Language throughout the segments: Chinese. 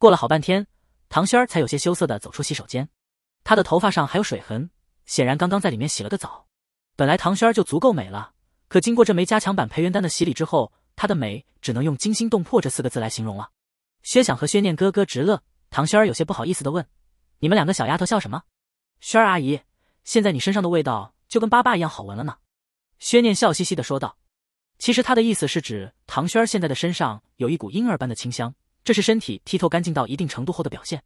过了好半天，唐轩儿才有些羞涩的走出洗手间，他的头发上还有水痕，显然刚刚在里面洗了个澡。本来唐轩儿就足够美了，可经过这枚加强版培元丹的洗礼之后，她的美只能用惊心动魄这四个字来形容了。薛想和薛念咯咯直乐，唐轩儿有些不好意思的问：“你们两个小丫头笑什么？”轩儿阿姨，现在你身上的味道就跟粑粑一样好闻了呢。”薛念笑嘻嘻的说道，其实他的意思是指唐轩儿现在的身上有一股婴儿般的清香。这是身体剔透干净到一定程度后的表现，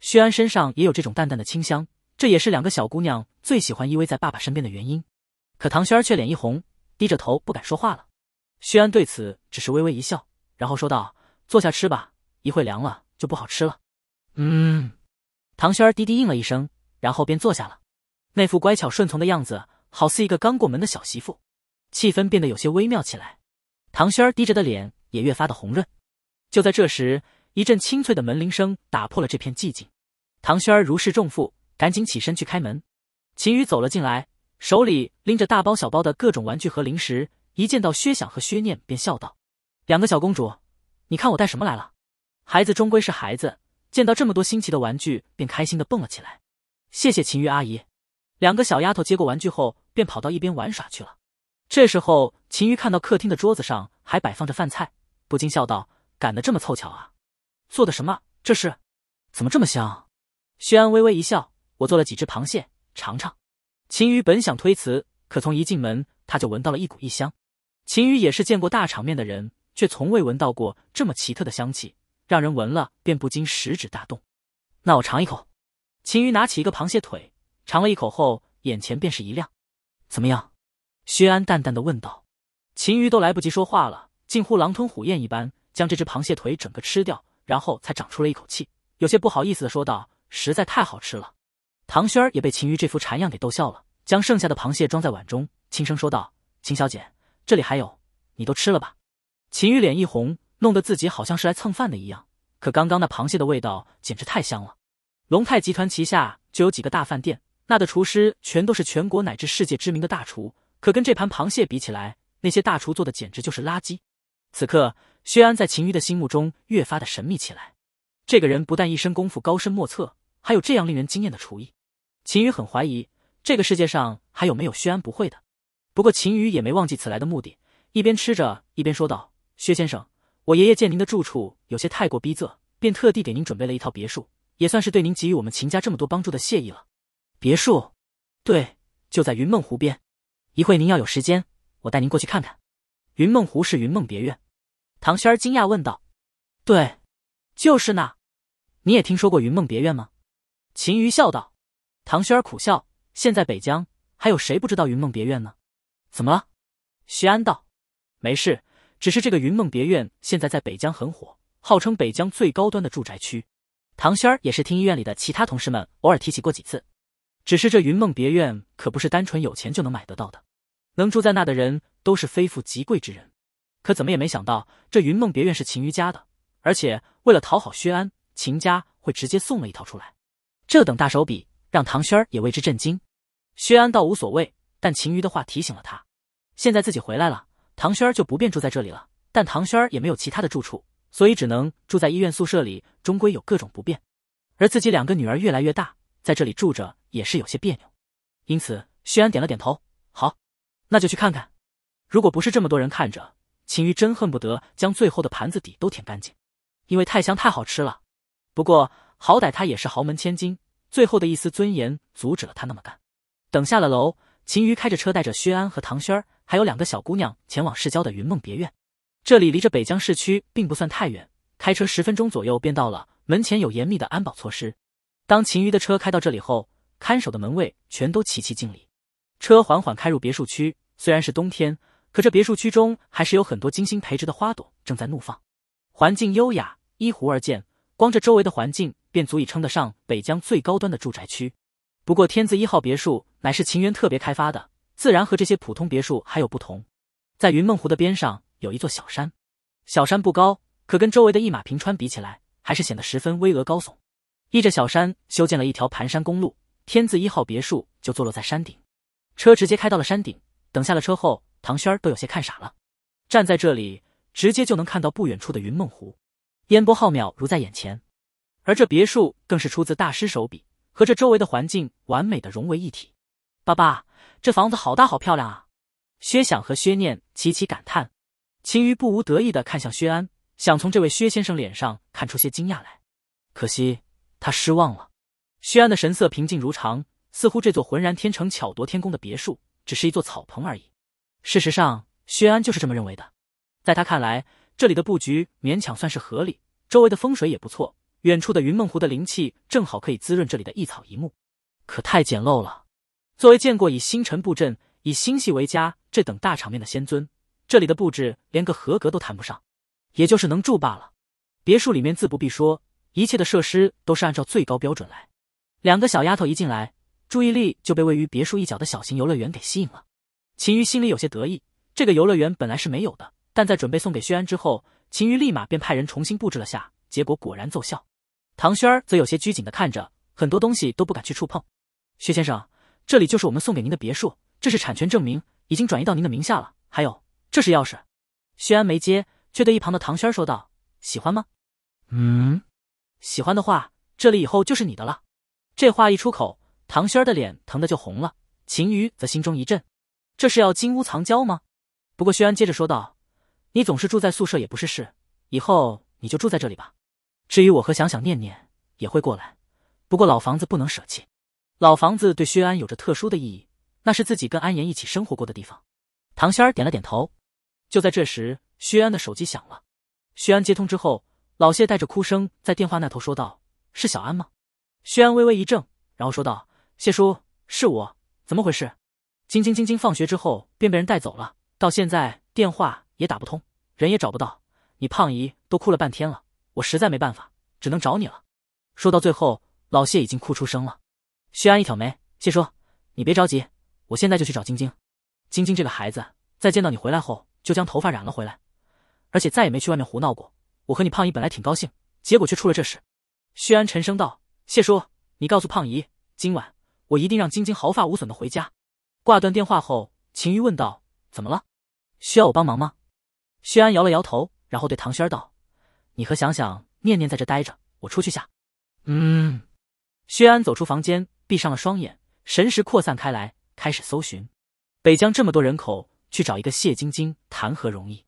薛安身上也有这种淡淡的清香，这也是两个小姑娘最喜欢依偎在爸爸身边的原因。可唐轩儿却脸一红，低着头不敢说话了。薛安对此只是微微一笑，然后说道：“坐下吃吧，一会凉了就不好吃了。”嗯，唐轩儿低低应了一声，然后便坐下了，那副乖巧顺从的样子，好似一个刚过门的小媳妇。气氛变得有些微妙起来，唐轩儿低着的脸也越发的红润。就在这时，一阵清脆的门铃声打破了这片寂静。唐轩儿如释重负，赶紧起身去开门。秦宇走了进来，手里拎着大包小包的各种玩具和零食。一见到薛想和薛念，便笑道：“两个小公主，你看我带什么来了？”孩子终归是孩子，见到这么多新奇的玩具，便开心的蹦了起来。谢谢秦宇阿姨。两个小丫头接过玩具后，便跑到一边玩耍去了。这时候，秦宇看到客厅的桌子上还摆放着饭菜，不禁笑道。赶得这么凑巧啊！做的什么？这是，怎么这么香？薛安微微一笑：“我做了几只螃蟹，尝尝。”秦宇本想推辞，可从一进门他就闻到了一股异香。秦宇也是见过大场面的人，却从未闻到过这么奇特的香气，让人闻了便不禁食指大动。那我尝一口。秦宇拿起一个螃蟹腿，尝了一口后，眼前便是一亮。怎么样？薛安淡淡的问道。秦宇都来不及说话了，近乎狼吞虎咽一般。将这只螃蟹腿整个吃掉，然后才长出了一口气，有些不好意思地说道：“实在太好吃了。”唐轩儿也被秦瑜这副馋样给逗笑了，将剩下的螃蟹装在碗中，轻声说道：“秦小姐，这里还有，你都吃了吧。”秦瑜脸一红，弄得自己好像是来蹭饭的一样。可刚刚那螃蟹的味道简直太香了。龙泰集团旗下就有几个大饭店，那的厨师全都是全国乃至世界知名的大厨，可跟这盘螃蟹比起来，那些大厨做的简直就是垃圾。此刻。薛安在秦羽的心目中越发的神秘起来。这个人不但一身功夫高深莫测，还有这样令人惊艳的厨艺。秦羽很怀疑这个世界上还有没有薛安不会的。不过秦羽也没忘记此来的目的，一边吃着一边说道：“薛先生，我爷爷见您的住处有些太过逼仄，便特地给您准备了一套别墅，也算是对您给予我们秦家这么多帮助的谢意了。别墅，对，就在云梦湖边。一会您要有时间，我带您过去看看。云梦湖是云梦别院。”唐轩儿惊讶问道：“对，就是那，你也听说过云梦别院吗？”秦瑜笑道。唐轩儿苦笑：“现在北疆还有谁不知道云梦别院呢？”“怎么了？”徐安道：“没事，只是这个云梦别院现在在北疆很火，号称北疆最高端的住宅区。唐轩儿也是听医院里的其他同事们偶尔提起过几次。只是这云梦别院可不是单纯有钱就能买得到的，能住在那的人都是非富即贵之人。”可怎么也没想到，这云梦别院是秦瑜家的，而且为了讨好薛安，秦家会直接送了一套出来。这等大手笔，让唐轩儿也为之震惊。薛安倒无所谓，但秦瑜的话提醒了他：现在自己回来了，唐轩儿就不便住在这里了。但唐轩儿也没有其他的住处，所以只能住在医院宿舍里，终归有各种不便。而自己两个女儿越来越大，在这里住着也是有些别扭。因此，薛安点了点头：“好，那就去看看。如果不是这么多人看着。”秦瑜真恨不得将最后的盘子底都舔干净，因为太香太好吃了。不过好歹她也是豪门千金，最后的一丝尊严阻止了他那么干。等下了楼，秦瑜开着车带着薛安和唐轩还有两个小姑娘前往市郊的云梦别院。这里离着北江市区并不算太远，开车十分钟左右便到了。门前有严密的安保措施。当秦鱼的车开到这里后，看守的门卫全都齐齐敬礼。车缓缓开入别墅区，虽然是冬天。可这别墅区中还是有很多精心培植的花朵正在怒放，环境优雅，依湖而建，光这周围的环境便足以称得上北疆最高端的住宅区。不过天字一号别墅乃是秦源特别开发的，自然和这些普通别墅还有不同。在云梦湖的边上有一座小山，小山不高，可跟周围的一马平川比起来，还是显得十分巍峨高耸。依着小山修建了一条盘山公路，天字一号别墅就坐落在山顶。车直接开到了山顶，等下了车后。唐轩都有些看傻了，站在这里直接就能看到不远处的云梦湖，烟波浩渺如在眼前，而这别墅更是出自大师手笔，和这周围的环境完美的融为一体。爸爸，这房子好大好漂亮啊！薛想和薛念齐齐感叹。秦瑜不无得意的看向薛安，想从这位薛先生脸上看出些惊讶来，可惜他失望了。薛安的神色平静如常，似乎这座浑然天成、巧夺天工的别墅只是一座草棚而已。事实上，薛安就是这么认为的。在他看来，这里的布局勉强算是合理，周围的风水也不错，远处的云梦湖的灵气正好可以滋润这里的一草一木。可太简陋了！作为见过以星辰布阵、以星系为家这等大场面的仙尊，这里的布置连个合格都谈不上，也就是能住罢了。别墅里面自不必说，一切的设施都是按照最高标准来。两个小丫头一进来，注意力就被位于别墅一角的小型游乐园给吸引了。秦瑜心里有些得意，这个游乐园本来是没有的，但在准备送给薛安之后，秦瑜立马便派人重新布置了下，结果果然奏效。唐轩儿则有些拘谨的看着，很多东西都不敢去触碰。薛先生，这里就是我们送给您的别墅，这是产权证明，已经转移到您的名下了。还有，这是钥匙。薛安没接，却对一旁的唐轩说道：“喜欢吗？嗯，喜欢的话，这里以后就是你的了。”这话一出口，唐轩儿的脸疼的就红了。秦瑜则心中一震。这是要金屋藏娇吗？不过薛安接着说道：“你总是住在宿舍也不是事，以后你就住在这里吧。至于我和想想念念也会过来，不过老房子不能舍弃。老房子对薛安有着特殊的意义，那是自己跟安言一起生活过的地方。”唐仙儿点了点头。就在这时，薛安的手机响了。薛安接通之后，老谢带着哭声在电话那头说道：“是小安吗？”薛安微微一怔，然后说道：“谢叔，是我，怎么回事？”晶晶晶晶放学之后便被人带走了，到现在电话也打不通，人也找不到。你胖姨都哭了半天了，我实在没办法，只能找你了。说到最后，老谢已经哭出声了。薛安一挑眉：“谢叔，你别着急，我现在就去找晶晶。晶晶这个孩子，在见到你回来后，就将头发染了回来，而且再也没去外面胡闹过。我和你胖姨本来挺高兴，结果却出了这事。”薛安沉声道：“谢叔，你告诉胖姨，今晚我一定让晶晶毫发无损的回家。”挂断电话后，秦瑜问道：“怎么了？需要我帮忙吗？”薛安摇了摇头，然后对唐轩道：“你和想想、念念在这待着，我出去下。”嗯。薛安走出房间，闭上了双眼，神识扩散开来，开始搜寻。北疆这么多人口，去找一个谢晶晶，谈何容易？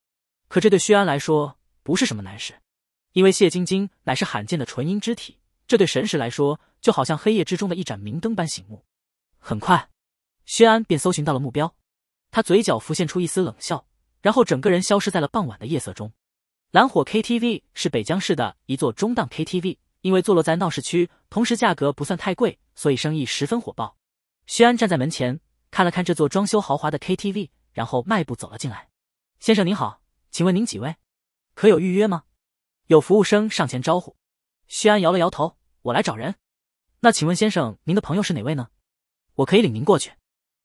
可这对薛安来说不是什么难事，因为谢晶晶乃是罕见的纯阴之体，这对神识来说，就好像黑夜之中的一盏明灯般醒目。很快。薛安便搜寻到了目标，他嘴角浮现出一丝冷笑，然后整个人消失在了傍晚的夜色中。蓝火 KTV 是北江市的一座中档 KTV，因为坐落在闹市区，同时价格不算太贵，所以生意十分火爆。薛安站在门前，看了看这座装修豪华的 KTV，然后迈步走了进来。先生您好，请问您几位？可有预约吗？有服务生上前招呼。薛安摇了摇头，我来找人。那请问先生，您的朋友是哪位呢？我可以领您过去。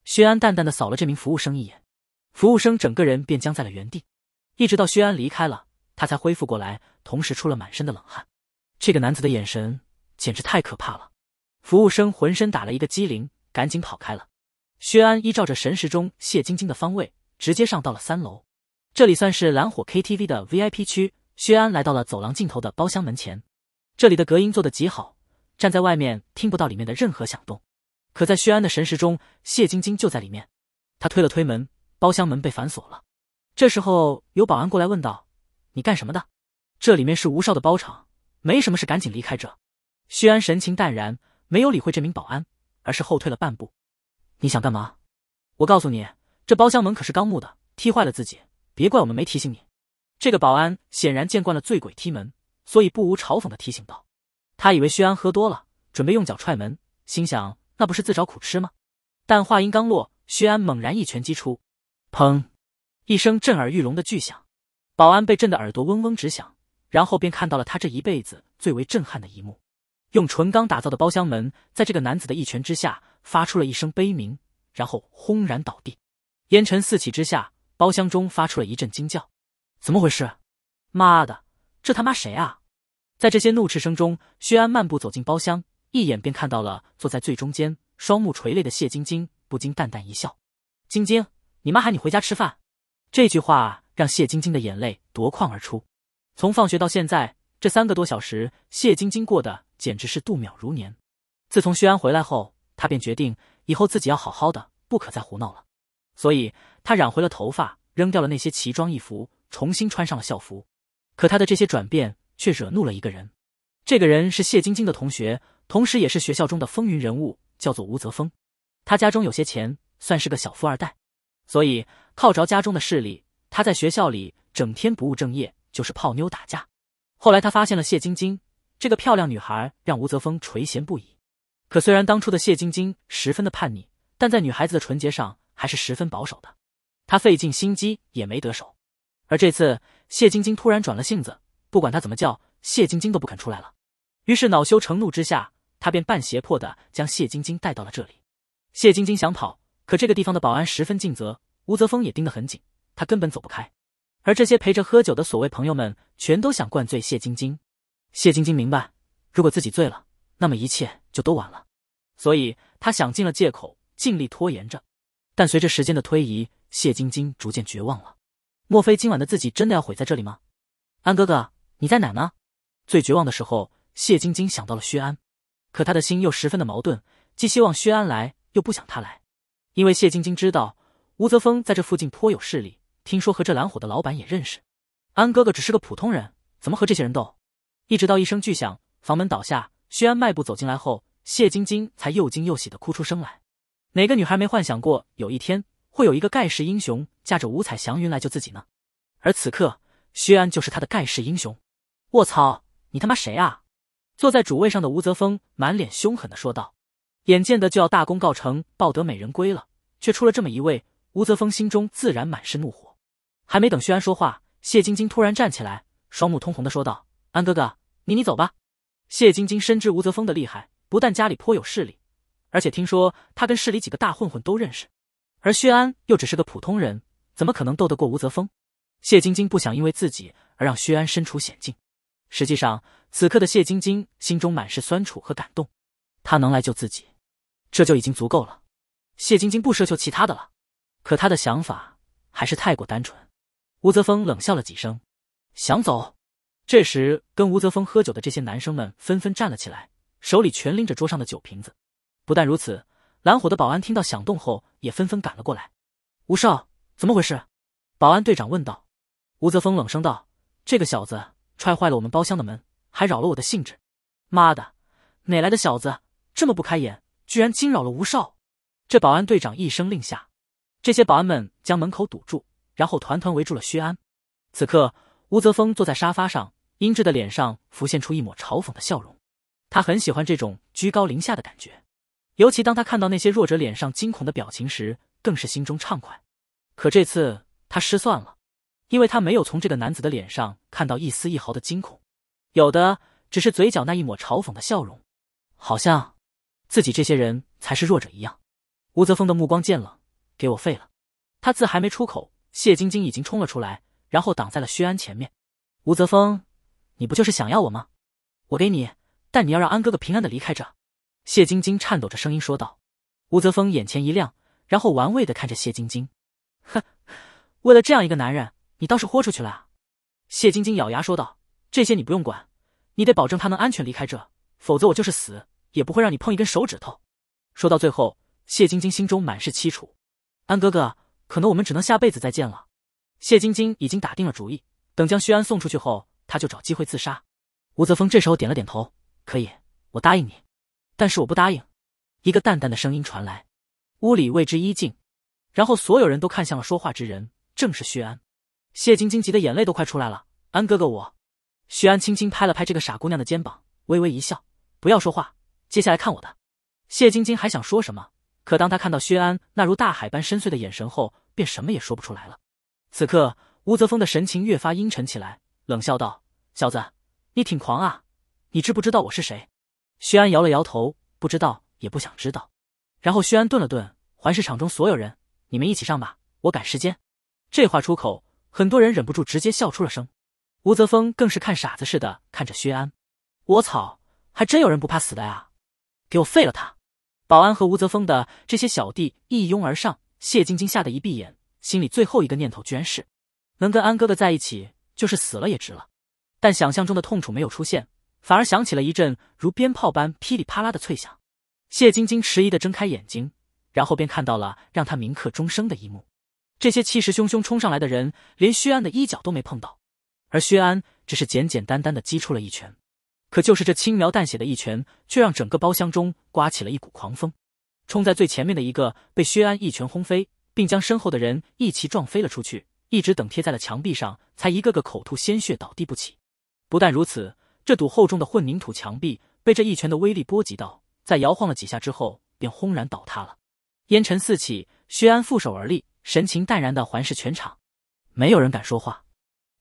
薛安淡淡的扫了这名服务生一眼，服务生整个人便僵在了原地，一直到薛安离开了，他才恢复过来，同时出了满身的冷汗。这个男子的眼神简直太可怕了，服务生浑身打了一个激灵，赶紧跑开了。薛安依照着神识中谢晶晶的方位，直接上到了三楼，这里算是蓝火 K T V 的 V I P 区。薛安来到了走廊尽头的包厢门前，这里的隔音做得极好，站在外面听不到里面的任何响动。可在薛安的神识中，谢晶晶就在里面。他推了推门，包厢门被反锁了。这时候，有保安过来问道：“你干什么的？这里面是吴少的包场，没什么事，赶紧离开。”这。薛安神情淡然，没有理会这名保安，而是后退了半步。“你想干嘛？”“我告诉你，这包厢门可是钢木的，踢坏了自己，别怪我们没提醒你。”这个保安显然见惯了醉鬼踢门，所以不无嘲讽的提醒道。他以为薛安喝多了，准备用脚踹门，心想。那不是自找苦吃吗？但话音刚落，薛安猛然一拳击出，砰！一声震耳欲聋的巨响，保安被震得耳朵嗡嗡直响，然后便看到了他这一辈子最为震撼的一幕：用纯钢打造的包厢门，在这个男子的一拳之下，发出了一声悲鸣，然后轰然倒地，烟尘四起之下，包厢中发出了一阵惊叫：“怎么回事？妈的，这他妈谁啊？”在这些怒斥声中，薛安漫步走进包厢。一眼便看到了坐在最中间、双目垂泪的谢晶晶，不禁淡淡一笑：“晶晶，你妈喊你回家吃饭。”这句话让谢晶晶的眼泪夺眶而出。从放学到现在这三个多小时，谢晶晶过得简直是度秒如年。自从薛安回来后，他便决定以后自己要好好的，不可再胡闹了。所以，他染回了头发，扔掉了那些奇装异服，重新穿上了校服。可他的这些转变却惹怒了一个人。这个人是谢晶晶的同学。同时，也是学校中的风云人物，叫做吴泽峰。他家中有些钱，算是个小富二代，所以靠着家中的势力，他在学校里整天不务正业，就是泡妞打架。后来，他发现了谢晶晶这个漂亮女孩，让吴泽峰垂涎不已。可虽然当初的谢晶晶十分的叛逆，但在女孩子的纯洁上还是十分保守的。他费尽心机也没得手。而这次，谢晶晶突然转了性子，不管他怎么叫，谢晶晶都不肯出来了。于是，恼羞成怒之下。他便半胁迫的将谢晶晶带到了这里。谢晶晶想跑，可这个地方的保安十分尽责，吴泽峰也盯得很紧，他根本走不开。而这些陪着喝酒的所谓朋友们，全都想灌醉谢晶晶。谢晶晶明白，如果自己醉了，那么一切就都完了。所以她想尽了借口，尽力拖延着。但随着时间的推移，谢晶晶逐渐绝望了。莫非今晚的自己真的要毁在这里吗？安哥哥，你在哪呢？最绝望的时候，谢晶晶想到了薛安。可他的心又十分的矛盾，既希望薛安来，又不想他来，因为谢晶晶知道吴泽峰在这附近颇有势力，听说和这蓝火的老板也认识。安哥哥只是个普通人，怎么和这些人斗？一直到一声巨响，房门倒下，薛安迈步走进来后，谢晶晶才又惊又喜的哭出声来。哪个女孩没幻想过有一天会有一个盖世英雄驾着五彩祥云来救自己呢？而此刻，薛安就是他的盖世英雄。我操，你他妈谁啊？坐在主位上的吴泽峰满脸凶狠的说道：“眼见的就要大功告成，抱得美人归了，却出了这么一位。”吴泽峰心中自然满是怒火。还没等薛安说话，谢晶晶突然站起来，双目通红的说道：“安哥哥，你你走吧。”谢晶晶深知吴泽峰的厉害，不但家里颇有势力，而且听说他跟市里几个大混混都认识。而薛安又只是个普通人，怎么可能斗得过吴泽峰？谢晶晶不想因为自己而让薛安身处险境。实际上，此刻的谢晶晶心中满是酸楚和感动。他能来救自己，这就已经足够了。谢晶晶不奢求其他的了。可他的想法还是太过单纯。吴泽峰冷笑了几声，想走。这时，跟吴泽峰喝酒的这些男生们纷纷站了起来，手里全拎着桌上的酒瓶子。不但如此，蓝火的保安听到响动后也纷纷赶了过来。“吴少，怎么回事？”保安队长问道。吴泽峰冷声道：“这个小子。”踹坏了我们包厢的门，还扰了我的兴致。妈的，哪来的小子这么不开眼，居然惊扰了吴少！这保安队长一声令下，这些保安们将门口堵住，然后团团围住了薛安。此刻，吴泽峰坐在沙发上，英智的脸上浮现出一抹嘲讽的笑容。他很喜欢这种居高临下的感觉，尤其当他看到那些弱者脸上惊恐的表情时，更是心中畅快。可这次他失算了。因为他没有从这个男子的脸上看到一丝一毫的惊恐，有的只是嘴角那一抹嘲讽的笑容，好像自己这些人才是弱者一样。吴泽峰的目光渐冷，给我废了！他字还没出口，谢晶晶已经冲了出来，然后挡在了薛安前面。吴泽峰，你不就是想要我吗？我给你，但你要让安哥哥平安的离开这。谢晶晶颤抖着声音说道。吴泽峰眼前一亮，然后玩味的看着谢晶晶，呵，为了这样一个男人。你倒是豁出去了，谢晶晶咬牙说道：“这些你不用管，你得保证他能安全离开这，否则我就是死也不会让你碰一根手指头。”说到最后，谢晶晶心中满是凄楚。安哥哥，可能我们只能下辈子再见了。谢晶晶已经打定了主意，等将薛安送出去后，他就找机会自杀。吴泽峰这时候点了点头：“可以，我答应你。”但是我不答应。一个淡淡的声音传来，屋里为之一静，然后所有人都看向了说话之人，正是薛安。谢晶晶急得眼泪都快出来了，安哥哥，我。许安轻轻拍了拍这个傻姑娘的肩膀，微微一笑：“不要说话，接下来看我的。”谢晶晶还想说什么，可当她看到薛安那如大海般深邃的眼神后，便什么也说不出来了。此刻，吴泽峰的神情越发阴沉起来，冷笑道：“小子，你挺狂啊，你知不知道我是谁？”薛安摇了摇头，不知道也不想知道。然后薛安顿了顿，环视场中所有人：“你们一起上吧，我赶时间。”这话出口。很多人忍不住直接笑出了声，吴泽峰更是看傻子似的看着薛安。我操，还真有人不怕死的呀！给我废了他！保安和吴泽峰的这些小弟一拥而上，谢晶晶吓得一闭眼，心里最后一个念头居然是能跟安哥哥在一起，就是死了也值了。但想象中的痛楚没有出现，反而响起了一阵如鞭炮般噼里啪啦的脆响。谢晶晶迟疑的睁开眼睛，然后便看到了让她铭刻终生的一幕。这些气势汹汹冲上来的人，连薛安的衣角都没碰到，而薛安只是简简单单的击出了一拳，可就是这轻描淡写的一拳，却让整个包厢中刮起了一股狂风。冲在最前面的一个被薛安一拳轰飞，并将身后的人一齐撞飞了出去，一直等贴在了墙壁上，才一个个口吐鲜血倒地不起。不但如此，这堵厚重的混凝土墙壁被这一拳的威力波及到，在摇晃了几下之后，便轰然倒塌了，烟尘四起。薛安负手而立。神情淡然的环视全场，没有人敢说话，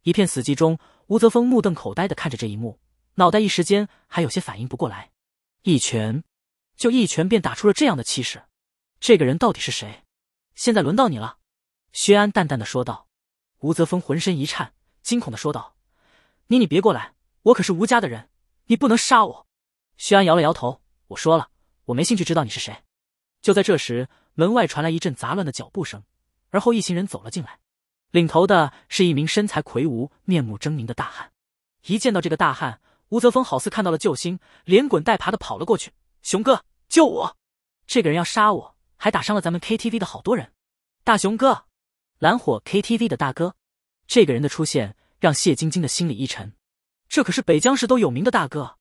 一片死寂中，吴泽峰目瞪口呆的看着这一幕，脑袋一时间还有些反应不过来。一拳，就一拳便打出了这样的气势，这个人到底是谁？现在轮到你了，薛安淡淡的说道。吴泽峰浑身一颤，惊恐的说道：“你你别过来，我可是吴家的人，你不能杀我。”薛安摇了摇头：“我说了，我没兴趣知道你是谁。”就在这时，门外传来一阵杂乱的脚步声。而后，一行人走了进来，领头的是一名身材魁梧、面目狰狞的大汉。一见到这个大汉，吴泽峰好似看到了救星，连滚带爬的跑了过去：“熊哥，救我！这个人要杀我，还打伤了咱们 KTV 的好多人。”“大熊哥，蓝火 KTV 的大哥。”这个人的出现让谢晶晶的心里一沉，这可是北江市都有名的大哥。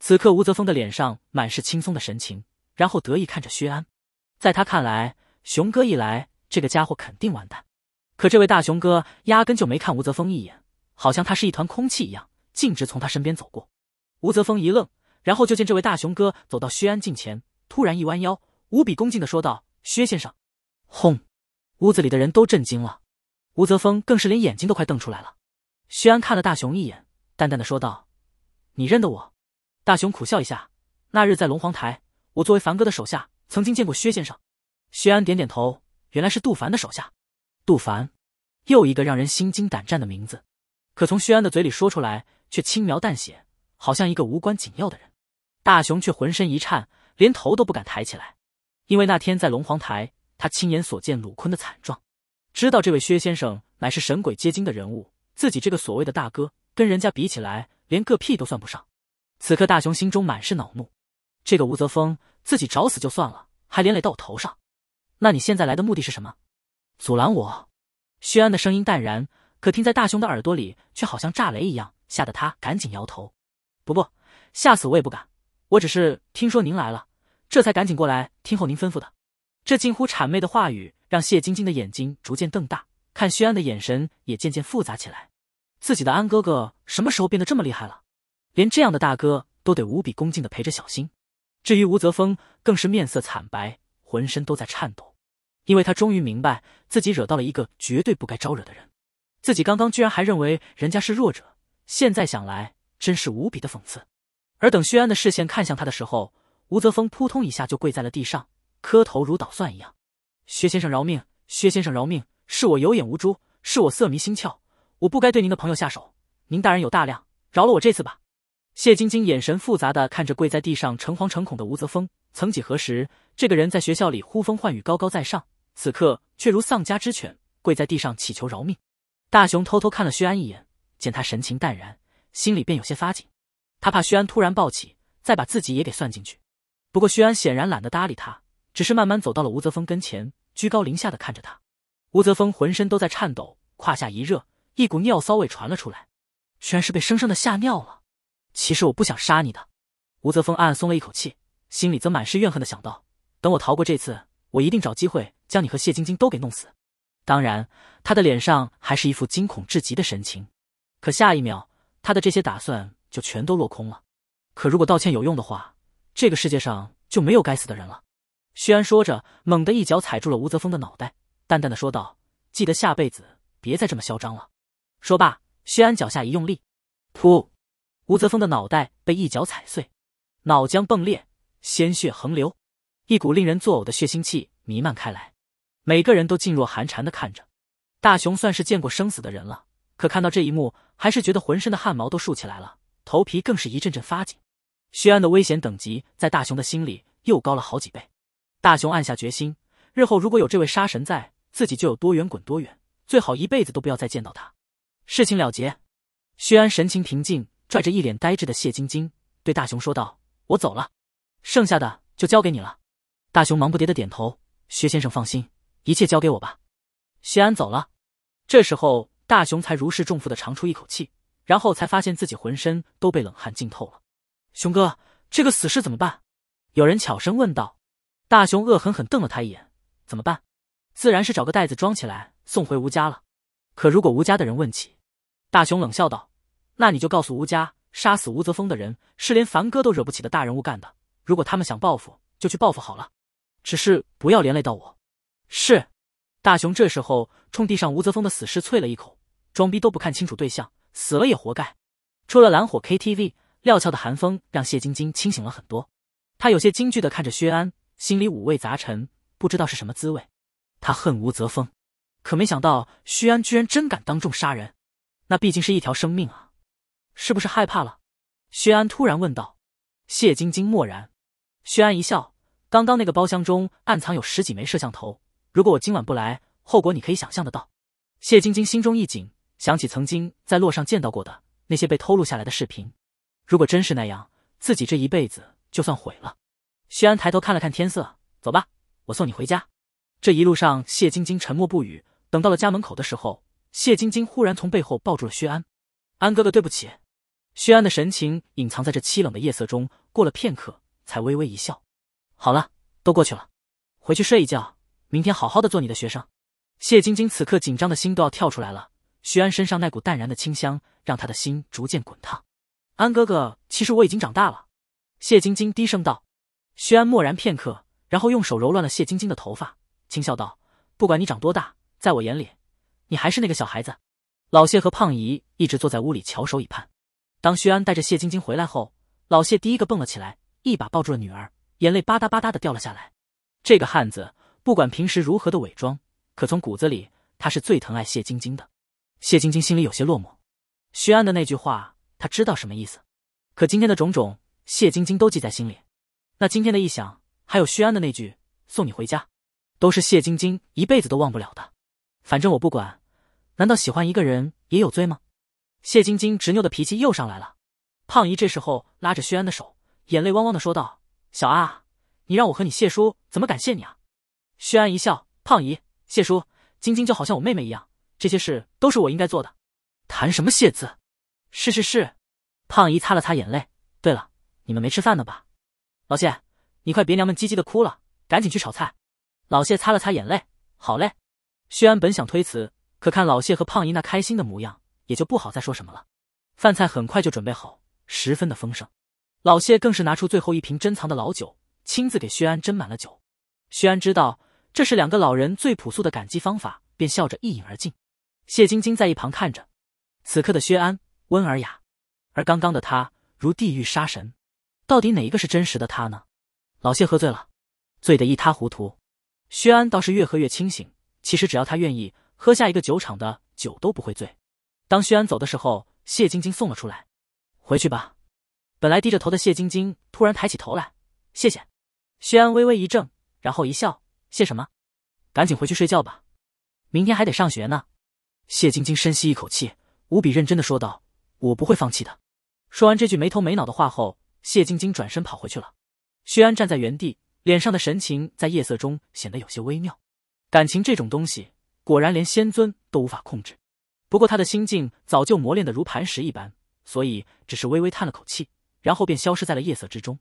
此刻，吴泽峰的脸上满是轻松的神情，然后得意看着薛安，在他看来，熊哥一来。这个家伙肯定完蛋，可这位大熊哥压根就没看吴泽峰一眼，好像他是一团空气一样，径直从他身边走过。吴泽峰一愣，然后就见这位大熊哥走到薛安近前，突然一弯腰，无比恭敬地说道：“薛先生。”轰！屋子里的人都震惊了，吴泽峰更是连眼睛都快瞪出来了。薛安看了大熊一眼，淡淡的说道：“你认得我？”大熊苦笑一下：“那日在龙皇台，我作为凡哥的手下，曾经见过薛先生。”薛安点点头。原来是杜凡的手下，杜凡，又一个让人心惊胆战的名字，可从薛安的嘴里说出来，却轻描淡写，好像一个无关紧要的人。大雄却浑身一颤，连头都不敢抬起来，因为那天在龙皇台，他亲眼所见鲁坤的惨状，知道这位薛先生乃是神鬼皆惊的人物，自己这个所谓的大哥，跟人家比起来，连个屁都算不上。此刻大雄心中满是恼怒，这个吴泽峰自己找死就算了，还连累到我头上。那你现在来的目的是什么？阻拦我？薛安的声音淡然，可听在大雄的耳朵里，却好像炸雷一样，吓得他赶紧摇头。不不，吓死我也不敢。我只是听说您来了，这才赶紧过来听候您吩咐的。这近乎谄媚的话语，让谢晶晶的眼睛逐渐瞪大，看薛安的眼神也渐渐复杂起来。自己的安哥哥什么时候变得这么厉害了？连这样的大哥都得无比恭敬的陪着小心。至于吴泽峰，更是面色惨白，浑身都在颤抖。因为他终于明白自己惹到了一个绝对不该招惹的人，自己刚刚居然还认为人家是弱者，现在想来真是无比的讽刺。而等薛安的视线看向他的时候，吴泽峰扑通一下就跪在了地上，磕头如捣蒜一样：“薛先生饶命，薛先生饶命，是我有眼无珠，是我色迷心窍，我不该对您的朋友下手，您大人有大量，饶了我这次吧。”谢晶晶眼神复杂的看着跪在地上诚惶诚恐的吴泽峰，曾几何时，这个人在学校里呼风唤雨，高高在上。此刻却如丧家之犬，跪在地上祈求饶命。大雄偷偷看了薛安一眼，见他神情淡然，心里便有些发紧。他怕薛安突然暴起，再把自己也给算进去。不过薛安显然懒得搭理他，只是慢慢走到了吴泽峰跟前，居高临下的看着他。吴泽峰浑身都在颤抖，胯下一热，一股尿骚味传了出来，居然是被生生的吓尿了。其实我不想杀你的。吴泽峰暗暗松了一口气，心里则满是怨恨的想到：等我逃过这次，我一定找机会。将你和谢晶晶都给弄死！当然，他的脸上还是一副惊恐至极的神情。可下一秒，他的这些打算就全都落空了。可如果道歉有用的话，这个世界上就没有该死的人了。薛安说着，猛地一脚踩住了吴泽峰的脑袋，淡淡的说道：“记得下辈子别再这么嚣张了。”说罢，薛安脚下一用力，噗，吴泽峰的脑袋被一脚踩碎，脑浆迸裂，鲜血横流，一股令人作呕的血腥气弥漫开来。每个人都噤若寒蝉的看着，大雄算是见过生死的人了，可看到这一幕，还是觉得浑身的汗毛都竖起来了，头皮更是一阵阵发紧。薛安的危险等级在大雄的心里又高了好几倍。大雄暗下决心，日后如果有这位杀神在，自己就有多远滚多远，最好一辈子都不要再见到他。事情了结，薛安神情平静，拽着一脸呆滞的谢晶晶，对大雄说道：“我走了，剩下的就交给你了。”大雄忙不迭的点头：“薛先生放心。”一切交给我吧。西安走了，这时候大雄才如释重负的长出一口气，然后才发现自己浑身都被冷汗浸透了。熊哥，这个死尸怎么办？有人悄声问道。大雄恶狠狠瞪了他一眼：“怎么办？自然是找个袋子装起来，送回吴家了。可如果吴家的人问起，大雄冷笑道：那你就告诉吴家，杀死吴泽峰的人是连凡哥都惹不起的大人物干的。如果他们想报复，就去报复好了。只是不要连累到我。”是，大雄这时候冲地上吴泽峰的死尸啐了一口，装逼都不看清楚对象，死了也活该。出了蓝火 KTV，料峭的寒风让谢晶晶清醒了很多。她有些惊惧的看着薛安，心里五味杂陈，不知道是什么滋味。他恨吴泽峰，可没想到薛安居然真敢当众杀人，那毕竟是一条生命啊！是不是害怕了？薛安突然问道。谢晶晶默然。薛安一笑，刚刚那个包厢中暗藏有十几枚摄像头。如果我今晚不来，后果你可以想象得到。谢晶晶心中一紧，想起曾经在路上见到过的那些被偷录下来的视频。如果真是那样，自己这一辈子就算毁了。薛安抬头看了看天色，走吧，我送你回家。这一路上，谢晶晶沉默不语。等到了家门口的时候，谢晶晶忽然从背后抱住了薛安。安哥哥，对不起。薛安的神情隐藏在这凄冷的夜色中，过了片刻，才微微一笑：“好了，都过去了，回去睡一觉。”明天好好的做你的学生。谢晶晶此刻紧张的心都要跳出来了。徐安身上那股淡然的清香，让他的心逐渐滚烫。安哥哥，其实我已经长大了。谢晶晶低声道。徐安默然片刻，然后用手揉乱了谢晶晶的头发，轻笑道：“不管你长多大，在我眼里，你还是那个小孩子。”老谢和胖姨一直坐在屋里翘首以盼。当徐安带着谢晶晶回来后，老谢第一个蹦了起来，一把抱住了女儿，眼泪吧嗒吧嗒的掉了下来。这个汉子。不管平时如何的伪装，可从骨子里，他是最疼爱谢晶晶的。谢晶晶心里有些落寞，薛安的那句话，他知道什么意思。可今天的种种，谢晶晶都记在心里。那今天的异响，还有薛安的那句“送你回家”，都是谢晶晶一辈子都忘不了的。反正我不管，难道喜欢一个人也有罪吗？谢晶晶执拗的脾气又上来了。胖姨这时候拉着薛安的手，眼泪汪汪的说道：“小阿，你让我和你谢叔怎么感谢你啊？”薛安一笑，胖姨、谢叔、晶晶就好像我妹妹一样，这些事都是我应该做的。谈什么谢字？是是是。胖姨擦了擦眼泪。对了，你们没吃饭呢吧？老谢，你快别娘们唧唧的哭了，赶紧去炒菜。老谢擦了擦眼泪，好嘞。薛安本想推辞，可看老谢和胖姨那开心的模样，也就不好再说什么了。饭菜很快就准备好，十分的丰盛。老谢更是拿出最后一瓶珍藏的老酒，亲自给薛安斟满了酒。薛安知道。这是两个老人最朴素的感激方法，便笑着一饮而尽。谢晶晶在一旁看着，此刻的薛安温尔雅，而刚刚的他如地狱杀神，到底哪一个是真实的他呢？老谢喝醉了，醉得一塌糊涂。薛安倒是越喝越清醒，其实只要他愿意，喝下一个酒厂的酒都不会醉。当薛安走的时候，谢晶晶送了出来。回去吧。本来低着头的谢晶晶突然抬起头来，谢谢。薛安微微一怔，然后一笑。谢什么？赶紧回去睡觉吧，明天还得上学呢。谢晶晶深吸一口气，无比认真的说道：“我不会放弃的。”说完这句没头没脑的话后，谢晶晶转身跑回去了。薛安站在原地，脸上的神情在夜色中显得有些微妙。感情这种东西，果然连仙尊都无法控制。不过他的心境早就磨练的如磐石一般，所以只是微微叹了口气，然后便消失在了夜色之中。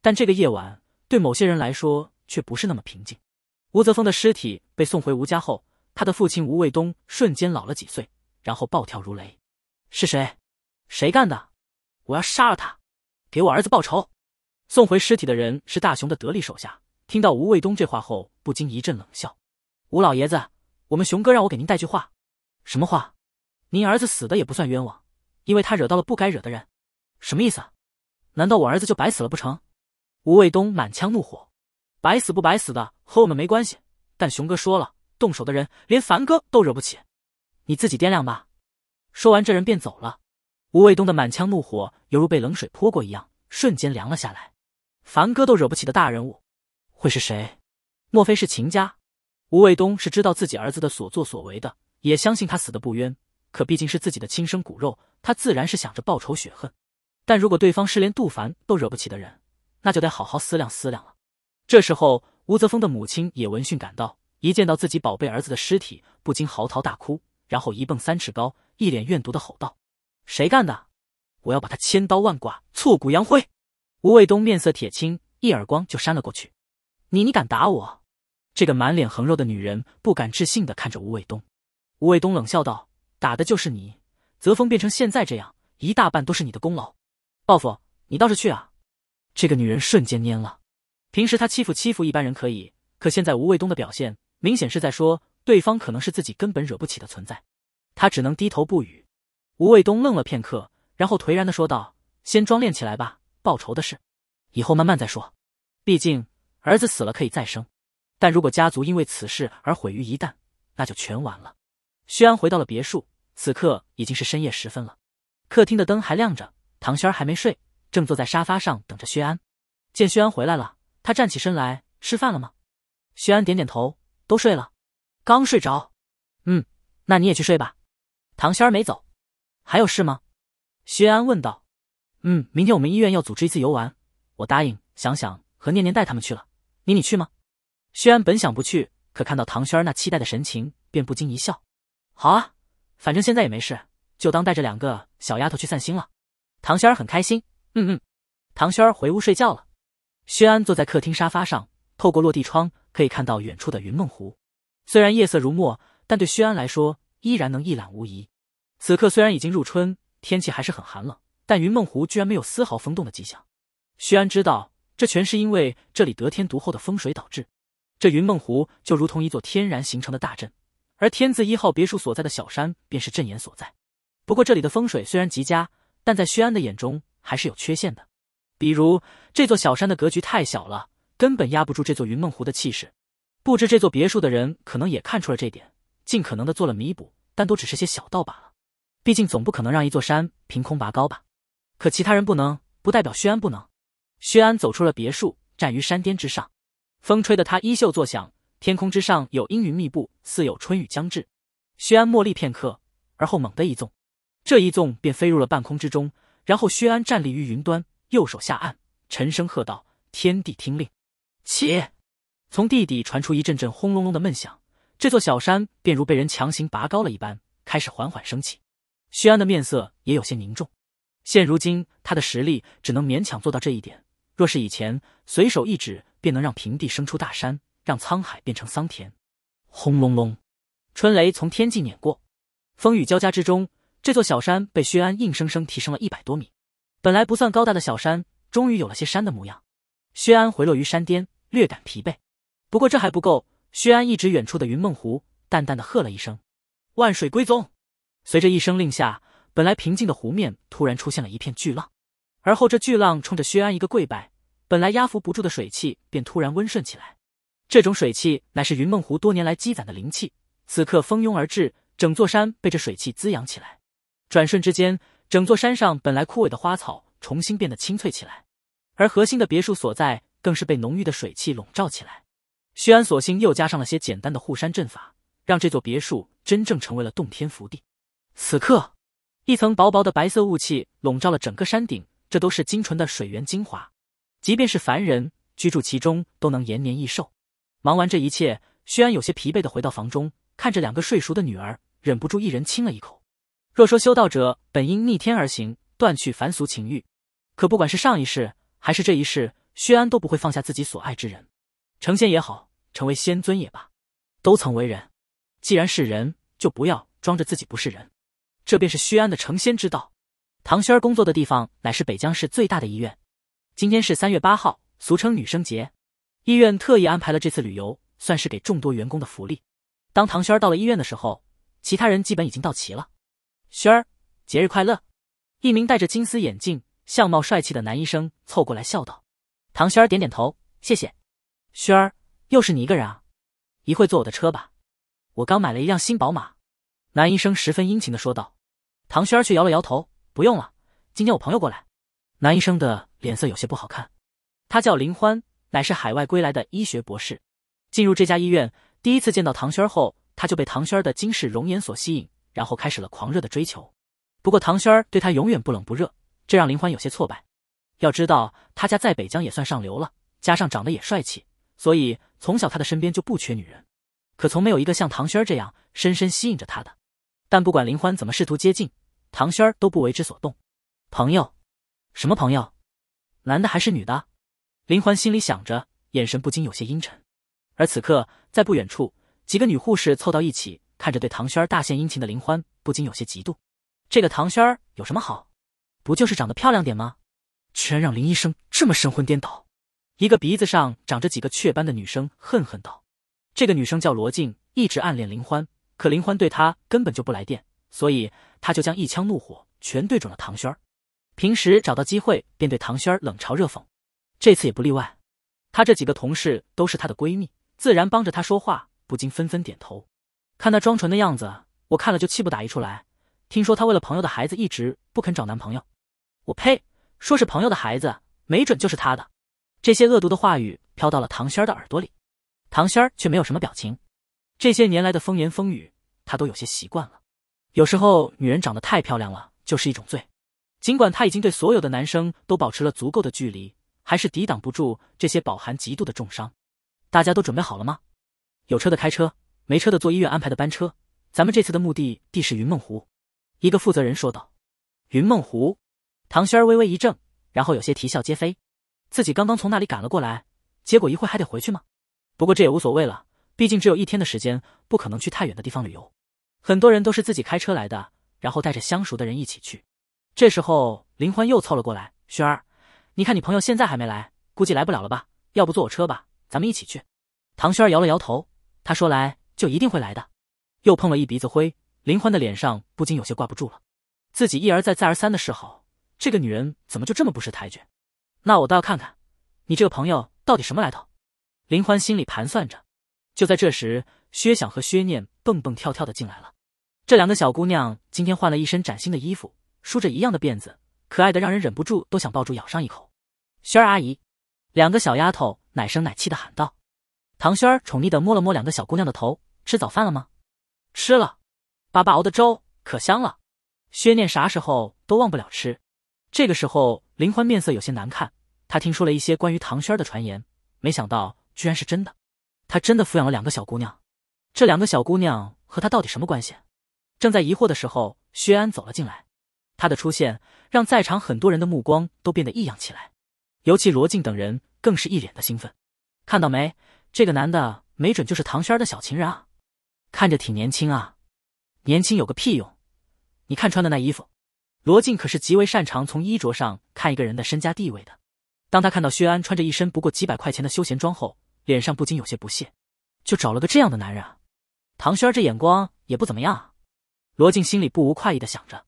但这个夜晚对某些人来说却不是那么平静。吴泽峰的尸体被送回吴家后，他的父亲吴卫东瞬间老了几岁，然后暴跳如雷：“是谁？谁干的？我要杀了他，给我儿子报仇！”送回尸体的人是大雄的得力手下。听到吴卫东这话后，不禁一阵冷笑：“吴老爷子，我们熊哥让我给您带句话，什么话？您儿子死的也不算冤枉，因为他惹到了不该惹的人。什么意思？难道我儿子就白死了不成？”吴卫东满腔怒火。白死不白死的和我们没关系，但熊哥说了，动手的人连凡哥都惹不起，你自己掂量吧。说完，这人便走了。吴卫东的满腔怒火犹如被冷水泼过一样，瞬间凉了下来。凡哥都惹不起的大人物，会是谁？莫非是秦家？吴卫东是知道自己儿子的所作所为的，也相信他死的不冤。可毕竟是自己的亲生骨肉，他自然是想着报仇雪恨。但如果对方是连杜凡都惹不起的人，那就得好好思量思量了。这时候，吴泽峰的母亲也闻讯赶到，一见到自己宝贝儿子的尸体，不禁嚎啕大哭，然后一蹦三尺高，一脸怨毒的吼道：“谁干的？我要把他千刀万剐，挫骨扬灰！”吴卫东面色铁青，一耳光就扇了过去：“你你敢打我？”这个满脸横肉的女人不敢置信的看着吴卫东，吴卫东冷笑道：“打的就是你，泽峰变成现在这样，一大半都是你的功劳。报复你倒是去啊！”这个女人瞬间蔫了。平时他欺负欺负一般人可以，可现在吴卫东的表现明显是在说对方可能是自己根本惹不起的存在，他只能低头不语。吴卫东愣了片刻，然后颓然的说道：“先装练起来吧，报仇的事，以后慢慢再说。毕竟儿子死了可以再生，但如果家族因为此事而毁于一旦，那就全完了。”薛安回到了别墅，此刻已经是深夜时分了，客厅的灯还亮着，唐轩还没睡，正坐在沙发上等着薛安。见薛安回来了。他站起身来，吃饭了吗？薛安点点头，都睡了，刚睡着。嗯，那你也去睡吧。唐轩儿没走，还有事吗？薛安问道。嗯，明天我们医院要组织一次游玩，我答应想想和念念带他们去了，你你去吗？薛安本想不去，可看到唐轩儿那期待的神情，便不禁一笑。好啊，反正现在也没事，就当带着两个小丫头去散心了。唐轩儿很开心。嗯嗯。唐轩儿回屋睡觉了。薛安坐在客厅沙发上，透过落地窗可以看到远处的云梦湖。虽然夜色如墨，但对薛安来说依然能一览无遗。此刻虽然已经入春，天气还是很寒冷，但云梦湖居然没有丝毫风动的迹象。薛安知道，这全是因为这里得天独厚的风水导致。这云梦湖就如同一座天然形成的大阵，而天字一号别墅所在的小山便是阵眼所在。不过这里的风水虽然极佳，但在薛安的眼中还是有缺陷的，比如。这座小山的格局太小了，根本压不住这座云梦湖的气势。布置这座别墅的人可能也看出了这点，尽可能的做了弥补，但都只是些小道罢了。毕竟总不可能让一座山凭空拔高吧？可其他人不能，不代表薛安不能。薛安走出了别墅，站于山巅之上，风吹得他衣袖作响。天空之上有阴云密布，似有春雨将至。薛安默立片刻，而后猛地一纵，这一纵便飞入了半空之中。然后薛安站立于云端，右手下按。沉声喝道：“天地听令！”起，从地底传出一阵阵轰隆隆的闷响，这座小山便如被人强行拔高了一般，开始缓缓升起。薛安的面色也有些凝重。现如今，他的实力只能勉强做到这一点。若是以前，随手一指便能让平地生出大山，让沧海变成桑田。轰隆隆，春雷从天际碾过，风雨交加之中，这座小山被薛安硬生生提升了一百多米。本来不算高大的小山。终于有了些山的模样，薛安回落于山巅，略感疲惫。不过这还不够，薛安一指远处的云梦湖，淡淡的喝了一声：“万水归宗。”随着一声令下，本来平静的湖面突然出现了一片巨浪。而后这巨浪冲着薛安一个跪拜，本来压服不住的水气便突然温顺起来。这种水气乃是云梦湖多年来积攒的灵气，此刻蜂拥而至，整座山被这水气滋养起来。转瞬之间，整座山上本来枯萎的花草。重新变得清脆起来，而核心的别墅所在更是被浓郁的水气笼罩起来。徐安索性又加上了些简单的护山阵法，让这座别墅真正成为了洞天福地。此刻，一层薄薄的白色雾气笼罩了整个山顶，这都是精纯的水源精华，即便是凡人居住其中，都能延年益寿。忙完这一切，徐安有些疲惫的回到房中，看着两个睡熟的女儿，忍不住一人亲了一口。若说修道者本应逆天而行，断去凡俗情欲，可不管是上一世还是这一世，薛安都不会放下自己所爱之人，成仙也好，成为仙尊也罢，都曾为人。既然是人，就不要装着自己不是人，这便是薛安的成仙之道。唐轩儿工作的地方乃是北江市最大的医院，今天是三月八号，俗称女生节，医院特意安排了这次旅游，算是给众多员工的福利。当唐轩儿到了医院的时候，其他人基本已经到齐了。轩儿，节日快乐！一名戴着金丝眼镜。相貌帅气的男医生凑过来笑道：“唐轩儿点点头，谢谢。轩儿，又是你一个人啊？一会坐我的车吧，我刚买了一辆新宝马。”男医生十分殷勤的说道。唐轩儿却摇了摇头：“不用了，今天我朋友过来。”男医生的脸色有些不好看。他叫林欢，乃是海外归来的医学博士。进入这家医院，第一次见到唐轩后，他就被唐轩儿的惊世容颜所吸引，然后开始了狂热的追求。不过唐轩儿对他永远不冷不热。这让林欢有些挫败，要知道他家在北疆也算上流了，加上长得也帅气，所以从小他的身边就不缺女人，可从没有一个像唐轩这样深深吸引着他的。但不管林欢怎么试图接近，唐轩都不为之所动。朋友？什么朋友？男的还是女的？林欢心里想着，眼神不禁有些阴沉。而此刻，在不远处，几个女护士凑到一起，看着对唐轩大献殷勤的林欢，不禁有些嫉妒。这个唐轩有什么好？不就是长得漂亮点吗？居然让林医生这么神魂颠倒！一个鼻子上长着几个雀斑的女生恨恨道：“这个女生叫罗静，一直暗恋林欢，可林欢对她根本就不来电，所以她就将一腔怒火全对准了唐轩儿。平时找到机会便对唐轩儿冷嘲热讽，这次也不例外。她这几个同事都是她的闺蜜，自然帮着她说话，不禁纷纷点头。看她装纯的样子，我看了就气不打一处来。听说她为了朋友的孩子一直不肯找男朋友。”我呸！说是朋友的孩子，没准就是他的。这些恶毒的话语飘到了唐仙儿的耳朵里，唐仙儿却没有什么表情。这些年来的风言风语，她都有些习惯了。有时候，女人长得太漂亮了，就是一种罪。尽管她已经对所有的男生都保持了足够的距离，还是抵挡不住这些饱含嫉妒的重伤。大家都准备好了吗？有车的开车，没车的坐医院安排的班车。咱们这次的目的地是云梦湖。一个负责人说道：“云梦湖。”唐轩儿微微一怔，然后有些啼笑皆非。自己刚刚从那里赶了过来，结果一会还得回去吗？不过这也无所谓了，毕竟只有一天的时间，不可能去太远的地方旅游。很多人都是自己开车来的，然后带着相熟的人一起去。这时候，林欢又凑了过来：“轩儿，你看你朋友现在还没来，估计来不了了吧？要不坐我车吧，咱们一起去。”唐轩儿摇了摇头，他说：“来就一定会来的。”又碰了一鼻子灰，林欢的脸上不禁有些挂不住了。自己一而再再而三的示好。这个女人怎么就这么不识抬举？那我倒要看看，你这个朋友到底什么来头？林欢心里盘算着。就在这时，薛想和薛念蹦蹦跳跳的进来了。这两个小姑娘今天换了一身崭新的衣服，梳着一样的辫子，可爱的让人忍不住都想抱住咬上一口。萱儿阿姨，两个小丫头奶声奶气的喊道。唐萱宠溺的摸了摸两个小姑娘的头：“吃早饭了吗？”“吃了，爸爸熬的粥可香了。”薛念啥时候都忘不了吃。这个时候，林欢面色有些难看。他听说了一些关于唐轩儿的传言，没想到居然是真的。他真的抚养了两个小姑娘，这两个小姑娘和他到底什么关系？正在疑惑的时候，薛安走了进来。他的出现让在场很多人的目光都变得异样起来，尤其罗静等人更是一脸的兴奋。看到没，这个男的没准就是唐轩儿的小情人啊！看着挺年轻啊，年轻有个屁用？你看穿的那衣服。罗晋可是极为擅长从衣着上看一个人的身家地位的。当他看到薛安穿着一身不过几百块钱的休闲装后，脸上不禁有些不屑，就找了个这样的男人啊！唐轩儿这眼光也不怎么样啊！罗晋心里不无快意的想着。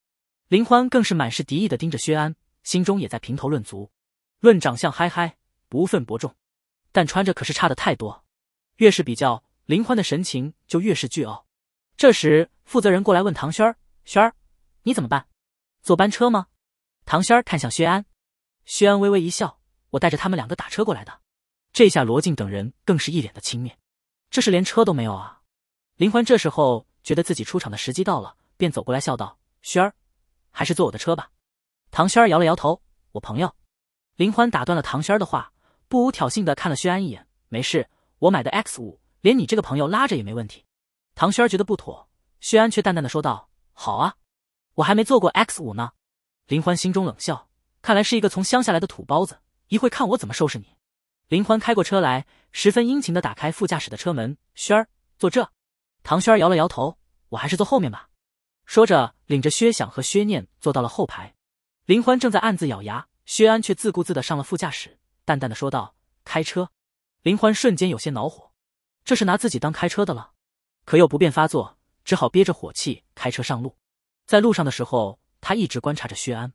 林欢更是满是敌意的盯着薛安，心中也在评头论足，论长相嗨嗨不分伯仲，但穿着可是差的太多。越是比较，林欢的神情就越是倨傲。这时，负责人过来问唐轩儿：“轩儿，你怎么办？”坐班车吗？唐轩儿看向薛安，薛安微微一笑，我带着他们两个打车过来的。这下罗晋等人更是一脸的轻蔑，这是连车都没有啊！林欢这时候觉得自己出场的时机到了，便走过来笑道：“轩儿，还是坐我的车吧。”唐轩儿摇了摇头，我朋友。林欢打断了唐轩儿的话，不无挑衅的看了薛安一眼，没事，我买的 X 五，连你这个朋友拉着也没问题。唐轩儿觉得不妥，薛安却淡淡的说道：“好啊。”我还没坐过 X 五呢，林欢心中冷笑，看来是一个从乡下来的土包子。一会看我怎么收拾你。林欢开过车来，十分殷勤的打开副驾驶的车门，轩儿坐这。唐轩儿摇了摇头，我还是坐后面吧。说着，领着薛想和薛念坐到了后排。林欢正在暗自咬牙，薛安却自顾自的上了副驾驶，淡淡的说道：“开车。”林欢瞬间有些恼火，这是拿自己当开车的了，可又不便发作，只好憋着火气开车上路。在路上的时候，他一直观察着薛安，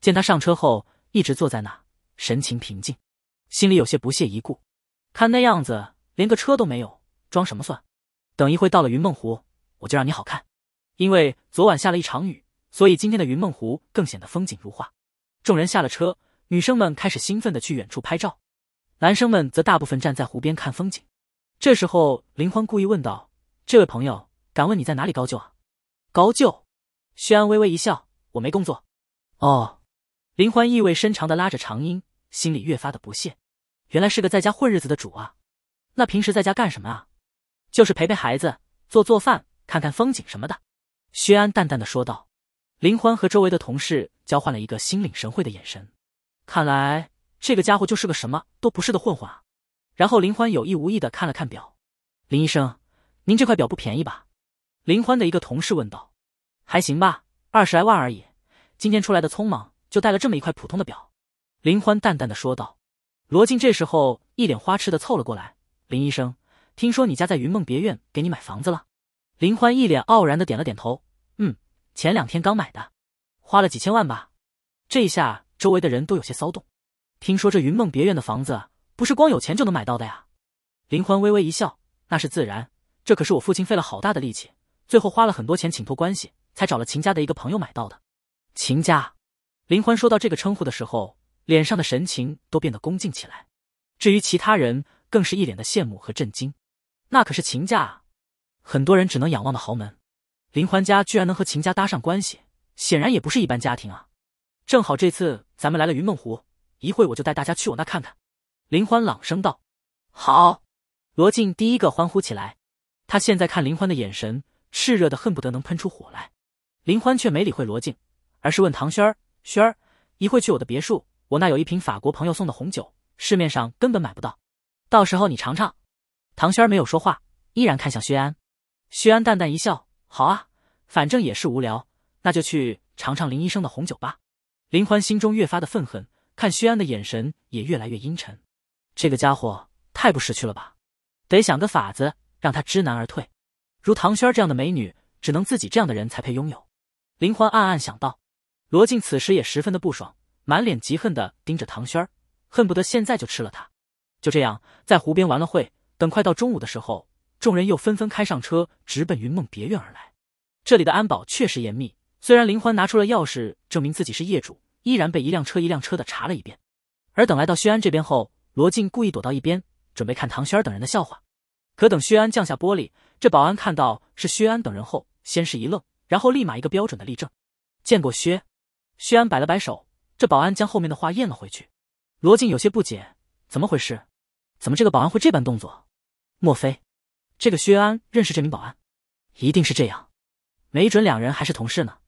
见他上车后一直坐在那，神情平静，心里有些不屑一顾。看那样子，连个车都没有，装什么蒜？等一会到了云梦湖，我就让你好看。因为昨晚下了一场雨，所以今天的云梦湖更显得风景如画。众人下了车，女生们开始兴奋的去远处拍照，男生们则大部分站在湖边看风景。这时候，林欢故意问道：“这位朋友，敢问你在哪里高就啊？高就？”薛安微微一笑：“我没工作。”哦，林欢意味深长的拉着长音，心里越发的不屑。原来是个在家混日子的主啊！那平时在家干什么啊？就是陪陪孩子，做做饭，看看风景什么的。薛安淡淡的说道。林欢和周围的同事交换了一个心领神会的眼神。看来这个家伙就是个什么都不是的混混啊！然后林欢有意无意的看了看表。林医生，您这块表不便宜吧？林欢的一个同事问道。还行吧，二十来万而已。今天出来的匆忙，就带了这么一块普通的表。林欢淡淡的说道。罗晋这时候一脸花痴的凑了过来：“林医生，听说你家在云梦别院给你买房子了？”林欢一脸傲然的点了点头：“嗯，前两天刚买的，花了几千万吧。”这一下周围的人都有些骚动。听说这云梦别院的房子不是光有钱就能买到的呀？林欢微微一笑：“那是自然，这可是我父亲费了好大的力气，最后花了很多钱请托关系。”才找了秦家的一个朋友买到的，秦家，林欢说到这个称呼的时候，脸上的神情都变得恭敬起来。至于其他人，更是一脸的羡慕和震惊。那可是秦家，很多人只能仰望的豪门。林欢家居然能和秦家搭上关系，显然也不是一般家庭啊。正好这次咱们来了云梦湖，一会我就带大家去我那看看。林欢朗声道：“好！”罗晋第一个欢呼起来，他现在看林欢的眼神炽热的，恨不得能喷出火来。林欢却没理会罗静，而是问唐轩儿：“轩儿，一会去我的别墅，我那有一瓶法国朋友送的红酒，市面上根本买不到，到时候你尝尝。”唐轩儿没有说话，依然看向薛安。薛安淡淡一笑：“好啊，反正也是无聊，那就去尝尝林医生的红酒吧。”林欢心中越发的愤恨，看薛安的眼神也越来越阴沉。这个家伙太不识趣了吧！得想个法子让他知难而退。如唐轩儿这样的美女，只能自己这样的人才配拥有。林欢暗暗想到，罗晋此时也十分的不爽，满脸嫉恨的盯着唐轩儿，恨不得现在就吃了他。就这样，在湖边玩了会，等快到中午的时候，众人又纷纷开上车，直奔云梦别院而来。这里的安保确实严密，虽然林欢拿出了钥匙证明自己是业主，依然被一辆车一辆车的查了一遍。而等来到薛安这边后，罗晋故意躲到一边，准备看唐轩儿等人的笑话。可等薛安降下玻璃，这保安看到是薛安等人后，先是一愣。然后立马一个标准的立正，见过薛。薛安摆了摆手，这保安将后面的话咽了回去。罗晋有些不解，怎么回事？怎么这个保安会这般动作？莫非这个薛安认识这名保安？一定是这样，没准两人还是同事呢。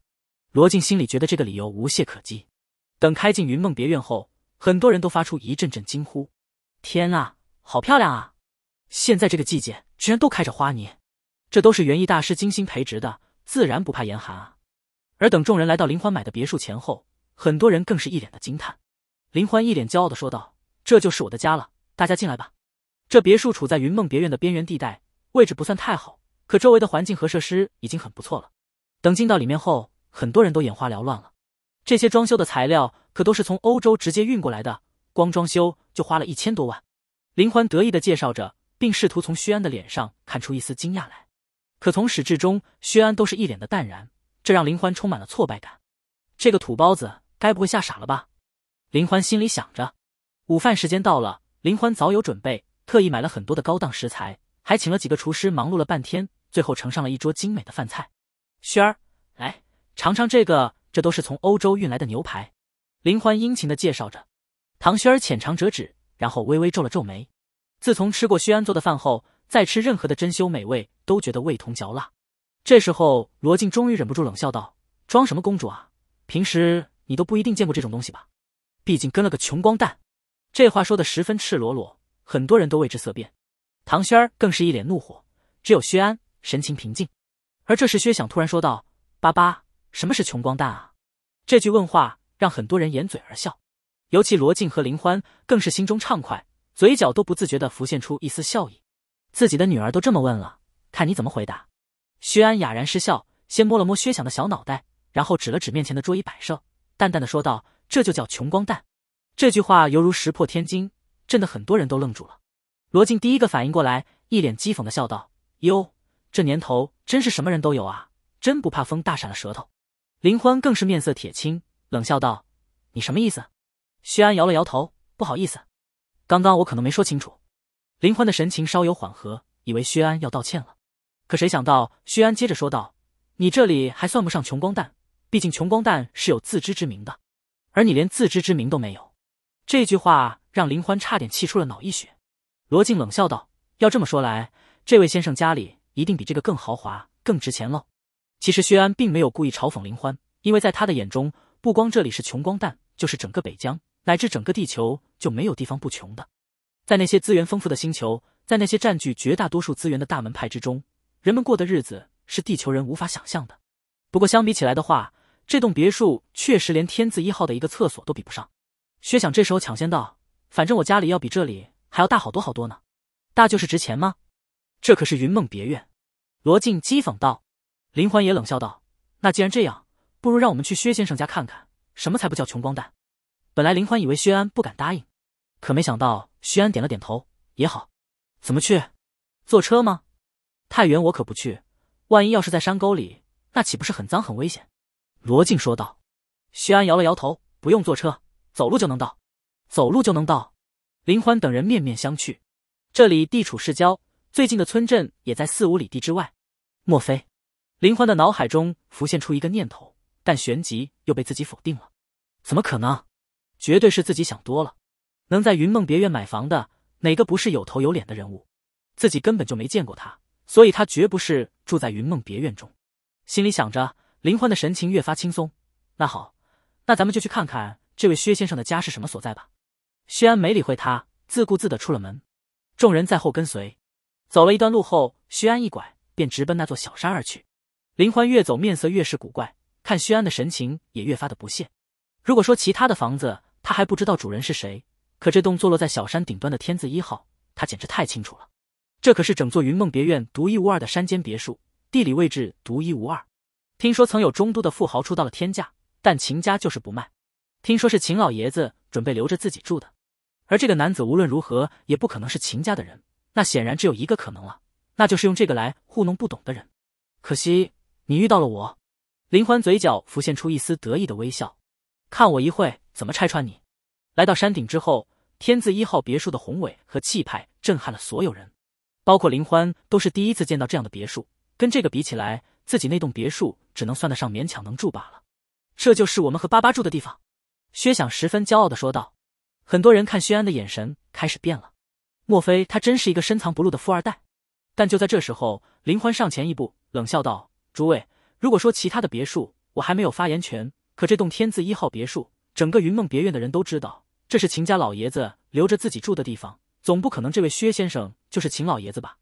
罗晋心里觉得这个理由无懈可击。等开进云梦别院后，很多人都发出一阵阵惊呼：“天啊，好漂亮啊！现在这个季节居然都开着花呢，这都是园艺大师精心培植的。”自然不怕严寒啊！而等众人来到林欢买的别墅前后，很多人更是一脸的惊叹。林欢一脸骄傲的说道：“这就是我的家了，大家进来吧。”这别墅处在云梦别院的边缘地带，位置不算太好，可周围的环境和设施已经很不错了。等进到里面后，很多人都眼花缭乱了。这些装修的材料可都是从欧洲直接运过来的，光装修就花了一千多万。林欢得意的介绍着，并试图从薛安的脸上看出一丝惊讶来。可从始至终，薛安都是一脸的淡然，这让林欢充满了挫败感。这个土包子该不会吓傻了吧？林欢心里想着。午饭时间到了，林欢早有准备，特意买了很多的高档食材，还请了几个厨师忙碌了半天，最后盛上了一桌精美的饭菜。轩儿，来尝尝这个，这都是从欧洲运来的牛排。林欢殷勤的介绍着。唐轩儿浅尝辄止，然后微微皱了皱眉。自从吃过薛安做的饭后。再吃任何的珍馐美味都觉得味同嚼蜡。这时候，罗晋终于忍不住冷笑道：“装什么公主啊？平时你都不一定见过这种东西吧？毕竟跟了个穷光蛋。”这话说的十分赤裸裸，很多人都为之色变。唐轩儿更是一脸怒火，只有薛安神情平静。而这时，薛想突然说道：“爸爸，什么是穷光蛋啊？”这句问话让很多人掩嘴而笑，尤其罗晋和林欢更是心中畅快，嘴角都不自觉的浮现出一丝笑意。自己的女儿都这么问了，看你怎么回答。薛安哑然失笑，先摸了摸薛想的小脑袋，然后指了指面前的桌椅摆设，淡淡的说道：“这就叫穷光蛋。”这句话犹如石破天惊，震得很多人都愣住了。罗晋第一个反应过来，一脸讥讽的笑道：“哟，这年头真是什么人都有啊，真不怕风大闪了舌头。”林欢更是面色铁青，冷笑道：“你什么意思？”薛安摇了摇头，不好意思：“刚刚我可能没说清楚。”林欢的神情稍有缓和，以为薛安要道歉了，可谁想到薛安接着说道：“你这里还算不上穷光蛋，毕竟穷光蛋是有自知之明的，而你连自知之明都没有。”这句话让林欢差点气出了脑溢血。罗晋冷笑道：“要这么说来，这位先生家里一定比这个更豪华、更值钱喽。”其实薛安并没有故意嘲讽林欢，因为在他的眼中，不光这里是穷光蛋，就是整个北疆乃至整个地球就没有地方不穷的。在那些资源丰富的星球，在那些占据绝大多数资源的大门派之中，人们过的日子是地球人无法想象的。不过相比起来的话，这栋别墅确实连天字一号的一个厕所都比不上。薛想这时候抢先道：“反正我家里要比这里还要大好多好多呢。”大就是值钱吗？这可是云梦别院。”罗晋讥讽道。林欢也冷笑道：“那既然这样，不如让我们去薛先生家看看，什么才不叫穷光蛋。”本来林欢以为薛安不敢答应。可没想到，徐安点了点头。也好，怎么去？坐车吗？太远，我可不去。万一要是在山沟里，那岂不是很脏很危险？罗静说道。徐安摇了摇头，不用坐车，走路就能到。走路就能到？林欢等人面面相觑。这里地处市郊，最近的村镇也在四五里地之外。莫非？林欢的脑海中浮现出一个念头，但旋即又被自己否定了。怎么可能？绝对是自己想多了。能在云梦别院买房的哪个不是有头有脸的人物？自己根本就没见过他，所以他绝不是住在云梦别院中。心里想着，林欢的神情越发轻松。那好，那咱们就去看看这位薛先生的家是什么所在吧。薛安没理会他，自顾自的出了门。众人在后跟随，走了一段路后，薛安一拐便直奔那座小山而去。林欢越走面色越是古怪，看薛安的神情也越发的不屑。如果说其他的房子他还不知道主人是谁。可这栋坐落在小山顶端的天字一号，他简直太清楚了。这可是整座云梦别院独一无二的山间别墅，地理位置独一无二。听说曾有中都的富豪出到了天价，但秦家就是不卖。听说是秦老爷子准备留着自己住的。而这个男子无论如何也不可能是秦家的人，那显然只有一个可能了，那就是用这个来糊弄不懂的人。可惜你遇到了我。林欢嘴角浮现出一丝得意的微笑，看我一会怎么拆穿你。来到山顶之后，天字一号别墅的宏伟和气派震撼了所有人，包括林欢都是第一次见到这样的别墅。跟这个比起来，自己那栋别墅只能算得上勉强能住罢了。这就是我们和巴巴住的地方，薛想十分骄傲的说道。很多人看薛安的眼神开始变了，莫非他真是一个深藏不露的富二代？但就在这时候，林欢上前一步，冷笑道：“诸位，如果说其他的别墅我还没有发言权，可这栋天字一号别墅……”整个云梦别院的人都知道，这是秦家老爷子留着自己住的地方。总不可能这位薛先生就是秦老爷子吧？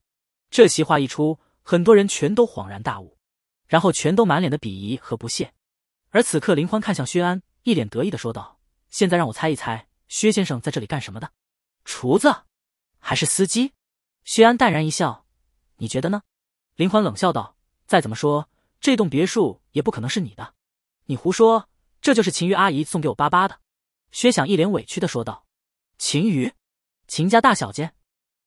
这席话一出，很多人全都恍然大悟，然后全都满脸的鄙夷和不屑。而此刻，林欢看向薛安，一脸得意的说道：“现在让我猜一猜，薛先生在这里干什么的？厨子还是司机？”薛安淡然一笑：“你觉得呢？”林欢冷笑道：“再怎么说，这栋别墅也不可能是你的，你胡说。”这就是秦瑜阿姨送给我爸爸的，薛想一脸委屈的说道：“秦瑜，秦家大小姐，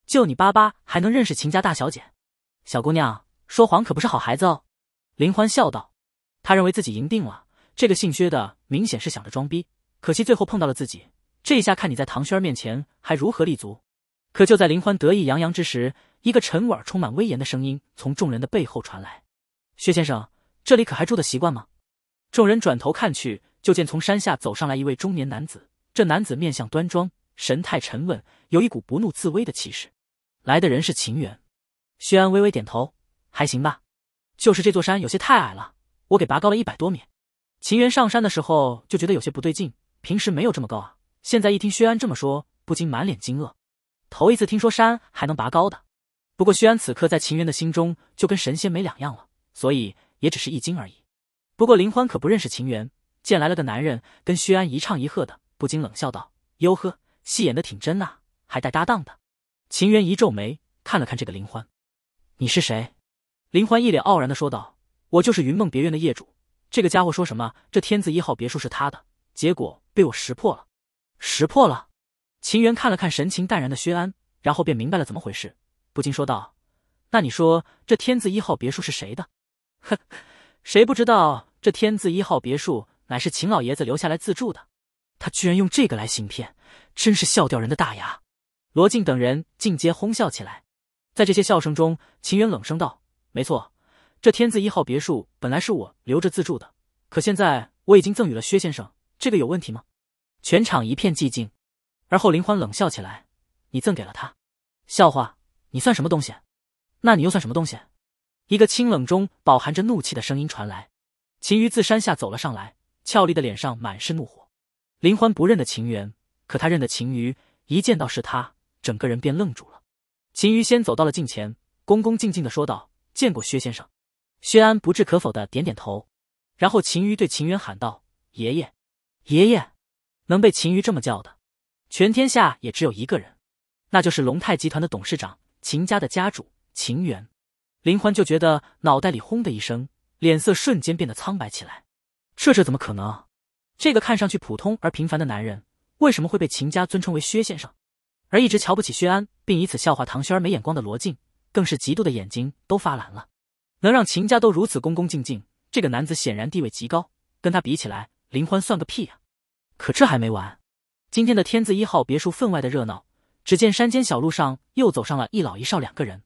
就你爸爸还能认识秦家大小姐？小姑娘说谎可不是好孩子哦。”林欢笑道：“他认为自己赢定了，这个姓薛的明显是想着装逼，可惜最后碰到了自己。这一下看你在唐轩儿面前还如何立足？”可就在林欢得意洋洋之时，一个沉稳、充满威严的声音从众人的背后传来：“薛先生，这里可还住得习惯吗？”众人转头看去。就见从山下走上来一位中年男子，这男子面相端庄，神态沉稳，有一股不怒自威的气势。来的人是秦源，薛安微微点头，还行吧，就是这座山有些太矮了，我给拔高了一百多米。秦源上山的时候就觉得有些不对劲，平时没有这么高啊，现在一听薛安这么说，不禁满脸惊愕，头一次听说山还能拔高的。不过薛安此刻在秦源的心中就跟神仙没两样了，所以也只是一惊而已。不过林欢可不认识秦源。见来了个男人，跟薛安一唱一和的，不禁冷笑道：“哟呵，戏演的挺真呐，还带搭档的。”秦源一皱眉，看了看这个林欢：“你是谁？”林欢一脸傲然的说道：“我就是云梦别院的业主。这个家伙说什么这天字一号别墅是他的，结果被我识破了。”识破了？秦源看了看神情淡然的薛安，然后便明白了怎么回事，不禁说道：“那你说这天字一号别墅是谁的？”“呵，谁不知道这天字一号别墅？”乃是秦老爷子留下来自助的，他居然用这个来行骗，真是笑掉人的大牙！罗晋等人进阶哄笑起来，在这些笑声中，秦远冷声道：“没错，这天字一号别墅本来是我留着自助的，可现在我已经赠予了薛先生，这个有问题吗？”全场一片寂静，而后林欢冷笑起来：“你赠给了他？笑话！你算什么东西？那你又算什么东西？”一个清冷中饱含着怒气的声音传来，秦源自山下走了上来。俏丽的脸上满是怒火，林欢不认得秦源，可他认得秦瑜，一见到是他，整个人便愣住了。秦瑜先走到了近前，恭恭敬敬的说道：“见过薛先生。”薛安不置可否的点点头，然后秦瑜对秦源喊道：“爷爷，爷爷！”能被秦瑜这么叫的，全天下也只有一个人，那就是龙泰集团的董事长、秦家的家主秦源。林欢就觉得脑袋里轰的一声，脸色瞬间变得苍白起来。这这怎么可能？这个看上去普通而平凡的男人，为什么会被秦家尊称为薛先生？而一直瞧不起薛安，并以此笑话唐轩儿没眼光的罗晋，更是嫉妒的眼睛都发蓝了。能让秦家都如此恭恭敬敬，这个男子显然地位极高。跟他比起来，林欢算个屁呀！可这还没完，今天的天字一号别墅分外的热闹。只见山间小路上又走上了一老一少两个人，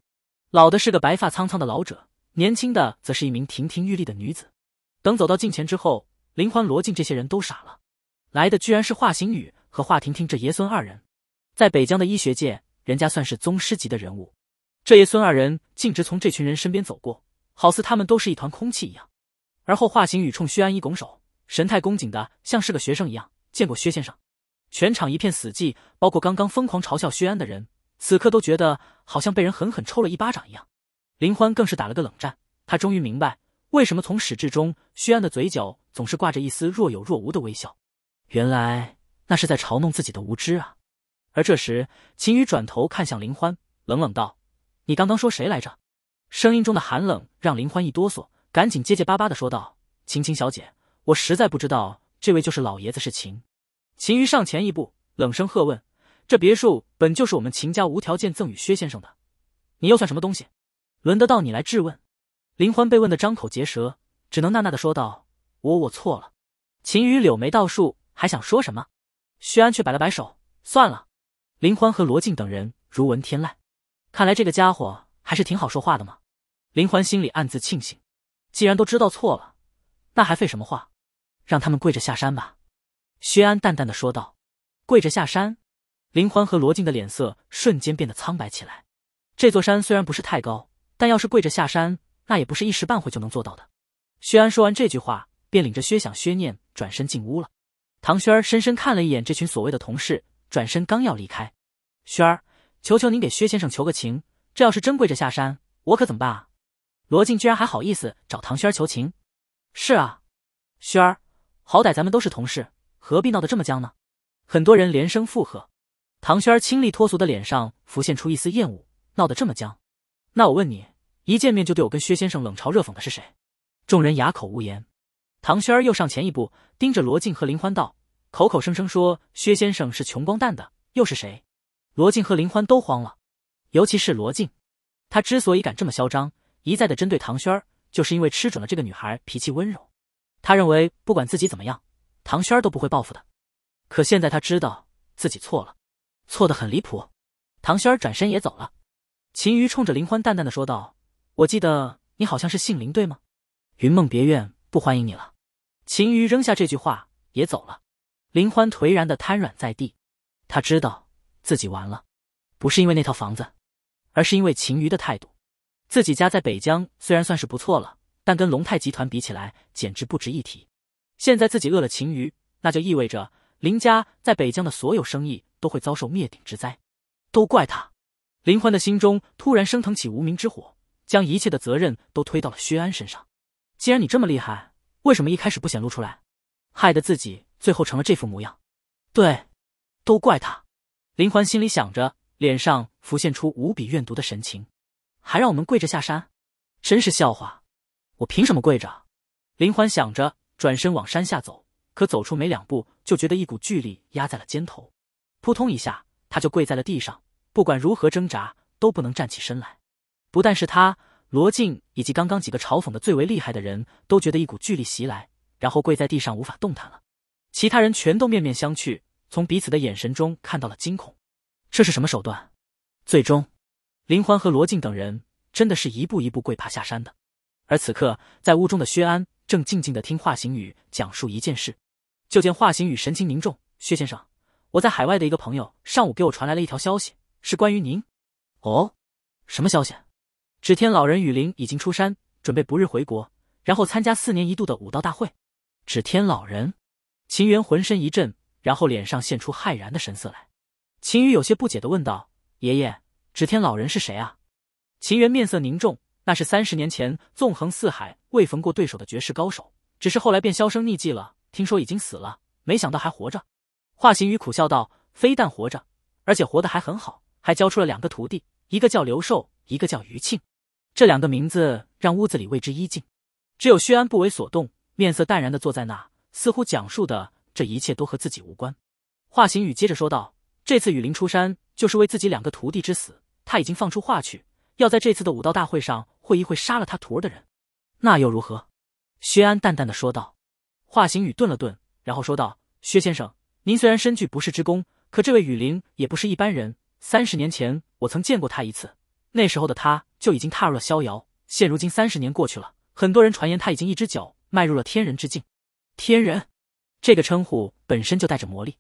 老的是个白发苍苍的老者，年轻的则是一名亭亭玉立的女子。等走到近前之后，林欢、罗晋这些人都傻了，来的居然是华行宇和华婷婷这爷孙二人。在北疆的医学界，人家算是宗师级的人物。这爷孙二人径直从这群人身边走过，好似他们都是一团空气一样。而后，华行宇冲薛安一拱手，神态恭谨的，像是个学生一样，见过薛先生。全场一片死寂，包括刚刚疯狂嘲笑薛安的人，此刻都觉得好像被人狠狠抽了一巴掌一样。林欢更是打了个冷战，他终于明白。为什么从始至终，薛安的嘴角总是挂着一丝若有若无的微笑？原来那是在嘲弄自己的无知啊！而这时，秦宇转头看向林欢，冷冷道：“你刚刚说谁来着？”声音中的寒冷让林欢一哆嗦，赶紧结结巴巴的说道：“秦秦小姐，我实在不知道这位就是老爷子是秦。”秦宇上前一步，冷声喝问：“这别墅本就是我们秦家无条件赠与薛先生的，你又算什么东西？轮得到你来质问？”林欢被问的张口结舌，只能呐呐的说道：“我我错了。”秦宇柳眉倒竖，还想说什么，薛安却摆了摆手，算了。林欢和罗静等人如闻天籁，看来这个家伙还是挺好说话的嘛。林欢心里暗自庆幸，既然都知道错了，那还废什么话，让他们跪着下山吧。薛安淡淡的说道：“跪着下山？”林欢和罗静的脸色瞬间变得苍白起来。这座山虽然不是太高，但要是跪着下山……那也不是一时半会就能做到的。薛安说完这句话，便领着薛想、薛念转身进屋了。唐轩儿深深看了一眼这群所谓的同事，转身刚要离开，轩儿，求求您给薛先生求个情，这要是真跪着下山，我可怎么办啊？罗晋居然还好意思找唐轩儿求情？是啊，轩儿，好歹咱们都是同事，何必闹得这么僵呢？很多人连声附和。唐轩儿清丽脱俗的脸上浮现出一丝厌恶，闹得这么僵，那我问你。一见面就对我跟薛先生冷嘲热讽的是谁？众人哑口无言。唐轩儿又上前一步，盯着罗静和林欢道：“口口声声说薛先生是穷光蛋的，又是谁？”罗静和林欢都慌了，尤其是罗静，他之所以敢这么嚣张，一再的针对唐轩儿，就是因为吃准了这个女孩脾气温柔。他认为不管自己怎么样，唐轩儿都不会报复的。可现在他知道自己错了，错的很离谱。唐轩儿转身也走了。秦瑜冲着林欢淡淡的说道。我记得你好像是姓林对吗？云梦别院不欢迎你了。秦瑜扔下这句话也走了。林欢颓然的瘫软在地，他知道自己完了，不是因为那套房子，而是因为秦瑜的态度。自己家在北疆虽然算是不错了，但跟龙泰集团比起来简直不值一提。现在自己饿了秦瑜，那就意味着林家在北疆的所有生意都会遭受灭顶之灾。都怪他！林欢的心中突然升腾起无名之火。将一切的责任都推到了薛安身上。既然你这么厉害，为什么一开始不显露出来？害得自己最后成了这副模样。对，都怪他。林欢心里想着，脸上浮现出无比怨毒的神情。还让我们跪着下山，真是笑话！我凭什么跪着？林欢想着，转身往山下走。可走出没两步，就觉得一股巨力压在了肩头，扑通一下，他就跪在了地上。不管如何挣扎，都不能站起身来。不但是他罗晋以及刚刚几个嘲讽的最为厉害的人，都觉得一股巨力袭来，然后跪在地上无法动弹了。其他人全都面面相觑，从彼此的眼神中看到了惊恐。这是什么手段？最终，林欢和罗晋等人真的是一步一步跪爬下山的。而此刻，在屋中的薛安正静静的听华行宇讲述一件事。就见华行宇神情凝重：“薛先生，我在海外的一个朋友上午给我传来了一条消息，是关于您。”“哦，什么消息？”指天老人雨林已经出山，准备不日回国，然后参加四年一度的武道大会。指天老人，秦源浑身一震，然后脸上现出骇然的神色来。秦羽有些不解的问道：“爷爷，指天老人是谁啊？”秦源面色凝重：“那是三十年前纵横四海、未逢过对手的绝世高手，只是后来便销声匿迹了。听说已经死了，没想到还活着。”华行雨苦笑道：“非但活着，而且活得还很好，还教出了两个徒弟，一个叫刘寿，一个叫余庆。”这两个名字让屋子里为之一静，只有薛安不为所动，面色淡然的坐在那，似乎讲述的这一切都和自己无关。华行宇接着说道：“这次雨林出山，就是为自己两个徒弟之死，他已经放出话去，要在这次的武道大会上会一会杀了他徒儿的人。”那又如何？薛安淡淡的说道。华行宇顿了顿，然后说道：“薛先生，您虽然身具不世之功，可这位雨林也不是一般人。三十年前，我曾见过他一次。”那时候的他就已经踏入了逍遥，现如今三十年过去了，很多人传言他已经一只脚迈入了天人之境。天人，这个称呼本身就带着魔力。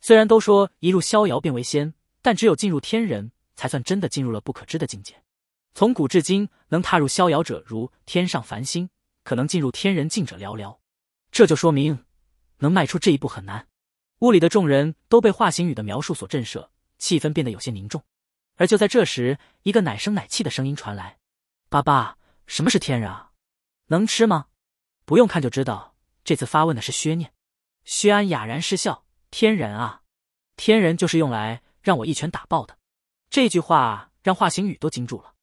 虽然都说一入逍遥便为仙，但只有进入天人，才算真的进入了不可知的境界。从古至今，能踏入逍遥者如天上繁星，可能进入天人境者寥寥。这就说明，能迈出这一步很难。屋里的众人都被华行宇的描述所震慑，气氛变得有些凝重。而就在这时，一个奶声奶气的声音传来：“爸爸，什么是天人啊？能吃吗？”不用看就知道，这次发问的是薛念。薛安哑然失笑：“天人啊，天人就是用来让我一拳打爆的。”这句话让华行宇都惊住了。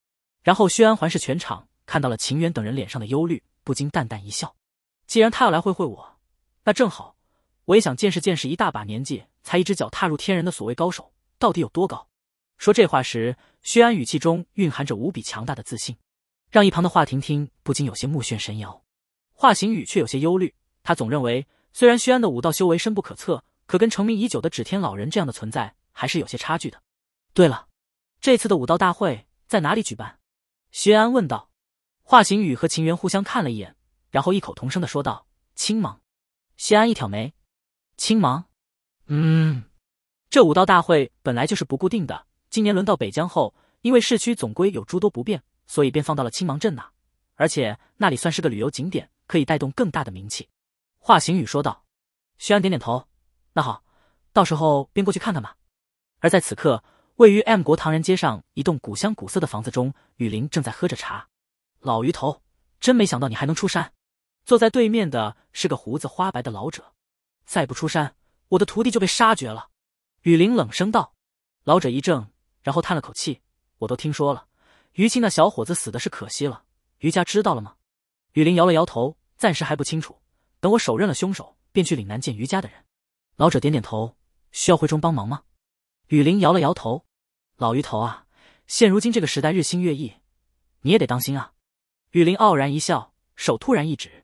然后薛安环视全场，看到了秦远等人脸上的忧虑，不禁淡淡一笑：“既然他要来会会我，那正好，我也想见识见识，一大把年纪才一只脚踏入天人的所谓高手，到底有多高。”说这话时，薛安语气中蕴含着无比强大的自信，让一旁的华婷婷不禁有些目眩神摇。华行宇却有些忧虑，他总认为，虽然薛安的武道修为深不可测，可跟成名已久的指天老人这样的存在还是有些差距的。对了，这次的武道大会在哪里举办？薛安问道。华行宇和秦源互相看了一眼，然后异口同声的说道：“青芒。”薛安一挑眉：“青芒？嗯，这武道大会本来就是不固定的。”今年轮到北疆后，因为市区总归有诸多不便，所以便放到了青芒镇那，而且那里算是个旅游景点，可以带动更大的名气。华行宇说道。徐安点点头，那好，到时候便过去看看吧。而在此刻，位于 M 国唐人街上一栋古香古色的房子中，雨林正在喝着茶。老鱼头，真没想到你还能出山。坐在对面的是个胡子花白的老者。再不出山，我的徒弟就被杀绝了。雨林冷声道。老者一怔。然后叹了口气，我都听说了。于青那小伙子死的是可惜了。于家知道了吗？雨林摇了摇头，暂时还不清楚。等我手刃了凶手，便去岭南见于家的人。老者点点头，需要慧中帮忙吗？雨林摇了摇头。老鱼头啊，现如今这个时代日新月异，你也得当心啊。雨林傲然一笑，手突然一指，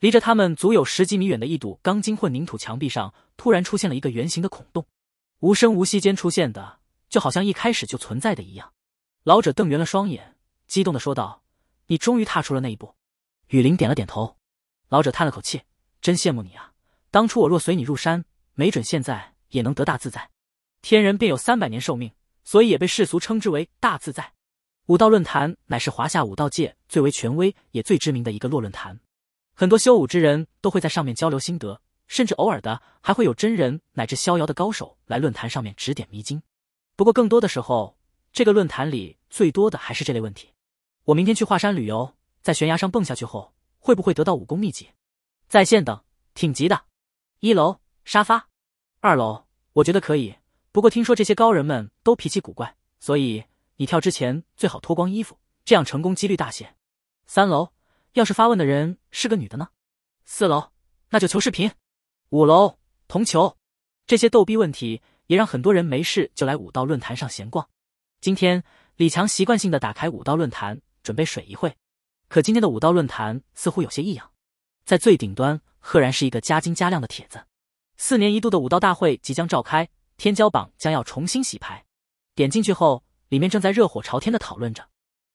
离着他们足有十几米远的一堵钢筋混凝土墙壁上，突然出现了一个圆形的孔洞，无声无息间出现的。就好像一开始就存在的一样，老者瞪圆了双眼，激动地说道：“你终于踏出了那一步。”雨林点了点头。老者叹了口气：“真羡慕你啊！当初我若随你入山，没准现在也能得大自在。天人便有三百年寿命，所以也被世俗称之为大自在。”武道论坛乃是华夏武道界最为权威也最知名的一个落论坛，很多修武之人都会在上面交流心得，甚至偶尔的还会有真人乃至逍遥的高手来论坛上面指点迷津。不过更多的时候，这个论坛里最多的还是这类问题。我明天去华山旅游，在悬崖上蹦下去后，会不会得到武功秘籍？在线等，挺急的。一楼沙发，二楼我觉得可以，不过听说这些高人们都脾气古怪，所以你跳之前最好脱光衣服，这样成功几率大些。三楼，要是发问的人是个女的呢？四楼，那就求视频。五楼同求，这些逗逼问题。也让很多人没事就来武道论坛上闲逛。今天，李强习惯性的打开武道论坛，准备水一会。可今天的武道论坛似乎有些异样，在最顶端赫然是一个加精加量的帖子：四年一度的武道大会即将召开，天骄榜将要重新洗牌。点进去后，里面正在热火朝天的讨论着。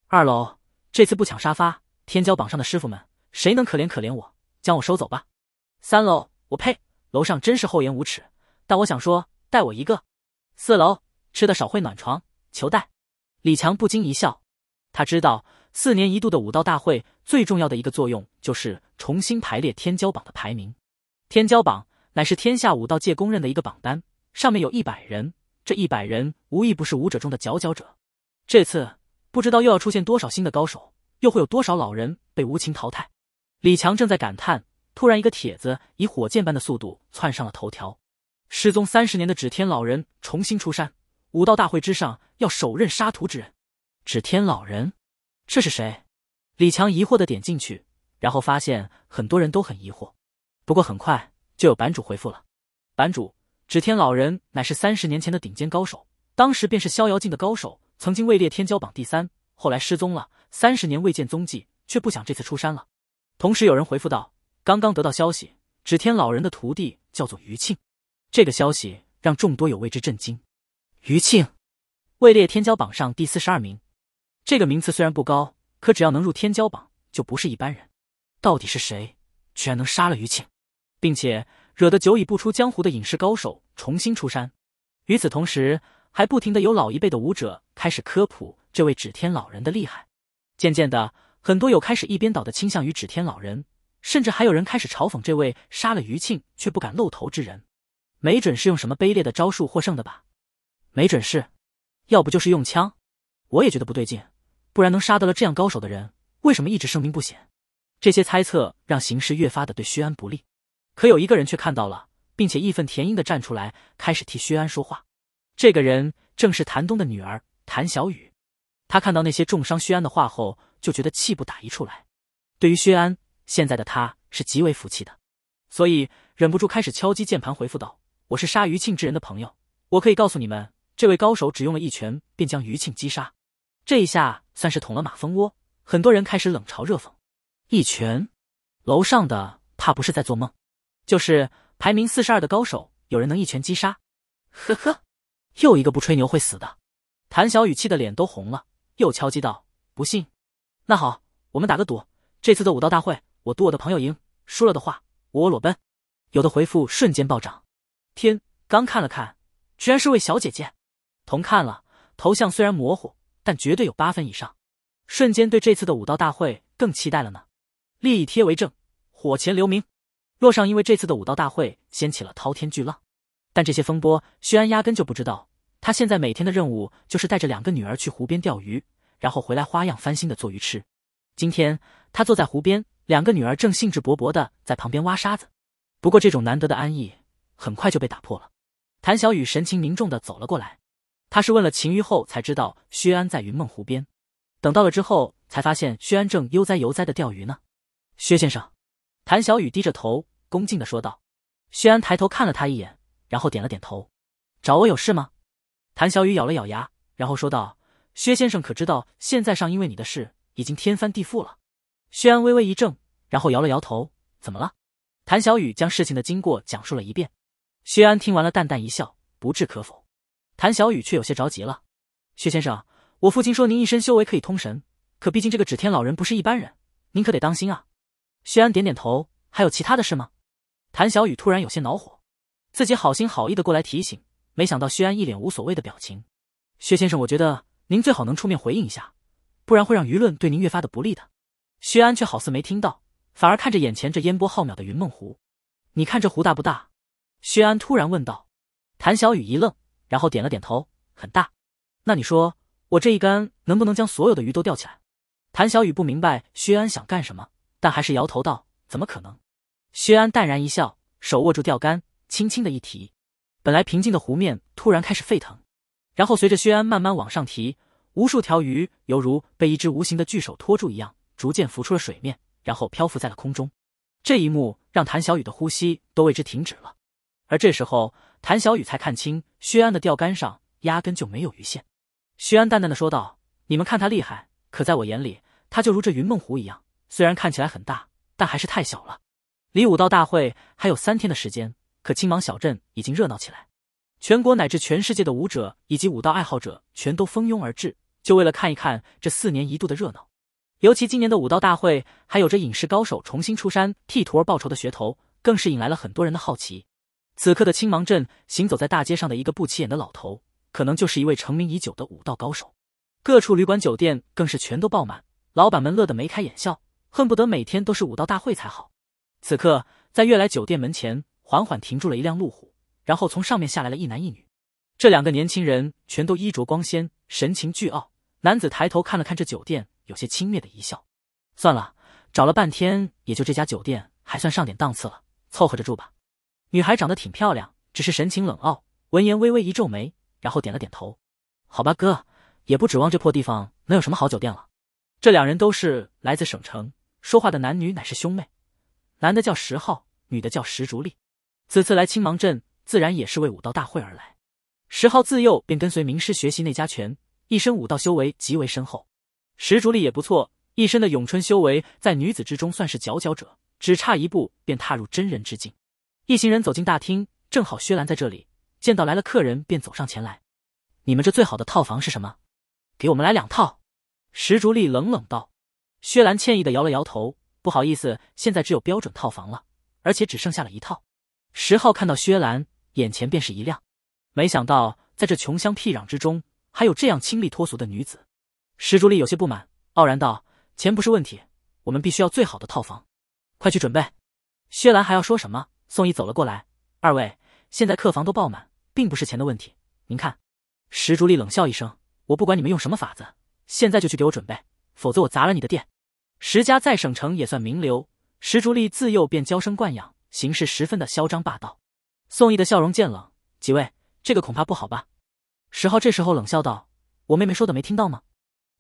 二楼，这次不抢沙发，天骄榜上的师傅们，谁能可怜可怜我，将我收走吧？三楼，我呸，楼上真是厚颜无耻。但我想说。带我一个，四楼吃的少会暖床，求带。李强不禁一笑，他知道四年一度的武道大会最重要的一个作用就是重新排列天骄榜的排名。天骄榜乃是天下武道界公认的一个榜单，上面有一百人，这一百人无一不是武者中的佼佼者。这次不知道又要出现多少新的高手，又会有多少老人被无情淘汰。李强正在感叹，突然一个帖子以火箭般的速度窜上了头条。失踪三十年的指天老人重新出山，武道大会之上要手刃杀徒之人。指天老人，这是谁？李强疑惑的点进去，然后发现很多人都很疑惑。不过很快就有版主回复了：“版主，指天老人乃是三十年前的顶尖高手，当时便是逍遥境的高手，曾经位列天骄榜第三，后来失踪了，三十年未见踪迹，却不想这次出山了。”同时有人回复道：“刚刚得到消息，指天老人的徒弟叫做余庆。”这个消息让众多有为之震惊。余庆位列天骄榜上第四十二名，这个名次虽然不高，可只要能入天骄榜，就不是一般人。到底是谁，居然能杀了余庆，并且惹得久已不出江湖的隐士高手重新出山？与此同时，还不停的有老一辈的武者开始科普这位指天老人的厉害。渐渐的，很多有开始一边倒的倾向于指天老人，甚至还有人开始嘲讽这位杀了余庆却不敢露头之人。没准是用什么卑劣的招数获胜的吧？没准是，要不就是用枪。我也觉得不对劲，不然能杀得了这样高手的人，为什么一直声名不显？这些猜测让形势越发的对薛安不利。可有一个人却看到了，并且义愤填膺的站出来，开始替薛安说话。这个人正是谭东的女儿谭小雨。他看到那些重伤薛安的话后，就觉得气不打一处来。对于薛安，现在的他是极为服气的，所以忍不住开始敲击键盘回复道。我是杀余庆之人的朋友，我可以告诉你们，这位高手只用了一拳便将余庆击杀，这一下算是捅了马蜂窝。很多人开始冷嘲热讽。一拳，楼上的怕不是在做梦，就是排名四十二的高手，有人能一拳击杀？呵呵，又一个不吹牛会死的。谭小雨气的脸都红了，又敲击道：“不信？那好，我们打个赌，这次的武道大会，我赌我的朋友赢，输了的话我裸奔。”有的回复瞬间暴涨。天刚看了看，居然是位小姐姐。同看了头像虽然模糊，但绝对有八分以上。瞬间对这次的武道大会更期待了呢。立以贴为证，火前留名。洛上因为这次的武道大会掀起了滔天巨浪，但这些风波，薛安压根就不知道。他现在每天的任务就是带着两个女儿去湖边钓鱼，然后回来花样翻新的做鱼吃。今天他坐在湖边，两个女儿正兴致勃勃的在旁边挖沙子。不过这种难得的安逸。很快就被打破了。谭小雨神情凝重的走了过来，他是问了秦余后才知道薛安在云梦湖边，等到了之后才发现薛安正悠哉悠哉的钓鱼呢。薛先生，谭小雨低着头恭敬的说道。薛安抬头看了他一眼，然后点了点头：“找我有事吗？”谭小雨咬了咬牙，然后说道：“薛先生可知道，现在上因为你的事已经天翻地覆了？”薛安微微一怔，然后摇了摇头：“怎么了？”谭小雨将事情的经过讲述了一遍。薛安听完了，淡淡一笑，不置可否。谭小雨却有些着急了：“薛先生，我父亲说您一身修为可以通神，可毕竟这个指天老人不是一般人，您可得当心啊。”薛安点点头：“还有其他的事吗？”谭小雨突然有些恼火，自己好心好意的过来提醒，没想到薛安一脸无所谓的表情。“薛先生，我觉得您最好能出面回应一下，不然会让舆论对您越发的不利的。”薛安却好似没听到，反而看着眼前这烟波浩渺的云梦湖：“你看这湖大不大？”薛安突然问道，谭小雨一愣，然后点了点头。很大，那你说我这一竿能不能将所有的鱼都钓起来？谭小雨不明白薛安想干什么，但还是摇头道：“怎么可能？”薛安淡然一笑，手握住钓竿，轻轻的一提，本来平静的湖面突然开始沸腾，然后随着薛安慢慢往上提，无数条鱼犹如被一只无形的巨手拖住一样，逐渐浮出了水面，然后漂浮在了空中。这一幕让谭小雨的呼吸都为之停止了。而这时候，谭小雨才看清薛安的钓竿上压根就没有鱼线。薛安淡淡的说道：“你们看他厉害，可在我眼里，他就如这云梦湖一样，虽然看起来很大，但还是太小了。”离武道大会还有三天的时间，可青芒小镇已经热闹起来。全国乃至全世界的武者以及武道爱好者全都蜂拥而至，就为了看一看这四年一度的热闹。尤其今年的武道大会还有着影视高手重新出山替徒儿报仇的噱头，更是引来了很多人的好奇。此刻的青芒镇，行走在大街上的一个不起眼的老头，可能就是一位成名已久的武道高手。各处旅馆酒店更是全都爆满，老板们乐得眉开眼笑，恨不得每天都是武道大会才好。此刻，在悦来酒店门前缓缓停住了一辆路虎，然后从上面下来了一男一女。这两个年轻人全都衣着光鲜，神情倨傲。男子抬头看了看这酒店，有些轻蔑的一笑：“算了，找了半天，也就这家酒店还算上点档次了，凑合着住吧。”女孩长得挺漂亮，只是神情冷傲。闻言微微一皱眉，然后点了点头。好吧，哥也不指望这破地方能有什么好酒店了。这两人都是来自省城，说话的男女乃是兄妹，男的叫石浩，女的叫石竹丽。此次来青芒镇，自然也是为武道大会而来。石浩自幼便跟随名师学习内家拳，一身武道修为极为深厚。石竹丽也不错，一身的咏春修为在女子之中算是佼佼者，只差一步便踏入真人之境。一行人走进大厅，正好薛兰在这里见到来了客人，便走上前来。你们这最好的套房是什么？给我们来两套。石竹丽冷冷道。薛兰歉意的摇了摇头，不好意思，现在只有标准套房了，而且只剩下了一套。石浩看到薛兰，眼前便是一亮，没想到在这穷乡僻壤之中还有这样清丽脱俗的女子。石竹丽有些不满，傲然道：钱不是问题，我们必须要最好的套房，快去准备。薛兰还要说什么？宋义走了过来，二位，现在客房都爆满，并不是钱的问题。您看，石竹立冷笑一声：“我不管你们用什么法子，现在就去给我准备，否则我砸了你的店。”石家在省城也算名流，石竹立自幼便娇生惯养，行事十分的嚣张霸道。宋义的笑容渐冷：“几位，这个恐怕不好吧？”石浩这时候冷笑道：“我妹妹说的没听到吗？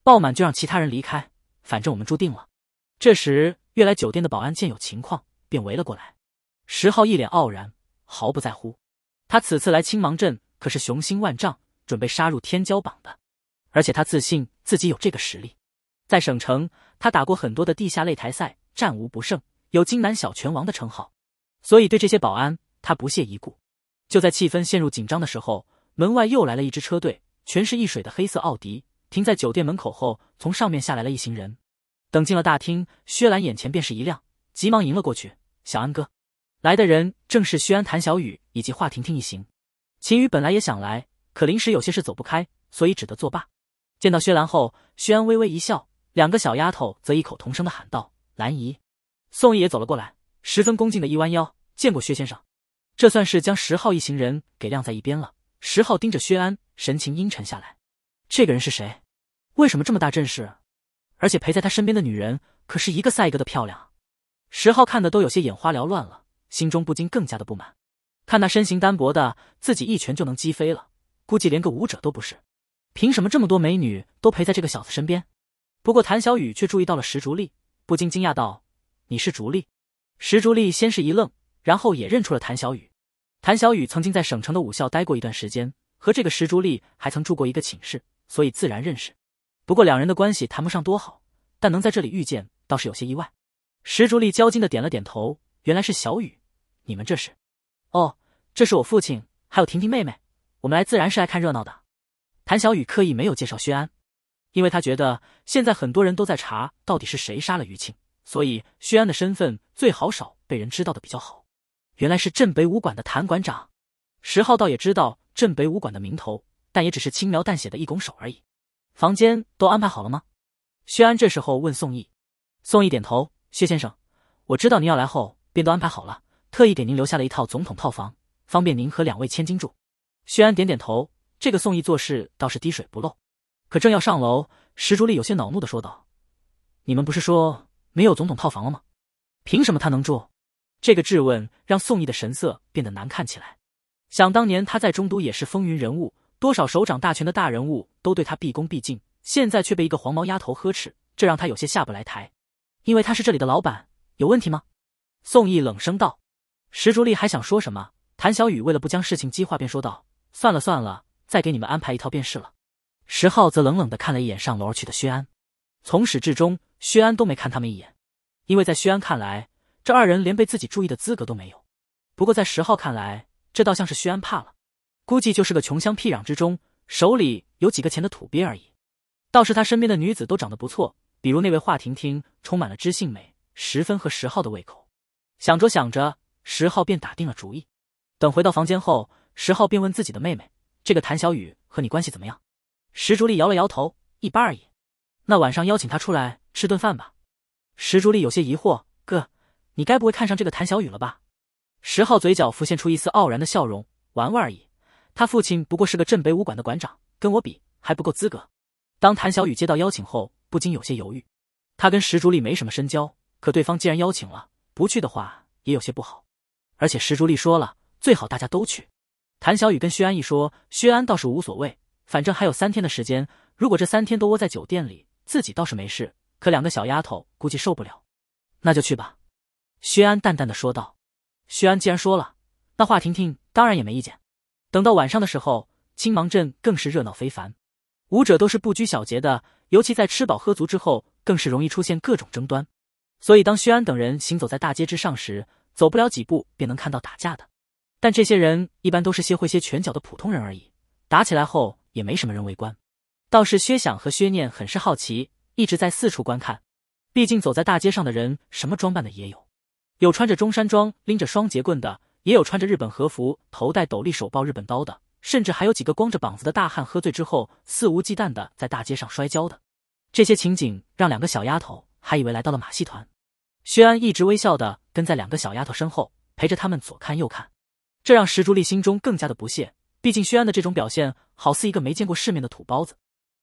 爆满就让其他人离开，反正我们注定了。”这时，悦来酒店的保安见有情况，便围了过来。石浩一脸傲然，毫不在乎。他此次来青芒镇可是雄心万丈，准备杀入天骄榜的。而且他自信自己有这个实力。在省城，他打过很多的地下擂台赛，战无不胜，有金南小拳王的称号。所以对这些保安，他不屑一顾。就在气氛陷入紧张的时候，门外又来了一支车队，全是一水的黑色奥迪，停在酒店门口后，从上面下来了一行人。等进了大厅，薛兰眼前便是一亮，急忙迎了过去：“小安哥。”来的人正是薛安、谭小雨以及华婷婷一行。秦宇本来也想来，可临时有些事走不开，所以只得作罢。见到薛兰后，薛安微微一笑，两个小丫头则异口同声的喊道：“兰姨。”宋毅也走了过来，十分恭敬的一弯腰，见过薛先生。这算是将十号一行人给晾在一边了。十号盯着薛安，神情阴沉下来。这个人是谁？为什么这么大阵势？而且陪在他身边的女人可是一个赛一个的漂亮十号看的都有些眼花缭乱了。心中不禁更加的不满，看那身形单薄的，自己一拳就能击飞了，估计连个武者都不是，凭什么这么多美女都陪在这个小子身边？不过谭小雨却注意到了石竹丽，不禁惊讶道：“你是竹丽？”石竹丽先是一愣，然后也认出了谭小雨。谭小雨曾经在省城的武校待过一段时间，和这个石竹丽还曾住过一个寝室，所以自然认识。不过两人的关系谈不上多好，但能在这里遇见倒是有些意外。石竹丽焦急的点了点头，原来是小雨。你们这是？哦，这是我父亲，还有婷婷妹妹。我们来自然是来看热闹的。谭小雨刻意没有介绍薛安，因为他觉得现在很多人都在查，到底是谁杀了余庆，所以薛安的身份最好少被人知道的比较好。原来是镇北武馆的谭馆长，石浩倒也知道镇北武馆的名头，但也只是轻描淡写的一拱手而已。房间都安排好了吗？薛安这时候问宋义，宋义点头。薛先生，我知道您要来后，便都安排好了。特意给您留下了一套总统套房，方便您和两位千金住。薛安点点头，这个宋义做事倒是滴水不漏。可正要上楼，石竹立有些恼怒的说道：“你们不是说没有总统套房了吗？凭什么他能住？”这个质问让宋义的神色变得难看起来。想当年他在中都也是风云人物，多少手掌大权的大人物都对他毕恭毕敬，现在却被一个黄毛丫头呵斥，这让他有些下不来台。因为他是这里的老板，有问题吗？宋义冷声道。石竹丽还想说什么，谭小雨为了不将事情激化，便说道：“算了算了，再给你们安排一套便是了。”石浩则冷冷的看了一眼上楼而去的薛安，从始至终，薛安都没看他们一眼，因为在薛安看来，这二人连被自己注意的资格都没有。不过在石浩看来，这倒像是薛安怕了，估计就是个穷乡僻壤之中手里有几个钱的土鳖而已。倒是他身边的女子都长得不错，比如那位华婷婷，充满了知性美，十分合石浩的胃口。想着想着。石浩便打定了主意。等回到房间后，石浩便问自己的妹妹：“这个谭小雨和你关系怎么样？”石竹丽摇了摇头：“一般而已。”“那晚上邀请她出来吃顿饭吧。”石竹丽有些疑惑：“哥，你该不会看上这个谭小雨了吧？”石浩嘴角浮现出一丝傲然的笑容：“玩玩而已。他父亲不过是个镇北武馆的馆长，跟我比还不够资格。”当谭小雨接到邀请后，不禁有些犹豫。他跟石竹丽没什么深交，可对方既然邀请了，不去的话也有些不好。而且石竹丽说了，最好大家都去。谭小雨跟薛安一说，薛安倒是无所谓，反正还有三天的时间，如果这三天都窝在酒店里，自己倒是没事，可两个小丫头估计受不了。那就去吧，薛安淡淡的说道。薛安既然说了，那华婷婷当然也没意见。等到晚上的时候，青芒镇更是热闹非凡，舞者都是不拘小节的，尤其在吃饱喝足之后，更是容易出现各种争端。所以当薛安等人行走在大街之上时，走不了几步，便能看到打架的，但这些人一般都是些会些拳脚的普通人而已。打起来后也没什么人围观，倒是薛想和薛念很是好奇，一直在四处观看。毕竟走在大街上的人，什么装扮的也有，有穿着中山装拎着双节棍的，也有穿着日本和服头戴斗笠手抱日本刀的，甚至还有几个光着膀子的大汉喝醉之后肆无忌惮的在大街上摔跤的。这些情景让两个小丫头还以为来到了马戏团。薛安一直微笑的跟在两个小丫头身后，陪着他们左看右看，这让石竹丽心中更加的不屑。毕竟薛安的这种表现，好似一个没见过世面的土包子。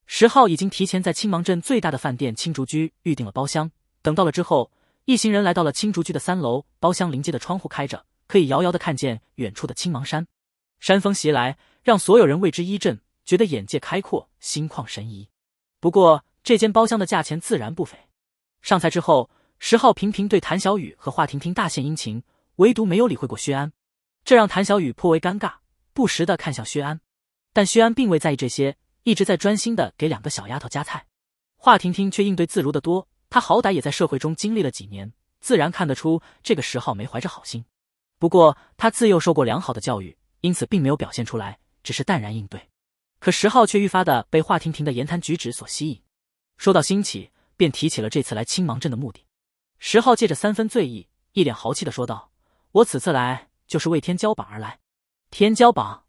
石浩已经提前在青芒镇最大的饭店青竹居预定了包厢，等到了之后，一行人来到了青竹居的三楼包厢，临街的窗户开着，可以遥遥的看见远处的青芒山。山风袭来，让所有人为之一振，觉得眼界开阔，心旷神怡。不过这间包厢的价钱自然不菲。上菜之后。石浩频频对谭小雨和华婷婷大献殷勤，唯独没有理会过薛安，这让谭小雨颇为尴尬，不时的看向薛安，但薛安并未在意这些，一直在专心的给两个小丫头夹菜。华婷婷却应对自如的多，她好歹也在社会中经历了几年，自然看得出这个石浩没怀着好心。不过他自幼受过良好的教育，因此并没有表现出来，只是淡然应对。可石浩却愈发的被华婷婷的言谈举止所吸引，说到兴起，便提起了这次来青芒镇的目的。石浩借着三分醉意，一脸豪气的说道：“我此次来就是为天骄榜而来。”天骄榜，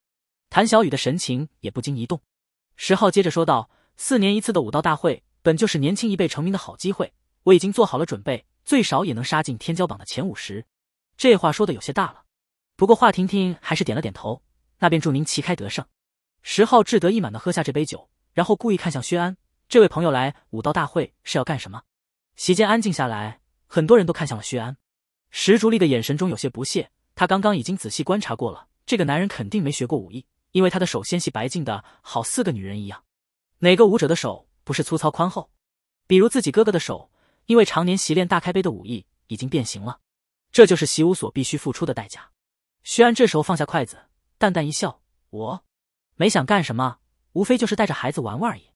谭小雨的神情也不禁一动。石浩接着说道：“四年一次的武道大会，本就是年轻一辈成名的好机会。我已经做好了准备，最少也能杀进天骄榜的前五十。”这话说的有些大了，不过华婷婷还是点了点头。那便祝您旗开得胜。石浩志得意满的喝下这杯酒，然后故意看向薛安这位朋友：“来武道大会是要干什么？”席间安静下来。很多人都看向了薛安，石竹丽的眼神中有些不屑。她刚刚已经仔细观察过了，这个男人肯定没学过武艺，因为他的手纤细白净的好四个女人一样。哪个武者的手不是粗糙宽厚？比如自己哥哥的手，因为常年习练大开杯的武艺，已经变形了。这就是习武所必须付出的代价。薛安这时候放下筷子，淡淡一笑：“我没想干什么，无非就是带着孩子玩玩而已。”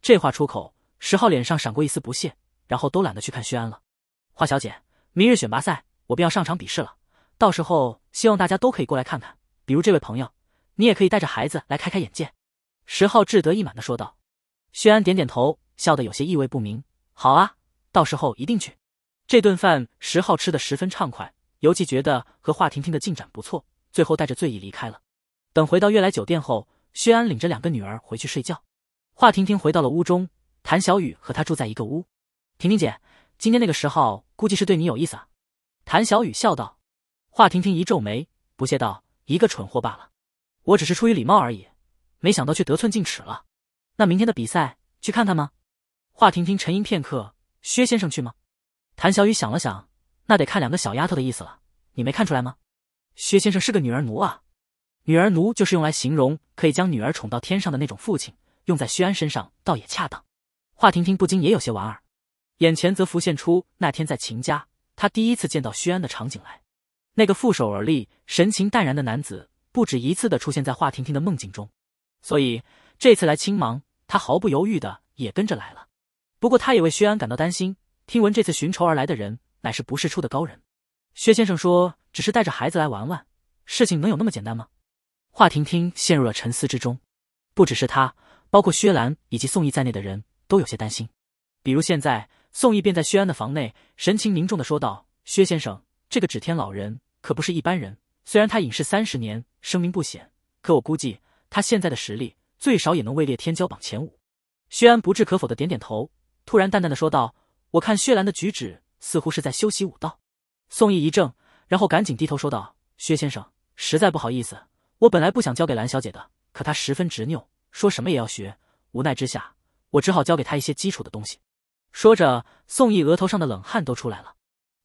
这话出口，石浩脸上闪过一丝不屑，然后都懒得去看薛安了。华小姐，明日选拔赛我便要上场比试了，到时候希望大家都可以过来看看。比如这位朋友，你也可以带着孩子来开开眼界。”石浩志得意满的说道。薛安点点头，笑得有些意味不明。“好啊，到时候一定去。”这顿饭石浩吃的十分畅快，尤其觉得和华婷婷的进展不错，最后带着醉意离开了。等回到悦来酒店后，薛安领着两个女儿回去睡觉。华婷婷回到了屋中，谭小雨和她住在一个屋。婷婷姐。今天那个十号估计是对你有意思啊，谭小雨笑道。华婷婷一皱眉，不屑道：“一个蠢货罢了，我只是出于礼貌而已，没想到却得寸进尺了。”那明天的比赛去看看吗？华婷婷沉吟片刻：“薛先生去吗？”谭小雨想了想：“那得看两个小丫头的意思了，你没看出来吗？薛先生是个女儿奴啊，女儿奴就是用来形容可以将女儿宠到天上的那种父亲，用在薛安身上倒也恰当。”华婷婷不禁也有些莞尔，眼前则浮现出那天在秦家他第一次见到薛安的场景来，那个负手而立、神情淡然的男子，不止一次的出现在华婷婷的梦境中，所以这次来青芒，他毫不犹豫的也跟着来了。不过他也为薛安感到担心，听闻这次寻仇而来的人乃是不世出的高人。薛先生说，只是带着孩子来玩玩，事情能有那么简单吗？华婷婷陷入了沉思之中，不只是他，包括薛兰以及宋毅在内的人都有些担心，比如现在。宋义便在薛安的房内，神情凝重的说道：“薛先生，这个指天老人可不是一般人。虽然他隐世三十年，声名不显，可我估计他现在的实力最少也能位列天骄榜前五。”薛安不置可否的点点头，突然淡淡的说道：“我看薛兰的举止似乎是在修习武道。”宋义一怔，然后赶紧低头说道：“薛先生，实在不好意思，我本来不想交给兰小姐的，可她十分执拗，说什么也要学。无奈之下，我只好教给她一些基础的东西。”说着，宋义额头上的冷汗都出来了。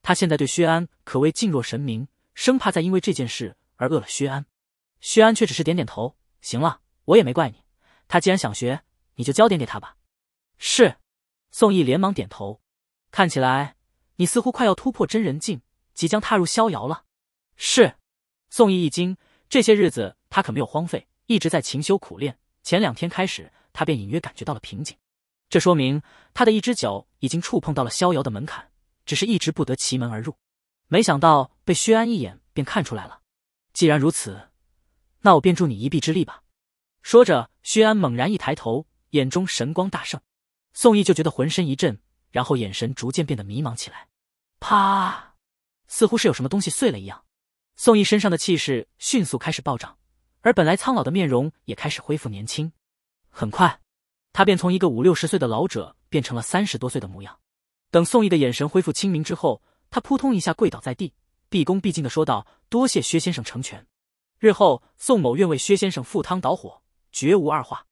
他现在对薛安可谓敬若神明，生怕再因为这件事而饿了薛安。薛安却只是点点头：“行了，我也没怪你。他既然想学，你就教点给他吧。”是，宋义连忙点头。看起来，你似乎快要突破真人境，即将踏入逍遥了。是，宋义一惊，这些日子他可没有荒废，一直在勤修苦练。前两天开始，他便隐约感觉到了瓶颈。这说明他的一只脚已经触碰到了逍遥的门槛，只是一直不得其门而入。没想到被薛安一眼便看出来了。既然如此，那我便助你一臂之力吧。说着，薛安猛然一抬头，眼中神光大盛。宋义就觉得浑身一震，然后眼神逐渐变得迷茫起来。啪，似乎是有什么东西碎了一样。宋义身上的气势迅速开始暴涨，而本来苍老的面容也开始恢复年轻。很快。他便从一个五六十岁的老者变成了三十多岁的模样。等宋义的眼神恢复清明之后，他扑通一下跪倒在地，毕恭毕敬地说道：“多谢薛先生成全，日后宋某愿为薛先生赴汤蹈火，绝无二话。”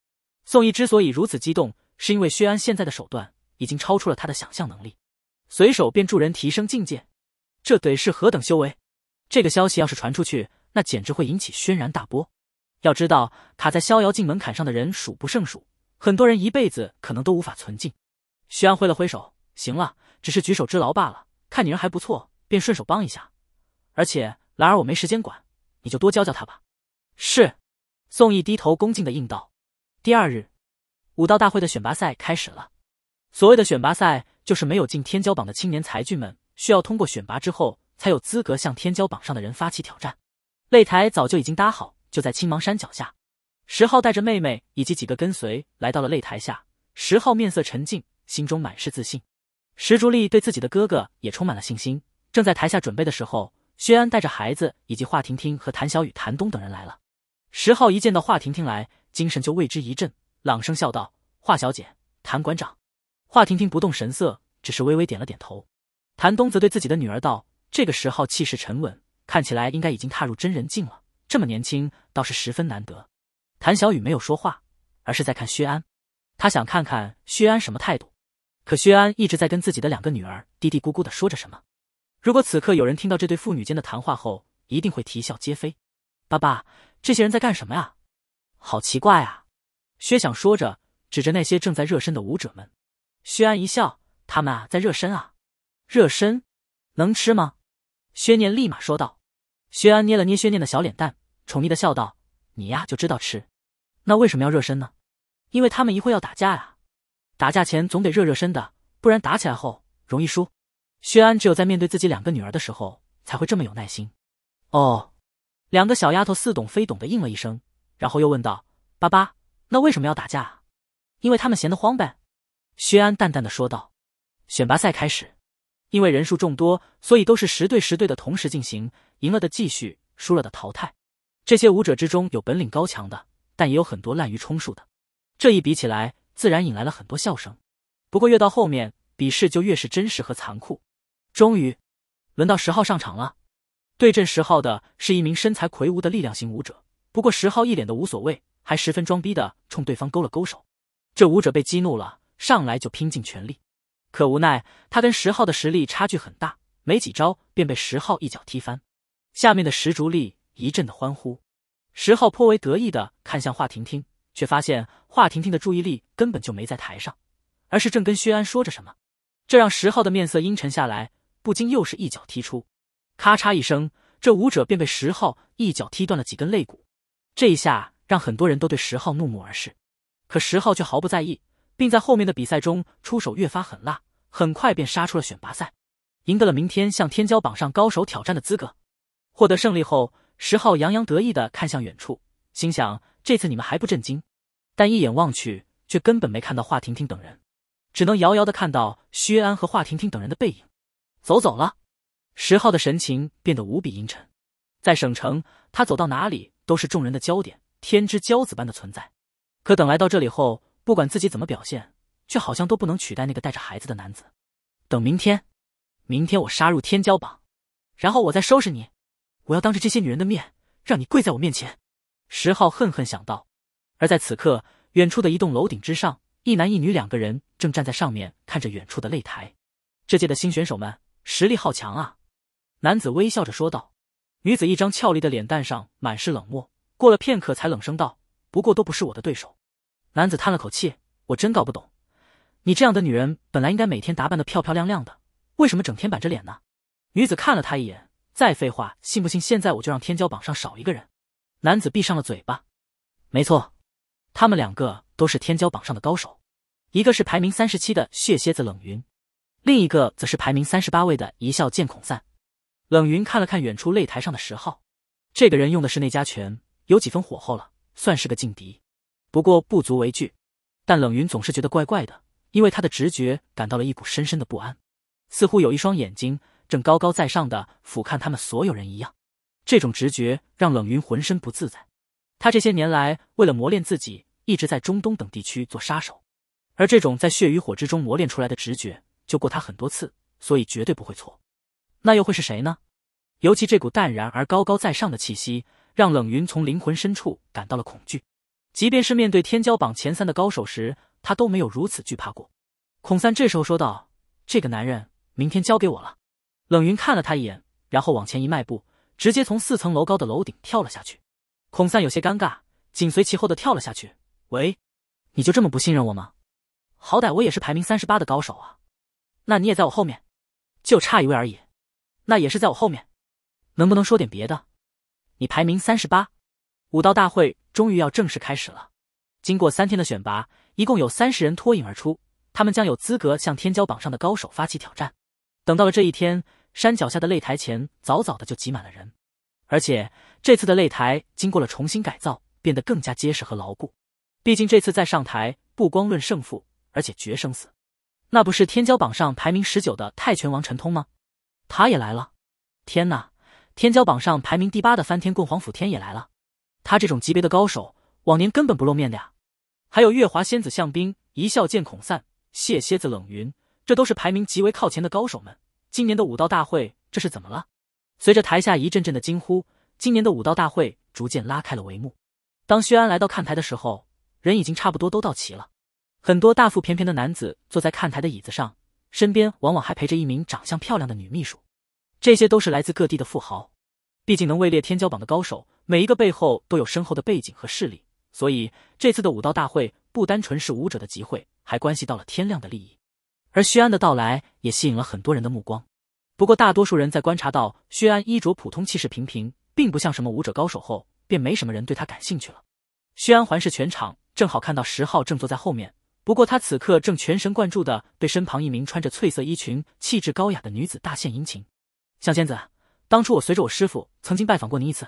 宋义之所以如此激动，是因为薛安现在的手段已经超出了他的想象能力，随手便助人提升境界，这得是何等修为？这个消息要是传出去，那简直会引起轩然大波。要知道，卡在逍遥境门槛上的人数不胜数。很多人一辈子可能都无法存进。徐安挥了挥手，行了，只是举手之劳罢了。看你人还不错，便顺手帮一下。而且兰儿我没时间管，你就多教教他吧。是。宋义低头恭敬的应道。第二日，武道大会的选拔赛开始了。所谓的选拔赛，就是没有进天骄榜的青年才俊们，需要通过选拔之后，才有资格向天骄榜上的人发起挑战。擂台早就已经搭好，就在青芒山脚下。石浩带着妹妹以及几个跟随来到了擂台下。石浩面色沉静，心中满是自信。石竹立对自己的哥哥也充满了信心。正在台下准备的时候，薛安带着孩子以及华婷婷和谭小雨、谭东等人来了。石浩一见到华婷婷来，精神就为之一振，朗声笑道：“华小姐，谭馆长。”华婷婷不动神色，只是微微点了点头。谭东则对自己的女儿道：“这个石浩气势沉稳，看起来应该已经踏入真人境了。这么年轻，倒是十分难得。”谭小雨没有说话，而是在看薛安，他想看看薛安什么态度。可薛安一直在跟自己的两个女儿嘀嘀咕咕的说着什么。如果此刻有人听到这对父女间的谈话后，一定会啼笑皆非。爸爸，这些人在干什么呀？好奇怪啊！薛想说着，指着那些正在热身的舞者们。薛安一笑：“他们啊在热身啊，热身能吃吗？”薛念立马说道。薛安捏了捏薛念的小脸蛋，宠溺的笑道：“你呀，就知道吃。”那为什么要热身呢？因为他们一会要打架呀，打架前总得热热身的，不然打起来后容易输。薛安只有在面对自己两个女儿的时候才会这么有耐心。哦，两个小丫头似懂非懂的应了一声，然后又问道：“爸爸，那为什么要打架啊？”因为他们闲得慌呗。薛安淡淡的说道：“选拔赛开始，因为人数众多，所以都是十对十对的同时进行，赢了的继续，输了的淘汰。这些武者之中有本领高强的。”但也有很多滥竽充数的，这一比起来，自然引来了很多笑声。不过越到后面，比试就越是真实和残酷。终于，轮到十号上场了，对阵十号的是一名身材魁梧的力量型舞者。不过十号一脸的无所谓，还十分装逼的冲对方勾了勾手。这舞者被激怒了，上来就拼尽全力，可无奈他跟十号的实力差距很大，没几招便被十号一脚踢翻。下面的石竹立一阵的欢呼。石浩颇为得意的看向华婷婷，却发现华婷婷的注意力根本就没在台上，而是正跟薛安说着什么。这让石浩的面色阴沉下来，不禁又是一脚踢出，咔嚓一声，这舞者便被石浩一脚踢断了几根肋骨。这一下让很多人都对石浩怒目而视，可石浩却毫不在意，并在后面的比赛中出手越发狠辣，很快便杀出了选拔赛，赢得了明天向天骄榜上高手挑战的资格。获得胜利后。石浩洋洋得意地看向远处，心想：这次你们还不震惊？但一眼望去，却根本没看到华婷婷等人，只能遥遥地看到薛安和华婷婷等人的背影，走走了。石浩的神情变得无比阴沉。在省城，他走到哪里都是众人的焦点，天之骄子般的存在。可等来到这里后，不管自己怎么表现，却好像都不能取代那个带着孩子的男子。等明天，明天我杀入天骄榜，然后我再收拾你。我要当着这些女人的面，让你跪在我面前。”石浩恨恨想到。而在此刻，远处的一栋楼顶之上，一男一女两个人正站在上面看着远处的擂台。这届的新选手们实力好强啊！男子微笑着说道。女子一张俏丽的脸蛋上满是冷漠，过了片刻才冷声道：“不过都不是我的对手。”男子叹了口气：“我真搞不懂，你这样的女人本来应该每天打扮的漂漂亮亮的，为什么整天板着脸呢？”女子看了他一眼。再废话，信不信现在我就让天骄榜上少一个人？男子闭上了嘴巴。没错，他们两个都是天骄榜上的高手，一个是排名三十七的血蝎子冷云，另一个则是排名三十八位的一笑见孔散。冷云看了看远处擂台上的十号，这个人用的是内家拳，有几分火候了，算是个劲敌，不过不足为惧。但冷云总是觉得怪怪的，因为他的直觉感到了一股深深的不安，似乎有一双眼睛。正高高在上的俯瞰他们所有人一样，这种直觉让冷云浑身不自在。他这些年来为了磨练自己，一直在中东等地区做杀手，而这种在血与火之中磨练出来的直觉救过他很多次，所以绝对不会错。那又会是谁呢？尤其这股淡然而高高在上的气息，让冷云从灵魂深处感到了恐惧。即便是面对天骄榜前三的高手时，他都没有如此惧怕过。孔三这时候说道：“这个男人，明天交给我了。”冷云看了他一眼，然后往前一迈步，直接从四层楼高的楼顶跳了下去。孔散有些尴尬，紧随其后的跳了下去。喂，你就这么不信任我吗？好歹我也是排名三十八的高手啊！那你也在我后面，就差一位而已，那也是在我后面。能不能说点别的？你排名三十八，武道大会终于要正式开始了。经过三天的选拔，一共有三十人脱颖而出，他们将有资格向天骄榜上的高手发起挑战。等到了这一天。山脚下的擂台前早早的就挤满了人，而且这次的擂台经过了重新改造，变得更加结实和牢固。毕竟这次再上台，不光论胜负，而且决生死。那不是天骄榜上排名十九的泰拳王陈通吗？他也来了！天哪，天骄榜上排名第八的翻天棍黄甫天也来了。他这种级别的高手，往年根本不露面的呀。还有月华仙子向冰，一笑见孔散，谢蝎子冷云，这都是排名极为靠前的高手们。今年的武道大会这是怎么了？随着台下一阵阵的惊呼，今年的武道大会逐渐拉开了帷幕。当薛安来到看台的时候，人已经差不多都到齐了。很多大腹便便的男子坐在看台的椅子上，身边往往还陪着一名长相漂亮的女秘书。这些都是来自各地的富豪。毕竟能位列天骄榜的高手，每一个背后都有深厚的背景和势力，所以这次的武道大会不单纯是武者的集会，还关系到了天亮的利益。而薛安的到来也吸引了很多人的目光，不过大多数人在观察到薛安衣着普通、气势平平，并不像什么武者高手后，便没什么人对他感兴趣了。薛安环视全场，正好看到十号正坐在后面，不过他此刻正全神贯注的对身旁一名穿着翠色衣裙、气质高雅的女子大献殷勤。向仙子，当初我随着我师傅曾经拜访过您一次，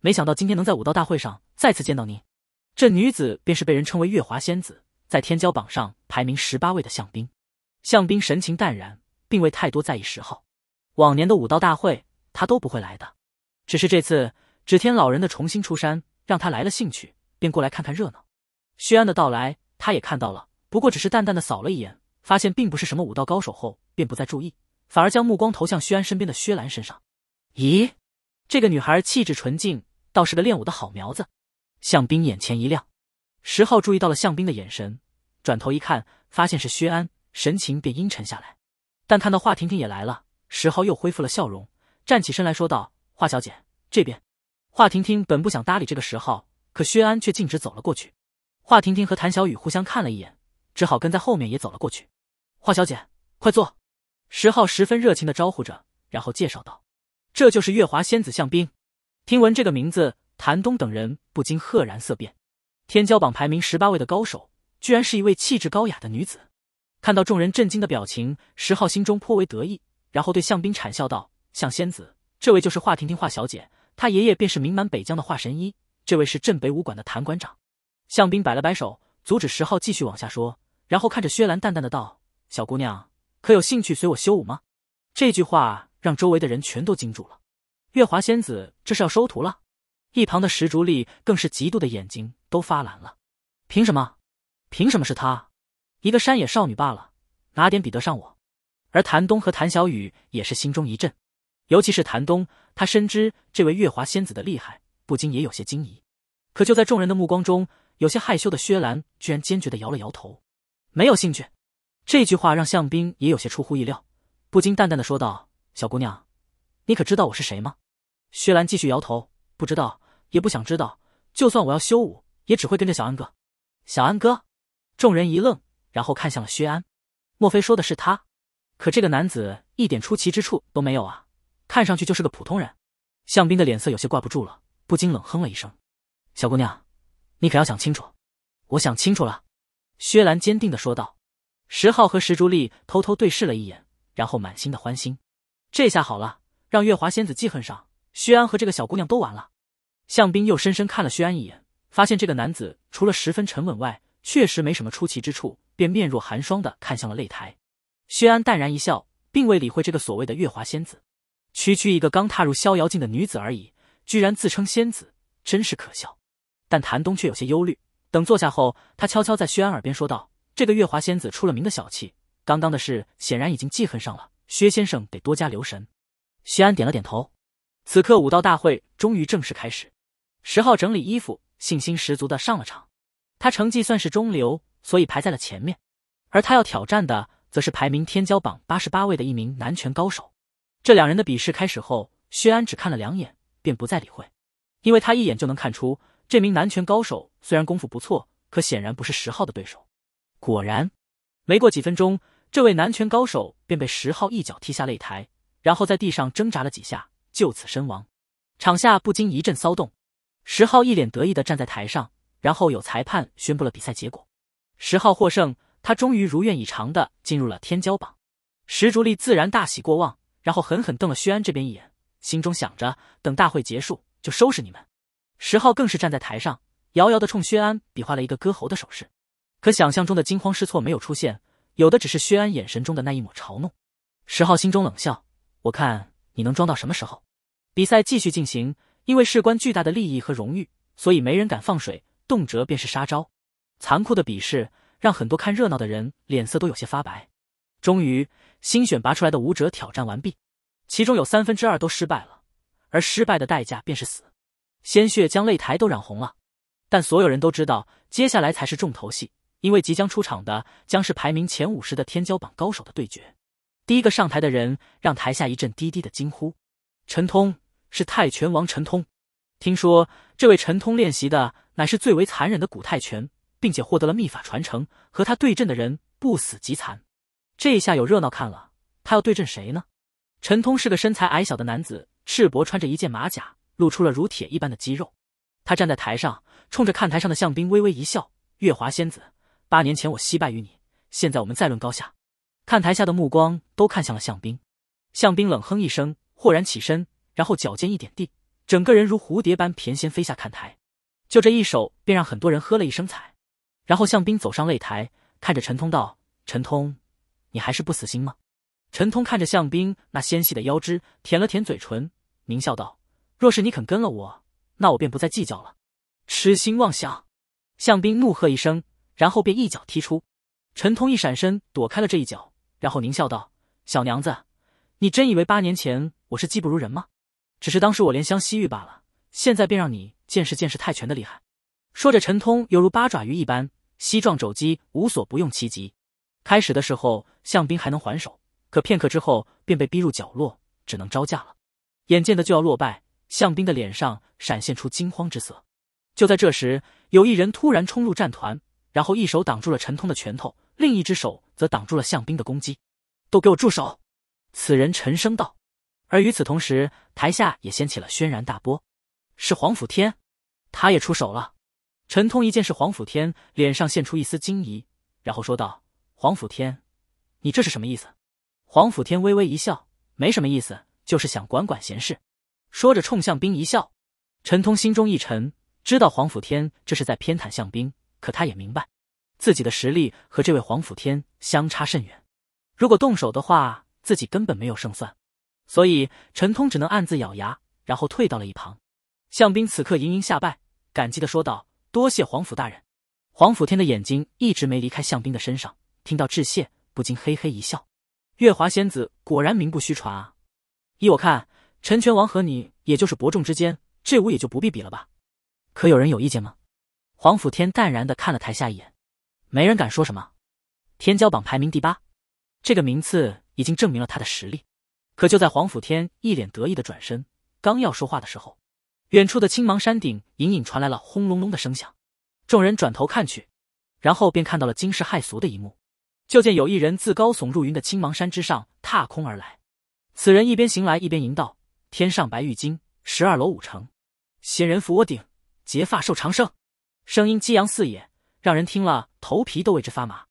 没想到今天能在武道大会上再次见到您。这女子便是被人称为月华仙子，在天骄榜上排名十八位的向冰。向兵神情淡然，并未太多在意。时候。往年的武道大会他都不会来的，只是这次指天老人的重新出山让他来了兴趣，便过来看看热闹。薛安的到来他也看到了，不过只是淡淡的扫了一眼，发现并不是什么武道高手后便不再注意，反而将目光投向薛安身边的薛兰身上。咦，这个女孩气质纯净，倒是个练武的好苗子。向兵眼前一亮。石浩注意到了向兵的眼神，转头一看，发现是薛安。神情便阴沉下来，但看到华婷婷也来了，石浩又恢复了笑容，站起身来说道：“华小姐，这边。”华婷婷本不想搭理这个石浩，可薛安却径直走了过去。华婷婷和谭小雨互相看了一眼，只好跟在后面也走了过去。“华小姐，快坐。”石浩十分热情的招呼着，然后介绍道：“这就是月华仙子向冰。”听闻这个名字，谭东等人不禁赫然色变。天骄榜排名十八位的高手，居然是一位气质高雅的女子。看到众人震惊的表情，石浩心中颇为得意，然后对向冰谄笑道：“向仙子，这位就是华婷婷华小姐，她爷爷便是名满北疆的华神医。这位是镇北武馆的谭馆长。”向兵摆了摆手，阻止石浩继续往下说，然后看着薛兰淡淡的道：“小姑娘，可有兴趣随我修武吗？”这句话让周围的人全都惊住了。月华仙子这是要收徒了？一旁的石竹立更是嫉妒的眼睛都发蓝了。凭什么？凭什么是他？一个山野少女罢了，哪点比得上我？而谭东和谭小雨也是心中一震，尤其是谭东，他深知这位月华仙子的厉害，不禁也有些惊疑。可就在众人的目光中，有些害羞的薛兰居然坚决的摇了摇头，没有兴趣。这句话让向兵也有些出乎意料，不禁淡淡的说道：“小姑娘，你可知道我是谁吗？”薛兰继续摇头，不知道，也不想知道。就算我要修武，也只会跟着小安哥。小安哥，众人一愣。然后看向了薛安，莫非说的是他？可这个男子一点出奇之处都没有啊，看上去就是个普通人。向兵的脸色有些挂不住了，不禁冷哼了一声：“小姑娘，你可要想清楚。”“我想清楚了。”薛兰坚定的说道。石浩和石竹丽偷偷对视了一眼，然后满心的欢欣。这下好了，让月华仙子记恨上薛安和这个小姑娘都完了。向兵又深深看了薛安一眼，发现这个男子除了十分沉稳外，确实没什么出奇之处。便面若寒霜的看向了擂台。薛安淡然一笑，并未理会这个所谓的月华仙子。区区一个刚踏入逍遥境的女子而已，居然自称仙子，真是可笑。但谭东却有些忧虑。等坐下后，他悄悄在薛安耳边说道：“这个月华仙子出了名的小气，刚刚的事显然已经记恨上了。薛先生得多加留神。”薛安点了点头。此刻武道大会终于正式开始。石浩整理衣服，信心十足的上了场。他成绩算是中流。所以排在了前面，而他要挑战的，则是排名天骄榜八十八位的一名男拳高手。这两人的比试开始后，薛安只看了两眼便不再理会，因为他一眼就能看出，这名男拳高手虽然功夫不错，可显然不是十号的对手。果然，没过几分钟，这位男拳高手便被十号一脚踢下擂台，然后在地上挣扎了几下，就此身亡。场下不禁一阵骚动。十号一脸得意的站在台上，然后有裁判宣布了比赛结果。十号获胜，他终于如愿以偿的进入了天骄榜。石竹立自然大喜过望，然后狠狠瞪了薛安这边一眼，心中想着：等大会结束就收拾你们。十号更是站在台上，遥遥的冲薛安比划了一个割喉的手势。可想象中的惊慌失措没有出现，有的只是薛安眼神中的那一抹嘲弄。十号心中冷笑：我看你能装到什么时候？比赛继续进行，因为事关巨大的利益和荣誉，所以没人敢放水，动辄便是杀招。残酷的比试让很多看热闹的人脸色都有些发白。终于，新选拔出来的武者挑战完毕，其中有三分之二都失败了，而失败的代价便是死。鲜血将擂台都染红了。但所有人都知道，接下来才是重头戏，因为即将出场的将是排名前五十的天骄榜高手的对决。第一个上台的人让台下一阵低低的惊呼：“陈通，是泰拳王陈通！听说这位陈通练习的乃是最为残忍的古泰拳。”并且获得了秘法传承，和他对阵的人不死即残。这一下有热闹看了。他要对阵谁呢？陈通是个身材矮小的男子，赤膊穿着一件马甲，露出了如铁一般的肌肉。他站在台上，冲着看台上的向兵微微一笑：“月华仙子，八年前我惜败于你，现在我们再论高下。”看台下的目光都看向了向兵。向兵冷哼一声，豁然起身，然后脚尖一点地，整个人如蝴蝶般翩跹飞下看台。就这一手，便让很多人喝了一声彩。然后向斌走上擂台，看着陈通道：“陈通，你还是不死心吗？”陈通看着向斌那纤细的腰肢，舔了舔嘴唇，狞笑道：“若是你肯跟了我，那我便不再计较了。”痴心妄想！向斌怒喝一声，然后便一脚踢出。陈通一闪身躲开了这一脚，然后狞笑道：“小娘子，你真以为八年前我是技不如人吗？只是当时我怜香惜玉罢了。现在便让你见识见识泰拳的厉害。”说着，陈通犹如八爪鱼一般，膝撞、肘击，无所不用其极。开始的时候，向兵还能还手，可片刻之后便被逼入角落，只能招架了。眼见的就要落败，向兵的脸上闪现出惊慌之色。就在这时，有一人突然冲入战团，然后一手挡住了陈通的拳头，另一只手则挡住了向兵的攻击。都给我住手！此人沉声道。而与此同时，台下也掀起了轩然大波。是黄甫天，他也出手了。陈通一见是黄甫天，脸上现出一丝惊疑，然后说道：“黄甫天，你这是什么意思？”黄甫天微微一笑，没什么意思，就是想管管闲事。说着冲向兵一笑。陈通心中一沉，知道黄甫天这是在偏袒向兵，可他也明白自己的实力和这位黄甫天相差甚远，如果动手的话，自己根本没有胜算。所以陈通只能暗自咬牙，然后退到了一旁。向兵此刻盈盈下拜，感激的说道。多谢皇甫大人，皇甫天的眼睛一直没离开向兵的身上，听到致谢，不禁嘿嘿一笑。月华仙子果然名不虚传啊！依我看，陈全王和你也就是伯仲之间，这武也就不必比了吧？可有人有意见吗？皇甫天淡然的看了台下一眼，没人敢说什么。天骄榜排名第八，这个名次已经证明了他的实力。可就在皇甫天一脸得意的转身，刚要说话的时候。远处的青芒山顶隐隐传来了轰隆隆的声响，众人转头看去，然后便看到了惊世骇俗的一幕。就见有一人自高耸入云的青芒山之上踏空而来，此人一边行来一边吟道：“天上白玉京，十二楼五城，仙人抚我顶，结发受长生。”声音激扬四野，让人听了头皮都为之发麻。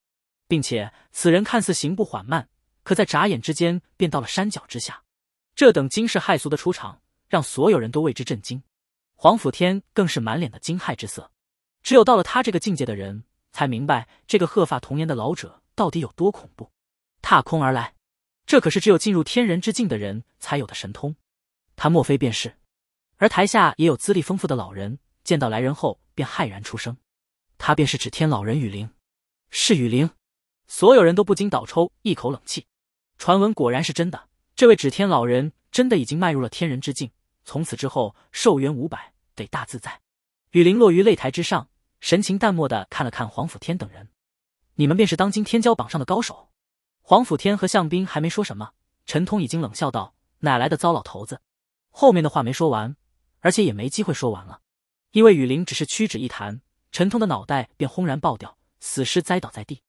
并且此人看似行步缓慢，可在眨眼之间便到了山脚之下。这等惊世骇俗的出场，让所有人都为之震惊。黄甫天更是满脸的惊骇之色，只有到了他这个境界的人，才明白这个鹤发童颜的老者到底有多恐怖。踏空而来，这可是只有进入天人之境的人才有的神通。他莫非便是？而台下也有资历丰富的老人，见到来人后便骇然出声：“他便是指天老人雨灵，是雨灵！”所有人都不禁倒抽一口冷气。传闻果然是真的，这位指天老人真的已经迈入了天人之境。从此之后，寿元五百得大自在。雨林落于擂台之上，神情淡漠的看了看黄甫天等人：“你们便是当今天骄榜上的高手。”黄甫天和向兵还没说什么，陈通已经冷笑道：“哪来的糟老头子？”后面的话没说完，而且也没机会说完了，因为雨林只是屈指一弹，陈通的脑袋便轰然爆掉，死尸栽倒在地。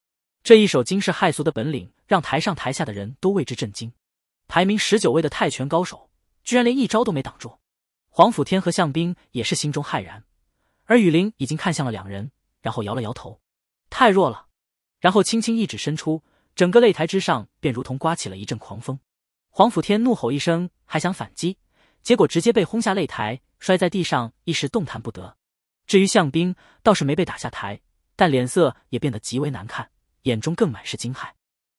这一手惊世骇俗的本领，让台上台下的人都为之震惊。排名十九位的泰拳高手。居然连一招都没挡住，黄甫天和向兵也是心中骇然，而雨林已经看向了两人，然后摇了摇头，太弱了。然后轻轻一指伸出，整个擂台之上便如同刮起了一阵狂风。黄甫天怒吼一声，还想反击，结果直接被轰下擂台，摔在地上，一时动弹不得。至于向兵倒是没被打下台，但脸色也变得极为难看，眼中更满是惊骇。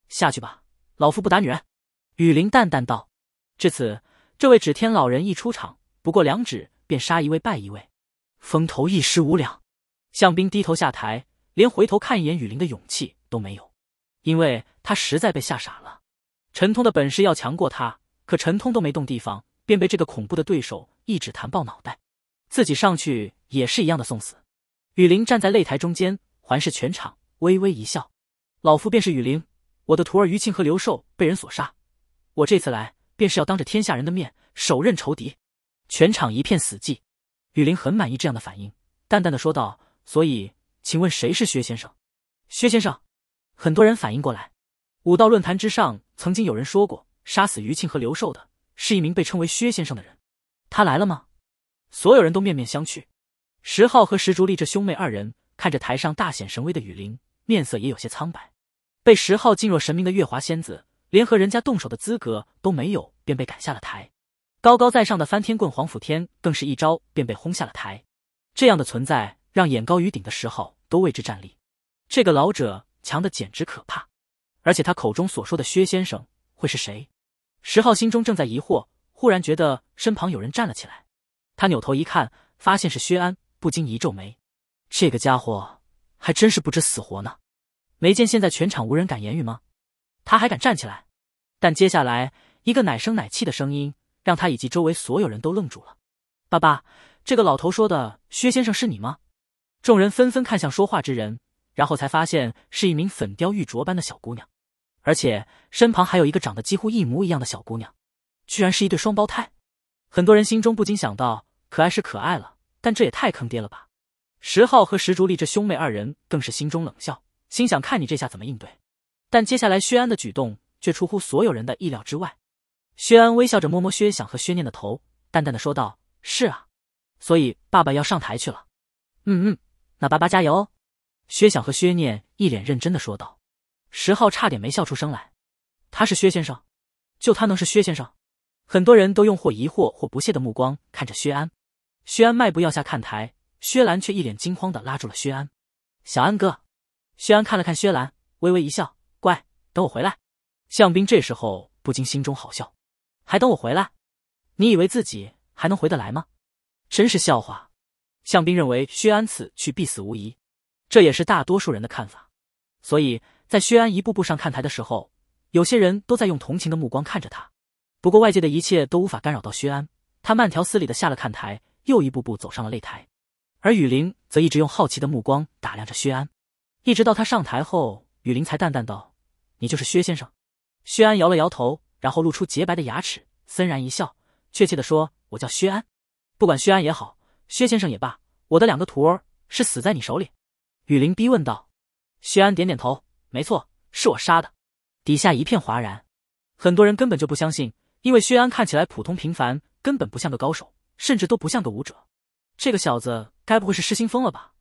下去吧，老夫不打女人。”雨林淡淡道。至此。这位指天老人一出场，不过两指便杀一位败一位，风头一时无两。向兵低头下台，连回头看一眼雨林的勇气都没有，因为他实在被吓傻了。陈通的本事要强过他，可陈通都没动地方，便被这个恐怖的对手一指弹爆脑袋，自己上去也是一样的送死。雨林站在擂台中间，环视全场，微微一笑：“老夫便是雨林，我的徒儿余庆和刘寿被人所杀，我这次来。”便是要当着天下人的面手刃仇敌，全场一片死寂。雨林很满意这样的反应，淡淡的说道：“所以，请问谁是薛先生？”薛先生，很多人反应过来，武道论坛之上曾经有人说过，杀死余庆和刘寿的是一名被称为薛先生的人。他来了吗？所有人都面面相觑。石浩和石竹立这兄妹二人看着台上大显神威的雨林，面色也有些苍白。被石浩敬若神明的月华仙子。连和人家动手的资格都没有，便被赶下了台。高高在上的翻天棍黄甫天，更是一招便被轰下了台。这样的存在，让眼高于顶的石昊都为之战栗。这个老者强的简直可怕。而且他口中所说的薛先生会是谁？石昊心中正在疑惑，忽然觉得身旁有人站了起来。他扭头一看，发现是薛安，不禁一皱眉。这个家伙还真是不知死活呢。没见现在全场无人敢言语吗？他还敢站起来？但接下来一个奶声奶气的声音，让他以及周围所有人都愣住了。爸爸，这个老头说的薛先生是你吗？众人纷纷看向说话之人，然后才发现是一名粉雕玉琢般的小姑娘，而且身旁还有一个长得几乎一模一样的小姑娘，居然是一对双胞胎。很多人心中不禁想到：可爱是可爱了，但这也太坑爹了吧！石浩和石竹丽这兄妹二人更是心中冷笑，心想：看你这下怎么应对。但接下来薛安的举动却出乎所有人的意料之外。薛安微笑着摸摸薛想和薛念的头，淡淡的说道：“是啊，所以爸爸要上台去了。”“嗯嗯，那爸爸加油。”薛想和薛念一脸认真的说道。石浩差点没笑出声来。他是薛先生？就他能是薛先生？很多人都用或疑惑或不屑的目光看着薛安。薛安迈步要下看台，薛兰却一脸惊慌的拉住了薛安。“小安哥。”薛安看了看薛兰，微微一笑。等我回来，向兵这时候不禁心中好笑，还等我回来？你以为自己还能回得来吗？真是笑话。向兵认为薛安此去必死无疑，这也是大多数人的看法。所以在薛安一步步上看台的时候，有些人都在用同情的目光看着他。不过外界的一切都无法干扰到薛安，他慢条斯理的下了看台，又一步步走上了擂台。而雨林则一直用好奇的目光打量着薛安，一直到他上台后，雨林才淡淡道。你就是薛先生？薛安摇了摇头，然后露出洁白的牙齿，森然一笑。确切的说，我叫薛安，不管薛安也好，薛先生也罢，我的两个徒儿是死在你手里。雨林逼问道。薛安点点头，没错，是我杀的。底下一片哗然，很多人根本就不相信，因为薛安看起来普通平凡，根本不像个高手，甚至都不像个武者。这个小子该不会是失心疯了吧？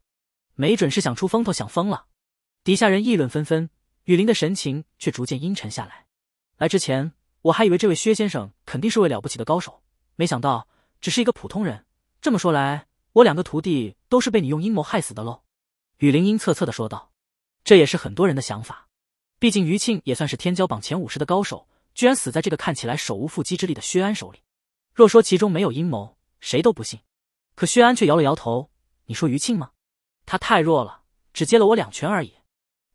没准是想出风头想疯了。底下人议论纷纷。雨林的神情却逐渐阴沉下来。来之前，我还以为这位薛先生肯定是位了不起的高手，没想到只是一个普通人。这么说来，我两个徒弟都是被你用阴谋害死的喽？”雨林阴恻恻的说道。“这也是很多人的想法。毕竟余庆也算是天骄榜前五十的高手，居然死在这个看起来手无缚鸡之力的薛安手里。若说其中没有阴谋，谁都不信。可薛安却摇了摇头：“你说余庆吗？他太弱了，只接了我两拳而已。”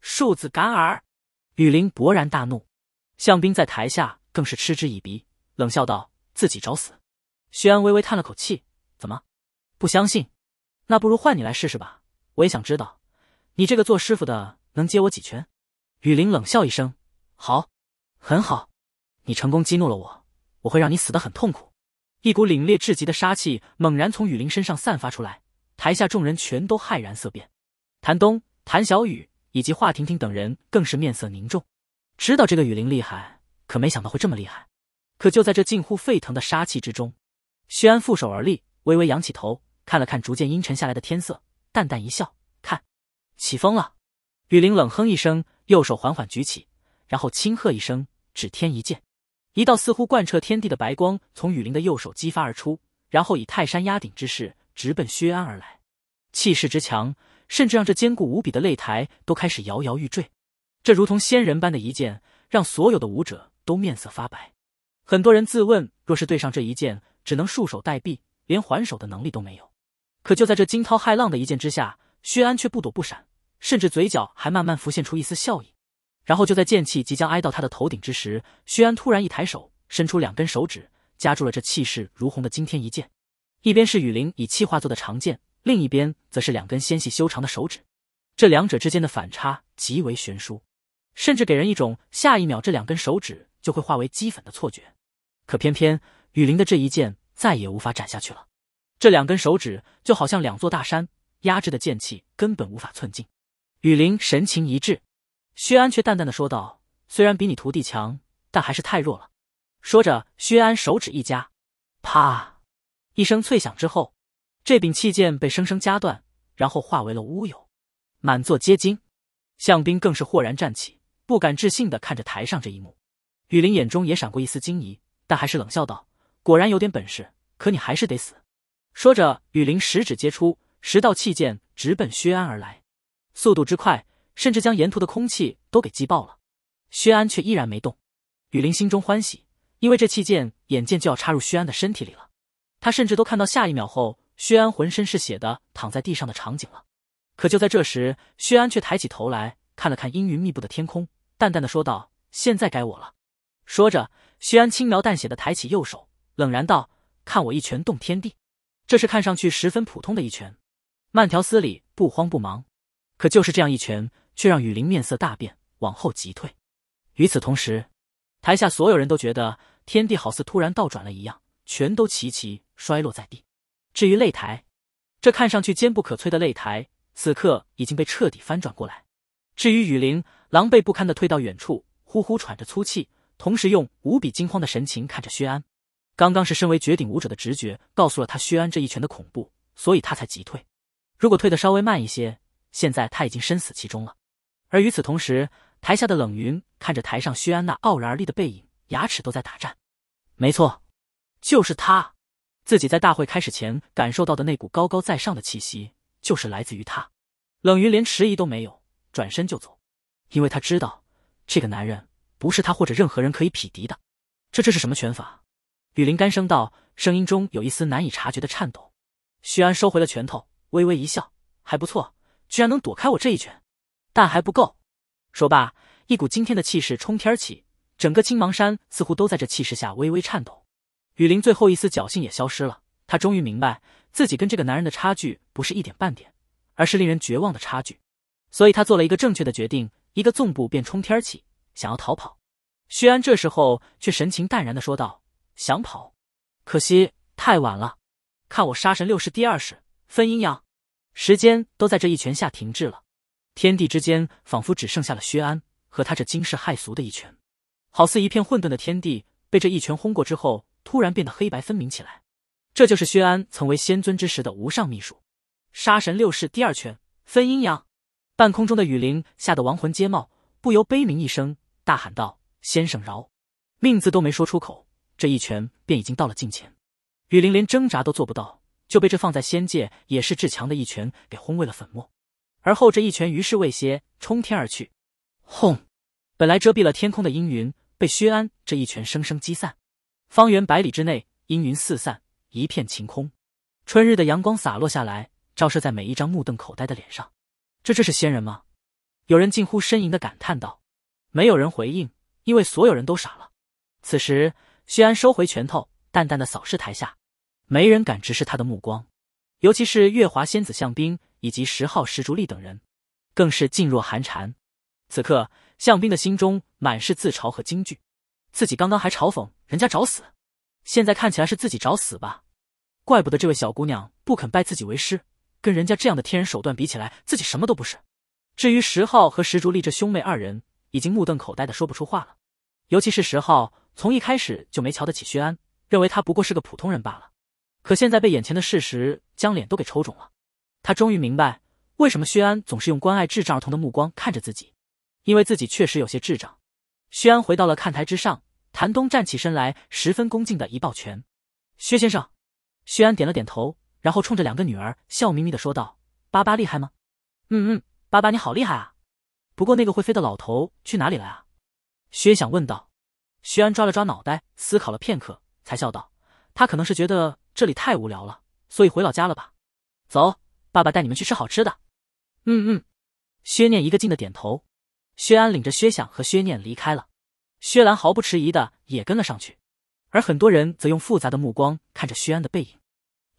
庶子敢耳！”雨林勃然大怒，向兵在台下更是嗤之以鼻，冷笑道：“自己找死。”薛安微微叹了口气：“怎么，不相信？那不如换你来试试吧，我也想知道，你这个做师傅的能接我几拳？”雨林冷笑一声：“好，很好，你成功激怒了我，我会让你死得很痛苦。”一股凛冽至极的杀气猛然从雨林身上散发出来，台下众人全都骇然色变。谭东、谭小雨。以及华婷婷等人更是面色凝重，知道这个雨林厉害，可没想到会这么厉害。可就在这近乎沸腾的杀气之中，薛安负手而立，微微仰起头，看了看逐渐阴沉下来的天色，淡淡一笑：“看，起风了。”雨林冷哼一声，右手缓缓举起，然后轻喝一声：“指天一剑！”一道似乎贯彻天地的白光从雨林的右手激发而出，然后以泰山压顶之势直奔薛安而来，气势之强。甚至让这坚固无比的擂台都开始摇摇欲坠。这如同仙人般的一剑，让所有的武者都面色发白。很多人自问，若是对上这一剑，只能束手待毙，连还手的能力都没有。可就在这惊涛骇浪的一剑之下，薛安却不躲不闪，甚至嘴角还慢慢浮现出一丝笑意。然后就在剑气即将挨到他的头顶之时，薛安突然一抬手，伸出两根手指夹住了这气势如虹的惊天一剑。一边是雨林以气化作的长剑。另一边则是两根纤细修长的手指，这两者之间的反差极为悬殊，甚至给人一种下一秒这两根手指就会化为齑粉的错觉。可偏偏雨林的这一剑再也无法斩下去了，这两根手指就好像两座大山，压制的剑气根本无法寸进。雨林神情一滞，薛安却淡淡的说道：“虽然比你徒弟强，但还是太弱了。”说着，薛安手指一夹，啪一声脆响之后。这柄气剑被生生夹断，然后化为了乌有，满座皆惊。向兵更是豁然站起，不敢置信的看着台上这一幕。雨林眼中也闪过一丝惊疑，但还是冷笑道：“果然有点本事，可你还是得死。”说着，雨林十指皆出，十道气剑直奔薛安而来，速度之快，甚至将沿途的空气都给击爆了。薛安却依然没动。雨林心中欢喜，因为这气剑眼见就要插入薛安的身体里了，他甚至都看到下一秒后。薛安浑身是血的躺在地上的场景了，可就在这时，薛安却抬起头来看了看阴云密布的天空，淡淡的说道：“现在该我了。”说着，薛安轻描淡写的抬起右手，冷然道：“看我一拳动天地。”这是看上去十分普通的一拳，慢条斯理，不慌不忙。可就是这样一拳，却让雨林面色大变，往后急退。与此同时，台下所有人都觉得天地好似突然倒转了一样，全都齐齐摔落在地。至于擂台，这看上去坚不可摧的擂台，此刻已经被彻底翻转过来。至于雨林，狼狈不堪地退到远处，呼呼喘着粗气，同时用无比惊慌的神情看着薛安。刚刚是身为绝顶武者的直觉告诉了他薛安这一拳的恐怖，所以他才急退。如果退得稍微慢一些，现在他已经身死其中了。而与此同时，台下的冷云看着台上薛安那傲然而立的背影，牙齿都在打颤。没错，就是他。自己在大会开始前感受到的那股高高在上的气息，就是来自于他。冷云连迟疑都没有，转身就走，因为他知道这个男人不是他或者任何人可以匹敌的。这这是什么拳法？雨林干声道，声音中有一丝难以察觉的颤抖。徐安收回了拳头，微微一笑，还不错，居然能躲开我这一拳，但还不够。说罢，一股惊天的气势冲天起，整个青芒山似乎都在这气势下微微颤抖。雨林最后一丝侥幸也消失了，他终于明白自己跟这个男人的差距不是一点半点，而是令人绝望的差距。所以他做了一个正确的决定，一个纵步便冲天起，想要逃跑。薛安这时候却神情淡然的说道：“想跑，可惜太晚了。看我杀神六式第二式分阴阳，时间都在这一拳下停滞了，天地之间仿佛只剩下了薛安和他这惊世骇俗的一拳，好似一片混沌的天地被这一拳轰过之后。”突然变得黑白分明起来，这就是薛安曾为仙尊之时的无上秘术——杀神六式第二拳分阴阳。半空中的雨林吓得亡魂皆冒，不由悲鸣一声，大喊道：“先生饶！”命字都没说出口，这一拳便已经到了近前。雨林连挣扎都做不到，就被这放在仙界也是至强的一拳给轰为了粉末。而后这一拳于是未歇，冲天而去。轰！本来遮蔽了天空的阴云，被薛安这一拳生生击散。方圆百里之内，阴云四散，一片晴空。春日的阳光洒落下来，照射在每一张目瞪口呆的脸上。这，这是仙人吗？有人近乎呻吟的感叹道。没有人回应，因为所有人都傻了。此时，薛安收回拳头，淡淡的扫视台下，没人敢直视他的目光，尤其是月华仙子向冰以及十号石竹丽等人，更是噤若寒蝉。此刻，向冰的心中满是自嘲和惊惧。自己刚刚还嘲讽人家找死，现在看起来是自己找死吧？怪不得这位小姑娘不肯拜自己为师，跟人家这样的天然手段比起来，自己什么都不是。至于石浩和石竹立这兄妹二人，已经目瞪口呆的说不出话了。尤其是石浩，从一开始就没瞧得起薛安，认为他不过是个普通人罢了。可现在被眼前的事实将脸都给抽肿了，他终于明白为什么薛安总是用关爱智障儿童的目光看着自己，因为自己确实有些智障。薛安回到了看台之上，谭东站起身来，十分恭敬的一抱拳：“薛先生。”薛安点了点头，然后冲着两个女儿笑眯眯的说道：“爸爸厉害吗？”“嗯嗯，爸爸你好厉害啊！”“不过那个会飞的老头去哪里了啊？”薛想问道。薛安抓了抓脑袋，思考了片刻，才笑道：“他可能是觉得这里太无聊了，所以回老家了吧。”“走，爸爸带你们去吃好吃的。”“嗯嗯。”薛念一个劲的点头。薛安领着薛想和薛念离开了，薛兰毫不迟疑的也跟了上去，而很多人则用复杂的目光看着薛安的背影，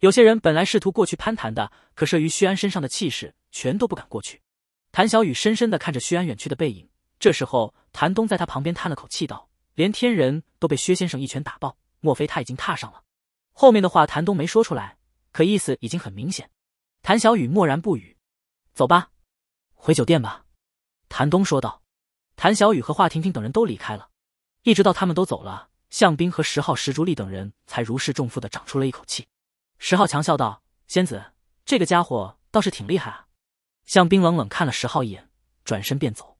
有些人本来试图过去攀谈的，可慑于薛安身上的气势，全都不敢过去。谭小雨深深的看着薛安远去的背影，这时候谭东在他旁边叹了口气道：“连天人都被薛先生一拳打爆，莫非他已经踏上了？”后面的话谭东没说出来，可意思已经很明显。谭小雨默然不语，走吧，回酒店吧。谭东说道：“谭小雨和华婷婷等人都离开了，一直到他们都走了，向兵和石号石竹丽等人才如释重负的长出了一口气。”石浩强笑道：“仙子，这个家伙倒是挺厉害啊。”向冰冷冷看了石浩一眼，转身便走。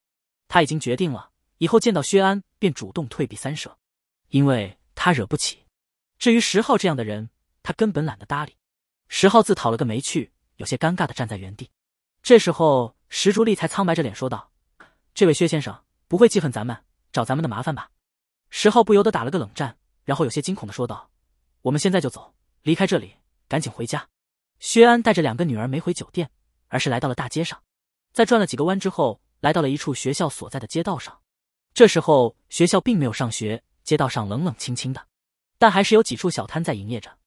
他已经决定了，以后见到薛安便主动退避三舍，因为他惹不起。至于石浩这样的人，他根本懒得搭理。石浩自讨了个没趣，有些尴尬的站在原地。这时候，石竹丽才苍白着脸说道。这位薛先生不会记恨咱们，找咱们的麻烦吧？石浩不由得打了个冷战，然后有些惊恐的说道：“我们现在就走，离开这里，赶紧回家。”薛安带着两个女儿没回酒店，而是来到了大街上，在转了几个弯之后，来到了一处学校所在的街道上。这时候学校并没有上学，街道上冷冷清清的，但还是有几处小摊在营业着。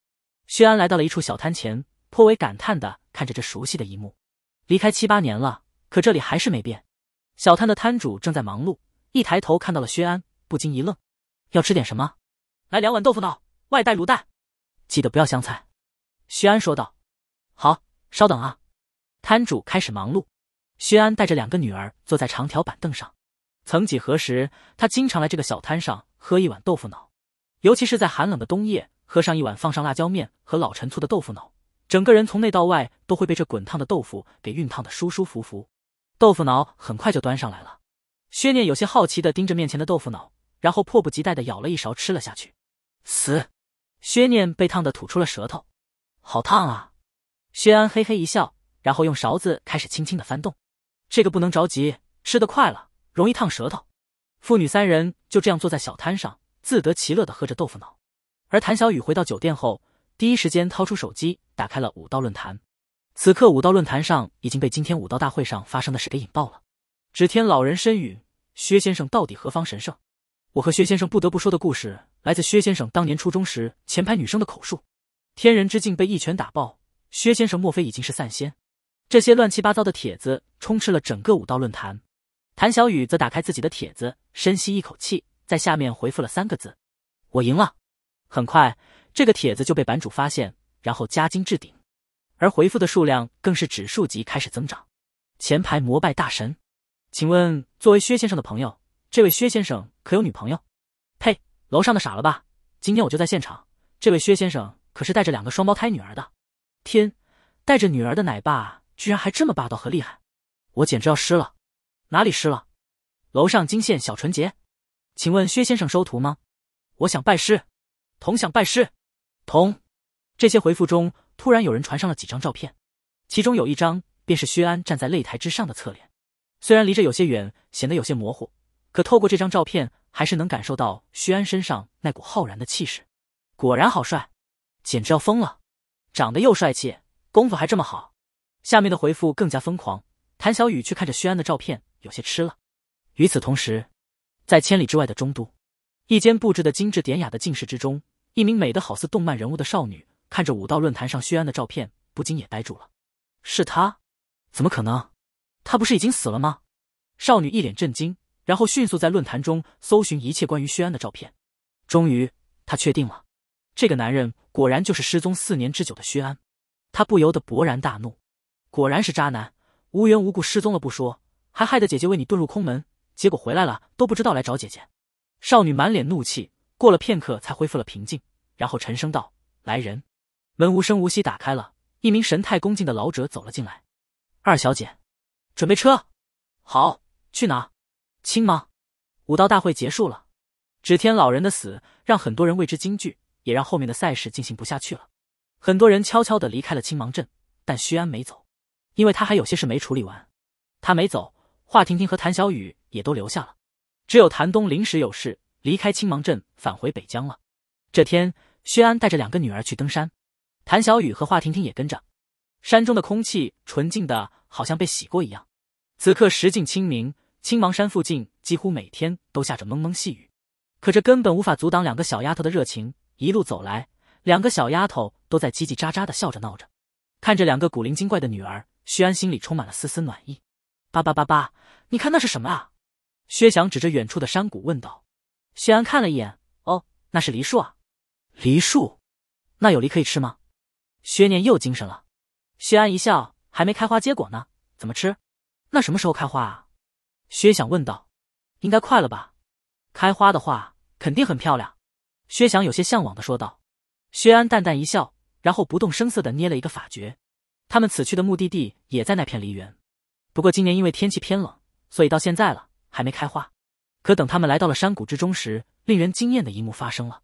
薛安来到了一处小摊前，颇为感叹的看着这熟悉的一幕：离开七八年了，可这里还是没变。小摊的摊主正在忙碌，一抬头看到了薛安，不禁一愣。要吃点什么？来两碗豆腐脑，外带卤蛋，记得不要香菜。薛安说道。好，稍等啊。摊主开始忙碌。薛安带着两个女儿坐在长条板凳上。曾几何时，他经常来这个小摊上喝一碗豆腐脑，尤其是在寒冷的冬夜，喝上一碗放上辣椒面和老陈醋的豆腐脑，整个人从内到外都会被这滚烫的豆腐给熨烫的舒舒服服。豆腐脑很快就端上来了，薛念有些好奇的盯着面前的豆腐脑，然后迫不及待的舀了一勺吃了下去。死！薛念被烫的吐出了舌头，好烫啊！薛安嘿嘿一笑，然后用勺子开始轻轻的翻动，这个不能着急，吃的快了容易烫舌头。父女三人就这样坐在小摊上，自得其乐的喝着豆腐脑。而谭小雨回到酒店后，第一时间掏出手机，打开了武道论坛。此刻武道论坛上已经被今天武道大会上发生的事给引爆了。只听老人身语：“薛先生到底何方神圣？我和薛先生不得不说的故事，来自薛先生当年初中时前排女生的口述。天人之境被一拳打爆，薛先生莫非已经是散仙？这些乱七八糟的帖子充斥了整个武道论坛。谭小雨则打开自己的帖子，深吸一口气，在下面回复了三个字：“我赢了。”很快，这个帖子就被版主发现，然后加精置顶。而回复的数量更是指数级开始增长。前排膜拜大神，请问作为薛先生的朋友，这位薛先生可有女朋友？呸，楼上的傻了吧？今天我就在现场，这位薛先生可是带着两个双胞胎女儿的。天，带着女儿的奶爸居然还这么霸道和厉害，我简直要湿了。哪里湿了？楼上惊现小纯洁，请问薛先生收徒吗？我想拜师。同想拜师。同。这些回复中。突然有人传上了几张照片，其中有一张便是薛安站在擂台之上的侧脸，虽然离着有些远，显得有些模糊，可透过这张照片，还是能感受到薛安身上那股浩然的气势。果然好帅，简直要疯了！长得又帅气，功夫还这么好。下面的回复更加疯狂。谭小雨却看着薛安的照片，有些痴了。与此同时，在千里之外的中都，一间布置的精致典雅的静室之中，一名美得好似动漫人物的少女。看着武道论坛上薛安的照片，不禁也呆住了。是他？怎么可能？他不是已经死了吗？少女一脸震惊，然后迅速在论坛中搜寻一切关于薛安的照片。终于，她确定了，这个男人果然就是失踪四年之久的薛安。她不由得勃然大怒，果然是渣男，无缘无故失踪了不说，还害得姐姐为你遁入空门，结果回来了都不知道来找姐姐。少女满脸怒气，过了片刻才恢复了平静，然后沉声道：“来人！”门无声无息打开了，一名神态恭敬的老者走了进来。二小姐，准备车。好，去哪？青芒武道大会结束了，指天老人的死让很多人为之惊惧，也让后面的赛事进行不下去了。很多人悄悄的离开了青芒镇，但薛安没走，因为他还有些事没处理完。他没走，华婷婷和谭小雨也都留下了，只有谭东临时有事离开青芒镇，返回北疆了。这天，薛安带着两个女儿去登山。谭小雨和华婷婷也跟着。山中的空气纯净的，好像被洗过一样。此刻时近清明，青芒山附近几乎每天都下着蒙蒙细雨，可这根本无法阻挡两个小丫头的热情。一路走来，两个小丫头都在叽叽喳喳的笑着闹着。看着两个古灵精怪的女儿，薛安心里充满了丝丝暖意。叭叭叭叭，你看那是什么啊？薛翔指着远处的山谷问道。薛安看了一眼，哦，那是梨树啊。梨树？那有梨可以吃吗？薛念又精神了，薛安一笑，还没开花结果呢，怎么吃？那什么时候开花？啊？薛想问道。应该快了吧？开花的话，肯定很漂亮。薛想有些向往的说道。薛安淡淡一笑，然后不动声色的捏了一个法诀。他们此去的目的地也在那片梨园，不过今年因为天气偏冷，所以到现在了还没开花。可等他们来到了山谷之中时，令人惊艳的一幕发生了，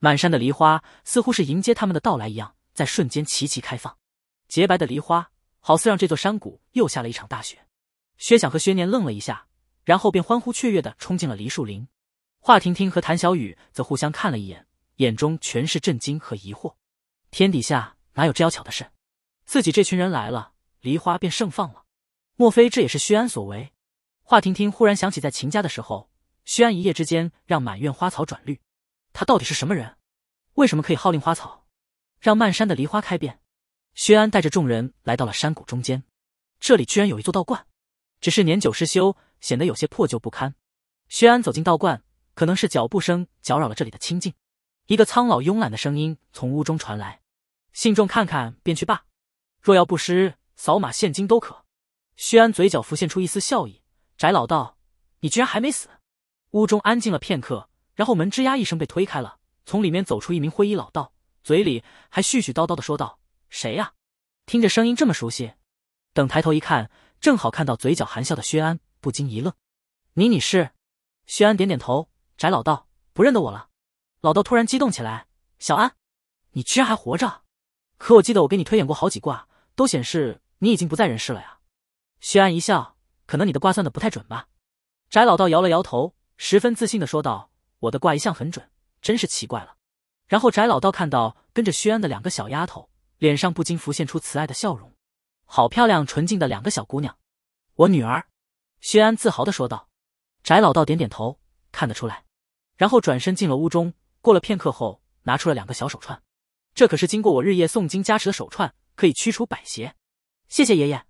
满山的梨花似乎是迎接他们的到来一样。在瞬间齐齐开放，洁白的梨花好似让这座山谷又下了一场大雪。薛想和薛念愣了一下，然后便欢呼雀跃的冲进了梨树林。华婷婷和谭小雨则互相看了一眼，眼中全是震惊和疑惑。天底下哪有这妖巧的事？自己这群人来了，梨花便盛放了，莫非这也是薛安所为？华婷婷忽然想起在秦家的时候，薛安一夜之间让满院花草转绿，他到底是什么人？为什么可以号令花草？让漫山的梨花开遍。薛安带着众人来到了山谷中间，这里居然有一座道观，只是年久失修，显得有些破旧不堪。薛安走进道观，可能是脚步声搅扰了这里的清静，一个苍老慵懒的声音从屋中传来：“信众看看便去罢，若要布施，扫码现金都可。”薛安嘴角浮现出一丝笑意：“翟老道，你居然还没死！”屋中安静了片刻，然后门吱呀一声被推开了，从里面走出一名灰衣老道。嘴里还絮絮叨叨的说道：“谁呀？听着声音这么熟悉。”等抬头一看，正好看到嘴角含笑的薛安，不禁一愣：“你你是？”薛安点点头。翟老道：“不认得我了？”老道突然激动起来：“小安，你居然还活着！可我记得我给你推演过好几卦，都显示你已经不在人世了呀。”薛安一笑：“可能你的卦算的不太准吧。”翟老道摇了摇头，十分自信的说道：“我的卦一向很准，真是奇怪了。”然后翟老道看到跟着薛安的两个小丫头，脸上不禁浮现出慈爱的笑容。好漂亮、纯净的两个小姑娘，我女儿。”薛安自豪的说道。翟老道点点头，看得出来。然后转身进了屋中。过了片刻后，拿出了两个小手串。这可是经过我日夜诵经加持的手串，可以驱除百邪。谢谢爷爷。”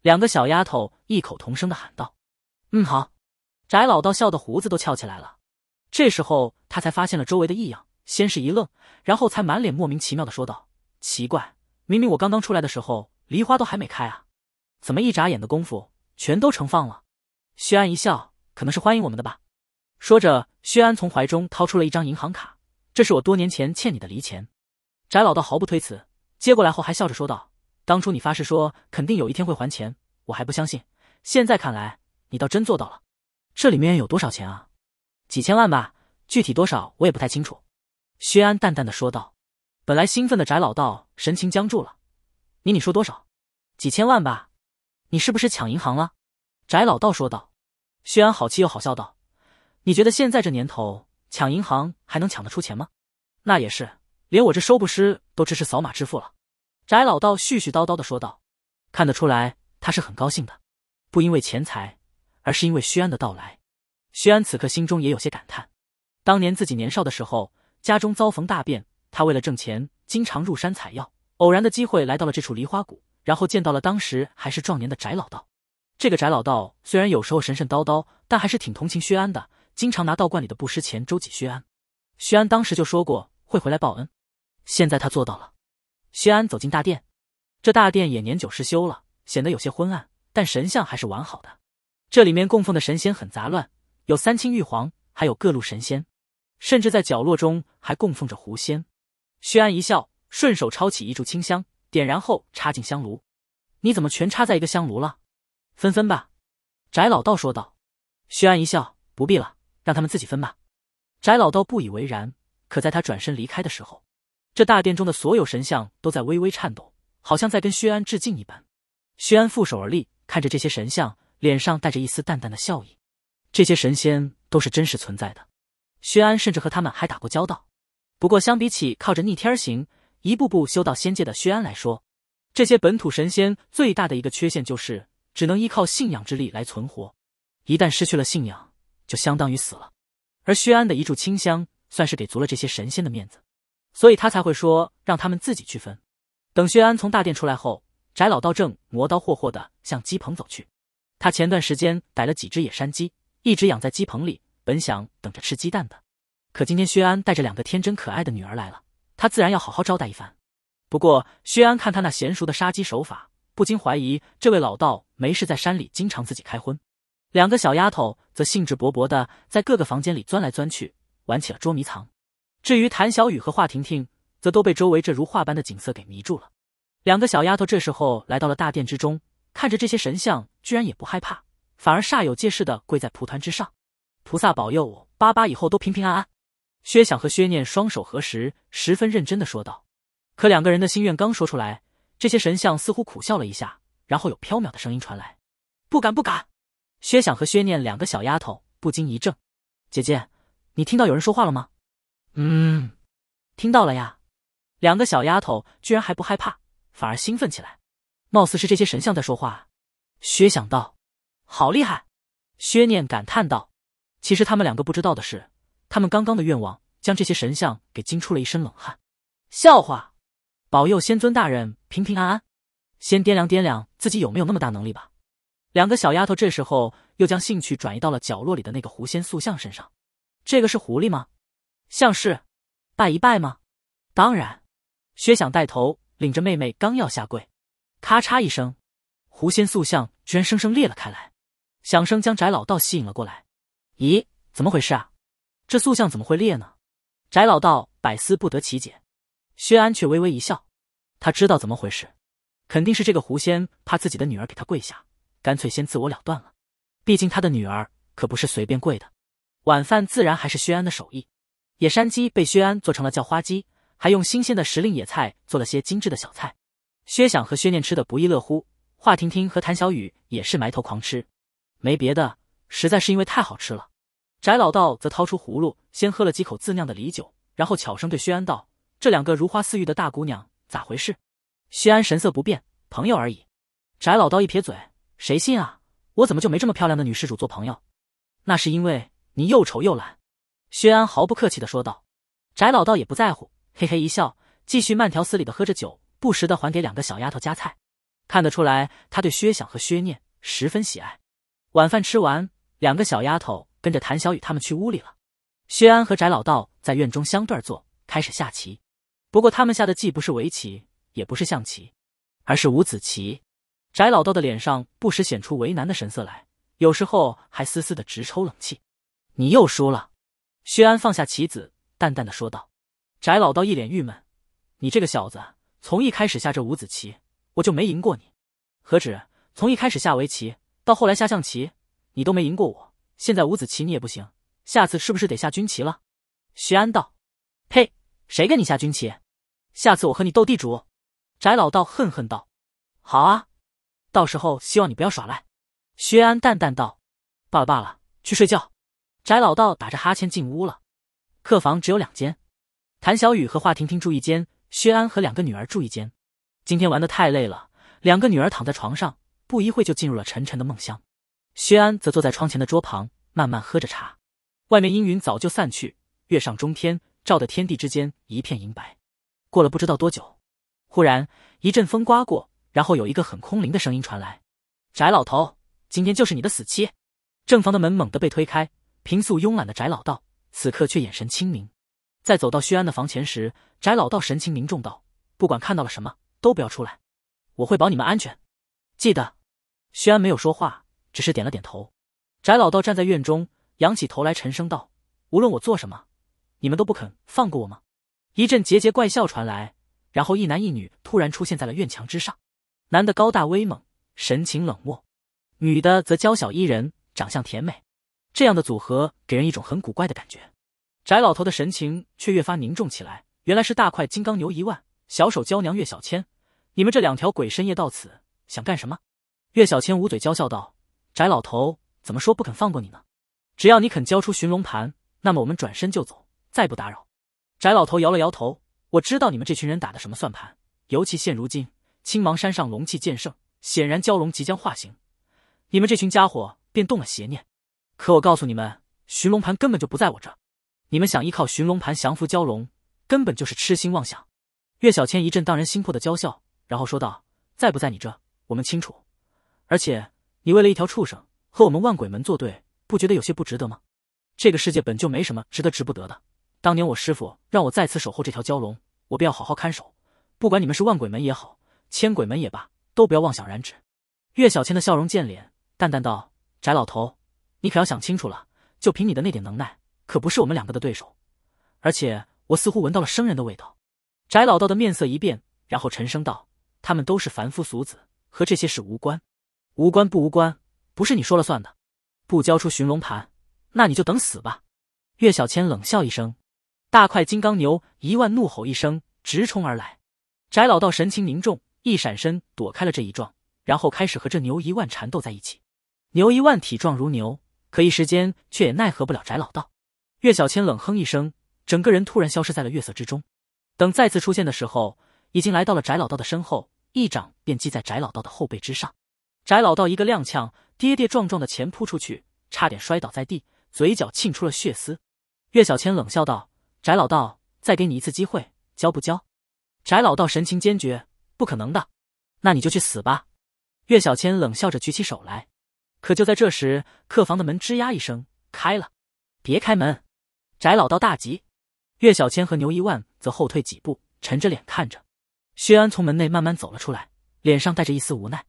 两个小丫头异口同声的喊道。“嗯，好。”翟老道笑得胡子都翘起来了。这时候他才发现了周围的异样。先是一愣，然后才满脸莫名其妙的说道：“奇怪，明明我刚刚出来的时候，梨花都还没开啊，怎么一眨眼的功夫全都盛放了？”薛安一笑：“可能是欢迎我们的吧。”说着，薛安从怀中掏出了一张银行卡：“这是我多年前欠你的梨钱。”翟老道毫不推辞，接过来后还笑着说道：“当初你发誓说肯定有一天会还钱，我还不相信，现在看来你倒真做到了。这里面有多少钱啊？几千万吧，具体多少我也不太清楚。”薛安淡淡的说道：“本来兴奋的翟老道神情僵住了。你你说多少？几千万吧？你是不是抢银行了？”翟老道说道。薛安好气又好笑道：“你觉得现在这年头抢银行还能抢得出钱吗？那也是，连我这收不师都支持扫码支付了。”翟老道絮絮叨叨的说道。看得出来他是很高兴的，不因为钱财，而是因为薛安的到来。薛安此刻心中也有些感叹，当年自己年少的时候。家中遭逢大变，他为了挣钱，经常入山采药。偶然的机会来到了这处梨花谷，然后见到了当时还是壮年的翟老道。这个翟老道虽然有时候神神叨叨，但还是挺同情薛安的，经常拿道观里的布施钱周济薛安。薛安当时就说过会回来报恩，现在他做到了。薛安走进大殿，这大殿也年久失修了，显得有些昏暗，但神像还是完好的。这里面供奉的神仙很杂乱，有三清玉皇，还有各路神仙。甚至在角落中还供奉着狐仙。薛安一笑，顺手抄起一柱清香，点燃后插进香炉。你怎么全插在一个香炉了？分分吧。翟老道说道。薛安一笑，不必了，让他们自己分吧。翟老道不以为然。可在他转身离开的时候，这大殿中的所有神像都在微微颤抖，好像在跟薛安致敬一般。薛安负手而立，看着这些神像，脸上带着一丝淡淡的笑意。这些神仙都是真实存在的。薛安甚至和他们还打过交道，不过相比起靠着逆天行一步步修到仙界的薛安来说，这些本土神仙最大的一个缺陷就是只能依靠信仰之力来存活，一旦失去了信仰，就相当于死了。而薛安的一炷清香算是给足了这些神仙的面子，所以他才会说让他们自己去分。等薛安从大殿出来后，翟老道正磨刀霍霍的向鸡棚走去，他前段时间逮了几只野山鸡，一直养在鸡棚里。本想等着吃鸡蛋的，可今天薛安带着两个天真可爱的女儿来了，他自然要好好招待一番。不过薛安看他那娴熟的杀鸡手法，不禁怀疑这位老道没事在山里经常自己开荤。两个小丫头则兴致勃勃的在各个房间里钻来钻去，玩起了捉迷藏。至于谭小雨和华婷婷，则都被周围这如画般的景色给迷住了。两个小丫头这时候来到了大殿之中，看着这些神像，居然也不害怕，反而煞有介事的跪在蒲团之上。菩萨保佑，我，巴巴以后都平平安安。薛想和薛念双手合十，十分认真的说道。可两个人的心愿刚说出来，这些神像似乎苦笑了一下，然后有飘渺的声音传来：“不敢，不敢。”薛想和薛念两个小丫头不禁一怔：“姐姐，你听到有人说话了吗？”“嗯，听到了呀。”两个小丫头居然还不害怕，反而兴奋起来，貌似是这些神像在说话。薛想道：“好厉害。”薛念感叹道。其实他们两个不知道的是，他们刚刚的愿望将这些神像给惊出了一身冷汗。笑话！保佑仙尊大人平平安安。先掂量掂量自己有没有那么大能力吧。两个小丫头这时候又将兴趣转移到了角落里的那个狐仙塑像身上。这个是狐狸吗？像是。拜一拜吗？当然。薛想带头领着妹妹刚要下跪，咔嚓一声，狐仙塑像居然生生裂了开来。响声将翟老道吸引了过来。咦，怎么回事啊？这塑像怎么会裂呢？翟老道百思不得其解。薛安却微微一笑，他知道怎么回事，肯定是这个狐仙怕自己的女儿给他跪下，干脆先自我了断了。毕竟他的女儿可不是随便跪的。晚饭自然还是薛安的手艺，野山鸡被薛安做成了叫花鸡，还用新鲜的时令野菜做了些精致的小菜。薛想和薛念吃的不亦乐乎，华婷婷和谭小雨也是埋头狂吃。没别的，实在是因为太好吃了。翟老道则掏出葫芦，先喝了几口自酿的梨酒，然后悄声对薛安道：“这两个如花似玉的大姑娘咋回事？”薛安神色不变：“朋友而已。”翟老道一撇嘴：“谁信啊？我怎么就没这么漂亮的女施主做朋友？那是因为你又丑又懒。”薛安毫不客气的说道。翟老道也不在乎，嘿嘿一笑，继续慢条斯理的喝着酒，不时的还给两个小丫头夹菜，看得出来他对薛想和薛念十分喜爱。晚饭吃完，两个小丫头。跟着谭小雨他们去屋里了。薛安和翟老道在院中相对坐，开始下棋。不过他们下的既不是围棋，也不是象棋，而是五子棋。翟老道的脸上不时显出为难的神色来，有时候还丝丝的直抽冷气。你又输了。薛安放下棋子，淡淡的说道。翟老道一脸郁闷：“你这个小子，从一开始下这五子棋，我就没赢过你。何止从一开始下围棋，到后来下象棋，你都没赢过我。”现在五子棋你也不行，下次是不是得下军棋了？薛安道：“呸，谁跟你下军棋？下次我和你斗地主。”翟老道恨恨道：“好啊，到时候希望你不要耍赖。”薛安淡淡道：“罢了罢了，去睡觉。”翟老道打着哈欠进屋了。客房只有两间，谭小雨和华婷婷住一间，薛安和两个女儿住一间。今天玩的太累了，两个女儿躺在床上，不一会就进入了沉沉的梦乡。薛安则坐在窗前的桌旁，慢慢喝着茶。外面阴云早就散去，月上中天，照得天地之间一片银白。过了不知道多久，忽然一阵风刮过，然后有一个很空灵的声音传来：“翟老头，今天就是你的死期。”正房的门猛地被推开，平素慵懒的翟老道此刻却眼神清明。在走到薛安的房前时，翟老道神情凝重道：“不管看到了什么都不要出来，我会保你们安全。记得。”薛安没有说话。只是点了点头，翟老道站在院中，仰起头来，沉声道：“无论我做什么，你们都不肯放过我吗？”一阵桀桀怪笑传来，然后一男一女突然出现在了院墙之上。男的高大威猛，神情冷漠；女的则娇小依人，长相甜美。这样的组合给人一种很古怪的感觉。翟老头的神情却越发凝重起来。原来是大块金刚牛一万，小手娇娘岳小千，你们这两条鬼深夜到此，想干什么？岳小千捂嘴娇笑道。翟老头怎么说不肯放过你呢？只要你肯交出寻龙盘，那么我们转身就走，再不打扰。翟老头摇了摇头，我知道你们这群人打的什么算盘。尤其现如今青芒山上龙气渐盛，显然蛟龙即将化形，你们这群家伙便动了邪念。可我告诉你们，寻龙盘根本就不在我这，你们想依靠寻龙盘降服蛟龙，根本就是痴心妄想。岳小千一阵荡人心魄的娇笑，然后说道：“在不在你这，我们清楚，而且。”你为了一条畜生和我们万鬼门作对，不觉得有些不值得吗？这个世界本就没什么值得值不得的。当年我师父让我在此守候这条蛟龙，我便要好好看守。不管你们是万鬼门也好，千鬼门也罢，都不要妄想染指。岳小千的笑容渐敛，淡淡道：“翟老头，你可要想清楚了。就凭你的那点能耐，可不是我们两个的对手。而且我似乎闻到了生人的味道。”翟老道的面色一变，然后沉声道：“他们都是凡夫俗子，和这些事无关。”无关不无关，不是你说了算的。不交出寻龙盘，那你就等死吧！岳小千冷笑一声，大块金刚牛一万怒吼一声，直冲而来。翟老道神情凝重，一闪身躲开了这一撞，然后开始和这牛一万缠斗在一起。牛一万体壮如牛，可一时间却也奈何不了翟老道。岳小千冷哼一声，整个人突然消失在了月色之中。等再次出现的时候，已经来到了翟老道的身后，一掌便击在翟老道的后背之上。翟老道一个踉跄，跌跌撞撞的前扑出去，差点摔倒在地，嘴角沁出了血丝。岳小千冷笑道：“翟老道，再给你一次机会，交不交？”翟老道神情坚决：“不可能的。”“那你就去死吧！”岳小千冷笑着举起手来。可就在这时，客房的门吱呀一声开了。“别开门！”翟老道大急。岳小千和牛一万则后退几步，沉着脸看着。薛安从门内慢慢走了出来，脸上带着一丝无奈。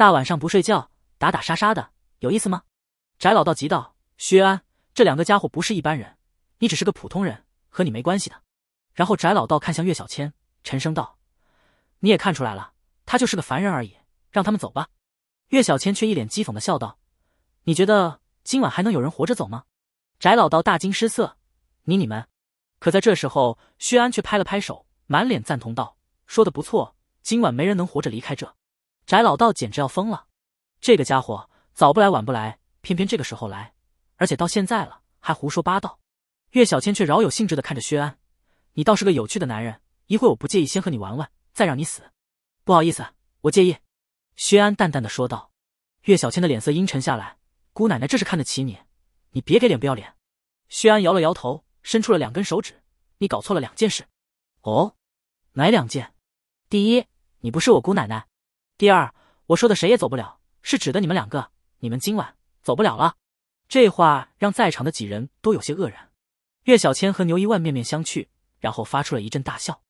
大晚上不睡觉，打打杀杀的有意思吗？翟老道急道：“薛安，这两个家伙不是一般人，你只是个普通人，和你没关系的。”然后翟老道看向岳小千，沉声道：“你也看出来了，他就是个凡人而已，让他们走吧。”岳小千却一脸讥讽的笑道：“你觉得今晚还能有人活着走吗？”翟老道大惊失色：“你你们？”可在这时候，薛安却拍了拍手，满脸赞同道：“说的不错，今晚没人能活着离开这。”翟老道简直要疯了，这个家伙早不来晚不来，偏偏这个时候来，而且到现在了还胡说八道。岳小千却饶有兴致的看着薛安，你倒是个有趣的男人，一会我不介意先和你玩玩，再让你死。不好意思，我介意。薛安淡淡的说道。岳小千的脸色阴沉下来，姑奶奶这是看得起你，你别给脸不要脸。薛安摇了摇头，伸出了两根手指，你搞错了两件事。哦，哪两件？第一，你不是我姑奶奶。第二，我说的谁也走不了，是指的你们两个，你们今晚走不了了。这话让在场的几人都有些愕然。岳小千和牛一万面面相觑，然后发出了一阵大笑。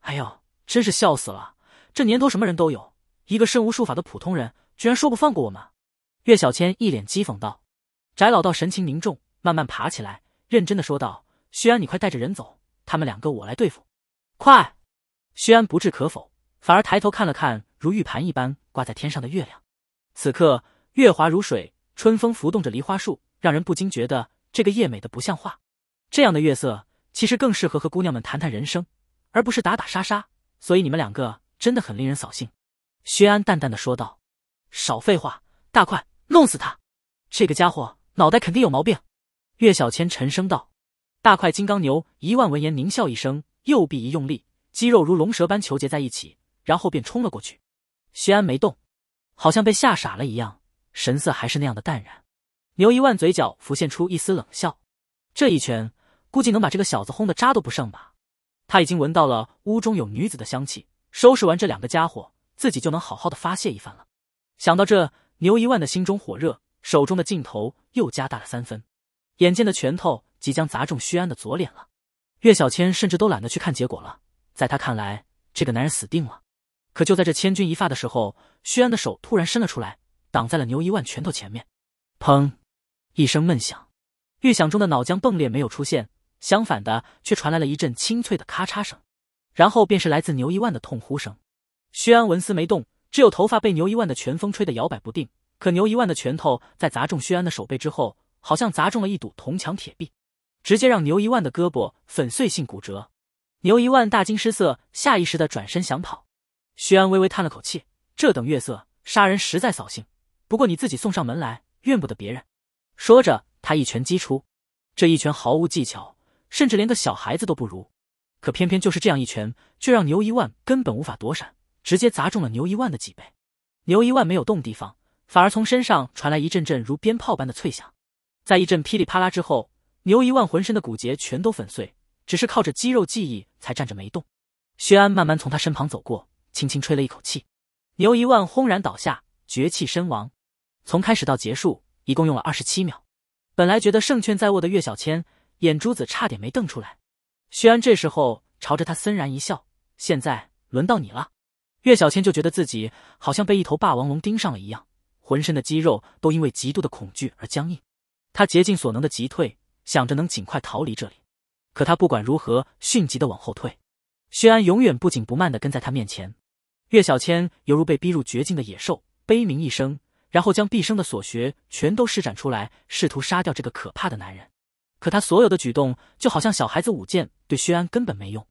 哎呦，真是笑死了！这年头什么人都有，一个身无术法的普通人，居然说不放过我们。岳小千一脸讥讽道。翟老道神情凝重，慢慢爬起来，认真的说道：“薛安，你快带着人走，他们两个我来对付。”快！薛安不置可否，反而抬头看了看。如玉盘一般挂在天上的月亮，此刻月华如水，春风拂动着梨花树，让人不禁觉得这个夜美的不像话。这样的月色其实更适合和姑娘们谈谈人生，而不是打打杀杀。所以你们两个真的很令人扫兴。”薛安淡淡的说道。“少废话，大块，弄死他！这个家伙脑袋肯定有毛病。”岳小千沉声道。大块金刚牛一万闻言狞笑一声，右臂一用力，肌肉如龙蛇般虬结在一起，然后便冲了过去。徐安没动，好像被吓傻了一样，神色还是那样的淡然。牛一万嘴角浮现出一丝冷笑，这一拳估计能把这个小子轰得渣都不剩吧？他已经闻到了屋中有女子的香气，收拾完这两个家伙，自己就能好好的发泄一番了。想到这，牛一万的心中火热，手中的劲头又加大了三分。眼见的拳头即将砸中徐安的左脸了，岳小千甚至都懒得去看结果了，在他看来，这个男人死定了。可就在这千钧一发的时候，薛安的手突然伸了出来，挡在了牛一万拳头前面。砰！一声闷响，预想中的脑浆迸裂没有出现，相反的却传来了一阵清脆的咔嚓声，然后便是来自牛一万的痛呼声。薛安纹丝没动，只有头发被牛一万的拳风吹得摇摆不定。可牛一万的拳头在砸中薛安的手背之后，好像砸中了一堵铜墙铁壁，直接让牛一万的胳膊粉碎性骨折。牛一万大惊失色，下意识的转身想跑。薛安微微叹了口气，这等月色杀人实在扫兴。不过你自己送上门来，怨不得别人。说着，他一拳击出，这一拳毫无技巧，甚至连个小孩子都不如。可偏偏就是这样一拳，却让牛一万根本无法躲闪，直接砸中了牛一万的脊背。牛一万没有动地方，反而从身上传来一阵阵如鞭炮般的脆响。在一阵噼里啪啦之后，牛一万浑身的骨节全都粉碎，只是靠着肌肉记忆才站着没动。薛安慢慢从他身旁走过。轻轻吹了一口气，牛一万轰然倒下，绝气身亡。从开始到结束，一共用了二十七秒。本来觉得胜券在握的岳小千，眼珠子差点没瞪出来。薛安这时候朝着他森然一笑：“现在轮到你了。”岳小千就觉得自己好像被一头霸王龙盯上了一样，浑身的肌肉都因为极度的恐惧而僵硬。他竭尽所能的急退，想着能尽快逃离这里。可他不管如何迅疾的往后退，薛安永远不紧不慢的跟在他面前。岳小千犹如被逼入绝境的野兽，悲鸣一声，然后将毕生的所学全都施展出来，试图杀掉这个可怕的男人。可他所有的举动就好像小孩子舞剑，对薛安根本没用。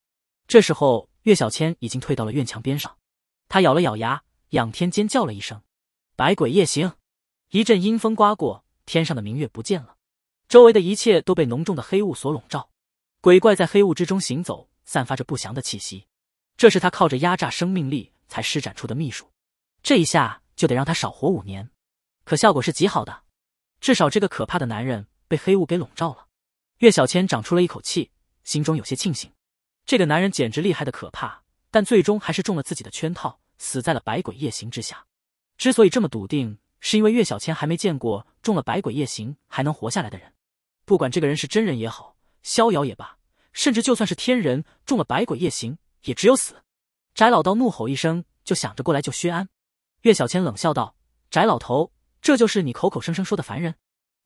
这时候，岳小千已经退到了院墙边上，他咬了咬牙，仰天尖叫了一声：“百鬼夜行！”一阵阴风刮过，天上的明月不见了，周围的一切都被浓重的黑雾所笼罩。鬼怪在黑雾之中行走，散发着不祥的气息。这是他靠着压榨生命力。才施展出的秘术，这一下就得让他少活五年，可效果是极好的，至少这个可怕的男人被黑雾给笼罩了。岳小千长出了一口气，心中有些庆幸，这个男人简直厉害的可怕，但最终还是中了自己的圈套，死在了百鬼夜行之下。之所以这么笃定，是因为岳小千还没见过中了百鬼夜行还能活下来的人。不管这个人是真人也好，逍遥也罢，甚至就算是天人，中了百鬼夜行也只有死。翟老道怒吼一声，就想着过来救薛安。岳小千冷笑道：“翟老头，这就是你口口声声说的凡人？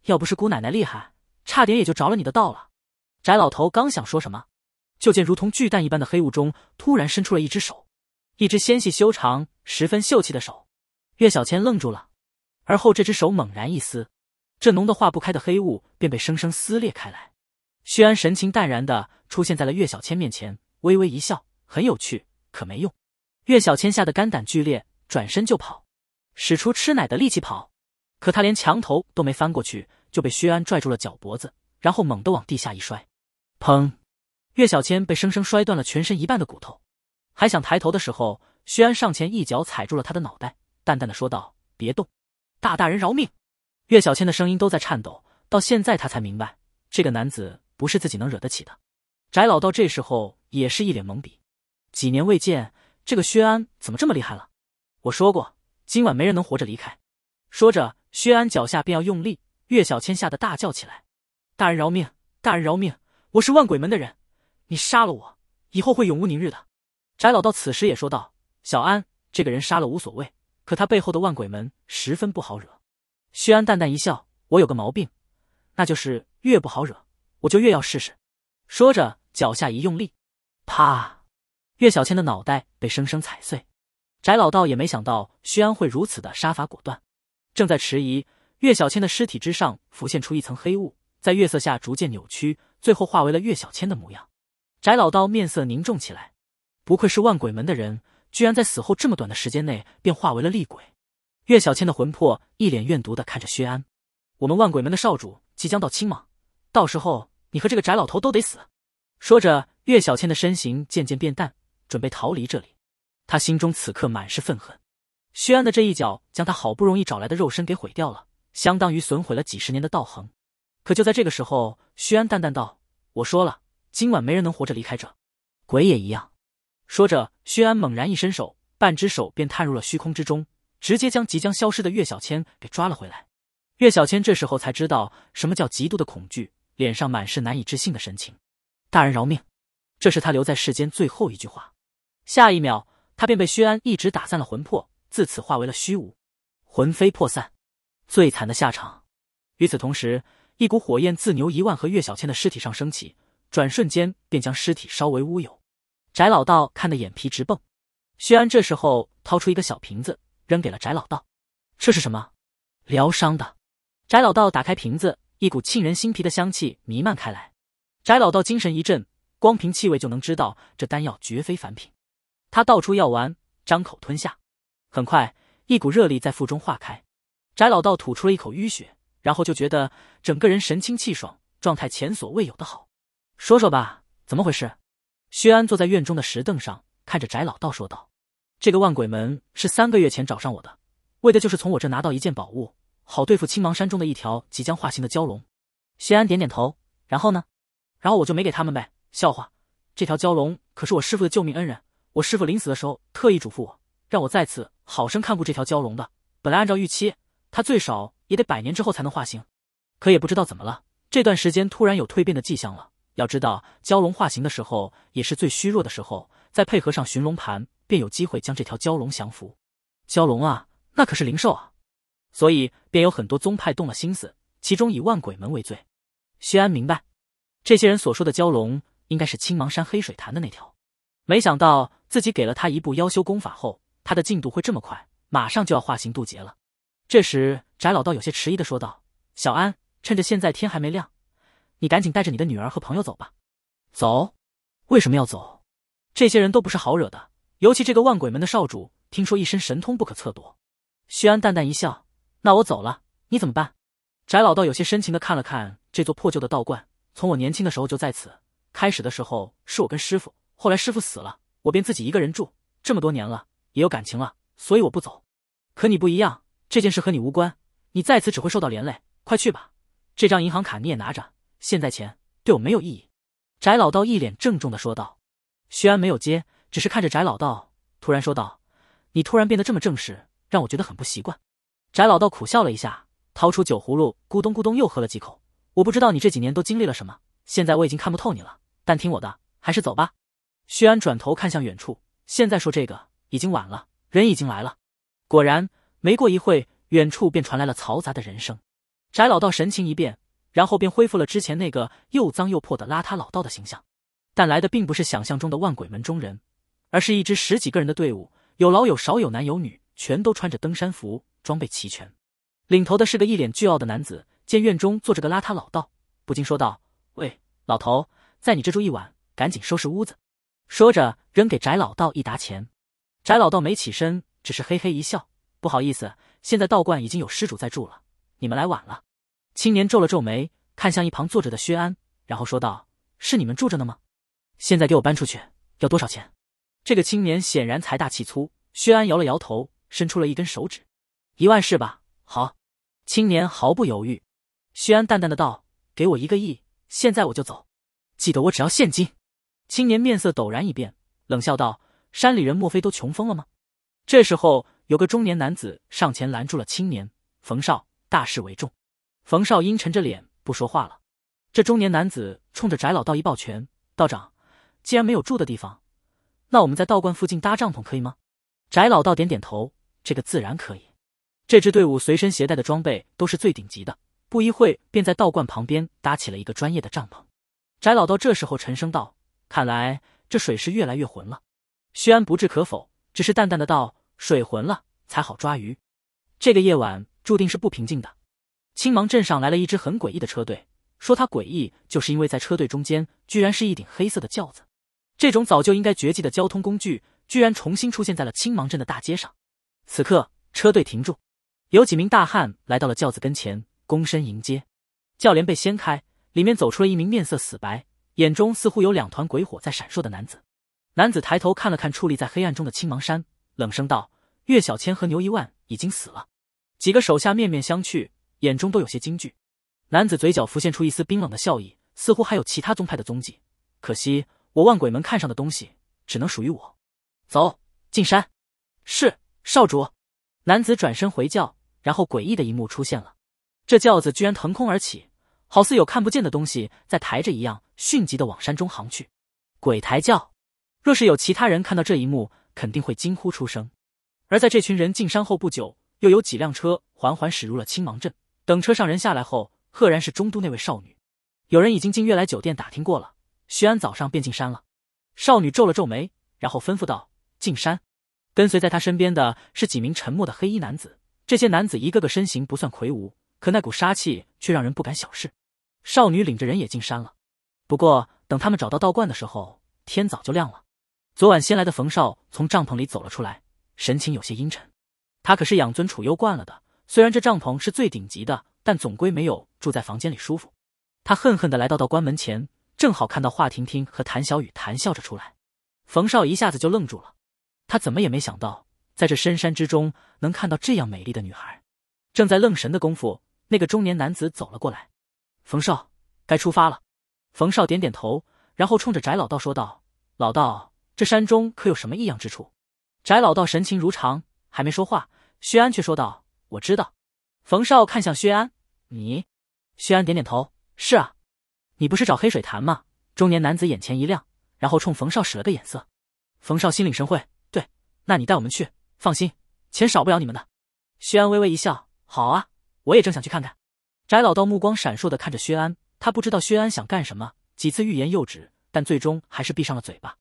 要不是姑奶奶厉害，差点也就着了你的道了。”翟老头刚想说什么，就见如同巨蛋一般的黑雾中突然伸出了一只手，一只纤细修长、十分秀气的手。岳小千愣住了，而后这只手猛然一撕，这浓的化不开的黑雾便被生生撕裂开来。薛安神情淡然的出现在了岳小千面前，微微一笑，很有趣。可没用，岳小千吓得肝胆俱裂，转身就跑，使出吃奶的力气跑，可他连墙头都没翻过去，就被薛安拽住了脚脖子，然后猛地往地下一摔，砰！岳小千被生生摔断了全身一半的骨头，还想抬头的时候，薛安上前一脚踩住了他的脑袋，淡淡的说道：“别动，大大人饶命。”岳小千的声音都在颤抖，到现在他才明白，这个男子不是自己能惹得起的。翟老道这时候也是一脸懵逼。几年未见，这个薛安怎么这么厉害了？我说过，今晚没人能活着离开。说着，薛安脚下便要用力，岳小千吓得大叫起来：“大人饶命，大人饶命！我是万鬼门的人，你杀了我，以后会永无宁日的。”翟老道此时也说道：“小安这个人杀了无所谓，可他背后的万鬼门十分不好惹。”薛安淡淡一笑：“我有个毛病，那就是越不好惹，我就越要试试。”说着，脚下一用力，啪。岳小倩的脑袋被生生踩碎，翟老道也没想到薛安会如此的杀伐果断，正在迟疑，岳小倩的尸体之上浮现出一层黑雾，在月色下逐渐扭曲，最后化为了岳小倩的模样。翟老道面色凝重起来，不愧是万鬼门的人，居然在死后这么短的时间内便化为了厉鬼。岳小倩的魂魄一脸怨毒的看着薛安：“我们万鬼门的少主即将到青蟒，到时候你和这个翟老头都得死。”说着，岳小倩的身形渐渐变淡。准备逃离这里，他心中此刻满是愤恨。薛安的这一脚将他好不容易找来的肉身给毁掉了，相当于损毁了几十年的道行。可就在这个时候，薛安淡淡道：“我说了，今晚没人能活着离开这，鬼也一样。”说着，薛安猛然一伸手，半只手便探入了虚空之中，直接将即将消失的岳小千给抓了回来。岳小千这时候才知道什么叫极度的恐惧，脸上满是难以置信的神情。“大人饶命！”这是他留在世间最后一句话。下一秒，他便被薛安一直打散了魂魄，自此化为了虚无，魂飞魄散，最惨的下场。与此同时，一股火焰自牛一万和岳小倩的尸体上升起，转瞬间便将尸体烧为乌有。翟老道看得眼皮直蹦。薛安这时候掏出一个小瓶子，扔给了翟老道：“这是什么？疗伤的。”翟老道打开瓶子，一股沁人心脾的香气弥漫开来。翟老道精神一振，光凭气味就能知道这丹药绝非凡品。他倒出药丸，张口吞下，很快一股热力在腹中化开。翟老道吐出了一口淤血，然后就觉得整个人神清气爽，状态前所未有的好。说说吧，怎么回事？薛安坐在院中的石凳上，看着翟老道说道：“这个万鬼门是三个月前找上我的，为的就是从我这拿到一件宝物，好对付青芒山中的一条即将化形的蛟龙。”薛安点点头，然后呢？然后我就没给他们呗，笑话！这条蛟龙可是我师傅的救命恩人。我师父临死的时候特意嘱咐我，让我再次好生看顾这条蛟龙的。本来按照预期，它最少也得百年之后才能化形，可也不知道怎么了，这段时间突然有蜕变的迹象了。要知道，蛟龙化形的时候也是最虚弱的时候，再配合上寻龙盘，便有机会将这条蛟龙降服。蛟龙啊，那可是灵兽啊，所以便有很多宗派动了心思，其中以万鬼门为最。薛安明白，这些人所说的蛟龙，应该是青芒山黑水潭的那条。没想到自己给了他一部妖修功法后，他的进度会这么快，马上就要化形渡劫了。这时，翟老道有些迟疑的说道：“小安，趁着现在天还没亮，你赶紧带着你的女儿和朋友走吧。”“走？为什么要走？这些人都不是好惹的，尤其这个万鬼门的少主，听说一身神通不可测度。”薛安淡淡一笑：“那我走了，你怎么办？”翟老道有些深情的看了看这座破旧的道观：“从我年轻的时候就在此，开始的时候是我跟师傅。”后来师傅死了，我便自己一个人住，这么多年了，也有感情了，所以我不走。可你不一样，这件事和你无关，你在此只会受到连累。快去吧，这张银行卡你也拿着，现在钱对我没有意义。”翟老道一脸郑重的说道。徐安没有接，只是看着翟老道，突然说道：“你突然变得这么正式，让我觉得很不习惯。”翟老道苦笑了一下，掏出酒葫芦，咕咚咕咚又喝了几口。我不知道你这几年都经历了什么，现在我已经看不透你了。但听我的，还是走吧。薛安转头看向远处，现在说这个已经晚了，人已经来了。果然，没过一会远处便传来了嘈杂的人声。翟老道神情一变，然后便恢复了之前那个又脏又破的邋遢老道的形象。但来的并不是想象中的万鬼门中人，而是一支十几个人的队伍，有老有少，有男有女，全都穿着登山服，装备齐全。领头的是个一脸倨傲的男子，见院中坐着个邋遢老道，不禁说道：“喂，老头，在你这住一晚，赶紧收拾屋子。”说着，扔给翟老道一沓钱。翟老道没起身，只是嘿嘿一笑：“不好意思，现在道观已经有施主在住了，你们来晚了。”青年皱了皱眉，看向一旁坐着的薛安，然后说道：“是你们住着呢吗？现在给我搬出去，要多少钱？”这个青年显然财大气粗。薛安摇了摇头，伸出了一根手指：“一万是吧？好。”青年毫不犹豫。薛安淡淡的道：“给我一个亿，现在我就走，记得我只要现金。”青年面色陡然一变，冷笑道：“山里人莫非都穷疯了吗？”这时候，有个中年男子上前拦住了青年。冯少，大事为重。冯少阴沉着脸不说话了。这中年男子冲着翟老道一抱拳：“道长，既然没有住的地方，那我们在道观附近搭帐篷可以吗？”翟老道点点头：“这个自然可以。”这支队伍随身携带的装备都是最顶级的，不一会便在道观旁边搭起了一个专业的帐篷。翟老道这时候沉声道。看来这水是越来越浑了。薛安不置可否，只是淡淡的道：“水浑了才好抓鱼。”这个夜晚注定是不平静的。青芒镇上来了一支很诡异的车队，说它诡异，就是因为在车队中间居然是一顶黑色的轿子。这种早就应该绝迹的交通工具，居然重新出现在了青芒镇的大街上。此刻车队停住，有几名大汉来到了轿子跟前，躬身迎接。轿帘被掀开，里面走出了一名面色死白。眼中似乎有两团鬼火在闪烁的男子，男子抬头看了看矗立在黑暗中的青芒山，冷声道：“岳小千和牛一万已经死了。”几个手下面面相觑，眼中都有些惊惧。男子嘴角浮现出一丝冰冷的笑意，似乎还有其他宗派的踪迹。可惜，我万鬼门看上的东西只能属于我。走进山，是少主。男子转身回轿，然后诡异的一幕出现了：这轿子居然腾空而起，好似有看不见的东西在抬着一样。迅疾的往山中行去。鬼抬轿，若是有其他人看到这一幕，肯定会惊呼出声。而在这群人进山后不久，又有几辆车缓缓驶入了青芒镇。等车上人下来后，赫然是中都那位少女。有人已经进悦来酒店打听过了，徐安早上便进山了。少女皱了皱眉，然后吩咐道：“进山。”跟随在他身边的是几名沉默的黑衣男子。这些男子一个个身形不算魁梧，可那股杀气却让人不敢小视。少女领着人也进山了。不过，等他们找到道观的时候，天早就亮了。昨晚先来的冯少从帐篷里走了出来，神情有些阴沉。他可是养尊处优惯了的，虽然这帐篷是最顶级的，但总归没有住在房间里舒服。他恨恨地来到道观门前，正好看到华婷婷和谭小雨谈笑着出来。冯少一下子就愣住了，他怎么也没想到，在这深山之中能看到这样美丽的女孩。正在愣神的功夫，那个中年男子走了过来：“冯少，该出发了。”冯少点点头，然后冲着翟老道说道：“老道，这山中可有什么异样之处？”翟老道神情如常，还没说话，薛安却说道：“我知道。”冯少看向薛安：“你？”薛安点点头：“是啊，你不是找黑水潭吗？”中年男子眼前一亮，然后冲冯少使了个眼色。冯少心领神会：“对，那你带我们去。放心，钱少不了你们的。”薛安微微一笑：“好啊，我也正想去看看。”翟老道目光闪烁的看着薛安。他不知道薛安想干什么，几次欲言又止，但最终还是闭上了嘴巴。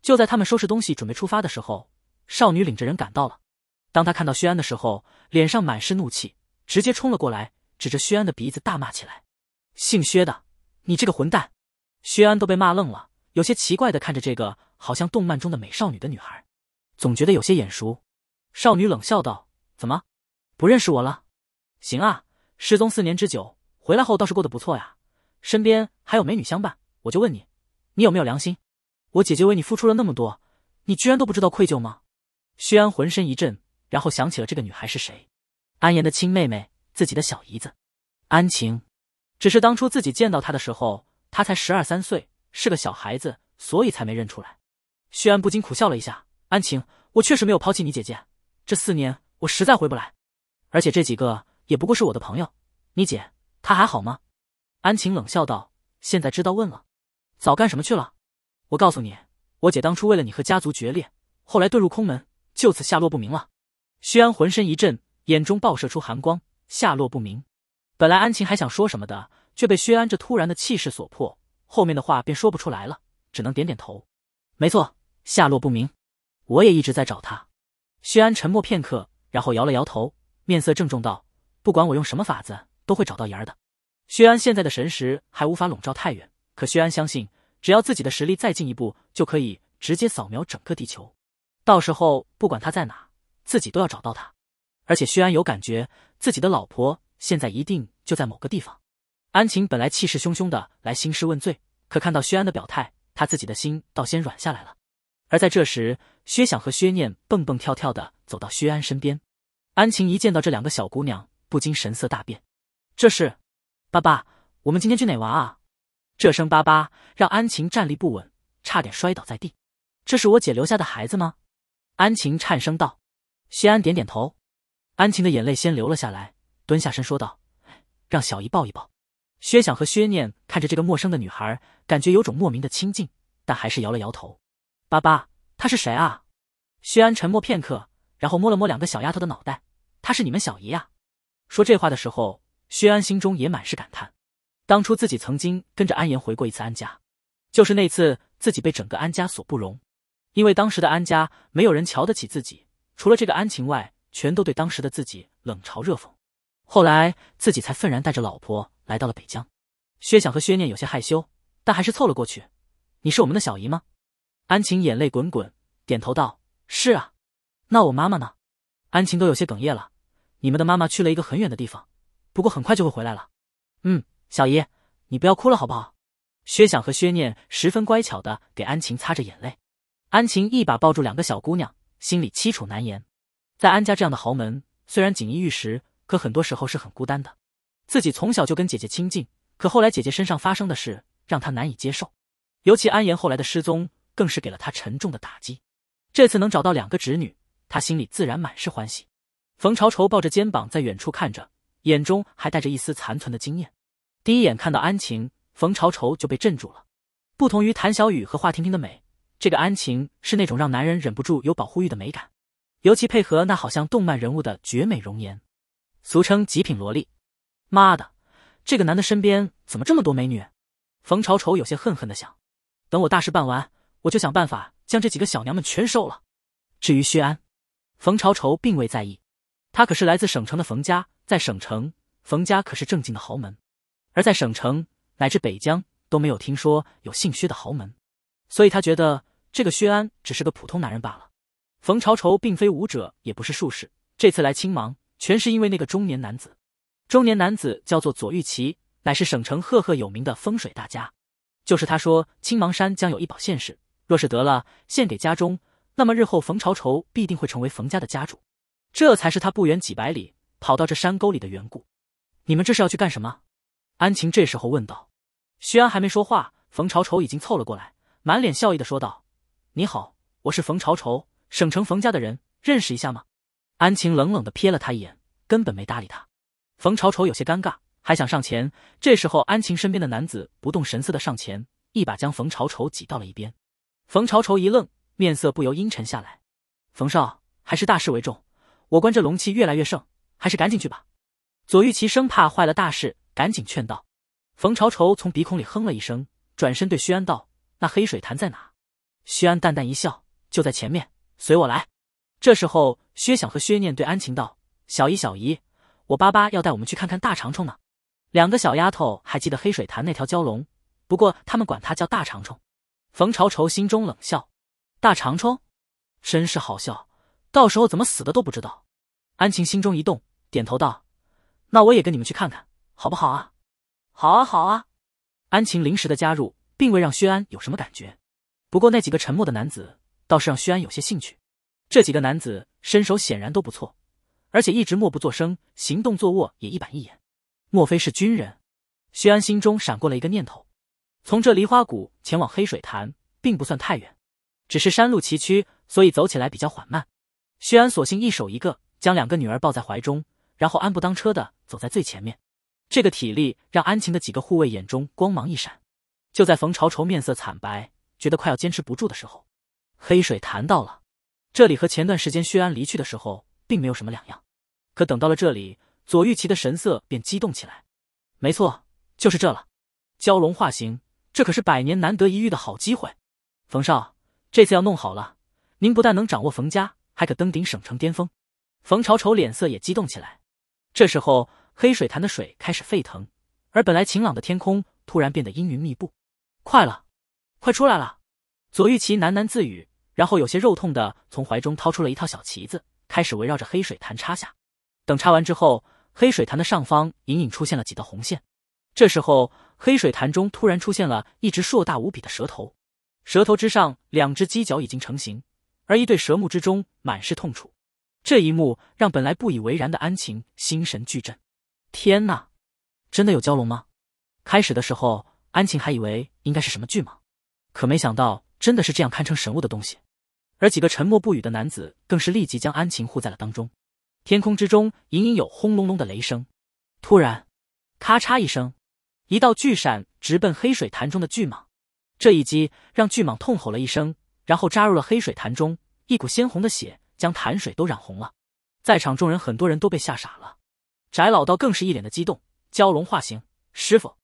就在他们收拾东西准备出发的时候，少女领着人赶到了。当他看到薛安的时候，脸上满是怒气，直接冲了过来，指着薛安的鼻子大骂起来：“姓薛的，你这个混蛋！”薛安都被骂愣了，有些奇怪的看着这个好像动漫中的美少女的女孩，总觉得有些眼熟。少女冷笑道：“怎么，不认识我了？行啊，失踪四年之久，回来后倒是过得不错呀。”身边还有美女相伴，我就问你，你有没有良心？我姐姐为你付出了那么多，你居然都不知道愧疚吗？薛安浑身一震，然后想起了这个女孩是谁，安言的亲妹妹，自己的小姨子，安晴。只是当初自己见到她的时候，她才十二三岁，是个小孩子，所以才没认出来。薛安不禁苦笑了一下：“安晴，我确实没有抛弃你姐姐，这四年我实在回不来，而且这几个也不过是我的朋友。你姐她还好吗？”安晴冷笑道：“现在知道问了，早干什么去了？我告诉你，我姐当初为了你和家族决裂，后来遁入空门，就此下落不明了。”薛安浑身一震，眼中爆射出寒光。下落不明。本来安晴还想说什么的，却被薛安这突然的气势所迫，后面的话便说不出来了，只能点点头。没错，下落不明。我也一直在找他。薛安沉默片刻，然后摇了摇头，面色郑重道：“不管我用什么法子，都会找到妍儿的。”薛安现在的神识还无法笼罩太远，可薛安相信，只要自己的实力再进一步，就可以直接扫描整个地球。到时候，不管他在哪，自己都要找到他。而且，薛安有感觉，自己的老婆现在一定就在某个地方。安晴本来气势汹汹的来兴师问罪，可看到薛安的表态，他自己的心倒先软下来了。而在这时，薛想和薛念蹦蹦跳跳的走到薛安身边，安晴一见到这两个小姑娘，不禁神色大变，这是。爸爸，我们今天去哪玩啊？这声“爸爸”让安晴站立不稳，差点摔倒在地。这是我姐留下的孩子吗？安晴颤声道。薛安点点头。安晴的眼泪先流了下来，蹲下身说道：“让小姨抱一抱。”薛想和薛念看着这个陌生的女孩，感觉有种莫名的亲近，但还是摇了摇头。爸爸，她是谁啊？薛安沉默片刻，然后摸了摸两个小丫头的脑袋：“她是你们小姨啊。”说这话的时候。薛安心中也满是感叹，当初自己曾经跟着安言回过一次安家，就是那次自己被整个安家所不容，因为当时的安家没有人瞧得起自己，除了这个安晴外，全都对当时的自己冷嘲热讽。后来自己才愤然带着老婆来到了北疆。薛想和薛念有些害羞，但还是凑了过去：“你是我们的小姨吗？”安晴眼泪滚滚，点头道：“是啊。”“那我妈妈呢？”安晴都有些哽咽了：“你们的妈妈去了一个很远的地方。”不过很快就会回来了，嗯，小姨，你不要哭了好不好？薛想和薛念十分乖巧的给安晴擦着眼泪。安晴一把抱住两个小姑娘，心里凄楚难言。在安家这样的豪门，虽然锦衣玉食，可很多时候是很孤单的。自己从小就跟姐姐亲近，可后来姐姐身上发生的事让她难以接受，尤其安言后来的失踪，更是给了她沉重的打击。这次能找到两个侄女，她心里自然满是欢喜。冯朝愁抱着肩膀在远处看着。眼中还带着一丝残存的惊艳，第一眼看到安晴，冯朝愁就被镇住了。不同于谭小雨和华婷婷的美，这个安晴是那种让男人忍不住有保护欲的美感，尤其配合那好像动漫人物的绝美容颜，俗称极品萝莉。妈的，这个男的身边怎么这么多美女？冯朝愁有些恨恨的想。等我大事办完，我就想办法将这几个小娘们全收了。至于薛安，冯朝愁并未在意，他可是来自省城的冯家。在省城，冯家可是正经的豪门；而在省城乃至北疆，都没有听说有姓薛的豪门，所以他觉得这个薛安只是个普通男人罢了。冯朝仇并非武者，也不是术士，这次来青芒，全是因为那个中年男子。中年男子叫做左玉琪，乃是省城赫赫有名的风水大家。就是他说青芒山将有一宝现世，若是得了，献给家中，那么日后冯朝仇必定会成为冯家的家主。这才是他不远几百里。跑到这山沟里的缘故，你们这是要去干什么？安晴这时候问道。徐安还没说话，冯朝愁已经凑了过来，满脸笑意的说道：“你好，我是冯朝愁，省城冯家的人，认识一下吗？”安晴冷冷的瞥了他一眼，根本没搭理他。冯朝愁有些尴尬，还想上前，这时候安晴身边的男子不动神色的上前，一把将冯朝愁挤到了一边。冯朝愁一愣，面色不由阴沉下来。冯少，还是大事为重，我观这龙气越来越盛。还是赶紧去吧，左玉琪生怕坏了大事，赶紧劝道。冯朝愁从鼻孔里哼了一声，转身对薛安道：“那黑水潭在哪？”薛安淡淡一笑：“就在前面，随我来。”这时候，薛想和薛念对安晴道：“小姨，小姨，我爸爸要带我们去看看大长虫呢。”两个小丫头还记得黑水潭那条蛟龙，不过他们管它叫大长虫。冯朝愁心中冷笑：“大长虫，真是好笑，到时候怎么死的都不知道。”安晴心中一动。点头道：“那我也跟你们去看看，好不好啊？”“好啊，好啊。”安晴临时的加入，并未让薛安有什么感觉。不过那几个沉默的男子倒是让薛安有些兴趣。这几个男子身手显然都不错，而且一直默不作声，行动坐卧也一板一眼。莫非是军人？薛安心中闪过了一个念头。从这梨花谷前往黑水潭，并不算太远，只是山路崎岖，所以走起来比较缓慢。薛安索性一手一个，将两个女儿抱在怀中。然后安不当车的走在最前面，这个体力让安晴的几个护卫眼中光芒一闪。就在冯朝愁面色惨白，觉得快要坚持不住的时候，黑水潭到了。这里和前段时间薛安离去的时候并没有什么两样，可等到了这里，左玉琦的神色便激动起来。没错，就是这了。蛟龙化形，这可是百年难得一遇的好机会。冯少，这次要弄好了，您不但能掌握冯家，还可登顶省城巅峰。冯朝愁脸色也激动起来。这时候，黑水潭的水开始沸腾，而本来晴朗的天空突然变得阴云密布。快了，快出来了！左玉琪喃喃自语，然后有些肉痛的从怀中掏出了一套小旗子，开始围绕着黑水潭插下。等插完之后，黑水潭的上方隐隐出现了几道红线。这时候，黑水潭中突然出现了一只硕大无比的蛇头，蛇头之上两只犄角已经成型，而一对蛇目之中满是痛楚。这一幕让本来不以为然的安晴心神俱震。天呐，真的有蛟龙吗？开始的时候，安晴还以为应该是什么巨蟒，可没想到真的是这样堪称神物的东西。而几个沉默不语的男子更是立即将安晴护在了当中。天空之中隐隐有轰隆隆的雷声，突然，咔嚓一声，一道巨闪直奔黑水潭中的巨蟒。这一击让巨蟒痛吼了一声，然后扎入了黑水潭中，一股鲜红的血。将潭水都染红了，在场众人很多人都被吓傻了，翟老道更是一脸的激动。蛟龙化形，师傅，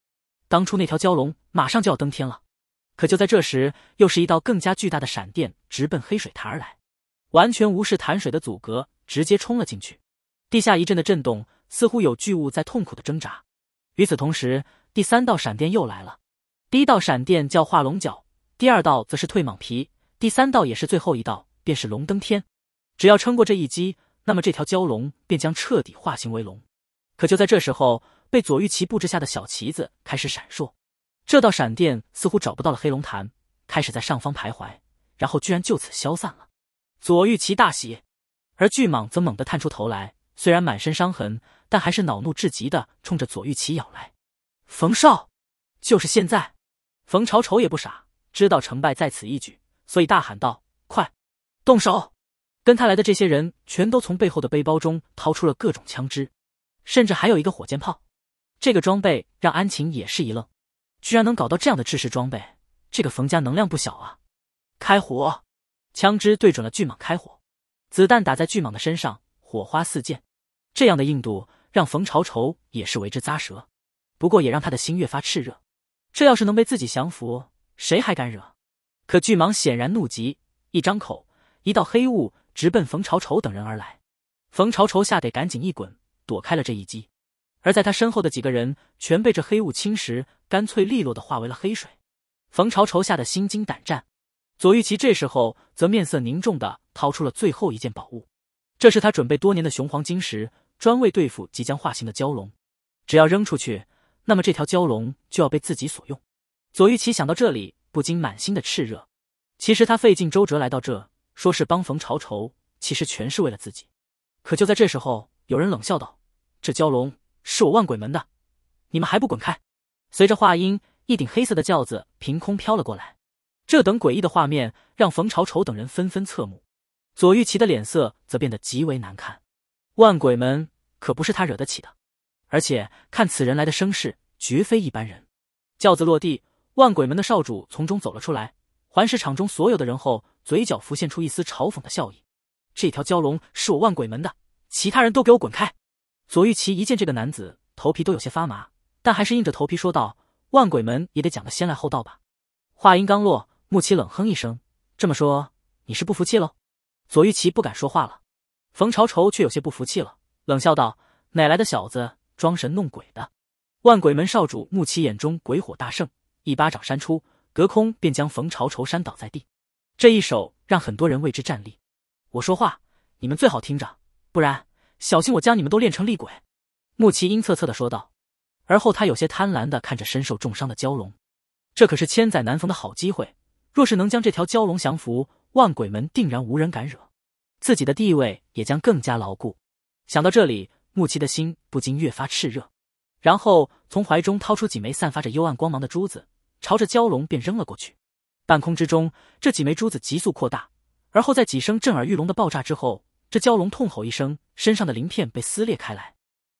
当初那条蛟龙马上就要登天了。可就在这时，又是一道更加巨大的闪电直奔黑水潭而来，完全无视潭水的阻隔，直接冲了进去。地下一阵的震动，似乎有巨物在痛苦的挣扎。与此同时，第三道闪电又来了。第一道闪电叫化龙角，第二道则是退蟒皮，第三道也是最后一道，便是龙登天。只要撑过这一击，那么这条蛟龙便将彻底化形为龙。可就在这时候，被左玉琪布置下的小旗子开始闪烁。这道闪电似乎找不到了，黑龙潭开始在上方徘徊，然后居然就此消散了。左玉琪大喜，而巨蟒则猛地探出头来，虽然满身伤痕，但还是恼怒至极的冲着左玉琪咬来。冯少，就是现在！冯朝丑也不傻，知道成败在此一举，所以大喊道：“快，动手！”跟他来的这些人全都从背后的背包中掏出了各种枪支，甚至还有一个火箭炮。这个装备让安晴也是一愣，居然能搞到这样的制式装备，这个冯家能量不小啊！开火，枪支对准了巨蟒开火，子弹打在巨蟒的身上，火花四溅。这样的硬度让冯朝愁也是为之咂舌，不过也让他的心越发炽热。这要是能被自己降服，谁还敢惹？可巨蟒显然怒极，一张口，一道黑雾。直奔冯朝仇等人而来，冯朝仇吓得赶紧一滚，躲开了这一击。而在他身后的几个人全被这黑雾侵蚀，干脆利落的化为了黑水。冯朝仇吓得心惊胆战。左玉琪这时候则面色凝重的掏出了最后一件宝物，这是他准备多年的雄黄晶石，专为对付即将化形的蛟龙。只要扔出去，那么这条蛟龙就要被自己所用。左玉琪想到这里，不禁满心的炽热。其实他费尽周折来到这。说是帮冯朝仇，其实全是为了自己。可就在这时候，有人冷笑道：“这蛟龙是我万鬼门的，你们还不滚开！”随着话音，一顶黑色的轿子凭空飘了过来。这等诡异的画面让冯朝仇等人纷纷侧目，左玉琪的脸色则变得极为难看。万鬼门可不是他惹得起的，而且看此人来的声势，绝非一般人。轿子落地，万鬼门的少主从中走了出来，环视场中所有的人后。嘴角浮现出一丝嘲讽的笑意，这条蛟龙是我万鬼门的，其他人都给我滚开！左玉琪一见这个男子，头皮都有些发麻，但还是硬着头皮说道：“万鬼门也得讲个先来后到吧。”话音刚落，穆奇冷哼一声：“这么说，你是不服气喽？”左玉琪不敢说话了。冯朝愁却有些不服气了，冷笑道：“哪来的小子，装神弄鬼的！”万鬼门少主穆奇眼中鬼火大盛，一巴掌扇出，隔空便将冯朝愁扇倒在地。这一手让很多人为之站立。我说话，你们最好听着，不然小心我将你们都练成厉鬼。”穆奇阴恻恻的说道。而后，他有些贪婪的看着身受重伤的蛟龙，这可是千载难逢的好机会。若是能将这条蛟龙降服，万鬼门定然无人敢惹，自己的地位也将更加牢固。想到这里，穆奇的心不禁越发炽热。然后，从怀中掏出几枚散发着幽暗光芒的珠子，朝着蛟龙便扔了过去。半空之中，这几枚珠子急速扩大，而后在几声震耳欲聋的爆炸之后，这蛟龙痛吼一声，身上的鳞片被撕裂开来，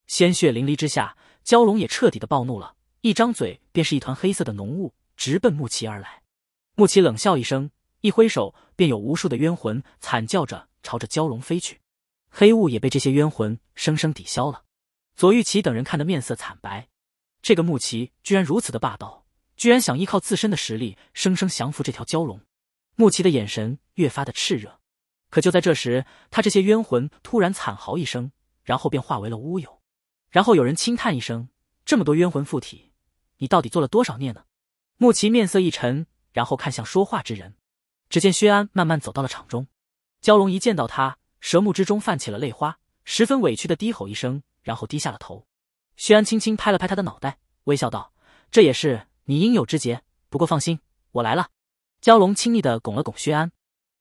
鲜血淋漓之下，蛟龙也彻底的暴怒了，一张嘴便是一团黑色的浓雾直奔穆奇而来。穆奇冷笑一声，一挥手便有无数的冤魂惨叫着朝着蛟龙飞去，黑雾也被这些冤魂生生抵消了。左玉琪等人看得面色惨白，这个穆奇居然如此的霸道。居然想依靠自身的实力，生生降服这条蛟龙！穆奇的眼神越发的炽热。可就在这时，他这些冤魂突然惨嚎一声，然后便化为了乌有。然后有人轻叹一声：“这么多冤魂附体，你到底做了多少孽呢？”穆奇面色一沉，然后看向说话之人。只见薛安慢慢走到了场中，蛟龙一见到他，蛇目之中泛起了泪花，十分委屈的低吼一声，然后低下了头。薛安轻轻拍了拍他的脑袋，微笑道：“这也是。”你应有之节，不过放心，我来了。蛟龙亲昵的拱了拱薛安，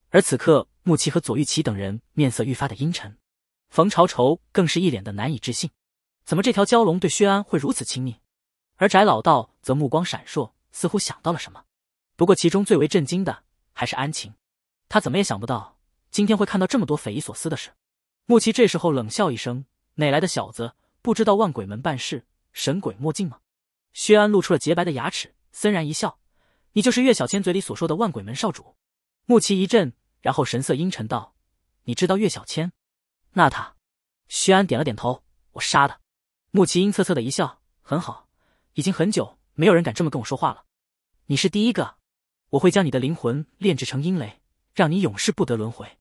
而此刻穆奇和左玉琪等人面色愈发的阴沉，冯朝愁更是一脸的难以置信，怎么这条蛟龙对薛安会如此亲密？而翟老道则目光闪烁，似乎想到了什么。不过其中最为震惊的还是安晴，他怎么也想不到今天会看到这么多匪夷所思的事。穆奇这时候冷笑一声，哪来的小子，不知道万鬼门办事神鬼莫进吗？薛安露出了洁白的牙齿，森然一笑：“你就是岳小千嘴里所说的万鬼门少主。”穆奇一震，然后神色阴沉道：“你知道岳小千？那他……”薛安点了点头：“我杀的。”穆奇阴恻恻的一笑：“很好，已经很久没有人敢这么跟我说话了，你是第一个。我会将你的灵魂炼制成阴雷，让你永世不得轮回。”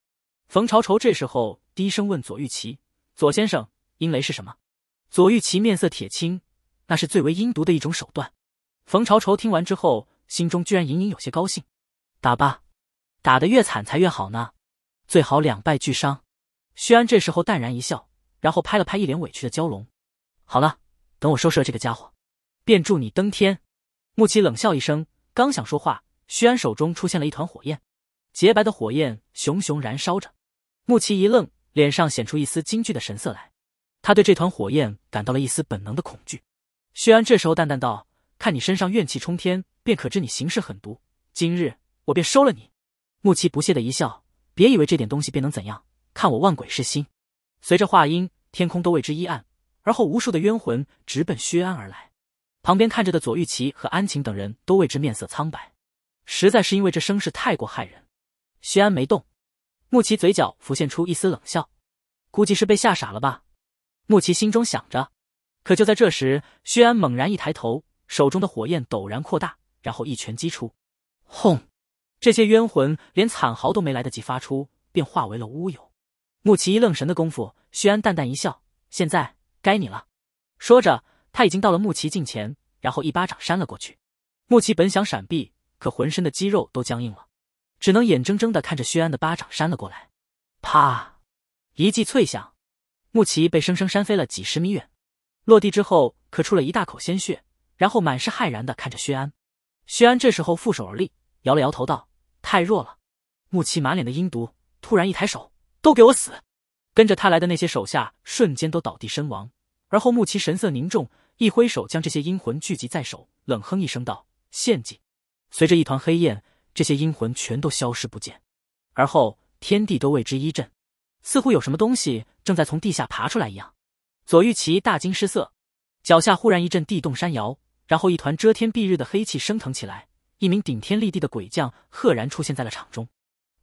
冯朝仇这时候低声问左玉琪，左先生，阴雷是什么？”左玉琪面色铁青。那是最为阴毒的一种手段。冯朝愁听完之后，心中居然隐隐有些高兴。打吧，打得越惨才越好呢，最好两败俱伤。薛安这时候淡然一笑，然后拍了拍一脸委屈的蛟龙。好了，等我收拾了这个家伙，便助你登天。穆奇冷笑一声，刚想说话，薛安手中出现了一团火焰，洁白的火焰熊熊燃烧着。穆奇一愣，脸上显出一丝惊惧的神色来，他对这团火焰感到了一丝本能的恐惧。薛安这时候淡淡道：“看你身上怨气冲天，便可知你行事狠毒。今日我便收了你。”穆奇不屑的一笑：“别以为这点东西便能怎样？看我万鬼噬心！”随着话音，天空都为之一暗，而后无数的冤魂直奔薛安而来。旁边看着的左玉琪和安晴等人都为之面色苍白，实在是因为这声势太过骇人。薛安没动，穆奇嘴角浮现出一丝冷笑，估计是被吓傻了吧？穆奇心中想着。可就在这时，薛安猛然一抬头，手中的火焰陡然扩大，然后一拳击出，轰！这些冤魂连惨嚎都没来得及发出，便化为了乌有。穆奇一愣神的功夫，薛安淡淡一笑：“现在该你了。”说着，他已经到了穆奇近前，然后一巴掌扇了过去。穆奇本想闪避，可浑身的肌肉都僵硬了，只能眼睁睁的看着薛安的巴掌扇了过来，啪！一记脆响，穆奇被生生扇飞了几十米远。落地之后，咳出了一大口鲜血，然后满是骇然的看着薛安。薛安这时候负手而立，摇了摇头道：“太弱了。”穆奇满脸的阴毒，突然一抬手：“都给我死！”跟着他来的那些手下瞬间都倒地身亡。而后穆奇神色凝重，一挥手将这些阴魂聚集在手，冷哼一声道：“献祭。”随着一团黑焰，这些阴魂全都消失不见。而后天地都为之一震，似乎有什么东西正在从地下爬出来一样。左玉琪大惊失色，脚下忽然一阵地动山摇，然后一团遮天蔽日的黑气升腾起来，一名顶天立地的鬼将赫然出现在了场中。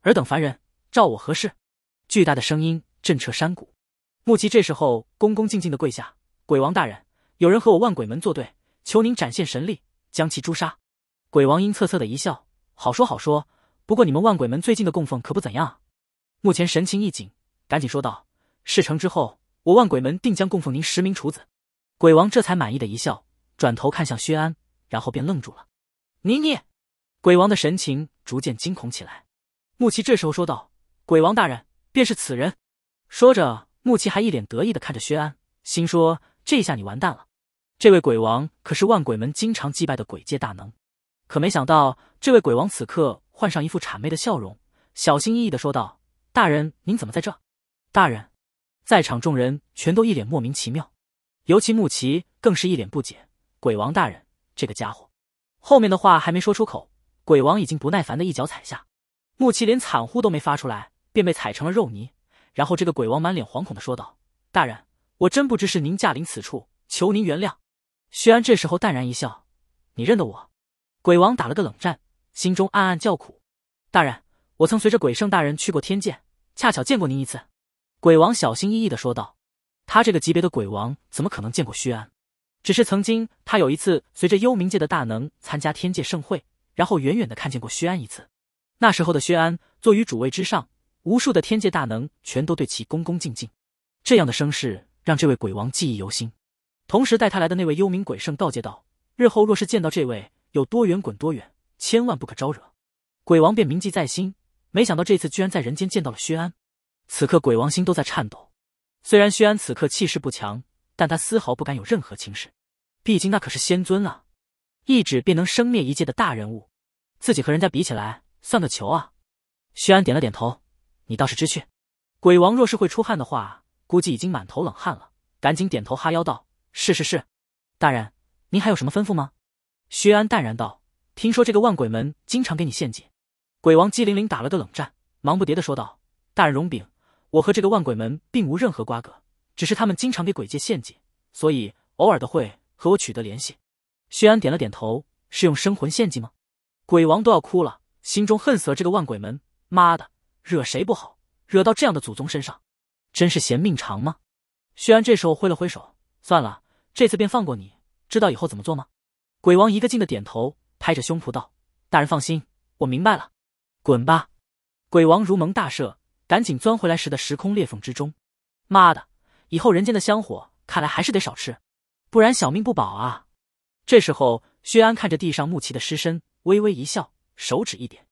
尔等凡人，召我何事？巨大的声音震彻山谷。木奇这时候恭恭敬敬的跪下：“鬼王大人，有人和我万鬼门作对，求您展现神力，将其诛杀。”鬼王阴恻恻的一笑：“好说好说，不过你们万鬼门最近的供奉可不怎样啊。”目前神情一紧，赶紧说道：“事成之后。”我万鬼门定将供奉您十名厨子，鬼王这才满意的一笑，转头看向薛安，然后便愣住了。妮妮，鬼王的神情逐渐惊恐起来。穆奇这时候说道：“鬼王大人，便是此人。”说着，穆奇还一脸得意的看着薛安，心说：“这下你完蛋了。”这位鬼王可是万鬼门经常祭拜的鬼界大能，可没想到这位鬼王此刻换上一副谄媚的笑容，小心翼翼的说道：“大人，您怎么在这？大人。”在场众人全都一脸莫名其妙，尤其穆奇更是一脸不解。鬼王大人，这个家伙，后面的话还没说出口，鬼王已经不耐烦的一脚踩下，穆奇连惨呼都没发出来，便被踩成了肉泥。然后这个鬼王满脸惶恐的说道：“大人，我真不知是您驾临此处，求您原谅。”薛安这时候淡然一笑：“你认得我？”鬼王打了个冷战，心中暗暗叫苦：“大人，我曾随着鬼圣大人去过天界，恰巧见过您一次。”鬼王小心翼翼的说道：“他这个级别的鬼王，怎么可能见过薛安？只是曾经，他有一次随着幽冥界的大能参加天界盛会，然后远远的看见过薛安一次。那时候的薛安坐于主位之上，无数的天界大能全都对其恭恭敬敬，这样的声势让这位鬼王记忆犹新。同时带他来的那位幽冥鬼圣告诫道：日后若是见到这位，有多远滚多远，千万不可招惹。鬼王便铭记在心。没想到这次居然在人间见到了薛安。”此刻鬼王心都在颤抖，虽然薛安此刻气势不强，但他丝毫不敢有任何轻视，毕竟那可是仙尊啊，一指便能生灭一界的大人物，自己和人家比起来算个球啊！薛安点了点头：“你倒是知趣。”鬼王若是会出汗的话，估计已经满头冷汗了，赶紧点头哈腰道：“是是是，大人，您还有什么吩咐吗？”薛安淡然道：“听说这个万鬼门经常给你献祭。”鬼王机灵灵打了个冷战，忙不迭的说道：“大人容禀。”我和这个万鬼门并无任何瓜葛，只是他们经常给鬼界献祭，所以偶尔的会和我取得联系。薛安点了点头，是用生魂献祭吗？鬼王都要哭了，心中恨死了这个万鬼门，妈的，惹谁不好，惹到这样的祖宗身上，真是嫌命长吗？薛安这时候挥了挥手，算了，这次便放过你，知道以后怎么做吗？鬼王一个劲的点头，拍着胸脯道：“大人放心，我明白了。”滚吧！鬼王如蒙大赦。赶紧钻回来时的时空裂缝之中！妈的，以后人间的香火看来还是得少吃，不然小命不保啊！这时候，薛安看着地上穆奇的尸身，微微一笑，手指一点，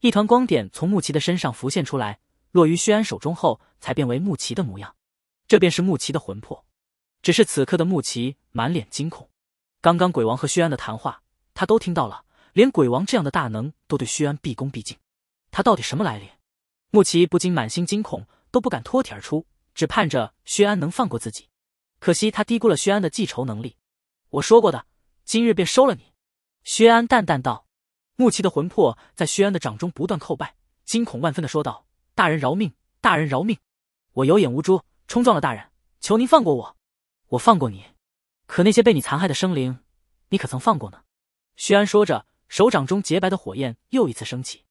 一团光点从穆奇的身上浮现出来，落于薛安手中后，才变为穆奇的模样。这便是穆奇的魂魄。只是此刻的穆奇满脸惊恐，刚刚鬼王和薛安的谈话，他都听到了，连鬼王这样的大能都对薛安毕恭毕敬，他到底什么来历？穆奇不禁满心惊恐，都不敢脱体而出，只盼着薛安能放过自己。可惜他低估了薛安的记仇能力。我说过的，今日便收了你。”薛安淡淡道。穆奇的魂魄在薛安的掌中不断叩拜，惊恐万分的说道：“大人饶命，大人饶命！我有眼无珠，冲撞了大人，求您放过我。我放过你，可那些被你残害的生灵，你可曾放过呢？”薛安说着，手掌中洁白的火焰又一次升起。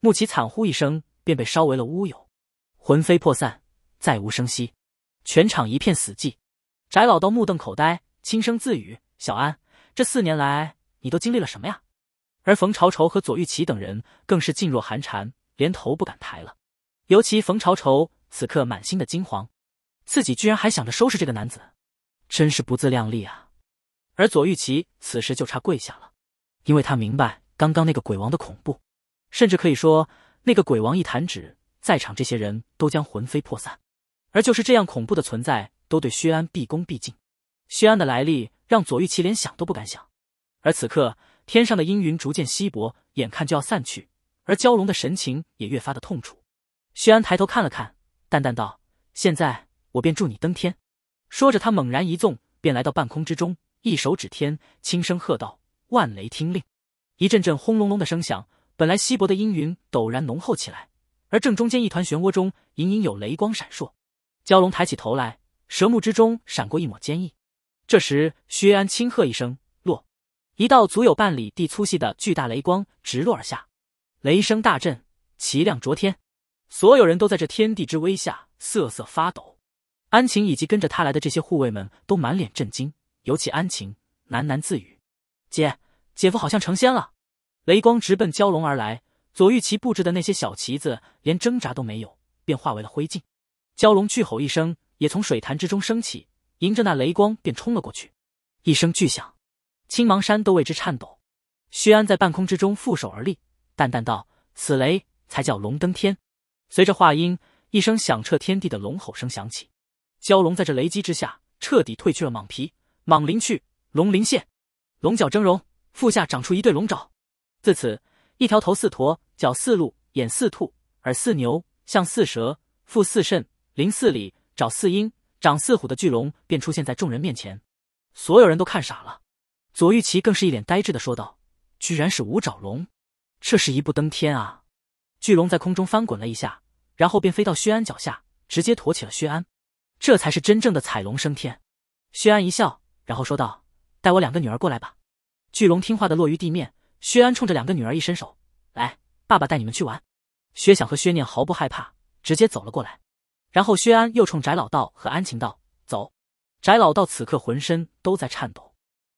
穆奇惨呼一声。便被烧为了乌有，魂飞魄散，再无声息。全场一片死寂，翟老道目瞪口呆，轻声自语：“小安，这四年来你都经历了什么呀？”而冯朝仇和左玉琪等人更是噤若寒蝉，连头不敢抬了。尤其冯朝仇此刻满心的惊惶，自己居然还想着收拾这个男子，真是不自量力啊！而左玉琪此时就差跪下了，因为他明白刚刚那个鬼王的恐怖，甚至可以说。那个鬼王一弹指，在场这些人都将魂飞魄散，而就是这样恐怖的存在，都对薛安毕恭毕敬。薛安的来历让左玉琪连想都不敢想。而此刻，天上的阴云逐渐稀薄，眼看就要散去，而蛟龙的神情也越发的痛楚。薛安抬头看了看，淡淡道：“现在我便助你登天。”说着，他猛然一纵，便来到半空之中，一手指天，轻声喝道：“万雷听令！”一阵阵轰隆隆的声响。本来稀薄的阴云陡然浓厚起来，而正中间一团漩涡中隐隐有雷光闪烁。蛟龙抬起头来，蛇目之中闪过一抹坚毅。这时，薛安轻喝一声：“落！”一道足有半里地粗细的巨大雷光直落而下，雷声大震，其亮灼天。所有人都在这天地之威下瑟瑟发抖。安晴以及跟着他来的这些护卫们都满脸震惊，尤其安晴喃喃自语：“姐姐夫好像成仙了。”雷光直奔蛟龙而来，左玉琪布置的那些小旗子连挣扎都没有，便化为了灰烬。蛟龙巨吼一声，也从水潭之中升起，迎着那雷光便冲了过去。一声巨响，青芒山都为之颤抖。薛安在半空之中负手而立，淡淡道：“此雷才叫龙登天。”随着话音，一声响彻天地的龙吼声响起。蛟龙在这雷击之下彻底褪去了蟒皮，蟒鳞去，龙鳞现，龙角峥嵘，腹下长出一对龙爪。自此，一条头似驼、脚似鹿、眼似兔、耳似牛、像似蛇、腹似肾、鳞似鲤、爪似鹰、长似虎的巨龙便出现在众人面前，所有人都看傻了。左玉琪更是一脸呆滞的说道：“居然是五爪龙，这是一步登天啊！”巨龙在空中翻滚了一下，然后便飞到薛安脚下，直接驮起了薛安。这才是真正的彩龙升天。薛安一笑，然后说道：“带我两个女儿过来吧。”巨龙听话的落于地面。薛安冲着两个女儿一伸手，来，爸爸带你们去玩。薛想和薛念毫不害怕，直接走了过来。然后薛安又冲翟老道和安晴道：“走。”翟老道此刻浑身都在颤抖，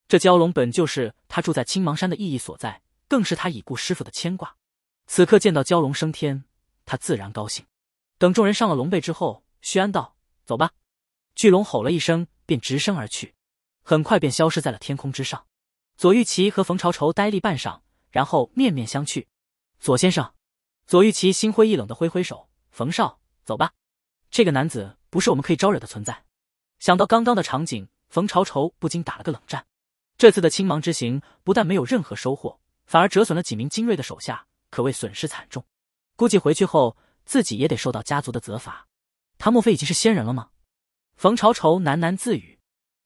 这蛟龙本就是他住在青芒山的意义所在，更是他已故师傅的牵挂。此刻见到蛟龙升天，他自然高兴。等众人上了龙背之后，薛安道：“走吧。”巨龙吼了一声，便直升而去，很快便消失在了天空之上。左玉琪和冯朝愁呆立半晌，然后面面相觑。左先生，左玉琪心灰意冷的挥挥手：“冯少，走吧。这个男子不是我们可以招惹的存在。”想到刚刚的场景，冯朝愁不禁打了个冷战。这次的青芒之行不但没有任何收获，反而折损了几名精锐的手下，可谓损失惨重。估计回去后自己也得受到家族的责罚。他莫非已经是仙人了吗？冯朝愁喃喃自语。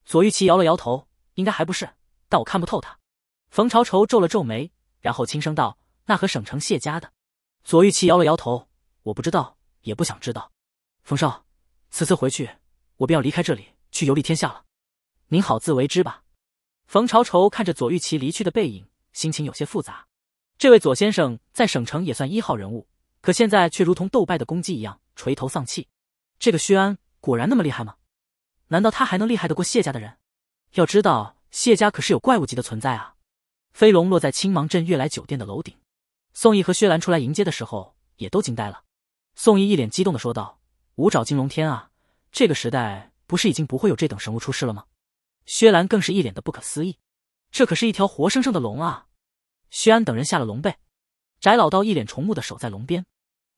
左玉琪摇了摇头：“应该还不是。”但我看不透他。冯朝愁皱了皱眉，然后轻声道：“那和省城谢家的。”左玉琪摇了摇头：“我不知道，也不想知道。”冯少，此次回去，我便要离开这里去游历天下了。您好自为之吧。冯朝愁看着左玉琪离去的背影，心情有些复杂。这位左先生在省城也算一号人物，可现在却如同斗败的公鸡一样垂头丧气。这个薛安果然那么厉害吗？难道他还能厉害得过谢家的人？要知道。谢家可是有怪物级的存在啊！飞龙落在青芒镇悦来酒店的楼顶，宋毅和薛兰出来迎接的时候，也都惊呆了。宋毅一脸激动的说道：“五爪金龙天啊！这个时代不是已经不会有这等神物出世了吗？”薛兰更是一脸的不可思议：“这可是一条活生生的龙啊！”薛安等人下了龙背，翟老道一脸崇目的守在龙边。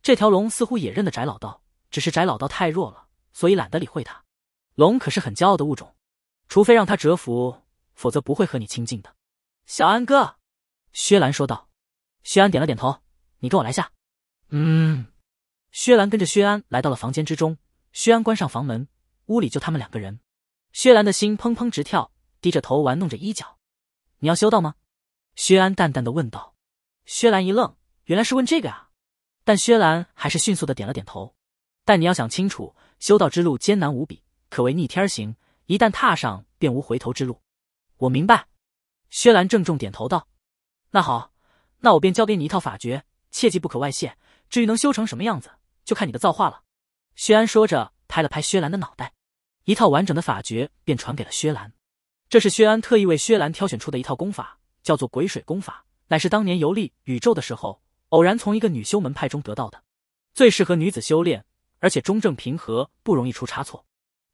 这条龙似乎也认得翟老道，只是翟老道太弱了，所以懒得理会他。龙可是很骄傲的物种，除非让它折服。否则不会和你亲近的，小安哥。”薛兰说道。薛安点了点头：“你跟我来下。”嗯。薛兰跟着薛安来到了房间之中。薛安关上房门，屋里就他们两个人。薛兰的心砰砰直跳，低着头玩弄着衣角。“你要修道吗？”薛安淡淡的问道。薛兰一愣，原来是问这个啊！但薛兰还是迅速的点了点头。但你要想清楚，修道之路艰难无比，可谓逆天行，一旦踏上，便无回头之路。我明白，薛兰郑重点头道：“那好，那我便教给你一套法诀，切记不可外泄。至于能修成什么样子，就看你的造化了。”薛安说着，拍了拍薛兰的脑袋，一套完整的法诀便传给了薛兰。这是薛安特意为薛兰挑选出的一套功法，叫做“鬼水功法”，乃是当年游历宇宙的时候偶然从一个女修门派中得到的，最适合女子修炼，而且中正平和，不容易出差错。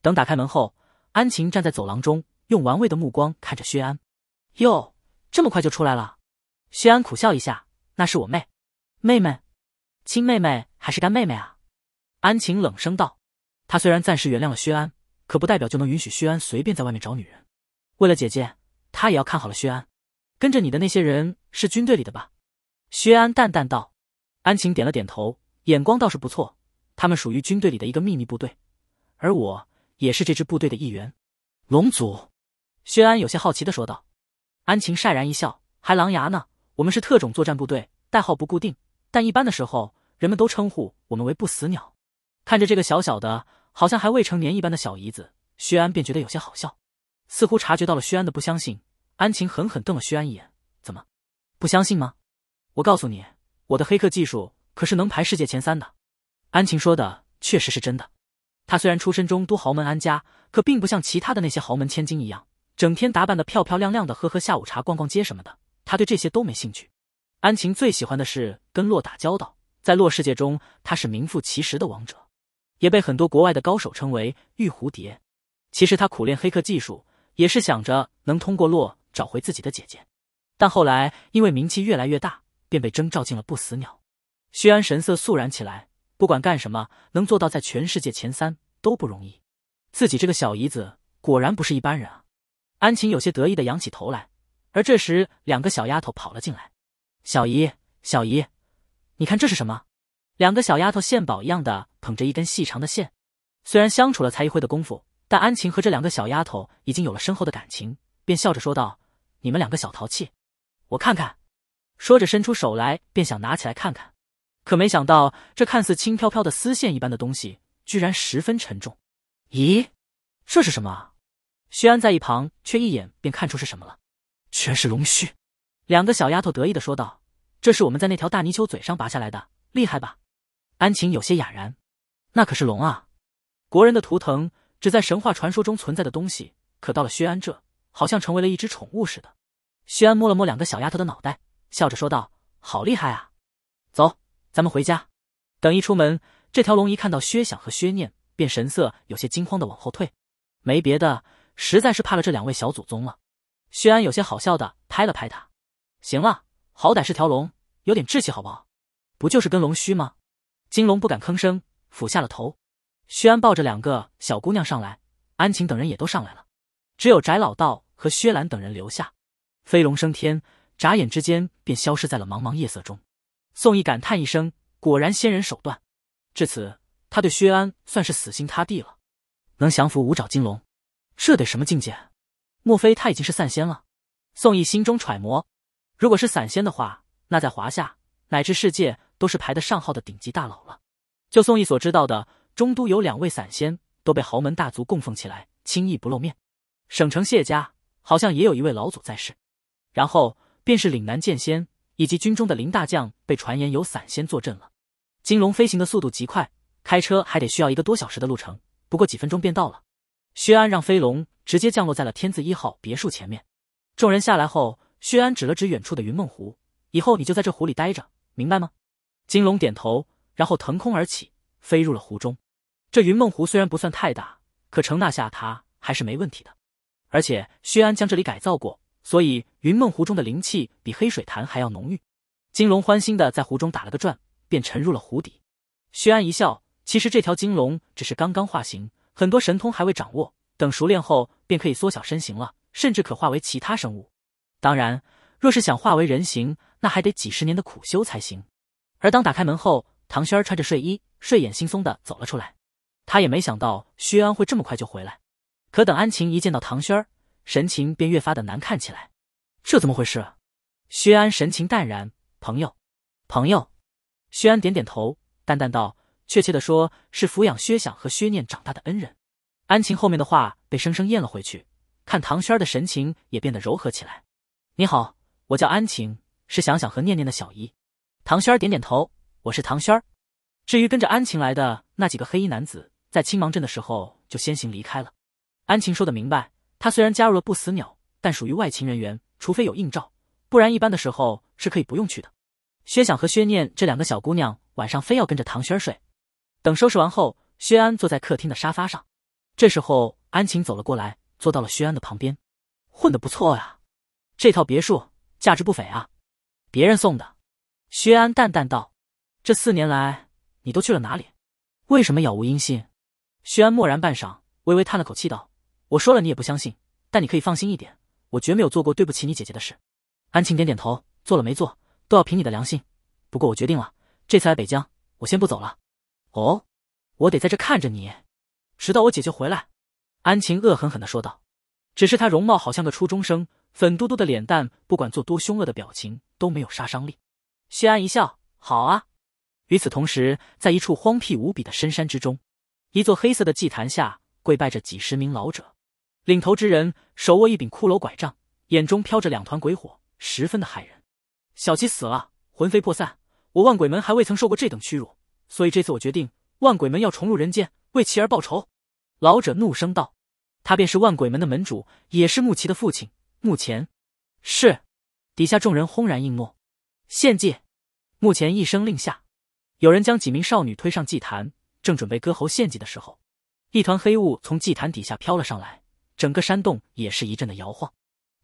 等打开门后，安晴站在走廊中。用玩味的目光看着薛安，哟，这么快就出来了。薛安苦笑一下，那是我妹，妹妹，亲妹妹还是干妹妹啊？安晴冷声道。她虽然暂时原谅了薛安，可不代表就能允许薛安随便在外面找女人。为了姐姐，他也要看好了薛安。跟着你的那些人是军队里的吧？薛安淡淡道。安晴点了点头，眼光倒是不错。他们属于军队里的一个秘密部队，而我也是这支部队的一员，龙组。薛安有些好奇的说道：“安晴，晒然一笑，还狼牙呢？我们是特种作战部队，代号不固定，但一般的时候，人们都称呼我们为不死鸟。”看着这个小小的，好像还未成年一般的小姨子，薛安便觉得有些好笑。似乎察觉到了薛安的不相信，安晴狠狠瞪了薛安一眼：“怎么，不相信吗？我告诉你，我的黑客技术可是能排世界前三的。”安晴说的确实是真的。他虽然出身中都豪门安家，可并不像其他的那些豪门千金一样。整天打扮的漂漂亮亮的，喝喝下午茶，逛逛街什么的，他对这些都没兴趣。安晴最喜欢的是跟洛打交道，在洛世界中，他是名副其实的王者，也被很多国外的高手称为“玉蝴蝶”。其实他苦练黑客技术，也是想着能通过洛找回自己的姐姐。但后来因为名气越来越大，便被征召进了不死鸟。薛安神色肃然起来，不管干什么，能做到在全世界前三都不容易。自己这个小姨子果然不是一般人啊。安晴有些得意的仰起头来，而这时，两个小丫头跑了进来。“小姨，小姨，你看这是什么？”两个小丫头献宝一样的捧着一根细长的线。虽然相处了才一会的功夫，但安晴和这两个小丫头已经有了深厚的感情，便笑着说道：“你们两个小淘气，我看看。”说着伸出手来，便想拿起来看看，可没想到这看似轻飘飘的丝线一般的东西，居然十分沉重。“咦，这是什么？”薛安在一旁却一眼便看出是什么了，全是龙须。两个小丫头得意的说道：“这是我们在那条大泥鳅嘴上拔下来的，厉害吧？”安晴有些哑然：“那可是龙啊，国人的图腾，只在神话传说中存在的东西，可到了薛安这，好像成为了一只宠物似的。”薛安摸了摸两个小丫头的脑袋，笑着说道：“好厉害啊，走，咱们回家。”等一出门，这条龙一看到薛想和薛念，便神色有些惊慌的往后退。没别的。实在是怕了这两位小祖宗了，薛安有些好笑的拍了拍他。行了，好歹是条龙，有点志气好不好？不就是跟龙须吗？金龙不敢吭声，俯下了头。薛安抱着两个小姑娘上来，安晴等人也都上来了，只有翟老道和薛兰等人留下。飞龙升天，眨眼之间便消失在了茫茫夜色中。宋义感叹一声，果然仙人手段。至此，他对薛安算是死心塌地了。能降服五爪金龙。这得什么境界？莫非他已经是散仙了？宋义心中揣摩。如果是散仙的话，那在华夏乃至世界都是排得上号的顶级大佬了。就宋义所知道的，中都有两位散仙，都被豪门大族供奉起来，轻易不露面。省城谢家好像也有一位老祖在世，然后便是岭南剑仙以及军中的林大将，被传言有散仙坐镇了。金龙飞行的速度极快，开车还得需要一个多小时的路程，不过几分钟便到了。薛安让飞龙直接降落在了天字一号别墅前面。众人下来后，薛安指了指远处的云梦湖：“以后你就在这湖里待着，明白吗？”金龙点头，然后腾空而起，飞入了湖中。这云梦湖虽然不算太大，可容纳下它还是没问题的。而且薛安将这里改造过，所以云梦湖中的灵气比黑水潭还要浓郁。金龙欢欣的在湖中打了个转，便沉入了湖底。薛安一笑，其实这条金龙只是刚刚化形。很多神通还未掌握，等熟练后便可以缩小身形了，甚至可化为其他生物。当然，若是想化为人形，那还得几十年的苦修才行。而当打开门后，唐轩儿穿着睡衣，睡眼惺忪的走了出来。他也没想到薛安会这么快就回来。可等安晴一见到唐轩儿，神情便越发的难看起来。这怎么回事？薛安神情淡然，朋友，朋友。薛安点点头，淡淡道。确切的说，是抚养薛想和薛念长大的恩人，安晴后面的话被生生咽了回去。看唐轩儿的神情也变得柔和起来。你好，我叫安晴，是想想和念念的小姨。唐轩儿点点头，我是唐轩儿。至于跟着安晴来的那几个黑衣男子，在青芒镇的时候就先行离开了。安晴说的明白，他虽然加入了不死鸟，但属于外勤人员，除非有应召，不然一般的时候是可以不用去的。薛想和薛念这两个小姑娘晚上非要跟着唐轩儿睡。等收拾完后，薛安坐在客厅的沙发上。这时候，安晴走了过来，坐到了薛安的旁边。混得不错呀，这套别墅价值不菲啊。别人送的，薛安淡淡道：“这四年来，你都去了哪里？为什么杳无音信？”薛安默然半晌，微微叹了口气道：“我说了，你也不相信。但你可以放心一点，我绝没有做过对不起你姐姐的事。”安晴点点头：“做了没做，都要凭你的良心。不过我决定了，这次来北疆，我先不走了。”哦，我得在这看着你，直到我姐姐回来。”安晴恶狠狠的说道。只是她容貌好像个初中生，粉嘟嘟的脸蛋，不管做多凶恶的表情都没有杀伤力。谢安一笑：“好啊。”与此同时，在一处荒僻无比的深山之中，一座黑色的祭坛下跪拜着几十名老者，领头之人手握一柄骷髅拐杖，眼中飘着两团鬼火，十分的骇人。小七死了，魂飞魄散，我万鬼门还未曾受过这等屈辱。所以这次我决定，万鬼门要重入人间，为妻儿报仇。老者怒声道：“他便是万鬼门的门主，也是穆奇的父亲。”目前，是底下众人轰然应诺。献祭，目前一声令下，有人将几名少女推上祭坛，正准备割喉献祭的时候，一团黑雾从祭坛底下飘了上来，整个山洞也是一阵的摇晃。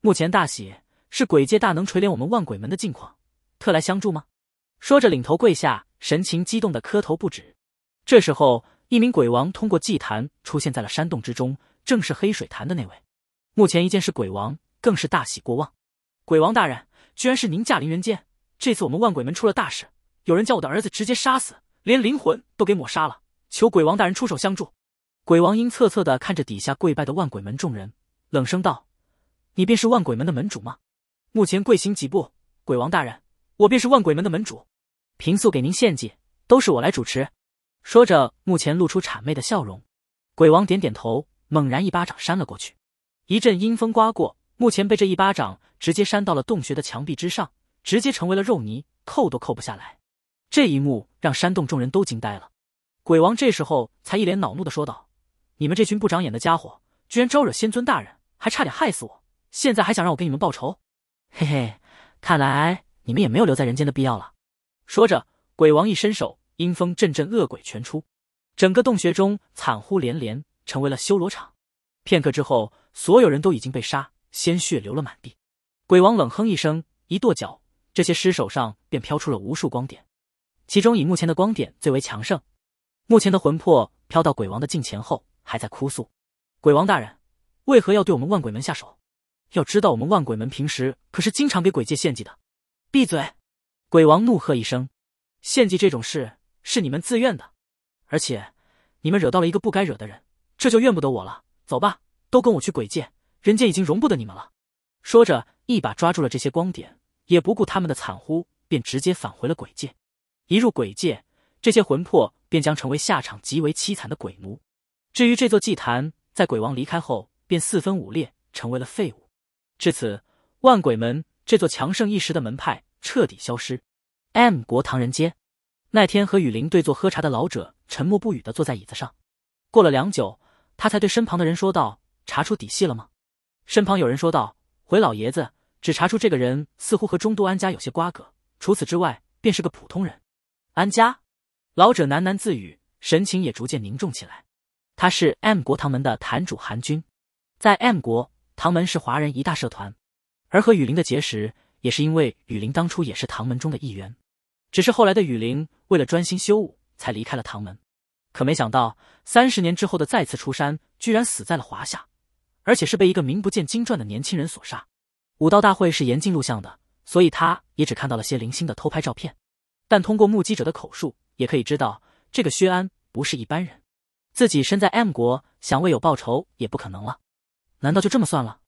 目前大喜，是鬼界大能垂怜我们万鬼门的境况，特来相助吗？说着，领头跪下。神情激动的磕头不止。这时候，一名鬼王通过祭坛出现在了山洞之中，正是黑水潭的那位。目前一见是鬼王，更是大喜过望。鬼王大人，居然是您驾临人间！这次我们万鬼门出了大事，有人将我的儿子直接杀死，连灵魂都给抹杀了，求鬼王大人出手相助。鬼王阴恻恻的看着底下跪拜的万鬼门众人，冷声道：“你便是万鬼门的门主吗？”目前跪行几步，鬼王大人，我便是万鬼门的门主。平素给您献祭，都是我来主持。说着，目前露出谄媚的笑容。鬼王点点头，猛然一巴掌扇了过去。一阵阴风刮过，目前被这一巴掌直接扇到了洞穴的墙壁之上，直接成为了肉泥，扣都扣不下来。这一幕让山洞众人都惊呆了。鬼王这时候才一脸恼怒的说道：“你们这群不长眼的家伙，居然招惹仙尊大人，还差点害死我，现在还想让我给你们报仇？嘿嘿，看来你们也没有留在人间的必要了。”说着，鬼王一伸手，阴风阵阵，恶鬼全出，整个洞穴中惨呼连连，成为了修罗场。片刻之后，所有人都已经被杀，鲜血流了满地。鬼王冷哼一声，一跺脚，这些尸首上便飘出了无数光点，其中以目前的光点最为强盛。目前的魂魄飘到鬼王的近前后，还在哭诉：“鬼王大人，为何要对我们万鬼门下手？要知道我们万鬼门平时可是经常给鬼界献祭的。”闭嘴。鬼王怒喝一声：“献祭这种事是你们自愿的，而且你们惹到了一个不该惹的人，这就怨不得我了。走吧，都跟我去鬼界，人间已经容不得你们了。”说着，一把抓住了这些光点，也不顾他们的惨呼，便直接返回了鬼界。一入鬼界，这些魂魄便将成为下场极为凄惨的鬼奴。至于这座祭坛，在鬼王离开后，便四分五裂，成为了废物。至此，万鬼门这座强盛一时的门派。彻底消失。M 国唐人街，那天和雨林对坐喝茶的老者沉默不语的坐在椅子上，过了良久，他才对身旁的人说道：“查出底细了吗？”身旁有人说道：“回老爷子，只查出这个人似乎和中都安家有些瓜葛，除此之外，便是个普通人。”安家，老者喃喃自语，神情也逐渐凝重起来。他是 M 国唐门的坛主韩军，在 M 国唐门是华人一大社团，而和雨林的结识。也是因为雨林当初也是唐门中的一员，只是后来的雨林为了专心修武，才离开了唐门。可没想到，三十年之后的再次出山，居然死在了华夏，而且是被一个名不见经传的年轻人所杀。武道大会是严禁录像的，所以他也只看到了些零星的偷拍照片。但通过目击者的口述，也可以知道这个薛安不是一般人。自己身在 M 国，想为有报仇也不可能了。难道就这么算了？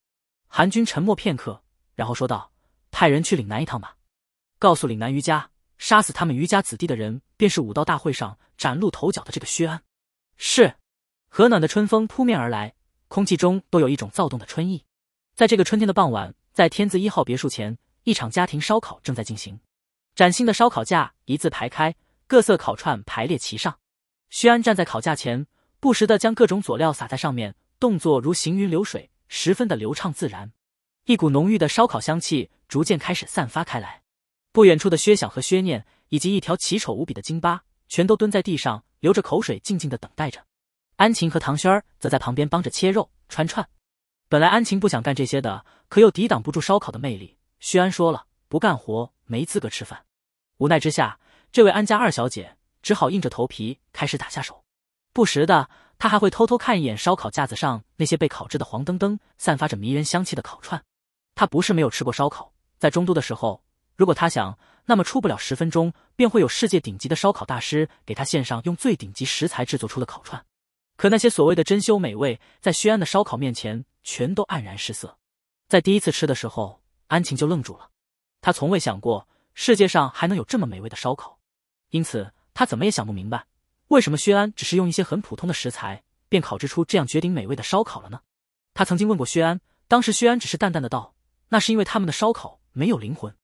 韩军沉默片刻，然后说道。派人去岭南一趟吧，告诉岭南余家，杀死他们余家子弟的人，便是武道大会上崭露头角的这个薛安。是。和暖的春风扑面而来，空气中都有一种躁动的春意。在这个春天的傍晚，在天字一号别墅前，一场家庭烧烤正在进行。崭新的烧烤架一字排开，各色烤串排列其上。薛安站在烤架前，不时的将各种佐料撒在上面，动作如行云流水，十分的流畅自然。一股浓郁的烧烤香气逐渐开始散发开来。不远处的薛想和薛念，以及一条奇丑无比的京巴，全都蹲在地上，流着口水，静静地等待着。安晴和唐轩儿则在旁边帮着切肉、穿串。本来安晴不想干这些的，可又抵挡不住烧烤的魅力。徐安说了，不干活没资格吃饭。无奈之下，这位安家二小姐只好硬着头皮开始打下手。不时的，她还会偷偷看一眼烧烤架子上那些被烤制的黄澄澄、散发着迷人香气的烤串。他不是没有吃过烧烤，在中都的时候，如果他想，那么出不了十分钟，便会有世界顶级的烧烤大师给他献上用最顶级食材制作出的烤串。可那些所谓的珍馐美味，在薛安的烧烤面前，全都黯然失色。在第一次吃的时候，安晴就愣住了，他从未想过世界上还能有这么美味的烧烤，因此他怎么也想不明白，为什么薛安只是用一些很普通的食材，便烤制出这样绝顶美味的烧烤了呢？他曾经问过薛安，当时薛安只是淡淡的道。那是因为他们的烧烤没有灵魂，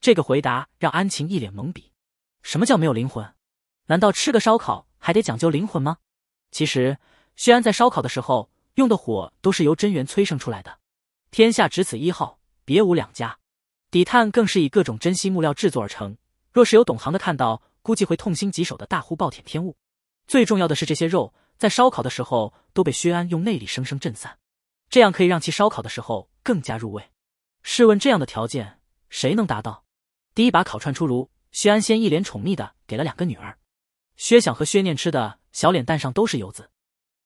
这个回答让安晴一脸懵逼。什么叫没有灵魂？难道吃个烧烤还得讲究灵魂吗？其实薛安在烧烤的时候用的火都是由真元催生出来的，天下只此一号，别无两家。底炭更是以各种珍稀木料制作而成。若是有懂行的看到，估计会痛心疾首的大呼暴殄天物。最重要的是，这些肉在烧烤的时候都被薛安用内力生生震散，这样可以让其烧烤的时候更加入味。试问这样的条件，谁能达到？第一把烤串出炉，薛安先一脸宠溺的给了两个女儿，薛想和薛念吃的，小脸蛋上都是油渍。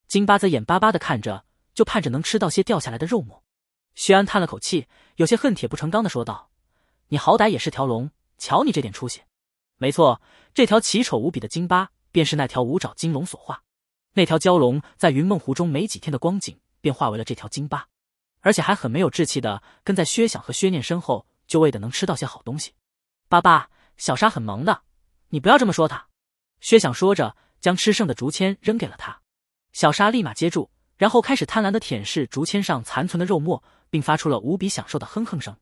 金巴则眼巴巴的看着，就盼着能吃到些掉下来的肉末。薛安叹了口气，有些恨铁不成钢的说道：“你好歹也是条龙，瞧你这点出息！”没错，这条奇丑无比的金巴，便是那条五爪金龙所化。那条蛟龙在云梦湖中没几天的光景，便化为了这条金巴。而且还很没有志气的跟在薛想和薛念身后，就为的能吃到些好东西。爸爸，小沙很萌的，你不要这么说他。薛想说着，将吃剩的竹签扔给了他。小沙立马接住，然后开始贪婪的舔舐竹签上残存的肉末，并发出了无比享受的哼哼声。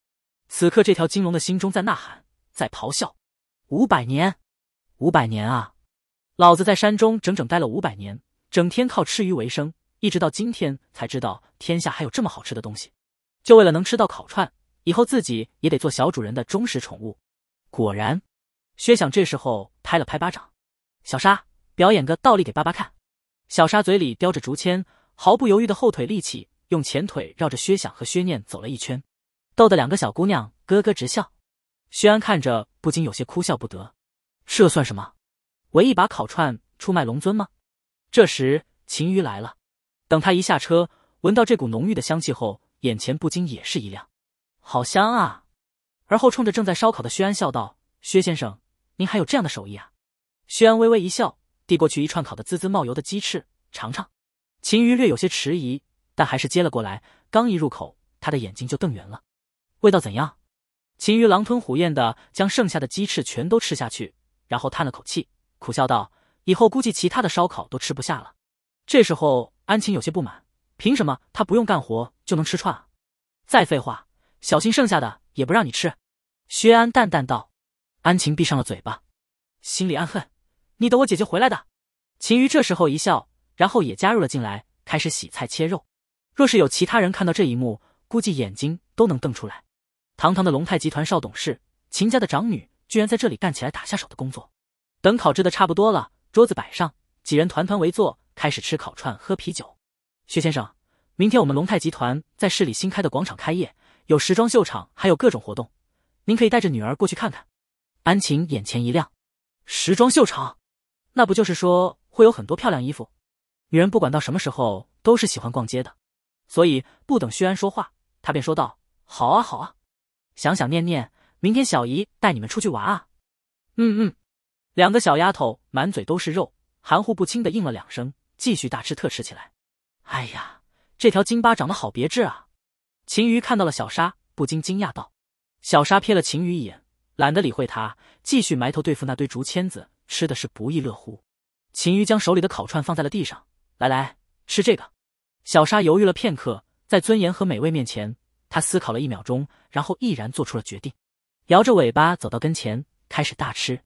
此刻，这条金龙的心中在呐喊，在咆哮：五百年，五百年啊！老子在山中整整待了五百年，整天靠吃鱼为生。一直到今天才知道天下还有这么好吃的东西，就为了能吃到烤串，以后自己也得做小主人的忠实宠物。果然，薛想这时候拍了拍巴掌，小沙表演个倒立给爸爸看。小沙嘴里叼着竹签，毫不犹豫的后腿立起，用前腿绕着薛想和薛念走了一圈，逗得两个小姑娘咯咯直笑。薛安看着不禁有些哭笑不得，这算什么？唯一把烤串出卖龙尊吗？这时秦鱼来了。等他一下车，闻到这股浓郁的香气后，眼前不禁也是一亮，好香啊！而后冲着正在烧烤的薛安笑道：“薛先生，您还有这样的手艺啊？”薛安微微一笑，递过去一串烤的滋滋冒油的鸡翅，尝尝。秦瑜略有些迟疑，但还是接了过来。刚一入口，他的眼睛就瞪圆了，味道怎样？秦瑜狼吞虎咽地将剩下的鸡翅全都吃下去，然后叹了口气，苦笑道：“以后估计其他的烧烤都吃不下了。”这时候。安晴有些不满，凭什么他不用干活就能吃串啊？再废话，小心剩下的也不让你吃。薛安淡淡道。安晴闭上了嘴巴，心里暗恨，你等我姐姐回来的。秦瑜这时候一笑，然后也加入了进来，开始洗菜切肉。若是有其他人看到这一幕，估计眼睛都能瞪出来。堂堂的龙泰集团少董事，秦家的长女，居然在这里干起来打下手的工作。等烤制的差不多了，桌子摆上，几人团团围坐。开始吃烤串喝啤酒，薛先生，明天我们龙泰集团在市里新开的广场开业，有时装秀场，还有各种活动，您可以带着女儿过去看看。安晴眼前一亮，时装秀场，那不就是说会有很多漂亮衣服？女人不管到什么时候都是喜欢逛街的，所以不等薛安说话，她便说道：“好啊，好啊，想想念念，明天小姨带你们出去玩啊。”“嗯嗯。”两个小丫头满嘴都是肉，含糊不清的应了两声。继续大吃特吃起来，哎呀，这条金巴长得好别致啊！秦鱼看到了小沙，不禁惊讶道：“小沙瞥了秦宇一眼，懒得理会他，继续埋头对付那堆竹签子，吃的是不亦乐乎。”秦宇将手里的烤串放在了地上，来来，吃这个。小沙犹豫了片刻，在尊严和美味面前，他思考了一秒钟，然后毅然做出了决定，摇着尾巴走到跟前，开始大吃。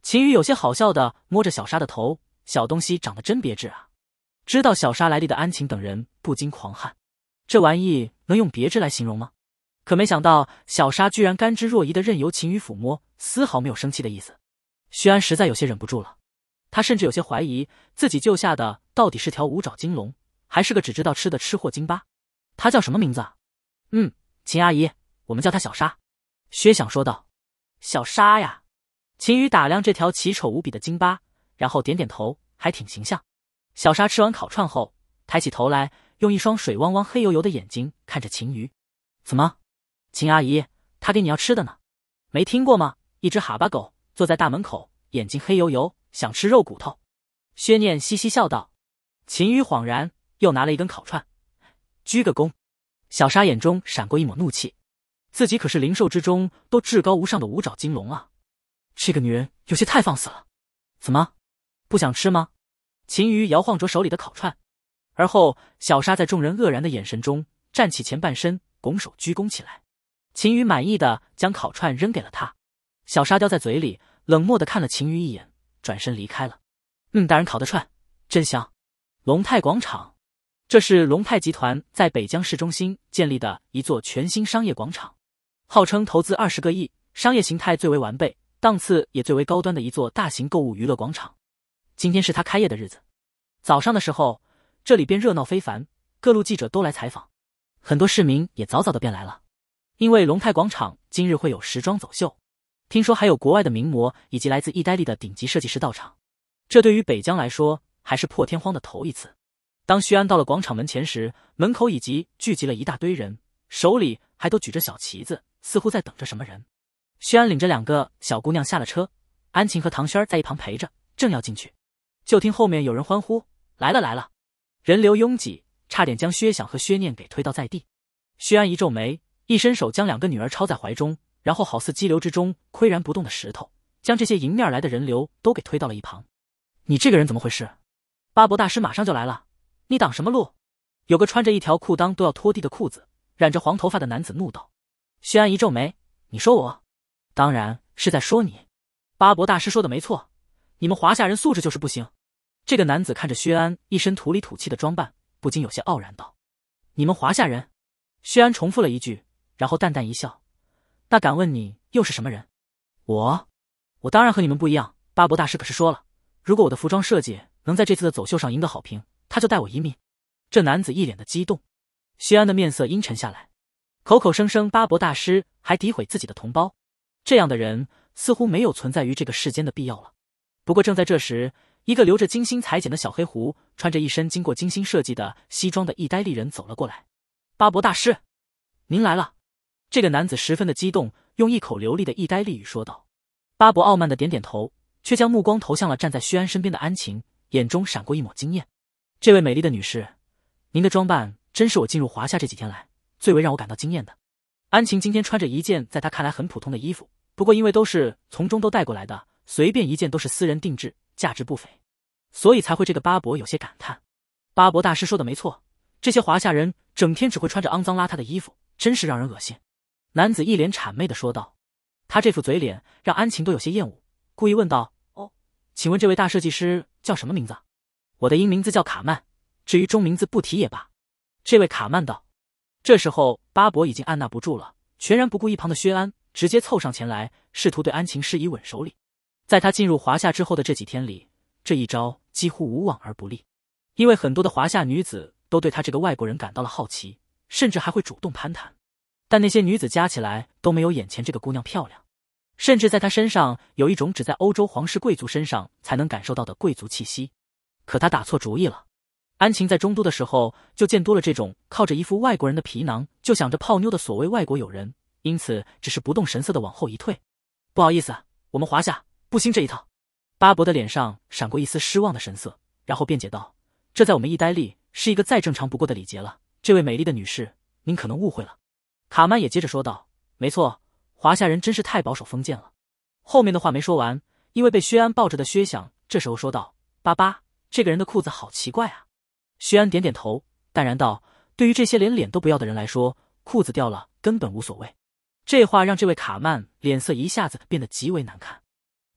秦宇有些好笑的摸着小沙的头，小东西长得真别致啊！知道小沙来历的安晴等人不禁狂汗，这玩意能用别致来形容吗？可没想到小沙居然甘之若饴的任由秦雨抚摸，丝毫没有生气的意思。薛安实在有些忍不住了，他甚至有些怀疑自己救下的到底是条五爪金龙，还是个只知道吃的吃货金巴？他叫什么名字？啊？嗯，秦阿姨，我们叫他小沙。薛想说道：“小沙呀。”秦宇打量这条奇丑无比的金巴，然后点点头，还挺形象。小沙吃完烤串后，抬起头来，用一双水汪汪、黑油油的眼睛看着秦鱼。怎么，秦阿姨，他给你要吃的呢？没听过吗？一只哈巴狗坐在大门口，眼睛黑油油，想吃肉骨头。薛念嘻嘻笑道。秦羽恍然，又拿了一根烤串，鞠个躬。小沙眼中闪过一抹怒气，自己可是灵兽之中都至高无上的五爪金龙啊！这个女人有些太放肆了。怎么，不想吃吗？秦鱼摇晃着手里的烤串，而后小沙在众人愕然的眼神中站起前半身，拱手鞠躬起来。秦鱼满意的将烤串扔给了他，小沙叼在嘴里，冷漠的看了秦鱼一眼，转身离开了。嗯，大人烤的串真香。龙泰广场，这是龙泰集团在北江市中心建立的一座全新商业广场，号称投资二十个亿，商业形态最为完备，档次也最为高端的一座大型购物娱乐广场。今天是他开业的日子，早上的时候，这里便热闹非凡，各路记者都来采访，很多市民也早早的便来了。因为龙泰广场今日会有时装走秀，听说还有国外的名模以及来自意大利的顶级设计师到场，这对于北疆来说还是破天荒的头一次。当徐安到了广场门前时，门口以及聚集了一大堆人，手里还都举着小旗子，似乎在等着什么人。徐安领着两个小姑娘下了车，安晴和唐轩儿在一旁陪着，正要进去。就听后面有人欢呼：“来了来了！”人流拥挤，差点将薛想和薛念给推倒在地。薛安一皱眉，一伸手将两个女儿抄在怀中，然后好似激流之中岿然不动的石头，将这些迎面来的人流都给推到了一旁。“你这个人怎么回事？”巴博大师马上就来了，你挡什么路？”有个穿着一条裤裆都要拖地的裤子、染着黄头发的男子怒道。“薛安一皱眉，你说我？当然是在说你。”巴博大师说的没错，你们华夏人素质就是不行。这个男子看着薛安一身土里土气的装扮，不禁有些傲然道：“你们华夏人。”薛安重复了一句，然后淡淡一笑：“那敢问你又是什么人？”“我，我当然和你们不一样。”巴博大师可是说了，如果我的服装设计能在这次的走秀上赢得好评，他就带我一命。这男子一脸的激动。薛安的面色阴沉下来，口口声声巴博大师还诋毁自己的同胞，这样的人似乎没有存在于这个世间的必要了。不过正在这时。一个留着精心裁剪的小黑胡，穿着一身经过精心设计的西装的意大利人走了过来。巴博大师，您来了！这个男子十分的激动，用一口流利的意大利语说道。巴博傲慢的点点头，却将目光投向了站在徐安身边的安晴，眼中闪过一抹惊艳。这位美丽的女士，您的装扮真是我进入华夏这几天来最为让我感到惊艳的。安晴今天穿着一件在她看来很普通的衣服，不过因为都是从中都带过来的，随便一件都是私人定制。价值不菲，所以才会这个巴伯有些感叹。巴伯大师说的没错，这些华夏人整天只会穿着肮脏邋遢的衣服，真是让人恶心。男子一脸谄媚的说道，他这副嘴脸让安晴都有些厌恶，故意问道：“哦，请问这位大设计师叫什么名字？我的英名字叫卡曼，至于中名字不提也罢。”这位卡曼道。这时候巴伯已经按捺不住了，全然不顾一旁的薛安，直接凑上前来，试图对安晴施以吻手礼。在他进入华夏之后的这几天里，这一招几乎无往而不利，因为很多的华夏女子都对他这个外国人感到了好奇，甚至还会主动攀谈。但那些女子加起来都没有眼前这个姑娘漂亮，甚至在她身上有一种只在欧洲皇室贵族身上才能感受到的贵族气息。可他打错主意了，安晴在中都的时候就见多了这种靠着一副外国人的皮囊就想着泡妞的所谓外国友人，因此只是不动神色的往后一退。不好意思，我们华夏。不兴这一套，巴伯的脸上闪过一丝失望的神色，然后辩解道：“这在我们意大利是一个再正常不过的礼节了。”这位美丽的女士，您可能误会了。卡曼也接着说道：“没错，华夏人真是太保守封建了。”后面的话没说完，因为被薛安抱着的薛想这时候说道：“巴巴，这个人的裤子好奇怪啊！”薛安点点头，淡然道：“对于这些连脸都不要的人来说，裤子掉了根本无所谓。”这话让这位卡曼脸色一下子变得极为难看。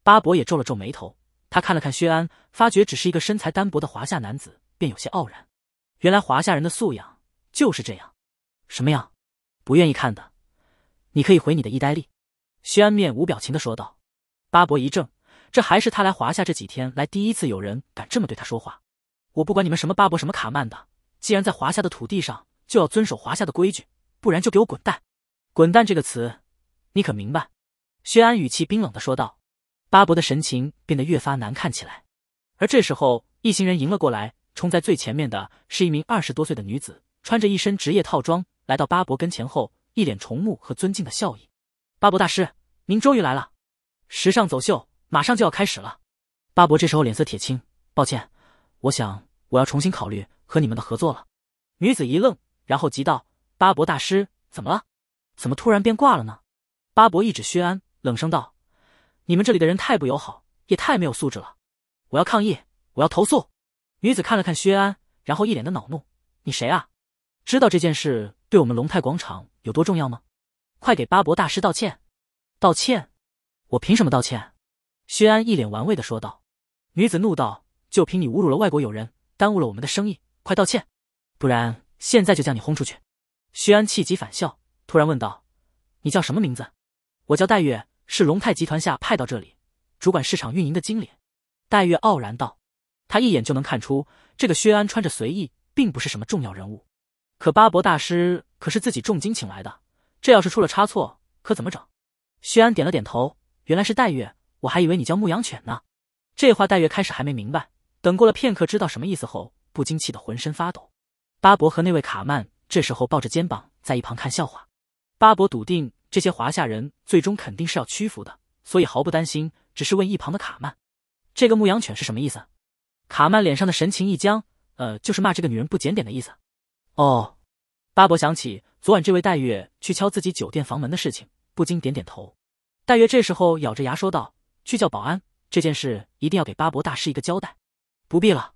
巴博也皱了皱眉头，他看了看薛安，发觉只是一个身材单薄的华夏男子，便有些傲然。原来华夏人的素养就是这样。什么样？不愿意看的，你可以回你的意大利。薛安面无表情的说道。巴博一怔，这还是他来华夏这几天来第一次有人敢这么对他说话。我不管你们什么巴博什么卡曼的，既然在华夏的土地上，就要遵守华夏的规矩，不然就给我滚蛋！滚蛋这个词，你可明白？薛安语气冰冷的说道。巴伯的神情变得越发难看起来，而这时候，一行人迎了过来。冲在最前面的是一名二十多岁的女子，穿着一身职业套装，来到巴伯跟前后，一脸崇慕和尊敬的笑意。巴博大师，您终于来了！时尚走秀马上就要开始了。巴博这时候脸色铁青，抱歉，我想我要重新考虑和你们的合作了。女子一愣，然后急道：“巴博大师，怎么了？怎么突然变卦了呢？”巴伯一指薛安，冷声道。你们这里的人太不友好，也太没有素质了！我要抗议，我要投诉。女子看了看薛安，然后一脸的恼怒：“你谁啊？知道这件事对我们龙泰广场有多重要吗？快给巴博大师道歉！道歉！我凭什么道歉？”薛安一脸玩味的说道。女子怒道：“就凭你侮辱了外国友人，耽误了我们的生意，快道歉，不然现在就将你轰出去！”薛安气急反笑，突然问道：“你叫什么名字？”“我叫戴月。”是龙泰集团下派到这里，主管市场运营的经理，戴月傲然道。他一眼就能看出，这个薛安穿着随意，并不是什么重要人物。可巴伯大师可是自己重金请来的，这要是出了差错，可怎么整？薛安点了点头。原来是戴月，我还以为你叫牧羊犬呢。这话戴月开始还没明白，等过了片刻，知道什么意思后，不禁气得浑身发抖。巴伯和那位卡曼这时候抱着肩膀在一旁看笑话。巴伯笃定。这些华夏人最终肯定是要屈服的，所以毫不担心，只是问一旁的卡曼：“这个牧羊犬是什么意思？”卡曼脸上的神情一僵，“呃，就是骂这个女人不检点的意思。”哦，巴伯想起昨晚这位戴月去敲自己酒店房门的事情，不禁点点头。戴月这时候咬着牙说道：“去叫保安，这件事一定要给巴伯大师一个交代。”不必了，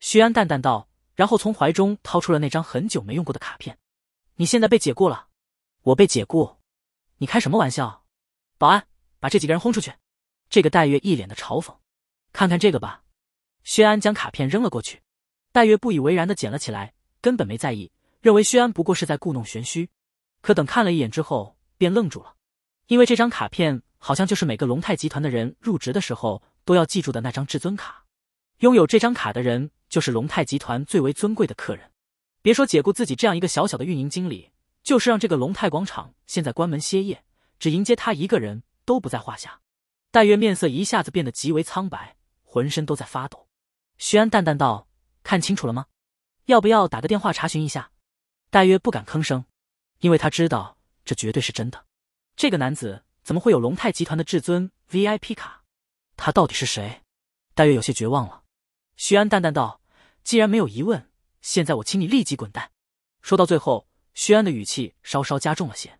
徐安淡淡道，然后从怀中掏出了那张很久没用过的卡片：“你现在被解雇了，我被解雇。”你开什么玩笑？保安，把这几个人轰出去！这个戴月一脸的嘲讽，看看这个吧。薛安将卡片扔了过去，戴月不以为然的捡了起来，根本没在意，认为薛安不过是在故弄玄虚。可等看了一眼之后，便愣住了，因为这张卡片好像就是每个龙泰集团的人入职的时候都要记住的那张至尊卡，拥有这张卡的人就是龙泰集团最为尊贵的客人。别说解雇自己这样一个小小的运营经理。就是让这个龙泰广场现在关门歇业，只迎接他一个人都不在话下。戴月面色一下子变得极为苍白，浑身都在发抖。徐安淡淡道：“看清楚了吗？要不要打个电话查询一下？”戴月不敢吭声，因为他知道这绝对是真的。这个男子怎么会有龙泰集团的至尊 VIP 卡？他到底是谁？戴月有些绝望了。徐安淡淡道：“既然没有疑问，现在我请你立即滚蛋。”说到最后。薛安的语气稍稍加重了些，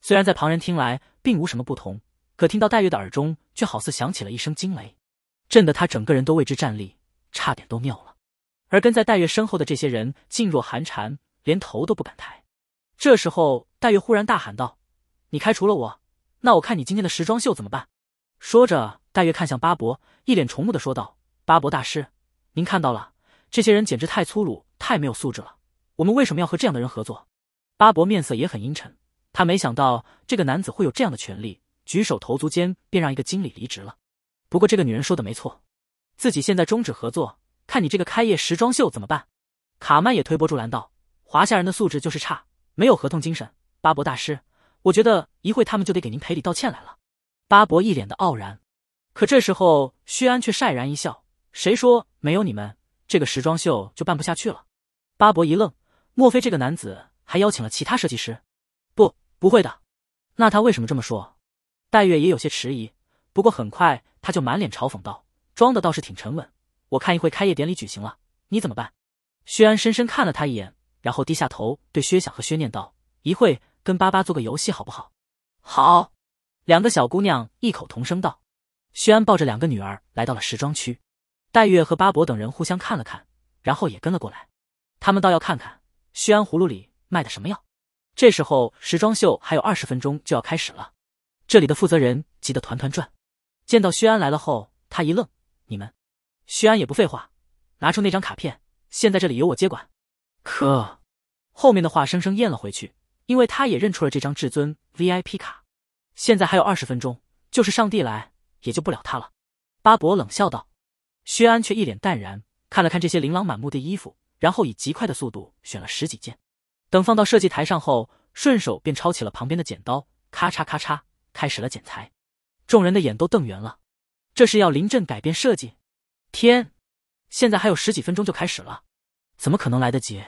虽然在旁人听来并无什么不同，可听到戴月的耳中却好似响起了一声惊雷，震得他整个人都为之站栗，差点都尿了。而跟在戴月身后的这些人噤若寒蝉，连头都不敢抬。这时候，戴月忽然大喊道：“你开除了我，那我看你今天的时装秀怎么办？”说着，戴月看向巴伯，一脸崇慕的说道：“巴伯大师，您看到了，这些人简直太粗鲁，太没有素质了。我们为什么要和这样的人合作？”巴博面色也很阴沉，他没想到这个男子会有这样的权利，举手投足间便让一个经理离职了。不过这个女人说的没错，自己现在终止合作，看你这个开业时装秀怎么办？卡曼也推波助澜道：“华夏人的素质就是差，没有合同精神。”巴博大师，我觉得一会他们就得给您赔礼道歉来了。巴博一脸的傲然，可这时候薛安却晒然一笑：“谁说没有你们，这个时装秀就办不下去了？”巴博一愣，莫非这个男子？还邀请了其他设计师，不，不会的。那他为什么这么说？戴月也有些迟疑，不过很快他就满脸嘲讽道：“装的倒是挺沉稳。”我看一会开业典礼举行了，你怎么办？薛安深深看了他一眼，然后低下头对薛想和薛念道：“一会跟巴巴做个游戏好不好？”好，两个小姑娘异口同声道。薛安抱着两个女儿来到了时装区，戴月和巴伯等人互相看了看，然后也跟了过来。他们倒要看看薛安葫芦里。卖的什么药？这时候时装秀还有二十分钟就要开始了，这里的负责人急得团团转。见到薛安来了后，他一愣：“你们？”薛安也不废话，拿出那张卡片：“现在这里由我接管。”可后面的话生生咽了回去，因为他也认出了这张至尊 VIP 卡。现在还有二十分钟，就是上帝来也救不了他了。巴博冷笑道，薛安却一脸淡然，看了看这些琳琅满目的衣服，然后以极快的速度选了十几件。等放到设计台上后，顺手便抄起了旁边的剪刀，咔嚓咔嚓开始了剪裁。众人的眼都瞪圆了，这是要临阵改变设计？天！现在还有十几分钟就开始了，怎么可能来得及？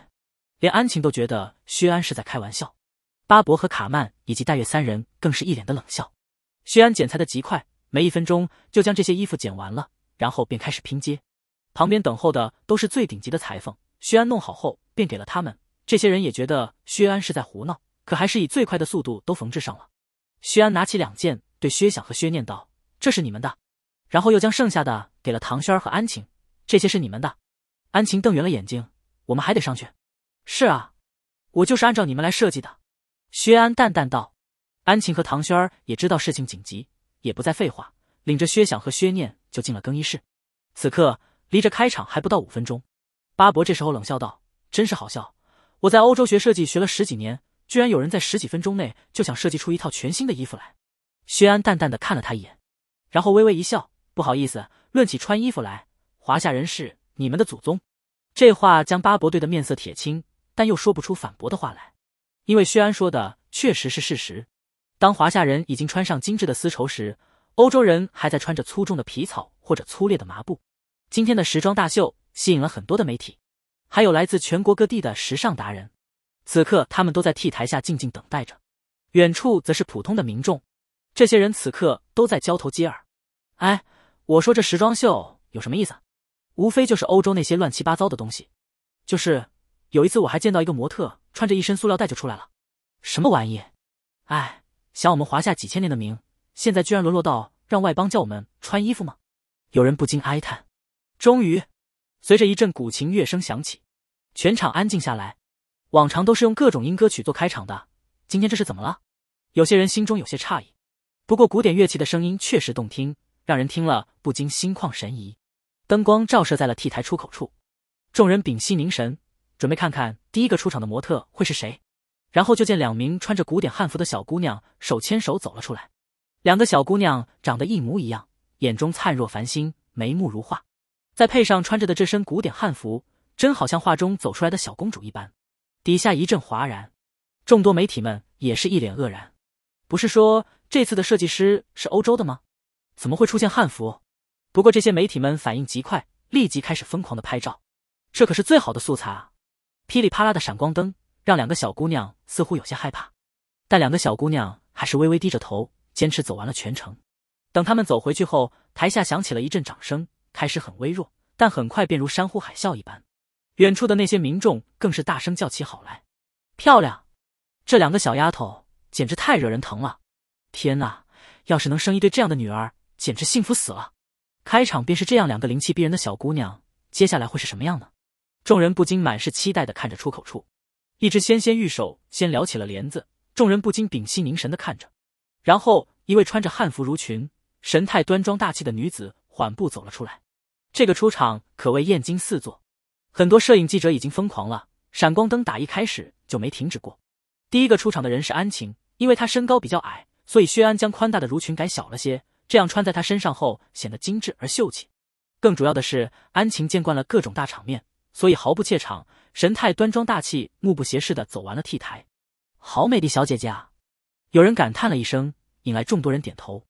连安晴都觉得薛安是在开玩笑。巴博和卡曼以及戴月三人更是一脸的冷笑。薛安剪裁的极快，没一分钟就将这些衣服剪完了，然后便开始拼接。旁边等候的都是最顶级的裁缝，薛安弄好后便给了他们。这些人也觉得薛安是在胡闹，可还是以最快的速度都缝制上了。薛安拿起两件，对薛想和薛念道：“这是你们的。”然后又将剩下的给了唐轩儿和安晴，这些是你们的。安晴瞪圆了眼睛：“我们还得上去。”“是啊，我就是按照你们来设计的。”薛安淡淡道。安晴和唐轩儿也知道事情紧急，也不再废话，领着薛想和薛念就进了更衣室。此刻离着开场还不到五分钟，巴博这时候冷笑道：“真是好笑。”我在欧洲学设计学了十几年，居然有人在十几分钟内就想设计出一套全新的衣服来。薛安淡淡的看了他一眼，然后微微一笑：“不好意思，论起穿衣服来，华夏人是你们的祖宗。”这话将巴伯队的面色铁青，但又说不出反驳的话来，因为薛安说的确实是事实。当华夏人已经穿上精致的丝绸时，欧洲人还在穿着粗重的皮草或者粗劣的麻布。今天的时装大秀吸引了很多的媒体。还有来自全国各地的时尚达人，此刻他们都在 T 台下静静等待着。远处则是普通的民众，这些人此刻都在交头接耳。哎，我说这时装秀有什么意思？无非就是欧洲那些乱七八糟的东西。就是有一次我还见到一个模特穿着一身塑料袋就出来了，什么玩意？哎，想我们华夏几千年的名，现在居然沦落到让外邦叫我们穿衣服吗？有人不禁哀叹。终于。随着一阵古琴乐声响起，全场安静下来。往常都是用各种音歌曲做开场的，今天这是怎么了？有些人心中有些诧异。不过古典乐器的声音确实动听，让人听了不禁心旷神怡。灯光照射在了 T 台出口处，众人屏息凝神，准备看看第一个出场的模特会是谁。然后就见两名穿着古典汉服的小姑娘手牵手走了出来。两个小姑娘长得一模一样，眼中灿若繁星，眉目如画。再配上穿着的这身古典汉服，真好像画中走出来的小公主一般，底下一阵哗然，众多媒体们也是一脸愕然。不是说这次的设计师是欧洲的吗？怎么会出现汉服？不过这些媒体们反应极快，立即开始疯狂的拍照，这可是最好的素材啊！噼里啪啦的闪光灯让两个小姑娘似乎有些害怕，但两个小姑娘还是微微低着头，坚持走完了全程。等他们走回去后，台下响起了一阵掌声。开始很微弱，但很快便如山呼海啸一般。远处的那些民众更是大声叫起好来。漂亮，这两个小丫头简直太惹人疼了。天哪，要是能生一对这样的女儿，简直幸福死了。开场便是这样两个灵气逼人的小姑娘，接下来会是什么样呢？众人不禁满是期待的看着出口处。一只纤纤玉手先撩起了帘子，众人不禁屏息凝神的看着。然后，一位穿着汉服襦裙、神态端庄大气的女子缓步走了出来。这个出场可谓艳惊四座，很多摄影记者已经疯狂了，闪光灯打一开始就没停止过。第一个出场的人是安晴，因为她身高比较矮，所以薛安将宽大的襦裙改小了些，这样穿在她身上后显得精致而秀气。更主要的是，安晴见惯了各种大场面，所以毫不怯场，神态端庄大气，目不斜视的走完了 T 台。好美的小姐姐啊！有人感叹了一声，引来众多人点头。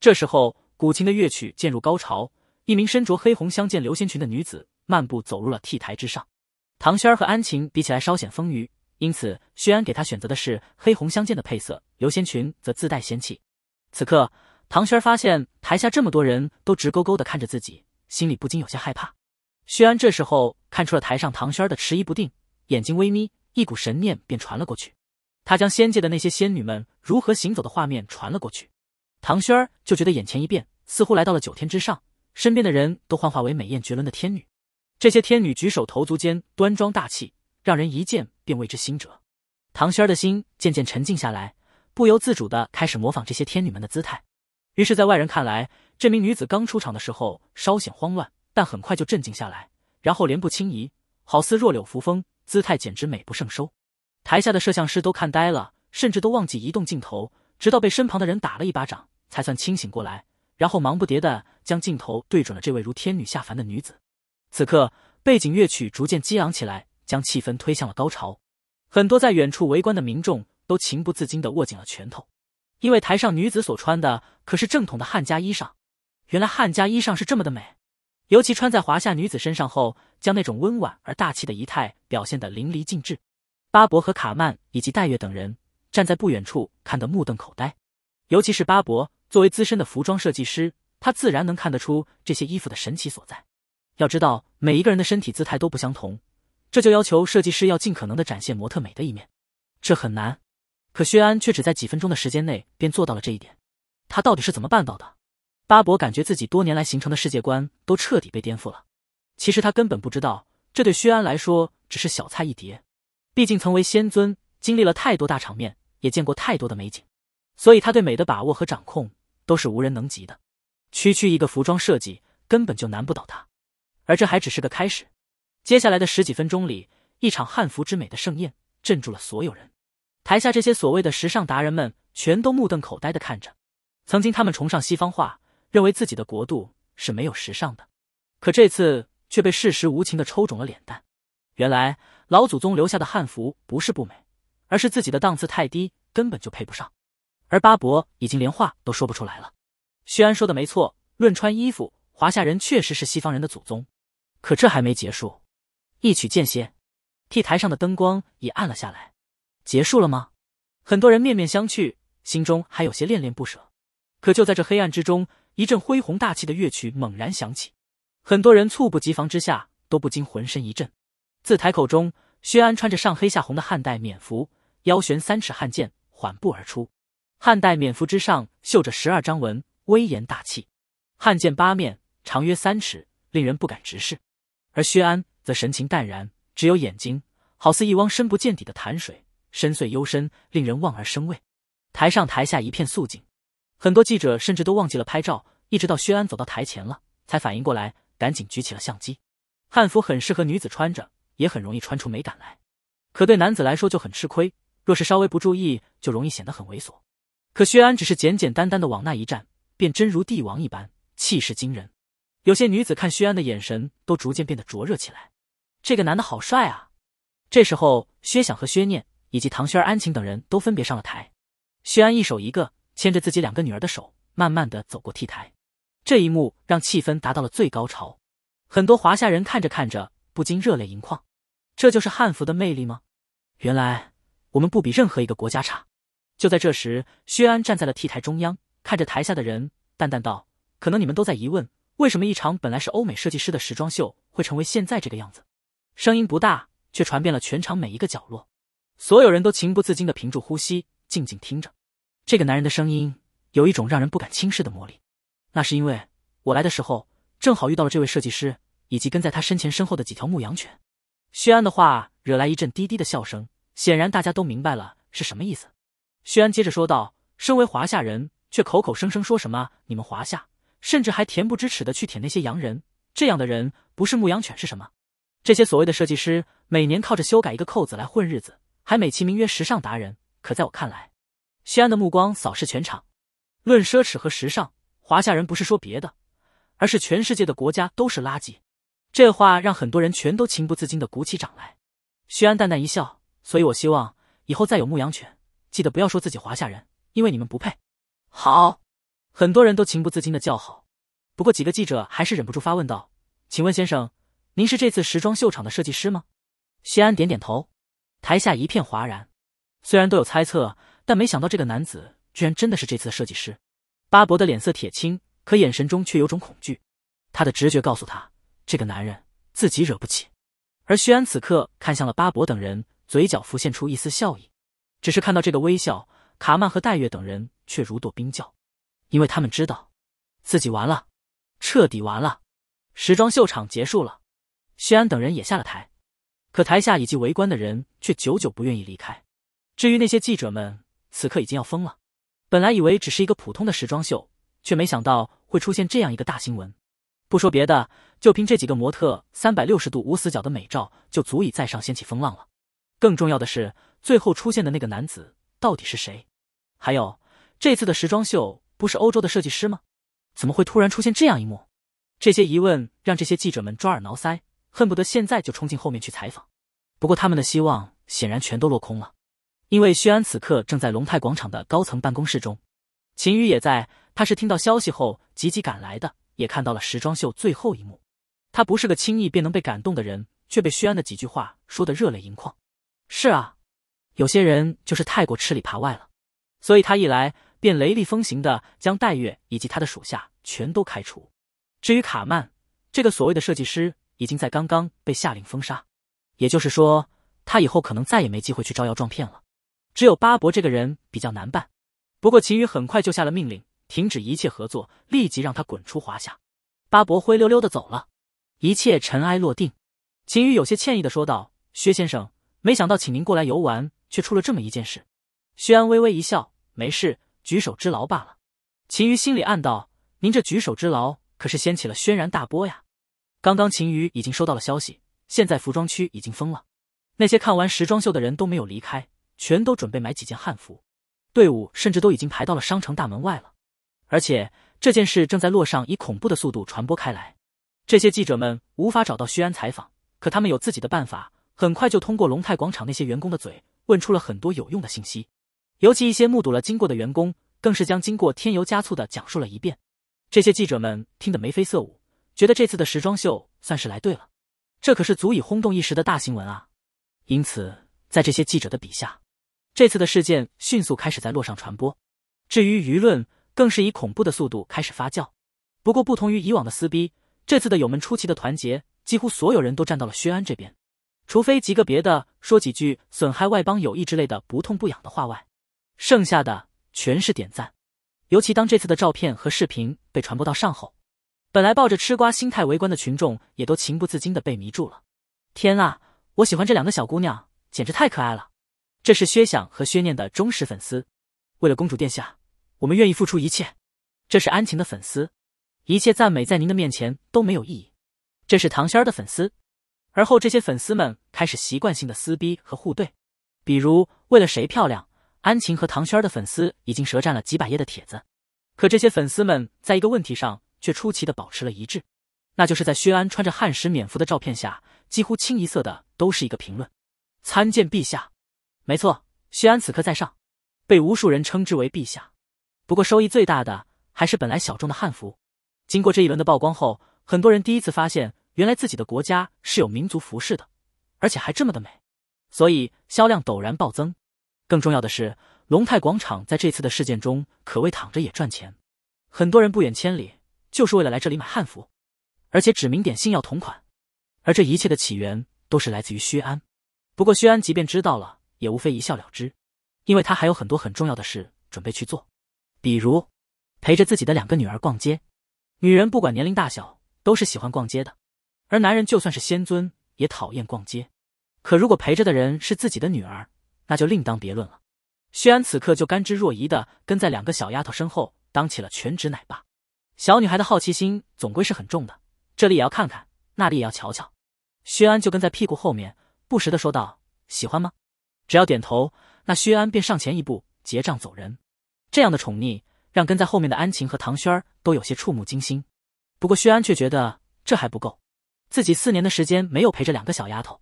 这时候，古琴的乐曲渐入高潮。一名身着黑红相间流仙裙的女子漫步走入了 T 台之上。唐轩儿和安晴比起来稍显丰腴，因此薛安给她选择的是黑红相间的配色，流仙裙则自带仙气。此刻，唐轩儿发现台下这么多人都直勾勾的看着自己，心里不禁有些害怕。薛安这时候看出了台上唐轩儿的迟疑不定，眼睛微眯，一股神念便传了过去。他将仙界的那些仙女们如何行走的画面传了过去，唐轩儿就觉得眼前一变，似乎来到了九天之上。身边的人都幻化为美艳绝伦的天女，这些天女举手投足间端庄大气，让人一见便为之心折。唐仙儿的心渐渐沉静下来，不由自主地开始模仿这些天女们的姿态。于是，在外人看来，这名女子刚出场的时候稍显慌乱，但很快就镇静下来，然后莲步轻移，好似弱柳扶风，姿态简直美不胜收。台下的摄像师都看呆了，甚至都忘记移动镜头，直到被身旁的人打了一巴掌，才算清醒过来。然后忙不迭地将镜头对准了这位如天女下凡的女子。此刻，背景乐曲逐渐激昂起来，将气氛推向了高潮。很多在远处围观的民众都情不自禁地握紧了拳头，因为台上女子所穿的可是正统的汉家衣裳。原来汉家衣裳是这么的美，尤其穿在华夏女子身上后，将那种温婉而大气的仪态表现得淋漓尽致。巴博和卡曼以及戴月等人站在不远处看得目瞪口呆，尤其是巴博。作为资深的服装设计师，他自然能看得出这些衣服的神奇所在。要知道，每一个人的身体姿态都不相同，这就要求设计师要尽可能的展现模特美的一面。这很难，可薛安却只在几分钟的时间内便做到了这一点。他到底是怎么办到的？巴博感觉自己多年来形成的世界观都彻底被颠覆了。其实他根本不知道，这对薛安来说只是小菜一碟。毕竟曾为仙尊，经历了太多大场面，也见过太多的美景，所以他对美的把握和掌控。都是无人能及的，区区一个服装设计根本就难不倒他，而这还只是个开始。接下来的十几分钟里，一场汉服之美的盛宴镇住了所有人。台下这些所谓的时尚达人们全都目瞪口呆的看着。曾经他们崇尚西方化，认为自己的国度是没有时尚的，可这次却被事实无情的抽肿了脸蛋。原来老祖宗留下的汉服不是不美，而是自己的档次太低，根本就配不上。而巴伯已经连话都说不出来了。薛安说的没错，论穿衣服，华夏人确实是西方人的祖宗。可这还没结束。一曲间歇，T 台上的灯光也暗了下来。结束了吗？很多人面面相觑，心中还有些恋恋不舍。可就在这黑暗之中，一阵恢宏大气的乐曲猛然响起，很多人猝不及防之下都不禁浑身一震。自台口中，薛安穿着上黑下红的汉代冕服，腰悬三尺汉剑，缓步而出。汉代冕服之上绣着十二章纹，威严大气；汉剑八面，长约三尺，令人不敢直视。而薛安则神情淡然，只有眼睛好似一汪深不见底的潭水，深邃幽深，令人望而生畏。台上台下一片肃静，很多记者甚至都忘记了拍照，一直到薛安走到台前了，才反应过来，赶紧举起了相机。汉服很适合女子穿着，也很容易穿出美感来，可对男子来说就很吃亏，若是稍微不注意，就容易显得很猥琐。可薛安只是简简单单的往那一站，便真如帝王一般，气势惊人。有些女子看薛安的眼神都逐渐变得灼热起来。这个男的好帅啊！这时候，薛想和薛念以及唐轩、安晴等人都分别上了台。薛安一手一个牵着自己两个女儿的手，慢慢的走过 T 台。这一幕让气氛达到了最高潮。很多华夏人看着看着不禁热泪盈眶。这就是汉服的魅力吗？原来我们不比任何一个国家差。就在这时，薛安站在了 T 台中央，看着台下的人，淡淡道：“可能你们都在疑问，为什么一场本来是欧美设计师的时装秀会成为现在这个样子？”声音不大，却传遍了全场每一个角落。所有人都情不自禁的屏住呼吸，静静听着。这个男人的声音有一种让人不敢轻视的魔力。那是因为我来的时候正好遇到了这位设计师，以及跟在他身前身后的几条牧羊犬。薛安的话惹来一阵低低的笑声，显然大家都明白了是什么意思。薛安接着说道：“身为华夏人，却口口声声说什么你们华夏，甚至还恬不知耻的去舔那些洋人，这样的人不是牧羊犬是什么？这些所谓的设计师，每年靠着修改一个扣子来混日子，还美其名曰时尚达人。可在我看来，薛安的目光扫视全场，论奢侈和时尚，华夏人不是说别的，而是全世界的国家都是垃圾。”这话让很多人全都情不自禁的鼓起掌来。徐安淡淡一笑：“所以我希望以后再有牧羊犬。”记得不要说自己华夏人，因为你们不配。好，很多人都情不自禁的叫好。不过几个记者还是忍不住发问道：“请问先生，您是这次时装秀场的设计师吗？”谢安点点头，台下一片哗然。虽然都有猜测，但没想到这个男子居然真的是这次的设计师。巴博的脸色铁青，可眼神中却有种恐惧。他的直觉告诉他，这个男人自己惹不起。而薛安此刻看向了巴博等人，嘴角浮现出一丝笑意。只是看到这个微笑，卡曼和戴月等人却如堕冰窖，因为他们知道自己完了，彻底完了。时装秀场结束了，薛安等人也下了台，可台下以及围观的人却久久不愿意离开。至于那些记者们，此刻已经要疯了。本来以为只是一个普通的时装秀，却没想到会出现这样一个大新闻。不说别的，就凭这几个模特三百六十度无死角的美照，就足以在上掀起风浪了。更重要的是，最后出现的那个男子到底是谁？还有，这次的时装秀不是欧洲的设计师吗？怎么会突然出现这样一幕？这些疑问让这些记者们抓耳挠腮，恨不得现在就冲进后面去采访。不过，他们的希望显然全都落空了，因为薛安此刻正在龙泰广场的高层办公室中，秦宇也在，他是听到消息后急急赶来的，也看到了时装秀最后一幕。他不是个轻易便能被感动的人，却被薛安的几句话说得热泪盈眶。是啊，有些人就是太过吃里扒外了，所以他一来便雷厉风行的将戴月以及他的属下全都开除。至于卡曼这个所谓的设计师，已经在刚刚被下令封杀，也就是说，他以后可能再也没机会去招摇撞骗了。只有巴博这个人比较难办，不过秦羽很快就下了命令，停止一切合作，立即让他滚出华夏。巴博灰溜溜的走了，一切尘埃落定。秦羽有些歉意的说道：“薛先生。”没想到，请您过来游玩，却出了这么一件事。薛安微微一笑：“没事，举手之劳罢了。”秦瑜心里暗道：“您这举手之劳，可是掀起了轩然大波呀！”刚刚秦瑜已经收到了消息，现在服装区已经封了，那些看完时装秀的人都没有离开，全都准备买几件汉服，队伍甚至都已经排到了商城大门外了。而且这件事正在洛上以恐怖的速度传播开来，这些记者们无法找到薛安采访，可他们有自己的办法。很快就通过龙泰广场那些员工的嘴问出了很多有用的信息，尤其一些目睹了经过的员工，更是将经过添油加醋的讲述了一遍。这些记者们听得眉飞色舞，觉得这次的时装秀算是来对了，这可是足以轰动一时的大新闻啊！因此，在这些记者的笔下，这次的事件迅速开始在络上传播。至于舆论，更是以恐怖的速度开始发酵。不过，不同于以往的撕逼，这次的友们出奇的团结，几乎所有人都站到了薛安这边。除非极个别的说几句损害外邦友谊之类的不痛不痒的话外，剩下的全是点赞。尤其当这次的照片和视频被传播到上后，本来抱着吃瓜心态围观的群众也都情不自禁的被迷住了。天啊，我喜欢这两个小姑娘，简直太可爱了！这是薛想和薛念的忠实粉丝，为了公主殿下，我们愿意付出一切。这是安晴的粉丝，一切赞美在您的面前都没有意义。这是唐仙儿的粉丝。而后，这些粉丝们开始习惯性的撕逼和互怼，比如为了谁漂亮，安晴和唐轩儿的粉丝已经舌战了几百页的帖子。可这些粉丝们在一个问题上却出奇的保持了一致，那就是在薛安穿着汉时冕服的照片下，几乎清一色的都是一个评论：“参见陛下。”没错，薛安此刻在上，被无数人称之为陛下。不过收益最大的还是本来小众的汉服，经过这一轮的曝光后，很多人第一次发现。原来自己的国家是有民族服饰的，而且还这么的美，所以销量陡然暴增。更重要的是，龙泰广场在这次的事件中可谓躺着也赚钱。很多人不远千里就是为了来这里买汉服，而且指名点姓要同款。而这一切的起源都是来自于薛安。不过薛安即便知道了，也无非一笑了之，因为他还有很多很重要的事准备去做，比如陪着自己的两个女儿逛街。女人不管年龄大小，都是喜欢逛街的。而男人就算是仙尊也讨厌逛街，可如果陪着的人是自己的女儿，那就另当别论了。薛安此刻就甘之若饴的跟在两个小丫头身后，当起了全职奶爸。小女孩的好奇心总归是很重的，这里也要看看，那里也要瞧瞧。薛安就跟在屁股后面，不时的说道：“喜欢吗？”只要点头，那薛安便上前一步结账走人。这样的宠溺让跟在后面的安晴和唐轩儿都有些触目惊心，不过薛安却觉得这还不够。自己四年的时间没有陪着两个小丫头，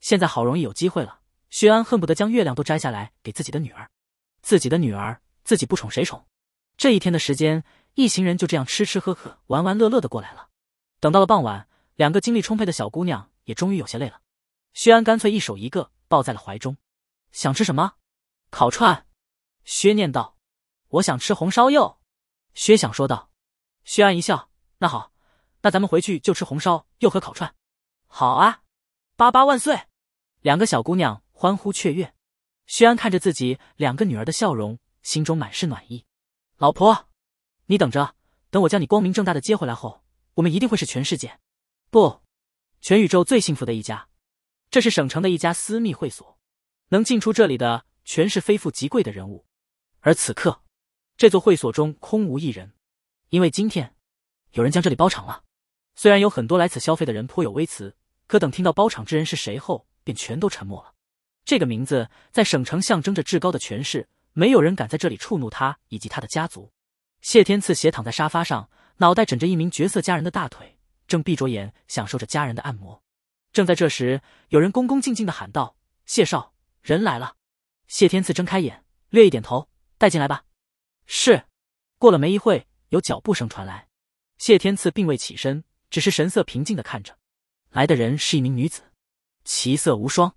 现在好容易有机会了，薛安恨不得将月亮都摘下来给自己的女儿，自己的女儿自己不宠谁宠？这一天的时间，一行人就这样吃吃喝喝，玩玩乐乐的过来了。等到了傍晚，两个精力充沛的小姑娘也终于有些累了，薛安干脆一手一个抱在了怀中。想吃什么？烤串？薛念道。我想吃红烧肉。薛想说道。薛安一笑，那好。那咱们回去就吃红烧又和烤串，好啊！八八万岁！两个小姑娘欢呼雀跃。薛安看着自己两个女儿的笑容，心中满是暖意。老婆，你等着，等我将你光明正大的接回来后，我们一定会是全世界、不，全宇宙最幸福的一家。这是省城的一家私密会所，能进出这里的全是非富即贵的人物。而此刻，这座会所中空无一人，因为今天有人将这里包场了。虽然有很多来此消费的人颇有微词，可等听到包场之人是谁后，便全都沉默了。这个名字在省城象征着至高的权势，没有人敢在这里触怒他以及他的家族。谢天赐斜躺在沙发上，脑袋枕着一名绝色佳人的大腿，正闭着眼享受着佳人的按摩。正在这时，有人恭恭敬敬地喊道：“谢少，人来了。”谢天赐睁开眼，略一点头：“带进来吧。”是。过了没一会，有脚步声传来。谢天赐并未起身。只是神色平静的看着，来的人是一名女子，其色无双。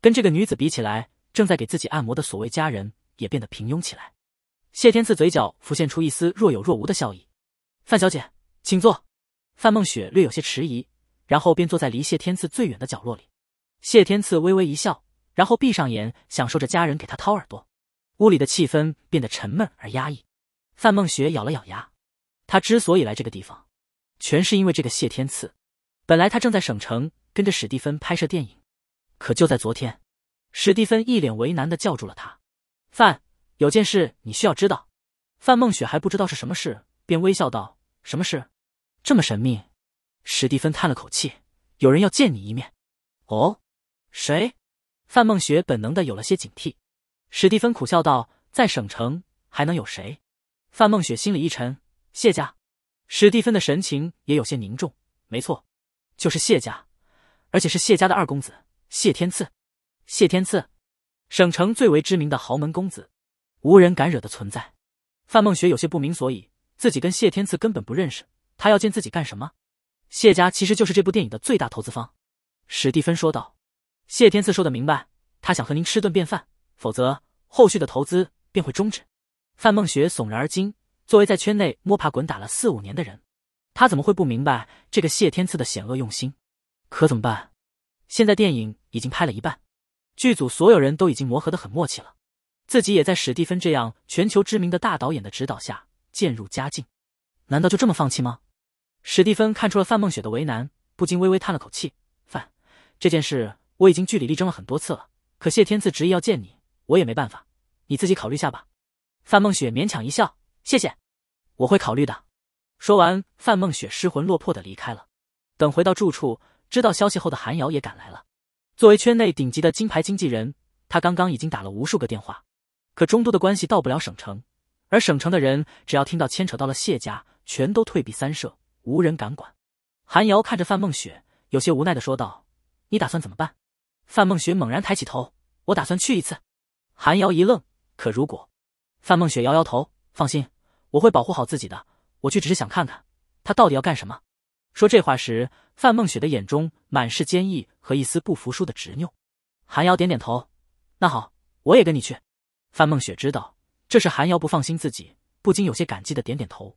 跟这个女子比起来，正在给自己按摩的所谓家人也变得平庸起来。谢天赐嘴角浮现出一丝若有若无的笑意。范小姐，请坐。范梦雪略有些迟疑，然后便坐在离谢天赐最远的角落里。谢天赐微微一笑，然后闭上眼，享受着家人给他掏耳朵。屋里的气氛变得沉闷而压抑。范梦雪咬了咬牙，她之所以来这个地方。全是因为这个谢天赐。本来他正在省城跟着史蒂芬拍摄电影，可就在昨天，史蒂芬一脸为难的叫住了他：“范，有件事你需要知道。”范梦雪还不知道是什么事，便微笑道：“什么事？这么神秘？”史蒂芬叹了口气：“有人要见你一面。”“哦，谁？”范梦雪本能的有了些警惕。史蒂芬苦笑道：“在省城还能有谁？”范梦雪心里一沉：“谢家。”史蒂芬的神情也有些凝重。没错，就是谢家，而且是谢家的二公子谢天赐。谢天赐，省城最为知名的豪门公子，无人敢惹的存在。范梦雪有些不明所以，自己跟谢天赐根本不认识，他要见自己干什么？谢家其实就是这部电影的最大投资方，史蒂芬说道。谢天赐说的明白，他想和您吃顿便饭，否则后续的投资便会终止。范梦雪悚然而惊。作为在圈内摸爬滚打了四五年的人，他怎么会不明白这个谢天赐的险恶用心？可怎么办？现在电影已经拍了一半，剧组所有人都已经磨合的很默契了，自己也在史蒂芬这样全球知名的大导演的指导下渐入佳境。难道就这么放弃吗？史蒂芬看出了范梦雪的为难，不禁微微叹了口气：“范，这件事我已经据理力争了很多次了，可谢天赐执意要见你，我也没办法。你自己考虑下吧。”范梦雪勉强一笑。谢谢，我会考虑的。说完，范梦雪失魂落魄的离开了。等回到住处，知道消息后的韩瑶也赶来了。作为圈内顶级的金牌经纪人，他刚刚已经打了无数个电话，可中都的关系到不了省城，而省城的人只要听到牵扯到了谢家，全都退避三舍，无人敢管。韩瑶看着范梦雪，有些无奈的说道：“你打算怎么办？”范梦雪猛然抬起头：“我打算去一次。”韩瑶一愣，可如果……范梦雪摇摇头：“放心。”我会保护好自己的，我却只是想看看他到底要干什么。说这话时，范梦雪的眼中满是坚毅和一丝不服输的执拗。韩瑶点点头，那好，我也跟你去。范梦雪知道这是韩瑶不放心自己，不禁有些感激的点点头。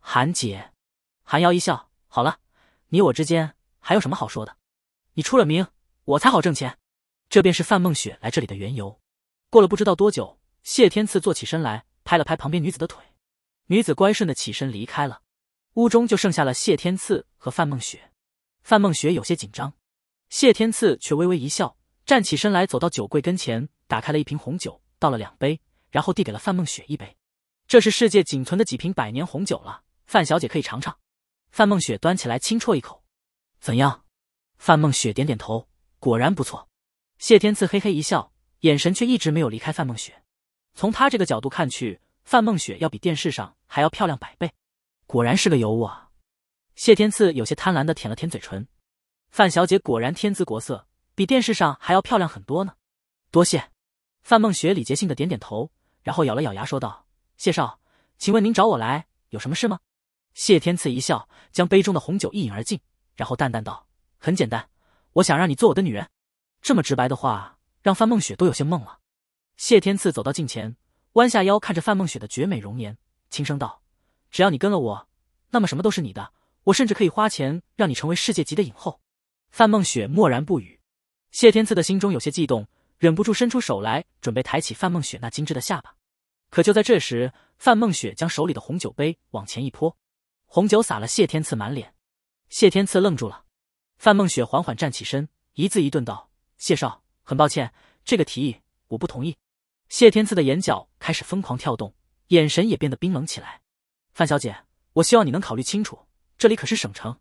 韩姐。韩瑶一笑，好了，你我之间还有什么好说的？你出了名，我才好挣钱。这便是范梦雪来这里的缘由。过了不知道多久，谢天赐坐起身来，拍了拍旁边女子的腿。女子乖顺的起身离开了，屋中就剩下了谢天赐和范梦雪。范梦雪有些紧张，谢天赐却微微一笑，站起身来，走到酒柜跟前，打开了一瓶红酒，倒了两杯，然后递给了范梦雪一杯。这是世界仅存的几瓶百年红酒了，范小姐可以尝尝。范梦雪端起来轻啜一口，怎样？范梦雪点点头，果然不错。谢天赐嘿嘿一笑，眼神却一直没有离开范梦雪。从他这个角度看去。范梦雪要比电视上还要漂亮百倍，果然是个尤物啊！谢天赐有些贪婪的舔了舔嘴唇。范小姐果然天姿国色，比电视上还要漂亮很多呢。多谢。范梦雪礼节性的点点头，然后咬了咬牙说道：“谢少，请问您找我来有什么事吗？”谢天赐一笑，将杯中的红酒一饮而尽，然后淡淡道：“很简单，我想让你做我的女人。”这么直白的话让范梦雪都有些懵了。谢天赐走到近前。弯下腰看着范梦雪的绝美容颜，轻声道：“只要你跟了我，那么什么都是你的。我甚至可以花钱让你成为世界级的影后。”范梦雪默然不语。谢天赐的心中有些悸动，忍不住伸出手来，准备抬起范梦雪那精致的下巴。可就在这时，范梦雪将手里的红酒杯往前一泼，红酒洒了谢天赐满脸。谢天赐愣住了。范梦雪缓缓站起身，一字一顿道：“谢少，很抱歉，这个提议我不同意。”谢天赐的眼角开始疯狂跳动，眼神也变得冰冷起来。范小姐，我希望你能考虑清楚，这里可是省城，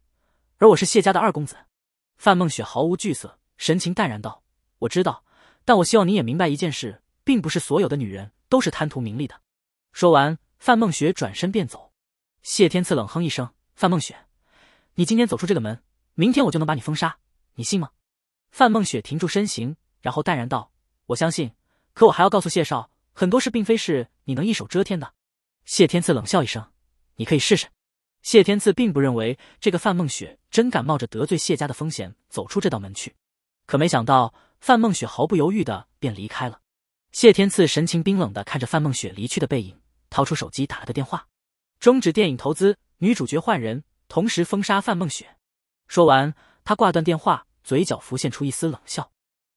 而我是谢家的二公子。范梦雪毫无惧色，神情淡然道：“我知道，但我希望你也明白一件事，并不是所有的女人都是贪图名利的。”说完，范梦雪转身便走。谢天赐冷哼一声：“范梦雪，你今天走出这个门，明天我就能把你封杀，你信吗？”范梦雪停住身形，然后淡然道：“我相信。”可我还要告诉谢少，很多事并非是你能一手遮天的。谢天赐冷笑一声：“你可以试试。”谢天赐并不认为这个范梦雪真敢冒着得罪谢家的风险走出这道门去，可没想到范梦雪毫不犹豫的便离开了。谢天赐神情冰冷的看着范梦雪离去的背影，掏出手机打了个电话，终止电影投资，女主角换人，同时封杀范梦雪。说完，他挂断电话，嘴角浮现出一丝冷笑，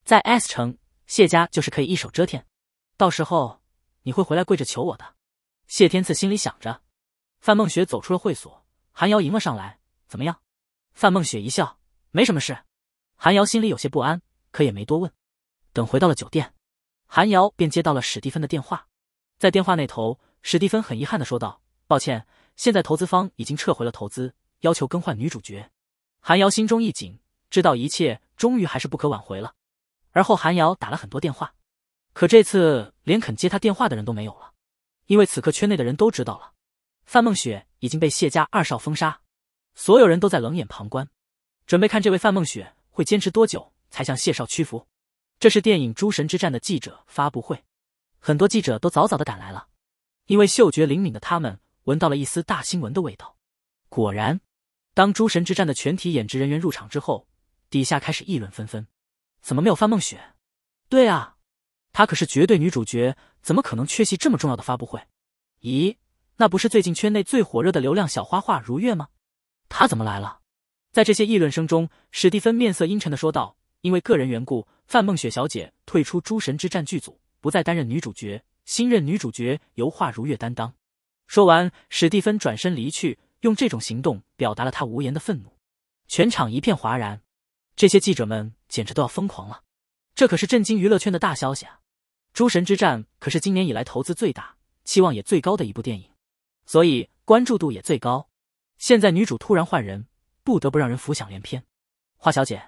在 S 城。谢家就是可以一手遮天，到时候你会回来跪着求我的。”谢天赐心里想着。范梦雪走出了会所，韩瑶迎了上来。“怎么样？”范梦雪一笑，“没什么事。”韩瑶心里有些不安，可也没多问。等回到了酒店，韩瑶便接到了史蒂芬的电话。在电话那头，史蒂芬很遗憾的说道：“抱歉，现在投资方已经撤回了投资，要求更换女主角。”韩瑶心中一紧，知道一切终于还是不可挽回了。而后，韩瑶打了很多电话，可这次连肯接她电话的人都没有了，因为此刻圈内的人都知道了，范梦雪已经被谢家二少封杀，所有人都在冷眼旁观，准备看这位范梦雪会坚持多久才向谢少屈服。这是电影《诸神之战》的记者发布会，很多记者都早早的赶来了，因为嗅觉灵敏的他们闻到了一丝大新闻的味道。果然，当《诸神之战》的全体演职人员入场之后，底下开始议论纷纷。怎么没有范梦雪？对啊，她可是绝对女主角，怎么可能缺席这么重要的发布会？咦，那不是最近圈内最火热的流量小花花如月吗？她怎么来了？在这些议论声中，史蒂芬面色阴沉的说道：“因为个人缘故，范梦雪小姐退出《诸神之战》剧组，不再担任女主角，新任女主角由华如月担当。”说完，史蒂芬转身离去，用这种行动表达了他无言的愤怒。全场一片哗然。这些记者们简直都要疯狂了，这可是震惊娱乐圈的大消息啊！《诸神之战》可是今年以来投资最大、期望也最高的一部电影，所以关注度也最高。现在女主突然换人，不得不让人浮想联翩。华小姐，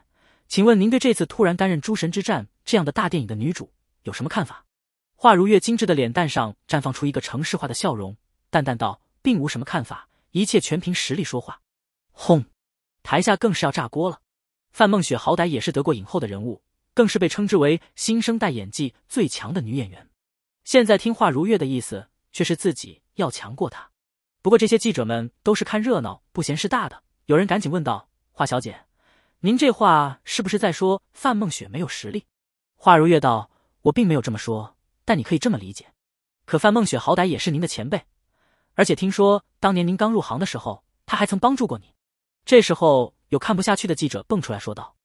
请问您对这次突然担任《诸神之战》这样的大电影的女主有什么看法？华如月精致的脸蛋上绽放出一个城市化的笑容，淡淡道：“并无什么看法，一切全凭实力说话。”轰！台下更是要炸锅了。范梦雪好歹也是得过影后的人物，更是被称之为新生代演技最强的女演员。现在听华如月的意思，却是自己要强过她。不过这些记者们都是看热闹不嫌事大的，有人赶紧问道：“华小姐，您这话是不是在说范梦雪没有实力？”华如月道：“我并没有这么说，但你可以这么理解。可范梦雪好歹也是您的前辈，而且听说当年您刚入行的时候，她还曾帮助过你。”这时候。有看不下去的记者蹦出来说道：“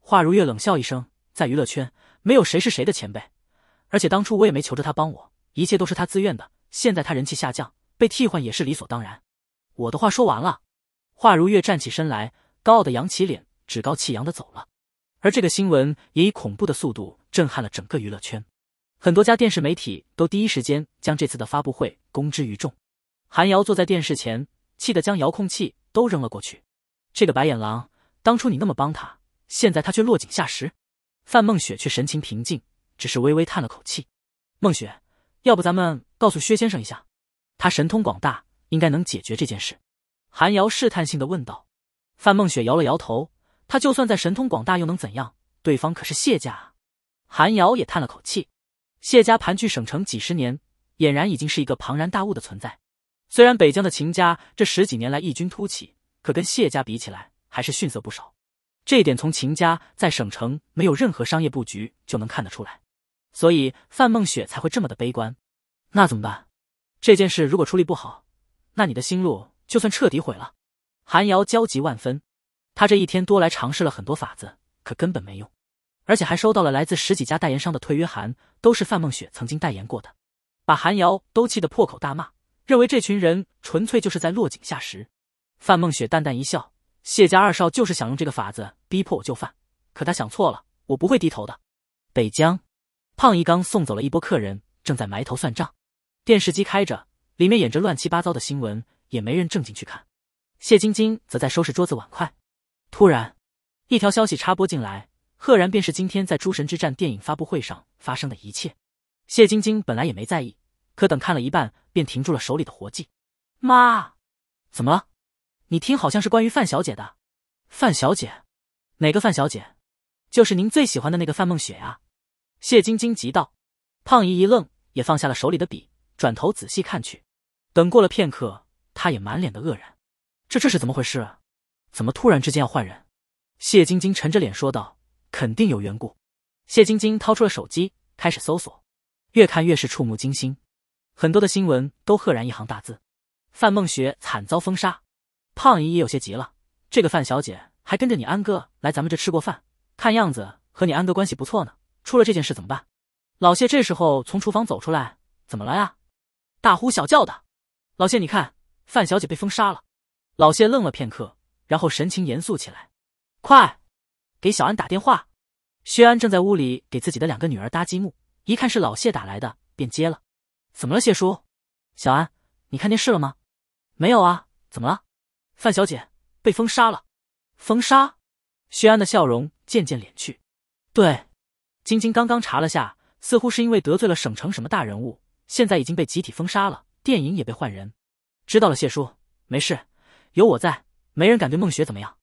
华如月冷笑一声，在娱乐圈没有谁是谁的前辈，而且当初我也没求着他帮我，一切都是他自愿的。现在他人气下降，被替换也是理所当然。”我的话说完了。华如月站起身来，高傲的扬起脸，趾高气扬的走了。而这个新闻也以恐怖的速度震撼了整个娱乐圈，很多家电视媒体都第一时间将这次的发布会公之于众。韩瑶坐在电视前，气得将遥控器都扔了过去。这个白眼狼，当初你那么帮他，现在他却落井下石。范梦雪却神情平静，只是微微叹了口气。梦雪，要不咱们告诉薛先生一下，他神通广大，应该能解决这件事。韩瑶试探性的问道。范梦雪摇了摇头，他就算再神通广大，又能怎样？对方可是谢家。韩瑶也叹了口气。谢家盘踞省城几十年，俨然已经是一个庞然大物的存在。虽然北疆的秦家这十几年来异军突起。可跟谢家比起来，还是逊色不少。这一点从秦家在省城没有任何商业布局就能看得出来。所以范梦雪才会这么的悲观。那怎么办？这件事如果处理不好，那你的心路就算彻底毁了。韩瑶焦急万分，他这一天多来尝试了很多法子，可根本没用，而且还收到了来自十几家代言商的退约函，都是范梦雪曾经代言过的，把韩瑶都气得破口大骂，认为这群人纯粹就是在落井下石。范梦雪淡淡一笑：“谢家二少就是想用这个法子逼迫我就范，可他想错了，我不会低头的。”北江，胖一刚送走了一波客人，正在埋头算账。电视机开着，里面演着乱七八糟的新闻，也没人正经去看。谢晶晶则在收拾桌子碗筷。突然，一条消息插播进来，赫然便是今天在《诸神之战》电影发布会上发生的一切。谢晶晶本来也没在意，可等看了一半，便停住了手里的活计。“妈，怎么了？”你听，好像是关于范小姐的。范小姐，哪个范小姐？就是您最喜欢的那个范梦雪啊！谢晶晶急道。胖姨一愣，也放下了手里的笔，转头仔细看去。等过了片刻，她也满脸的愕然：这这是怎么回事？怎么突然之间要换人？谢晶晶沉着脸说道：“肯定有缘故。”谢晶晶掏出了手机，开始搜索。越看越是触目惊心，很多的新闻都赫然一行大字：范梦雪惨遭封杀。胖姨也有些急了，这个范小姐还跟着你安哥来咱们这吃过饭，看样子和你安哥关系不错呢。出了这件事怎么办？老谢这时候从厨房走出来，怎么了呀？大呼小叫的。老谢，你看范小姐被封杀了。老谢愣了片刻，然后神情严肃起来，快，给小安打电话。薛安正在屋里给自己的两个女儿搭积木，一看是老谢打来的，便接了。怎么了，谢叔？小安，你看电视了吗？没有啊，怎么了？范小姐被封杀了，封杀。薛安的笑容渐渐敛去。对，晶晶刚刚查了下，似乎是因为得罪了省城什么大人物，现在已经被集体封杀了，电影也被换人。知道了，谢叔，没事，有我在，没人敢对孟雪怎么样。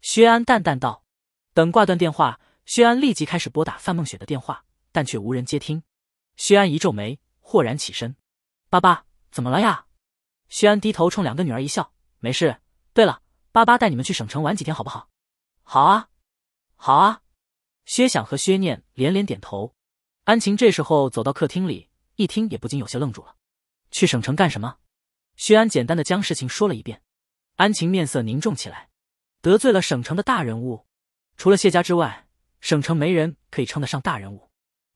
薛安淡淡道。等挂断电话，薛安立即开始拨打范梦雪的电话，但却无人接听。薛安一皱眉，豁然起身。爸爸，怎么了呀？薛安低头冲两个女儿一笑，没事。对了，爸爸带你们去省城玩几天好不好？好啊，好啊！薛想和薛念连连点头。安晴这时候走到客厅里，一听也不禁有些愣住了：“去省城干什么？”薛安简单的将事情说了一遍。安晴面色凝重起来：“得罪了省城的大人物，除了谢家之外，省城没人可以称得上大人物。”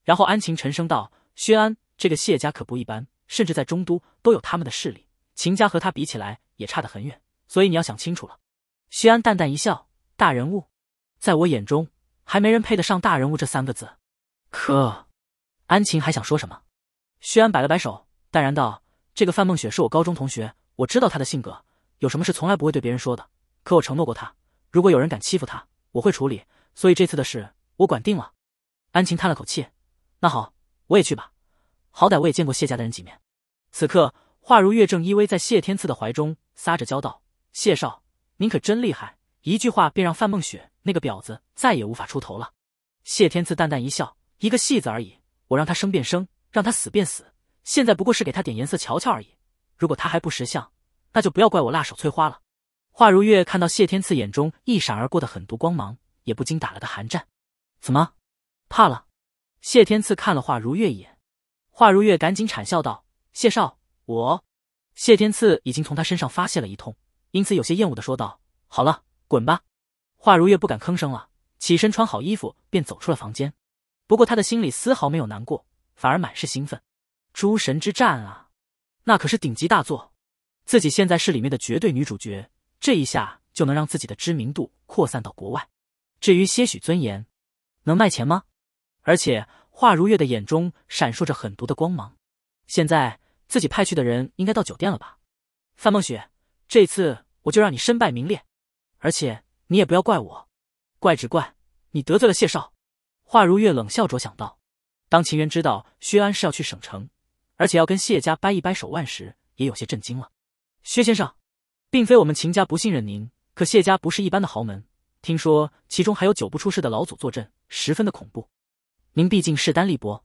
然后安晴沉声道：“薛安，这个谢家可不一般，甚至在中都都有他们的势力。秦家和他比起来也差得很远。”所以你要想清楚了，薛安淡淡一笑：“大人物，在我眼中还没人配得上‘大人物’这三个字。”可安晴还想说什么，薛安摆了摆手，淡然道：“这个范梦雪是我高中同学，我知道她的性格，有什么事从来不会对别人说的。可我承诺过她，如果有人敢欺负她，我会处理。所以这次的事我管定了。”安晴叹了口气：“那好，我也去吧，好歹我也见过谢家的人几面。”此刻，华如月正依偎在谢天赐的怀中撒着娇道。谢少，您可真厉害，一句话便让范梦雪那个婊子再也无法出头了。谢天赐淡淡一笑：“一个戏子而已，我让他生便生，让他死便死，现在不过是给他点颜色瞧瞧而已。如果他还不识相，那就不要怪我辣手摧花了。”华如月看到谢天赐眼中一闪而过的狠毒光芒，也不禁打了个寒战。怎么，怕了？谢天赐看了华如月一眼，华如月赶紧谄笑道：“谢少，我……”谢天赐已经从他身上发泄了一通。因此有些厌恶的说道：“好了，滚吧。”华如月不敢吭声了，起身穿好衣服便走出了房间。不过他的心里丝毫没有难过，反而满是兴奋。诸神之战啊，那可是顶级大作，自己现在是里面的绝对女主角，这一下就能让自己的知名度扩散到国外。至于些许尊严，能卖钱吗？而且华如月的眼中闪烁着狠毒的光芒。现在自己派去的人应该到酒店了吧？范梦雪。这次我就让你身败名裂，而且你也不要怪我，怪只怪你得罪了谢少。华如月冷笑着想到。当秦源知道薛安是要去省城，而且要跟谢家掰一掰手腕时，也有些震惊了。薛先生，并非我们秦家不信任您，可谢家不是一般的豪门，听说其中还有久不出世的老祖坐镇，十分的恐怖。您毕竟势单力薄。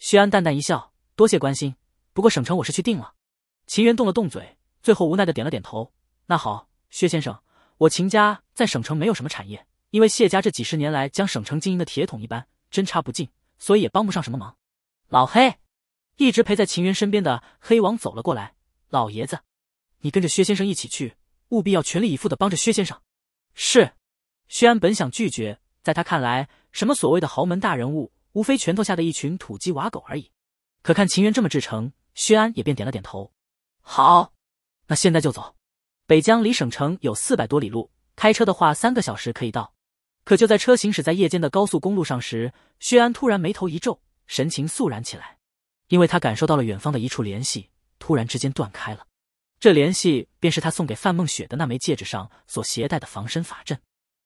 薛安淡淡一笑，多谢关心，不过省城我是去定了。秦源动了动嘴。最后无奈的点了点头。那好，薛先生，我秦家在省城没有什么产业，因为谢家这几十年来将省城经营的铁桶一般，针插不进，所以也帮不上什么忙。老黑，一直陪在秦源身边的黑王走了过来。老爷子，你跟着薛先生一起去，务必要全力以赴的帮着薛先生。是。薛安本想拒绝，在他看来，什么所谓的豪门大人物，无非拳头下的一群土鸡瓦狗而已。可看秦源这么至诚，薛安也便点了点头。好。那现在就走，北疆离省城有四百多里路，开车的话三个小时可以到。可就在车行驶在夜间的高速公路上时，薛安突然眉头一皱，神情肃然起来，因为他感受到了远方的一处联系突然之间断开了。这联系便是他送给范梦雪的那枚戒指上所携带的防身法阵。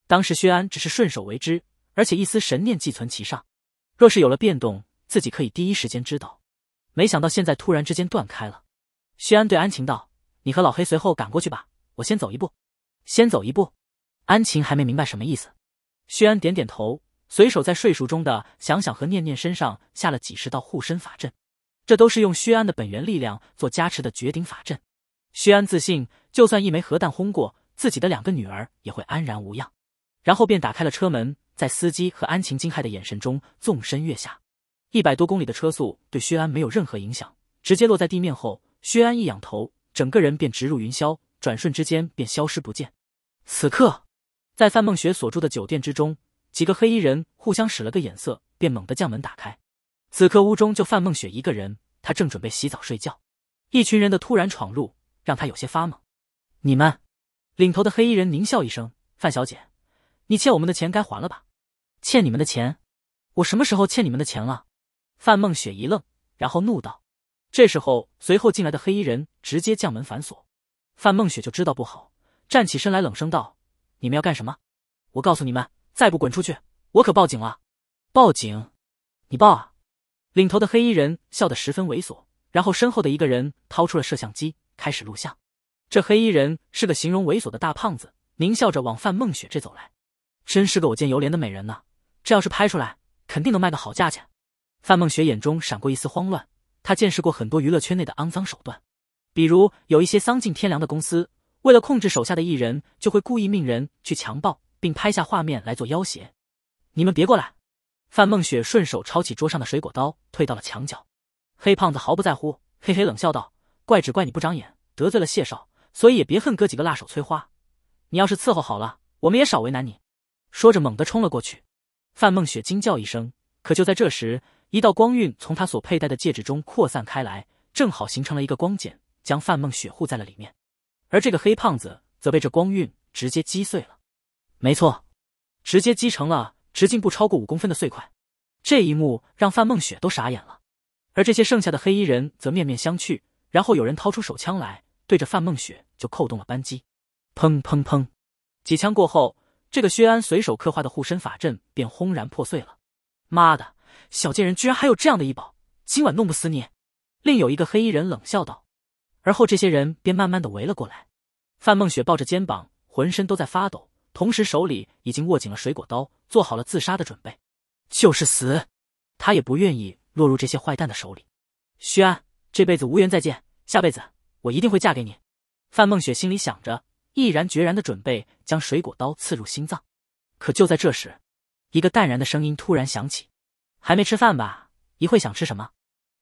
当时薛安只是顺手为之，而且一丝神念寄存其上，若是有了变动，自己可以第一时间知道。没想到现在突然之间断开了。薛安对安晴道。你和老黑随后赶过去吧，我先走一步。先走一步。安晴还没明白什么意思。薛安点点头，随手在睡熟中的想想和念念身上下了几十道护身法阵，这都是用薛安的本源力量做加持的绝顶法阵。薛安自信，就算一枚核弹轰过自己的两个女儿，也会安然无恙。然后便打开了车门，在司机和安晴惊骇的眼神中，纵身跃下。一百多公里的车速对薛安没有任何影响，直接落在地面后，薛安一仰头。整个人便直入云霄，转瞬之间便消失不见。此刻，在范梦雪所住的酒店之中，几个黑衣人互相使了个眼色，便猛地将门打开。此刻屋中就范梦雪一个人，她正准备洗澡睡觉，一群人的突然闯入让她有些发懵。你们领头的黑衣人狞笑一声：“范小姐，你欠我们的钱该还了吧？”“欠你们的钱？我什么时候欠你们的钱了？”范梦雪一愣，然后怒道。这时候，随后进来的黑衣人直接将门反锁，范梦雪就知道不好，站起身来冷声道：“你们要干什么？我告诉你们，再不滚出去，我可报警了！”“报警？你报啊！”领头的黑衣人笑得十分猥琐，然后身后的一个人掏出了摄像机，开始录像。这黑衣人是个形容猥琐的大胖子，狞笑着往范梦雪这走来，真是个我见犹怜的美人呢。这要是拍出来，肯定能卖个好价钱。范梦雪眼中闪过一丝慌乱。他见识过很多娱乐圈内的肮脏手段，比如有一些丧尽天良的公司，为了控制手下的艺人，就会故意命人去强暴，并拍下画面来做要挟。你们别过来！范梦雪顺手抄起桌上的水果刀，退到了墙角。黑胖子毫不在乎，嘿嘿冷笑道：“怪只怪你不长眼，得罪了谢少，所以也别恨哥几个辣手摧花。你要是伺候好了，我们也少为难你。”说着猛地冲了过去。范梦雪惊叫一声，可就在这时。一道光晕从他所佩戴的戒指中扩散开来，正好形成了一个光茧，将范梦雪护在了里面。而这个黑胖子则被这光晕直接击碎了，没错，直接击成了直径不超过五公分的碎块。这一幕让范梦雪都傻眼了，而这些剩下的黑衣人则面面相觑。然后有人掏出手枪来，对着范梦雪就扣动了扳机，砰砰砰！几枪过后，这个薛安随手刻画的护身法阵便轰然破碎了。妈的！小贱人居然还有这样的医保，今晚弄不死你！另有一个黑衣人冷笑道，而后这些人便慢慢的围了过来。范梦雪抱着肩膀，浑身都在发抖，同时手里已经握紧了水果刀，做好了自杀的准备。就是死，他也不愿意落入这些坏蛋的手里。徐安，这辈子无缘再见，下辈子我一定会嫁给你。范梦雪心里想着，毅然决然的准备将水果刀刺入心脏。可就在这时，一个淡然的声音突然响起。还没吃饭吧？一会想吃什么？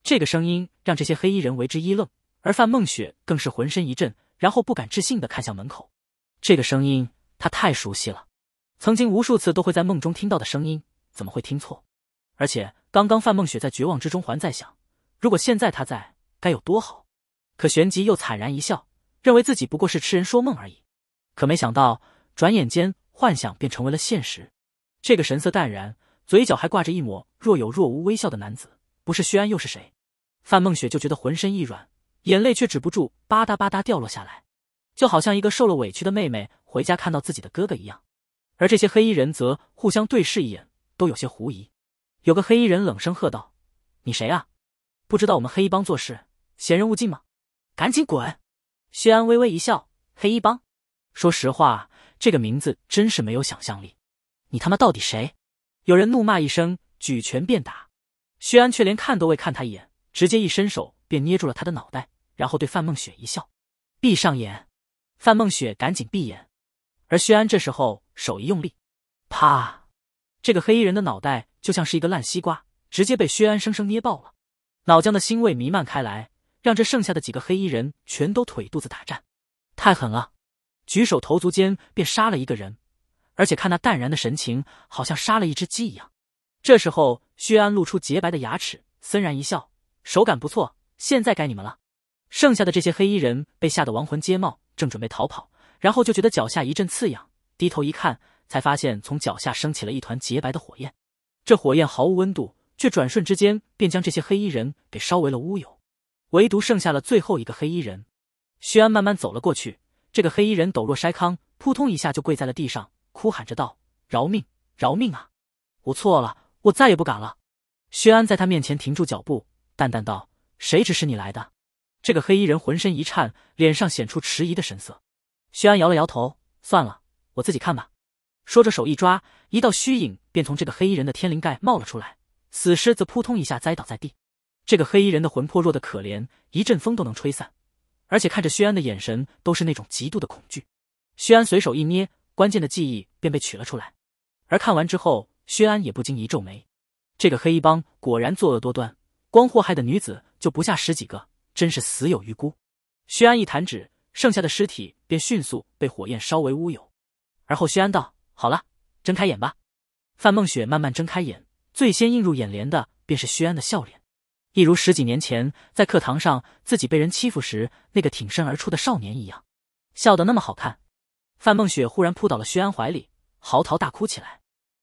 这个声音让这些黑衣人为之一愣，而范梦雪更是浑身一震，然后不敢置信的看向门口。这个声音她太熟悉了，曾经无数次都会在梦中听到的声音，怎么会听错？而且刚刚范梦雪在绝望之中还在想，如果现在他在，该有多好。可旋即又惨然一笑，认为自己不过是痴人说梦而已。可没想到，转眼间幻想便成为了现实。这个神色淡然。嘴角还挂着一抹若有若无微笑的男子，不是薛安又是谁？范梦雪就觉得浑身一软，眼泪却止不住吧嗒吧嗒掉落下来，就好像一个受了委屈的妹妹回家看到自己的哥哥一样。而这些黑衣人则互相对视一眼，都有些狐疑。有个黑衣人冷声喝道：“你谁啊？不知道我们黑衣帮做事，闲人勿进吗？赶紧滚！”薛安微微一笑：“黑衣帮，说实话，这个名字真是没有想象力。你他妈到底谁？”有人怒骂一声，举拳便打，薛安却连看都未看他一眼，直接一伸手便捏住了他的脑袋，然后对范梦雪一笑，闭上眼。范梦雪赶紧闭眼，而薛安这时候手一用力，啪！这个黑衣人的脑袋就像是一个烂西瓜，直接被薛安生生捏爆了，脑浆的腥味弥漫开来，让这剩下的几个黑衣人全都腿肚子打颤。太狠了，举手投足间便杀了一个人。而且看那淡然的神情，好像杀了一只鸡一样。这时候，薛安露出洁白的牙齿，森然一笑：“手感不错，现在该你们了。”剩下的这些黑衣人被吓得亡魂皆冒，正准备逃跑，然后就觉得脚下一阵刺痒，低头一看，才发现从脚下升起了一团洁白的火焰。这火焰毫无温度，却转瞬之间便将这些黑衣人给烧为了乌有，唯独剩下了最后一个黑衣人。薛安慢慢走了过去，这个黑衣人抖落筛糠，扑通一下就跪在了地上。哭喊着道：“饶命，饶命啊！我错了，我再也不敢了。”薛安在他面前停住脚步，淡淡道：“谁指使你来的？”这个黑衣人浑身一颤，脸上显出迟疑的神色。薛安摇了摇头：“算了，我自己看吧。”说着，手一抓，一道虚影便从这个黑衣人的天灵盖冒了出来，死尸则扑通一下栽倒在地。这个黑衣人的魂魄弱的可怜，一阵风都能吹散，而且看着薛安的眼神都是那种极度的恐惧。薛安随手一捏。关键的记忆便被取了出来，而看完之后，薛安也不禁一皱眉。这个黑衣帮果然作恶多端，光祸害的女子就不下十几个，真是死有余辜。薛安一弹指，剩下的尸体便迅速被火焰烧为乌有。而后，薛安道：“好了，睁开眼吧。”范梦雪慢慢睁开眼，最先映入眼帘的便是薛安的笑脸，一如十几年前在课堂上自己被人欺负时，那个挺身而出的少年一样，笑得那么好看。范梦雪忽然扑倒了薛安怀里，嚎啕大哭起来。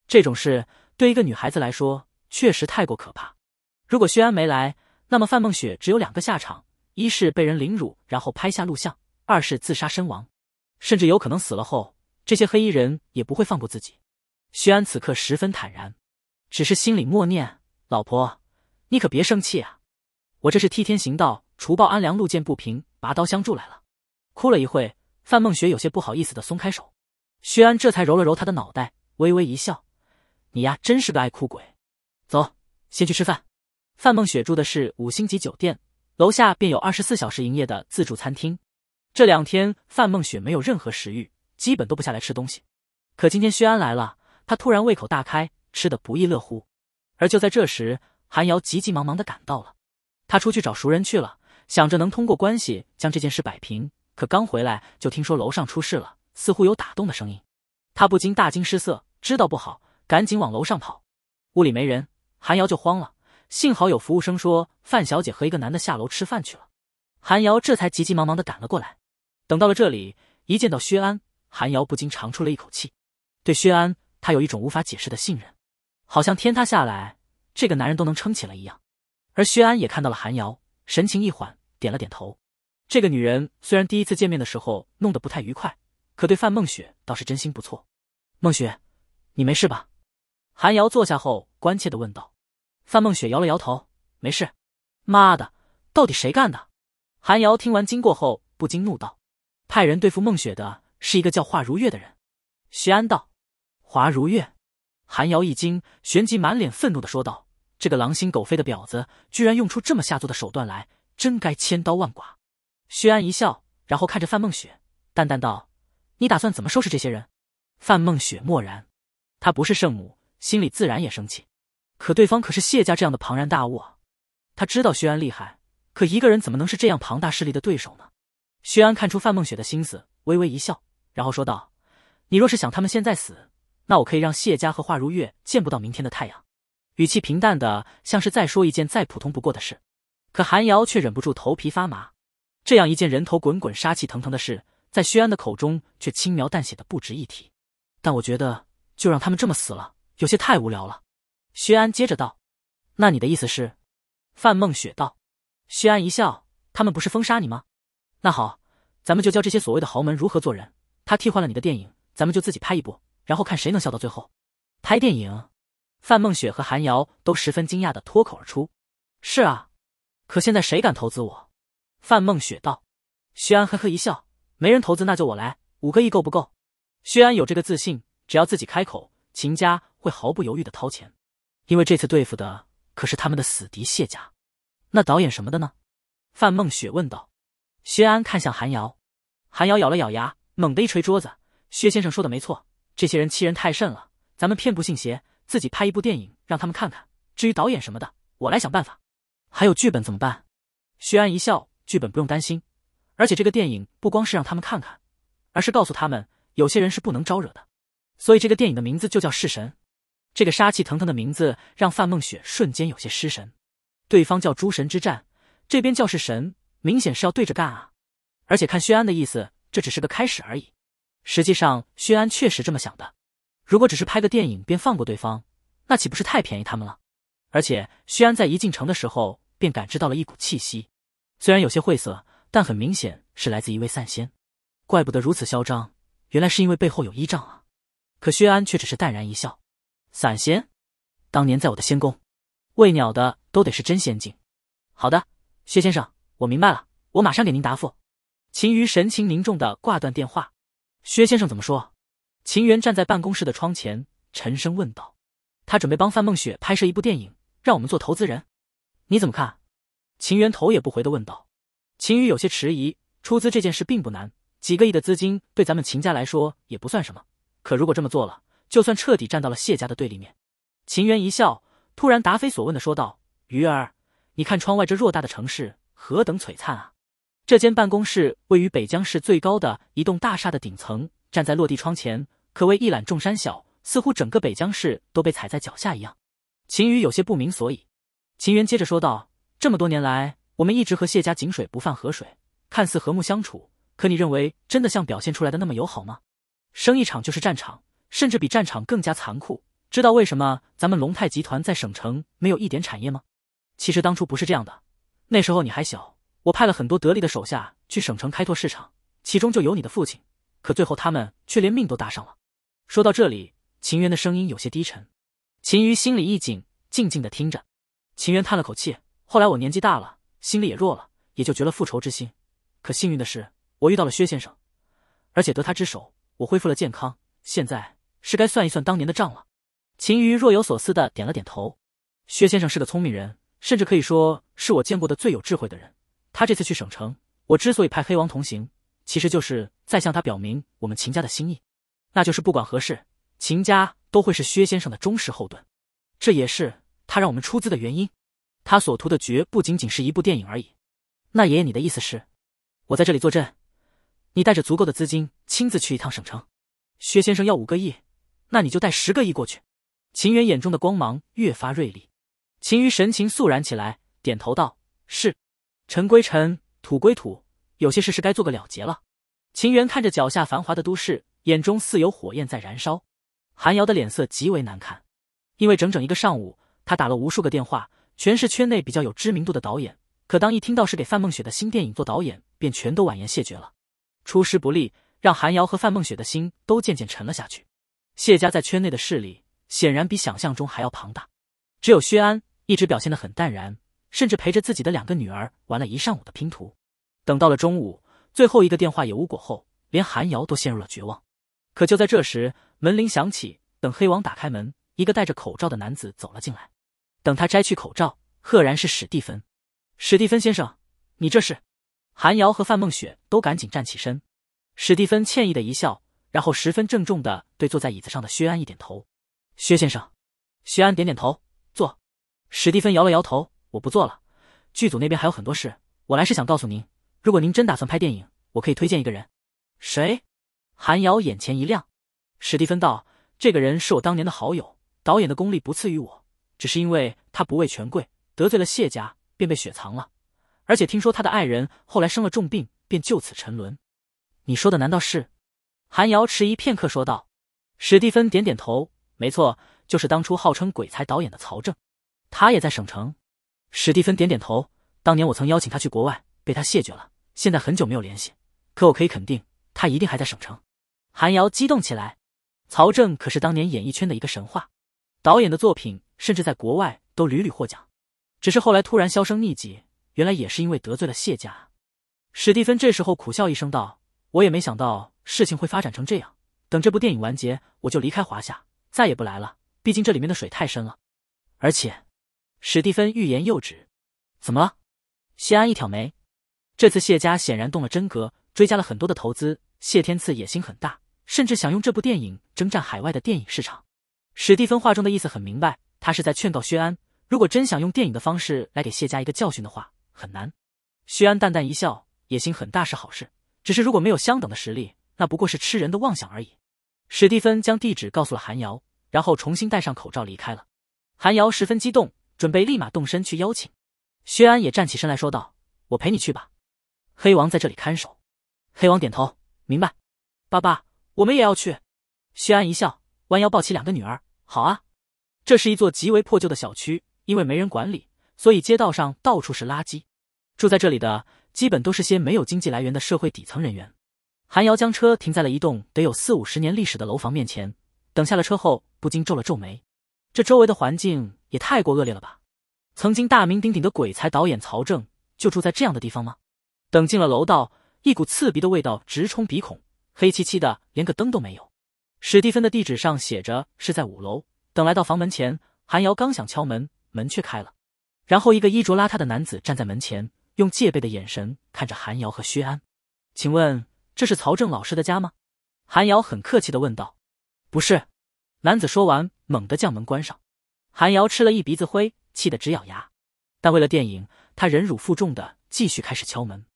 这种事对一个女孩子来说，确实太过可怕。如果薛安没来，那么范梦雪只有两个下场：一是被人凌辱，然后拍下录像；二是自杀身亡。甚至有可能死了后，这些黑衣人也不会放过自己。薛安此刻十分坦然，只是心里默念：“老婆，你可别生气啊，我这是替天行道，除暴安良，路见不平，拔刀相助来了。”哭了一会。范梦雪有些不好意思的松开手，薛安这才揉了揉他的脑袋，微微一笑：“你呀，真是个爱哭鬼。”走，先去吃饭。范梦雪住的是五星级酒店，楼下便有二十四小时营业的自助餐厅。这两天范梦雪没有任何食欲，基本都不下来吃东西。可今天薛安来了，他突然胃口大开，吃的不亦乐乎。而就在这时，韩瑶急急忙忙的赶到了，他出去找熟人去了，想着能通过关系将这件事摆平。可刚回来就听说楼上出事了，似乎有打洞的声音，他不禁大惊失色，知道不好，赶紧往楼上跑。屋里没人，韩瑶就慌了。幸好有服务生说范小姐和一个男的下楼吃饭去了，韩瑶这才急急忙忙的赶了过来。等到了这里，一见到薛安，韩瑶不禁长出了一口气，对薛安，他有一种无法解释的信任，好像天塌下来，这个男人都能撑起来一样。而薛安也看到了韩瑶，神情一缓，点了点头。这个女人虽然第一次见面的时候弄得不太愉快，可对范梦雪倒是真心不错。梦雪，你没事吧？韩瑶坐下后关切的问道。范梦雪摇了摇头，没事。妈的，到底谁干的？韩瑶听完经过后不禁怒道：“派人对付梦雪的是一个叫华如月的人。”徐安道：“华如月。”韩瑶一惊，旋即满脸愤怒的说道：“这个狼心狗肺的婊子，居然用出这么下作的手段来，真该千刀万剐！”薛安一笑，然后看着范梦雪，淡淡道：“你打算怎么收拾这些人？”范梦雪默然，她不是圣母，心里自然也生气。可对方可是谢家这样的庞然大物啊！他知道薛安厉害，可一个人怎么能是这样庞大势力的对手呢？薛安看出范梦雪的心思，微微一笑，然后说道：“你若是想他们现在死，那我可以让谢家和华如月见不到明天的太阳。”语气平淡的像是在说一件再普通不过的事。可韩瑶却忍不住头皮发麻。这样一件人头滚滚、杀气腾腾的事，在薛安的口中却轻描淡写的不值一提。但我觉得，就让他们这么死了，有些太无聊了。薛安接着道：“那你的意思是？”范梦雪道。薛安一笑：“他们不是封杀你吗？那好，咱们就教这些所谓的豪门如何做人。他替换了你的电影，咱们就自己拍一部，然后看谁能笑到最后。”拍电影？范梦雪和韩瑶都十分惊讶的脱口而出：“是啊。”可现在谁敢投资我？范梦雪道：“薛安，呵呵一笑，没人投资，那就我来。五个亿够不够？”薛安有这个自信，只要自己开口，秦家会毫不犹豫的掏钱，因为这次对付的可是他们的死敌谢家。那导演什么的呢？”范梦雪问道。薛安看向韩瑶，韩瑶咬了咬牙，猛地一捶桌子：“薛先生说的没错，这些人欺人太甚了。咱们偏不信邪，自己拍一部电影让他们看看。至于导演什么的，我来想办法。还有剧本怎么办？”薛安一笑。剧本不用担心，而且这个电影不光是让他们看看，而是告诉他们有些人是不能招惹的。所以这个电影的名字就叫《弑神》。这个杀气腾腾的名字让范梦雪瞬间有些失神。对方叫《诸神之战》，这边叫《弑神》，明显是要对着干啊！而且看薛安的意思，这只是个开始而已。实际上，薛安确实这么想的。如果只是拍个电影便放过对方，那岂不是太便宜他们了？而且，薛安在一进城的时候便感知到了一股气息。虽然有些晦涩，但很明显是来自一位散仙，怪不得如此嚣张，原来是因为背后有依仗啊。可薛安却只是淡然一笑。散仙？当年在我的仙宫，喂鸟的都得是真仙境。好的，薛先生，我明白了，我马上给您答复。秦瑜神情凝重的挂断电话。薛先生怎么说？秦源站在办公室的窗前，沉声问道。他准备帮范梦雪拍摄一部电影，让我们做投资人，你怎么看？秦源头也不回的问道：“秦宇有些迟疑，出资这件事并不难，几个亿的资金对咱们秦家来说也不算什么。可如果这么做了，就算彻底站到了谢家的对立面。”秦源一笑，突然答非所问的说道：“鱼儿，你看窗外这偌大的城市，何等璀璨啊！”这间办公室位于北江市最高的一栋大厦的顶层，站在落地窗前，可谓一览众山小，似乎整个北江市都被踩在脚下一样。秦宇有些不明所以，秦源接着说道。这么多年来，我们一直和谢家井水不犯河水，看似和睦相处。可你认为真的像表现出来的那么友好吗？生意场就是战场，甚至比战场更加残酷。知道为什么咱们龙泰集团在省城没有一点产业吗？其实当初不是这样的。那时候你还小，我派了很多得力的手下去省城开拓市场，其中就有你的父亲。可最后他们却连命都搭上了。说到这里，秦源的声音有些低沉。秦瑜心里一紧，静静的听着。秦源叹了口气。后来我年纪大了，心里也弱了，也就绝了复仇之心。可幸运的是，我遇到了薛先生，而且得他之手，我恢复了健康。现在是该算一算当年的账了。秦瑜若有所思的点了点头。薛先生是个聪明人，甚至可以说是我见过的最有智慧的人。他这次去省城，我之所以派黑王同行，其实就是在向他表明我们秦家的心意，那就是不管何事，秦家都会是薛先生的忠实后盾。这也是他让我们出资的原因。他所图的绝不仅仅是一部电影而已，那爷爷，你的意思是，我在这里坐镇，你带着足够的资金亲自去一趟省城。薛先生要五个亿，那你就带十个亿过去。秦源眼中的光芒越发锐利，秦瑜神情肃然起来，点头道：“是。”尘归尘，土归土，有些事是该做个了结了。秦源看着脚下繁华的都市，眼中似有火焰在燃烧。韩瑶的脸色极为难看，因为整整一个上午，他打了无数个电话。全是圈内比较有知名度的导演，可当一听到是给范梦雪的新电影做导演，便全都婉言谢绝了。出师不利，让韩瑶和范梦雪的心都渐渐沉了下去。谢家在圈内的势力显然比想象中还要庞大，只有薛安一直表现得很淡然，甚至陪着自己的两个女儿玩了一上午的拼图。等到了中午，最后一个电话也无果后，连韩瑶都陷入了绝望。可就在这时，门铃响起，等黑王打开门，一个戴着口罩的男子走了进来。等他摘去口罩，赫然是史蒂芬。史蒂芬先生，你这是？韩瑶和范梦雪都赶紧站起身。史蒂芬歉意的一笑，然后十分郑重的对坐在椅子上的薛安一点头：“薛先生。”薛安点点头，坐。史蒂芬摇了摇头：“我不坐了，剧组那边还有很多事。我来是想告诉您，如果您真打算拍电影，我可以推荐一个人。”谁？韩瑶眼前一亮。史蒂芬道：“这个人是我当年的好友，导演的功力不次于我。”只是因为他不畏权贵，得罪了谢家，便被雪藏了。而且听说他的爱人后来生了重病，便就此沉沦。你说的难道是？韩瑶迟疑片刻说道。史蒂芬点点头，没错，就是当初号称鬼才导演的曹正，他也在省城。史蒂芬点点头，当年我曾邀请他去国外，被他谢绝了。现在很久没有联系，可我可以肯定，他一定还在省城。韩瑶激动起来，曹正可是当年演艺圈的一个神话，导演的作品。甚至在国外都屡屡获奖，只是后来突然销声匿迹。原来也是因为得罪了谢家。史蒂芬这时候苦笑一声道：“我也没想到事情会发展成这样。等这部电影完结，我就离开华夏，再也不来了。毕竟这里面的水太深了。”而且，史蒂芬欲言又止。怎么了？谢安一挑眉。这次谢家显然动了真格，追加了很多的投资。谢天赐野心很大，甚至想用这部电影征战海外的电影市场。史蒂芬话中的意思很明白。他是在劝告薛安，如果真想用电影的方式来给谢家一个教训的话，很难。薛安淡淡一笑，野心很大是好事，只是如果没有相等的实力，那不过是吃人的妄想而已。史蒂芬将地址告诉了韩瑶，然后重新戴上口罩离开了。韩瑶十分激动，准备立马动身去邀请。薛安也站起身来说道：“我陪你去吧。”黑王在这里看守。黑王点头，明白。爸爸，我们也要去。薛安一笑，弯腰抱起两个女儿：“好啊。”这是一座极为破旧的小区，因为没人管理，所以街道上到处是垃圾。住在这里的基本都是些没有经济来源的社会底层人员。韩瑶将车停在了一栋得有四五十年历史的楼房面前，等下了车后，不禁皱了皱眉：这周围的环境也太过恶劣了吧？曾经大名鼎鼎的鬼才导演曹正就住在这样的地方吗？等进了楼道，一股刺鼻的味道直冲鼻孔，黑漆漆的，连个灯都没有。史蒂芬的地址上写着是在五楼。等来到房门前，韩瑶刚想敲门，门却开了，然后一个衣着邋遢的男子站在门前，用戒备的眼神看着韩瑶和薛安。请问这是曹正老师的家吗？韩瑶很客气地问道。不是，男子说完，猛地将门关上。韩瑶吃了一鼻子灰，气得直咬牙，但为了电影，他忍辱负重的继续开始敲门。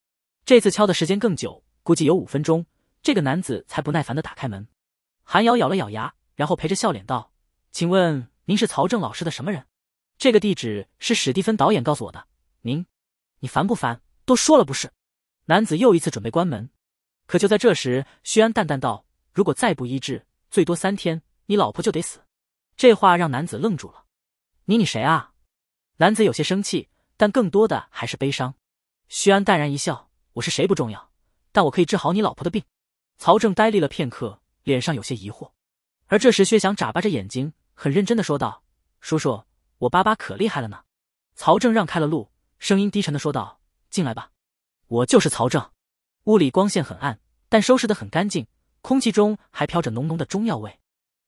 这次敲的时间更久，估计有五分钟，这个男子才不耐烦的打开门。韩瑶咬了咬牙，然后陪着笑脸道。请问您是曹正老师的什么人？这个地址是史蒂芬导演告诉我的。您，你烦不烦？都说了不是。男子又一次准备关门，可就在这时，徐安淡淡道：“如果再不医治，最多三天，你老婆就得死。”这话让男子愣住了。你你谁啊？男子有些生气，但更多的还是悲伤。徐安淡然一笑：“我是谁不重要，但我可以治好你老婆的病。”曹正呆立了片刻，脸上有些疑惑。而这时，薛翔眨巴着眼睛。很认真的说道：“叔叔，我爸爸可厉害了呢。”曹正让开了路，声音低沉的说道：“进来吧。”我就是曹正。屋里光线很暗，但收拾的很干净，空气中还飘着浓浓的中药味。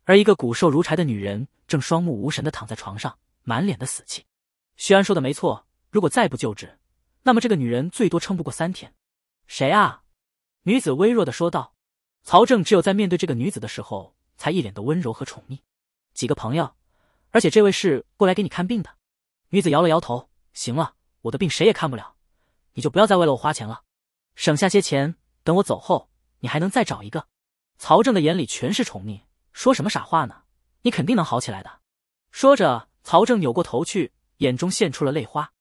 而一个骨瘦如柴的女人正双目无神的躺在床上，满脸的死气。徐安说的没错，如果再不救治，那么这个女人最多撑不过三天。谁啊？女子微弱的说道。曹正只有在面对这个女子的时候，才一脸的温柔和宠溺。几个朋友，而且这位是过来给你看病的。女子摇了摇头，行了，我的病谁也看不了，你就不要再为了我花钱了，省下些钱，等我走后，你还能再找一个。曹正的眼里全是宠溺，说什么傻话呢？你肯定能好起来的。说着，曹正扭过头去，眼中现出了泪花。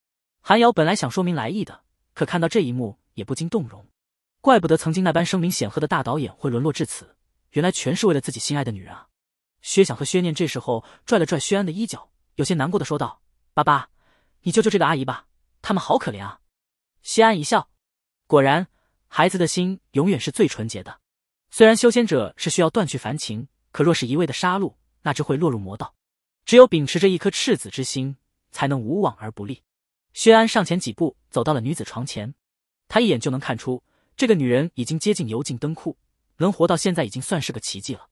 韩瑶本来想说明来意的，可看到这一幕，也不禁动容。怪不得曾经那般声名显赫的大导演会沦落至此，原来全是为了自己心爱的女人啊。薛想和薛念这时候拽了拽薛安的衣角，有些难过的说道：“爸爸，你救救这个阿姨吧，他们好可怜啊。”薛安一笑，果然，孩子的心永远是最纯洁的。虽然修仙者是需要断去凡情，可若是一味的杀戮，那只会落入魔道。只有秉持着一颗赤子之心，才能无往而不利。薛安上前几步，走到了女子床前。他一眼就能看出，这个女人已经接近油尽灯枯，能活到现在已经算是个奇迹了。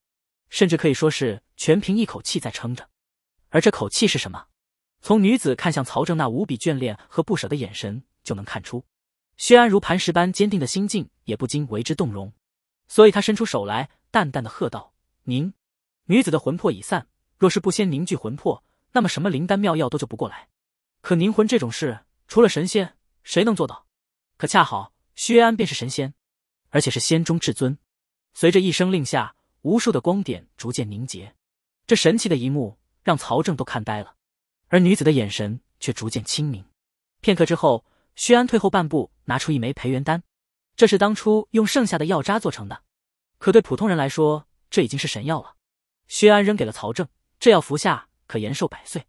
甚至可以说是全凭一口气在撑着，而这口气是什么？从女子看向曹正那无比眷恋和不舍的眼神就能看出。薛安如磐石般坚定的心境也不禁为之动容，所以他伸出手来，淡淡的喝道：“您。”女子的魂魄已散，若是不先凝聚魂魄，那么什么灵丹妙药都救不过来。可凝魂这种事，除了神仙，谁能做到？可恰好薛安便是神仙，而且是仙中至尊。随着一声令下。无数的光点逐渐凝结，这神奇的一幕让曹正都看呆了，而女子的眼神却逐渐清明。片刻之后，薛安退后半步，拿出一枚培元丹，这是当初用剩下的药渣做成的，可对普通人来说，这已经是神药了。薛安扔给了曹正，这药服下可延寿百岁。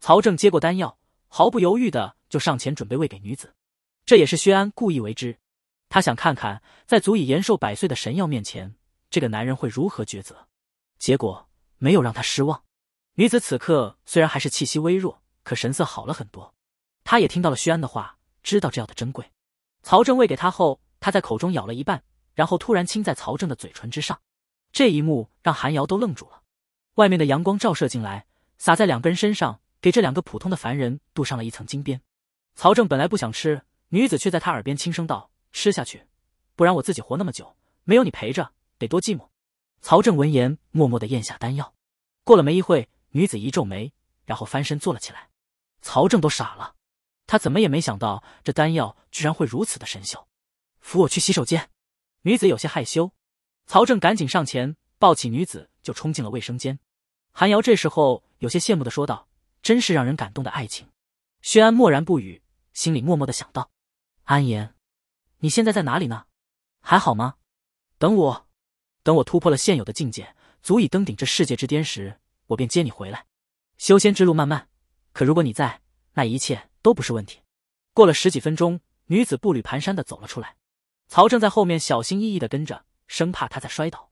曹正接过丹药，毫不犹豫的就上前准备喂给女子，这也是薛安故意为之，他想看看在足以延寿百岁的神药面前。这个男人会如何抉择？结果没有让他失望。女子此刻虽然还是气息微弱，可神色好了很多。她也听到了薛安的话，知道这药的珍贵。曹正喂给她后，她在口中咬了一半，然后突然亲在曹正的嘴唇之上。这一幕让韩瑶都愣住了。外面的阳光照射进来，洒在两个人身上，给这两个普通的凡人镀上了一层金边。曹正本来不想吃，女子却在他耳边轻声道：“吃下去，不然我自己活那么久，没有你陪着。”得多寂寞。曹正闻言，默默的咽下丹药。过了没一会，女子一皱眉，然后翻身坐了起来。曹正都傻了，他怎么也没想到这丹药居然会如此的神效。扶我去洗手间。女子有些害羞。曹正赶紧上前，抱起女子就冲进了卫生间。韩瑶这时候有些羡慕的说道：“真是让人感动的爱情。”薛安默然不语，心里默默的想到：“安言，你现在在哪里呢？还好吗？等我。”等我突破了现有的境界，足以登顶这世界之巅时，我便接你回来。修仙之路漫漫，可如果你在，那一切都不是问题。过了十几分钟，女子步履蹒跚的走了出来，曹正在后面小心翼翼的跟着，生怕她在摔倒。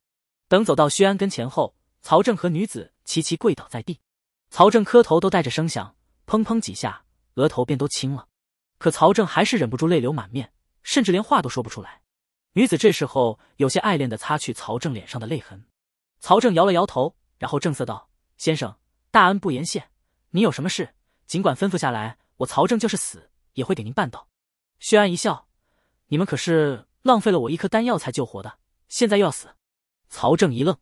等走到薛安跟前后，曹正和女子齐齐跪倒在地，曹正磕头都带着声响，砰砰几下，额头便都青了。可曹正还是忍不住泪流满面，甚至连话都说不出来。女子这时候有些爱恋的擦去曹正脸上的泪痕，曹正摇了摇头，然后正色道：“先生，大恩不言谢，您有什么事尽管吩咐下来，我曹正就是死也会给您办到。”薛安一笑：“你们可是浪费了我一颗丹药才救活的，现在又要死？”曹正一愣：“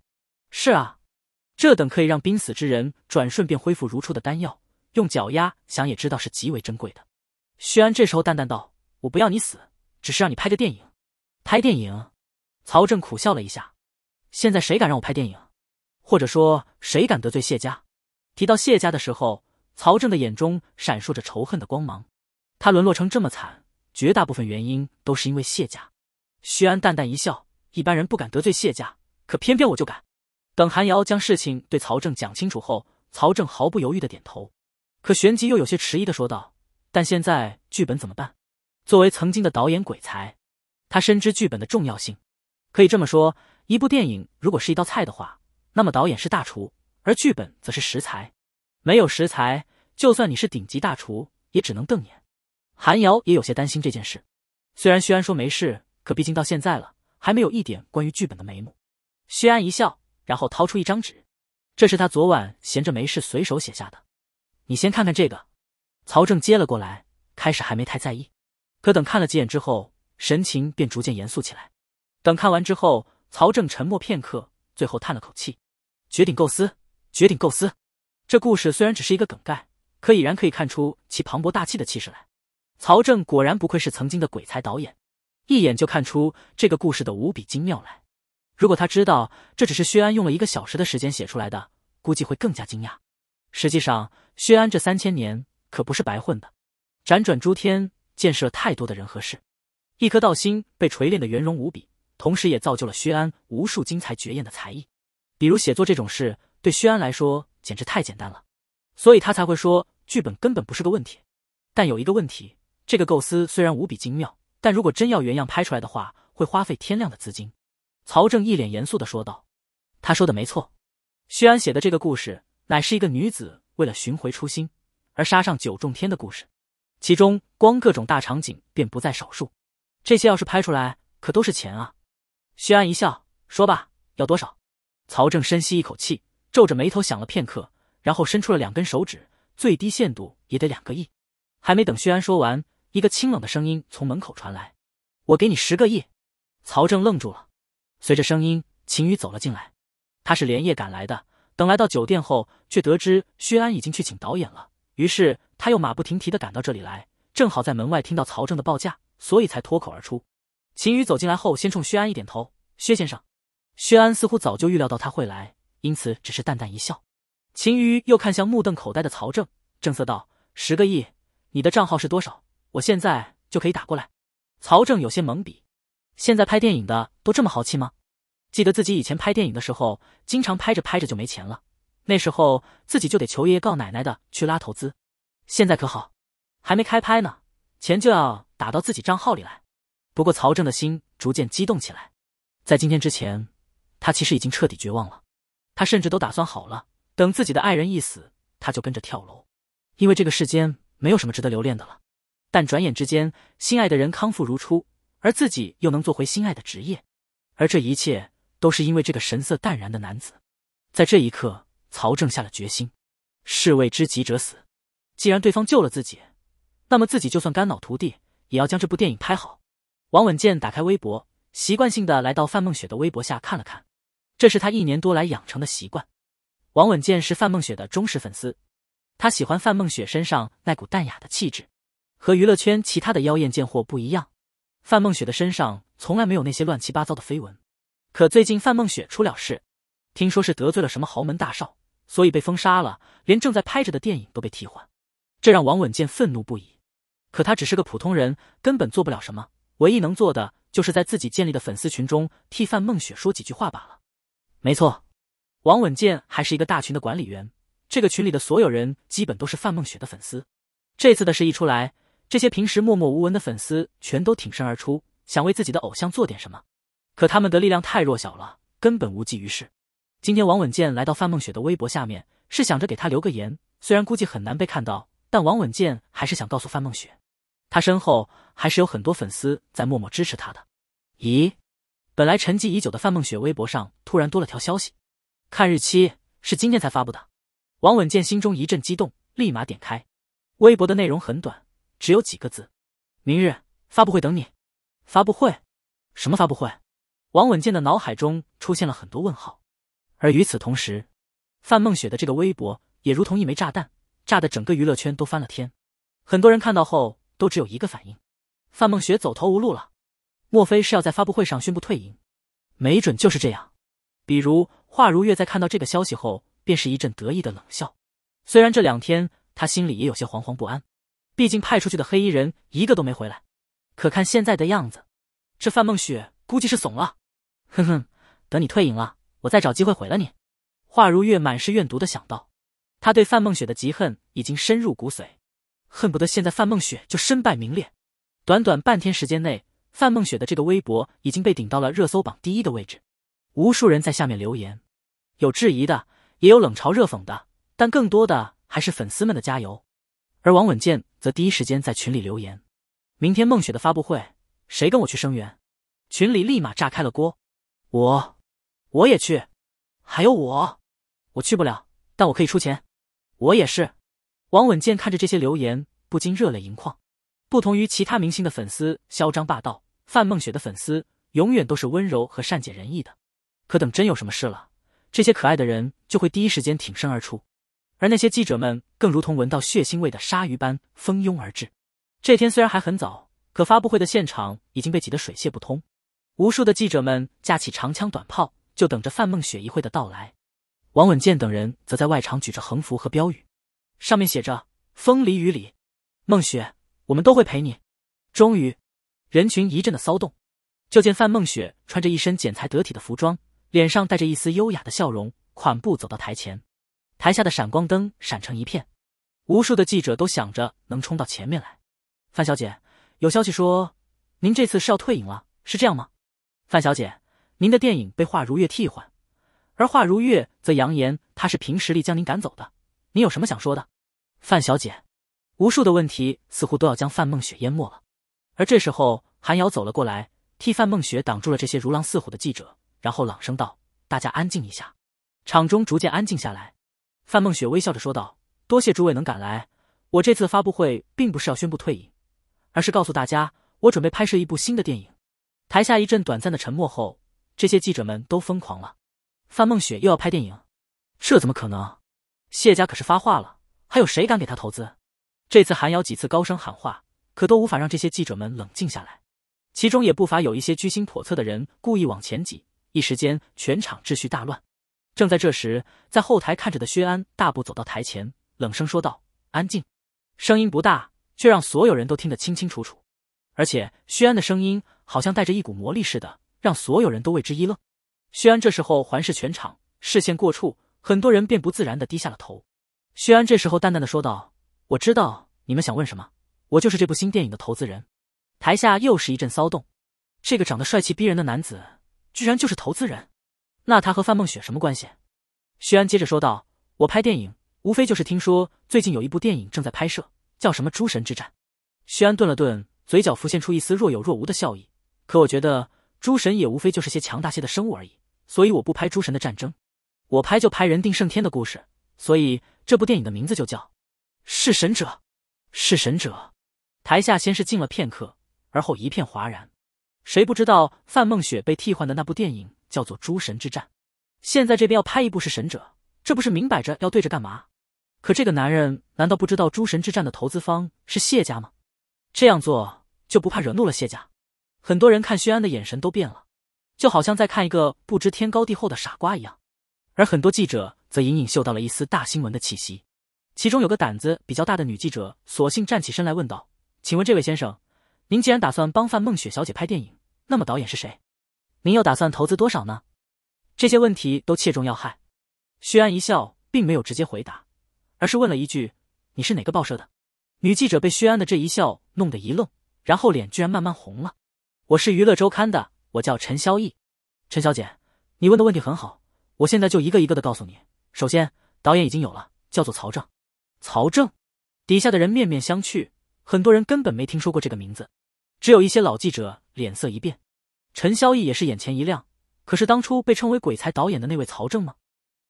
是啊，这等可以让濒死之人转瞬便恢复如初的丹药，用脚丫想也知道是极为珍贵的。”薛安这时候淡淡道：“我不要你死，只是让你拍个电影。”拍电影，曹正苦笑了一下。现在谁敢让我拍电影，或者说谁敢得罪谢家？提到谢家的时候，曹正的眼中闪烁着仇恨的光芒。他沦落成这么惨，绝大部分原因都是因为谢家。徐安淡淡一笑：“一般人不敢得罪谢家，可偏偏我就敢。”等韩瑶将事情对曹正讲清楚后，曹正毫不犹豫的点头，可旋即又有些迟疑的说道：“但现在剧本怎么办？作为曾经的导演鬼才。”他深知剧本的重要性，可以这么说，一部电影如果是一道菜的话，那么导演是大厨，而剧本则是食材。没有食材，就算你是顶级大厨，也只能瞪眼。韩瑶也有些担心这件事，虽然薛安说没事，可毕竟到现在了，还没有一点关于剧本的眉目。薛安一笑，然后掏出一张纸，这是他昨晚闲着没事随手写下的，你先看看这个。曹正接了过来，开始还没太在意，可等看了几眼之后。神情便逐渐严肃起来。等看完之后，曹正沉默片刻，最后叹了口气：“绝顶构思，绝顶构思。这故事虽然只是一个梗概，可已然可以看出其磅礴大气的气势来。曹正果然不愧是曾经的鬼才导演，一眼就看出这个故事的无比精妙来。如果他知道这只是薛安用了一个小时的时间写出来的，估计会更加惊讶。实际上，薛安这三千年可不是白混的，辗转诸天，见识了太多的人和事。”一颗道心被锤炼的圆融无比，同时也造就了薛安无数精彩绝艳的才艺，比如写作这种事，对薛安来说简直太简单了，所以他才会说剧本根本不是个问题。但有一个问题，这个构思虽然无比精妙，但如果真要原样拍出来的话，会花费天量的资金。曹正一脸严肃的说道：“他说的没错，薛安写的这个故事，乃是一个女子为了寻回初心而杀上九重天的故事，其中光各种大场景便不在少数。”这些要是拍出来，可都是钱啊！薛安一笑，说吧，要多少？曹正深吸一口气，皱着眉头想了片刻，然后伸出了两根手指，最低限度也得两个亿。还没等薛安说完，一个清冷的声音从门口传来：“我给你十个亿。”曹正愣住了。随着声音，秦宇走了进来。他是连夜赶来的，等来到酒店后，却得知薛安已经去请导演了，于是他又马不停蹄的赶到这里来，正好在门外听到曹正的报价。所以才脱口而出。秦宇走进来后，先冲薛安一点头：“薛先生。”薛安似乎早就预料到他会来，因此只是淡淡一笑。秦宇又看向目瞪口呆的曹正，正色道：“十个亿，你的账号是多少？我现在就可以打过来。”曹正有些懵逼，现在拍电影的都这么豪气吗？记得自己以前拍电影的时候，经常拍着拍着就没钱了，那时候自己就得求爷爷告奶奶的去拉投资。现在可好，还没开拍呢，钱就要…… 打到自己账号里来。不过，曹正的心逐渐激动起来。在今天之前，他其实已经彻底绝望了。他甚至都打算好了，等自己的爱人一死，他就跟着跳楼，因为这个世间没有什么值得留恋的了。但转眼之间，心爱的人康复如初，而自己又能做回心爱的职业，而这一切都是因为这个神色淡然的男子。在这一刻，曹正下了决心：，士为知己者死。既然对方救了自己，那么自己就算肝脑涂地。也要将这部电影拍好。王稳健打开微博，习惯性的来到范梦雪的微博下看了看，这是他一年多来养成的习惯。王稳健是范梦雪的忠实粉丝，他喜欢范梦雪身上那股淡雅的气质，和娱乐圈其他的妖艳贱货不一样。范梦雪的身上从来没有那些乱七八糟的绯闻，可最近范梦雪出了事，听说是得罪了什么豪门大少，所以被封杀了，连正在拍着的电影都被替换，这让王稳健愤怒不已。可他只是个普通人，根本做不了什么。唯一能做的，就是在自己建立的粉丝群中替范梦雪说几句话罢了。没错，王稳健还是一个大群的管理员，这个群里的所有人基本都是范梦雪的粉丝。这次的事一出来，这些平时默默无闻的粉丝全都挺身而出，想为自己的偶像做点什么。可他们的力量太弱小了，根本无济于事。今天王稳健来到范梦雪的微博下面，是想着给她留个言。虽然估计很难被看到，但王稳健还是想告诉范梦雪。他身后还是有很多粉丝在默默支持他的。咦，本来沉寂已久的范梦雪微博上突然多了条消息，看日期是今天才发布的。王稳健心中一阵激动，立马点开微博的内容很短，只有几个字：“明日发布会等你。”发布会？什么发布会？王稳健的脑海中出现了很多问号。而与此同时，范梦雪的这个微博也如同一枚炸弹，炸得整个娱乐圈都翻了天。很多人看到后。都只有一个反应，范梦雪走投无路了，莫非是要在发布会上宣布退隐？没准就是这样。比如华如月在看到这个消息后，便是一阵得意的冷笑。虽然这两天他心里也有些惶惶不安，毕竟派出去的黑衣人一个都没回来。可看现在的样子，这范梦雪估计是怂了。哼哼，等你退隐了，我再找机会毁了你。华如月满是怨毒的想到，他对范梦雪的嫉恨已经深入骨髓。恨不得现在范梦雪就身败名裂。短短半天时间内，范梦雪的这个微博已经被顶到了热搜榜第一的位置。无数人在下面留言，有质疑的，也有冷嘲热讽的，但更多的还是粉丝们的加油。而王稳健则第一时间在群里留言：“明天梦雪的发布会，谁跟我去声援？”群里立马炸开了锅。我，我也去。还有我，我去不了，但我可以出钱。我也是。王稳健看着这些留言，不禁热泪盈眶。不同于其他明星的粉丝嚣张霸道，范梦雪的粉丝永远都是温柔和善解人意的。可等真有什么事了，这些可爱的人就会第一时间挺身而出。而那些记者们更如同闻到血腥味的鲨鱼般蜂拥而至。这天虽然还很早，可发布会的现场已经被挤得水泄不通。无数的记者们架起长枪短炮，就等着范梦雪一会的到来。王稳健等人则在外场举着横幅和标语。上面写着“风里雨里，梦雪，我们都会陪你。”终于，人群一阵的骚动，就见范梦雪穿着一身剪裁得体的服装，脸上带着一丝优雅的笑容，款步走到台前。台下的闪光灯闪成一片，无数的记者都想着能冲到前面来。范小姐，有消息说您这次是要退隐了，是这样吗？范小姐，您的电影被华如月替换，而华如月则扬言他是凭实力将您赶走的，您有什么想说的？范小姐，无数的问题似乎都要将范梦雪淹没了。而这时候，韩瑶走了过来，替范梦雪挡住了这些如狼似虎的记者，然后朗声道：“大家安静一下。”场中逐渐安静下来。范梦雪微笑着说道：“多谢诸位能赶来，我这次发布会并不是要宣布退隐，而是告诉大家，我准备拍摄一部新的电影。”台下一阵短暂的沉默后，这些记者们都疯狂了。范梦雪又要拍电影？这怎么可能？谢家可是发话了。还有谁敢给他投资？这次韩瑶几次高声喊话，可都无法让这些记者们冷静下来。其中也不乏有一些居心叵测的人故意往前挤，一时间全场秩序大乱。正在这时，在后台看着的薛安大步走到台前，冷声说道：“安静。”声音不大，却让所有人都听得清清楚楚。而且薛安的声音好像带着一股魔力似的，让所有人都为之一愣。薛安这时候环视全场，视线过处，很多人便不自然的低下了头。薛安这时候淡淡的说道：“我知道你们想问什么，我就是这部新电影的投资人。”台下又是一阵骚动。这个长得帅气逼人的男子，居然就是投资人？那他和范梦雪什么关系？薛安接着说道：“我拍电影，无非就是听说最近有一部电影正在拍摄，叫什么《诸神之战》。”薛安顿了顿，嘴角浮现出一丝若有若无的笑意。可我觉得，诸神也无非就是些强大些的生物而已，所以我不拍诸神的战争，我拍就拍人定胜天的故事。”所以这部电影的名字就叫《弑神者》。弑神者，台下先是静了片刻，而后一片哗然。谁不知道范梦雪被替换的那部电影叫做《诸神之战》？现在这边要拍一部《弑神者》，这不是明摆着要对着干嘛？可这个男人难道不知道《诸神之战》的投资方是谢家吗？这样做就不怕惹怒了谢家？很多人看薛安的眼神都变了，就好像在看一个不知天高地厚的傻瓜一样。而很多记者。则隐隐嗅到了一丝大新闻的气息，其中有个胆子比较大的女记者，索性站起身来问道：“请问这位先生，您既然打算帮范梦雪小姐拍电影，那么导演是谁？您又打算投资多少呢？”这些问题都切中要害。薛安一笑，并没有直接回答，而是问了一句：“你是哪个报社的？”女记者被薛安的这一笑弄得一愣，然后脸居然慢慢红了。“我是娱乐周刊的，我叫陈潇逸。”“陈小姐，你问的问题很好，我现在就一个一个的告诉你。”首先，导演已经有了，叫做曹正。曹正，底下的人面面相觑，很多人根本没听说过这个名字，只有一些老记者脸色一变。陈潇逸也是眼前一亮，可是当初被称为鬼才导演的那位曹正吗？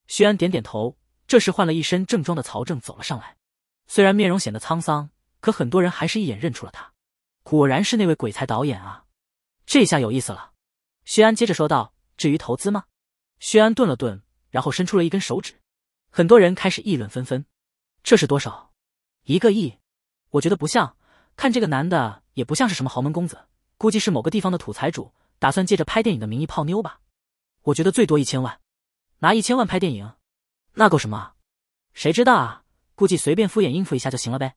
薛安点点头。这时，换了一身正装的曹正走了上来，虽然面容显得沧桑，可很多人还是一眼认出了他，果然是那位鬼才导演啊！这下有意思了。薛安接着说道：“至于投资吗？”薛安顿了顿。然后伸出了一根手指，很多人开始议论纷纷。这是多少？一个亿？我觉得不像，看这个男的也不像是什么豪门公子，估计是某个地方的土财主，打算借着拍电影的名义泡妞吧。我觉得最多一千万，拿一千万拍电影，那够什么？谁知道啊？估计随便敷衍应付一下就行了呗。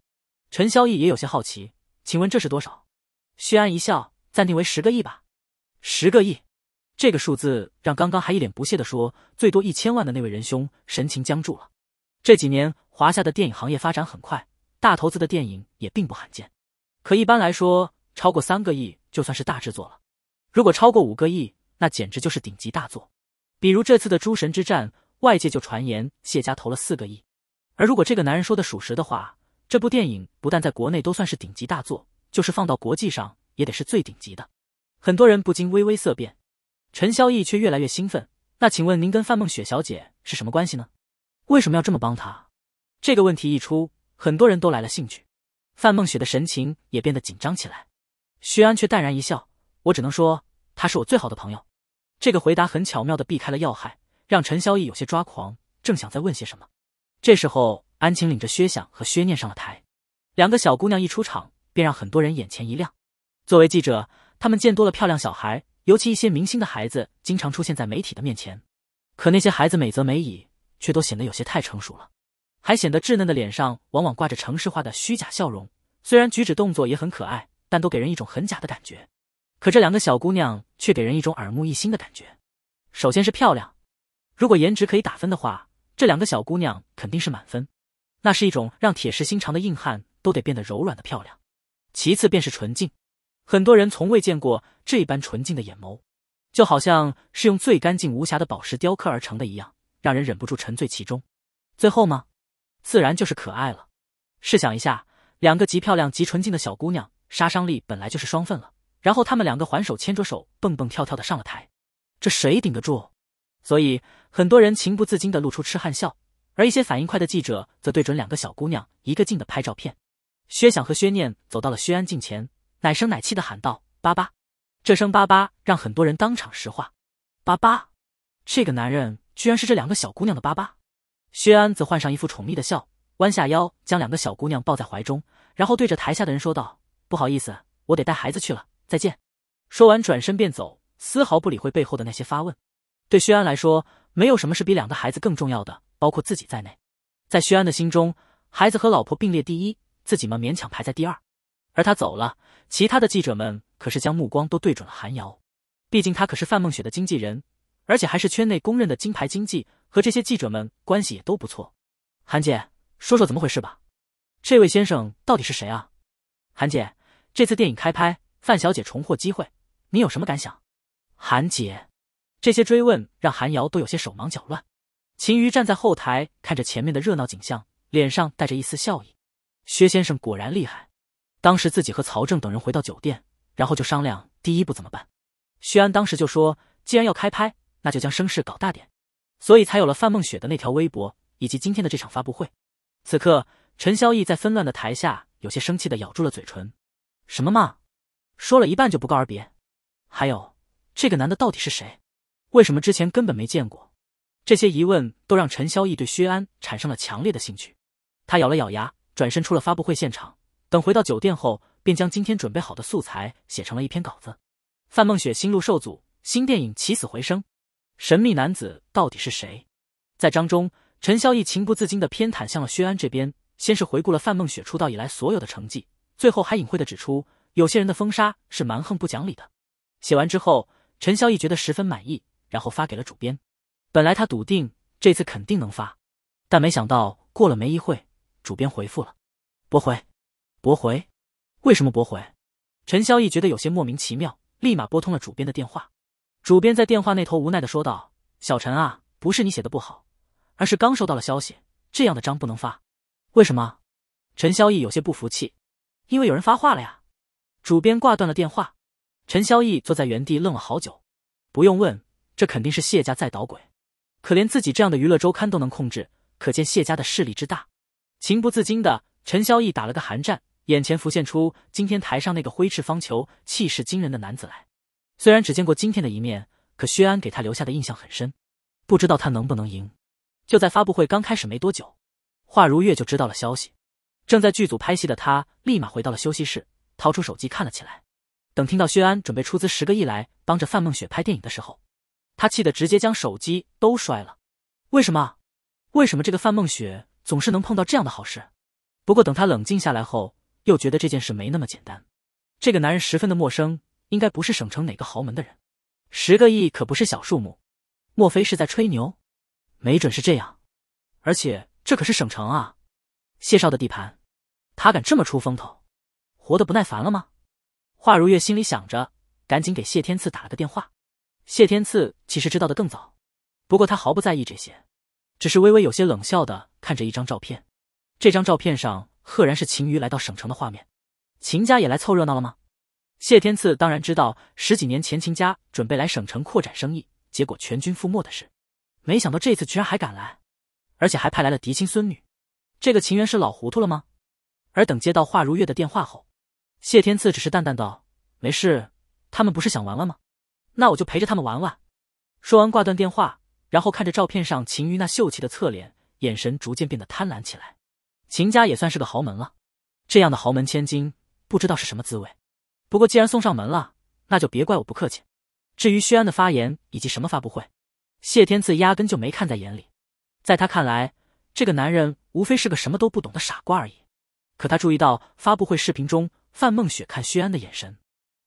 陈潇逸也有些好奇，请问这是多少？薛安一笑，暂定为十个亿吧。十个亿。这个数字让刚刚还一脸不屑的说最多一千万的那位仁兄神情僵住了。这几年华夏的电影行业发展很快，大投资的电影也并不罕见。可一般来说，超过三个亿就算是大制作了。如果超过五个亿，那简直就是顶级大作。比如这次的《诸神之战》，外界就传言谢家投了四个亿。而如果这个男人说的属实的话，这部电影不但在国内都算是顶级大作，就是放到国际上也得是最顶级的。很多人不禁微微色变。陈潇逸却越来越兴奋。那请问您跟范梦雪小姐是什么关系呢？为什么要这么帮她？这个问题一出，很多人都来了兴趣。范梦雪的神情也变得紧张起来。薛安却淡然一笑：“我只能说，她是我最好的朋友。”这个回答很巧妙的避开了要害，让陈潇逸有些抓狂，正想再问些什么。这时候，安晴领着薛想和薛念上了台。两个小姑娘一出场，便让很多人眼前一亮。作为记者，他们见多了漂亮小孩。尤其一些明星的孩子经常出现在媒体的面前，可那些孩子美则美矣，却都显得有些太成熟了，还显得稚嫩的脸上往往挂着城市化的虚假笑容。虽然举止动作也很可爱，但都给人一种很假的感觉。可这两个小姑娘却给人一种耳目一新的感觉。首先是漂亮，如果颜值可以打分的话，这两个小姑娘肯定是满分，那是一种让铁石心肠的硬汉都得变得柔软的漂亮。其次便是纯净。很多人从未见过这般纯净的眼眸，就好像是用最干净无瑕的宝石雕刻而成的一样，让人忍不住沉醉其中。最后吗？自然就是可爱了。试想一下，两个极漂亮极纯净的小姑娘，杀伤力本来就是双份了。然后他们两个环手牵着手，蹦蹦跳跳的上了台，这谁顶得住？所以很多人情不自禁的露出痴汉笑，而一些反应快的记者则对准两个小姑娘一个劲的拍照片。薛想和薛念走到了薛安静前。奶声奶气的喊道：“爸爸！”这声“爸爸”让很多人当场石化。爸爸，这个男人居然是这两个小姑娘的爸爸。薛安则换上一副宠溺的笑，弯下腰将两个小姑娘抱在怀中，然后对着台下的人说道：“不好意思，我得带孩子去了，再见。”说完转身便走，丝毫不理会背后的那些发问。对薛安来说，没有什么是比两个孩子更重要的，包括自己在内。在薛安的心中，孩子和老婆并列第一，自己嘛，勉强排在第二。而他走了，其他的记者们可是将目光都对准了韩瑶，毕竟他可是范梦雪的经纪人，而且还是圈内公认的金牌经纪，和这些记者们关系也都不错。韩姐，说说怎么回事吧？这位先生到底是谁啊？韩姐，这次电影开拍，范小姐重获机会，你有什么感想？韩姐，这些追问让韩瑶都有些手忙脚乱。秦瑜站在后台看着前面的热闹景象，脸上带着一丝笑意。薛先生果然厉害。当时自己和曹正等人回到酒店，然后就商量第一步怎么办。薛安当时就说：“既然要开拍，那就将声势搞大点。”所以才有了范梦雪的那条微博，以及今天的这场发布会。此刻，陈潇逸在纷乱的台下，有些生气的咬住了嘴唇：“什么嘛，说了一半就不告而别？还有，这个男的到底是谁？为什么之前根本没见过？”这些疑问都让陈潇逸对薛安产生了强烈的兴趣。他咬了咬牙，转身出了发布会现场。等回到酒店后，便将今天准备好的素材写成了一篇稿子。范梦雪心路受阻，新电影起死回生，神秘男子到底是谁？在章中，陈萧逸情不自禁的偏袒向了薛安这边。先是回顾了范梦雪出道以来所有的成绩，最后还隐晦的指出有些人的封杀是蛮横不讲理的。写完之后，陈萧逸觉得十分满意，然后发给了主编。本来他笃定这次肯定能发，但没想到过了没一会，主编回复了，驳回。驳回，为什么驳回？陈萧逸觉得有些莫名其妙，立马拨通了主编的电话。主编在电话那头无奈的说道：“小陈啊，不是你写的不好，而是刚收到了消息，这样的章不能发。为什么？”陈萧逸有些不服气：“因为有人发话了呀。”主编挂断了电话。陈萧逸坐在原地愣了好久。不用问，这肯定是谢家在捣鬼。可连自己这样的娱乐周刊都能控制，可见谢家的势力之大。情不自禁的，陈萧逸打了个寒战。眼前浮现出今天台上那个挥斥方遒、气势惊人的男子来，虽然只见过今天的一面，可薛安给他留下的印象很深。不知道他能不能赢？就在发布会刚开始没多久，华如月就知道了消息。正在剧组拍戏的他，立马回到了休息室，掏出手机看了起来。等听到薛安准备出资十个亿来帮着范梦雪拍电影的时候，他气得直接将手机都摔了。为什么？为什么这个范梦雪总是能碰到这样的好事？不过等他冷静下来后，又觉得这件事没那么简单，这个男人十分的陌生，应该不是省城哪个豪门的人。十个亿可不是小数目，莫非是在吹牛？没准是这样，而且这可是省城啊，谢少的地盘，他敢这么出风头，活得不耐烦了吗？华如月心里想着，赶紧给谢天赐打了个电话。谢天赐其实知道的更早，不过他毫不在意这些，只是微微有些冷笑的看着一张照片，这张照片上。赫然是秦瑜来到省城的画面，秦家也来凑热闹了吗？谢天赐当然知道十几年前秦家准备来省城扩展生意，结果全军覆没的事，没想到这次居然还敢来，而且还派来了嫡亲孙女，这个秦源是老糊涂了吗？而等接到华如月的电话后，谢天赐只是淡淡道：“没事，他们不是想玩玩吗？那我就陪着他们玩玩。”说完挂断电话，然后看着照片上秦瑜那秀气的侧脸，眼神逐渐变得贪婪起来。秦家也算是个豪门了，这样的豪门千金不知道是什么滋味。不过既然送上门了，那就别怪我不客气。至于薛安的发言以及什么发布会，谢天赐压根就没看在眼里。在他看来，这个男人无非是个什么都不懂的傻瓜而已。可他注意到发布会视频中范梦雪看薛安的眼神，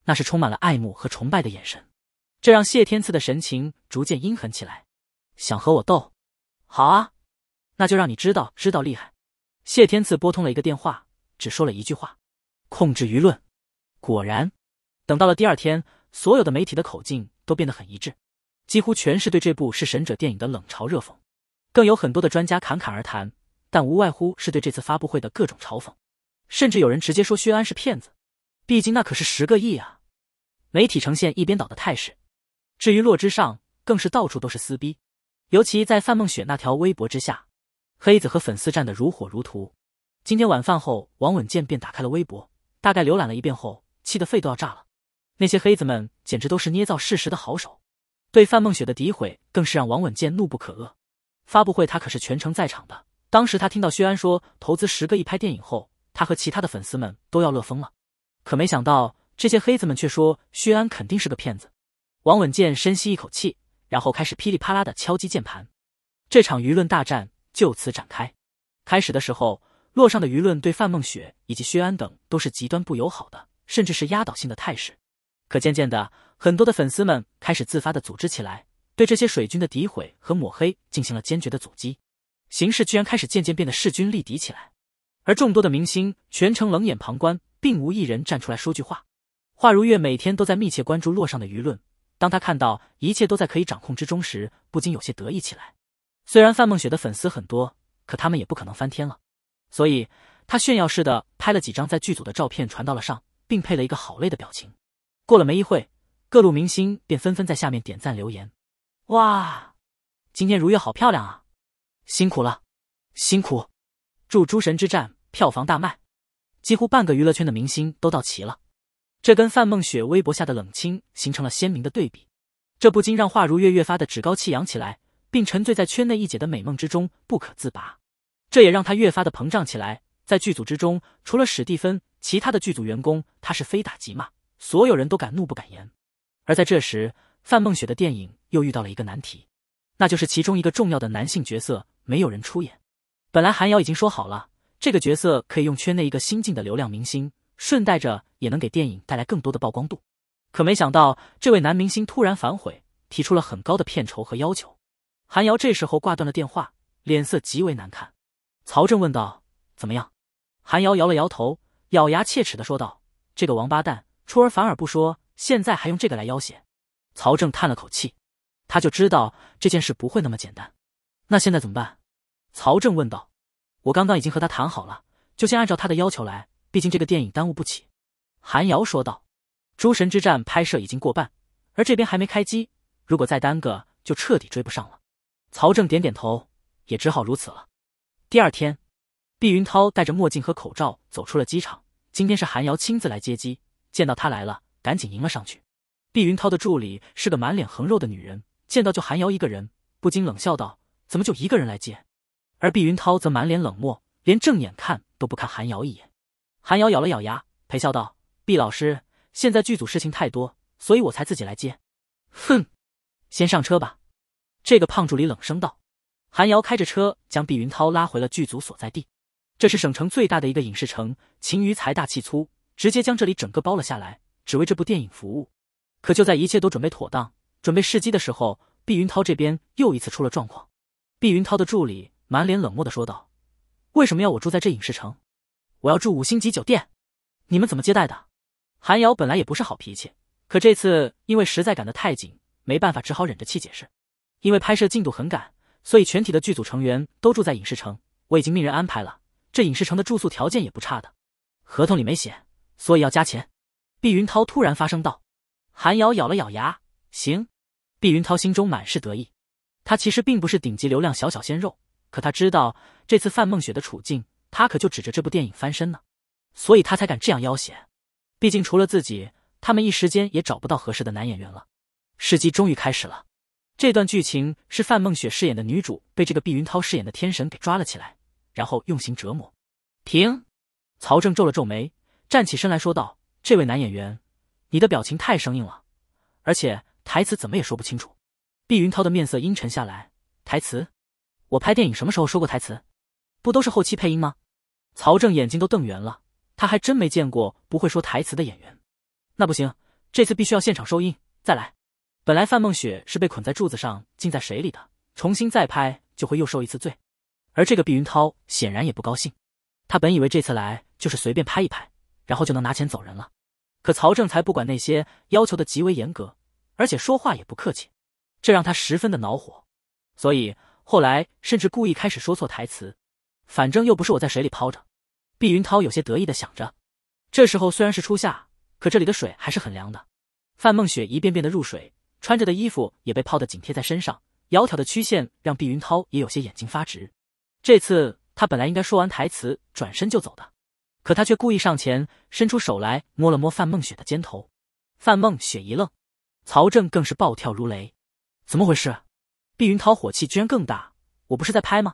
那是充满了爱慕和崇拜的眼神，这让谢天赐的神情逐渐阴狠起来。想和我斗？好啊，那就让你知道知道厉害。谢天赐拨通了一个电话，只说了一句话：“控制舆论。”果然，等到了第二天，所有的媒体的口径都变得很一致，几乎全是对这部《是神者》电影的冷嘲热讽。更有很多的专家侃侃而谈，但无外乎是对这次发布会的各种嘲讽，甚至有人直接说薛安是骗子。毕竟那可是十个亿啊！媒体呈现一边倒的态势。至于洛之上，更是到处都是撕逼，尤其在范梦雪那条微博之下。黑子和粉丝战得如火如荼。今天晚饭后，王稳健便打开了微博，大概浏览了一遍后，气得肺都要炸了。那些黑子们简直都是捏造事实的好手，对范梦雪的诋毁更是让王稳健怒不可遏。发布会他可是全程在场的，当时他听到薛安说投资十个亿拍电影后，他和其他的粉丝们都要乐疯了。可没想到，这些黑子们却说薛安肯定是个骗子。王稳健深吸一口气，然后开始噼里啪啦的敲击键盘。这场舆论大战。就此展开。开始的时候，洛上的舆论对范梦雪以及薛安等都是极端不友好的，甚至是压倒性的态势。可渐渐的，很多的粉丝们开始自发的组织起来，对这些水军的诋毁和抹黑进行了坚决的阻击，形势居然开始渐渐变得势均力敌起来。而众多的明星全程冷眼旁观，并无一人站出来说句话。华如月每天都在密切关注洛上的舆论，当他看到一切都在可以掌控之中时，不禁有些得意起来。虽然范梦雪的粉丝很多，可他们也不可能翻天了，所以她炫耀似的拍了几张在剧组的照片传到了上，并配了一个好累的表情。过了没一会，各路明星便纷纷在下面点赞留言：“哇，今天如月好漂亮啊，辛苦了，辛苦，祝《诸神之战》票房大卖。”几乎半个娱乐圈的明星都到齐了，这跟范梦雪微博下的冷清形成了鲜明的对比，这不禁让华如月越发的趾高气扬起来。并沉醉在圈内一姐的美梦之中不可自拔，这也让他越发的膨胀起来。在剧组之中，除了史蒂芬，其他的剧组员工他是非打即骂，所有人都敢怒不敢言。而在这时，范梦雪的电影又遇到了一个难题，那就是其中一个重要的男性角色没有人出演。本来韩瑶已经说好了，这个角色可以用圈内一个新晋的流量明星，顺带着也能给电影带来更多的曝光度。可没想到，这位男明星突然反悔，提出了很高的片酬和要求。韩瑶这时候挂断了电话，脸色极为难看。曹正问道：“怎么样？”韩瑶摇了摇头，咬牙切齿的说道：“这个王八蛋出尔反尔不说，现在还用这个来要挟。”曹正叹了口气，他就知道这件事不会那么简单。那现在怎么办？曹正问道。“我刚刚已经和他谈好了，就先按照他的要求来，毕竟这个电影耽误不起。”韩瑶说道。《诸神之战》拍摄已经过半，而这边还没开机，如果再耽搁，就彻底追不上了。曹正点点头，也只好如此了。第二天，毕云涛戴着墨镜和口罩走出了机场。今天是韩瑶亲自来接机，见到他来了，赶紧迎了上去。毕云涛的助理是个满脸横肉的女人，见到就韩瑶一个人，不禁冷笑道：“怎么就一个人来接？”而毕云涛则满脸冷漠，连正眼看都不看韩瑶一眼。韩瑶咬了咬牙，陪笑道：“毕老师，现在剧组事情太多，所以我才自己来接。”哼，先上车吧。这个胖助理冷声道：“韩瑶开着车将毕云涛拉回了剧组所在地。这是省城最大的一个影视城，秦瑜财大气粗，直接将这里整个包了下来，只为这部电影服务。可就在一切都准备妥当，准备试机的时候，毕云涛这边又一次出了状况。”毕云涛的助理满脸冷漠的说道：“为什么要我住在这影视城？我要住五星级酒店，你们怎么接待的？”韩瑶本来也不是好脾气，可这次因为实在赶得太紧，没办法，只好忍着气解释。因为拍摄进度很赶，所以全体的剧组成员都住在影视城。我已经命人安排了，这影视城的住宿条件也不差的。合同里没写，所以要加钱。毕云涛突然发声道：“韩瑶咬了咬牙，行。”毕云涛心中满是得意。他其实并不是顶级流量小小鲜肉，可他知道这次范梦雪的处境，他可就指着这部电影翻身呢，所以他才敢这样要挟。毕竟除了自己，他们一时间也找不到合适的男演员了。试机终于开始了。这段剧情是范梦雪饰演的女主被这个毕云涛饰演的天神给抓了起来，然后用刑折磨。停！曹正皱了皱眉，站起身来说道：“这位男演员，你的表情太生硬了，而且台词怎么也说不清楚。”毕云涛的面色阴沉下来。台词？我拍电影什么时候说过台词？不都是后期配音吗？曹正眼睛都瞪圆了，他还真没见过不会说台词的演员。那不行，这次必须要现场收音，再来。本来范梦雪是被捆在柱子上浸在水里的，重新再拍就会又受一次罪。而这个毕云涛显然也不高兴，他本以为这次来就是随便拍一拍，然后就能拿钱走人了。可曹正才不管那些，要求的极为严格，而且说话也不客气，这让他十分的恼火。所以后来甚至故意开始说错台词，反正又不是我在水里泡着。碧云涛有些得意的想着。这时候虽然是初夏，可这里的水还是很凉的。范梦雪一遍遍的入水。穿着的衣服也被泡得紧贴在身上，窈窕的曲线让毕云涛也有些眼睛发直。这次他本来应该说完台词转身就走的，可他却故意上前，伸出手来摸了摸范梦雪的肩头。范梦雪一愣，曹正更是暴跳如雷，怎么回事？毕云涛火气居然更大。我不是在拍吗？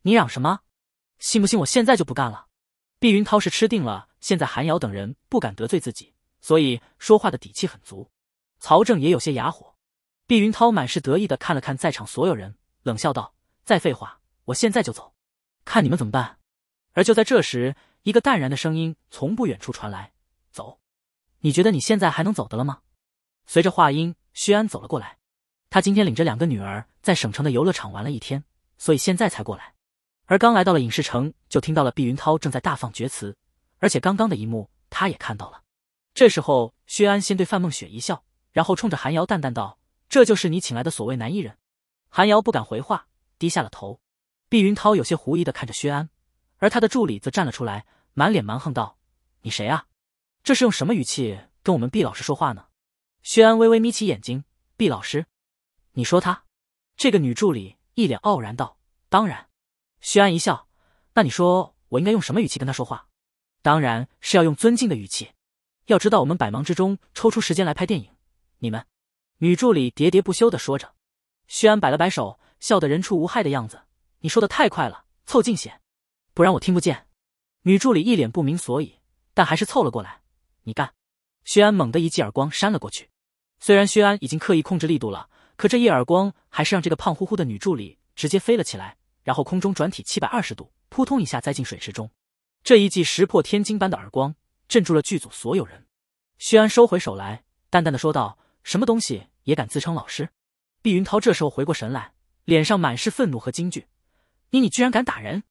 你嚷什么？信不信我现在就不干了？毕云涛是吃定了现在韩瑶等人不敢得罪自己，所以说话的底气很足。曹正也有些哑火，毕云涛满是得意的看了看在场所有人，冷笑道：“再废话，我现在就走，看你们怎么办。”而就在这时，一个淡然的声音从不远处传来：“走，你觉得你现在还能走的了吗？”随着话音，薛安走了过来。他今天领着两个女儿在省城的游乐场玩了一天，所以现在才过来。而刚来到了影视城，就听到了毕云涛正在大放厥词，而且刚刚的一幕他也看到了。这时候，薛安先对范梦雪一笑。然后冲着韩瑶淡淡道：“这就是你请来的所谓男艺人。”韩瑶不敢回话，低下了头。毕云涛有些狐疑的看着薛安，而他的助理则站了出来，满脸蛮横道：“你谁啊？这是用什么语气跟我们毕老师说话呢？”薛安微微眯起眼睛：“毕老师，你说他？”这个女助理一脸傲然道：“当然。”薛安一笑：“那你说我应该用什么语气跟他说话？当然是要用尊敬的语气。要知道，我们百忙之中抽出时间来拍电影。”你们，女助理喋喋不休的说着，薛安摆了摆手，笑得人畜无害的样子。你说的太快了，凑近些，不然我听不见。女助理一脸不明所以，但还是凑了过来。你干！薛安猛地一记耳光扇了过去。虽然薛安已经刻意控制力度了，可这一耳光还是让这个胖乎乎的女助理直接飞了起来，然后空中转体七百二十度，扑通一下栽进水池中。这一记石破天惊般的耳光，震住了剧组所有人。薛安收回手来，淡淡的说道。什么东西也敢自称老师？毕云涛这时候回过神来，脸上满是愤怒和惊惧。你你居然敢打人！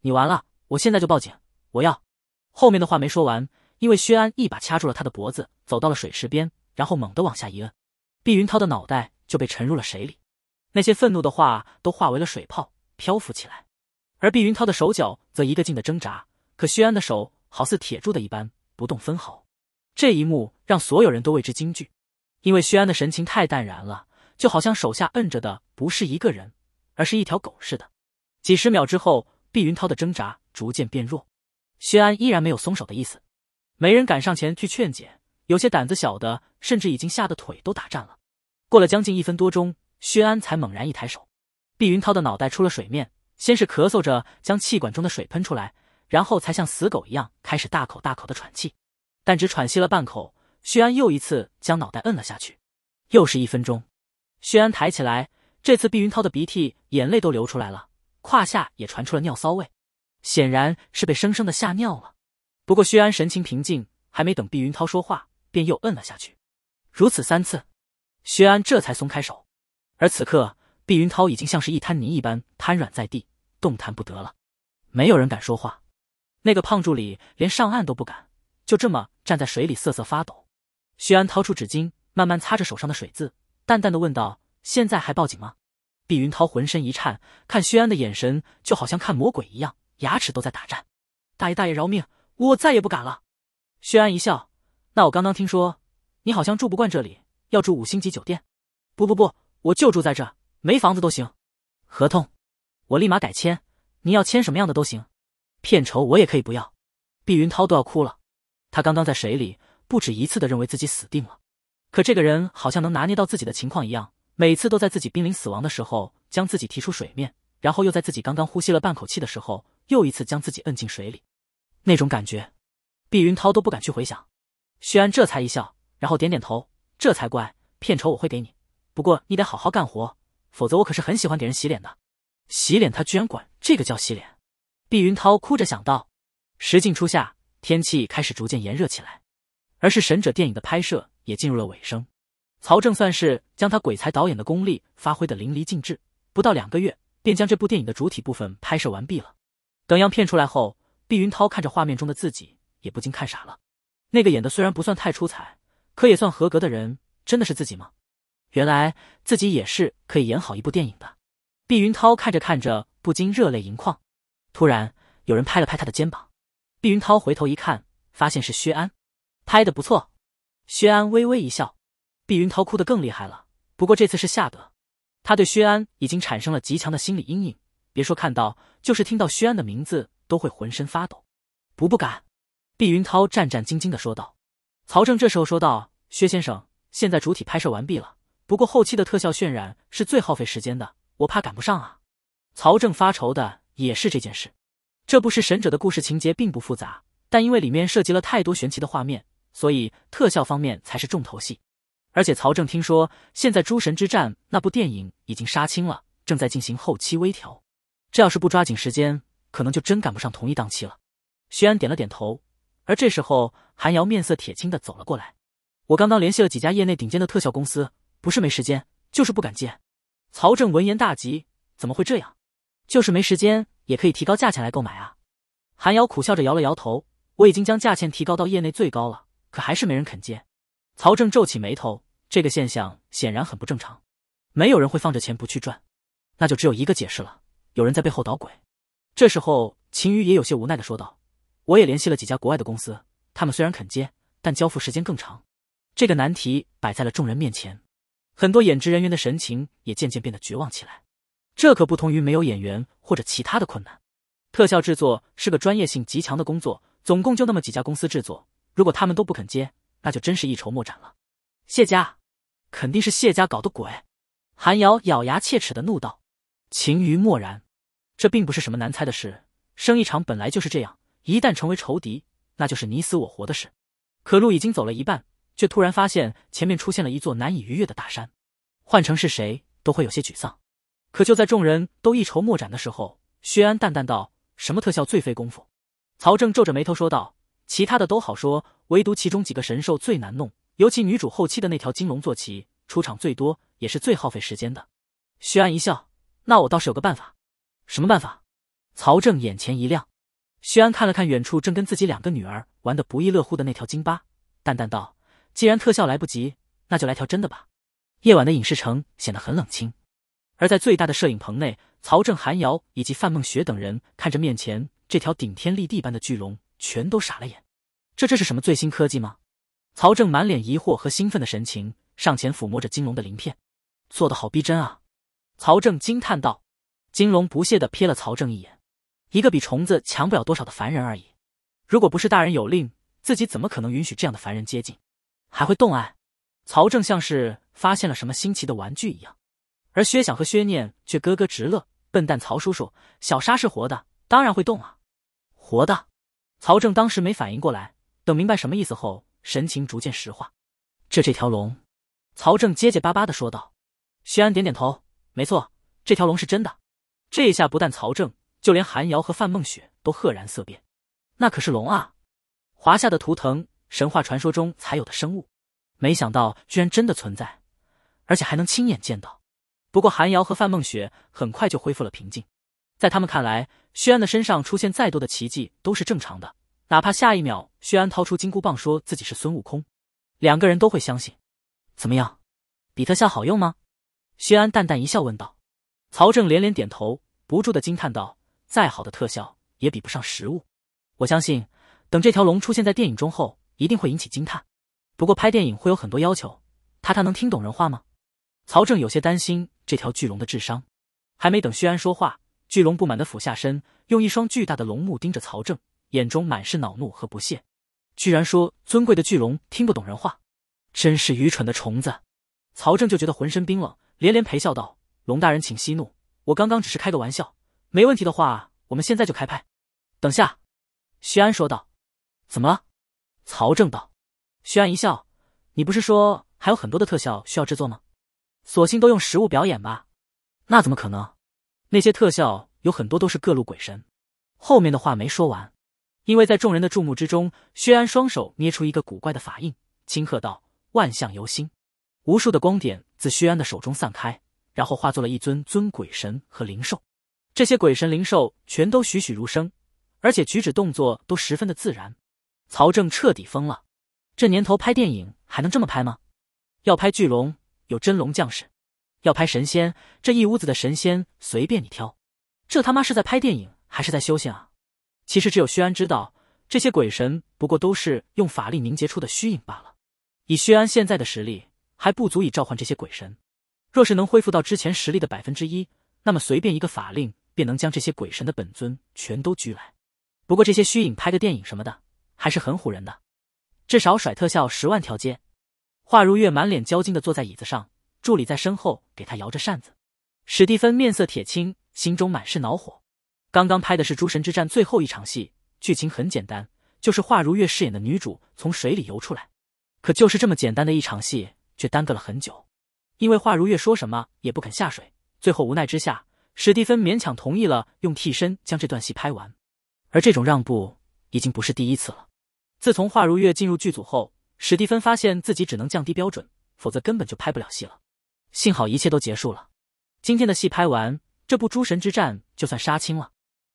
你完了！我现在就报警！我要……后面的话没说完，因为薛安一把掐住了他的脖子，走到了水池边，然后猛地往下一摁，毕云涛的脑袋就被沉入了水里。那些愤怒的话都化为了水泡，漂浮起来，而毕云涛的手脚则一个劲的挣扎，可薛安的手好似铁铸的一般，不动分毫。这一幕让所有人都为之惊惧。因为薛安的神情太淡然了，就好像手下摁着的不是一个人，而是一条狗似的。几十秒之后，毕云涛的挣扎逐渐变弱，薛安依然没有松手的意思。没人敢上前去劝解，有些胆子小的甚至已经吓得腿都打颤了。过了将近一分多钟，薛安才猛然一抬手，毕云涛的脑袋出了水面，先是咳嗽着将气管中的水喷出来，然后才像死狗一样开始大口大口的喘气，但只喘息了半口。薛安又一次将脑袋摁了下去，又是一分钟。薛安抬起来，这次毕云涛的鼻涕、眼泪都流出来了，胯下也传出了尿骚味，显然是被生生的吓尿了。不过薛安神情平静，还没等毕云涛说话，便又摁了下去。如此三次，薛安这才松开手。而此刻，毕云涛已经像是一滩泥一般瘫软在地，动弹不得了。没有人敢说话，那个胖助理连上岸都不敢，就这么站在水里瑟瑟发抖。薛安掏出纸巾，慢慢擦着手上的水渍，淡淡的问道：“现在还报警吗？”毕云涛浑身一颤，看薛安的眼神就好像看魔鬼一样，牙齿都在打颤。“大爷，大爷饶命，我再也不敢了。”薛安一笑：“那我刚刚听说，你好像住不惯这里，要住五星级酒店？不不不，我就住在这，没房子都行。合同，我立马改签，你要签什么样的都行，片酬我也可以不要。”毕云涛都要哭了，他刚刚在水里。不止一次的认为自己死定了，可这个人好像能拿捏到自己的情况一样，每次都在自己濒临死亡的时候将自己提出水面，然后又在自己刚刚呼吸了半口气的时候，又一次将自己摁进水里。那种感觉，碧云涛都不敢去回想。徐安这才一笑，然后点点头，这才怪，片酬我会给你，不过你得好好干活，否则我可是很喜欢给人洗脸的。洗脸，他居然管这个叫洗脸。碧云涛哭着想到，时近初夏，天气开始逐渐炎热起来。而是《神者》电影的拍摄也进入了尾声，曹正算是将他鬼才导演的功力发挥得淋漓尽致，不到两个月便将这部电影的主体部分拍摄完毕了。等样片出来后，毕云涛看着画面中的自己，也不禁看傻了。那个演的虽然不算太出彩，可也算合格的人，真的是自己吗？原来自己也是可以演好一部电影的。毕云涛看着看着不禁热泪盈眶。突然有人拍了拍他的肩膀，毕云涛回头一看，发现是薛安。拍的不错，薛安微微一笑，碧云涛哭得更厉害了。不过这次是吓得，他对薛安已经产生了极强的心理阴影，别说看到，就是听到薛安的名字都会浑身发抖。不不敢，碧云涛战战兢兢地说道。曹正这时候说道：“薛先生，现在主体拍摄完毕了，不过后期的特效渲染是最耗费时间的，我怕赶不上啊。”曹正发愁的也是这件事。这部《是神者》的故事情节并不复杂，但因为里面涉及了太多玄奇的画面。所以特效方面才是重头戏，而且曹正听说现在《诸神之战》那部电影已经杀青了，正在进行后期微调。这要是不抓紧时间，可能就真赶不上同一档期了。徐安点了点头，而这时候韩瑶面色铁青的走了过来：“我刚刚联系了几家业内顶尖的特效公司，不是没时间，就是不敢接。”曹正闻言大急：“怎么会这样？就是没时间，也可以提高价钱来购买啊！”韩瑶苦笑着摇了摇头：“我已经将价钱提高到业内最高了。”可还是没人肯接，曹正皱起眉头，这个现象显然很不正常，没有人会放着钱不去赚，那就只有一个解释了，有人在背后捣鬼。这时候，秦宇也有些无奈的说道：“我也联系了几家国外的公司，他们虽然肯接，但交付时间更长。”这个难题摆在了众人面前，很多演职人员的神情也渐渐变得绝望起来。这可不同于没有演员或者其他的困难，特效制作是个专业性极强的工作，总共就那么几家公司制作。如果他们都不肯接，那就真是一筹莫展了。谢家，肯定是谢家搞的鬼！韩瑶咬牙切齿的怒道。秦于默然，这并不是什么难猜的事。生意场本来就是这样，一旦成为仇敌，那就是你死我活的事。可路已经走了一半，却突然发现前面出现了一座难以逾越的大山，换成是谁都会有些沮丧。可就在众人都一筹莫展的时候，薛安淡淡道：“什么特效最费功夫？”曹正皱着眉头说道。其他的都好说，唯独其中几个神兽最难弄，尤其女主后期的那条金龙坐骑出场最多，也是最耗费时间的。徐安一笑，那我倒是有个办法。什么办法？曹正眼前一亮。徐安看了看远处正跟自己两个女儿玩得不亦乐乎的那条金巴，淡淡道：“既然特效来不及，那就来条真的吧。”夜晚的影视城显得很冷清，而在最大的摄影棚内，曹正、韩瑶以及范梦雪等人看着面前这条顶天立地般的巨龙。全都傻了眼，这这是什么最新科技吗？曹正满脸疑惑和兴奋的神情，上前抚摸着金龙的鳞片，做的好逼真啊！曹正惊叹道。金龙不屑的瞥了曹正一眼，一个比虫子强不了多少的凡人而已，如果不是大人有令，自己怎么可能允许这样的凡人接近？还会动爱？曹正像是发现了什么新奇的玩具一样，而薛想和薛念却咯咯直乐，笨蛋曹叔叔，小沙是活的，当然会动啊，活的。曹正当时没反应过来，等明白什么意思后，神情逐渐石化。这这条龙，曹正结结巴巴的说道。徐安点点头，没错，这条龙是真的。这一下不但曹正，就连韩瑶和范梦雪都赫然色变。那可是龙啊，华夏的图腾，神话传说中才有的生物，没想到居然真的存在，而且还能亲眼见到。不过韩瑶和范梦雪很快就恢复了平静，在他们看来。薛安的身上出现再多的奇迹都是正常的，哪怕下一秒薛安掏出金箍棒说自己是孙悟空，两个人都会相信。怎么样，比特效好用吗？薛安淡淡一笑问道。曹正连连点头，不住的惊叹道：“再好的特效也比不上实物。”我相信，等这条龙出现在电影中后，一定会引起惊叹。不过拍电影会有很多要求，他他能听懂人话吗？曹正有些担心这条巨龙的智商。还没等薛安说话。巨龙不满的俯下身，用一双巨大的龙目盯着曹正，眼中满是恼怒和不屑。居然说尊贵的巨龙听不懂人话，真是愚蠢的虫子！曹正就觉得浑身冰冷，连连陪笑道：“龙大人，请息怒，我刚刚只是开个玩笑，没问题的话，我们现在就开拍。”等下，徐安说道：“怎么了？”曹正道：“徐安一笑，你不是说还有很多的特效需要制作吗？索性都用实物表演吧。”那怎么可能？那些特效有很多都是各路鬼神，后面的话没说完，因为在众人的注目之中，薛安双手捏出一个古怪的法印，轻喝道：“万象由心。”无数的光点自薛安的手中散开，然后化作了一尊尊鬼神和灵兽。这些鬼神灵兽全都栩栩如生，而且举止动作都十分的自然。曹正彻底疯了，这年头拍电影还能这么拍吗？要拍巨龙，有真龙将士。要拍神仙，这一屋子的神仙随便你挑。这他妈是在拍电影还是在修仙啊？其实只有薛安知道，这些鬼神不过都是用法力凝结出的虚影罢了。以薛安现在的实力，还不足以召唤这些鬼神。若是能恢复到之前实力的百分之一，那么随便一个法令便能将这些鬼神的本尊全都拘来。不过这些虚影拍个电影什么的还是很唬人的，至少甩特效十万条街。华如月满脸焦金的坐在椅子上。助理在身后给他摇着扇子，史蒂芬面色铁青，心中满是恼火。刚刚拍的是《诸神之战》最后一场戏，剧情很简单，就是华如月饰演的女主从水里游出来。可就是这么简单的一场戏，却耽搁了很久。因为华如月说什么也不肯下水，最后无奈之下，史蒂芬勉强同意了用替身将这段戏拍完。而这种让步已经不是第一次了。自从华如月进入剧组后，史蒂芬发现自己只能降低标准，否则根本就拍不了戏了。幸好一切都结束了，今天的戏拍完，这部《诸神之战》就算杀青了。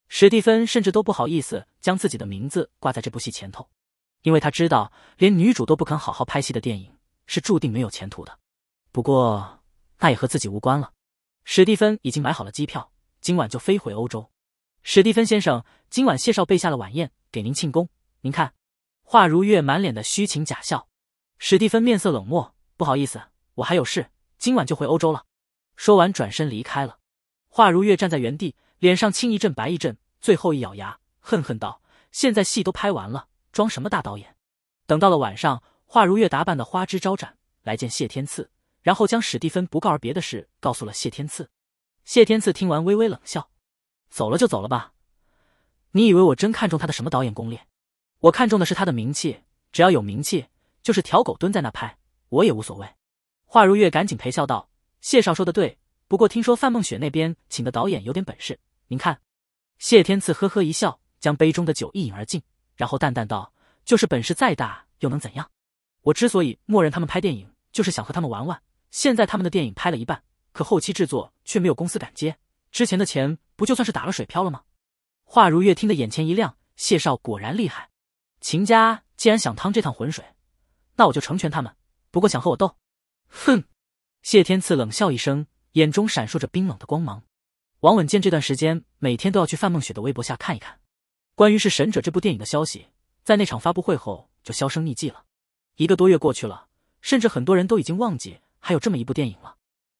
史蒂芬甚至都不好意思将自己的名字挂在这部戏前头，因为他知道，连女主都不肯好好拍戏的电影是注定没有前途的。不过，那也和自己无关了。史蒂芬已经买好了机票，今晚就飞回欧洲。史蒂芬先生，今晚谢少备下了晚宴给您庆功，您看？华如月满脸的虚情假笑，史蒂芬面色冷漠，不好意思，我还有事。今晚就回欧洲了。说完，转身离开了。华如月站在原地，脸上青一阵白一阵，最后一咬牙，恨恨道：“现在戏都拍完了，装什么大导演？”等到了晚上，华如月打扮的花枝招展，来见谢天赐，然后将史蒂芬不告而别的事告诉了谢天赐。谢天赐听完，微微冷笑：“走了就走了吧，你以为我真看中他的什么导演功力？我看中的是他的名气，只要有名气，就是条狗蹲在那拍，我也无所谓。”华如月赶紧陪笑道：“谢少说的对，不过听说范梦雪那边请的导演有点本事。您看。”谢天赐呵呵一笑，将杯中的酒一饮而尽，然后淡淡道：“就是本事再大，又能怎样？我之所以默认他们拍电影，就是想和他们玩玩。现在他们的电影拍了一半，可后期制作却没有公司敢接，之前的钱不就算是打了水漂了吗？”华如月听得眼前一亮，谢少果然厉害。秦家既然想趟这趟浑水，那我就成全他们。不过想和我斗。哼，谢天赐冷笑一声，眼中闪烁着冰冷的光芒。王稳健这段时间每天都要去范梦雪的微博下看一看，关于《是神者》这部电影的消息，在那场发布会后就销声匿迹了。一个多月过去了，甚至很多人都已经忘记还有这么一部电影了，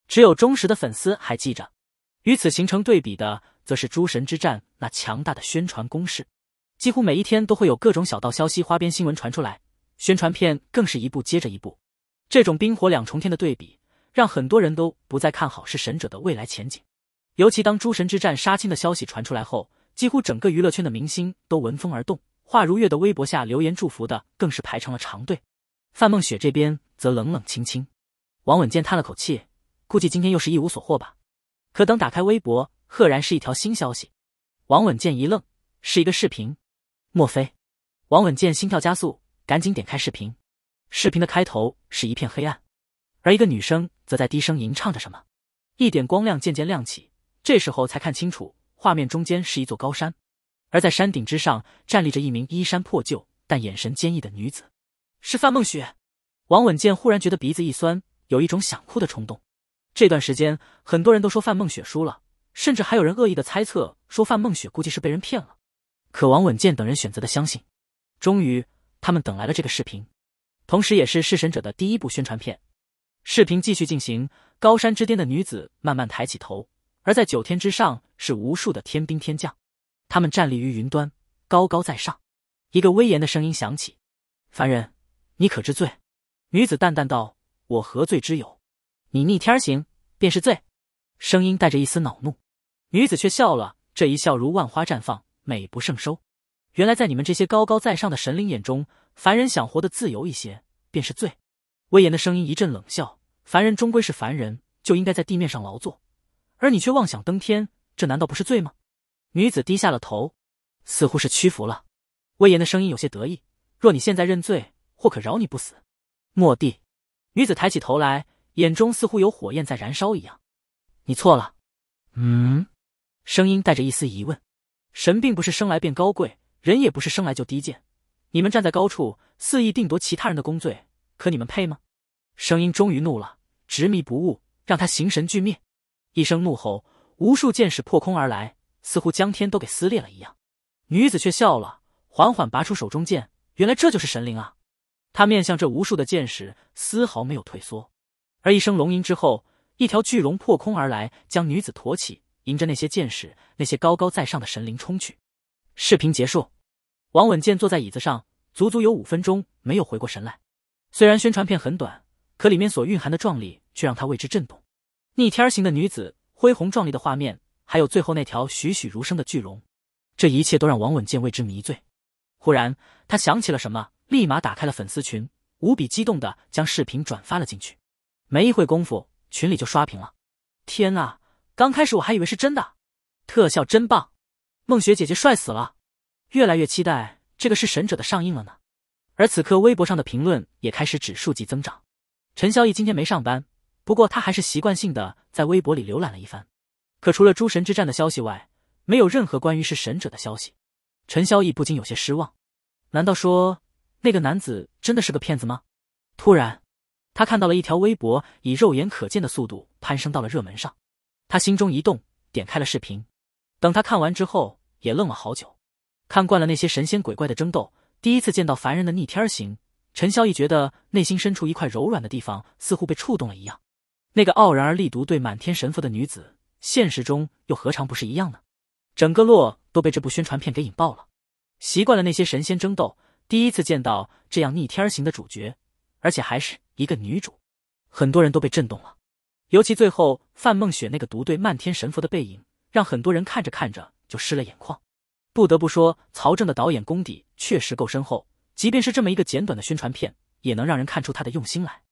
只有忠实的粉丝还记着。与此形成对比的，则是《诸神之战》那强大的宣传攻势，几乎每一天都会有各种小道消息、花边新闻传出来，宣传片更是一部接着一部。这种冰火两重天的对比，让很多人都不再看好是神者的未来前景。尤其当诸神之战杀青的消息传出来后，几乎整个娱乐圈的明星都闻风而动。华如月的微博下留言祝福的更是排成了长队。范梦雪这边则冷冷清清。王稳健叹了口气，估计今天又是一无所获吧。可等打开微博，赫然是一条新消息。王稳健一愣，是一个视频。莫非？王稳健心跳加速，赶紧点开视频。视频的开头是一片黑暗，而一个女生则在低声吟唱着什么。一点光亮渐渐亮起，这时候才看清楚，画面中间是一座高山，而在山顶之上站立着一名衣衫破旧但眼神坚毅的女子，是范梦雪。王稳健忽然觉得鼻子一酸，有一种想哭的冲动。这段时间，很多人都说范梦雪输了，甚至还有人恶意的猜测说范梦雪估计是被人骗了。可王稳健等人选择的相信，终于他们等来了这个视频。同时，也是弑神者的第一部宣传片。视频继续进行，高山之巅的女子慢慢抬起头，而在九天之上是无数的天兵天将，他们站立于云端，高高在上。一个威严的声音响起：“凡人，你可知罪？”女子淡淡道：“我何罪之有？你逆天行便是罪。”声音带着一丝恼怒，女子却笑了，这一笑如万花绽放，美不胜收。原来，在你们这些高高在上的神灵眼中。凡人想活得自由一些，便是罪。威严的声音一阵冷笑：“凡人终归是凡人，就应该在地面上劳作，而你却妄想登天，这难道不是罪吗？”女子低下了头，似乎是屈服了。威严的声音有些得意：“若你现在认罪，或可饶你不死。”莫地，女子抬起头来，眼中似乎有火焰在燃烧一样：“你错了。”嗯，声音带着一丝疑问：“神并不是生来便高贵，人也不是生来就低贱。”你们站在高处，肆意定夺其他人的功罪，可你们配吗？声音终于怒了，执迷不悟，让他形神俱灭。一声怒吼，无数箭矢破空而来，似乎将天都给撕裂了一样。女子却笑了，缓缓拔出手中剑。原来这就是神灵啊！她面向这无数的箭矢，丝毫没有退缩。而一声龙吟之后，一条巨龙破空而来，将女子驮起，迎着那些箭矢，那些高高在上的神灵冲去。视频结束。王稳健坐在椅子上，足足有五分钟没有回过神来。虽然宣传片很短，可里面所蕴含的壮丽却让他为之震动。逆天而行的女子，恢宏壮丽的画面，还有最后那条栩栩如生的巨龙，这一切都让王稳健为之迷醉。忽然，他想起了什么，立马打开了粉丝群，无比激动地将视频转发了进去。没一会功夫，群里就刷屏了：“天啊！刚开始我还以为是真的，特效真棒，梦雪姐姐帅死了。”越来越期待这个是神者的上映了呢，而此刻微博上的评论也开始指数级增长。陈萧逸今天没上班，不过他还是习惯性的在微博里浏览了一番，可除了诸神之战的消息外，没有任何关于是神者的消息。陈萧逸不禁有些失望，难道说那个男子真的是个骗子吗？突然，他看到了一条微博，以肉眼可见的速度攀升到了热门上，他心中一动，点开了视频。等他看完之后，也愣了好久。看惯了那些神仙鬼怪的争斗，第一次见到凡人的逆天行，陈潇逸觉得内心深处一块柔软的地方似乎被触动了一样。那个傲然而立独对满天神佛的女子，现实中又何尝不是一样呢？整个洛都被这部宣传片给引爆了。习惯了那些神仙争斗，第一次见到这样逆天行的主角，而且还是一个女主，很多人都被震动了。尤其最后范梦雪那个独对漫天神佛的背影，让很多人看着看着就湿了眼眶。不得不说，曹正的导演功底确实够深厚。即便是这么一个简短的宣传片，也能让人看出他的用心来。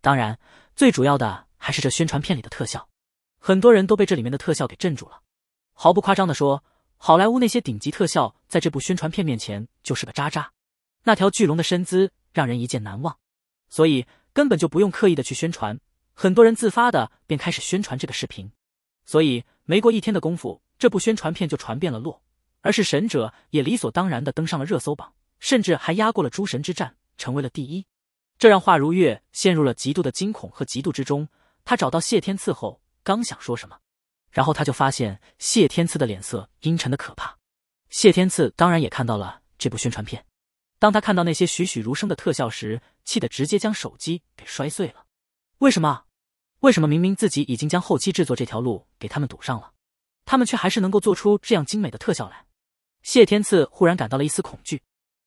当然，最主要的还是这宣传片里的特效，很多人都被这里面的特效给震住了。毫不夸张的说，好莱坞那些顶级特效在这部宣传片面前就是个渣渣。那条巨龙的身姿让人一见难忘，所以根本就不用刻意的去宣传，很多人自发的便开始宣传这个视频。所以没过一天的功夫，这部宣传片就传遍了洛。而是神者也理所当然的登上了热搜榜，甚至还压过了诸神之战，成为了第一。这让华如月陷入了极度的惊恐和嫉妒之中。他找到谢天赐后，刚想说什么，然后他就发现谢天赐的脸色阴沉的可怕。谢天赐当然也看到了这部宣传片，当他看到那些栩栩如生的特效时，气得直接将手机给摔碎了。为什么？为什么明明自己已经将后期制作这条路给他们堵上了，他们却还是能够做出这样精美的特效来？谢天赐忽然感到了一丝恐惧，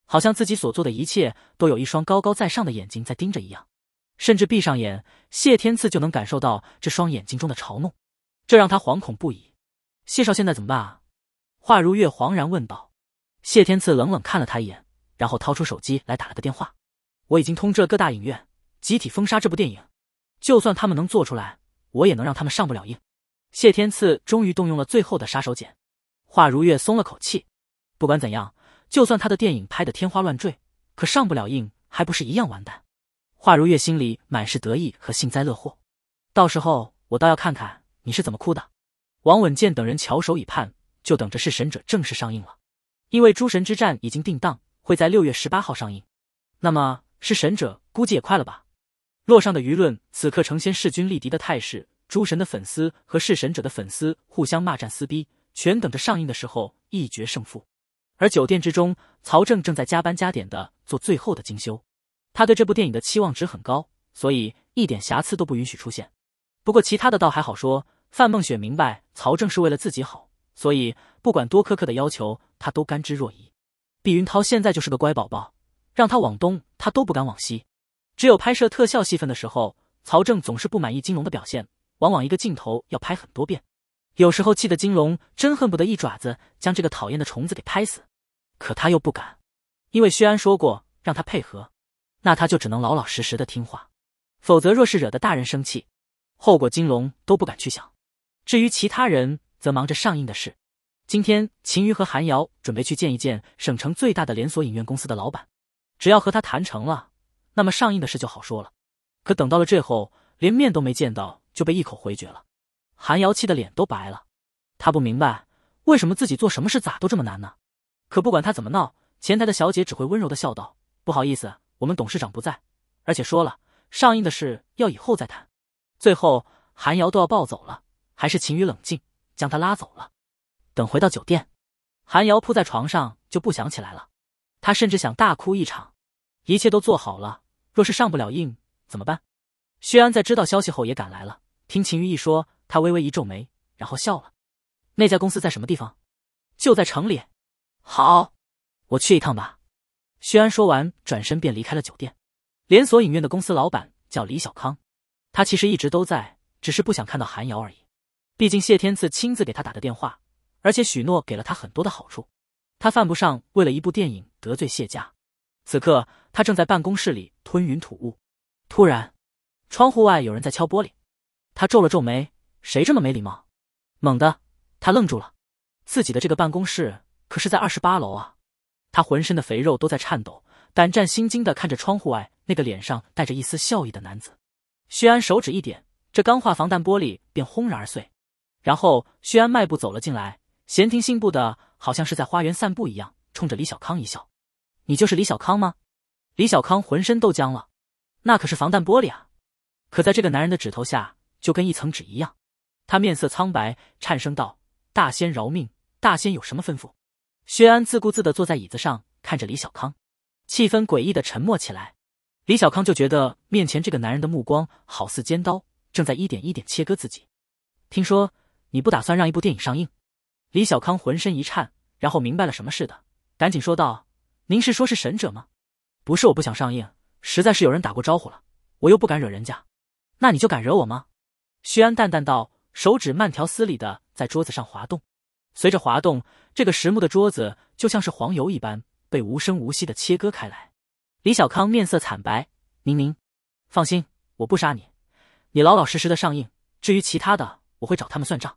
好像自己所做的一切都有一双高高在上的眼睛在盯着一样，甚至闭上眼，谢天赐就能感受到这双眼睛中的嘲弄，这让他惶恐不已。谢少现在怎么办啊？华如月惶然问道。谢天赐冷冷看了他一眼，然后掏出手机来打了个电话。我已经通知了各大影院集体封杀这部电影，就算他们能做出来，我也能让他们上不了映。谢天赐终于动用了最后的杀手锏。华如月松了口气。不管怎样，就算他的电影拍的天花乱坠，可上不了映还不是一样完蛋？华如月心里满是得意和幸灾乐祸。到时候我倒要看看你是怎么哭的。王稳健等人翘首以盼，就等着弑神者正式上映了。因为诸神之战已经定档，会在六月十八号上映。那么弑神者估计也快了吧？洛上的舆论此刻呈现势均力敌的态势，诸神的粉丝和弑神者的粉丝互相骂战撕逼，全等着上映的时候一决胜负。而酒店之中，曹正正在加班加点的做最后的精修。他对这部电影的期望值很高，所以一点瑕疵都不允许出现。不过其他的倒还好说，范梦雪明白曹正是为了自己好，所以不管多苛刻的要求，他都甘之若饴。毕云涛现在就是个乖宝宝，让他往东，他都不敢往西。只有拍摄特效戏份的时候，曹正总是不满意金龙的表现，往往一个镜头要拍很多遍，有时候气得金龙真恨不得一爪子将这个讨厌的虫子给拍死。可他又不敢，因为薛安说过让他配合，那他就只能老老实实的听话，否则若是惹得大人生气，后果金龙都不敢去想。至于其他人，则忙着上映的事。今天秦瑜和韩瑶准备去见一见省城最大的连锁影院公司的老板，只要和他谈成了，那么上映的事就好说了。可等到了这后，连面都没见到就被一口回绝了，韩瑶气的脸都白了，他不明白为什么自己做什么事咋都这么难呢？可不管他怎么闹，前台的小姐只会温柔的笑道：“不好意思，我们董事长不在，而且说了上映的事要以后再谈。”最后，韩瑶都要暴走了，还是秦宇冷静将他拉走了。等回到酒店，韩瑶扑在床上就不想起来了，她甚至想大哭一场。一切都做好了，若是上不了映怎么办？薛安在知道消息后也赶来了，听秦宇一说，他微微一皱眉，然后笑了。那家公司在什么地方？就在城里。好，我去一趟吧。薛安说完，转身便离开了酒店。连锁影院的公司老板叫李小康，他其实一直都在，只是不想看到韩瑶而已。毕竟谢天赐亲自给他打的电话，而且许诺给了他很多的好处，他犯不上为了一部电影得罪谢家。此刻，他正在办公室里吞云吐雾，突然，窗户外有人在敲玻璃。他皱了皱眉，谁这么没礼貌？猛的，他愣住了，自己的这个办公室。可是，在二十八楼啊！他浑身的肥肉都在颤抖，胆战心惊的看着窗户外那个脸上带着一丝笑意的男子。薛安手指一点，这钢化防弹玻璃便轰然而碎。然后，薛安迈步走了进来，闲庭信步的好像是在花园散步一样，冲着李小康一笑：“你就是李小康吗？”李小康浑身都僵了，那可是防弹玻璃啊！可在这个男人的指头下，就跟一层纸一样。他面色苍白，颤声道：“大仙饶命！大仙有什么吩咐？”薛安自顾自的坐在椅子上，看着李小康，气氛诡异的沉默起来。李小康就觉得面前这个男人的目光好似尖刀，正在一点一点切割自己。听说你不打算让一部电影上映？李小康浑身一颤，然后明白了什么似的，赶紧说道：“您是说是神者吗？不是，我不想上映，实在是有人打过招呼了，我又不敢惹人家。那你就敢惹我吗？”薛安淡淡道，手指慢条斯理的在桌子上滑动。随着滑动，这个实木的桌子就像是黄油一般被无声无息的切割开来。李小康面色惨白：“宁宁，放心，我不杀你，你老老实实的上映。至于其他的，我会找他们算账。”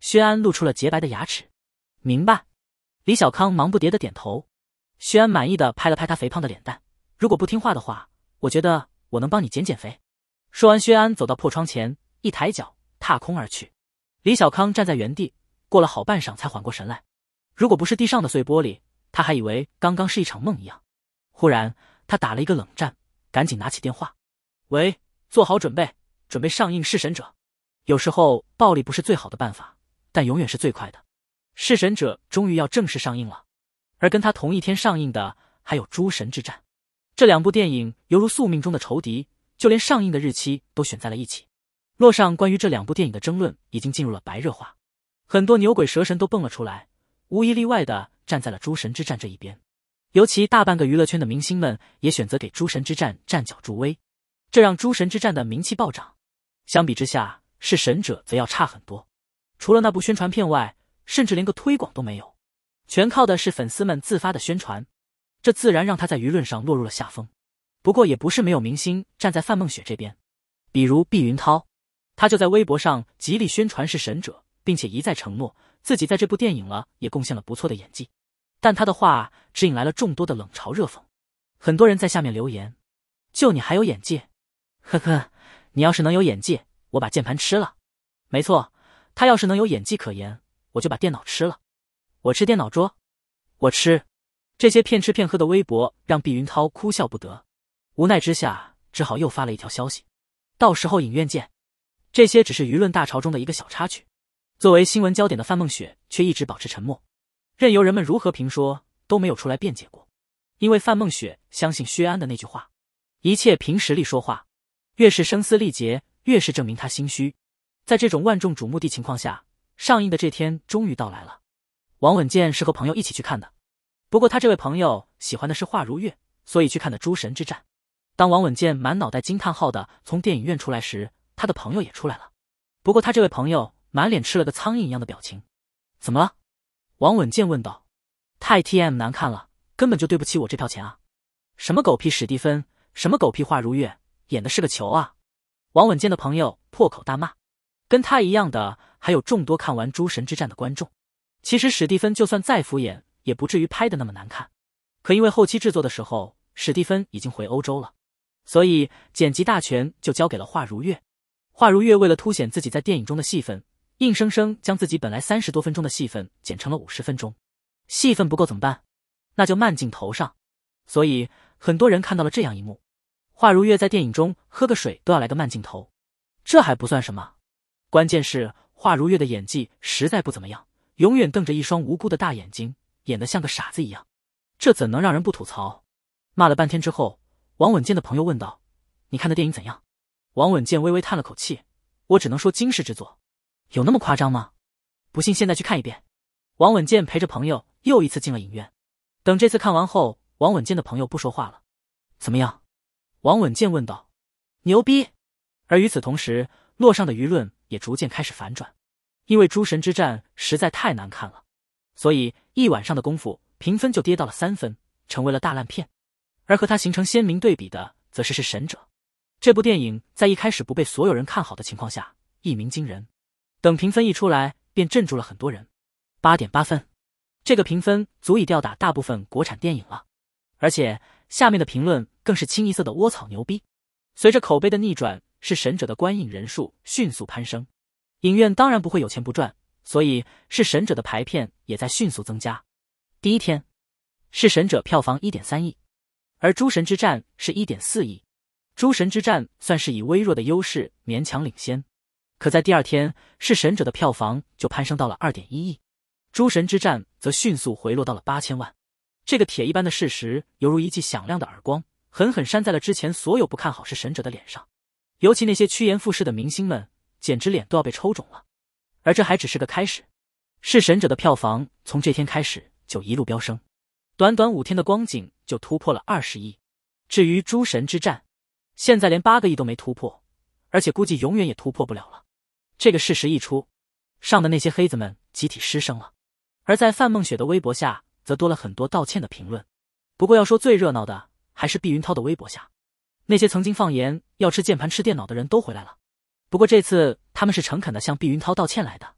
薛安露出了洁白的牙齿：“明白。”李小康忙不迭的点头。薛安满意的拍了拍他肥胖的脸蛋：“如果不听话的话，我觉得我能帮你减减肥。”说完，薛安走到破窗前，一抬脚踏空而去。李小康站在原地。过了好半晌才缓过神来，如果不是地上的碎玻璃，他还以为刚刚是一场梦一样。忽然，他打了一个冷战，赶紧拿起电话：“喂，做好准备，准备上映《弑神者》。有时候暴力不是最好的办法，但永远是最快的。”《弑神者》终于要正式上映了，而跟他同一天上映的还有《诸神之战》。这两部电影犹如宿命中的仇敌，就连上映的日期都选在了一起。洛上关于这两部电影的争论已经进入了白热化。很多牛鬼蛇神都蹦了出来，无一例外的站在了诸神之战这一边，尤其大半个娱乐圈的明星们也选择给诸神之战站脚助威，这让诸神之战的名气暴涨。相比之下，是神者则要差很多，除了那部宣传片外，甚至连个推广都没有，全靠的是粉丝们自发的宣传，这自然让他在舆论上落入了下风。不过也不是没有明星站在范梦雪这边，比如毕云涛，他就在微博上极力宣传是神者。并且一再承诺自己在这部电影了也贡献了不错的演技，但他的话只引来了众多的冷嘲热讽，很多人在下面留言：“就你还有演技？”“呵呵，你要是能有演技，我把键盘吃了。”“没错，他要是能有演技可言，我就把电脑吃了。”“我吃电脑桌。”“我吃。”这些骗吃骗喝的微博让毕云涛哭笑不得，无奈之下只好又发了一条消息：“到时候影院见。”这些只是舆论大潮中的一个小插曲。作为新闻焦点的范梦雪却一直保持沉默，任由人们如何评说都没有出来辩解过。因为范梦雪相信薛安的那句话：“一切凭实力说话。”越是声嘶力竭，越是证明他心虚。在这种万众瞩目的情况下，上映的这天终于到来了。王稳健是和朋友一起去看的，不过他这位朋友喜欢的是华如月，所以去看的《诸神之战》。当王稳健满脑袋惊叹号的从电影院出来时，他的朋友也出来了。不过他这位朋友。满脸吃了个苍蝇一样的表情，怎么了？王稳健问道。太 T M 难看了，根本就对不起我这票钱啊！什么狗屁史蒂芬，什么狗屁华如月，演的是个球啊！王稳健的朋友破口大骂。跟他一样的还有众多看完《诸神之战》的观众。其实史蒂芬就算再敷衍，也不至于拍的那么难看。可因为后期制作的时候，史蒂芬已经回欧洲了，所以剪辑大权就交给了华如月。华如月为了凸显自己在电影中的戏份。硬生生将自己本来三十多分钟的戏份剪成了五十分钟，戏份不够怎么办？那就慢镜头上。所以很多人看到了这样一幕：华如月在电影中喝个水都要来个慢镜头。这还不算什么，关键是华如月的演技实在不怎么样，永远瞪着一双无辜的大眼睛，演得像个傻子一样。这怎能让人不吐槽？骂了半天之后，王稳健的朋友问道：“你看的电影怎样？”王稳健微微叹了口气：“我只能说惊世之作。”有那么夸张吗？不信，现在去看一遍。王稳健陪着朋友又一次进了影院。等这次看完后，王稳健的朋友不说话了。怎么样？王稳健问道。牛逼。而与此同时，洛上的舆论也逐渐开始反转，因为《诸神之战》实在太难看了，所以一晚上的功夫，评分就跌到了三分，成为了大烂片。而和它形成鲜明对比的，则是《是神者》这部电影，在一开始不被所有人看好的情况下，一鸣惊人。等评分一出来，便镇住了很多人。八点八分，这个评分足以吊打大部分国产电影了。而且下面的评论更是清一色的窝草牛逼。随着口碑的逆转，是神者的观影人数迅速攀升。影院当然不会有钱不赚，所以是神者的排片也在迅速增加。第一天，是神者票房一点三亿，而诸神之战是一点四亿。诸神之战算是以微弱的优势勉强领先。可在第二天，《弑神者》的票房就攀升到了二点一亿，《诸神之战》则迅速回落到了八千万。这个铁一般的事实，犹如一记响亮的耳光，狠狠扇在了之前所有不看好《弑神者》的脸上。尤其那些趋炎附势的明星们，简直脸都要被抽肿了。而这还只是个开始，《弑神者》的票房从这天开始就一路飙升，短短五天的光景就突破了二十亿。至于《诸神之战》，现在连八个亿都没突破，而且估计永远也突破不了了。这个事实一出，上的那些黑子们集体失声了，而在范梦雪的微博下，则多了很多道歉的评论。不过，要说最热闹的，还是毕云涛的微博下，那些曾经放言要吃键盘、吃电脑的人都回来了。不过，这次他们是诚恳的向毕云涛道歉来的，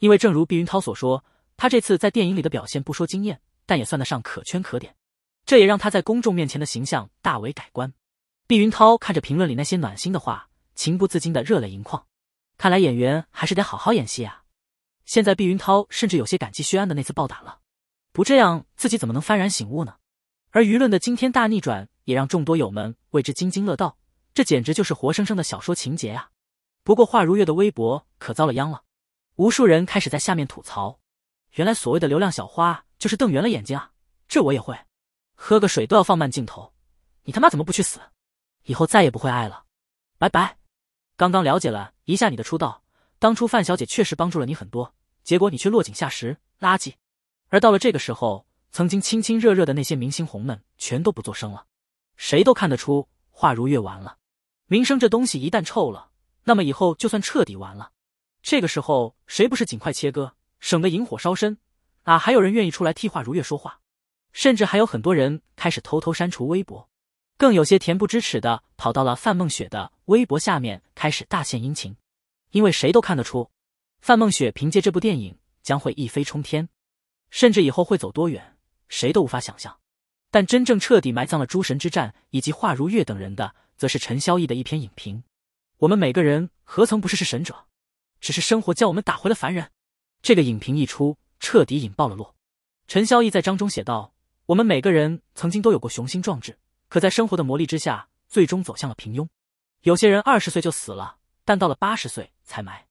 因为正如毕云涛所说，他这次在电影里的表现不说惊艳，但也算得上可圈可点，这也让他在公众面前的形象大为改观。毕云涛看着评论里那些暖心的话，情不自禁的热泪盈眶。看来演员还是得好好演戏啊！现在毕云涛甚至有些感激薛安的那次暴打了，不这样自己怎么能幡然醒悟呢？而舆论的惊天大逆转也让众多友们为之津津乐道，这简直就是活生生的小说情节啊！不过华如月的微博可遭了殃了，无数人开始在下面吐槽：原来所谓的流量小花就是瞪圆了眼睛啊！这我也会，喝个水都要放慢镜头，你他妈怎么不去死？以后再也不会爱了，拜拜。刚刚了解了一下你的出道，当初范小姐确实帮助了你很多，结果你却落井下石，垃圾。而到了这个时候，曾经亲亲热热的那些明星红们全都不作声了，谁都看得出华如月完了。名声这东西一旦臭了，那么以后就算彻底完了。这个时候谁不是尽快切割，省得引火烧身？哪还有人愿意出来替华如月说话？甚至还有很多人开始偷偷删除微博。更有些恬不知耻的跑到了范梦雪的微博下面，开始大献殷勤。因为谁都看得出，范梦雪凭借这部电影将会一飞冲天，甚至以后会走多远，谁都无法想象。但真正彻底埋葬了《诸神之战》以及华如月等人的，则是陈潇逸的一篇影评：“我们每个人何曾不是是神者，只是生活将我们打回了凡人。”这个影评一出，彻底引爆了落。陈潇逸在章中写道：“我们每个人曾经都有过雄心壮志。”可在生活的磨砺之下，最终走向了平庸。有些人二十岁就死了，但到了八十岁才埋。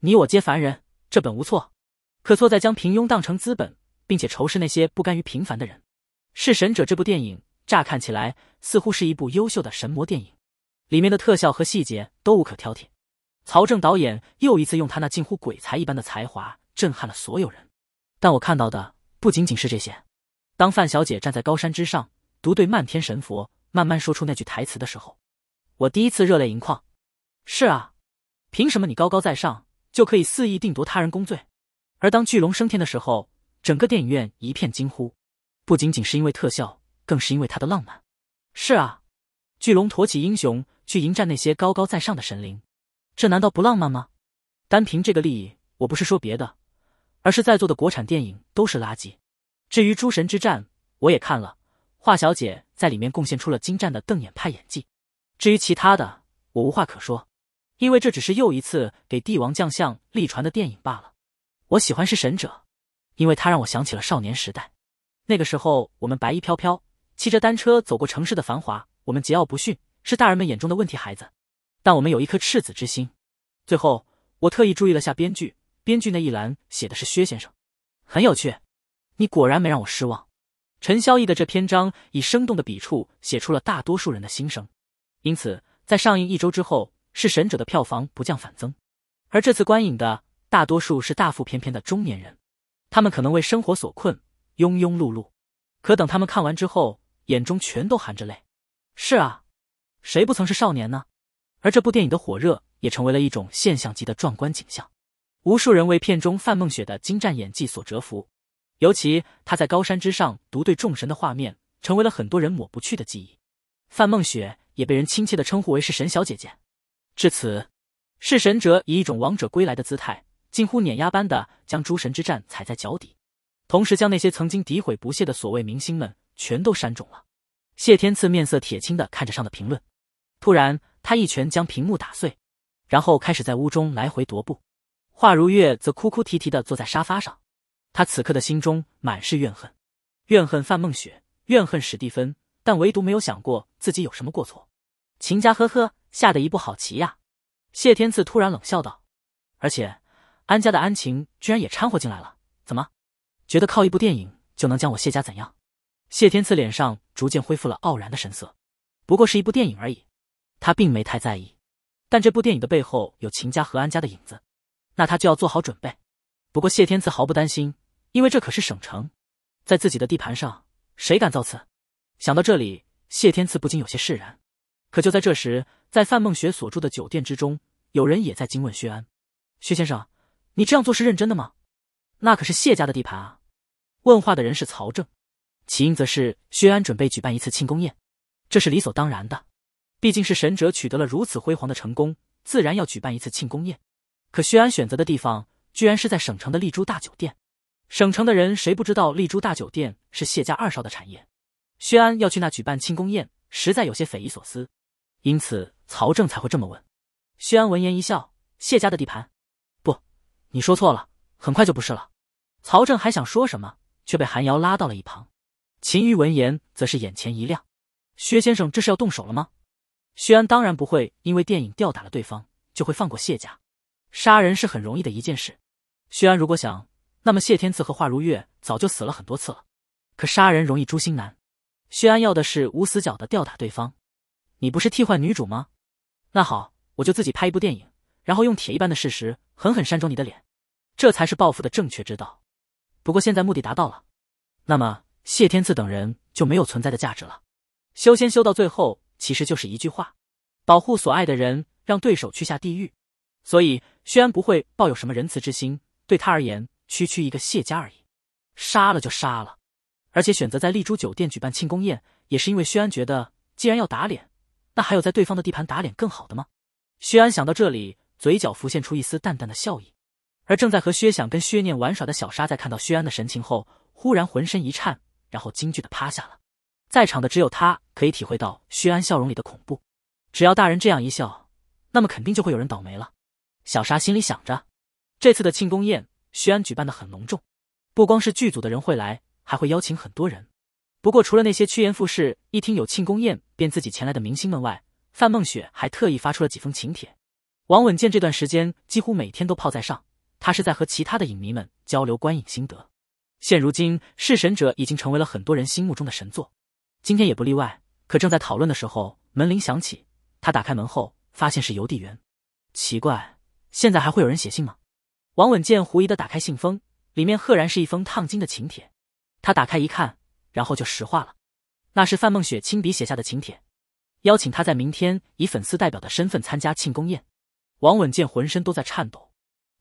你我皆凡人，这本无错，可错在将平庸当成资本，并且仇视那些不甘于平凡的人。《弑神者》这部电影乍看起来似乎是一部优秀的神魔电影，里面的特效和细节都无可挑剔。曹正导演又一次用他那近乎鬼才一般的才华震撼了所有人。但我看到的不仅仅是这些。当范小姐站在高山之上。独对漫天神佛，慢慢说出那句台词的时候，我第一次热泪盈眶。是啊，凭什么你高高在上就可以肆意定夺他人功罪？而当巨龙升天的时候，整个电影院一片惊呼，不仅仅是因为特效，更是因为它的浪漫。是啊，巨龙驮起英雄去迎战那些高高在上的神灵，这难道不浪漫吗？单凭这个利益，我不是说别的，而是在座的国产电影都是垃圾。至于《诸神之战》，我也看了。华小姐在里面贡献出了精湛的瞪眼派演技，至于其他的，我无话可说，因为这只是又一次给帝王将相立传的电影罢了。我喜欢《是神者》，因为他让我想起了少年时代，那个时候我们白衣飘飘，骑着单车走过城市的繁华，我们桀骜不驯，是大人们眼中的问题孩子，但我们有一颗赤子之心。最后，我特意注意了下编剧，编剧那一栏写的是薛先生，很有趣，你果然没让我失望。陈潇逸的这篇章以生动的笔触写出了大多数人的心声，因此在上映一周之后，《是神者》的票房不降反增。而这次观影的大多数是大腹翩翩的中年人，他们可能为生活所困，庸庸碌碌，可等他们看完之后，眼中全都含着泪。是啊，谁不曾是少年呢？而这部电影的火热也成为了一种现象级的壮观景象，无数人为片中范梦雪的精湛演技所折服。尤其他在高山之上独对众神的画面，成为了很多人抹不去的记忆。范梦雪也被人亲切的称呼为“是神小姐姐”。至此，弑神者以一种王者归来的姿态，近乎碾压般的将诸神之战踩在脚底，同时将那些曾经诋毁、不屑的所谓明星们全都删肿了。谢天赐面色铁青的看着上的评论，突然他一拳将屏幕打碎，然后开始在屋中来回踱步。华如月则哭哭啼啼的坐在沙发上。他此刻的心中满是怨恨，怨恨范梦雪，怨恨史蒂芬，但唯独没有想过自己有什么过错。秦家呵呵，下的一步好棋呀！谢天赐突然冷笑道：“而且安家的安晴居然也掺和进来了，怎么觉得靠一部电影就能将我谢家怎样？”谢天赐脸上逐渐恢复了傲然的神色。不过是一部电影而已，他并没太在意。但这部电影的背后有秦家和安家的影子，那他就要做好准备。不过谢天赐毫不担心。因为这可是省城，在自己的地盘上，谁敢造次？想到这里，谢天赐不禁有些释然。可就在这时，在范梦雪所住的酒店之中，有人也在惊问薛安：“薛先生，你这样做是认真的吗？那可是谢家的地盘啊！”问话的人是曹正，起因则是薛安准备举办一次庆功宴，这是理所当然的，毕竟是神者取得了如此辉煌的成功，自然要举办一次庆功宴。可薛安选择的地方居然是在省城的丽珠大酒店。省城的人谁不知道丽珠大酒店是谢家二少的产业？薛安要去那举办庆功宴，实在有些匪夷所思，因此曹正才会这么问。薛安闻言一笑：“谢家的地盘，不，你说错了，很快就不是了。”曹正还想说什么，却被韩瑶拉到了一旁。秦余闻言则是眼前一亮：“薛先生这是要动手了吗？”薛安当然不会因为电影吊打了对方就会放过谢家，杀人是很容易的一件事。薛安如果想。那么谢天赐和华如月早就死了很多次了，可杀人容易诛心难。薛安要的是无死角的吊打对方。你不是替换女主吗？那好，我就自己拍一部电影，然后用铁一般的事实狠狠扇中你的脸。这才是报复的正确之道。不过现在目的达到了，那么谢天赐等人就没有存在的价值了。修仙修到最后其实就是一句话：保护所爱的人，让对手去下地狱。所以薛安不会抱有什么仁慈之心，对他而言。区区一个谢家而已，杀了就杀了。而且选择在丽珠酒店举办庆功宴，也是因为薛安觉得，既然要打脸，那还有在对方的地盘打脸更好的吗？薛安想到这里，嘴角浮现出一丝淡淡的笑意。而正在和薛想跟薛念玩耍的小沙，在看到薛安的神情后，忽然浑身一颤，然后惊惧的趴下了。在场的只有他可以体会到薛安笑容里的恐怖。只要大人这样一笑，那么肯定就会有人倒霉了。小沙心里想着，这次的庆功宴。徐安举办的很隆重，不光是剧组的人会来，还会邀请很多人。不过除了那些趋炎附势、一听有庆功宴便自己前来的明星们外，范梦雪还特意发出了几封请帖。王稳健这段时间几乎每天都泡在上，他是在和其他的影迷们交流观影心得。现如今，《弑神者》已经成为了很多人心目中的神作，今天也不例外。可正在讨论的时候，门铃响起，他打开门后发现是邮递员。奇怪，现在还会有人写信吗？王稳健狐疑的打开信封，里面赫然是一封烫金的请帖。他打开一看，然后就石化了。那是范梦雪亲笔写下的请帖，邀请他在明天以粉丝代表的身份参加庆功宴。王稳健浑身都在颤抖。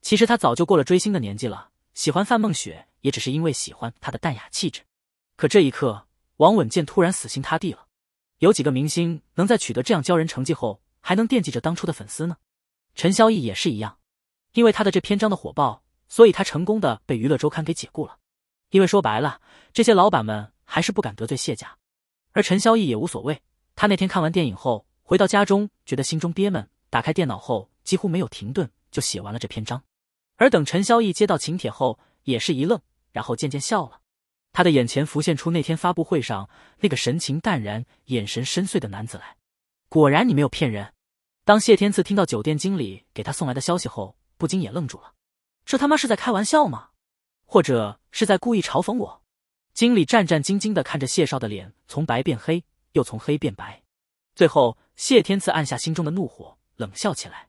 其实他早就过了追星的年纪了，喜欢范梦雪也只是因为喜欢她的淡雅气质。可这一刻，王稳健突然死心塌地了。有几个明星能在取得这样骄人成绩后，还能惦记着当初的粉丝呢？陈萧逸也是一样。因为他的这篇章的火爆，所以他成功的被娱乐周刊给解雇了。因为说白了，这些老板们还是不敢得罪谢家，而陈萧逸也无所谓。他那天看完电影后回到家中，觉得心中憋闷，打开电脑后几乎没有停顿就写完了这篇章。而等陈萧逸接到请帖后，也是一愣，然后渐渐笑了。他的眼前浮现出那天发布会上那个神情淡然、眼神深邃的男子来。果然，你没有骗人。当谢天赐听到酒店经理给他送来的消息后，不禁也愣住了，这他妈是在开玩笑吗？或者是在故意嘲讽我？经理战战兢兢的看着谢少的脸，从白变黑，又从黑变白。最后，谢天赐按下心中的怒火，冷笑起来：“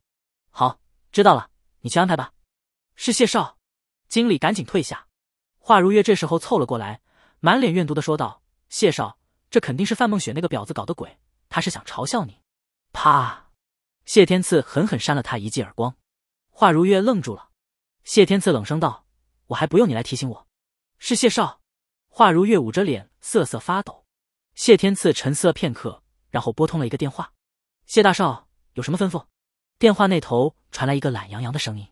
好，知道了，你去安排吧。”是谢少，经理赶紧退下。华如月这时候凑了过来，满脸怨毒的说道：“谢少，这肯定是范梦雪那个婊子搞的鬼，他是想嘲笑你。”啪！谢天赐狠狠扇了他一记耳光。华如月愣住了，谢天赐冷声道：“我还不用你来提醒我，是谢少。”华如月捂着脸瑟瑟发抖。谢天赐沉思了片刻，然后拨通了一个电话：“谢大少，有什么吩咐？”电话那头传来一个懒洋洋的声音：“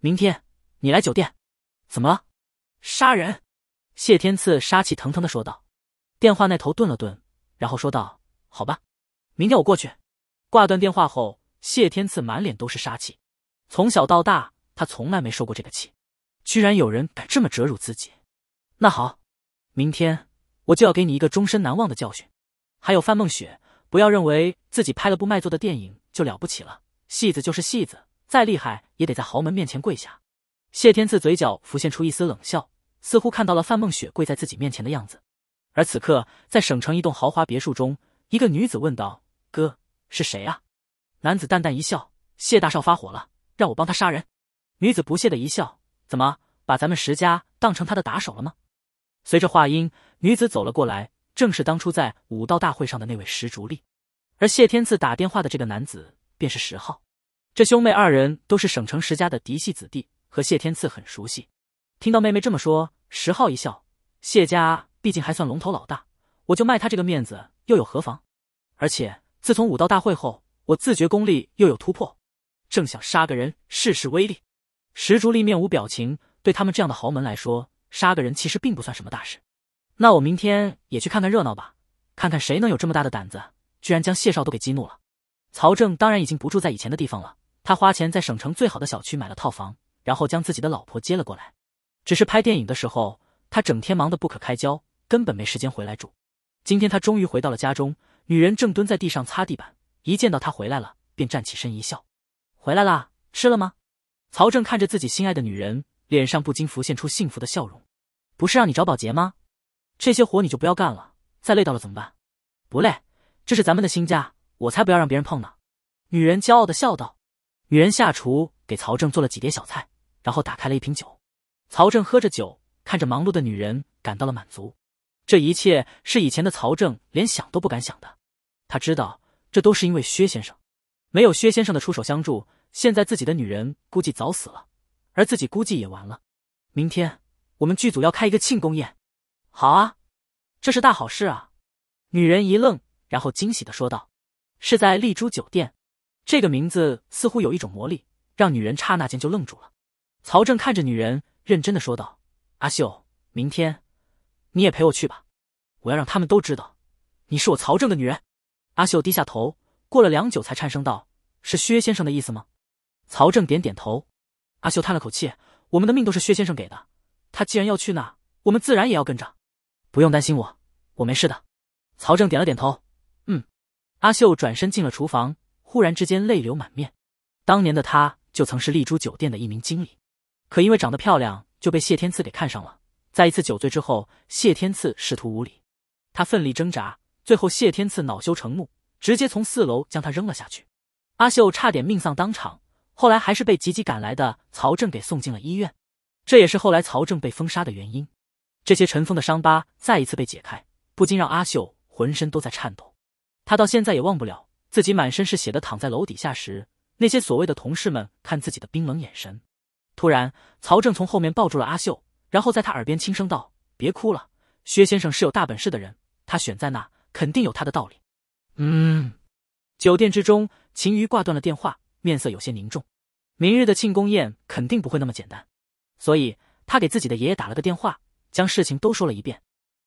明天你来酒店。”“怎么了？”“杀人。”谢天赐杀气腾腾的说道。电话那头顿了顿，然后说道：“好吧，明天我过去。”挂断电话后，谢天赐满脸都是杀气。从小到大，他从来没受过这个气，居然有人敢这么折辱自己。那好，明天我就要给你一个终身难忘的教训。还有范梦雪，不要认为自己拍了部卖座的电影就了不起了，戏子就是戏子，再厉害也得在豪门面前跪下。谢天赐嘴角浮现出一丝冷笑，似乎看到了范梦雪跪在自己面前的样子。而此刻，在省城一栋豪华别墅中，一个女子问道：“哥是谁啊？”男子淡淡一笑：“谢大少发火了。”让我帮他杀人，女子不屑的一笑，怎么把咱们石家当成他的打手了吗？随着话音，女子走了过来，正是当初在武道大会上的那位石竹丽，而谢天赐打电话的这个男子便是石浩。这兄妹二人都是省城石家的嫡系子弟，和谢天赐很熟悉。听到妹妹这么说，石浩一笑，谢家毕竟还算龙头老大，我就卖他这个面子又有何妨？而且自从武道大会后，我自觉功力又有突破。正想杀个人试试威力，石竹丽面无表情。对他们这样的豪门来说，杀个人其实并不算什么大事。那我明天也去看看热闹吧，看看谁能有这么大的胆子，居然将谢少都给激怒了。曹正当然已经不住在以前的地方了，他花钱在省城最好的小区买了套房，然后将自己的老婆接了过来。只是拍电影的时候，他整天忙得不可开交，根本没时间回来住。今天他终于回到了家中，女人正蹲在地上擦地板，一见到他回来了，便站起身一笑。回来啦，吃了吗？曹正看着自己心爱的女人，脸上不禁浮现出幸福的笑容。不是让你找保洁吗？这些活你就不要干了，再累到了怎么办？不累，这是咱们的新家，我才不要让别人碰呢。女人骄傲的笑道。女人下厨给曹正做了几碟小菜，然后打开了一瓶酒。曹正喝着酒，看着忙碌的女人，感到了满足。这一切是以前的曹正连想都不敢想的，他知道这都是因为薛先生。没有薛先生的出手相助，现在自己的女人估计早死了，而自己估计也完了。明天我们剧组要开一个庆功宴，好啊，这是大好事啊！女人一愣，然后惊喜的说道：“是在丽珠酒店，这个名字似乎有一种魔力，让女人刹那间就愣住了。”曹正看着女人，认真的说道：“阿秀，明天你也陪我去吧，我要让他们都知道，你是我曹正的女人。”阿秀低下头。过了良久，才颤声道：“是薛先生的意思吗？”曹正点点头。阿秀叹了口气：“我们的命都是薛先生给的，他既然要去那，我们自然也要跟着。不用担心我，我没事的。”曹正点了点头：“嗯。”阿秀转身进了厨房，忽然之间泪流满面。当年的他就曾是丽珠酒店的一名经理，可因为长得漂亮，就被谢天赐给看上了。在一次酒醉之后，谢天赐试图无礼，他奋力挣扎，最后谢天赐恼羞成怒。直接从四楼将他扔了下去，阿秀差点命丧当场。后来还是被急急赶来的曹正给送进了医院，这也是后来曹正被封杀的原因。这些尘封的伤疤再一次被解开，不禁让阿秀浑身都在颤抖。他到现在也忘不了自己满身是血的躺在楼底下时，那些所谓的同事们看自己的冰冷眼神。突然，曹正从后面抱住了阿秀，然后在他耳边轻声道：“别哭了，薛先生是有大本事的人，他选在那肯定有他的道理。”嗯，酒店之中，秦瑜挂断了电话，面色有些凝重。明日的庆功宴肯定不会那么简单，所以他给自己的爷爷打了个电话，将事情都说了一遍。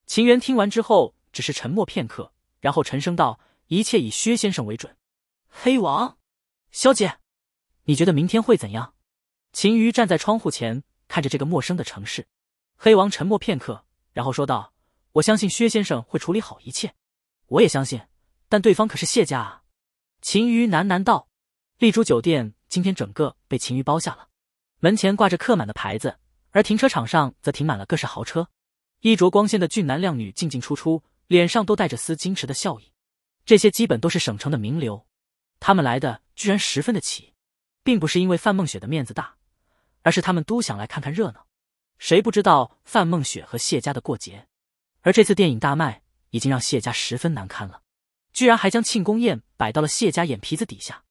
秦源听完之后，只是沉默片刻，然后沉声道：“一切以薛先生为准。”黑王，小姐，你觉得明天会怎样？秦瑜站在窗户前，看着这个陌生的城市。黑王沉默片刻，然后说道：“我相信薛先生会处理好一切，我也相信。”但对方可是谢家，啊。秦瑜喃喃道：“丽珠酒店今天整个被秦瑜包下了，门前挂着刻满的牌子，而停车场上则停满了各式豪车，衣着光鲜的俊男靓女进进出出，脸上都带着丝矜持的笑意。这些基本都是省城的名流，他们来的居然十分的齐，并不是因为范梦雪的面子大，而是他们都想来看看热闹。谁不知道范梦雪和谢家的过节？而这次电影大卖已经让谢家十分难堪了。”居然还将庆功宴摆到了谢家眼皮子底下，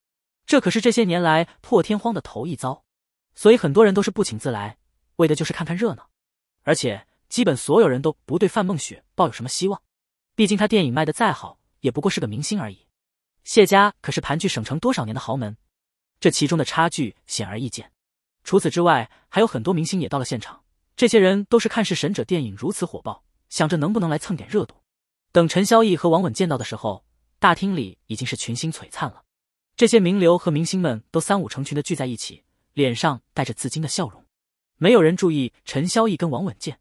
这可是这些年来破天荒的头一遭，所以很多人都是不请自来，为的就是看看热闹。而且基本所有人都不对范梦雪抱有什么希望，毕竟她电影卖的再好，也不过是个明星而已。谢家可是盘踞省城多少年的豪门，这其中的差距显而易见。除此之外，还有很多明星也到了现场，这些人都是看视神者电影如此火爆，想着能不能来蹭点热度。等陈潇逸和王稳见到的时候。大厅里已经是群星璀璨了，这些名流和明星们都三五成群的聚在一起，脸上带着自信的笑容。没有人注意陈潇逸跟王稳健，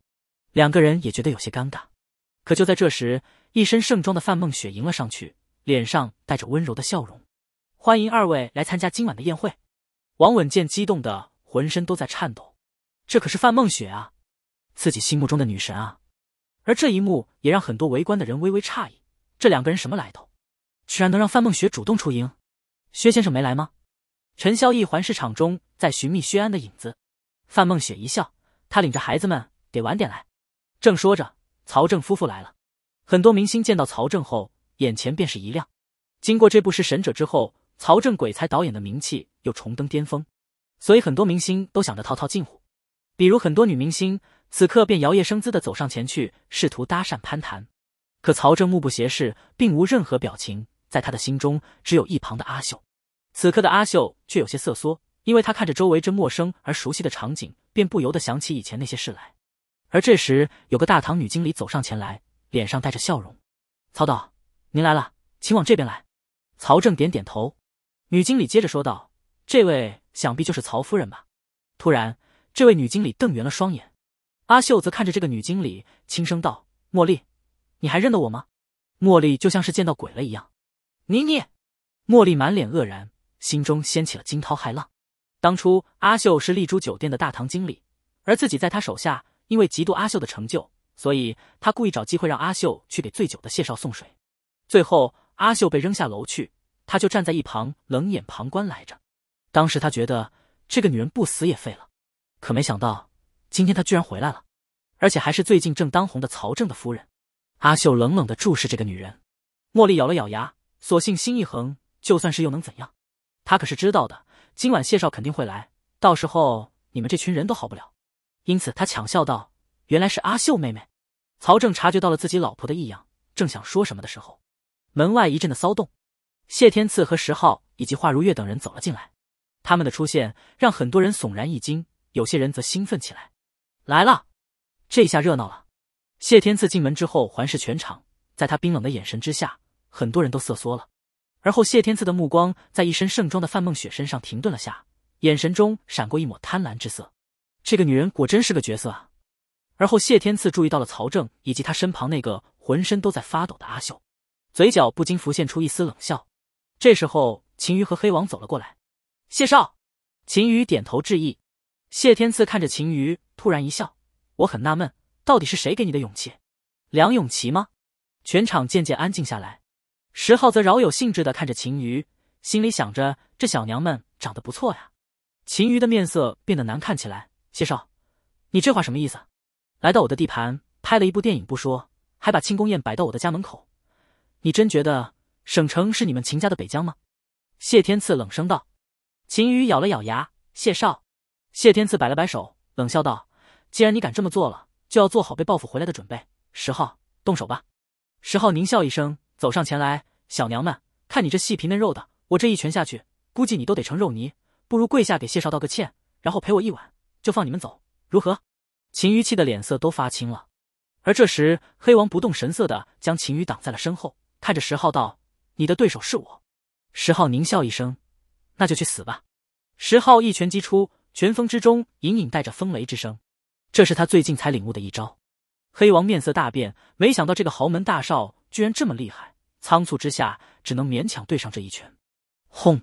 两个人也觉得有些尴尬。可就在这时，一身盛装的范梦雪迎了上去，脸上带着温柔的笑容：“欢迎二位来参加今晚的宴会。”王稳健激动的浑身都在颤抖，这可是范梦雪啊，自己心目中的女神啊！而这一幕也让很多围观的人微微诧异：这两个人什么来头？居然能让范梦雪主动出营，薛先生没来吗？陈潇一环视场中，在寻觅薛安的影子。范梦雪一笑，他领着孩子们得晚点来。正说着，曹正夫妇来了。很多明星见到曹正后，眼前便是一亮。经过这部《是神者》之后，曹正鬼才导演的名气又重登巅峰，所以很多明星都想着套套近乎。比如很多女明星，此刻便摇曳生姿的走上前去，试图搭讪攀谈。可曹正目不斜视，并无任何表情。在他的心中，只有一旁的阿秀。此刻的阿秀却有些瑟缩，因为他看着周围这陌生而熟悉的场景，便不由得想起以前那些事来。而这时，有个大堂女经理走上前来，脸上带着笑容：“曹导，您来了，请往这边来。”曹正点点头。女经理接着说道：“这位想必就是曹夫人吧？”突然，这位女经理瞪圆了双眼。阿秀则看着这个女经理，轻声道：“茉莉，你还认得我吗？”茉莉就像是见到鬼了一样。妮妮，茉莉满脸愕然，心中掀起了惊涛骇浪。当初阿秀是丽珠酒店的大堂经理，而自己在他手下，因为嫉妒阿秀的成就，所以他故意找机会让阿秀去给醉酒的谢少送水。最后阿秀被扔下楼去，他就站在一旁冷眼旁观来着。当时他觉得这个女人不死也废了，可没想到今天她居然回来了，而且还是最近正当红的曹正的夫人。阿秀冷冷的注视这个女人，茉莉咬了咬牙。索性心一横，就算是又能怎样？他可是知道的，今晚谢少肯定会来，到时候你们这群人都好不了。因此他强笑道：“原来是阿秀妹妹。”曹正察觉到了自己老婆的异样，正想说什么的时候，门外一阵的骚动，谢天赐和石浩以及华如月等人走了进来。他们的出现让很多人悚然一惊，有些人则兴奋起来：“来了，这下热闹了。”谢天赐进门之后环视全场，在他冰冷的眼神之下。很多人都瑟缩了，而后谢天赐的目光在一身盛装的范梦雪身上停顿了下，眼神中闪过一抹贪婪之色。这个女人果真是个角色啊！而后谢天赐注意到了曹正以及他身旁那个浑身都在发抖的阿秀，嘴角不禁浮现出一丝冷笑。这时候，秦瑜和黑王走了过来。谢少，秦瑜点头致意。谢天赐看着秦瑜，突然一笑：“我很纳闷，到底是谁给你的勇气？”梁永琪吗？全场渐渐安静下来。石浩则饶有兴致地看着秦瑜，心里想着：“这小娘们长得不错呀。”秦瑜的面色变得难看起来。谢少，你这话什么意思？来到我的地盘拍了一部电影不说，还把庆功宴摆到我的家门口，你真觉得省城是你们秦家的北疆吗？谢天赐冷声道。秦余咬了咬牙：“谢少。”谢天赐摆了摆手，冷笑道：“既然你敢这么做了，就要做好被报复回来的准备。”石浩，动手吧。石浩狞笑一声，走上前来。小娘们，看你这细皮嫩肉的，我这一拳下去，估计你都得成肉泥。不如跪下给谢少道个歉，然后赔我一碗，就放你们走，如何？秦余气的脸色都发青了。而这时，黑王不动神色的将秦余挡在了身后，看着石浩道：“你的对手是我。”石浩狞笑一声：“那就去死吧！”石浩一拳击出，拳风之中隐隐带着风雷之声，这是他最近才领悟的一招。黑王面色大变，没想到这个豪门大少居然这么厉害。仓促之下，只能勉强对上这一拳，轰！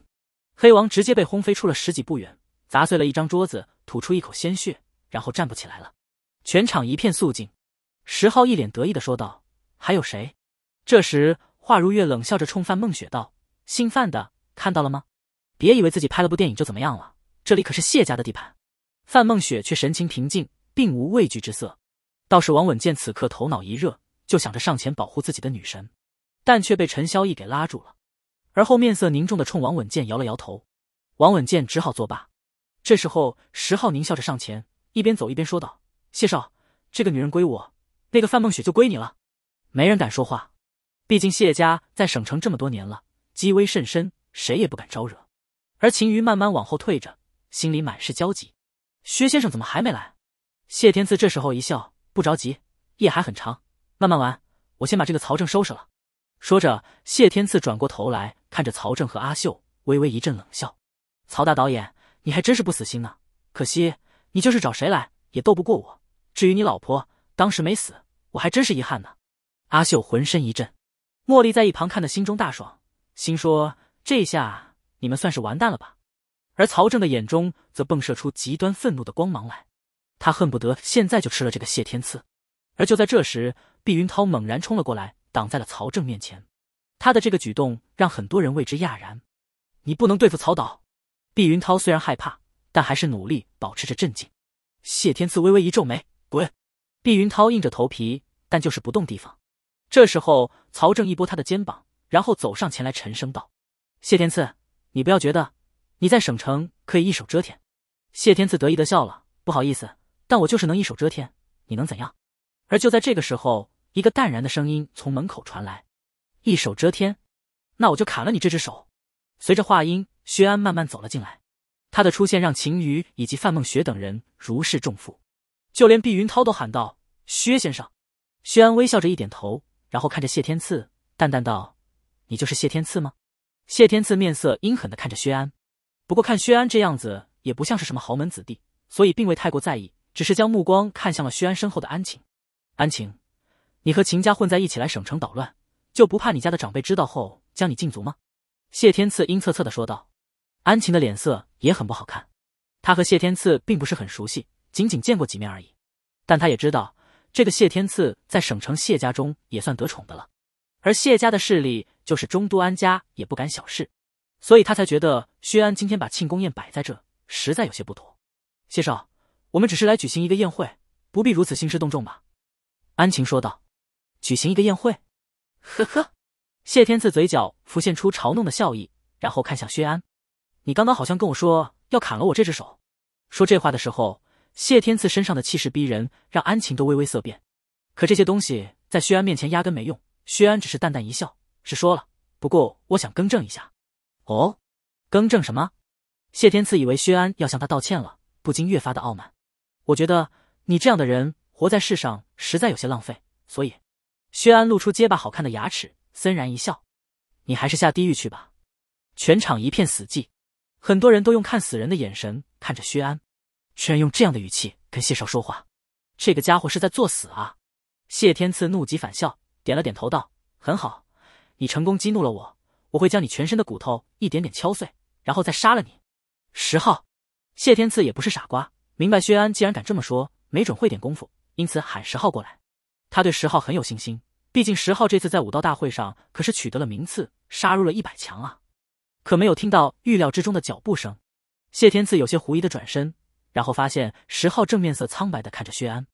黑王直接被轰飞出了十几步远，砸碎了一张桌子，吐出一口鲜血，然后站不起来了。全场一片肃静。石浩一脸得意的说道：“还有谁？”这时，华如月冷笑着冲范梦雪道：“姓范的，看到了吗？别以为自己拍了部电影就怎么样了，这里可是谢家的地盘。”范梦雪却神情平静，并无畏惧之色。倒是王稳健此刻头脑一热，就想着上前保护自己的女神。但却被陈萧逸给拉住了，而后面色凝重的冲王稳健摇了摇头，王稳健只好作罢。这时候，石浩狞笑着上前，一边走一边说道：“谢少，这个女人归我，那个范梦雪就归你了。”没人敢说话，毕竟谢家在省城这么多年了，积威甚深，谁也不敢招惹。而秦瑜慢慢往后退着，心里满是焦急。薛先生怎么还没来？谢天赐这时候一笑：“不着急，夜还很长，慢慢玩。我先把这个曹正收拾了。”说着，谢天赐转过头来看着曹正和阿秀，微微一阵冷笑：“曹大导演，你还真是不死心呢。可惜，你就是找谁来，也斗不过我。至于你老婆，当时没死，我还真是遗憾呢。”阿秀浑身一震，茉莉在一旁看得心中大爽，心说：“这下你们算是完蛋了吧。”而曹正的眼中则迸射出极端愤怒的光芒来，他恨不得现在就吃了这个谢天赐。而就在这时，碧云涛猛然冲了过来。挡在了曹正面前，他的这个举动让很多人为之讶然。你不能对付曹导。毕云涛虽然害怕，但还是努力保持着镇静。谢天赐微微一皱眉，滚！毕云涛硬着头皮，但就是不动地方。这时候，曹正一拨他的肩膀，然后走上前来，沉声道：“谢天赐，你不要觉得你在省城可以一手遮天。”谢天赐得意的笑了，不好意思，但我就是能一手遮天，你能怎样？而就在这个时候。一个淡然的声音从门口传来：“一手遮天，那我就砍了你这只手。”随着话音，薛安慢慢走了进来。他的出现让秦羽以及范梦雪等人如释重负，就连毕云涛都喊道：“薛先生。”薛安微笑着一点头，然后看着谢天赐，淡淡道：“你就是谢天赐吗？”谢天赐面色阴狠的看着薛安，不过看薛安这样子也不像是什么豪门子弟，所以并未太过在意，只是将目光看向了薛安身后的安晴。安晴。你和秦家混在一起来省城捣乱，就不怕你家的长辈知道后将你禁足吗？谢天赐阴恻恻的说道。安晴的脸色也很不好看，他和谢天赐并不是很熟悉，仅仅见过几面而已。但他也知道，这个谢天赐在省城谢家中也算得宠的了，而谢家的势力就是中都安家也不敢小视，所以他才觉得薛安今天把庆功宴摆在这，实在有些不妥。谢少，我们只是来举行一个宴会，不必如此兴师动众吧？安晴说道。举行一个宴会，呵呵，谢天赐嘴角浮现出嘲弄的笑意，然后看向薛安：“你刚刚好像跟我说要砍了我这只手。”说这话的时候，谢天赐身上的气势逼人，让安晴都微微色变。可这些东西在薛安面前压根没用。薛安只是淡淡一笑：“是说了，不过我想更正一下。”“哦，更正什么？”谢天赐以为薛安要向他道歉了，不禁越发的傲慢。“我觉得你这样的人活在世上实在有些浪费，所以。”薛安露出结巴好看的牙齿，森然一笑：“你还是下地狱去吧。”全场一片死寂，很多人都用看死人的眼神看着薛安，居然用这样的语气跟谢少说话，这个家伙是在作死啊！谢天赐怒极反笑，点了点头道：“很好，你成功激怒了我，我会将你全身的骨头一点点敲碎，然后再杀了你。”十号，谢天赐也不是傻瓜，明白薛安既然敢这么说，没准会点功夫，因此喊十号过来。他对十号很有信心。毕竟，十号这次在武道大会上可是取得了名次，杀入了一百强啊！可没有听到预料之中的脚步声，谢天赐有些狐疑的转身，然后发现十号正面色苍白的看着薛安。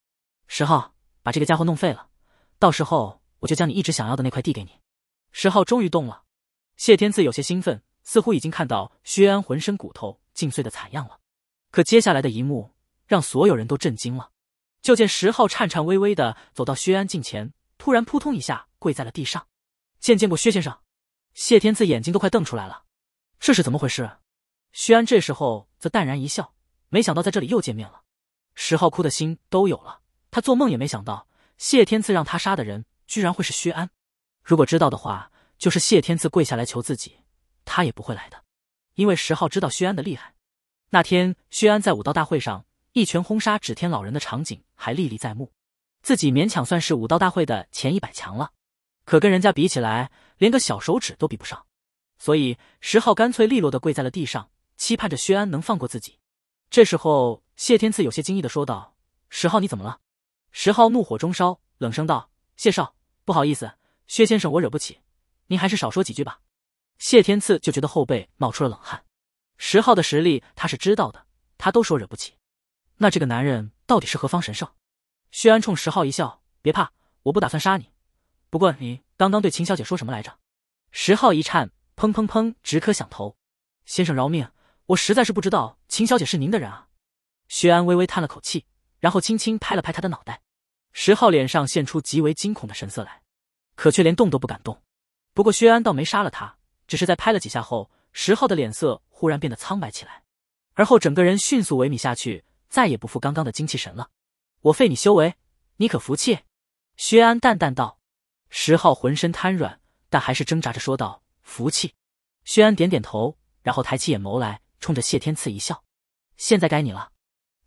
十号，把这个家伙弄废了，到时候我就将你一直想要的那块递给你。十号终于动了，谢天赐有些兴奋，似乎已经看到薛安浑身骨头尽碎的惨样了。可接下来的一幕让所有人都震惊了，就见十号颤颤巍巍的走到薛安近前。突然扑通一下跪在了地上，见见过薛先生，谢天赐眼睛都快瞪出来了，这是怎么回事？薛安这时候则淡然一笑，没想到在这里又见面了。石浩哭的心都有了，他做梦也没想到谢天赐让他杀的人居然会是薛安。如果知道的话，就是谢天赐跪下来求自己，他也不会来的。因为石浩知道薛安的厉害，那天薛安在武道大会上一拳轰杀指天老人的场景还历历在目。自己勉强算是武道大会的前一百强了，可跟人家比起来，连个小手指都比不上。所以，石浩干脆利落的跪在了地上，期盼着薛安能放过自己。这时候，谢天赐有些惊异的说道：“石浩，你怎么了？”石浩怒火中烧，冷声道：“谢少，不好意思，薛先生，我惹不起，您还是少说几句吧。”谢天赐就觉得后背冒出了冷汗。石浩的实力他是知道的，他都说惹不起，那这个男人到底是何方神圣？薛安冲石浩一笑：“别怕，我不打算杀你。不过你刚刚对秦小姐说什么来着？”石浩一颤，砰砰砰，直磕响头：“先生饶命，我实在是不知道秦小姐是您的人啊。”薛安微微叹了口气，然后轻轻拍了拍他的脑袋。石浩脸上现出极为惊恐的神色来，可却连动都不敢动。不过薛安倒没杀了他，只是在拍了几下后，石浩的脸色忽然变得苍白起来，而后整个人迅速萎靡下去，再也不复刚刚的精气神了。我废你修为，你可服气？”薛安淡淡道。石浩浑身瘫软，但还是挣扎着说道：“服气。”薛安点点头，然后抬起眼眸来，冲着谢天赐一笑：“现在该你了。”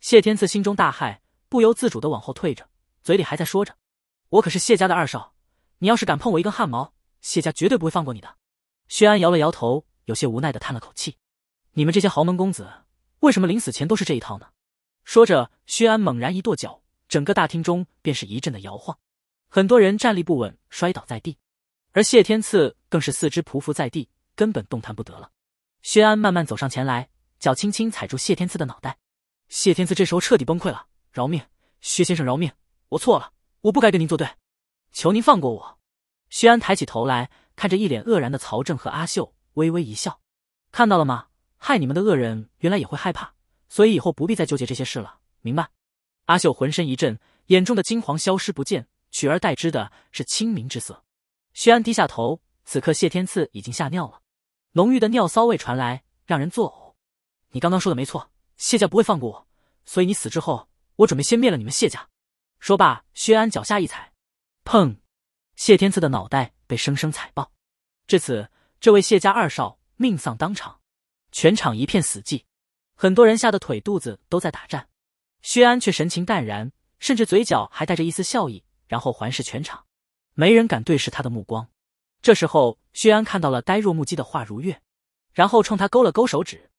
谢天赐心中大骇，不由自主的往后退着，嘴里还在说着：“我可是谢家的二少，你要是敢碰我一根汗毛，谢家绝对不会放过你的。”薛安摇了摇头，有些无奈的叹了口气：“你们这些豪门公子，为什么临死前都是这一套呢？”说着，薛安猛然一跺脚。整个大厅中便是一阵的摇晃，很多人站立不稳，摔倒在地，而谢天赐更是四肢匍匐在地，根本动弹不得了。薛安慢慢走上前来，脚轻轻踩住谢天赐的脑袋。谢天赐这时候彻底崩溃了，饶命，薛先生饶命，我错了，我不该跟您作对，求您放过我。薛安抬起头来，看着一脸愕然的曹正和阿秀，微微一笑，看到了吗？害你们的恶人原来也会害怕，所以以后不必再纠结这些事了，明白。阿秀浑身一震，眼中的金黄消失不见，取而代之的是清明之色。薛安低下头，此刻谢天赐已经吓尿了，浓郁的尿骚味传来，让人作呕。你刚刚说的没错，谢家不会放过我，所以你死之后，我准备先灭了你们谢家。说罢，薛安脚下一踩，砰！谢天赐的脑袋被生生踩爆。至此，这位谢家二少命丧当场，全场一片死寂，很多人吓得腿肚子都在打颤。薛安却神情淡然，甚至嘴角还带着一丝笑意，然后环视全场，没人敢对视他的目光。这时候，薛安看到了呆若木鸡的华如月，然后冲他勾了勾手指：“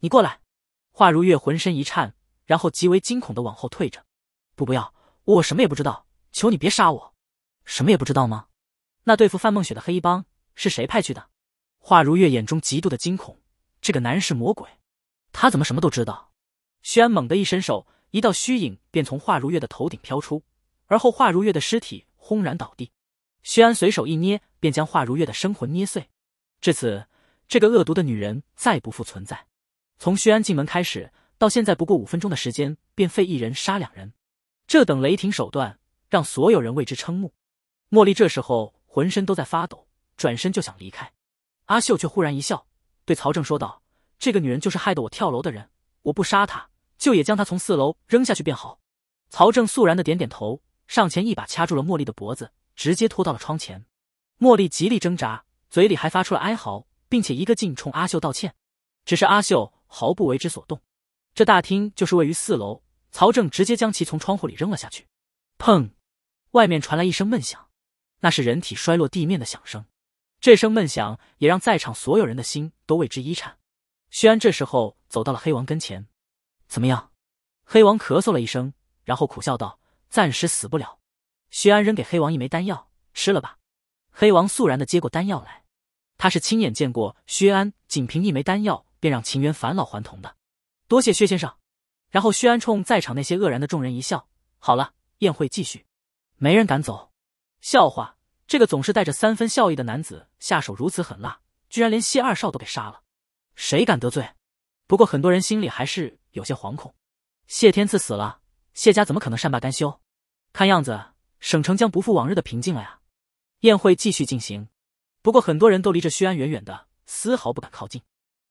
你过来。”华如月浑身一颤，然后极为惊恐的往后退着：“不，不要！我什么也不知道，求你别杀我！什么也不知道吗？那对付范梦雪的黑帮是谁派去的？”华如月眼中极度的惊恐，这个男人是魔鬼，他怎么什么都知道？薛安猛地一伸手。一道虚影便从华如月的头顶飘出，而后华如月的尸体轰然倒地。薛安随手一捏，便将华如月的生魂捏碎。至此，这个恶毒的女人再不复存在。从薛安进门开始到现在，不过五分钟的时间，便废一人杀两人。这等雷霆手段，让所有人为之瞠目。茉莉这时候浑身都在发抖，转身就想离开。阿秀却忽然一笑，对曹正说道：“这个女人就是害得我跳楼的人，我不杀她。”就也将他从四楼扔下去便好。曹正肃然的点点头，上前一把掐住了茉莉的脖子，直接拖到了窗前。茉莉极力挣扎，嘴里还发出了哀嚎，并且一个劲冲阿秀道歉。只是阿秀毫不为之所动。这大厅就是位于四楼，曹正直接将其从窗户里扔了下去。砰！外面传来一声闷响，那是人体摔落地面的响声。这声闷响也让在场所有人的心都为之一颤。徐安这时候走到了黑王跟前。怎么样？黑王咳嗽了一声，然后苦笑道：“暂时死不了。”薛安扔给黑王一枚丹药，吃了吧。黑王肃然的接过丹药来，他是亲眼见过薛安仅凭一枚丹药便让秦渊返老还童的。多谢薛先生。然后薛安冲在场那些愕然的众人一笑：“好了，宴会继续，没人敢走。”笑话，这个总是带着三分笑意的男子下手如此狠辣，居然连谢二少都给杀了，谁敢得罪？不过很多人心里还是。有些惶恐，谢天赐死了，谢家怎么可能善罢甘休？看样子省城将不复往日的平静了呀。宴会继续进行，不过很多人都离着薛安远远的，丝毫不敢靠近。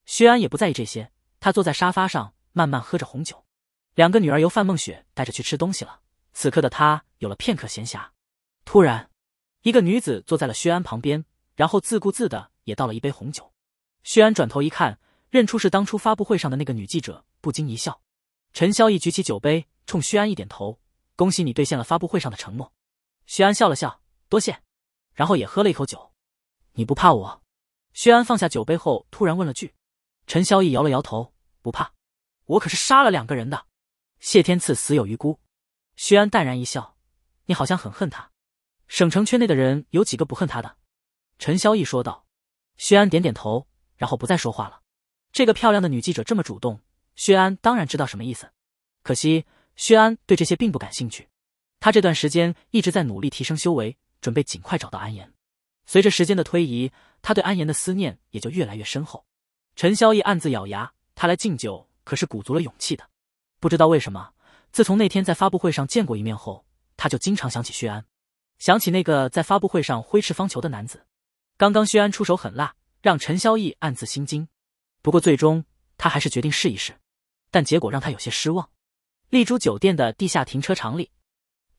薛安也不在意这些，他坐在沙发上慢慢喝着红酒。两个女儿由范梦雪带着去吃东西了，此刻的他有了片刻闲暇。突然，一个女子坐在了薛安旁边，然后自顾自的也倒了一杯红酒。薛安转头一看。认出是当初发布会上的那个女记者，不禁一笑。陈萧逸举起酒杯，冲薛安一点头：“恭喜你兑现了发布会上的承诺。”薛安笑了笑：“多谢。”然后也喝了一口酒。“你不怕我？”薛安放下酒杯后突然问了句。陈萧逸摇了摇头：“不怕，我可是杀了两个人的。谢天赐死有余辜。”薛安淡然一笑：“你好像很恨他。省城圈内的人有几个不恨他的？”陈萧逸说道。薛安点点头，然后不再说话了。这个漂亮的女记者这么主动，薛安当然知道什么意思。可惜薛安对这些并不感兴趣。他这段时间一直在努力提升修为，准备尽快找到安言。随着时间的推移，他对安言的思念也就越来越深厚。陈萧逸暗自咬牙，他来敬酒可是鼓足了勇气的。不知道为什么，自从那天在发布会上见过一面后，他就经常想起薛安，想起那个在发布会上挥斥方遒的男子。刚刚薛安出手狠辣，让陈萧逸暗自心惊。不过，最终他还是决定试一试，但结果让他有些失望。丽珠酒店的地下停车场里，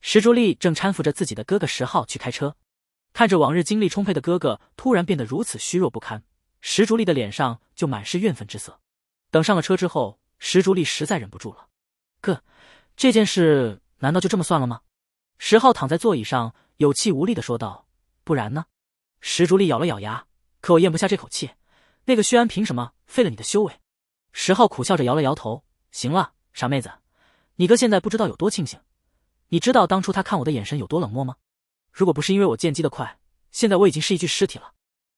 石竹丽正搀扶着自己的哥哥石浩去开车。看着往日精力充沛的哥哥突然变得如此虚弱不堪，石竹丽的脸上就满是怨愤之色。等上了车之后，石竹丽实在忍不住了：“哥，这件事难道就这么算了吗？”石浩躺在座椅上，有气无力的说道：“不然呢？”石竹丽咬了咬牙：“可我咽不下这口气，那个薛安凭什么？”废了你的修为，石浩苦笑着摇了摇头。行了，傻妹子，你哥现在不知道有多庆幸。你知道当初他看我的眼神有多冷漠吗？如果不是因为我剑击的快，现在我已经是一具尸体了。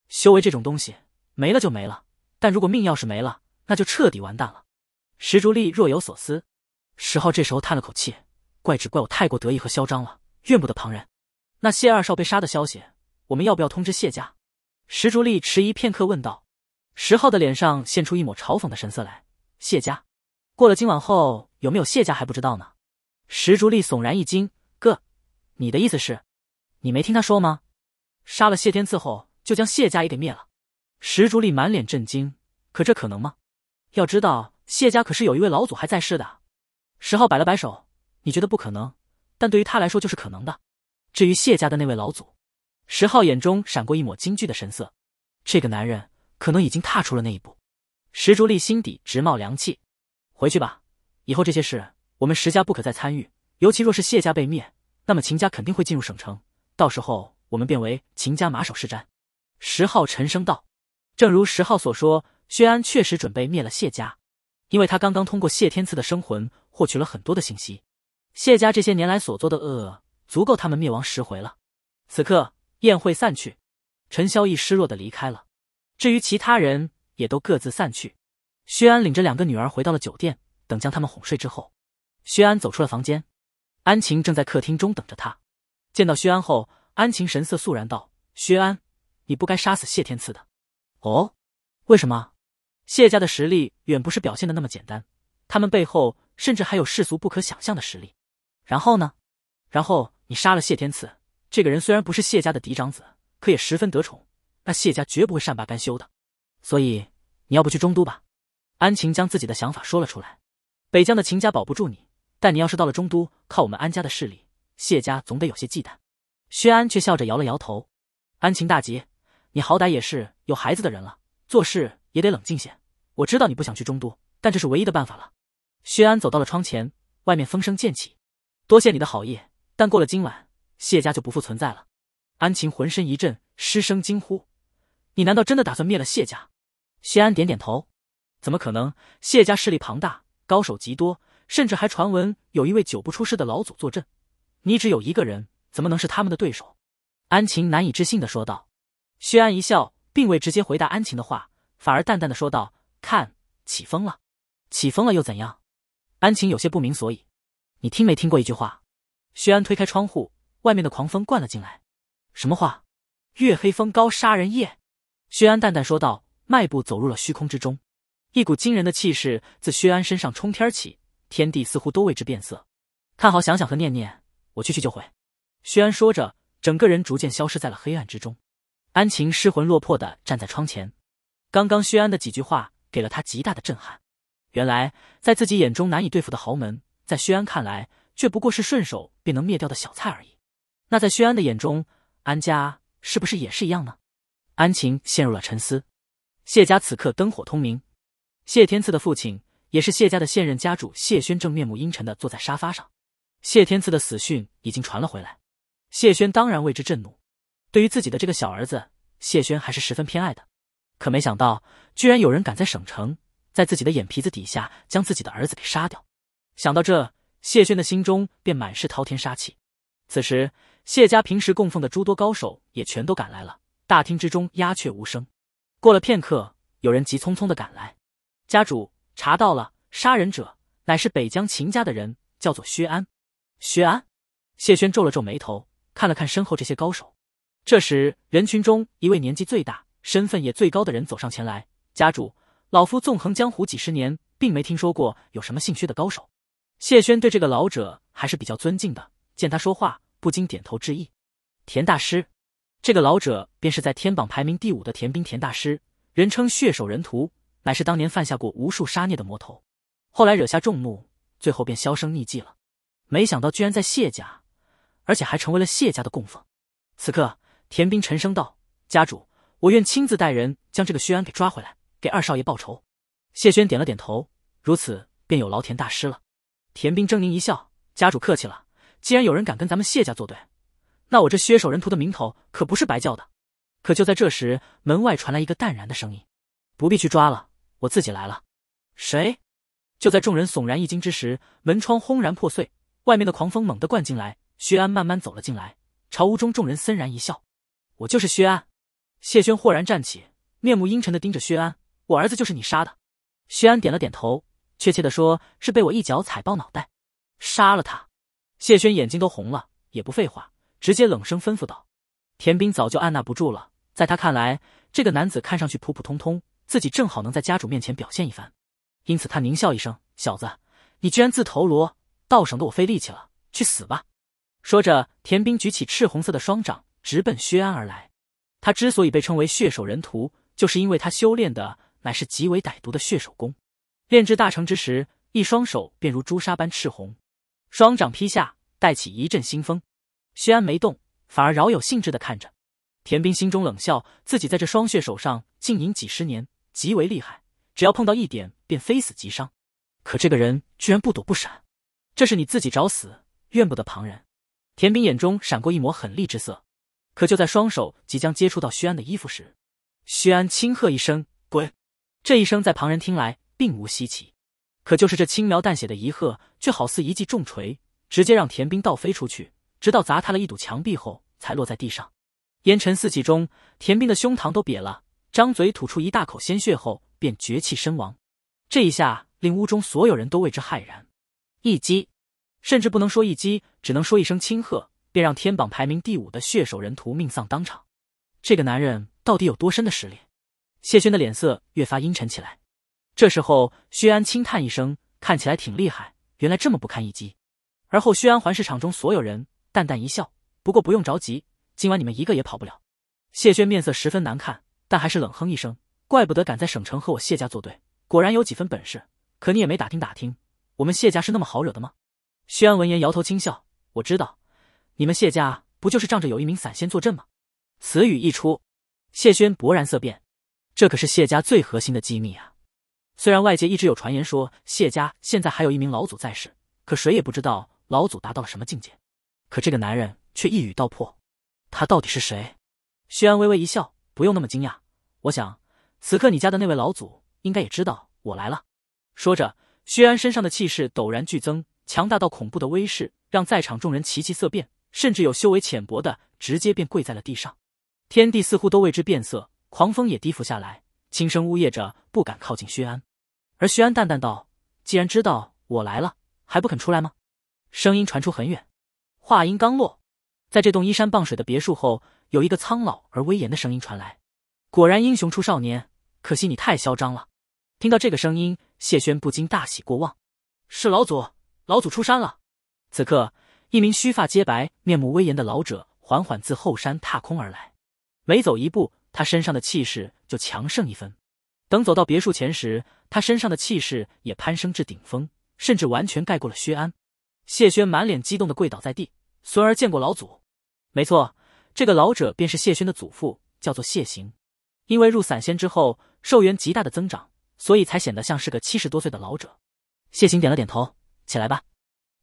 修为这种东西没了就没了，但如果命要是没了，那就彻底完蛋了。石竹立若有所思。石浩这时候叹了口气，怪只怪我太过得意和嚣张了，怨不得旁人。那谢二少被杀的消息，我们要不要通知谢家？石竹立迟疑片刻问道。石浩的脸上现出一抹嘲讽的神色来。谢家过了今晚后，有没有谢家还不知道呢。石竹立悚然一惊：“哥，你的意思是，你没听他说吗？杀了谢天赐后，就将谢家也给灭了。”石竹立满脸震惊，可这可能吗？要知道，谢家可是有一位老祖还在世的。石浩摆了摆手：“你觉得不可能，但对于他来说就是可能的。至于谢家的那位老祖，石浩眼中闪过一抹惊惧的神色，这个男人。”可能已经踏出了那一步，石竹立心底直冒凉气。回去吧，以后这些事我们石家不可再参与。尤其若是谢家被灭，那么秦家肯定会进入省城，到时候我们便为秦家马首是瞻。石浩沉声道：“正如石浩所说，薛安确实准备灭了谢家，因为他刚刚通过谢天赐的生魂获取了很多的信息。谢家这些年来所做的恶，足够他们灭亡十回了。”此刻宴会散去，陈萧逸失落的离开了。至于其他人也都各自散去，薛安领着两个女儿回到了酒店。等将他们哄睡之后，薛安走出了房间。安晴正在客厅中等着他。见到薛安后，安晴神色肃然道：“薛安，你不该杀死谢天赐的。”“哦，为什么？”“谢家的实力远不是表现的那么简单，他们背后甚至还有世俗不可想象的实力。”“然后呢？”“然后你杀了谢天赐。这个人虽然不是谢家的嫡长子，可也十分得宠。”那谢家绝不会善罢甘休的，所以你要不去中都吧。安晴将自己的想法说了出来。北疆的秦家保不住你，但你要是到了中都，靠我们安家的势力，谢家总得有些忌惮。薛安却笑着摇了摇头。安晴大吉，你好歹也是有孩子的人了，做事也得冷静些。我知道你不想去中都，但这是唯一的办法了。薛安走到了窗前，外面风声渐起。多谢你的好意，但过了今晚，谢家就不复存在了。安晴浑身一震，失声惊呼。你难道真的打算灭了谢家？谢安点点头。怎么可能？谢家势力庞大，高手极多，甚至还传闻有一位久不出世的老祖坐镇。你只有一个人，怎么能是他们的对手？安晴难以置信的说道。薛安一笑，并未直接回答安晴的话，反而淡淡的说道：“看，起风了。起风了又怎样？”安晴有些不明所以。你听没听过一句话？薛安推开窗户，外面的狂风灌了进来。什么话？月黑风高杀人夜。薛安淡淡说道，迈步走入了虚空之中，一股惊人的气势自薛安身上冲天起，天地似乎都为之变色。看好想想和念念，我去去就回。”薛安说着，整个人逐渐消失在了黑暗之中。安晴失魂落魄的站在窗前，刚刚薛安的几句话给了他极大的震撼。原来，在自己眼中难以对付的豪门，在薛安看来却不过是顺手便能灭掉的小菜而已。那在薛安的眼中，安家是不是也是一样呢？安晴陷入了沉思。谢家此刻灯火通明，谢天赐的父亲，也是谢家的现任家主谢轩，正面目阴沉的坐在沙发上。谢天赐的死讯已经传了回来，谢轩当然为之震怒。对于自己的这个小儿子，谢轩还是十分偏爱的，可没想到，居然有人敢在省城，在自己的眼皮子底下将自己的儿子给杀掉。想到这，谢轩的心中便满是滔天杀气。此时，谢家平时供奉的诸多高手也全都赶来了。大厅之中鸦雀无声。过了片刻，有人急匆匆的赶来。家主查到了，杀人者乃是北疆秦家的人，叫做薛安。薛安，谢轩皱了皱眉头，看了看身后这些高手。这时，人群中一位年纪最大、身份也最高的人走上前来。家主，老夫纵横江湖几十年，并没听说过有什么姓薛的高手。谢轩对这个老者还是比较尊敬的，见他说话，不禁点头致意。田大师。这个老者便是在天榜排名第五的田斌田大师，人称血手人屠，乃是当年犯下过无数杀孽的魔头，后来惹下众怒，最后便销声匿迹了。没想到居然在谢家，而且还成为了谢家的供奉。此刻，田斌沉声道：“家主，我愿亲自带人将这个薛安给抓回来，给二少爷报仇。”谢轩点了点头，如此便有劳田大师了。田斌狰狞一笑：“家主客气了，既然有人敢跟咱们谢家作对。”那我这薛手人图的名头可不是白叫的。可就在这时，门外传来一个淡然的声音：“不必去抓了，我自己来了。”谁？就在众人悚然一惊之时，门窗轰然破碎，外面的狂风猛地灌进来。薛安慢慢走了进来，朝屋中众人森然一笑：“我就是薛安。”谢轩豁然站起，面目阴沉的盯着薛安：“我儿子就是你杀的。”薛安点了点头，确切的说是被我一脚踩爆脑袋。杀了他！谢轩眼睛都红了，也不废话。直接冷声吩咐道：“田斌早就按捺不住了，在他看来，这个男子看上去普普通通，自己正好能在家主面前表现一番。因此，他狞笑一声：‘小子，你居然自投罗，倒省得我费力气了。去死吧！’说着，田斌举起赤红色的双掌，直奔薛安而来。他之所以被称为血手人徒，就是因为他修炼的乃是极为歹毒的血手功。炼制大成之时，一双手便如朱砂般赤红，双掌劈下，带起一阵腥风。”薛安没动，反而饶有兴致的看着。田斌心中冷笑，自己在这双血手上浸淫几十年，极为厉害，只要碰到一点，便非死即伤。可这个人居然不躲不闪，这是你自己找死，怨不得旁人。田斌眼中闪过一抹狠厉之色。可就在双手即将接触到薛安的衣服时，薛安轻喝一声：“滚！”这一声在旁人听来，并无稀奇，可就是这轻描淡写的一喝，却好似一记重锤，直接让田斌倒飞出去。直到砸塌了一堵墙壁后，才落在地上。烟尘四起中，田斌的胸膛都瘪了，张嘴吐出一大口鲜血后，便绝气身亡。这一下令屋中所有人都为之骇然。一击，甚至不能说一击，只能说一声轻喝，便让天榜排名第五的血手人徒命丧当场。这个男人到底有多深的实力？谢轩的脸色越发阴沉起来。这时候，薛安轻叹一声：“看起来挺厉害，原来这么不堪一击。”而后，薛安环视场中所有人。淡淡一笑，不过不用着急，今晚你们一个也跑不了。谢轩面色十分难看，但还是冷哼一声：“怪不得敢在省城和我谢家作对，果然有几分本事。可你也没打听打听，我们谢家是那么好惹的吗？”薛安闻言摇头轻笑：“我知道，你们谢家不就是仗着有一名散仙坐镇吗？”此语一出，谢轩勃然色变：“这可是谢家最核心的机密啊！虽然外界一直有传言说谢家现在还有一名老祖在世，可谁也不知道老祖达到了什么境界。”可这个男人却一语道破，他到底是谁？薛安微微一笑，不用那么惊讶。我想，此刻你家的那位老祖应该也知道我来了。说着，薛安身上的气势陡然剧增，强大到恐怖的威势让在场众人齐齐色变，甚至有修为浅薄的直接便跪在了地上。天地似乎都为之变色，狂风也低伏下来，轻声呜咽着，不敢靠近薛安。而薛安淡淡道：“既然知道我来了，还不肯出来吗？”声音传出很远。话音刚落，在这栋依山傍水的别墅后，有一个苍老而威严的声音传来。果然，英雄出少年，可惜你太嚣张了。听到这个声音，谢轩不禁大喜过望。是老祖，老祖出山了。此刻，一名须发皆白、面目威严的老者缓缓自后山踏空而来。每走一步，他身上的气势就强盛一分。等走到别墅前时，他身上的气势也攀升至顶峰，甚至完全盖过了薛安。谢轩满脸激动的跪倒在地，孙儿见过老祖。没错，这个老者便是谢轩的祖父，叫做谢行。因为入散仙之后寿元极大的增长，所以才显得像是个七十多岁的老者。谢行点了点头，起来吧。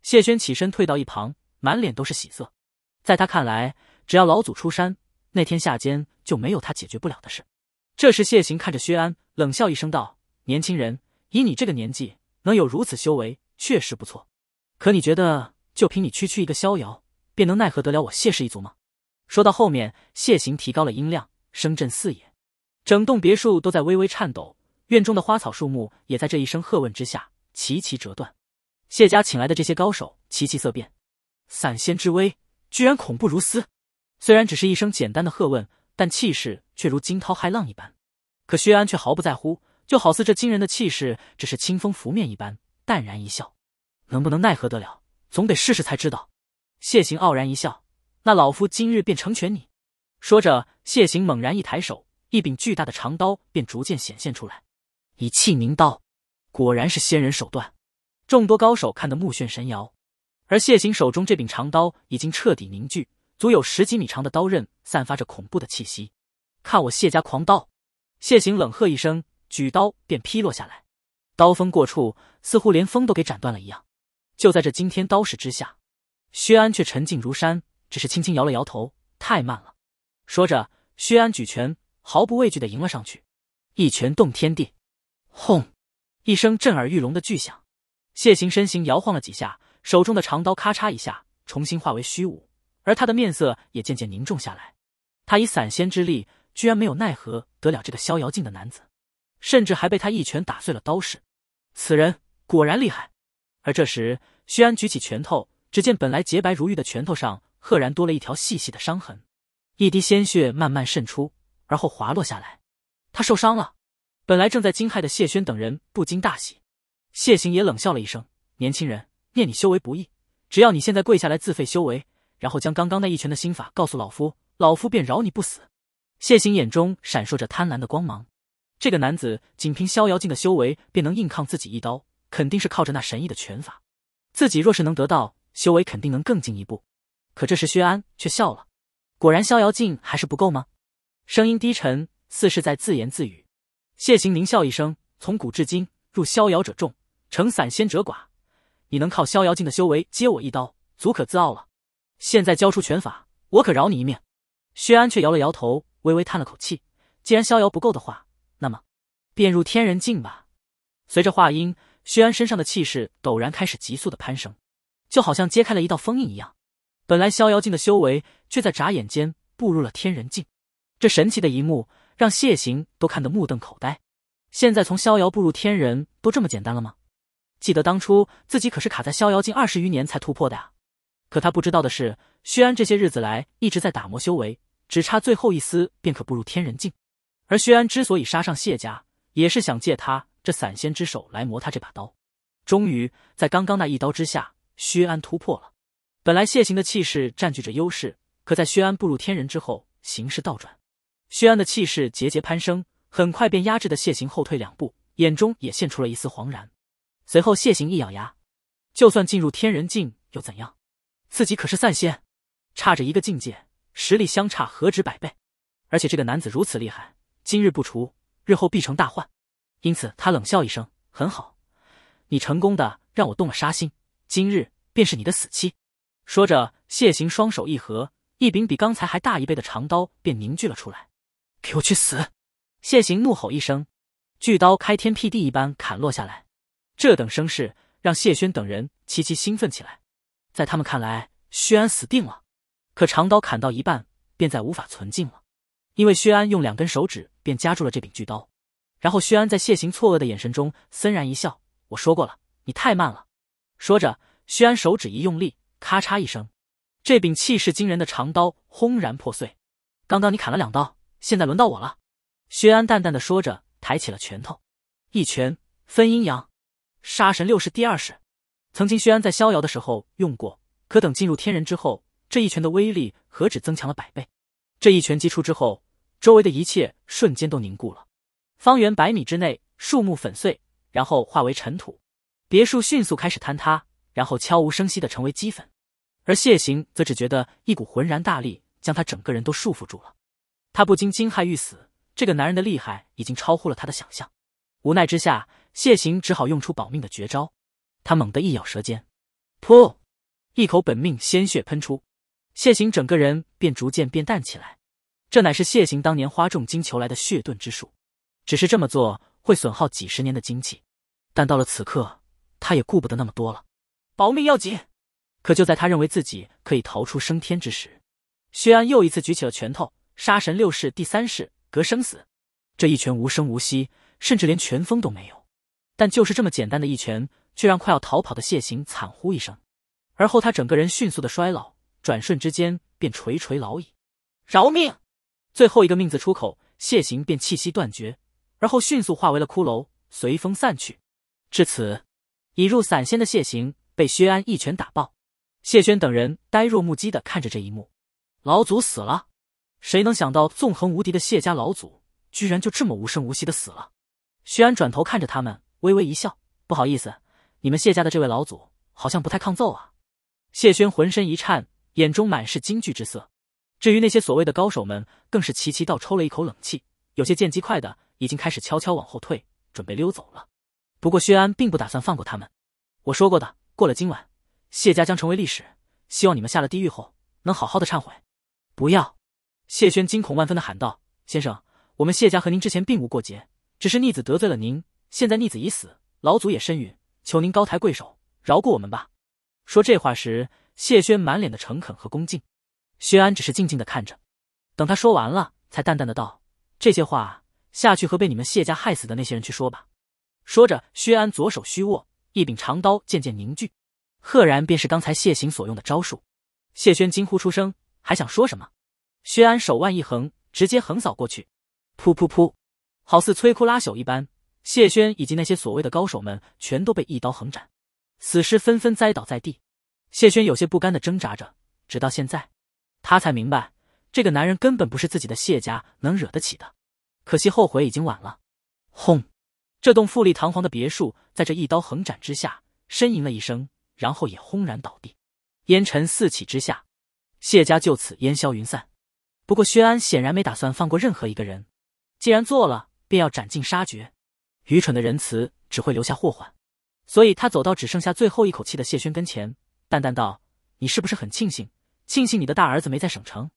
谢轩起身退到一旁，满脸都是喜色。在他看来，只要老祖出山，那天下间就没有他解决不了的事。这时，谢行看着薛安，冷笑一声道：“年轻人，以你这个年纪能有如此修为，确实不错。”可你觉得，就凭你区区一个逍遥，便能奈何得了我谢氏一族吗？说到后面，谢行提高了音量，声震四野，整栋别墅都在微微颤抖，院中的花草树木也在这一声喝问之下齐齐折断。谢家请来的这些高手齐齐色变，散仙之威居然恐怖如斯。虽然只是一声简单的喝问，但气势却如惊涛骇浪一般。可薛安却毫不在乎，就好似这惊人的气势只是清风拂面一般，淡然一笑。能不能奈何得了？总得试试才知道。谢行傲然一笑：“那老夫今日便成全你。”说着，谢行猛然一抬手，一柄巨大的长刀便逐渐显现出来。以气凝刀，果然是仙人手段。众多高手看得目眩神摇，而谢行手中这柄长刀已经彻底凝聚，足有十几米长的刀刃，散发着恐怖的气息。看我谢家狂刀！谢行冷喝一声，举刀便劈落下来。刀锋过处，似乎连风都给斩断了一样。就在这惊天刀势之下，薛安却沉静如山，只是轻轻摇了摇头：“太慢了。”说着，薛安举拳，毫不畏惧的迎了上去，一拳动天地，轰！一声震耳欲聋的巨响，谢行身形摇晃了几下，手中的长刀咔嚓一下重新化为虚无，而他的面色也渐渐凝重下来。他以散仙之力，居然没有奈何得了这个逍遥境的男子，甚至还被他一拳打碎了刀势。此人果然厉害。而这时，薛安举起拳头，只见本来洁白如玉的拳头上，赫然多了一条细细的伤痕，一滴鲜血慢慢渗出，而后滑落下来。他受伤了。本来正在惊骇的谢轩等人不禁大喜。谢行也冷笑了一声：“年轻人，念你修为不易，只要你现在跪下来自废修为，然后将刚刚那一拳的心法告诉老夫，老夫便饶你不死。”谢行眼中闪烁着贪婪的光芒。这个男子仅凭逍遥境的修为便能硬抗自己一刀，肯定是靠着那神异的拳法。自己若是能得到，修为肯定能更进一步。可这时，薛安却笑了。果然，逍遥境还是不够吗？声音低沉，似是在自言自语。谢行狞笑一声，从古至今，入逍遥者众，成散仙者寡。你能靠逍遥境的修为接我一刀，足可自傲了。现在交出拳法，我可饶你一命。薛安却摇了摇头，微微叹了口气。既然逍遥不够的话，那么便入天人境吧。随着话音。薛安身上的气势陡然开始急速的攀升，就好像揭开了一道封印一样。本来逍遥境的修为，却在眨眼间步入了天人境。这神奇的一幕让谢行都看得目瞪口呆。现在从逍遥步入天人，都这么简单了吗？记得当初自己可是卡在逍遥境二十余年才突破的呀。可他不知道的是，薛安这些日子来一直在打磨修为，只差最后一丝便可步入天人境。而薛安之所以杀上谢家，也是想借他。这散仙之手来磨他这把刀，终于在刚刚那一刀之下，薛安突破了。本来谢行的气势占据着优势，可在薛安步入天人之后，形势倒转。薛安的气势节节攀升，很快便压制的谢行后退两步，眼中也现出了一丝惶然。随后，谢行一咬牙，就算进入天人境又怎样？自己可是散仙，差着一个境界，实力相差何止百倍？而且这个男子如此厉害，今日不除，日后必成大患。因此，他冷笑一声：“很好，你成功的让我动了杀心，今日便是你的死期。”说着，谢行双手一合，一柄比刚才还大一倍的长刀便凝聚了出来。“给我去死！”谢行怒吼一声，巨刀开天辟地一般砍落下来。这等声势让谢轩等人齐齐兴奋起来，在他们看来，薛安死定了。可长刀砍到一半，便再无法存进了，因为薛安用两根手指便夹住了这柄巨刀。然后薛安在谢行错愕的眼神中森然一笑：“我说过了，你太慢了。”说着，薛安手指一用力，咔嚓一声，这柄气势惊人的长刀轰然破碎。刚刚你砍了两刀，现在轮到我了。”薛安淡淡的说着，抬起了拳头，一拳分阴阳，杀神六式第二式。曾经薛安在逍遥的时候用过，可等进入天人之后，这一拳的威力何止增强了百倍。这一拳击出之后，周围的一切瞬间都凝固了。方圆百米之内，树木粉碎，然后化为尘土；别墅迅速开始坍塌，然后悄无声息的成为齑粉。而谢行则只觉得一股浑然大力将他整个人都束缚住了，他不禁惊骇欲死。这个男人的厉害已经超乎了他的想象。无奈之下，谢行只好用出保命的绝招。他猛地一咬舌尖，噗，一口本命鲜血喷出，谢行整个人便逐渐变淡起来。这乃是谢行当年花重金求来的血遁之术。只是这么做会损耗几十年的精气，但到了此刻，他也顾不得那么多了，保命要紧。可就在他认为自己可以逃出升天之时，薛安又一次举起了拳头，杀神六式第三式——隔生死。这一拳无声无息，甚至连拳风都没有，但就是这么简单的一拳，却让快要逃跑的谢行惨呼一声，而后他整个人迅速的衰老，转瞬之间便垂垂老矣。饶命！最后一个命字出口，谢行便气息断绝。而后迅速化为了骷髅，随风散去。至此，已入散仙的谢行被薛安一拳打爆。谢轩等人呆若木鸡的看着这一幕，老祖死了！谁能想到纵横无敌的谢家老祖，居然就这么无声无息的死了？薛安转头看着他们，微微一笑：“不好意思，你们谢家的这位老祖，好像不太抗揍啊。”谢轩浑身一颤，眼中满是惊惧之色。至于那些所谓的高手们，更是齐齐倒抽了一口冷气。有些见机快的已经开始悄悄往后退，准备溜走了。不过薛安并不打算放过他们。我说过的，过了今晚，谢家将成为历史。希望你们下了地狱后能好好的忏悔。不要！谢轩惊恐万分的喊道：“先生，我们谢家和您之前并无过节，只是逆子得罪了您。现在逆子已死，老祖也身陨，求您高抬贵手，饶过我们吧。”说这话时，谢轩满脸的诚恳和恭敬。薛安只是静静的看着，等他说完了，才淡淡的道。这些话下去和被你们谢家害死的那些人去说吧。说着，薛安左手虚握一柄长刀，渐渐凝聚，赫然便是刚才谢行所用的招数。谢轩惊呼出声，还想说什么，薛安手腕一横，直接横扫过去，噗噗噗，好似摧枯拉朽一般。谢轩以及那些所谓的高手们全都被一刀横斩，死尸纷纷栽倒在地。谢轩有些不甘的挣扎着，直到现在，他才明白。这个男人根本不是自己的谢家能惹得起的，可惜后悔已经晚了。轰！这栋富丽堂皇的别墅在这一刀横斩之下，呻吟了一声，然后也轰然倒地，烟尘四起之下，谢家就此烟消云散。不过薛安显然没打算放过任何一个人，既然做了，便要斩尽杀绝。愚蠢的仁慈只会留下祸患，所以他走到只剩下最后一口气的谢轩跟前，淡淡道：“你是不是很庆幸？庆幸你的大儿子没在省城？”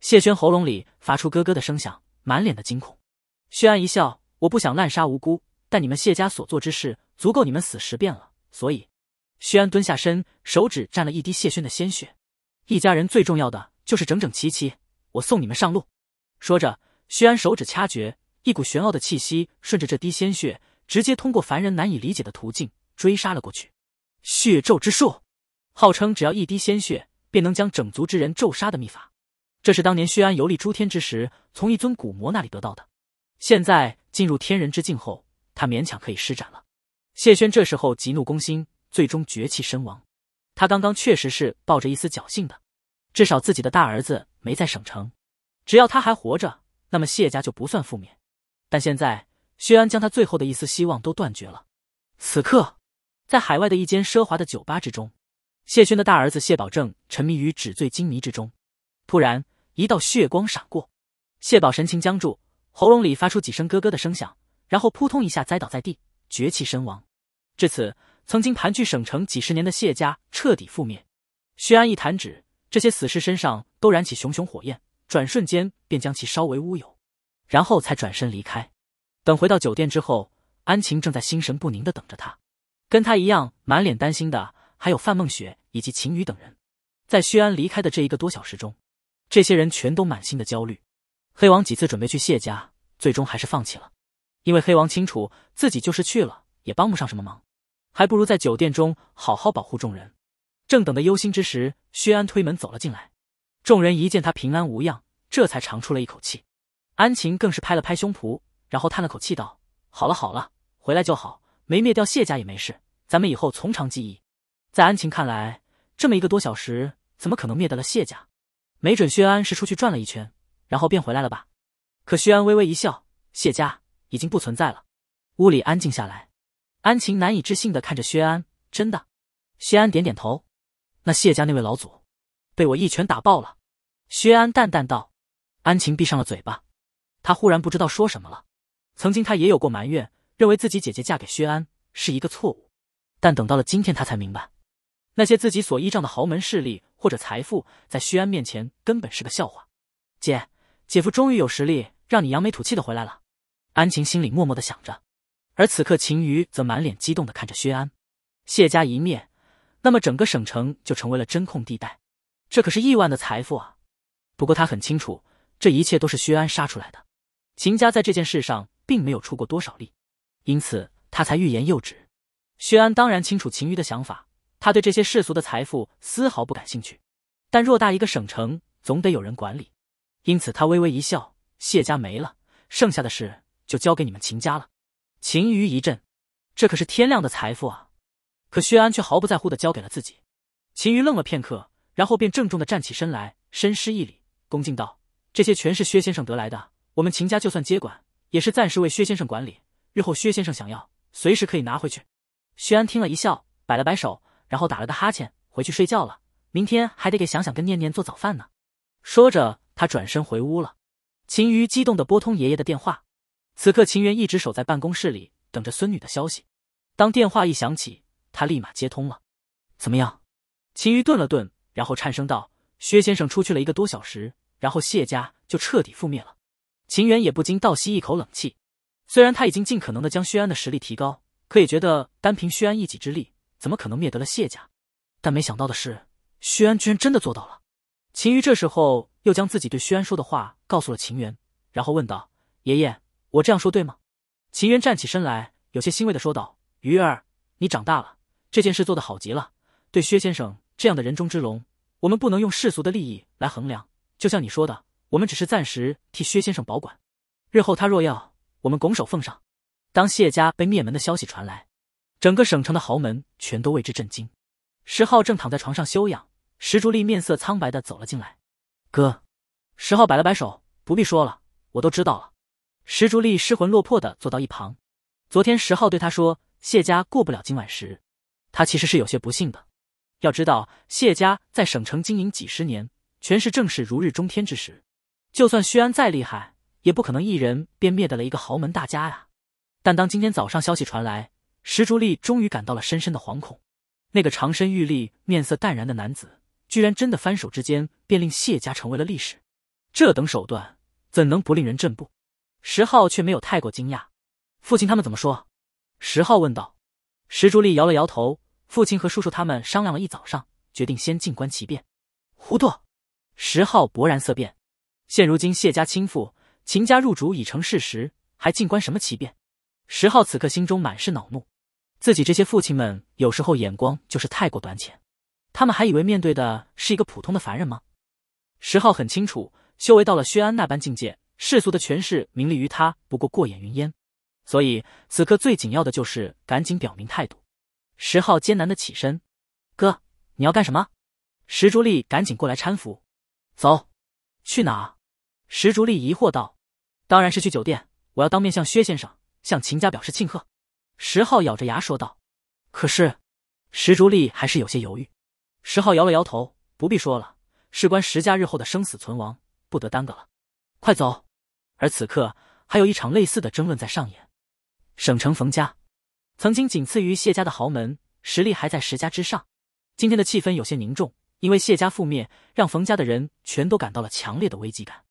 谢轩喉咙里发出咯咯的声响，满脸的惊恐。薛安一笑：“我不想滥杀无辜，但你们谢家所做之事，足够你们死十遍了。”所以，薛安蹲下身，手指沾了一滴谢轩的鲜血。一家人最重要的就是整整齐齐。我送你们上路。”说着，薛安手指掐诀，一股玄奥的气息顺着这滴鲜血，直接通过凡人难以理解的途径追杀了过去。血咒之术，号称只要一滴鲜血，便能将整族之人咒杀的秘法。这是当年薛安游历诸天之时，从一尊古魔那里得到的。现在进入天人之境后，他勉强可以施展了。谢轩这时候急怒攻心，最终绝气身亡。他刚刚确实是抱着一丝侥幸的，至少自己的大儿子没在省城。只要他还活着，那么谢家就不算覆灭。但现在薛安将他最后的一丝希望都断绝了。此刻，在海外的一间奢华的酒吧之中，谢轩的大儿子谢宝正沉迷于纸醉金迷之中，突然。一道血光闪过，谢宝神情僵住，喉咙里发出几声咯咯的声响，然后扑通一下栽倒在地，绝气身亡。至此，曾经盘踞省城几十年的谢家彻底覆灭。薛安一弹指，这些死尸身上都燃起熊熊火焰，转瞬间便将其烧为乌有，然后才转身离开。等回到酒店之后，安晴正在心神不宁的等着他，跟他一样满脸担心的还有范梦雪以及秦宇等人。在薛安离开的这一个多小时中。这些人全都满心的焦虑，黑王几次准备去谢家，最终还是放弃了，因为黑王清楚自己就是去了也帮不上什么忙，还不如在酒店中好好保护众人。正等的忧心之时，薛安推门走了进来，众人一见他平安无恙，这才长出了一口气。安晴更是拍了拍胸脯，然后叹了口气道：“好了好了，回来就好，没灭掉谢家也没事，咱们以后从长计议。”在安晴看来，这么一个多小时怎么可能灭得了谢家？没准薛安是出去转了一圈，然后便回来了吧。可薛安微微一笑：“谢家已经不存在了。”屋里安静下来，安晴难以置信的看着薛安：“真的？”薛安点点头。那谢家那位老祖，被我一拳打爆了。薛安淡淡道。安晴闭上了嘴巴，她忽然不知道说什么了。曾经她也有过埋怨，认为自己姐姐嫁给薛安是一个错误，但等到了今天，她才明白，那些自己所依仗的豪门势力。或者财富在薛安面前根本是个笑话，姐姐夫终于有实力让你扬眉吐气的回来了。安晴心里默默的想着，而此刻秦瑜则满脸激动的看着薛安。谢家一灭，那么整个省城就成为了真空地带，这可是亿万的财富啊！不过他很清楚，这一切都是薛安杀出来的，秦家在这件事上并没有出过多少力，因此他才欲言又止。薛安当然清楚秦余的想法。他对这些世俗的财富丝毫不感兴趣，但偌大一个省城总得有人管理，因此他微微一笑：“谢家没了，剩下的事就交给你们秦家了。”秦瑜一震，这可是天量的财富啊！可薛安却毫不在乎的交给了自己。秦瑜愣了片刻，然后便郑重的站起身来，深施一礼，恭敬道：“这些全是薛先生得来的，我们秦家就算接管，也是暂时为薛先生管理，日后薛先生想要，随时可以拿回去。”薛安听了一笑，摆了摆手。然后打了个哈欠，回去睡觉了。明天还得给想想跟念念做早饭呢。说着，他转身回屋了。秦瑜激动的拨通爷爷的电话。此刻，秦源一直守在办公室里，等着孙女的消息。当电话一响起，他立马接通了。怎么样？秦瑜顿了顿，然后颤声道：“薛先生出去了一个多小时，然后谢家就彻底覆灭了。”秦源也不禁倒吸一口冷气。虽然他已经尽可能的将薛安的实力提高，可也觉得单凭薛安一己之力。怎么可能灭得了谢家？但没想到的是，薛安居然真的做到了。秦瑜这时候又将自己对薛安说的话告诉了秦源，然后问道：“爷爷，我这样说对吗？”秦源站起身来，有些欣慰的说道：“鱼儿，你长大了，这件事做得好极了。对薛先生这样的人中之龙，我们不能用世俗的利益来衡量。就像你说的，我们只是暂时替薛先生保管，日后他若要，我们拱手奉上。”当谢家被灭门的消息传来。整个省城的豪门全都为之震惊。石浩正躺在床上休养，石竹丽面色苍白的走了进来。哥，石浩摆了摆手，不必说了，我都知道了。石竹丽失魂落魄的坐到一旁。昨天石浩对他说：“谢家过不了今晚时，他其实是有些不信的。要知道，谢家在省城经营几十年，全是正是如日中天之时。就算薛安再厉害，也不可能一人便灭得了一个豪门大家呀。但当今天早上消息传来，石竹立终于感到了深深的惶恐。那个长身玉立、面色淡然的男子，居然真的翻手之间便令谢家成为了历史。这等手段，怎能不令人震怖？石浩却没有太过惊讶。父亲他们怎么说？石浩问道。石竹立摇了摇头。父亲和叔叔他们商量了一早上，决定先静观其变。糊涂！石浩勃然色变。现如今谢家倾覆，秦家入主已成事实，还静观什么其变？石浩此刻心中满是恼怒。自己这些父亲们有时候眼光就是太过短浅，他们还以为面对的是一个普通的凡人吗？石浩很清楚，修为到了薛安那般境界，世俗的权势名利于他不过过眼云烟，所以此刻最紧要的就是赶紧表明态度。石浩艰难的起身：“哥，你要干什么？”石竹立赶紧过来搀扶：“走，去哪？”石竹立疑惑道：“当然是去酒店，我要当面向薛先生，向秦家表示庆贺。”石浩咬着牙说道：“可是，石竹丽还是有些犹豫。”石浩摇了摇头：“不必说了，事关石家日后的生死存亡，不得耽搁了，快走。”而此刻，还有一场类似的争论在上演。省城冯家，曾经仅次于谢家的豪门，实力还在石家之上。今天的气氛有些凝重，因为谢家覆灭，让冯家的人全都感到了强烈的危机感。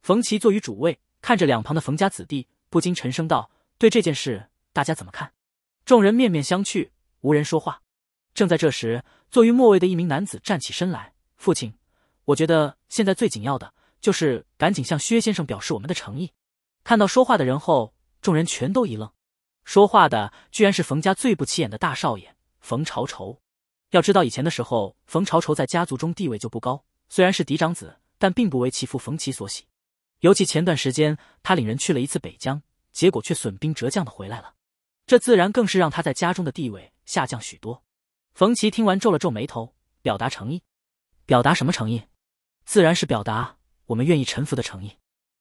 冯琪坐于主位，看着两旁的冯家子弟，不禁沉声道：“对这件事。”大家怎么看？众人面面相觑，无人说话。正在这时，坐于末位的一名男子站起身来：“父亲，我觉得现在最紧要的就是赶紧向薛先生表示我们的诚意。”看到说话的人后，众人全都一愣。说话的居然是冯家最不起眼的大少爷冯朝仇。要知道，以前的时候，冯朝仇在家族中地位就不高，虽然是嫡长子，但并不为其父冯琪所喜。尤其前段时间，他领人去了一次北疆，结果却损兵折将的回来了。这自然更是让他在家中的地位下降许多。冯琪听完皱了皱眉头，表达诚意。表达什么诚意？自然是表达我们愿意臣服的诚意。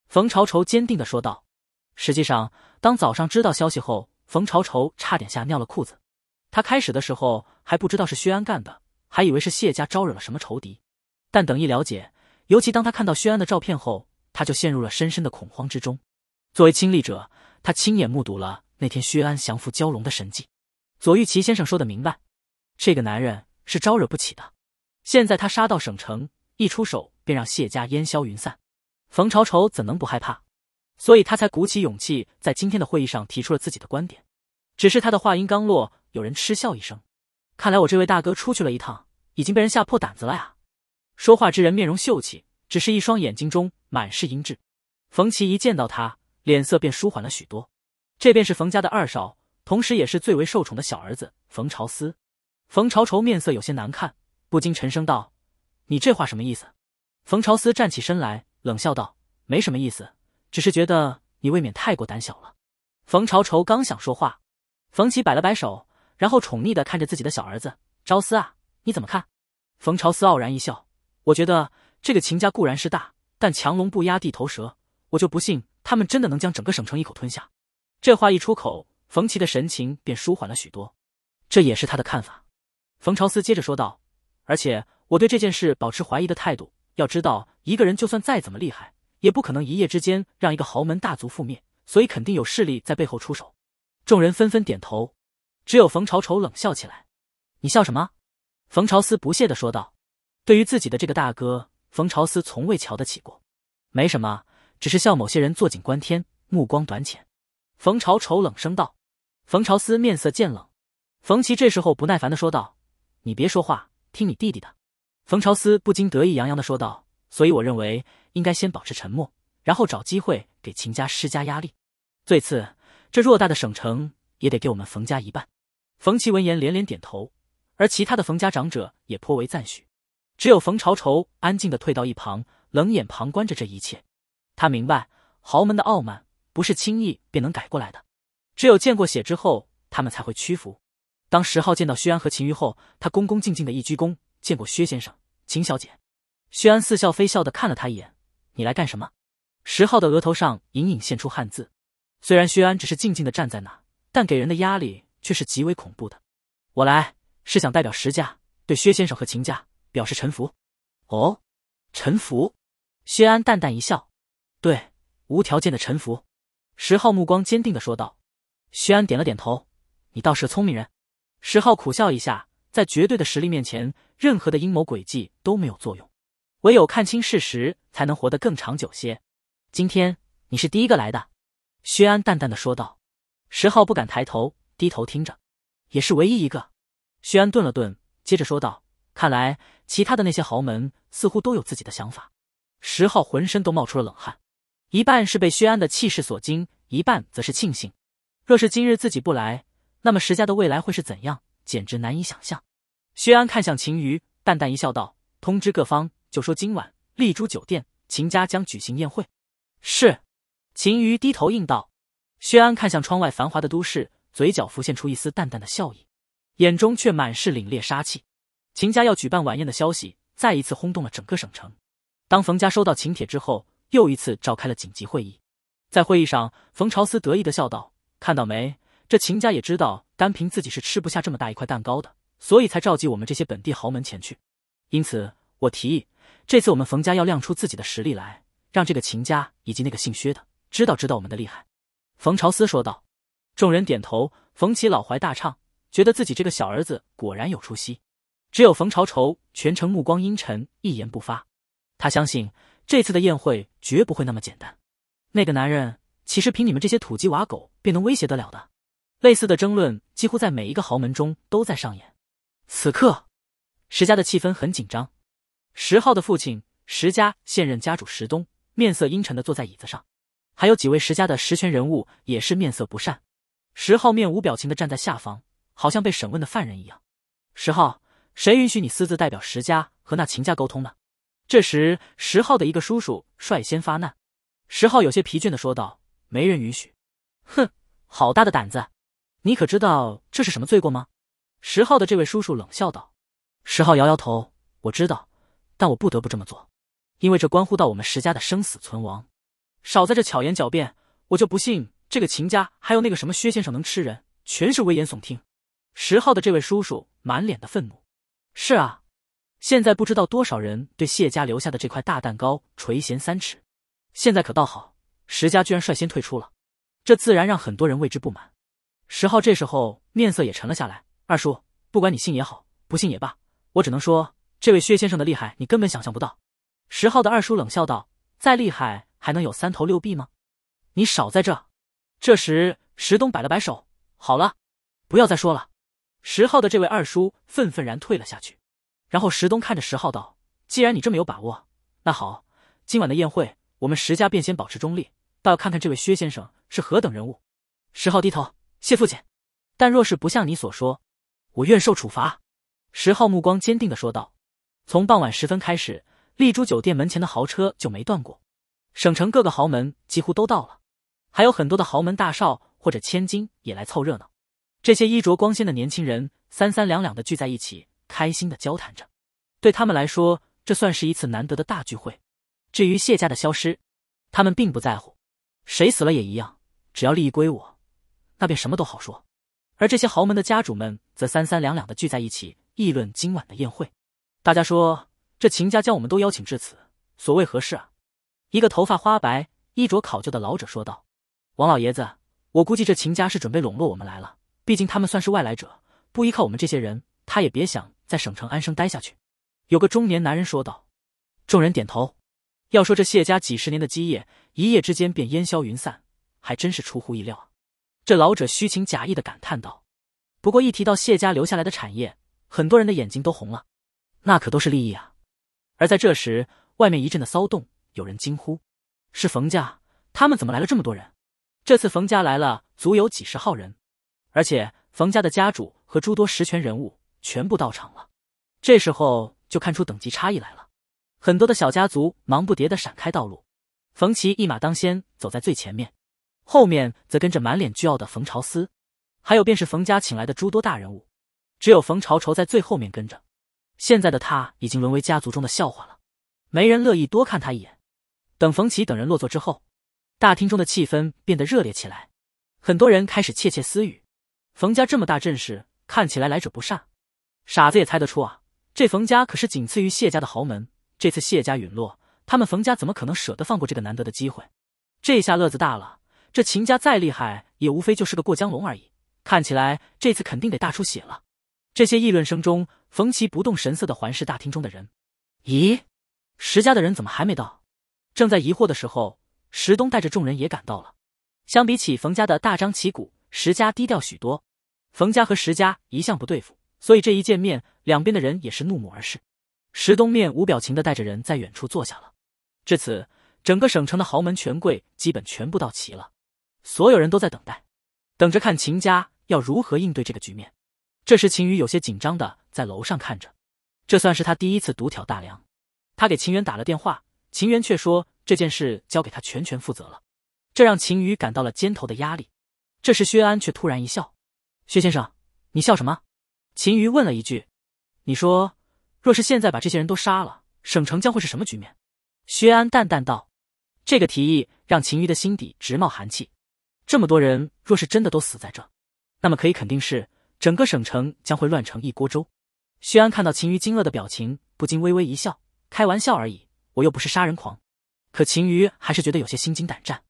冯朝愁坚定地说道。实际上，当早上知道消息后，冯朝愁差点吓尿了裤子。他开始的时候还不知道是薛安干的，还以为是谢家招惹了什么仇敌。但等一了解，尤其当他看到薛安的照片后，他就陷入了深深的恐慌之中。作为亲历者，他亲眼目睹了。那天薛安降服蛟龙的神迹，左玉琪先生说的明白，这个男人是招惹不起的。现在他杀到省城，一出手便让谢家烟消云散，冯朝仇怎能不害怕？所以他才鼓起勇气，在今天的会议上提出了自己的观点。只是他的话音刚落，有人嗤笑一声：“看来我这位大哥出去了一趟，已经被人吓破胆子了呀。”说话之人面容秀气，只是一双眼睛中满是阴鸷。冯琪一见到他，脸色便舒缓了许多。这便是冯家的二少，同时也是最为受宠的小儿子冯朝思。冯朝愁面色有些难看，不禁沉声道：“你这话什么意思？”冯朝思站起身来，冷笑道：“没什么意思，只是觉得你未免太过胆小了。”冯朝愁刚想说话，冯琪摆了摆手，然后宠溺的看着自己的小儿子朝思啊，你怎么看？”冯朝思傲然一笑：“我觉得这个秦家固然是大，但强龙不压地头蛇，我就不信他们真的能将整个省城一口吞下。”这话一出口，冯琪的神情便舒缓了许多。这也是他的看法。冯朝思接着说道：“而且我对这件事保持怀疑的态度。要知道，一个人就算再怎么厉害，也不可能一夜之间让一个豪门大族覆灭，所以肯定有势力在背后出手。”众人纷纷点头，只有冯朝丑冷笑起来：“你笑什么？”冯朝思不屑的说道：“对于自己的这个大哥，冯朝思从未瞧得起过。没什么，只是笑某些人坐井观天，目光短浅。”冯朝愁冷声道：“冯朝思面色渐冷。”冯琪这时候不耐烦的说道：“你别说话，听你弟弟的。”冯朝思不禁得意洋洋的说道：“所以我认为应该先保持沉默，然后找机会给秦家施加压力。最次，这偌大的省城也得给我们冯家一半。”冯琪闻言连连点头，而其他的冯家长者也颇为赞许。只有冯朝愁安静的退到一旁，冷眼旁观着这一切。他明白豪门的傲慢。不是轻易便能改过来的，只有见过血之后，他们才会屈服。当十号见到薛安和秦玉后，他恭恭敬敬的一鞠躬，见过薛先生、秦小姐。薛安似笑非笑的看了他一眼：“你来干什么？”十号的额头上隐隐现出汗渍。虽然薛安只是静静的站在那，但给人的压力却是极为恐怖的。我来是想代表石家对薛先生和秦家表示臣服。哦，臣服？薛安淡淡一笑：“对，无条件的臣服。”石浩目光坚定的说道：“，徐安点了点头，你倒是聪明人。”石浩苦笑一下，在绝对的实力面前，任何的阴谋诡计都没有作用，唯有看清事实，才能活得更长久些。今天你是第一个来的。”薛安淡淡的说道。石浩不敢抬头，低头听着，也是唯一一个。薛安顿了顿，接着说道：“看来其他的那些豪门似乎都有自己的想法。”石浩浑身都冒出了冷汗。一半是被薛安的气势所惊，一半则是庆幸。若是今日自己不来，那么石家的未来会是怎样，简直难以想象。薛安看向秦瑜，淡淡一笑，道：“通知各方，就说今晚丽珠酒店，秦家将举行宴会。”是。秦瑜低头应道。薛安看向窗外繁华的都市，嘴角浮现出一丝淡淡的笑意，眼中却满是凛冽杀气。秦家要举办晚宴的消息，再一次轰动了整个省城。当冯家收到请帖之后。又一次召开了紧急会议，在会议上，冯朝思得意的笑道：“看到没，这秦家也知道单凭自己是吃不下这么大一块蛋糕的，所以才召集我们这些本地豪门前去。因此，我提议，这次我们冯家要亮出自己的实力来，让这个秦家以及那个姓薛的知道知道我们的厉害。”冯朝思说道。众人点头，冯奇老怀大畅，觉得自己这个小儿子果然有出息。只有冯朝愁全程目光阴沉，一言不发。他相信。这次的宴会绝不会那么简单，那个男人岂是凭你们这些土鸡瓦狗便能威胁得了的？类似的争论几乎在每一个豪门中都在上演。此刻，石家的气氛很紧张。石浩的父亲，石家现任家主石东，面色阴沉的坐在椅子上，还有几位石家的实权人物也是面色不善。石浩面无表情的站在下方，好像被审问的犯人一样。石浩，谁允许你私自代表石家和那秦家沟通的？这时，十号的一个叔叔率先发难。十号有些疲倦的说道：“没人允许。”“哼，好大的胆子！你可知道这是什么罪过吗？”十号的这位叔叔冷笑道。十号摇摇头：“我知道，但我不得不这么做，因为这关乎到我们石家的生死存亡。”“少在这巧言狡辩！我就不信这个秦家还有那个什么薛先生能吃人，全是危言耸听。”十号的这位叔叔满脸的愤怒：“是啊。”现在不知道多少人对谢家留下的这块大蛋糕垂涎三尺，现在可倒好，石家居然率先退出了，这自然让很多人为之不满。石浩这时候面色也沉了下来：“二叔，不管你信也好，不信也罢，我只能说，这位薛先生的厉害你根本想象不到。”石浩的二叔冷笑道：“再厉害还能有三头六臂吗？你少在这！”这时，石东摆了摆手：“好了，不要再说了。”石浩的这位二叔愤愤然退了下去。然后石东看着石浩道：“既然你这么有把握，那好，今晚的宴会我们石家便先保持中立，倒要看看这位薛先生是何等人物。”石浩低头谢父亲，但若是不像你所说，我愿受处罚。”石浩目光坚定的说道。从傍晚时分开始，丽珠酒店门前的豪车就没断过，省城各个豪门几乎都到了，还有很多的豪门大少或者千金也来凑热闹。这些衣着光鲜的年轻人三三两两的聚在一起。开心的交谈着，对他们来说，这算是一次难得的大聚会。至于谢家的消失，他们并不在乎，谁死了也一样，只要利益归我，那便什么都好说。而这些豪门的家主们则三三两两的聚在一起，议论今晚的宴会。大家说：“这秦家将我们都邀请至此，所谓何事啊？”一个头发花白、衣着考究的老者说道：“王老爷子，我估计这秦家是准备笼络我们来了。毕竟他们算是外来者，不依靠我们这些人，他也别想。”在省城安生待下去，有个中年男人说道。众人点头。要说这谢家几十年的基业，一夜之间便烟消云散，还真是出乎意料啊！这老者虚情假意的感叹道。不过一提到谢家留下来的产业，很多人的眼睛都红了，那可都是利益啊！而在这时，外面一阵的骚动，有人惊呼：“是冯家！他们怎么来了这么多人？”这次冯家来了，足有几十号人，而且冯家的家主和诸多实权人物。全部到场了，这时候就看出等级差异来了。很多的小家族忙不迭的闪开道路，冯琪一马当先走在最前面，后面则跟着满脸倨傲的冯朝思，还有便是冯家请来的诸多大人物，只有冯朝仇在最后面跟着。现在的他已经沦为家族中的笑话了，没人乐意多看他一眼。等冯琪等人落座之后，大厅中的气氛变得热烈起来，很多人开始窃窃私语。冯家这么大阵势，看起来来者不善。傻子也猜得出啊！这冯家可是仅次于谢家的豪门，这次谢家陨落，他们冯家怎么可能舍得放过这个难得的机会？这下乐子大了！这秦家再厉害，也无非就是个过江龙而已。看起来这次肯定得大出血了。这些议论声中，冯琪不动神色的环视大厅中的人。咦，石家的人怎么还没到？正在疑惑的时候，石东带着众人也赶到了。相比起冯家的大张旗鼓，石家低调许多。冯家和石家一向不对付。所以这一见面，两边的人也是怒目而视。石东面无表情的带着人在远处坐下了。至此，整个省城的豪门权贵基本全部到齐了，所有人都在等待，等着看秦家要如何应对这个局面。这时，秦宇有些紧张的在楼上看着，这算是他第一次独挑大梁。他给秦源打了电话，秦源却说这件事交给他全权负责了，这让秦宇感到了肩头的压力。这时，薛安却突然一笑：“薛先生，你笑什么？”秦瑜问了一句：“你说，若是现在把这些人都杀了，省城将会是什么局面？”薛安淡淡道：“这个提议让秦瑜的心底直冒寒气。这么多人，若是真的都死在这，那么可以肯定是整个省城将会乱成一锅粥。”薛安看到秦瑜惊愕的表情，不禁微微一笑：“开玩笑而已，我又不是杀人狂。”可秦瑜还是觉得有些心惊胆战。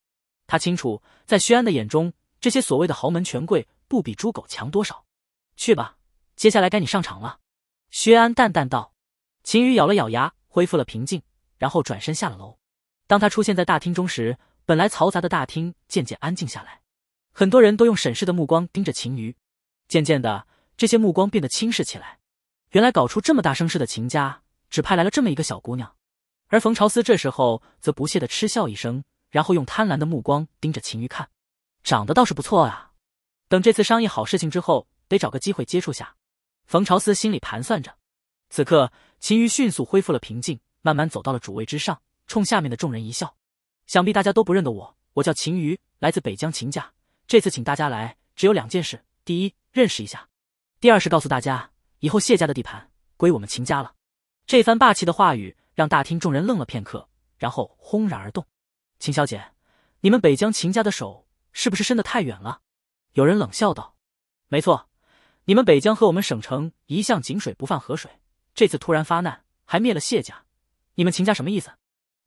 他清楚，在薛安的眼中，这些所谓的豪门权贵不比猪狗强多少。去吧。接下来该你上场了，薛安淡淡道。秦羽咬了咬牙，恢复了平静，然后转身下了楼。当他出现在大厅中时，本来嘈杂的大厅渐渐安静下来，很多人都用审视的目光盯着秦羽。渐渐的，这些目光变得轻视起来。原来搞出这么大声势的秦家，只派来了这么一个小姑娘。而冯朝思这时候则不屑的嗤笑一声，然后用贪婪的目光盯着秦羽看，长得倒是不错啊。等这次商议好事情之后，得找个机会接触下。冯朝思心里盘算着，此刻秦瑜迅速恢复了平静，慢慢走到了主位之上，冲下面的众人一笑：“想必大家都不认得我，我叫秦瑜，来自北疆秦家。这次请大家来，只有两件事：第一，认识一下；第二是告诉大家，以后谢家的地盘归我们秦家了。”这番霸气的话语让大厅众人愣了片刻，然后轰然而动。“秦小姐，你们北疆秦家的手是不是伸得太远了？”有人冷笑道。“没错。”你们北疆和我们省城一向井水不犯河水，这次突然发难，还灭了谢家，你们秦家什么意思？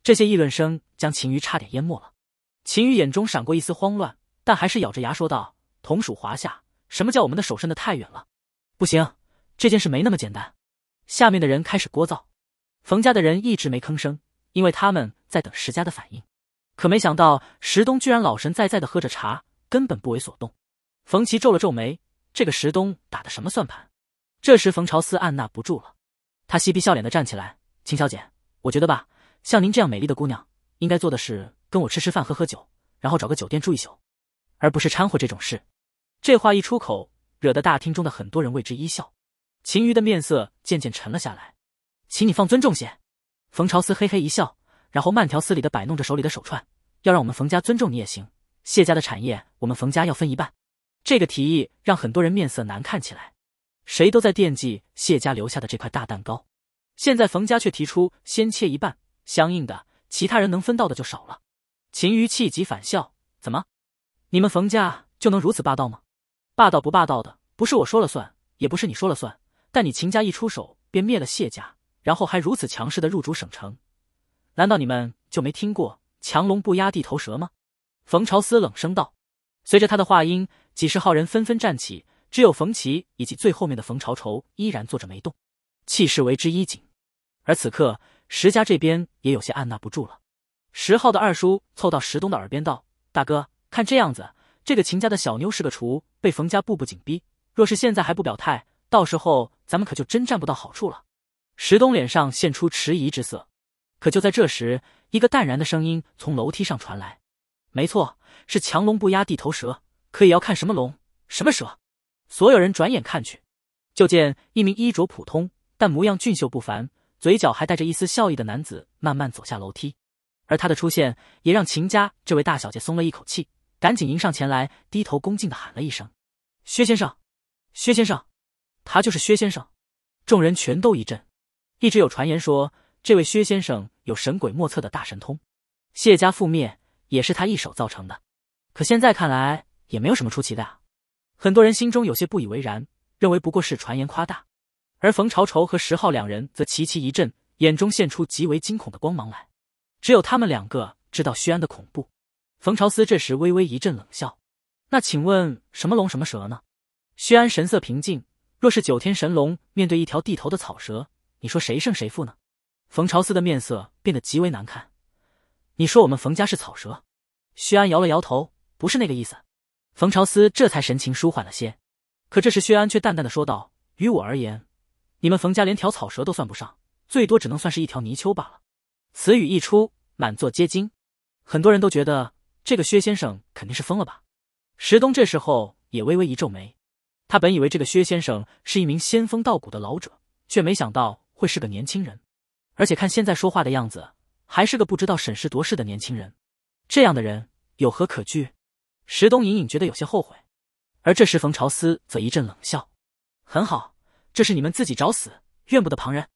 这些议论声将秦羽差点淹没了。秦羽眼中闪过一丝慌乱，但还是咬着牙说道：“同属华夏，什么叫我们的手伸的太远了？不行，这件事没那么简单。”下面的人开始聒噪。冯家的人一直没吭声，因为他们在等石家的反应。可没想到，石东居然老神在在的喝着茶，根本不为所动。冯琪皱了皱眉。这个石东打的什么算盘？这时冯朝思按捺不住了，他嬉皮笑脸的站起来：“秦小姐，我觉得吧，像您这样美丽的姑娘，应该做的是跟我吃吃饭、喝喝酒，然后找个酒店住一宿，而不是掺和这种事。”这话一出口，惹得大厅中的很多人为之一笑。秦瑜的面色渐渐沉了下来：“请你放尊重些。”冯朝思嘿嘿一笑，然后慢条斯理的摆弄着手里的手串：“要让我们冯家尊重你也行，谢家的产业，我们冯家要分一半。”这个提议让很多人面色难看起来，谁都在惦记谢家留下的这块大蛋糕。现在冯家却提出先切一半，相应的其他人能分到的就少了。秦瑜气急反笑：“怎么，你们冯家就能如此霸道吗？霸道不霸道的不是我说了算，也不是你说了算。但你秦家一出手便灭了谢家，然后还如此强势的入主省城，难道你们就没听过‘强龙不压地头蛇’吗？”冯朝思冷声道。随着他的话音。几十号人纷纷站起，只有冯琪以及最后面的冯朝仇依然坐着没动，气势为之一紧。而此刻，石家这边也有些按捺不住了。石浩的二叔凑到石东的耳边道：“大哥，看这样子，这个秦家的小妞是个雏，被冯家步步紧逼，若是现在还不表态，到时候咱们可就真占不到好处了。”石东脸上现出迟疑之色。可就在这时，一个淡然的声音从楼梯上传来：“没错，是强龙不压地头蛇。”可以要看什么龙，什么蛇。所有人转眼看去，就见一名衣着普通但模样俊秀不凡，嘴角还带着一丝笑意的男子慢慢走下楼梯。而他的出现也让秦家这位大小姐松了一口气，赶紧迎上前来，低头恭敬的喊了一声：“薛先生，薛先生。”他就是薛先生。众人全都一震。一直有传言说这位薛先生有神鬼莫测的大神通，谢家覆灭也是他一手造成的。可现在看来，也没有什么出奇的啊！很多人心中有些不以为然，认为不过是传言夸大。而冯朝愁和石浩两人则齐齐一震，眼中现出极为惊恐的光芒来。只有他们两个知道薛安的恐怖。冯朝思这时微微一阵冷笑：“那请问什么龙什么蛇呢？”薛安神色平静：“若是九天神龙面对一条地头的草蛇，你说谁胜谁负呢？”冯朝思的面色变得极为难看：“你说我们冯家是草蛇？”薛安摇了摇头：“不是那个意思。”冯朝思这才神情舒缓了些，可这时薛安却淡淡的说道：“于我而言，你们冯家连条草蛇都算不上，最多只能算是一条泥鳅罢了。”此语一出，满座皆惊，很多人都觉得这个薛先生肯定是疯了吧。石东这时候也微微一皱眉，他本以为这个薛先生是一名仙风道骨的老者，却没想到会是个年轻人，而且看现在说话的样子，还是个不知道审时度势的年轻人。这样的人有何可惧？石东隐隐觉得有些后悔，而这时冯朝思则一阵冷笑：“很好，这是你们自己找死，怨不得旁人。”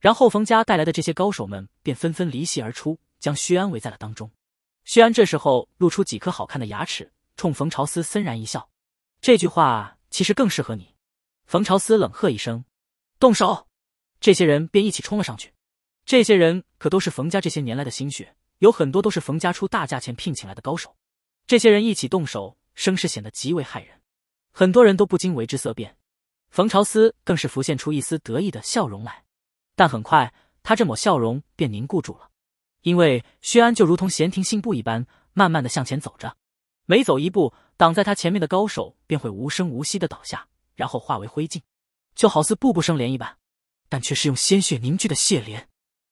然后冯家带来的这些高手们便纷纷离席而出，将薛安围在了当中。薛安这时候露出几颗好看的牙齿，冲冯朝思森然一笑：“这句话其实更适合你。”冯朝思冷喝一声：“动手！”这些人便一起冲了上去。这些人可都是冯家这些年来的心血，有很多都是冯家出大价钱聘请来的高手。这些人一起动手，声势显得极为骇人，很多人都不禁为之色变。冯朝思更是浮现出一丝得意的笑容来，但很快他这抹笑容便凝固住了，因为薛安就如同闲庭信步一般，慢慢的向前走着，每走一步，挡在他前面的高手便会无声无息的倒下，然后化为灰烬，就好似步步生莲一般，但却是用鲜血凝聚的血莲。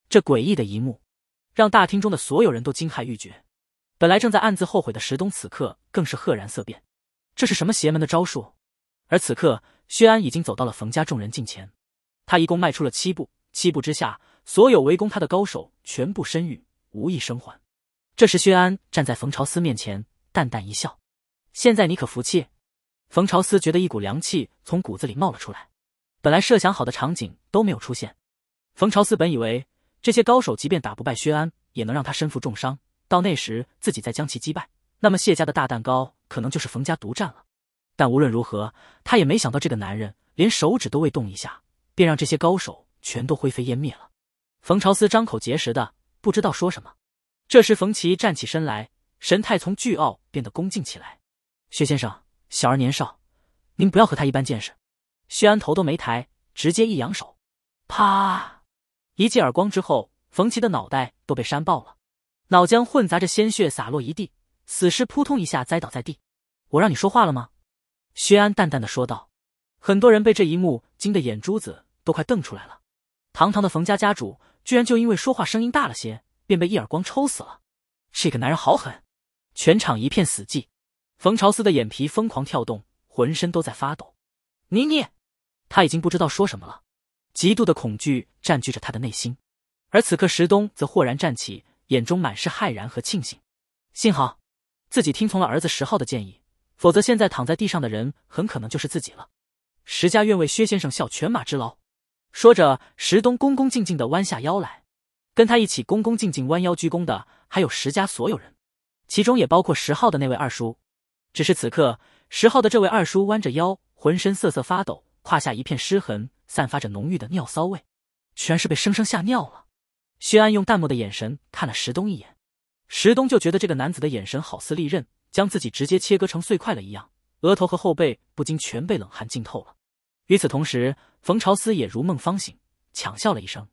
这诡异的一幕，让大厅中的所有人都惊骇欲绝。本来正在暗自后悔的石东，此刻更是赫然色变。这是什么邪门的招数？而此刻，薛安已经走到了冯家众人近前。他一共迈出了七步，七步之下，所有围攻他的高手全部身陨，无一生还。这时，薛安站在冯朝思面前，淡淡一笑：“现在你可服气？”冯朝思觉得一股凉气从骨子里冒了出来。本来设想好的场景都没有出现。冯朝思本以为这些高手即便打不败薛安，也能让他身负重伤。到那时，自己再将其击败，那么谢家的大蛋糕可能就是冯家独占了。但无论如何，他也没想到这个男人连手指都未动一下，便让这些高手全都灰飞烟灭了。冯朝思张口结舌的，不知道说什么。这时，冯琪站起身来，神态从倨傲变得恭敬起来。薛先生，小儿年少，您不要和他一般见识。薛安头都没抬，直接一扬手，啪，一记耳光之后，冯琪的脑袋都被扇爆了。脑浆混杂着鲜血洒落一地，死尸扑通一下栽倒在地。我让你说话了吗？薛安淡淡的说道。很多人被这一幕惊得眼珠子都快瞪出来了。堂堂的冯家家主，居然就因为说话声音大了些，便被一耳光抽死了。这个男人好狠！全场一片死寂。冯朝思的眼皮疯狂跳动，浑身都在发抖。妮妮，他已经不知道说什么了，极度的恐惧占据着他的内心。而此刻，石东则豁然站起。眼中满是骇然和庆幸，幸好自己听从了儿子石浩的建议，否则现在躺在地上的人很可能就是自己了。石家愿为薛先生效犬马之劳，说着，石东恭恭敬敬的弯下腰来，跟他一起恭恭敬敬弯腰鞠躬的还有石家所有人，其中也包括石浩的那位二叔。只是此刻，石浩的这位二叔弯着腰，浑身瑟瑟发抖，胯下一片湿痕，散发着浓郁的尿骚味，全是被生生吓尿了。薛安用淡漠的眼神看了石东一眼，石东就觉得这个男子的眼神好似利刃，将自己直接切割成碎块了一样，额头和后背不禁全被冷汗浸透了。与此同时，冯朝思也如梦方醒，强笑了一声：“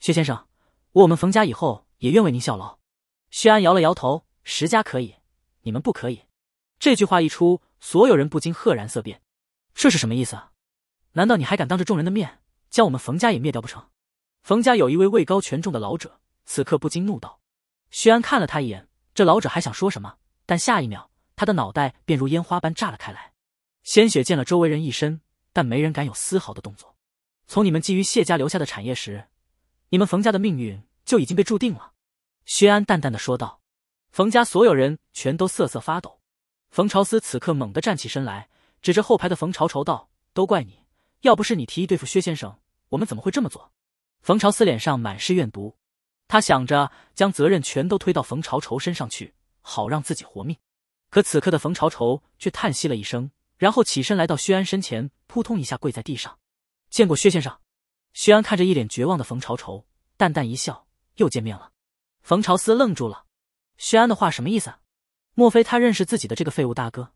薛先生，我我们冯家以后也愿为您效劳。”薛安摇了摇头：“石家可以，你们不可以。”这句话一出，所有人不禁赫然色变。这是什么意思啊？难道你还敢当着众人的面将我们冯家也灭掉不成？冯家有一位位高权重的老者，此刻不禁怒道：“薛安看了他一眼，这老者还想说什么，但下一秒他的脑袋便如烟花般炸了开来，鲜血溅了周围人一身，但没人敢有丝毫的动作。从你们觊觎谢家留下的产业时，你们冯家的命运就已经被注定了。”薛安淡淡的说道。冯家所有人全都瑟瑟发抖。冯朝思此刻猛地站起身来，指着后排的冯朝愁道：“都怪你！要不是你提议对付薛先生，我们怎么会这么做？”冯朝思脸上满是怨毒，他想着将责任全都推到冯朝愁身上去，好让自己活命。可此刻的冯朝愁却叹息了一声，然后起身来到薛安身前，扑通一下跪在地上，见过薛先生。薛安看着一脸绝望的冯朝愁，淡淡一笑：“又见面了。”冯朝思愣住了，薛安的话什么意思？莫非他认识自己的这个废物大哥？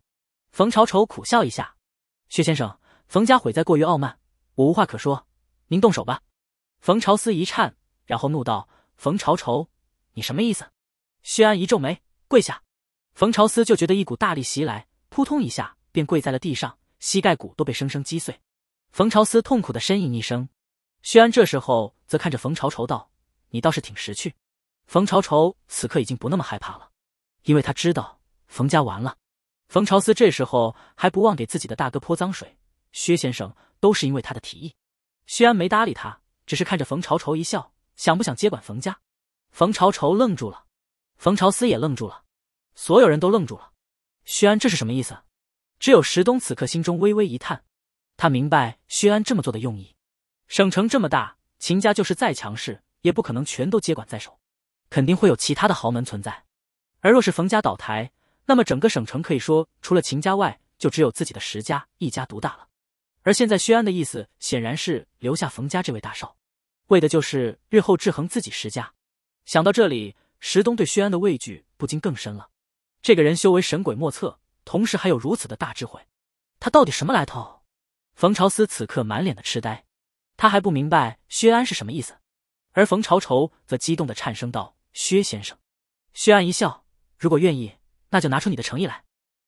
冯朝愁苦笑一下：“薛先生，冯家毁在过于傲慢，我无话可说，您动手吧。”冯朝思一颤，然后怒道：“冯朝愁，你什么意思？”薛安一皱眉，跪下。冯朝思就觉得一股大力袭来，扑通一下便跪在了地上，膝盖骨都被生生击碎。冯朝思痛苦的呻吟一声。薛安这时候则看着冯朝愁道：“你倒是挺识趣。”冯朝愁此刻已经不那么害怕了，因为他知道冯家完了。冯朝思这时候还不忘给自己的大哥泼脏水：“薛先生都是因为他的提议。”薛安没搭理他。只是看着冯朝仇一笑，想不想接管冯家？冯朝仇愣住了，冯朝思也愣住了，所有人都愣住了。薛安这是什么意思？只有石东此刻心中微微一叹，他明白薛安这么做的用意。省城这么大，秦家就是再强势，也不可能全都接管在手，肯定会有其他的豪门存在。而若是冯家倒台，那么整个省城可以说除了秦家外，就只有自己的石家一家独大了。而现在，薛安的意思显然是留下冯家这位大少，为的就是日后制衡自己石家。想到这里，石东对薛安的畏惧不禁更深了。这个人修为神鬼莫测，同时还有如此的大智慧，他到底什么来头？冯朝思此刻满脸的痴呆，他还不明白薛安是什么意思。而冯朝愁则激动的颤声道：“薛先生！”薛安一笑：“如果愿意，那就拿出你的诚意来。”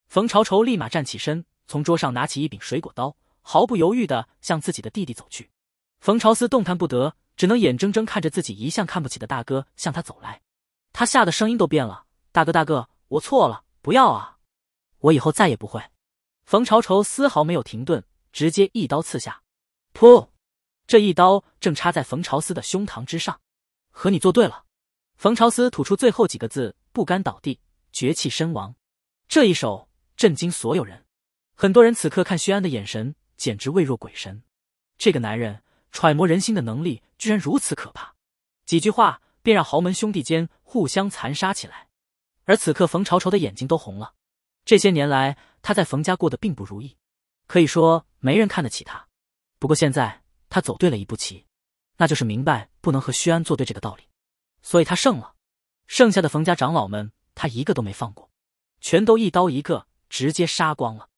冯朝愁立马站起身，从桌上拿起一柄水果刀。毫不犹豫的向自己的弟弟走去，冯朝思动弹不得，只能眼睁睁看着自己一向看不起的大哥向他走来，他吓得声音都变了：“大哥，大哥，我错了，不要啊！我以后再也不会。”冯朝愁丝毫没有停顿，直接一刀刺下，噗！这一刀正插在冯朝思的胸膛之上。和你作对了，冯朝思吐出最后几个字，不甘倒地，绝气身亡。这一手震惊所有人，很多人此刻看薛安的眼神。简直未若鬼神，这个男人揣摩人心的能力居然如此可怕，几句话便让豪门兄弟间互相残杀起来。而此刻，冯朝愁的眼睛都红了。这些年来，他在冯家过得并不如意，可以说没人看得起他。不过现在，他走对了一步棋，那就是明白不能和薛安作对这个道理，所以他胜了。剩下的冯家长老们，他一个都没放过，全都一刀一个，直接杀光了。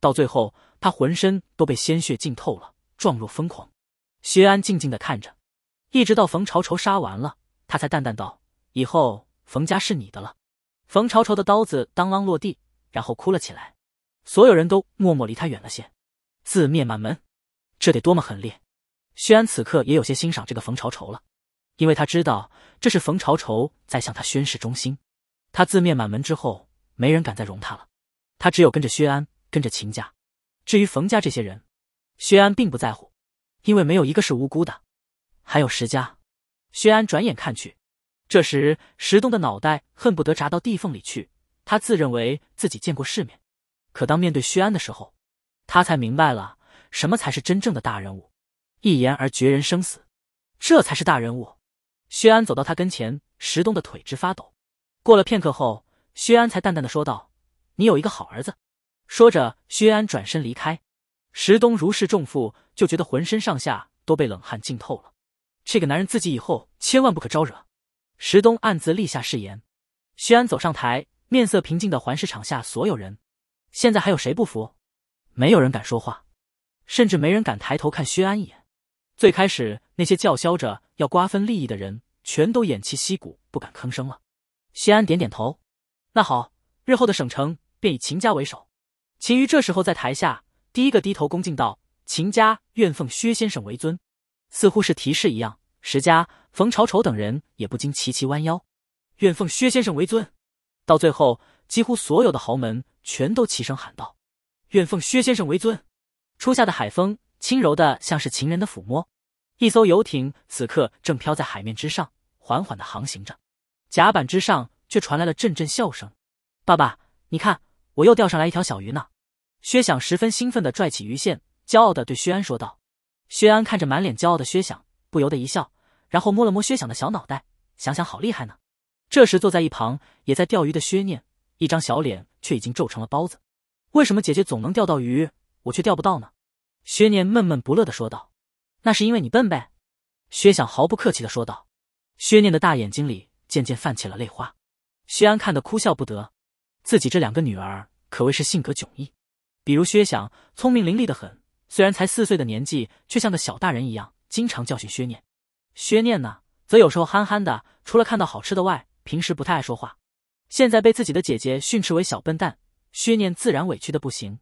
到最后。他浑身都被鲜血浸透了，状若疯狂。薛安静静的看着，一直到冯朝仇杀完了，他才淡淡道：“以后冯家是你的了。”冯朝仇的刀子当啷落地，然后哭了起来。所有人都默默离他远了些。自灭满门，这得多么狠烈！薛安此刻也有些欣赏这个冯朝仇了，因为他知道这是冯朝仇在向他宣誓忠心。他自灭满门之后，没人敢再容他了，他只有跟着薛安，跟着秦家。至于冯家这些人，薛安并不在乎，因为没有一个是无辜的。还有石家，薛安转眼看去，这时石东的脑袋恨不得扎到地缝里去。他自认为自己见过世面，可当面对薛安的时候，他才明白了什么才是真正的大人物，一言而决人生死，这才是大人物。薛安走到他跟前，石东的腿直发抖。过了片刻后，薛安才淡淡的说道：“你有一个好儿子。”说着，薛安转身离开。石东如释重负，就觉得浑身上下都被冷汗浸透了。这个男人自己以后千万不可招惹。石东暗自立下誓言。薛安走上台，面色平静的环视场下所有人。现在还有谁不服？没有人敢说话，甚至没人敢抬头看薛安一眼。最开始那些叫嚣着要瓜分利益的人，全都偃旗息鼓，不敢吭声了。薛安点点头。那好，日后的省城便以秦家为首。秦瑜这时候在台下第一个低头恭敬道：“秦家愿奉薛先生为尊。”似乎是提示一样，石家、冯朝仇等人也不禁齐齐弯腰，愿奉薛先生为尊。到最后，几乎所有的豪门全都齐声喊道：“愿奉薛先生为尊。”初夏的海风轻柔的，像是情人的抚摸。一艘游艇此刻正飘在海面之上，缓缓的航行着。甲板之上却传来了阵阵笑声。“爸爸，你看。”我又钓上来一条小鱼呢，薛想十分兴奋的拽起鱼线，骄傲的对薛安说道。薛安看着满脸骄傲的薛想，不由得一笑，然后摸了摸薛想的小脑袋，想想好厉害呢。这时坐在一旁也在钓鱼的薛念，一张小脸却已经皱成了包子。为什么姐姐总能钓到鱼，我却钓不到呢？薛念闷闷不乐的说道。那是因为你笨呗，薛想毫不客气的说道。薛念的大眼睛里渐渐泛起了泪花，薛安看得哭笑不得。自己这两个女儿可谓是性格迥异，比如薛想聪明伶俐的很，虽然才四岁的年纪，却像个小大人一样，经常教训薛念。薛念呢，则有时候憨憨的，除了看到好吃的外，平时不太爱说话。现在被自己的姐姐训斥为小笨蛋，薛念自然委屈的不行。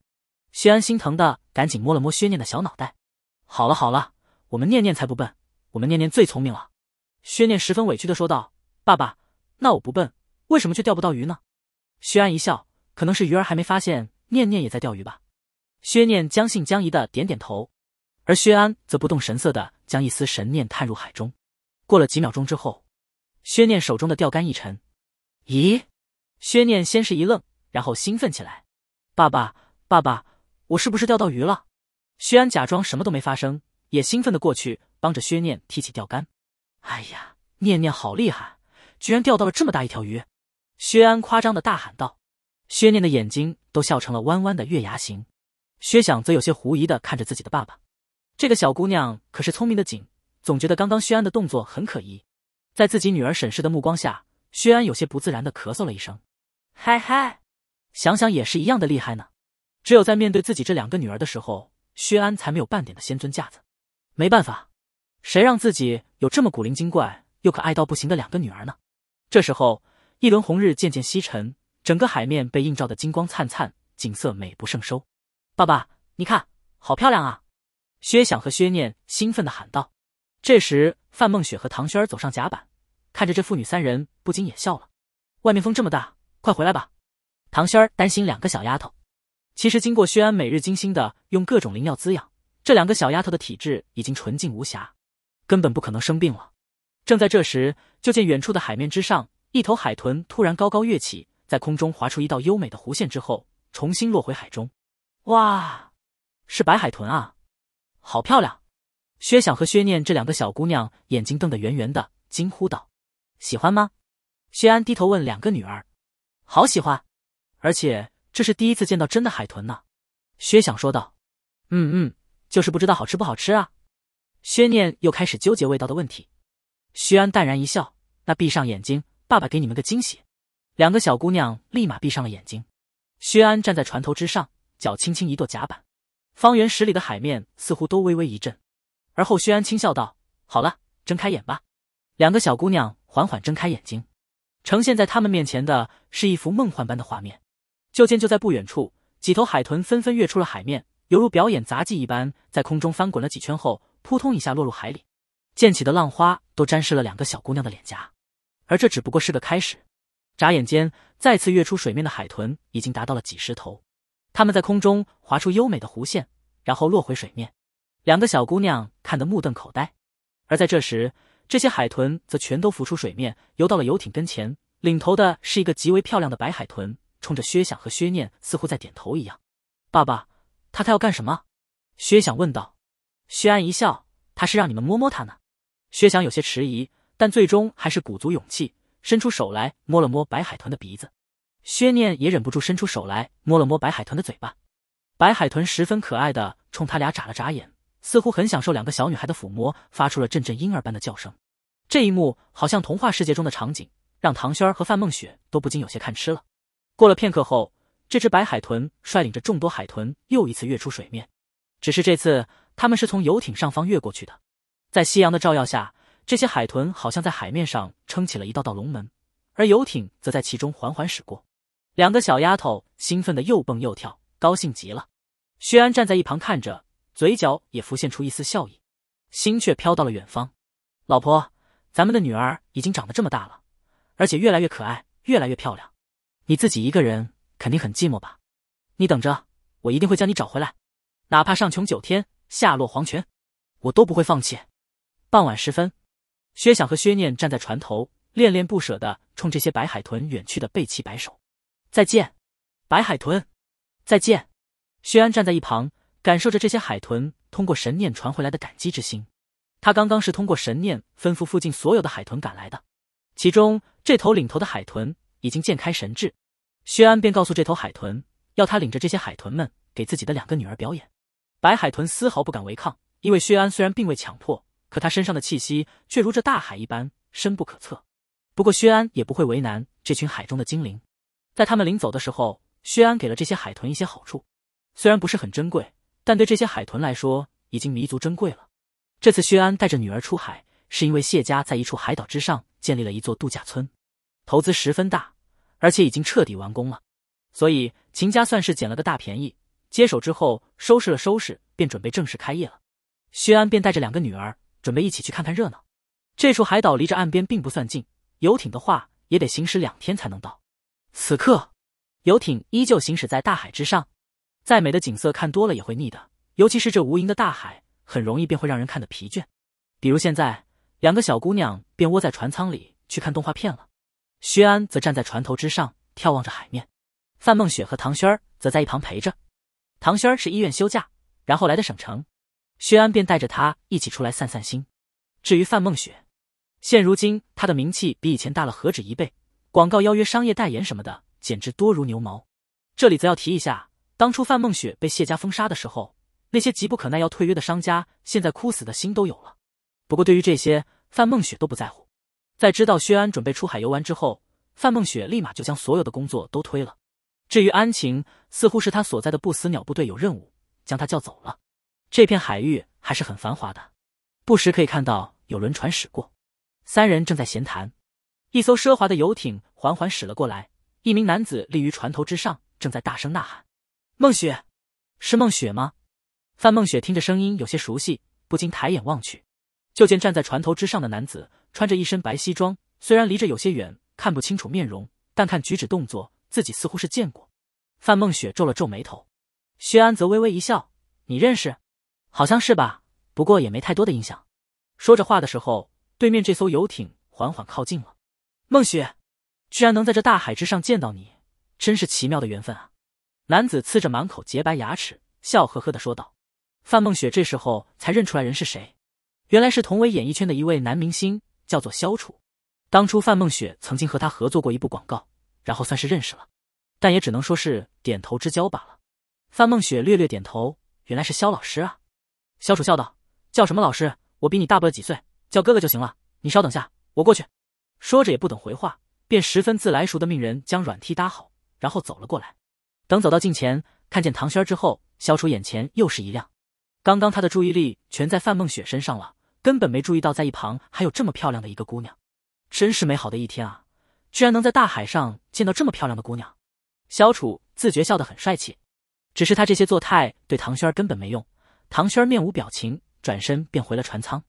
薛安心疼的赶紧摸了摸薛念的小脑袋：“好了好了，我们念念才不笨，我们念念最聪明了。”薛念十分委屈的说道：“爸爸，那我不笨，为什么却钓不到鱼呢？”薛安一笑，可能是鱼儿还没发现，念念也在钓鱼吧。薛念将信将疑的点点头，而薛安则不动神色的将一丝神念探入海中。过了几秒钟之后，薛念手中的钓竿一沉。咦？薛念先是一愣，然后兴奋起来：“爸爸，爸爸，我是不是钓到鱼了？”薛安假装什么都没发生，也兴奋的过去帮着薛念提起钓竿。哎呀，念念好厉害，居然钓到了这么大一条鱼！薛安夸张的大喊道：“薛念的眼睛都笑成了弯弯的月牙形。”薛想则有些狐疑的看着自己的爸爸。这个小姑娘可是聪明的紧，总觉得刚刚薛安的动作很可疑。在自己女儿审视的目光下，薛安有些不自然的咳嗽了一声：“嗨嗨，想想也是一样的厉害呢。”只有在面对自己这两个女儿的时候，薛安才没有半点的仙尊架子。没办法，谁让自己有这么古灵精怪又可爱到不行的两个女儿呢？这时候。一轮红日渐渐西沉，整个海面被映照的金光灿灿，景色美不胜收。爸爸，你看，好漂亮啊！薛想和薛念兴奋地喊道。这时，范梦雪和唐轩儿走上甲板，看着这父女三人，不禁也笑了。外面风这么大，快回来吧！唐轩儿担心两个小丫头。其实，经过薛安每日精心的用各种灵药滋养，这两个小丫头的体质已经纯净无瑕，根本不可能生病了。正在这时，就见远处的海面之上。一头海豚突然高高跃起，在空中划出一道优美的弧线之后，重新落回海中。哇，是白海豚啊，好漂亮！薛想和薛念这两个小姑娘眼睛瞪得圆圆的，惊呼道：“喜欢吗？”薛安低头问两个女儿：“好喜欢，而且这是第一次见到真的海豚呢。”薛想说道：“嗯嗯，就是不知道好吃不好吃啊。”薛念又开始纠结味道的问题。薛安淡然一笑：“那闭上眼睛。”爸爸给你们个惊喜，两个小姑娘立马闭上了眼睛。薛安站在船头之上，脚轻轻一跺甲板，方圆十里的海面似乎都微微一震。而后薛安轻笑道：“好了，睁开眼吧。”两个小姑娘缓缓睁开眼睛，呈现在他们面前的是一幅梦幻般的画面。就见就在不远处，几头海豚纷纷跃出了海面，犹如表演杂技一般，在空中翻滚了几圈后，扑通一下落入海里，溅起的浪花都沾湿了两个小姑娘的脸颊。而这只不过是个开始，眨眼间，再次跃出水面的海豚已经达到了几十头，它们在空中划出优美的弧线，然后落回水面。两个小姑娘看得目瞪口呆。而在这时，这些海豚则全都浮出水面，游到了游艇跟前。领头的是一个极为漂亮的白海豚，冲着薛想和薛念似乎在点头一样。爸爸，他他要干什么？薛想问道。薛安一笑，他是让你们摸摸它呢。薛想有些迟疑。但最终还是鼓足勇气，伸出手来摸了摸白海豚的鼻子。薛念也忍不住伸出手来摸了摸白海豚的嘴巴。白海豚十分可爱的冲他俩眨了眨眼，似乎很享受两个小女孩的抚摸，发出了阵阵婴儿般的叫声。这一幕好像童话世界中的场景，让唐轩儿和范梦雪都不禁有些看痴了。过了片刻后，这只白海豚率领着众多海豚又一次跃出水面，只是这次他们是从游艇上方跃过去的，在夕阳的照耀下。这些海豚好像在海面上撑起了一道道龙门，而游艇则在其中缓缓驶过。两个小丫头兴奋的又蹦又跳，高兴极了。薛安站在一旁看着，嘴角也浮现出一丝笑意，心却飘到了远方。老婆，咱们的女儿已经长得这么大了，而且越来越可爱，越来越漂亮。你自己一个人肯定很寂寞吧？你等着，我一定会将你找回来，哪怕上穷九天，下落黄泉，我都不会放弃。傍晚时分。薛想和薛念站在船头，恋恋不舍地冲这些白海豚远去的背鳍摆手：“再见，白海豚，再见。”薛安站在一旁，感受着这些海豚通过神念传回来的感激之心。他刚刚是通过神念吩咐附近所有的海豚赶来的，其中这头领头的海豚已经渐开神智，薛安便告诉这头海豚，要他领着这些海豚们给自己的两个女儿表演。白海豚丝毫不敢违抗，因为薛安虽然并未强迫。可他身上的气息却如这大海一般深不可测。不过薛安也不会为难这群海中的精灵，在他们临走的时候，薛安给了这些海豚一些好处，虽然不是很珍贵，但对这些海豚来说已经弥足珍贵了。这次薛安带着女儿出海，是因为谢家在一处海岛之上建立了一座度假村，投资十分大，而且已经彻底完工了，所以秦家算是捡了个大便宜。接手之后收拾了收拾，便准备正式开业了。薛安便带着两个女儿。准备一起去看看热闹。这处海岛离着岸边并不算近，游艇的话也得行驶两天才能到。此刻，游艇依旧行驶在大海之上。再美的景色看多了也会腻的，尤其是这无垠的大海，很容易便会让人看得疲倦。比如现在，两个小姑娘便窝在船舱里去看动画片了。薛安则站在船头之上眺望着海面，范梦雪和唐轩儿则在一旁陪着。唐轩儿是医院休假，然后来的省城。薛安便带着他一起出来散散心。至于范梦雪，现如今她的名气比以前大了何止一倍，广告邀约、商业代言什么的，简直多如牛毛。这里则要提一下，当初范梦雪被谢家封杀的时候，那些急不可耐要退约的商家，现在哭死的心都有了。不过对于这些，范梦雪都不在乎。在知道薛安准备出海游玩之后，范梦雪立马就将所有的工作都推了。至于安晴，似乎是他所在的不死鸟部队有任务，将他叫走了。这片海域还是很繁华的，不时可以看到有轮船驶过。三人正在闲谈，一艘奢华的游艇缓缓驶了过来。一名男子立于船头之上，正在大声呐喊：“孟雪，是孟雪吗？”范梦雪听着声音有些熟悉，不禁抬眼望去，就见站在船头之上的男子穿着一身白西装，虽然离着有些远，看不清楚面容，但看举止动作，自己似乎是见过。范梦雪皱了皱眉头，薛安则微微一笑：“你认识？”好像是吧，不过也没太多的印象。说着话的时候，对面这艘游艇缓缓靠近了。梦雪，居然能在这大海之上见到你，真是奇妙的缘分啊！男子呲着满口洁白牙齿，笑呵呵的说道。范梦雪这时候才认出来人是谁，原来是同为演艺圈的一位男明星，叫做萧楚。当初范梦雪曾经和他合作过一部广告，然后算是认识了，但也只能说是点头之交罢了。范梦雪略略点头，原来是萧老师啊。萧楚笑道：“叫什么老师？我比你大不了几岁，叫哥哥就行了。你稍等下，我过去。”说着也不等回话，便十分自来熟的命人将软梯搭好，然后走了过来。等走到近前，看见唐轩之后，萧楚眼前又是一亮。刚刚他的注意力全在范梦雪身上了，根本没注意到在一旁还有这么漂亮的一个姑娘。真是美好的一天啊，居然能在大海上见到这么漂亮的姑娘。萧楚自觉笑得很帅气，只是他这些作态对唐轩根本没用。唐轩面无表情，转身便回了船舱。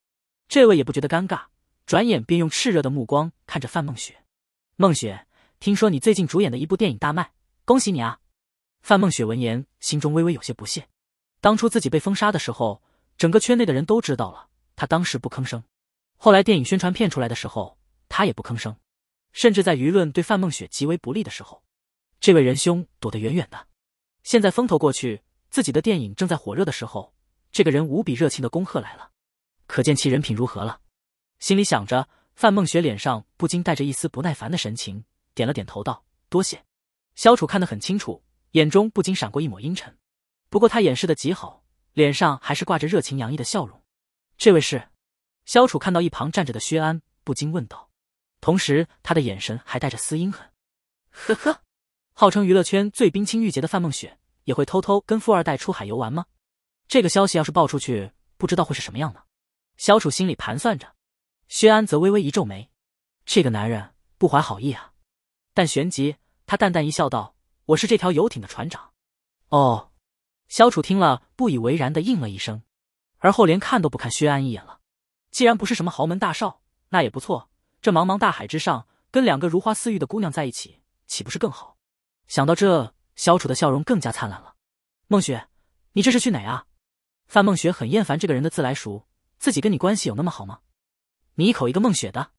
这位也不觉得尴尬，转眼便用炽热的目光看着范梦雪。梦雪，听说你最近主演的一部电影大卖，恭喜你啊！范梦雪闻言，心中微微有些不屑。当初自己被封杀的时候，整个圈内的人都知道了，他当时不吭声；后来电影宣传片出来的时候，他也不吭声；甚至在舆论对范梦雪极为不利的时候，这位仁兄躲得远远的。现在风头过去，自己的电影正在火热的时候。这个人无比热情的恭贺来了，可见其人品如何了。心里想着，范梦雪脸上不禁带着一丝不耐烦的神情，点了点头道：“多谢。”萧楚看得很清楚，眼中不禁闪过一抹阴沉。不过他掩饰的极好，脸上还是挂着热情洋溢的笑容。这位是？萧楚看到一旁站着的薛安，不禁问道，同时他的眼神还带着丝阴狠。呵呵，号称娱乐圈最冰清玉洁的范梦雪，也会偷偷跟富二代出海游玩吗？这个消息要是爆出去，不知道会是什么样呢？萧楚心里盘算着，薛安则微微一皱眉：“这个男人不怀好意啊！”但旋即他淡淡一笑，道：“我是这条游艇的船长。”哦，萧楚听了不以为然的应了一声，而后连看都不看薛安一眼了。既然不是什么豪门大少，那也不错。这茫茫大海之上，跟两个如花似玉的姑娘在一起，岂不是更好？想到这，萧楚的笑容更加灿烂了。孟雪，你这是去哪啊？范梦雪很厌烦这个人的自来熟，自己跟你关系有那么好吗？你一口一个梦雪的，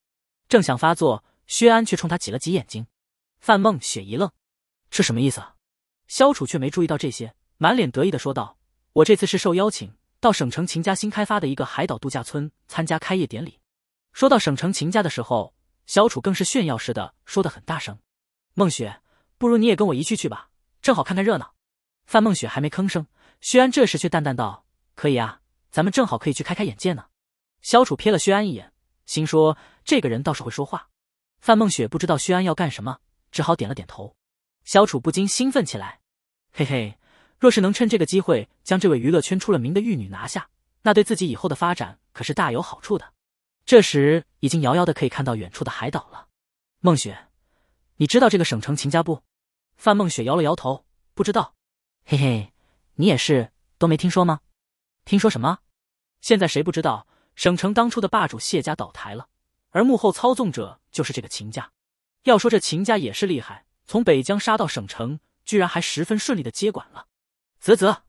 正想发作，薛安却冲他挤了挤眼睛。范梦雪一愣，这什么意思啊？萧楚却没注意到这些，满脸得意的说道：“我这次是受邀请，到省城秦家新开发的一个海岛度假村参加开业典礼。”说到省城秦家的时候，萧楚更是炫耀似的说的很大声：“梦雪，不如你也跟我一去去吧，正好看看热闹。”范梦雪还没吭声，薛安这时却淡淡道。可以啊，咱们正好可以去开开眼界呢。萧楚瞥了薛安一眼，心说这个人倒是会说话。范梦雪不知道薛安要干什么，只好点了点头。萧楚不禁兴奋起来，嘿嘿，若是能趁这个机会将这位娱乐圈出了名的玉女拿下，那对自己以后的发展可是大有好处的。这时已经遥遥的可以看到远处的海岛了。梦雪，你知道这个省城秦家不？范梦雪摇了摇头，不知道。嘿嘿，你也是都没听说吗？听说什么？现在谁不知道省城当初的霸主谢家倒台了，而幕后操纵者就是这个秦家。要说这秦家也是厉害，从北疆杀到省城，居然还十分顺利的接管了。啧啧，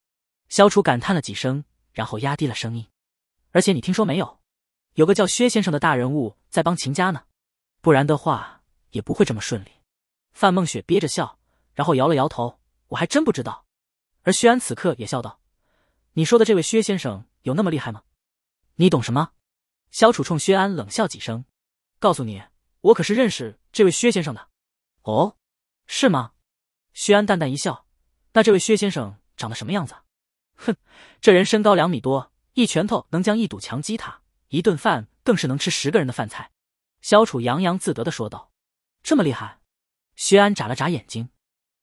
萧楚感叹了几声，然后压低了声音：“而且你听说没有？有个叫薛先生的大人物在帮秦家呢，不然的话也不会这么顺利。”范梦雪憋着笑，然后摇了摇头：“我还真不知道。”而薛安此刻也笑道。你说的这位薛先生有那么厉害吗？你懂什么？萧楚冲薛安冷笑几声，告诉你，我可是认识这位薛先生的。哦，是吗？薛安淡淡一笑，那这位薛先生长得什么样子？哼，这人身高两米多，一拳头能将一堵墙击塌，一顿饭更是能吃十个人的饭菜。萧楚洋洋自得的说道。这么厉害？薛安眨了眨眼睛，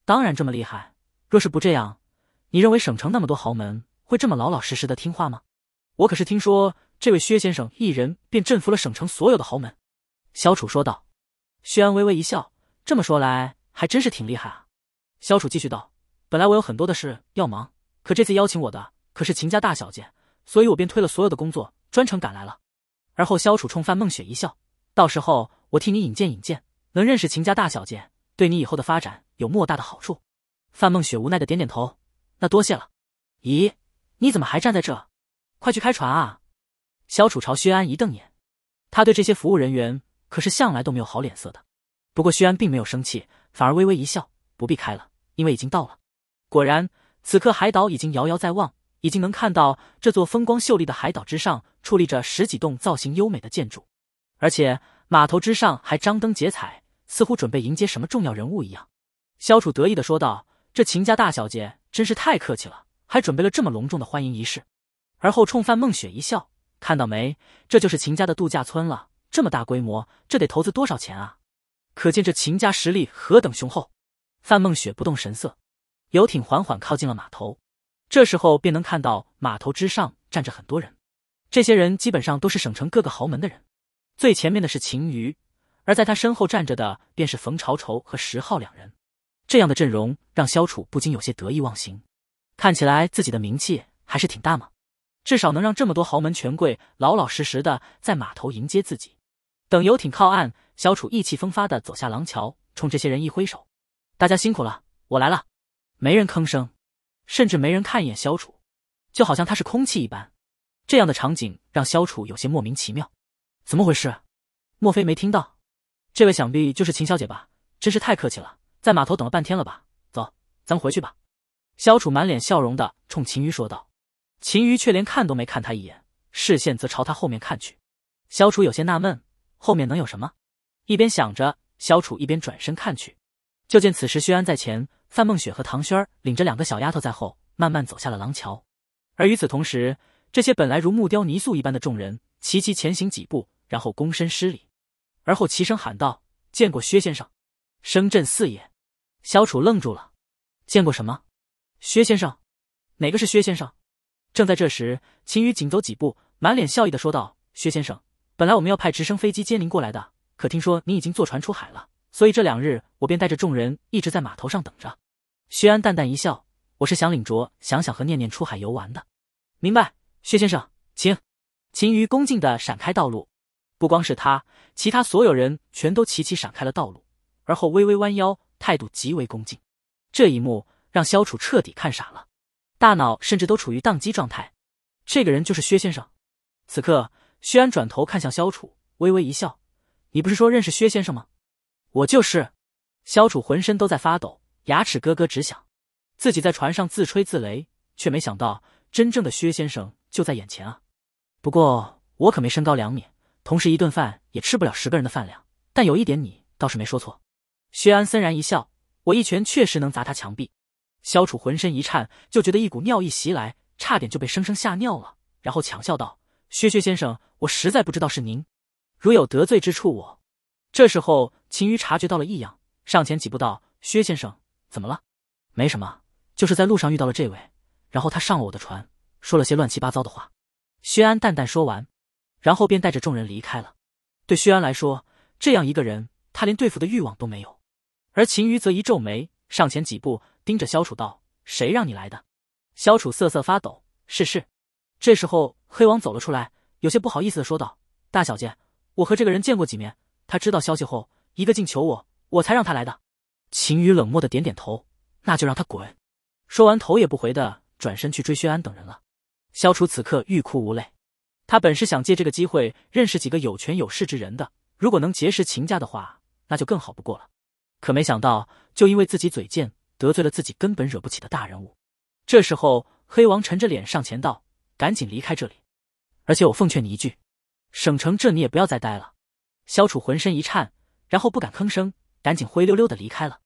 当然这么厉害。若是不这样，你认为省城那么多豪门？会这么老老实实的听话吗？我可是听说这位薛先生一人便镇服了省城所有的豪门。”萧楚说道。薛安微微一笑：“这么说来，还真是挺厉害啊。”萧楚继续道：“本来我有很多的事要忙，可这次邀请我的可是秦家大小姐，所以我便推了所有的工作，专程赶来了。”而后，萧楚冲范梦雪一笑：“到时候我替你引荐引荐，能认识秦家大小姐，对你以后的发展有莫大的好处。”范梦雪无奈的点点头：“那多谢了。”咦。你怎么还站在这？快去开船啊！萧楚朝薛安一瞪眼，他对这些服务人员可是向来都没有好脸色的。不过薛安并没有生气，反而微微一笑：“不必开了，因为已经到了。”果然，此刻海岛已经遥遥在望，已经能看到这座风光秀丽的海岛之上矗立着十几栋造型优美的建筑，而且码头之上还张灯结彩，似乎准备迎接什么重要人物一样。萧楚得意的说道：“这秦家大小姐真是太客气了。”还准备了这么隆重的欢迎仪式，而后冲范梦雪一笑，看到没？这就是秦家的度假村了，这么大规模，这得投资多少钱啊？可见这秦家实力何等雄厚。范梦雪不动神色，游艇缓缓靠近了码头，这时候便能看到码头之上站着很多人，这些人基本上都是省城各个豪门的人。最前面的是秦瑜。而在他身后站着的便是冯朝愁和石浩两人。这样的阵容让萧楚不禁有些得意忘形。看起来自己的名气还是挺大嘛，至少能让这么多豪门权贵老老实实的在码头迎接自己。等游艇靠岸，小楚意气风发的走下廊桥，冲这些人一挥手：“大家辛苦了，我来了。”没人吭声，甚至没人看一眼萧楚，就好像他是空气一般。这样的场景让萧楚有些莫名其妙，怎么回事？莫非没听到？这位想必就是秦小姐吧？真是太客气了，在码头等了半天了吧？走，咱们回去吧。萧楚满脸笑容的冲秦瑜说道，秦瑜却连看都没看他一眼，视线则朝他后面看去。萧楚有些纳闷，后面能有什么？一边想着，萧楚一边转身看去，就见此时薛安在前，范梦雪和唐轩领着两个小丫头在后，慢慢走下了廊桥。而与此同时，这些本来如木雕泥塑一般的众人，齐齐前行几步，然后躬身施礼，而后齐声喊道：“见过薛先生！”声震四野。萧楚愣住了，见过什么？薛先生，哪个是薛先生？正在这时，秦宇紧走几步，满脸笑意的说道：“薛先生，本来我们要派直升飞机接您过来的，可听说您已经坐船出海了，所以这两日我便带着众人一直在码头上等着。”薛安淡淡一笑：“我是想领卓想想和念念出海游玩的。”明白，薛先生，请。秦宇恭敬的闪开道路，不光是他，其他所有人全都齐齐闪开了道路，而后微微弯腰，态度极为恭敬。这一幕。让萧楚彻底看傻了，大脑甚至都处于宕机状态。这个人就是薛先生。此刻，薛安转头看向萧楚，微微一笑：“你不是说认识薛先生吗？”“我就是。”萧楚浑身都在发抖，牙齿咯咯直响。自己在船上自吹自擂，却没想到真正的薛先生就在眼前啊！不过我可没身高两米，同时一顿饭也吃不了十个人的饭量。但有一点你倒是没说错。薛安森然一笑：“我一拳确实能砸他墙壁。”萧楚浑身一颤，就觉得一股尿意袭来，差点就被生生吓尿了。然后强笑道：“薛薛先生，我实在不知道是您，如有得罪之处，我……”这时候，秦瑜察觉到了异样，上前几步道：“薛先生，怎么了？没什么，就是在路上遇到了这位，然后他上了我的船，说了些乱七八糟的话。”薛安淡淡说完，然后便带着众人离开了。对薛安来说，这样一个人，他连对付的欲望都没有。而秦瑜则一皱眉，上前几步。盯着萧楚道：“谁让你来的？”萧楚瑟瑟发抖：“是是。”这时候，黑王走了出来，有些不好意思的说道：“大小姐，我和这个人见过几面，他知道消息后，一个劲求我，我才让他来的。”秦羽冷漠的点点头：“那就让他滚。”说完，头也不回的转身去追薛安等人了。萧楚此刻欲哭无泪，他本是想借这个机会认识几个有权有势之人的，如果能结识秦家的话，那就更好不过了。可没想到，就因为自己嘴贱。得罪了自己根本惹不起的大人物，这时候黑王沉着脸上前道：“赶紧离开这里，而且我奉劝你一句，省城这你也不要再待了。”萧楚浑身一颤，然后不敢吭声，赶紧灰溜溜的离开了。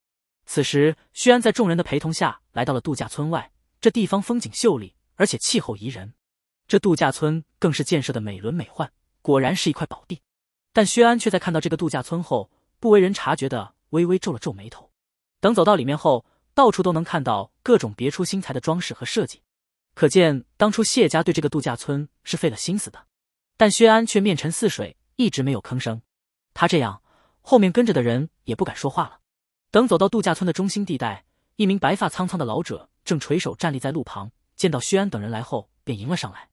此时，薛安在众人的陪同下来到了度假村外，这地方风景秀丽，而且气候宜人，这度假村更是建设的美轮美奂，果然是一块宝地。但薛安却在看到这个度假村后，不为人察觉的微微皱了皱眉头。等走到里面后，到处都能看到各种别出心裁的装饰和设计，可见当初谢家对这个度假村是费了心思的。但薛安却面沉似水，一直没有吭声。他这样，后面跟着的人也不敢说话了。等走到度假村的中心地带，一名白发苍苍的老者正垂手站立在路旁，见到薛安等人来后，便迎了上来。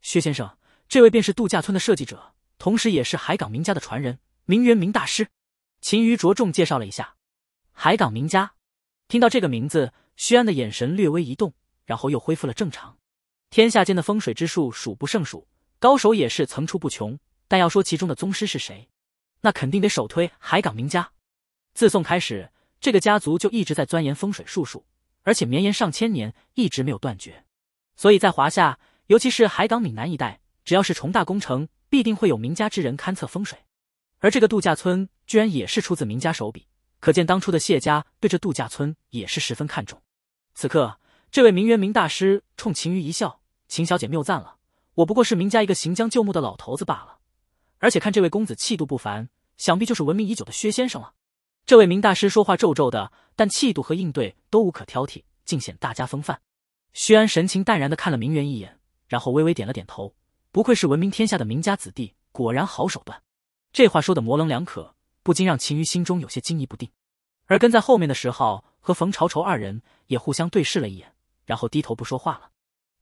薛先生，这位便是度假村的设计者，同时也是海港名家的传人，名媛名大师。秦瑜着重介绍了一下海港名家。听到这个名字，徐安的眼神略微一动，然后又恢复了正常。天下间的风水之术数不胜数，高手也是层出不穷。但要说其中的宗师是谁，那肯定得首推海港名家。自宋开始，这个家族就一直在钻研风水术数，而且绵延上千年，一直没有断绝。所以在华夏，尤其是海港闽南一带，只要是重大工程，必定会有名家之人勘测风水。而这个度假村，居然也是出自名家手笔。可见当初的谢家对这度假村也是十分看重。此刻，这位名媛名大师冲秦瑜一笑：“秦小姐谬赞了，我不过是名家一个行将就木的老头子罢了。而且看这位公子气度不凡，想必就是闻名已久的薛先生了。”这位明大师说话皱皱的，但气度和应对都无可挑剔，尽显大家风范。薛安神情淡然的看了名媛一眼，然后微微点了点头：“不愧是闻名天下的名家子弟，果然好手段。”这话说的模棱两可。不禁让秦瑜心中有些惊疑不定，而跟在后面的石浩和冯朝仇二人也互相对视了一眼，然后低头不说话了。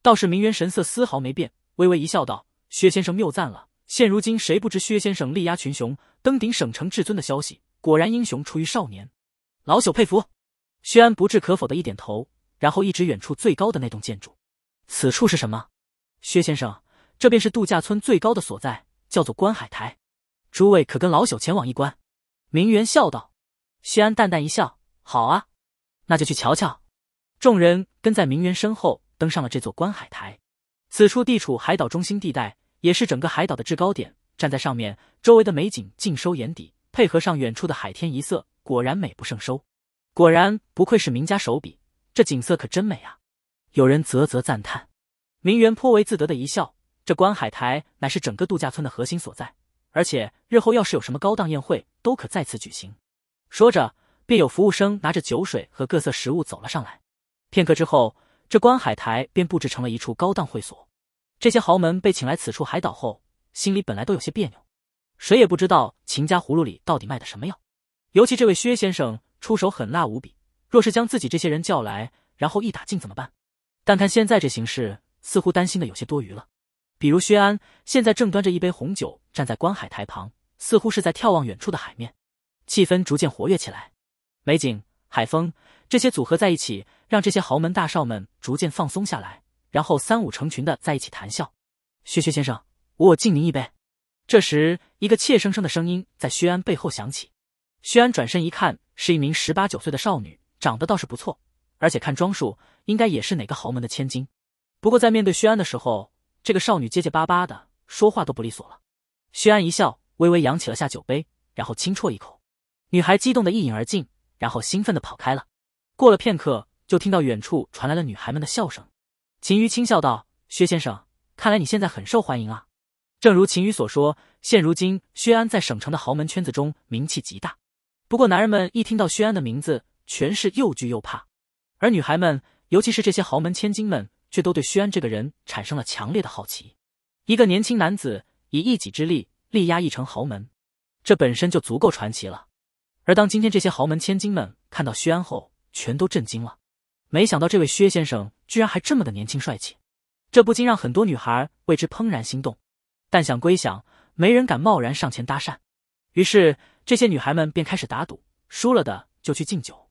倒是名媛神色丝毫没变，微微一笑，道：“薛先生谬赞了，现如今谁不知薛先生力压群雄，登顶省城至尊的消息？果然英雄出于少年，老朽佩服。”薛安不置可否的一点头，然后一直远处最高的那栋建筑，此处是什么？薛先生，这便是度假村最高的所在，叫做观海台。诸位可跟老朽前往一观。名媛笑道：“谢安淡淡一笑，好啊，那就去瞧瞧。”众人跟在名媛身后登上了这座观海台。此处地处海岛中心地带，也是整个海岛的制高点。站在上面，周围的美景尽收眼底，配合上远处的海天一色，果然美不胜收。果然不愧是名家手笔，这景色可真美啊！有人啧啧赞叹。名媛颇为自得的一笑：“这观海台乃是整个度假村的核心所在，而且日后要是有什么高档宴会。”都可在此举行。说着，便有服务生拿着酒水和各色食物走了上来。片刻之后，这观海台便布置成了一处高档会所。这些豪门被请来此处海岛后，心里本来都有些别扭。谁也不知道秦家葫芦里到底卖的什么药。尤其这位薛先生出手狠辣无比，若是将自己这些人叫来，然后一打尽怎么办？但看现在这形势，似乎担心的有些多余了。比如薛安现在正端着一杯红酒，站在观海台旁。似乎是在眺望远处的海面，气氛逐渐活跃起来。美景、海风这些组合在一起，让这些豪门大少们逐渐放松下来，然后三五成群的在一起谈笑。薛薛先生，我我敬您一杯。这时，一个怯生生的声音在薛安背后响起。薛安转身一看，是一名十八九岁的少女，长得倒是不错，而且看装束应该也是哪个豪门的千金。不过在面对薛安的时候，这个少女结结巴巴的说话都不利索了。薛安一笑。微微扬起了下酒杯，然后轻啜一口。女孩激动的一饮而尽，然后兴奋的跑开了。过了片刻，就听到远处传来了女孩们的笑声。秦瑜轻笑道：“薛先生，看来你现在很受欢迎啊。”正如秦宇所说，现如今薛安在省城的豪门圈子中名气极大。不过男人们一听到薛安的名字，全是又惧又怕；而女孩们，尤其是这些豪门千金们，却都对薛安这个人产生了强烈的好奇。一个年轻男子以一己之力。力压一城豪门，这本身就足够传奇了。而当今天这些豪门千金们看到薛安后，全都震惊了。没想到这位薛先生居然还这么的年轻帅气，这不禁让很多女孩为之怦然心动。但想归想，没人敢贸然上前搭讪。于是这些女孩们便开始打赌，输了的就去敬酒。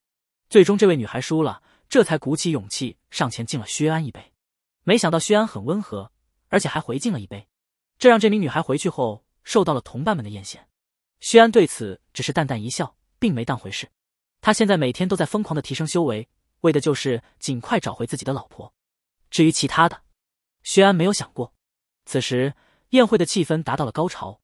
最终这位女孩输了，这才鼓起勇气上前敬了薛安一杯。没想到薛安很温和，而且还回敬了一杯，这让这名女孩回去后。受到了同伴们的艳羡，薛安对此只是淡淡一笑，并没当回事。他现在每天都在疯狂的提升修为，为的就是尽快找回自己的老婆。至于其他的，薛安没有想过。此时，宴会的气氛达到了高潮。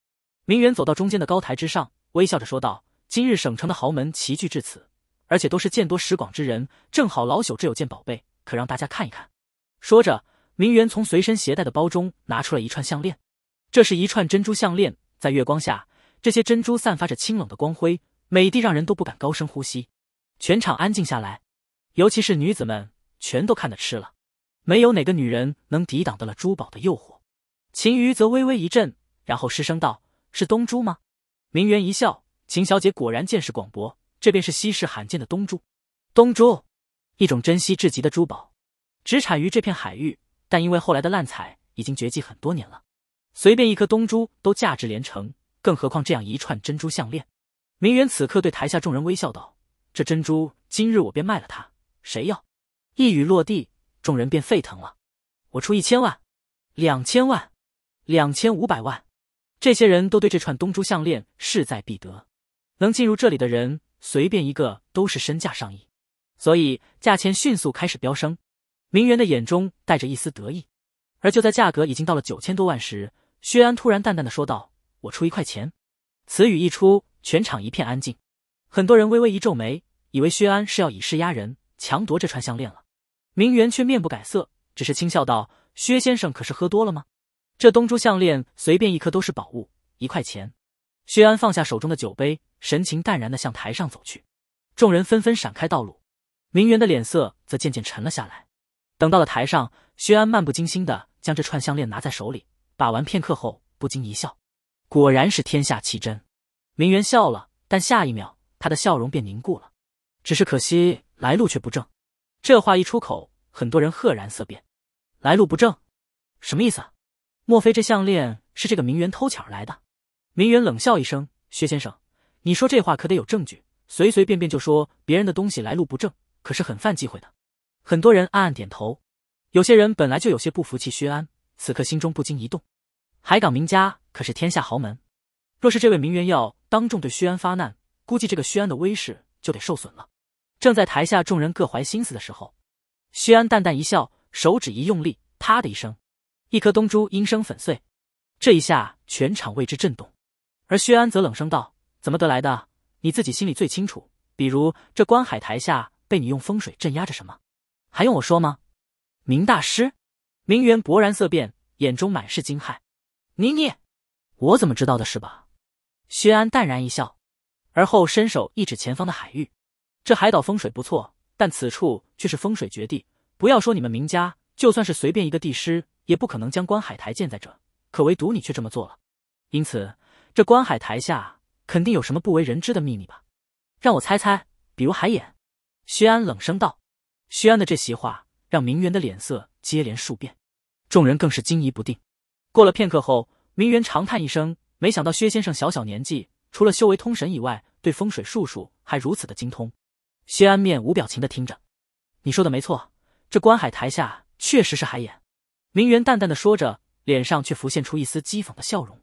明远走到中间的高台之上，微笑着说道：“今日省城的豪门齐聚至此，而且都是见多识广之人，正好老朽这有件宝贝，可让大家看一看。”说着，明远从随身携带的包中拿出了一串项链。这是一串珍珠项链，在月光下，这些珍珠散发着清冷的光辉，美的让人都不敢高声呼吸。全场安静下来，尤其是女子们，全都看得痴了。没有哪个女人能抵挡得了珠宝的诱惑。秦瑜则微微一震，然后失声道：“是东珠吗？”名媛一笑：“秦小姐果然见识广博，这便是稀世罕见的东珠。东珠，一种珍稀至极的珠宝，只产于这片海域，但因为后来的滥采，已经绝迹很多年了。”随便一颗东珠都价值连城，更何况这样一串珍珠项链？明媛此刻对台下众人微笑道：“这珍珠今日我便卖了它，谁要？”一语落地，众人便沸腾了。我出一千万，两千万，两千五百万，这些人都对这串东珠项链势在必得。能进入这里的人，随便一个都是身价上亿，所以价钱迅速开始飙升。明媛的眼中带着一丝得意，而就在价格已经到了九千多万时，薛安突然淡淡的说道：“我出一块钱。”此语一出，全场一片安静，很多人微微一皱眉，以为薛安是要以势压人，强夺这串项链了。明媛却面不改色，只是轻笑道：“薛先生可是喝多了吗？这东珠项链随便一颗都是宝物，一块钱。”薛安放下手中的酒杯，神情淡然的向台上走去，众人纷纷闪开道路，明媛的脸色则渐渐沉了下来。等到了台上，薛安漫不经心的将这串项链拿在手里。把玩片刻后，不禁一笑，果然是天下奇珍。明媛笑了，但下一秒，她的笑容便凝固了。只是可惜，来路却不正。这话一出口，很多人赫然色变。来路不正？什么意思？啊？莫非这项链是这个名媛偷抢来的？名媛冷笑一声：“薛先生，你说这话可得有证据，随随便便就说别人的东西来路不正，可是很犯忌讳的。”很多人暗暗点头。有些人本来就有些不服气薛安。此刻心中不禁一动，海港名家可是天下豪门，若是这位名媛要当众对薛安发难，估计这个薛安的威势就得受损了。正在台下众人各怀心思的时候，薛安淡淡一笑，手指一用力，啪的一声，一颗东珠应声粉碎。这一下全场为之震动，而薛安则冷声道：“怎么得来的？你自己心里最清楚。比如这观海台下被你用风水镇压着什么，还用我说吗？明大师。”明媛勃然色变，眼中满是惊骇。妮妮，我怎么知道的是吧？薛安淡然一笑，而后伸手一指前方的海域。这海岛风水不错，但此处却是风水绝地。不要说你们明家，就算是随便一个帝师，也不可能将观海台建在这。可唯独你却这么做了。因此，这观海台下肯定有什么不为人知的秘密吧？让我猜猜，比如海眼。薛安冷声道。薛安的这席话，让明媛的脸色。接连数遍，众人更是惊疑不定。过了片刻后，明媛长叹一声，没想到薛先生小小年纪，除了修为通神以外，对风水术数还如此的精通。薛安面无表情的听着，你说的没错，这观海台下确实是海眼。明媛淡淡的说着，脸上却浮现出一丝讥讽的笑容。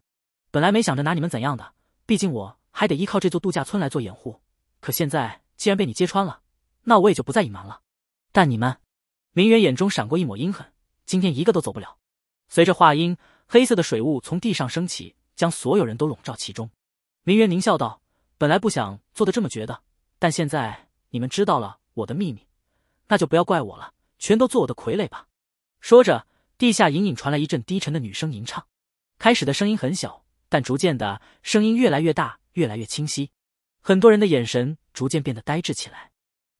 本来没想着拿你们怎样的，毕竟我还得依靠这座度假村来做掩护。可现在既然被你揭穿了，那我也就不再隐瞒了。但你们。明远眼中闪过一抹阴狠，今天一个都走不了。随着话音，黑色的水雾从地上升起，将所有人都笼罩其中。明媛狞笑道：“本来不想做的这么绝的，但现在你们知道了我的秘密，那就不要怪我了，全都做我的傀儡吧。”说着，地下隐隐传来一阵低沉的女声吟唱。开始的声音很小，但逐渐的声音越来越大，越来越清晰。很多人的眼神逐渐变得呆滞起来。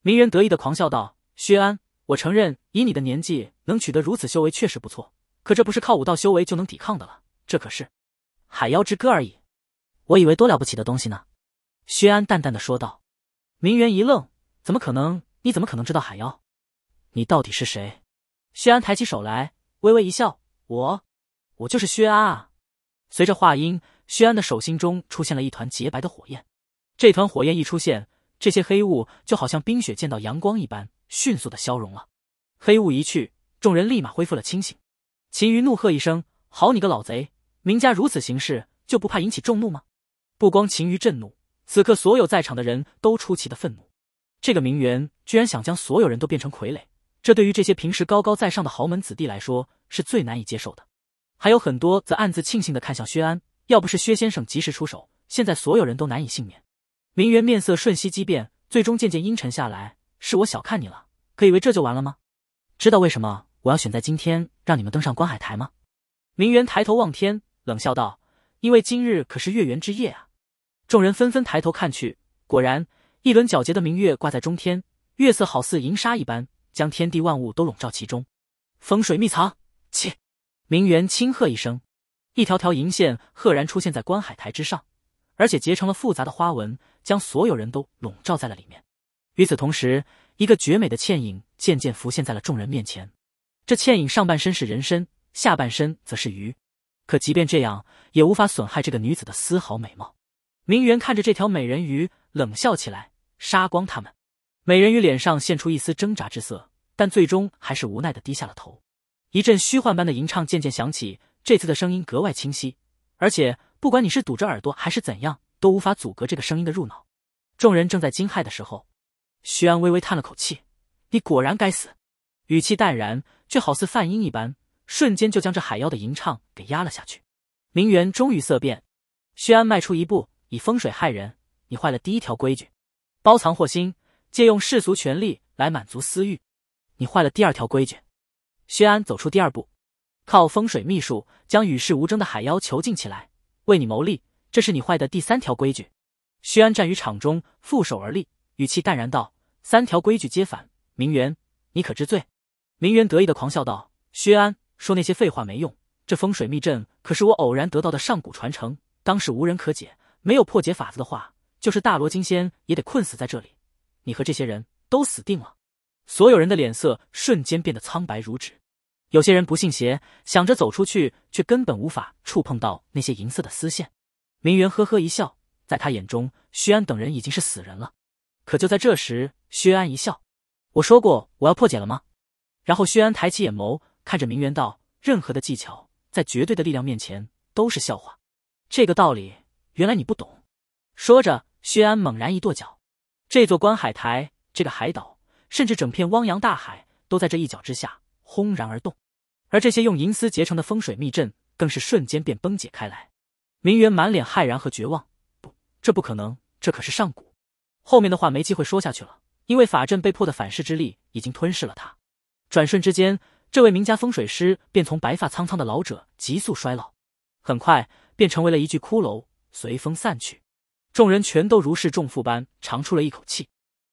明媛得意的狂笑道：“薛安。”我承认，以你的年纪能取得如此修为确实不错，可这不是靠武道修为就能抵抗的了。这可是海妖之歌而已。我以为多了不起的东西呢。”薛安淡淡的说道。明媛一愣：“怎么可能？你怎么可能知道海妖？你到底是谁？”薛安抬起手来，微微一笑：“我，我就是薛安啊。”随着话音，薛安的手心中出现了一团洁白的火焰。这团火焰一出现，这些黑雾就好像冰雪见到阳光一般。迅速的消融了，黑雾一去，众人立马恢复了清醒。秦瑜怒喝一声：“好你个老贼！明家如此行事，就不怕引起众怒吗？”不光秦瑜震怒，此刻所有在场的人都出奇的愤怒。这个明媛居然想将所有人都变成傀儡，这对于这些平时高高在上的豪门子弟来说，是最难以接受的。还有很多则暗自庆幸的看向薛安，要不是薛先生及时出手，现在所有人都难以幸免。明媛面色瞬息激变，最终渐渐阴沉下来：“是我小看你了。”可以为这就完了吗？知道为什么我要选在今天让你们登上观海台吗？明媛抬头望天，冷笑道：“因为今日可是月圆之夜啊！”众人纷纷抬头看去，果然，一轮皎洁的明月挂在中天，月色好似银纱一般，将天地万物都笼罩其中。风水秘藏，起！明媛轻喝一声，一条条银线赫然出现在观海台之上，而且结成了复杂的花纹，将所有人都笼罩在了里面。与此同时，一个绝美的倩影渐渐浮现在了众人面前，这倩影上半身是人身，下半身则是鱼。可即便这样，也无法损害这个女子的丝毫美貌。明媛看着这条美人鱼，冷笑起来：“杀光他们！”美人鱼脸上现出一丝挣扎之色，但最终还是无奈的低下了头。一阵虚幻般的吟唱渐渐响起，这次的声音格外清晰，而且不管你是堵着耳朵还是怎样，都无法阻隔这个声音的入脑。众人正在惊骇的时候。徐安微微叹了口气：“你果然该死。”语气淡然，却好似梵音一般，瞬间就将这海妖的吟唱给压了下去。明媛终于色变。薛安迈出一步：“以风水害人，你坏了第一条规矩。包藏祸心，借用世俗权力来满足私欲，你坏了第二条规矩。”薛安走出第二步：“靠风水秘术将与世无争的海妖囚禁起来，为你谋利，这是你坏的第三条规矩。”薛安站于场中，负手而立，语气淡然道。三条规矩皆反，明媛，你可知罪？明媛得意的狂笑道：“薛安说那些废话没用，这风水密阵可是我偶然得到的上古传承，当时无人可解，没有破解法子的话，就是大罗金仙也得困死在这里。你和这些人都死定了。”所有人的脸色瞬间变得苍白如纸，有些人不信邪，想着走出去，却根本无法触碰到那些银色的丝线。明媛呵呵一笑，在他眼中，薛安等人已经是死人了。可就在这时，薛安一笑：“我说过我要破解了吗？”然后薛安抬起眼眸，看着明媛道：“任何的技巧，在绝对的力量面前都是笑话。这个道理，原来你不懂。”说着，薛安猛然一跺脚，这座观海台、这个海岛，甚至整片汪洋大海，都在这一脚之下轰然而动。而这些用银丝结成的风水密阵，更是瞬间便崩解开来。明媛满脸骇然和绝望：“不，这不可能！这可是上古！”后面的话没机会说下去了，因为法阵被迫的反噬之力已经吞噬了他。转瞬之间，这位名家风水师便从白发苍苍的老者急速衰老，很快便成为了一具骷髅，随风散去。众人全都如释重负般长出了一口气，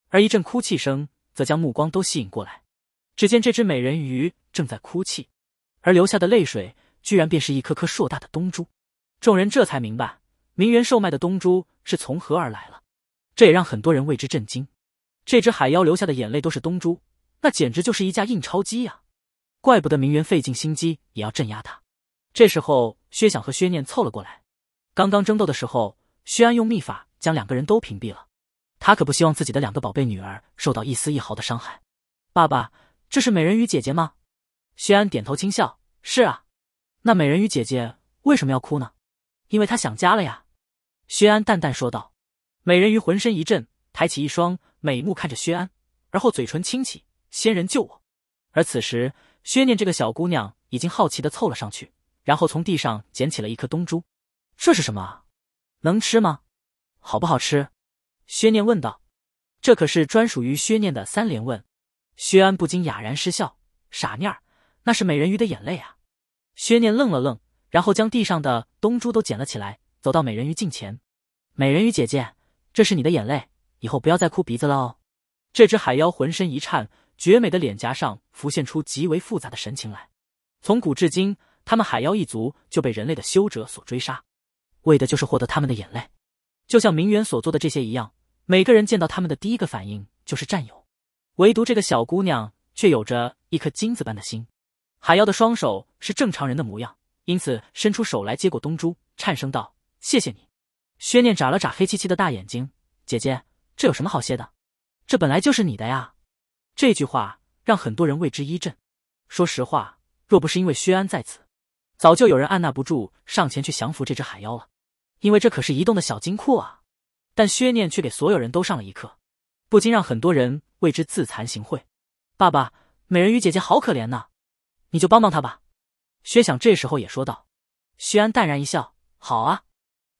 而一阵哭泣声则将目光都吸引过来。只见这只美人鱼正在哭泣，而流下的泪水居然便是一颗颗硕大的东珠。众人这才明白，名媛售卖的东珠是从何而来了。这也让很多人为之震惊，这只海妖流下的眼泪都是东珠，那简直就是一架印钞机呀！怪不得名媛费尽心机也要镇压他。这时候，薛想和薛念凑了过来。刚刚争斗的时候，薛安用秘法将两个人都屏蔽了，他可不希望自己的两个宝贝女儿受到一丝一毫的伤害。爸爸，这是美人鱼姐姐吗？薛安点头轻笑：“是啊。”那美人鱼姐姐为什么要哭呢？因为她想家了呀。”薛安淡淡说道。美人鱼浑身一震，抬起一双美目看着薛安，而后嘴唇轻启：“仙人救我！”而此时，薛念这个小姑娘已经好奇的凑了上去，然后从地上捡起了一颗东珠：“这是什么？能吃吗？好不好吃？”薛念问道。这可是专属于薛念的三连问。薛安不禁哑然失笑：“傻念儿，那是美人鱼的眼泪啊！”薛念愣了愣，然后将地上的东珠都捡了起来，走到美人鱼近前：“美人鱼姐姐。”这是你的眼泪，以后不要再哭鼻子了哦。这只海妖浑身一颤，绝美的脸颊上浮现出极为复杂的神情来。从古至今，他们海妖一族就被人类的修者所追杀，为的就是获得他们的眼泪。就像明媛所做的这些一样，每个人见到他们的第一个反应就是占有。唯独这个小姑娘，却有着一颗金子般的心。海妖的双手是正常人的模样，因此伸出手来接过东珠，颤声道：“谢谢你。”薛念眨了眨黑漆漆的大眼睛，姐姐，这有什么好谢的？这本来就是你的呀！这句话让很多人为之一振。说实话，若不是因为薛安在此，早就有人按捺不住上前去降服这只海妖了，因为这可是移动的小金库啊！但薛念却给所有人都上了一课，不禁让很多人为之自惭形秽。爸爸，美人鱼姐姐好可怜呐，你就帮帮她吧。薛想这时候也说道。薛安淡然一笑：“好啊，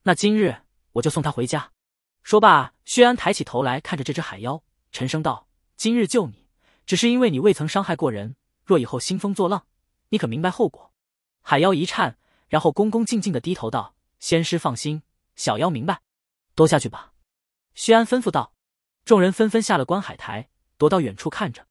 那今日。”我就送他回家。说罢，薛安抬起头来看着这只海妖，沉声道：“今日救你，只是因为你未曾伤害过人。若以后兴风作浪，你可明白后果？”海妖一颤，然后恭恭敬敬的低头道：“仙师放心，小妖明白。都下去吧。”薛安吩咐道。众人纷纷下了观海台，躲到远处看着。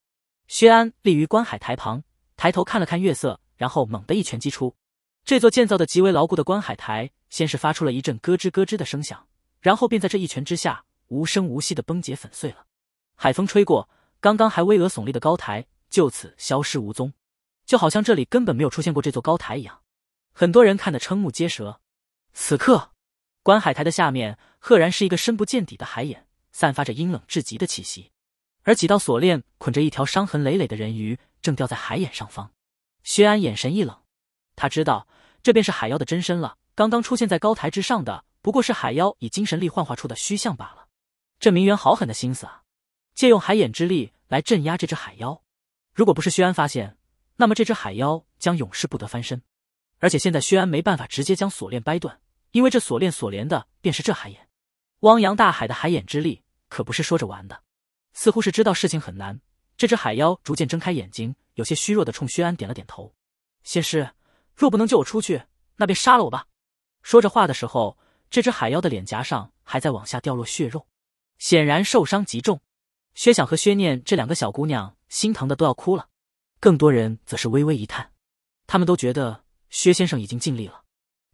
薛安立于观海台旁，抬头看了看月色，然后猛地一拳击出。这座建造的极为牢固的观海台。先是发出了一阵咯吱咯吱的声响，然后便在这一拳之下无声无息的崩解粉碎了。海风吹过，刚刚还巍峨耸立的高台就此消失无踪，就好像这里根本没有出现过这座高台一样。很多人看得瞠目结舌。此刻，观海台的下面赫然是一个深不见底的海眼，散发着阴冷至极的气息。而几道锁链捆着一条伤痕累累的人鱼，正吊在海眼上方。薛安眼神一冷，他知道这便是海妖的真身了。刚刚出现在高台之上的，不过是海妖以精神力幻化出的虚像罢了。这名媛好狠的心思啊！借用海眼之力来镇压这只海妖，如果不是薛安发现，那么这只海妖将永世不得翻身。而且现在薛安没办法直接将锁链掰断，因为这锁链锁连的便是这海眼。汪洋大海的海眼之力可不是说着玩的。似乎是知道事情很难，这只海妖逐渐睁开眼睛，有些虚弱的冲薛安点了点头：“仙师，若不能救我出去，那便杀了我吧。”说着话的时候，这只海妖的脸颊上还在往下掉落血肉，显然受伤极重。薛想和薛念这两个小姑娘心疼的都要哭了，更多人则是微微一叹，他们都觉得薛先生已经尽力了，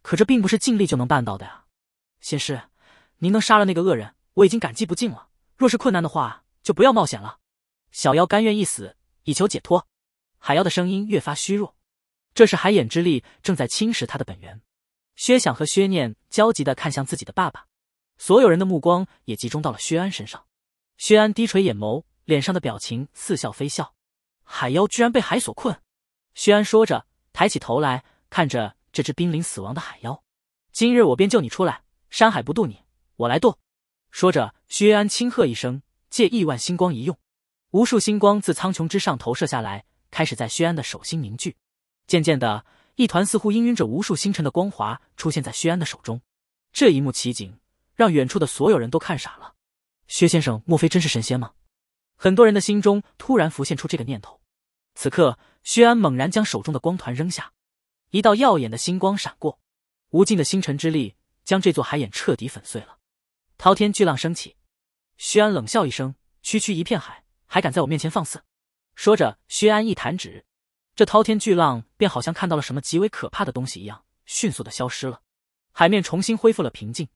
可这并不是尽力就能办到的呀。仙师，您能杀了那个恶人，我已经感激不尽了。若是困难的话，就不要冒险了。小妖甘愿一死，以求解脱。海妖的声音越发虚弱，这是海眼之力正在侵蚀他的本源。薛想和薛念焦急的看向自己的爸爸，所有人的目光也集中到了薛安身上。薛安低垂眼眸，脸上的表情似笑非笑。海妖居然被海所困，薛安说着，抬起头来看着这只濒临死亡的海妖。今日我便救你出来，山海不渡你，我来渡。说着，薛安轻喝一声，借亿万星光一用。无数星光自苍穹之上投射下来，开始在薛安的手心凝聚，渐渐的。一团似乎氤氲着无数星辰的光华出现在薛安的手中，这一幕奇景让远处的所有人都看傻了。薛先生，莫非真是神仙吗？很多人的心中突然浮现出这个念头。此刻，薛安猛然将手中的光团扔下，一道耀眼的星光闪过，无尽的星辰之力将这座海眼彻底粉碎了。滔天巨浪升起，薛安冷笑一声：“区区一片海，还敢在我面前放肆？”说着，薛安一弹指。这滔天巨浪便好像看到了什么极为可怕的东西一样，迅速的消失了，海面重新恢复了平静，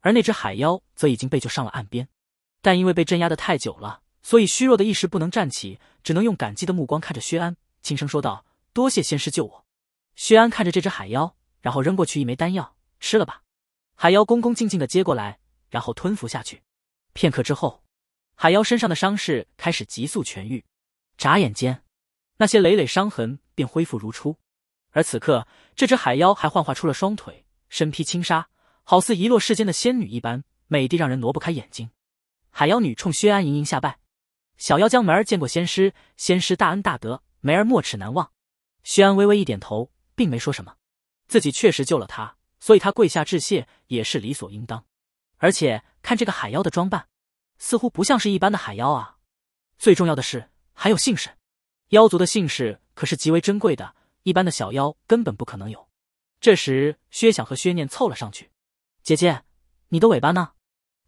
而那只海妖则已经被救上了岸边，但因为被镇压的太久了，所以虚弱的一时不能站起，只能用感激的目光看着薛安，轻声说道：“多谢仙师救我。”薛安看着这只海妖，然后扔过去一枚丹药：“吃了吧。”海妖恭恭敬敬的接过来，然后吞服下去。片刻之后，海妖身上的伤势开始急速痊愈，眨眼间。那些累累伤痕便恢复如初，而此刻这只海妖还幻化出了双腿，身披轻纱，好似遗落世间的仙女一般，美的让人挪不开眼睛。海妖女冲薛安盈盈下拜：“小妖将梅儿见过仙师，仙师大恩大德，梅儿没齿难忘。”薛安微微一点头，并没说什么，自己确实救了她，所以她跪下致谢也是理所应当。而且看这个海妖的装扮，似乎不像是一般的海妖啊。最重要的是，还有姓氏。妖族的姓氏可是极为珍贵的，一般的小妖根本不可能有。这时，薛想和薛念凑了上去。姐姐，你的尾巴呢？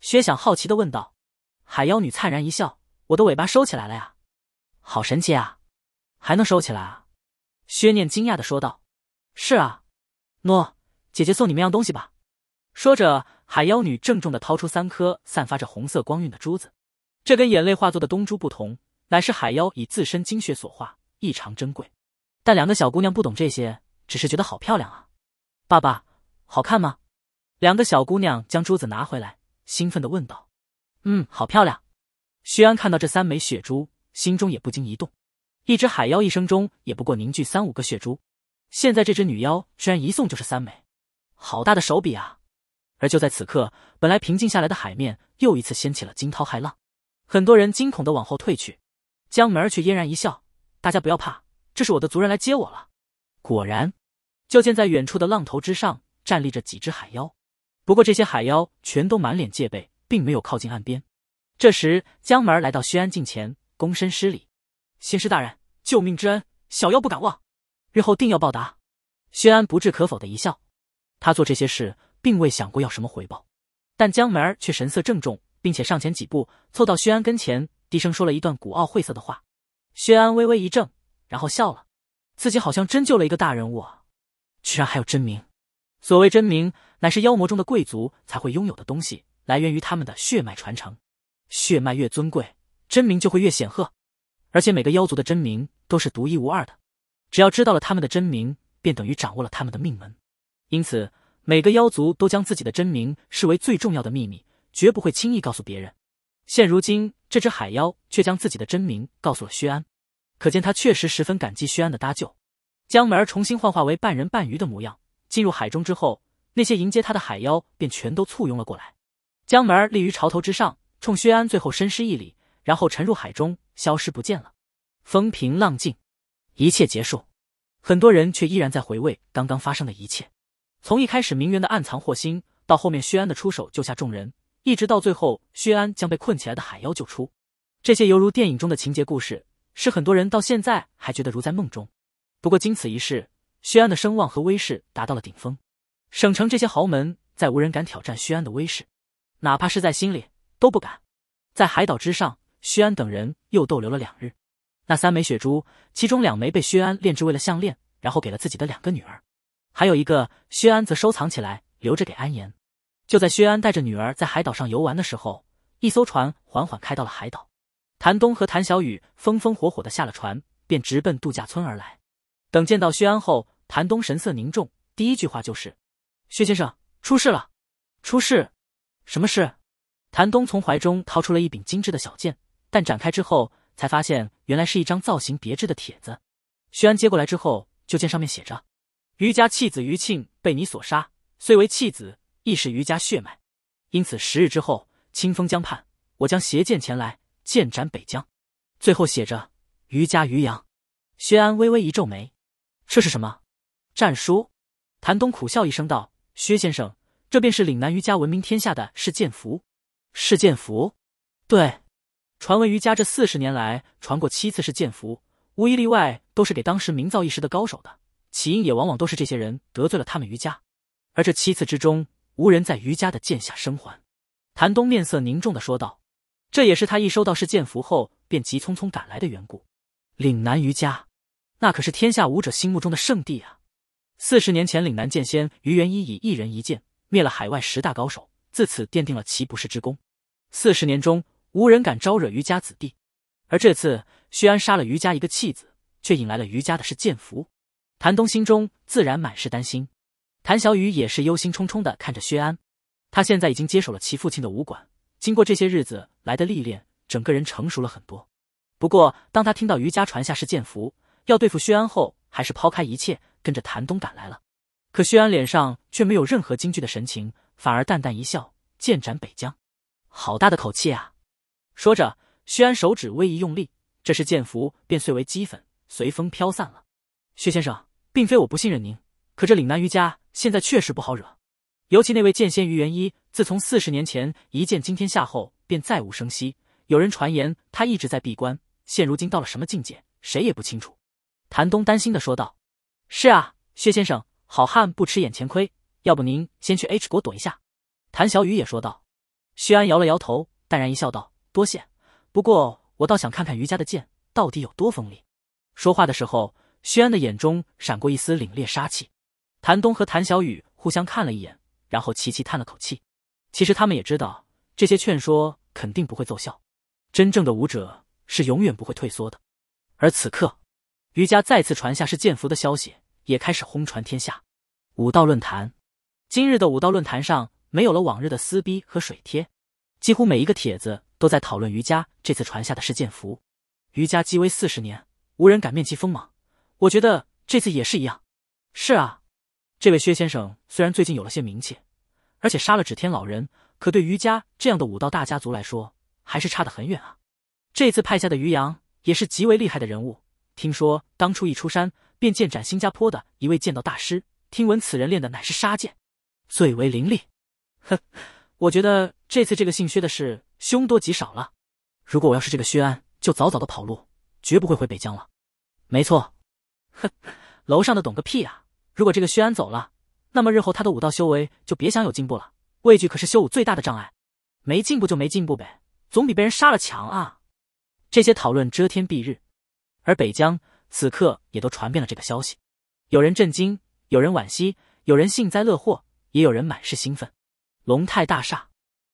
薛想好奇的问道。海妖女灿然一笑：“我的尾巴收起来了呀，好神奇啊，还能收起来啊？”薛念惊讶的说道：“是啊，诺，姐姐送你们样东西吧。”说着，海妖女郑重的掏出三颗散发着红色光晕的珠子，这跟眼泪化作的东珠不同。乃是海妖以自身精血所化，异常珍贵。但两个小姑娘不懂这些，只是觉得好漂亮啊！爸爸，好看吗？两个小姑娘将珠子拿回来，兴奋的问道：“嗯，好漂亮。”徐安看到这三枚血珠，心中也不禁一动。一只海妖一生中也不过凝聚三五个血珠，现在这只女妖居然一送就是三枚，好大的手笔啊！而就在此刻，本来平静下来的海面又一次掀起了惊涛骇浪，很多人惊恐的往后退去。江门儿却嫣然一笑：“大家不要怕，这是我的族人来接我了。”果然，就见在远处的浪头之上站立着几只海妖。不过这些海妖全都满脸戒备，并没有靠近岸边。这时，江门儿来到薛安近前，躬身施礼：“仙师大人，救命之恩，小妖不敢忘，日后定要报答。”薛安不置可否的一笑，他做这些事并未想过要什么回报，但江门儿却神色郑重，并且上前几步，凑到薛安跟前。低声说了一段古奥晦涩的话，薛安微微一怔，然后笑了。自己好像真救了一个大人物啊！居然还有真名。所谓真名，乃是妖魔中的贵族才会拥有的东西，来源于他们的血脉传承。血脉越尊贵，真名就会越显赫。而且每个妖族的真名都是独一无二的。只要知道了他们的真名，便等于掌握了他们的命门。因此，每个妖族都将自己的真名视为最重要的秘密，绝不会轻易告诉别人。现如今。这只海妖却将自己的真名告诉了薛安，可见他确实十分感激薛安的搭救。江门儿重新幻化为半人半鱼的模样，进入海中之后，那些迎接他的海妖便全都簇拥了过来。江门儿立于潮头之上，冲薛安最后深施一礼，然后沉入海中，消失不见了。风平浪静，一切结束。很多人却依然在回味刚刚发生的一切，从一开始的名媛的暗藏祸心，到后面薛安的出手救下众人。一直到最后，薛安将被困起来的海妖救出。这些犹如电影中的情节故事，是很多人到现在还觉得如在梦中。不过经此一事，薛安的声望和威势达到了顶峰。省城这些豪门再无人敢挑战薛安的威势，哪怕是在心里都不敢。在海岛之上，薛安等人又逗留了两日。那三枚血珠，其中两枚被薛安炼制为了项链，然后给了自己的两个女儿，还有一个薛安则收藏起来，留着给安言。就在薛安带着女儿在海岛上游玩的时候，一艘船缓缓开到了海岛。谭东和谭小雨风风火火的下了船，便直奔度假村而来。等见到薛安后，谭东神色凝重，第一句话就是：“薛先生，出事了！出事，什么事？”谭东从怀中掏出了一柄精致的小剑，但展开之后才发现，原来是一张造型别致的帖子。薛安接过来之后，就见上面写着：“余家弃子余庆被你所杀，虽为弃子。”亦是余家血脉，因此十日之后，清风江畔，我将携剑前来，剑斩北疆。最后写着：“余家余阳。”薛安微微一皱眉：“这是什么战书？”谭东苦笑一声道：“薛先生，这便是岭南余家闻名天下的是剑符。”是剑符？对，传闻余家这四十年来传过七次是剑符，无一例外都是给当时名噪一时的高手的，起因也往往都是这些人得罪了他们余家。而这七次之中，无人在余家的剑下生还，谭东面色凝重的说道：“这也是他一收到是剑符后便急匆匆赶来的缘故。岭南余家，那可是天下武者心目中的圣地啊！四十年前，岭南剑仙于元一以一人一剑灭了海外十大高手，自此奠定了其不世之功。四十年中，无人敢招惹余家子弟。而这次薛安杀了余家一个弃子，却引来了余家的是剑符。谭东心中自然满是担心。”谭小雨也是忧心忡忡地看着薛安，他现在已经接手了其父亲的武馆，经过这些日子来的历练，整个人成熟了很多。不过，当他听到余家传下是剑符要对付薛安后，还是抛开一切跟着谭东赶来了。可薛安脸上却没有任何惊惧的神情，反而淡淡一笑：“剑斩北疆，好大的口气啊！”说着，薛安手指微一用力，这是剑符便碎为齑粉，随风飘散了。薛先生，并非我不信任您。可这岭南瑜伽现在确实不好惹，尤其那位剑仙于元一，自从四十年前一剑惊天下后，便再无声息。有人传言他一直在闭关，现如今到了什么境界，谁也不清楚。谭东担心的说道：“是啊，薛先生，好汉不吃眼前亏，要不您先去 H 国躲一下。”谭小雨也说道。薛安摇了摇头，淡然一笑，道：“多谢，不过我倒想看看余家的剑到底有多锋利。”说话的时候，薛安的眼中闪过一丝凛冽杀气。谭东和谭小雨互相看了一眼，然后齐齐叹了口气。其实他们也知道，这些劝说肯定不会奏效。真正的武者是永远不会退缩的。而此刻，余家再次传下是剑符的消息，也开始轰传天下。武道论坛，今日的武道论坛上没有了往日的撕逼和水贴，几乎每一个帖子都在讨论余家这次传下的是剑符。余家积威四十年，无人敢面其锋芒。我觉得这次也是一样。是啊。这位薛先生虽然最近有了些名气，而且杀了指天老人，可对于家这样的武道大家族来说，还是差得很远啊。这次派下的于洋也是极为厉害的人物，听说当初一出山便剑斩新加坡的一位剑道大师，听闻此人练的乃是杀剑，最为凌厉。哼，我觉得这次这个姓薛的事凶多吉少了。如果我要是这个薛安，就早早的跑路，绝不会回北疆了。没错，哼，楼上的懂个屁啊！如果这个薛安走了，那么日后他的武道修为就别想有进步了。畏惧可是修武最大的障碍，没进步就没进步呗，总比被人杀了强啊！这些讨论遮天蔽日，而北疆此刻也都传遍了这个消息。有人震惊，有人惋惜，有人幸灾乐祸，也有人满是兴奋。龙泰大厦，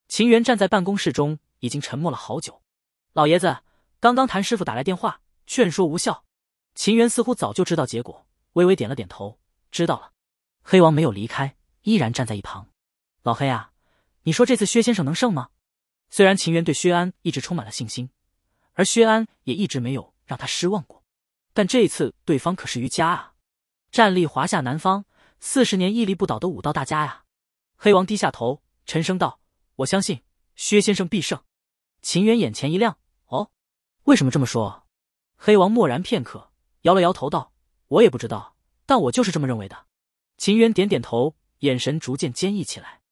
秦源站在办公室中，已经沉默了好久。老爷子，刚刚谭师傅打来电话，劝说无效。秦源似乎早就知道结果，微微点了点头。知道了，黑王没有离开，依然站在一旁。老黑啊，你说这次薛先生能胜吗？虽然秦源对薛安一直充满了信心，而薛安也一直没有让他失望过，但这一次对方可是于家啊，战力华夏南方四十年屹立不倒的武道大家呀。黑王低下头，沉声道：“我相信薛先生必胜。”秦源眼前一亮：“哦，为什么这么说？”黑王默然片刻，摇了摇头道：“我也不知道。”但我就是这么认为的。秦源点点头，眼神逐渐坚毅起来。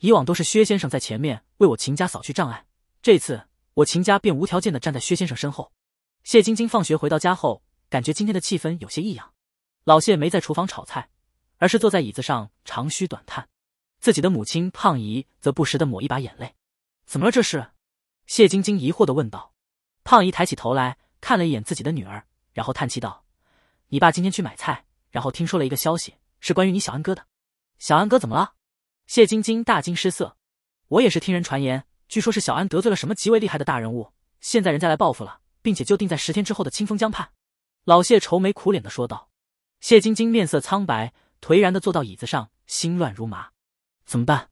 以往都是薛先生在前面为我秦家扫去障碍，这次我秦家便无条件的站在薛先生身后。谢晶晶放学回到家后，感觉今天的气氛有些异样。老谢没在厨房炒菜，而是坐在椅子上长吁短叹。自己的母亲胖姨则不时的抹一把眼泪。怎么了？这是？谢晶晶疑惑的问道。胖姨抬起头来看了一眼自己的女儿，然后叹气道：“你爸今天去买菜。”然后听说了一个消息，是关于你小安哥的。小安哥怎么了？谢晶晶大惊失色。我也是听人传言，据说，是小安得罪了什么极为厉害的大人物，现在人家来报复了，并且就定在十天之后的清风江畔。老谢愁眉苦脸的说道。谢晶晶面色苍白，颓然的坐到椅子上，心乱如麻。怎么办？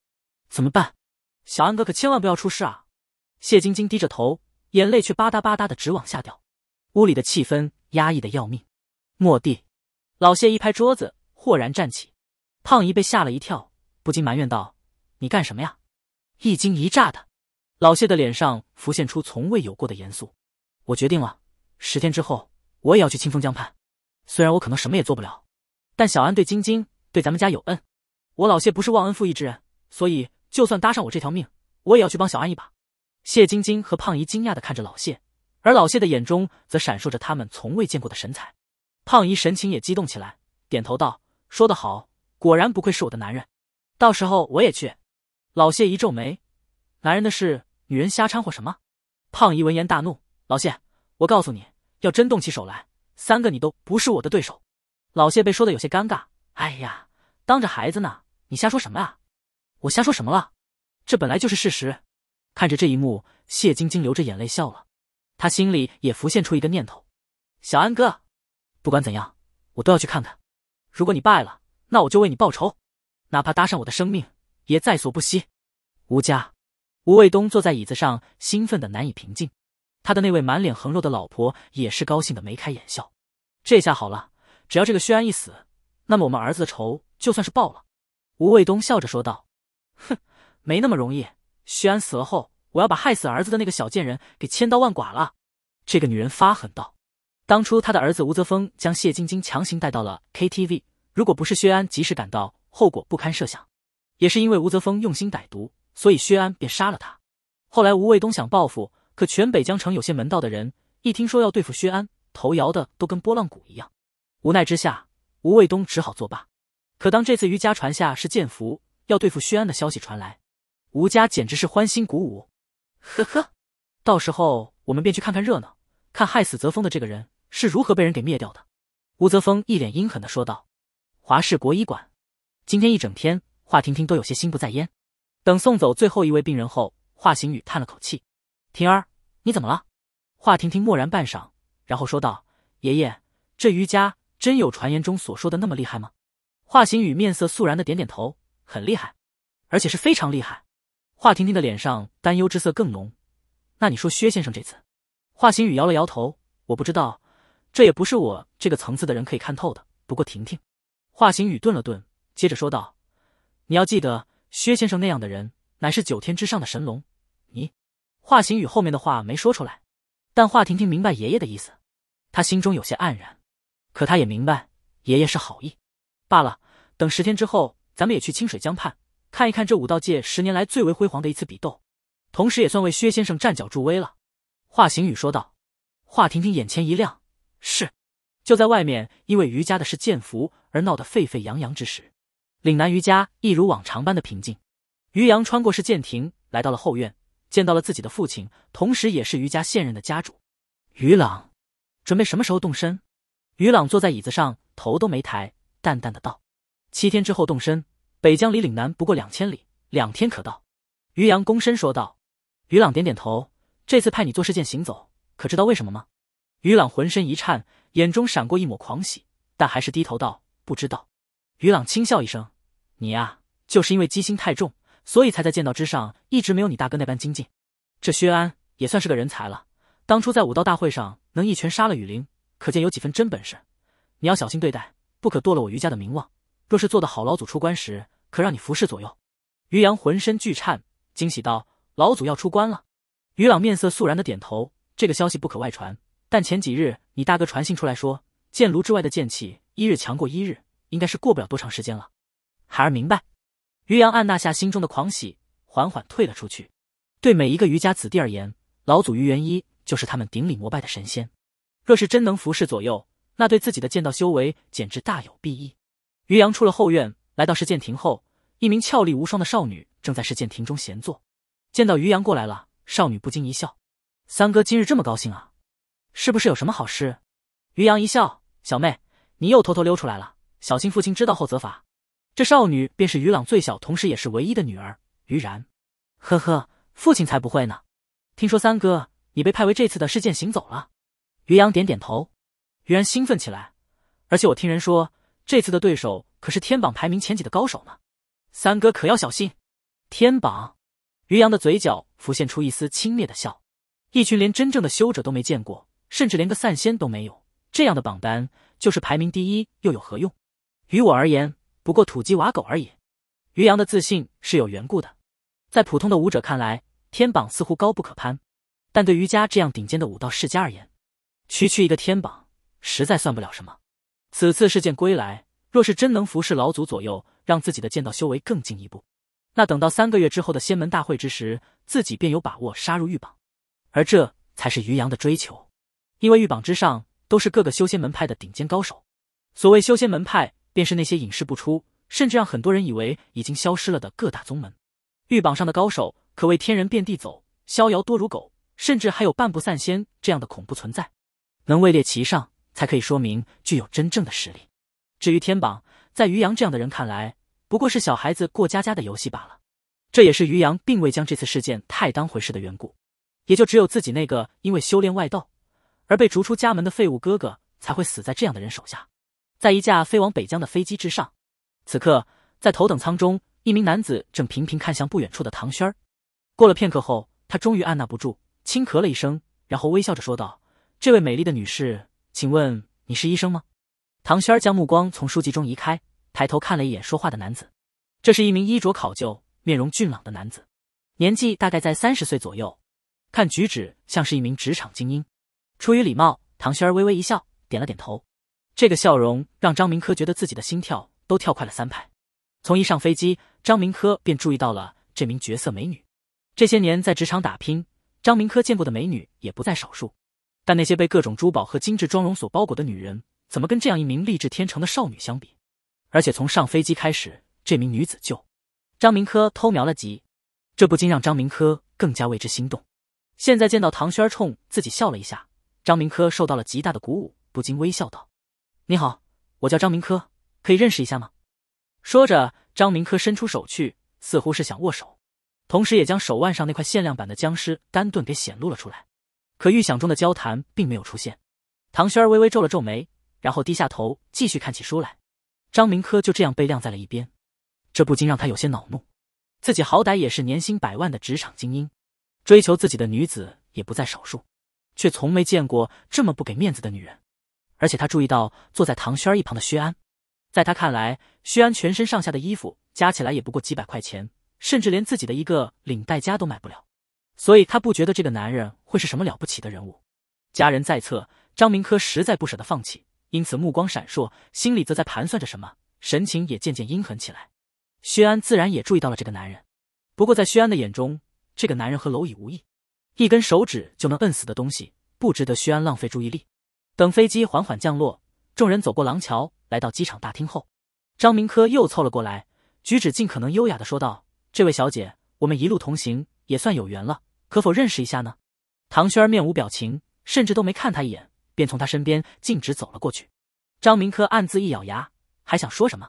怎么办？小安哥可千万不要出事啊！谢晶晶低着头，眼泪却吧嗒吧嗒的直往下掉。屋里的气氛压抑的要命。莫地。老谢一拍桌子，豁然站起。胖姨被吓了一跳，不禁埋怨道：“你干什么呀？一惊一乍的。”老谢的脸上浮现出从未有过的严肃。我决定了，十天之后我也要去清风江畔。虽然我可能什么也做不了，但小安对晶晶、对咱们家有恩，我老谢不是忘恩负义之人，所以就算搭上我这条命，我也要去帮小安一把。谢晶晶和胖姨惊讶的看着老谢，而老谢的眼中则闪烁着他们从未见过的神采。胖姨神情也激动起来，点头道：“说得好，果然不愧是我的男人。到时候我也去。”老谢一皱眉：“男人的事，女人瞎掺和什么？”胖姨闻言大怒：“老谢，我告诉你，要真动起手来，三个你都不是我的对手。”老谢被说的有些尴尬：“哎呀，当着孩子呢，你瞎说什么啊？我瞎说什么了？这本来就是事实。”看着这一幕，谢晶晶流着眼泪笑了。她心里也浮现出一个念头：“小安哥。”不管怎样，我都要去看看。如果你败了，那我就为你报仇，哪怕搭上我的生命也在所不惜。吴家，吴卫东坐在椅子上，兴奋的难以平静。他的那位满脸横肉的老婆也是高兴的眉开眼笑。这下好了，只要这个薛安一死，那么我们儿子的仇就算是报了。吴卫东笑着说道：“哼，没那么容易。薛安死了后，我要把害死儿子的那个小贱人给千刀万剐了。”这个女人发狠道。当初他的儿子吴泽峰将谢晶晶强行带到了 KTV，如果不是薛安及时赶到，后果不堪设想。也是因为吴泽峰用心歹毒，所以薛安便杀了他。后来吴卫东想报复，可全北江城有些门道的人一听说要对付薛安，头摇的都跟拨浪鼓一样。无奈之下，吴卫东只好作罢。可当这次于家传下是建福要对付薛安的消息传来，吴家简直是欢欣鼓舞。呵呵，到时候我们便去看看热闹，看害死泽峰的这个人。是如何被人给灭掉的？吴泽峰一脸阴狠的说道。华氏国医馆，今天一整天，华婷婷都有些心不在焉。等送走最后一位病人后，华行宇叹了口气：“婷儿，你怎么了？”华婷婷默然半晌，然后说道：“爷爷，这瑜伽真有传言中所说的那么厉害吗？”华行宇面色肃然的点点头：“很厉害，而且是非常厉害。”华婷婷的脸上担忧之色更浓。那你说薛先生这次？华行宇摇了摇头：“我不知道。”这也不是我这个层次的人可以看透的。不过，婷婷，华行宇顿了顿，接着说道：“你要记得，薛先生那样的人，乃是九天之上的神龙。你，华行宇后面的话没说出来，但华婷婷明白爷爷的意思。她心中有些黯然，可她也明白爷爷是好意。罢了，等十天之后，咱们也去清水江畔看一看这武道界十年来最为辉煌的一次比斗，同时也算为薛先生站脚助威了。”华行宇说道。华婷婷眼前一亮。是，就在外面因为余家的是剑符而闹得沸沸扬扬之时，岭南余家一如往常般的平静。于洋穿过是剑亭，来到了后院，见到了自己的父亲，同时也是余家现任的家主于朗。准备什么时候动身？于朗坐在椅子上，头都没抬，淡淡的道：“七天之后动身。北疆离岭南不过两千里，两天可到。”于洋躬身说道。于朗点点头：“这次派你做事件行走，可知道为什么吗？”于朗浑身一颤，眼中闪过一抹狂喜，但还是低头道：“不知道。”于朗轻笑一声：“你呀，就是因为机心太重，所以才在剑道之上一直没有你大哥那般精进。这薛安也算是个人才了，当初在武道大会上能一拳杀了雨林，可见有几分真本事。你要小心对待，不可堕了我余家的名望。若是做得好，老祖出关时可让你服侍左右。”于洋浑身剧颤，惊喜道：“老祖要出关了？”于朗面色肃然的点头：“这个消息不可外传。”但前几日，你大哥传信出来说，剑炉之外的剑气一日强过一日，应该是过不了多长时间了。孩儿明白。于洋按捺下心中的狂喜，缓缓退了出去。对每一个余家子弟而言，老祖于元一就是他们顶礼膜拜的神仙。若是真能服侍左右，那对自己的剑道修为简直大有裨益。于洋出了后院，来到试剑亭后，一名俏丽无双的少女正在试剑亭中闲坐。见到于洋过来了，少女不禁一笑：“三哥今日这么高兴啊？”是不是有什么好事？于洋一笑：“小妹，你又偷偷溜出来了，小心父亲知道后责罚。”这少女便是于朗最小，同时也是唯一的女儿于然。呵呵，父亲才不会呢。听说三哥你被派为这次的事件行走了。于洋点点头。于然兴奋起来，而且我听人说，这次的对手可是天榜排名前几的高手呢，三哥可要小心。天榜？于洋的嘴角浮现出一丝轻蔑的笑，一群连真正的修者都没见过。甚至连个散仙都没有，这样的榜单就是排名第一又有何用？于我而言，不过土鸡瓦狗而已。于洋的自信是有缘故的，在普通的武者看来，天榜似乎高不可攀，但对于家这样顶尖的武道世家而言，区区一个天榜实在算不了什么。此次事件归来，若是真能服侍老祖左右，让自己的剑道修为更进一步，那等到三个月之后的仙门大会之时，自己便有把握杀入玉榜。而这才是于洋的追求。因为玉榜之上都是各个修仙门派的顶尖高手。所谓修仙门派，便是那些隐世不出，甚至让很多人以为已经消失了的各大宗门。玉榜上的高手可谓天人遍地走，逍遥多如狗，甚至还有半步散仙这样的恐怖存在。能位列其上，才可以说明具有真正的实力。至于天榜，在于洋这样的人看来，不过是小孩子过家家的游戏罢了。这也是于洋并未将这次事件太当回事的缘故。也就只有自己那个因为修炼外道。而被逐出家门的废物哥哥才会死在这样的人手下。在一架飞往北疆的飞机之上，此刻在头等舱中，一名男子正频频看向不远处的唐轩儿。过了片刻后，他终于按捺不住，轻咳了一声，然后微笑着说道：“这位美丽的女士，请问你是医生吗？”唐轩儿将目光从书籍中移开，抬头看了一眼说话的男子。这是一名衣着考究、面容俊朗的男子，年纪大概在三十岁左右，看举止像是一名职场精英。出于礼貌，唐轩儿微微一笑，点了点头。这个笑容让张明科觉得自己的心跳都跳快了三拍。从一上飞机，张明科便注意到了这名绝色美女。这些年在职场打拼，张明科见过的美女也不在少数，但那些被各种珠宝和精致妆容所包裹的女人，怎么跟这样一名丽质天成的少女相比？而且从上飞机开始，这名女子就，张明科偷瞄了几，这不禁让张明科更加为之心动。现在见到唐轩儿冲自己笑了一下。张明科受到了极大的鼓舞，不禁微笑道：“你好，我叫张明科，可以认识一下吗？”说着，张明科伸出手去，似乎是想握手，同时也将手腕上那块限量版的僵尸丹顿给显露了出来。可预想中的交谈并没有出现。唐轩儿微微皱了皱眉，然后低下头继续看起书来。张明科就这样被晾在了一边，这不禁让他有些恼怒。自己好歹也是年薪百万的职场精英，追求自己的女子也不在少数。却从没见过这么不给面子的女人，而且他注意到坐在唐轩一旁的薛安，在他看来，薛安全身上下的衣服加起来也不过几百块钱，甚至连自己的一个领带夹都买不了，所以他不觉得这个男人会是什么了不起的人物。家人在侧，张明科实在不舍得放弃，因此目光闪烁，心里则在盘算着什么，神情也渐渐阴狠起来。薛安自然也注意到了这个男人，不过在薛安的眼中，这个男人和蝼蚁无异。一根手指就能摁死的东西，不值得薛安浪费注意力。等飞机缓缓降落，众人走过廊桥，来到机场大厅后，张明科又凑了过来，举止尽可能优雅的说道：“这位小姐，我们一路同行，也算有缘了，可否认识一下呢？”唐轩儿面无表情，甚至都没看他一眼，便从他身边径直走了过去。张明科暗自一咬牙，还想说什么，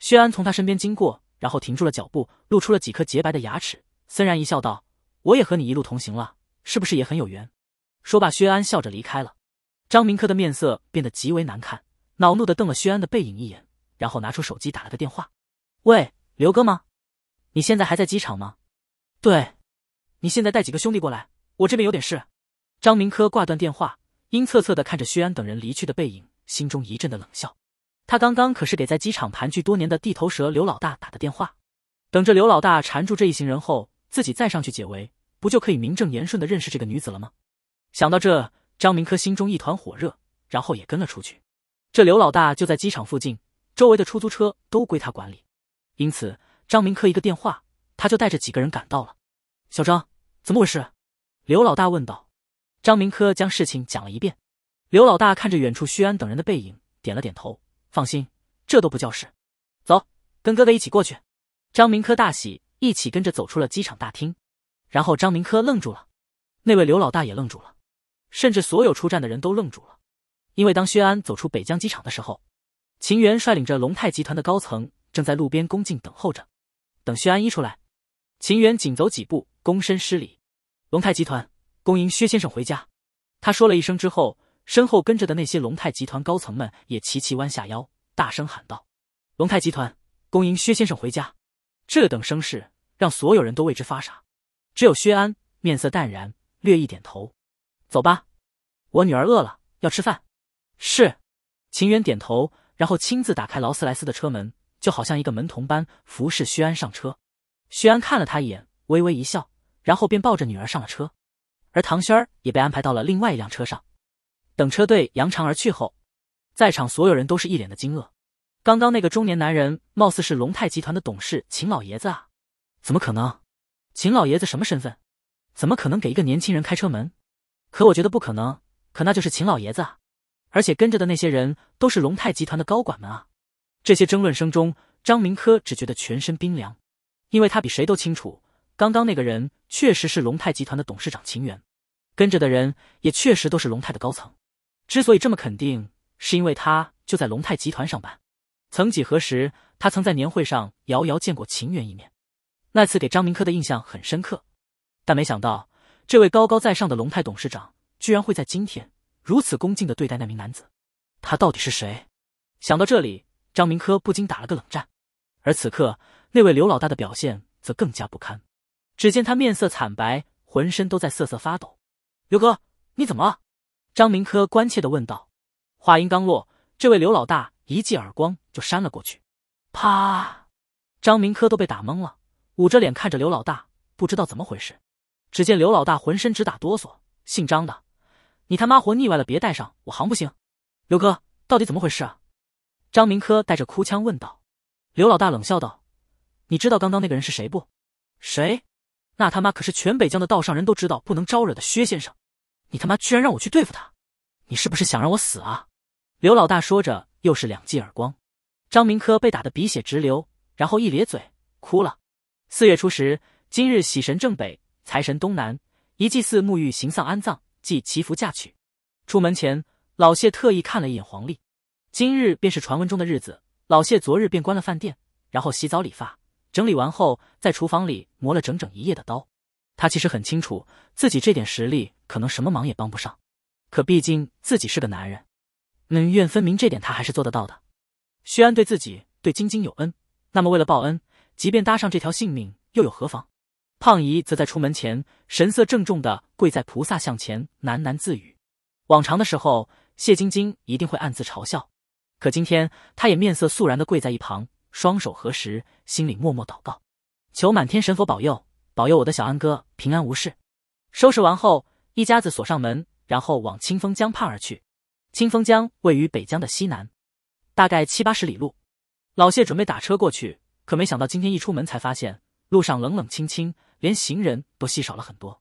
薛安从他身边经过，然后停住了脚步，露出了几颗洁白的牙齿，森然一笑道：“我也和你一路同行了。”是不是也很有缘？说罢，薛安笑着离开了。张明科的面色变得极为难看，恼怒的瞪了薛安的背影一眼，然后拿出手机打了个电话：“喂，刘哥吗？你现在还在机场吗？对，你现在带几个兄弟过来，我这边有点事。”张明科挂断电话，阴恻恻的看着薛安等人离去的背影，心中一阵的冷笑。他刚刚可是给在机场盘踞多年的地头蛇刘老大打的电话，等着刘老大缠住这一行人后，自己再上去解围。不就可以名正言顺的认识这个女子了吗？想到这，张明科心中一团火热，然后也跟了出去。这刘老大就在机场附近，周围的出租车都归他管理，因此张明科一个电话，他就带着几个人赶到了。小张，怎么回事？刘老大问道。张明科将事情讲了一遍。刘老大看着远处徐安等人的背影，点了点头，放心，这都不叫事。走，跟哥哥一起过去。张明科大喜，一起跟着走出了机场大厅。然后张明科愣住了，那位刘老大也愣住了，甚至所有出战的人都愣住了，因为当薛安走出北疆机场的时候，秦源率领着龙泰集团的高层正在路边恭敬等候着。等薛安一出来，秦源紧走几步，躬身施礼：“龙泰集团恭迎薛先生回家。”他说了一声之后，身后跟着的那些龙泰集团高层们也齐齐弯下腰，大声喊道：“龙泰集团恭迎薛先生回家。”这等声势让所有人都为之发傻。只有薛安面色淡然，略一点头，走吧，我女儿饿了，要吃饭。是，秦远点头，然后亲自打开劳斯莱斯的车门，就好像一个门童般服侍薛安上车。薛安看了他一眼，微微一笑，然后便抱着女儿上了车。而唐轩儿也被安排到了另外一辆车上。等车队扬长而去后，在场所有人都是一脸的惊愕。刚刚那个中年男人，貌似是龙泰集团的董事秦老爷子啊？怎么可能？秦老爷子什么身份？怎么可能给一个年轻人开车门？可我觉得不可能。可那就是秦老爷子啊，而且跟着的那些人都是龙泰集团的高管们啊。这些争论声中，张明科只觉得全身冰凉，因为他比谁都清楚，刚刚那个人确实是龙泰集团的董事长秦源，跟着的人也确实都是龙泰的高层。之所以这么肯定，是因为他就在龙泰集团上班。曾几何时，他曾在年会上遥遥见过秦源一面。那次给张明科的印象很深刻，但没想到这位高高在上的龙泰董事长，居然会在今天如此恭敬的对待那名男子。他到底是谁？想到这里，张明科不禁打了个冷战。而此刻，那位刘老大的表现则更加不堪。只见他面色惨白，浑身都在瑟瑟发抖。“刘哥，你怎么了？”张明科关切的问道。话音刚落，这位刘老大一记耳光就扇了过去，啪！张明科都被打懵了。捂着脸看着刘老大，不知道怎么回事。只见刘老大浑身直打哆嗦。姓张的，你他妈活腻歪了，别带上我行不行？刘哥，到底怎么回事啊？张明科带着哭腔问道。刘老大冷笑道：“你知道刚刚那个人是谁不？谁？那他妈可是全北疆的道上人都知道不能招惹的薛先生。你他妈居然让我去对付他，你是不是想让我死啊？”刘老大说着又是两记耳光。张明科被打得鼻血直流，然后一咧嘴哭了。四月初十，今日喜神正北，财神东南，一祭祀沐浴行丧安葬，即祈福嫁娶。出门前，老谢特意看了一眼黄历，今日便是传闻中的日子。老谢昨日便关了饭店，然后洗澡理发，整理完后，在厨房里磨了整整一夜的刀。他其实很清楚，自己这点实力可能什么忙也帮不上，可毕竟自己是个男人，恩怨分明这点他还是做得到的。薛安对自己对晶晶有恩，那么为了报恩。即便搭上这条性命又有何妨？胖姨则在出门前神色郑重地跪在菩萨像前，喃喃自语。往常的时候，谢晶晶一定会暗自嘲笑，可今天她也面色肃然地跪在一旁，双手合十，心里默默祷告，求满天神佛保佑，保佑我的小安哥平安无事。收拾完后，一家子锁上门，然后往清风江畔而去。清风江位于北疆的西南，大概七八十里路。老谢准备打车过去。可没想到，今天一出门才发现路上冷冷清清，连行人都稀少了很多。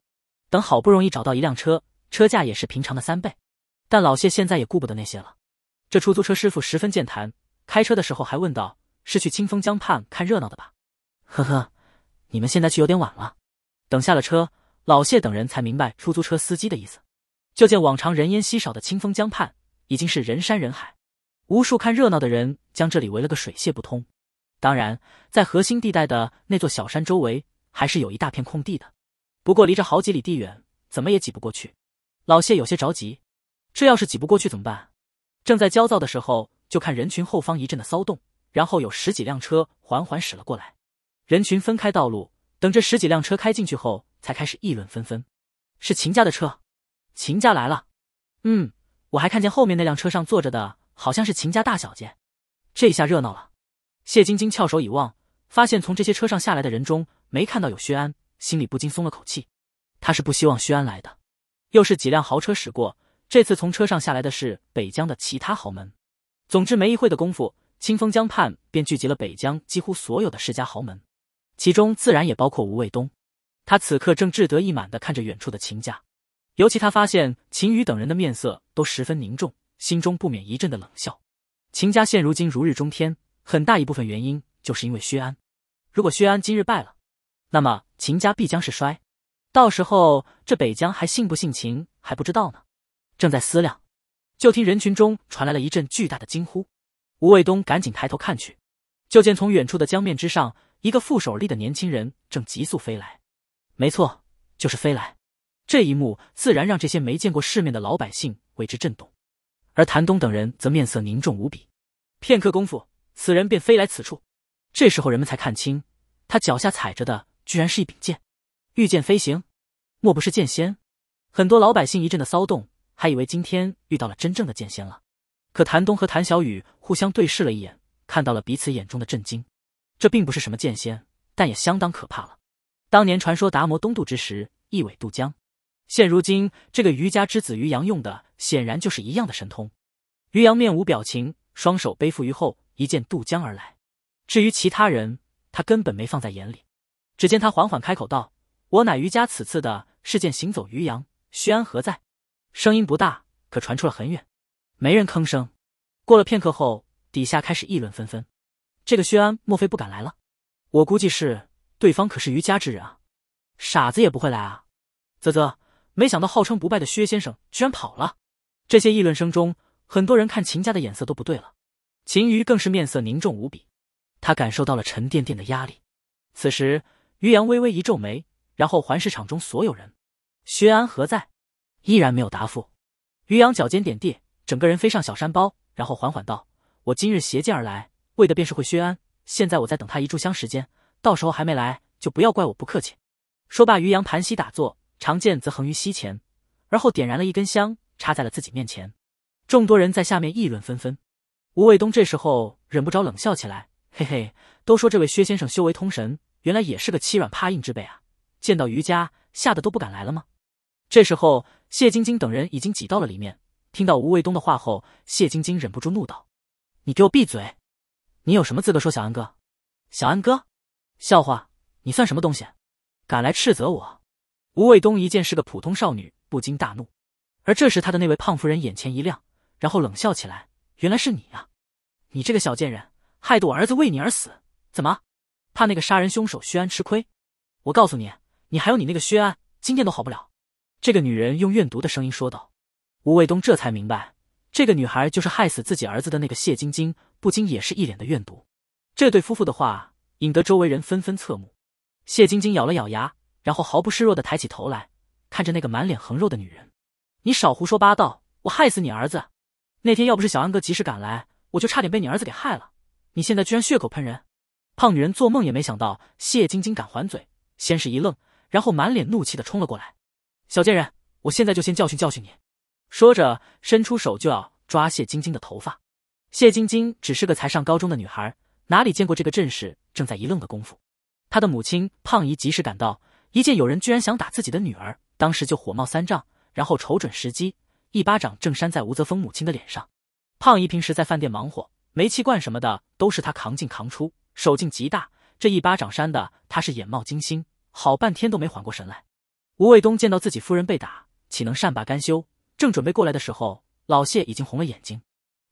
等好不容易找到一辆车，车价也是平常的三倍。但老谢现在也顾不得那些了。这出租车师傅十分健谈，开车的时候还问道：“是去清风江畔看热闹的吧？”“呵呵，你们现在去有点晚了。”等下了车，老谢等人才明白出租车司机的意思。就见往常人烟稀少的清风江畔，已经是人山人海，无数看热闹的人将这里围了个水泄不通。当然，在核心地带的那座小山周围还是有一大片空地的，不过离着好几里地远，怎么也挤不过去。老谢有些着急，这要是挤不过去怎么办？正在焦躁的时候，就看人群后方一阵的骚动，然后有十几辆车缓缓驶了过来。人群分开道路，等这十几辆车开进去后，才开始议论纷纷：是秦家的车，秦家来了。嗯，我还看见后面那辆车上坐着的好像是秦家大小姐，这下热闹了。谢晶晶翘首以望，发现从这些车上下来的人中没看到有薛安，心里不禁松了口气。他是不希望薛安来的。又是几辆豪车驶过，这次从车上下来的是北疆的其他豪门。总之，没一会的功夫，清风江畔便聚集了北疆几乎所有的世家豪门，其中自然也包括吴卫东。他此刻正志得意满地看着远处的秦家，尤其他发现秦羽等人的面色都十分凝重，心中不免一阵的冷笑。秦家现如今如日中天。很大一部分原因就是因为薛安，如果薛安今日败了，那么秦家必将是衰，到时候这北疆还信不信秦还不知道呢。正在思量，就听人群中传来了一阵巨大的惊呼，吴卫东赶紧抬头看去，就见从远处的江面之上，一个负手而立的年轻人正急速飞来，没错，就是飞来。这一幕自然让这些没见过世面的老百姓为之震动，而谭东等人则面色凝重无比。片刻功夫。此人便飞来此处，这时候人们才看清，他脚下踩着的居然是一柄剑。御剑飞行，莫不是剑仙？很多老百姓一阵的骚动，还以为今天遇到了真正的剑仙了。可谭东和谭小雨互相对视了一眼，看到了彼此眼中的震惊。这并不是什么剑仙，但也相当可怕了。当年传说达摩东渡之时，一苇渡江，现如今这个渔家之子于洋用的显然就是一样的神通。于洋面无表情，双手背负于后。一剑渡江而来，至于其他人，他根本没放在眼里。只见他缓缓开口道：“我乃余家此次的事件行走于阳，薛安何在？”声音不大，可传出了很远，没人吭声。过了片刻后，底下开始议论纷纷：“这个薛安莫非不敢来了？”“我估计是，对方可是余家之人啊，傻子也不会来啊！”“啧啧，没想到号称不败的薛先生居然跑了。”这些议论声中，很多人看秦家的眼色都不对了。秦瑜更是面色凝重无比，他感受到了沉甸甸的压力。此时，于洋微微一皱眉，然后环视场中所有人：“薛安何在？”依然没有答复。于洋脚尖点地，整个人飞上小山包，然后缓缓道：“我今日携剑而来，为的便是会薛安。现在我在等他一炷香时间，到时候还没来，就不要怪我不客气。”说罢，于洋盘膝打坐，长剑则横于膝前，而后点燃了一根香，插在了自己面前。众多人在下面议论纷纷。吴卫东这时候忍不着冷笑起来：“嘿嘿，都说这位薛先生修为通神，原来也是个欺软怕硬之辈啊！见到余家，吓得都不敢来了吗？”这时候，谢晶晶等人已经挤到了里面。听到吴卫东的话后，谢晶晶忍不住怒道：“你给我闭嘴！你有什么资格说小安哥？小安哥？笑话！你算什么东西？敢来斥责我？”吴卫东一见是个普通少女，不禁大怒。而这时，他的那位胖夫人眼前一亮，然后冷笑起来。原来是你啊！你这个小贱人，害得我儿子为你而死，怎么，怕那个杀人凶手薛安吃亏？我告诉你，你还有你那个薛安，今天都好不了。这个女人用怨毒的声音说道。吴卫东这才明白，这个女孩就是害死自己儿子的那个谢晶晶，不禁也是一脸的怨毒。这对夫妇的话引得周围人纷纷侧目。谢晶晶咬了咬牙，然后毫不示弱的抬起头来，看着那个满脸横肉的女人：“你少胡说八道，我害死你儿子。”那天要不是小安哥及时赶来，我就差点被你儿子给害了。你现在居然血口喷人！胖女人做梦也没想到谢晶晶敢还嘴，先是一愣，然后满脸怒气的冲了过来。小贱人，我现在就先教训教训你！说着，伸出手就要抓谢晶晶的头发。谢晶晶只是个才上高中的女孩，哪里见过这个阵势？正在一愣的功夫，她的母亲胖姨及时赶到，一见有人居然想打自己的女儿，当时就火冒三丈，然后瞅准时机。一巴掌正扇在吴泽峰母亲的脸上。胖姨平时在饭店忙活，煤气罐什么的都是她扛进扛出，手劲极大。这一巴掌扇的她是眼冒金星，好半天都没缓过神来。吴卫东见到自己夫人被打，岂能善罢甘休？正准备过来的时候，老谢已经红了眼睛。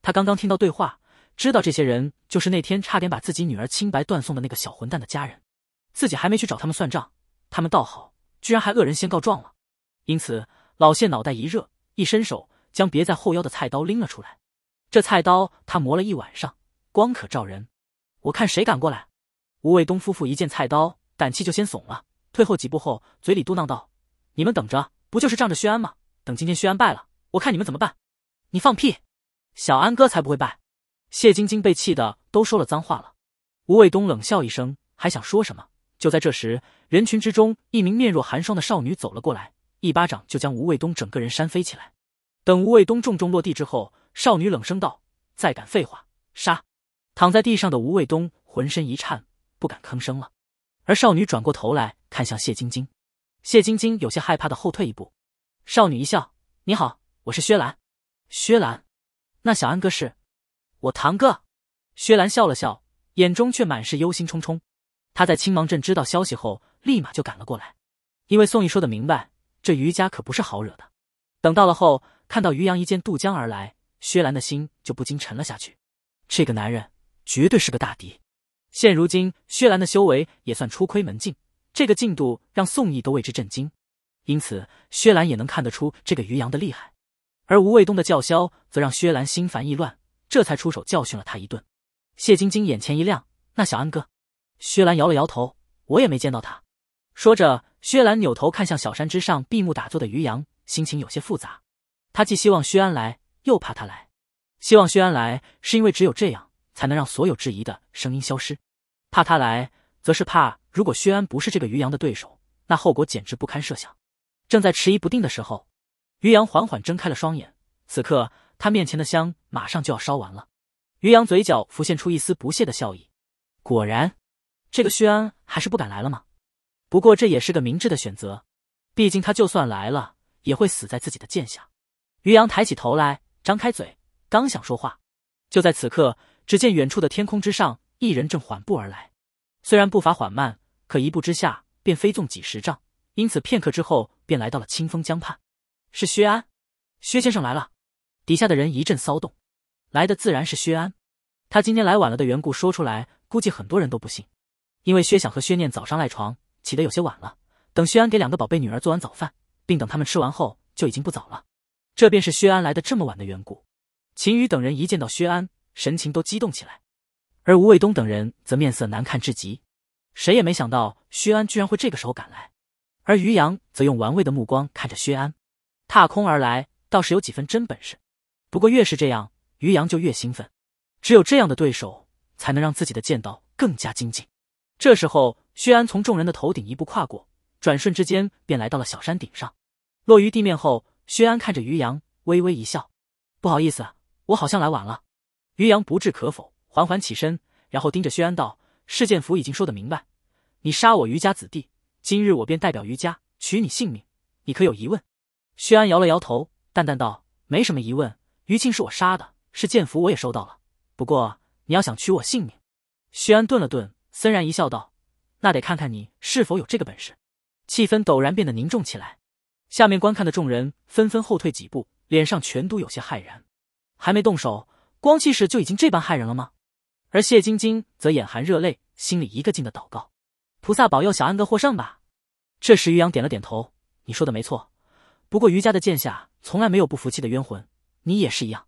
他刚刚听到对话，知道这些人就是那天差点把自己女儿清白断送的那个小混蛋的家人。自己还没去找他们算账，他们倒好，居然还恶人先告状了。因此，老谢脑袋一热。一伸手，将别在后腰的菜刀拎了出来。这菜刀他磨了一晚上，光可照人。我看谁敢过来！吴卫东夫妇一见菜刀，胆气就先怂了，退后几步后，嘴里嘟囔道：“你们等着，不就是仗着薛安吗？等今天薛安败了，我看你们怎么办！”你放屁，小安哥才不会败！谢晶晶被气的都说了脏话了。吴卫东冷笑一声，还想说什么，就在这时，人群之中一名面若寒霜的少女走了过来。一巴掌就将吴卫东整个人扇飞起来。等吴卫东重重落地之后，少女冷声道：“再敢废话，杀！”躺在地上的吴卫东浑身一颤，不敢吭声了。而少女转过头来看向谢晶晶，谢晶晶有些害怕的后退一步。少女一笑：“你好，我是薛兰。”“薛兰，那小安哥是？”“我堂哥。”薛兰笑了笑，眼中却满是忧心忡忡。他在青芒镇知道消息后，立马就赶了过来，因为宋义说的明白。这余家可不是好惹的。等到了后，看到于洋一剑渡江而来，薛兰的心就不禁沉了下去。这个男人绝对是个大敌。现如今，薛兰的修为也算初窥门径，这个进度让宋义都为之震惊。因此，薛兰也能看得出这个于洋的厉害。而吴卫东的叫嚣则让薛兰心烦意乱，这才出手教训了他一顿。谢晶晶眼前一亮，那小安哥？薛兰摇了摇头，我也没见到他。说着。薛兰扭头看向小山之上闭目打坐的于洋，心情有些复杂。他既希望薛安来，又怕他来。希望薛安来，是因为只有这样才能让所有质疑的声音消失；怕他来，则是怕如果薛安不是这个于洋的对手，那后果简直不堪设想。正在迟疑不定的时候，于洋缓缓睁开了双眼。此刻，他面前的香马上就要烧完了。于洋嘴角浮现出一丝不屑的笑意。果然，这个薛安还是不敢来了吗？不过这也是个明智的选择，毕竟他就算来了，也会死在自己的剑下。于洋抬起头来，张开嘴，刚想说话，就在此刻，只见远处的天空之上，一人正缓步而来。虽然步伐缓慢，可一步之下便飞纵几十丈，因此片刻之后便来到了清风江畔。是薛安，薛先生来了。底下的人一阵骚动。来的自然是薛安，他今天来晚了的缘故，说出来估计很多人都不信，因为薛想和薛念早上赖床。起得有些晚了，等薛安给两个宝贝女儿做完早饭，并等他们吃完后，就已经不早了。这便是薛安来的这么晚的缘故。秦羽等人一见到薛安，神情都激动起来，而吴卫东等人则面色难看至极。谁也没想到薛安居然会这个时候赶来，而于洋则用玩味的目光看着薛安，踏空而来，倒是有几分真本事。不过越是这样，于洋就越兴奋，只有这样的对手，才能让自己的剑道更加精进。这时候。薛安从众人的头顶一步跨过，转瞬之间便来到了小山顶上。落于地面后，薛安看着于洋，微微一笑：“不好意思，我好像来晚了。”于洋不置可否，缓缓起身，然后盯着薛安道：“试剑符已经说得明白，你杀我余家子弟，今日我便代表余家取你性命，你可有疑问？”薛安摇了摇头，淡淡道：“没什么疑问。于庆是我杀的，是剑符我也收到了。不过你要想取我性命，薛安顿了顿，森然一笑，道。”那得看看你是否有这个本事。气氛陡然变得凝重起来，下面观看的众人纷纷后退几步，脸上全都有些骇然。还没动手，光气势就已经这般骇人了吗？而谢晶晶则眼含热泪，心里一个劲的祷告：“菩萨保佑小安哥获胜吧。”这时，于洋点了点头：“你说的没错。不过，于家的剑下从来没有不服气的冤魂，你也是一样。”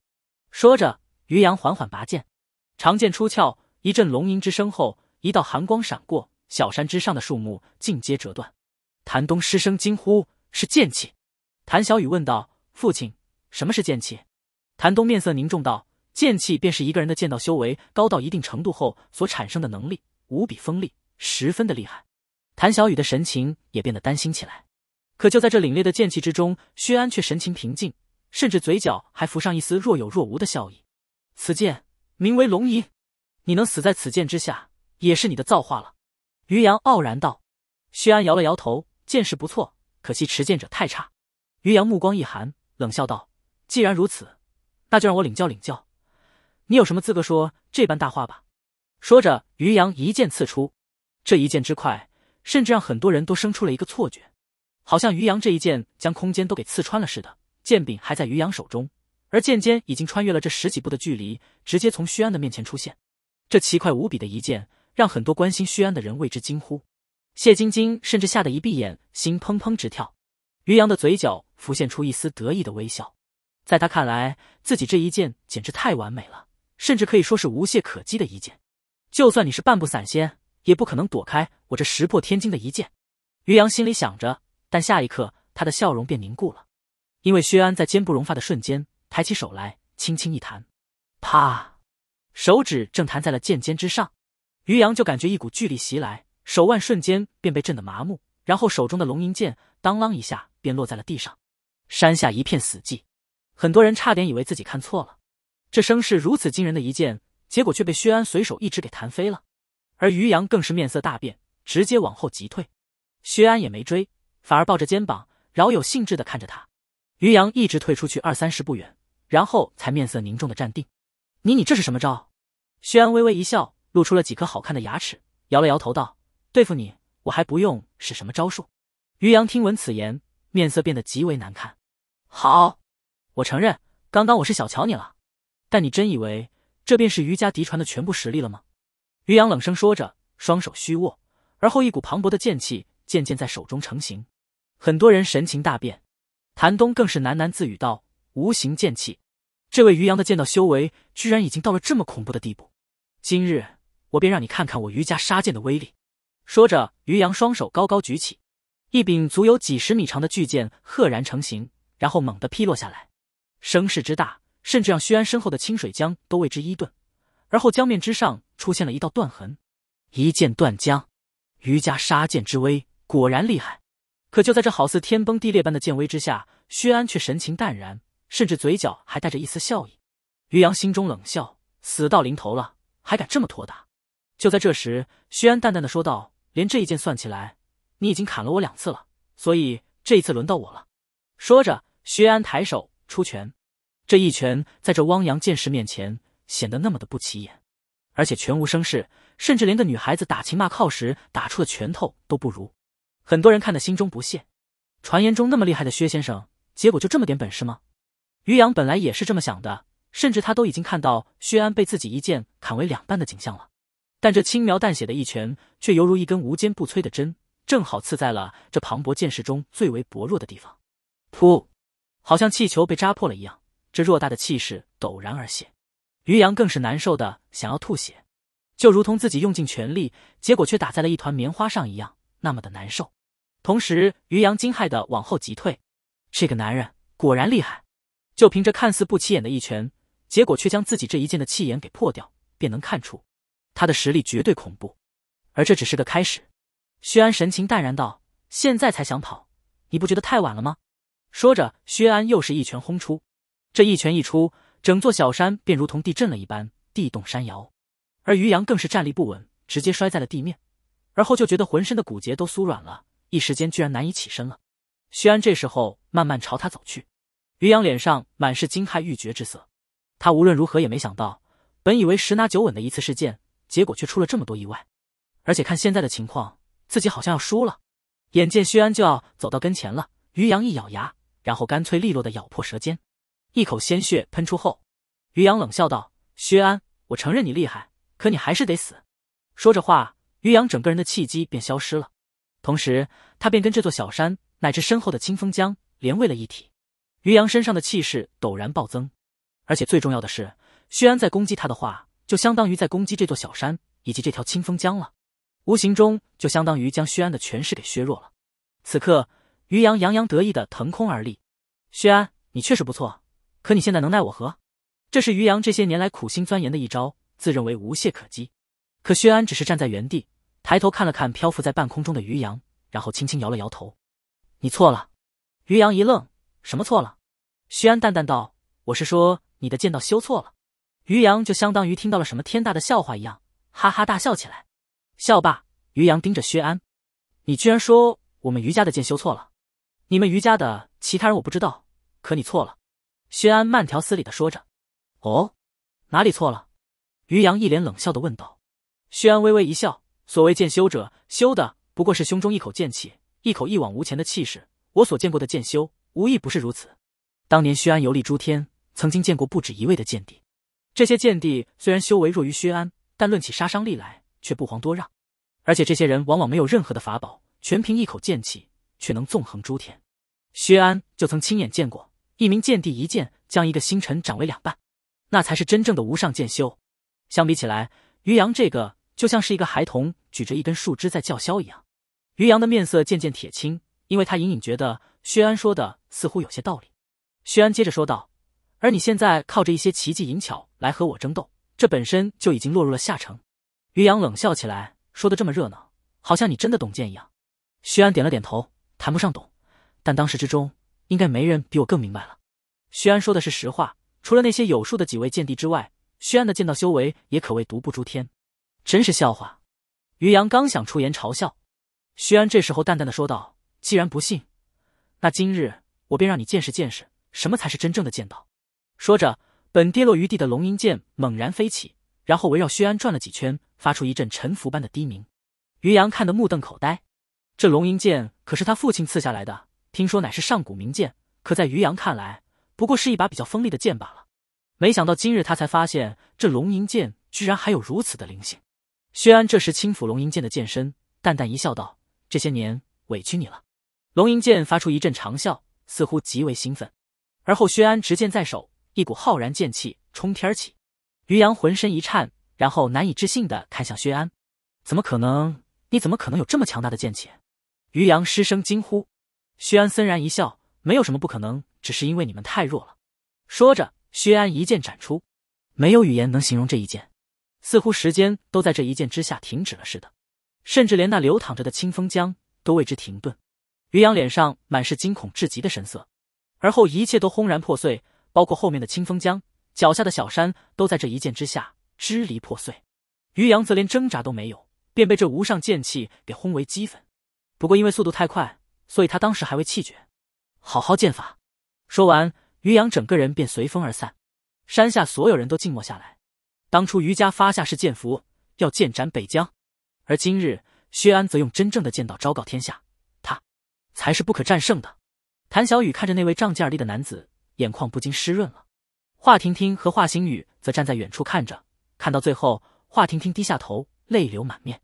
说着，于洋缓缓拔剑，长剑出鞘，一阵龙吟之声后，一道寒光闪过。小山之上的树木尽皆折断，谭东失声惊呼：“是剑气！”谭小雨问道：“父亲，什么是剑气？”谭东面色凝重道：“剑气便是一个人的剑道修为高到一定程度后所产生的能力，无比锋利，十分的厉害。”谭小雨的神情也变得担心起来。可就在这凛冽的剑气之中，薛安却神情平静，甚至嘴角还浮上一丝若有若无的笑意。此剑名为龙吟，你能死在此剑之下，也是你的造化了。于洋傲然道：“薛安摇了摇头，见识不错，可惜持剑者太差。”于洋目光一寒，冷笑道：“既然如此，那就让我领教领教，你有什么资格说这般大话吧？”说着，于洋一剑刺出，这一剑之快，甚至让很多人都生出了一个错觉，好像于洋这一剑将空间都给刺穿了似的。剑柄还在于洋手中，而剑尖已经穿越了这十几步的距离，直接从薛安的面前出现。这奇快无比的一剑。让很多关心薛安的人为之惊呼，谢晶晶甚至吓得一闭眼，心砰砰直跳。于洋的嘴角浮现出一丝得意的微笑，在他看来，自己这一剑简直太完美了，甚至可以说是无懈可击的一剑。就算你是半步散仙，也不可能躲开我这石破天惊的一剑。于洋心里想着，但下一刻，他的笑容便凝固了，因为薛安在肩不容发的瞬间，抬起手来，轻轻一弹，啪，手指正弹在了剑尖之上。于洋就感觉一股巨力袭来，手腕瞬间便被震得麻木，然后手中的龙吟剑当啷一下便落在了地上。山下一片死寂，很多人差点以为自己看错了，这声势如此惊人的一剑，结果却被薛安随手一指给弹飞了。而于洋更是面色大变，直接往后急退。薛安也没追，反而抱着肩膀，饶有兴致的看着他。于洋一直退出去二三十步远，然后才面色凝重的站定。你你这是什么招？薛安微微一笑。露出了几颗好看的牙齿，摇了摇头道：“对付你，我还不用使什么招数。”于洋听闻此言，面色变得极为难看。好，我承认，刚刚我是小瞧你了。但你真以为这便是于家嫡传的全部实力了吗？于洋冷声说着，双手虚握，而后一股磅礴的剑气渐渐在手中成型。很多人神情大变，谭东更是喃喃自语道：“无形剑气，这位于洋的剑道修为居然已经到了这么恐怖的地步。今日。”我便让你看看我余家杀剑的威力。说着，于洋双手高高举起，一柄足有几十米长的巨剑赫然成型，然后猛地劈落下来，声势之大，甚至让薛安身后的清水江都为之一顿。而后，江面之上出现了一道断痕，一剑断江，余家杀剑之威果然厉害。可就在这好似天崩地裂般的剑威之下，薛安却神情淡然，甚至嘴角还带着一丝笑意。于洋心中冷笑：死到临头了，还敢这么拖沓？就在这时，薛安淡淡的说道：“连这一剑算起来，你已经砍了我两次了，所以这一次轮到我了。”说着，薛安抬手出拳，这一拳在这汪洋剑士面前显得那么的不起眼，而且全无声势，甚至连个女孩子打情骂俏时打出的拳头都不如。很多人看得心中不屑：传言中那么厉害的薛先生，结果就这么点本事吗？于洋本来也是这么想的，甚至他都已经看到薛安被自己一剑砍为两半的景象了。但这轻描淡写的一拳，却犹如一根无坚不摧的针，正好刺在了这磅礴剑势中最为薄弱的地方。噗，好像气球被扎破了一样，这偌大的气势陡然而泄。于洋更是难受的想要吐血，就如同自己用尽全力，结果却打在了一团棉花上一样，那么的难受。同时，于洋惊骇的往后急退。这个男人果然厉害，就凭着看似不起眼的一拳，结果却将自己这一剑的气眼给破掉，便能看出。他的实力绝对恐怖，而这只是个开始。薛安神情淡然道：“现在才想跑，你不觉得太晚了吗？”说着，薛安又是一拳轰出。这一拳一出，整座小山便如同地震了一般，地动山摇。而于洋更是站立不稳，直接摔在了地面，而后就觉得浑身的骨节都酥软了，一时间居然难以起身了。薛安这时候慢慢朝他走去，于洋脸上满是惊骇欲绝之色。他无论如何也没想到，本以为十拿九稳的一次事件。结果却出了这么多意外，而且看现在的情况，自己好像要输了。眼见薛安就要走到跟前了，于洋一咬牙，然后干脆利落的咬破舌尖，一口鲜血喷出后，于洋冷笑道：“薛安，我承认你厉害，可你还是得死。”说着话，于洋整个人的气机便消失了，同时他便跟这座小山乃至身后的清风江连为了一体。于洋身上的气势陡然暴增，而且最重要的是，薛安在攻击他的话。就相当于在攻击这座小山以及这条清风江了，无形中就相当于将薛安的权势给削弱了。此刻，于洋洋洋得意的腾空而立。薛安，你确实不错，可你现在能奈我何？这是于洋这些年来苦心钻研的一招，自认为无懈可击。可薛安只是站在原地，抬头看了看漂浮在半空中的于洋，然后轻轻摇了摇头。你错了。于洋一愣，什么错了？薛安淡淡道：“我是说你的剑道修错了。”于洋就相当于听到了什么天大的笑话一样，哈哈大笑起来。笑罢，于洋盯着薛安：“你居然说我们于家的剑修错了？你们于家的其他人我不知道，可你错了。”薛安慢条斯理的说着：“哦，哪里错了？”于洋一脸冷笑的问道。薛安微微一笑：“所谓剑修者，修的不过是胸中一口剑气，一口一往无前的气势。我所见过的剑修，无一不是如此。当年薛安游历诸天，曾经见过不止一位的剑帝。”这些剑帝虽然修为弱于薛安，但论起杀伤力来却不遑多让。而且这些人往往没有任何的法宝，全凭一口剑气，却能纵横诸天。薛安就曾亲眼见过一名剑帝一剑将一个星辰斩为两半，那才是真正的无上剑修。相比起来，于洋这个就像是一个孩童举着一根树枝在叫嚣一样。于洋的面色渐渐铁青，因为他隐隐觉得薛安说的似乎有些道理。薛安接着说道。而你现在靠着一些奇技淫巧来和我争斗，这本身就已经落入了下乘。于洋冷笑起来，说的这么热闹，好像你真的懂剑一样。徐安点了点头，谈不上懂，但当时之中，应该没人比我更明白了。徐安说的是实话，除了那些有数的几位剑帝之外，徐安的剑道修为也可谓独步诸天。真是笑话！于洋刚想出言嘲笑，徐安这时候淡淡的说道：“既然不信，那今日我便让你见识见识，什么才是真正的剑道。”说着，本跌落于地的龙吟剑猛然飞起，然后围绕薛安转了几圈，发出一阵沉浮般的低鸣。于洋看得目瞪口呆，这龙吟剑可是他父亲赐下来的，听说乃是上古名剑，可在于洋看来，不过是一把比较锋利的剑罢了。没想到今日他才发现，这龙吟剑居然还有如此的灵性。薛安这时轻抚龙吟剑的剑身，淡淡一笑，道：“这些年委屈你了。”龙吟剑发出一阵长啸，似乎极为兴奋。而后薛安执剑在手。一股浩然剑气冲天起，于洋浑身一颤，然后难以置信的看向薛安：“怎么可能？你怎么可能有这么强大的剑气？”于洋失声惊呼。薛安森然一笑：“没有什么不可能，只是因为你们太弱了。”说着，薛安一剑斩出，没有语言能形容这一剑，似乎时间都在这一剑之下停止了似的，甚至连那流淌着的清风江都为之停顿。于洋脸上满是惊恐至极的神色，而后一切都轰然破碎。包括后面的清风江，脚下的小山都在这一剑之下支离破碎。于洋则连挣扎都没有，便被这无上剑气给轰为齑粉。不过因为速度太快，所以他当时还未气绝。好好剑法！说完，于洋整个人便随风而散。山下所有人都静默下来。当初于家发下誓剑符，要剑斩北疆，而今日薛安则用真正的剑道昭告天下，他才是不可战胜的。谭小雨看着那位仗剑而立的男子。眼眶不禁湿润了，华婷婷和华行宇则站在远处看着，看到最后，华婷婷低下头，泪流满面。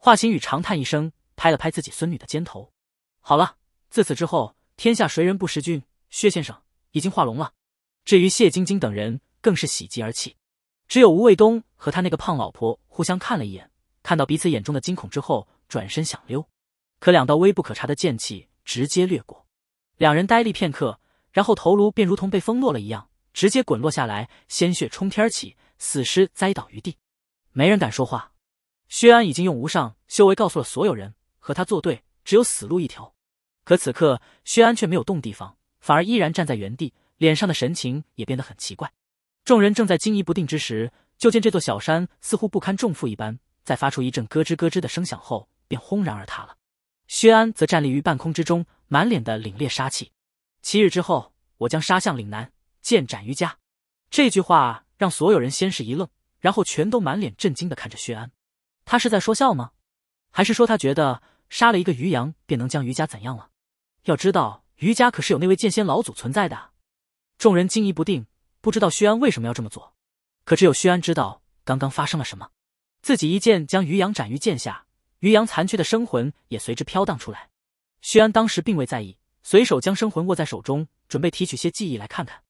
华行宇长叹一声，拍了拍自己孙女的肩头：“好了，自此之后，天下谁人不识君？薛先生已经化龙了。至于谢晶晶等人，更是喜极而泣。只有吴卫东和他那个胖老婆互相看了一眼，看到彼此眼中的惊恐之后，转身想溜，可两道微不可察的剑气直接掠过，两人呆立片刻。”然后头颅便如同被风落了一样，直接滚落下来，鲜血冲天起，死尸栽倒于地，没人敢说话。薛安已经用无上修为告诉了所有人，和他作对只有死路一条。可此刻薛安却没有动地方，反而依然站在原地，脸上的神情也变得很奇怪。众人正在惊疑不定之时，就见这座小山似乎不堪重负一般，在发出一阵咯吱咯吱的声响后，便轰然而塌了。薛安则站立于半空之中，满脸的凛冽杀气。七日之后，我将杀向岭南，剑斩于家。这句话让所有人先是一愣，然后全都满脸震惊的看着薛安。他是在说笑吗？还是说他觉得杀了一个于洋便能将于家怎样了？要知道，于家可是有那位剑仙老祖存在的。众人惊疑不定，不知道薛安为什么要这么做。可只有薛安知道刚刚发生了什么。自己一剑将于洋斩于剑下，于洋残缺的生魂也随之飘荡出来。薛安当时并未在意。随手将生魂握在手中，准备提取些记忆来看看。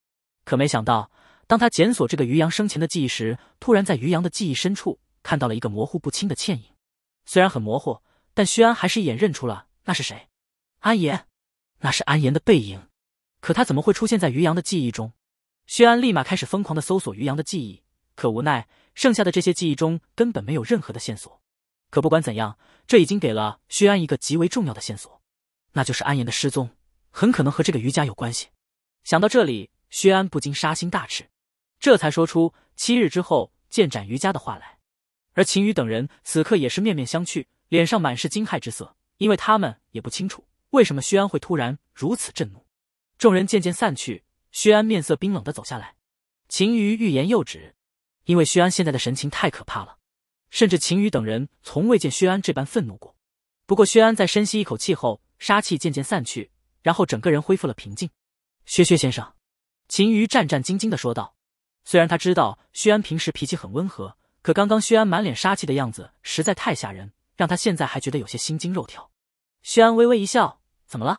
可没想到，当他检索这个于洋生前的记忆时，突然在于洋的记忆深处看到了一个模糊不清的倩影。虽然很模糊，但薛安还是一眼认出了那是谁——安言。那是安言的背影。可他怎么会出现在于洋的记忆中？薛安立马开始疯狂的搜索于洋的记忆，可无奈剩下的这些记忆中根本没有任何的线索。可不管怎样，这已经给了薛安一个极为重要的线索，那就是安言的失踪。很可能和这个余家有关系，想到这里，薛安不禁杀心大炽，这才说出七日之后剑斩余家的话来。而秦羽等人此刻也是面面相觑，脸上满是惊骇之色，因为他们也不清楚为什么薛安会突然如此震怒。众人渐渐散去，薛安面色冰冷的走下来。秦宇欲言又止，因为薛安现在的神情太可怕了，甚至秦宇等人从未见薛安这般愤怒过。不过薛安在深吸一口气后，杀气渐渐散去。然后整个人恢复了平静，薛薛先生，秦瑜战战兢兢地说道：“虽然他知道薛安平时脾气很温和，可刚刚薛安满脸杀气的样子实在太吓人，让他现在还觉得有些心惊肉跳。”薛安微微一笑：“怎么了？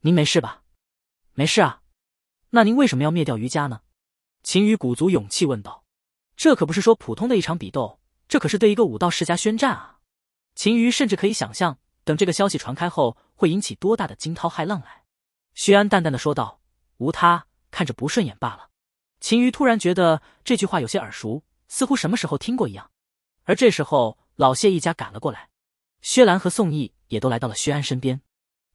您没事吧？没事啊。那您为什么要灭掉余家呢？”秦宇鼓足勇气问道：“这可不是说普通的一场比斗，这可是对一个武道世家宣战啊！”秦宇甚至可以想象，等这个消息传开后。会引起多大的惊涛骇浪来？薛安淡淡的说道：“无他，看着不顺眼罢了。”秦瑜突然觉得这句话有些耳熟，似乎什么时候听过一样。而这时候，老谢一家赶了过来，薛兰和宋毅也都来到了薛安身边。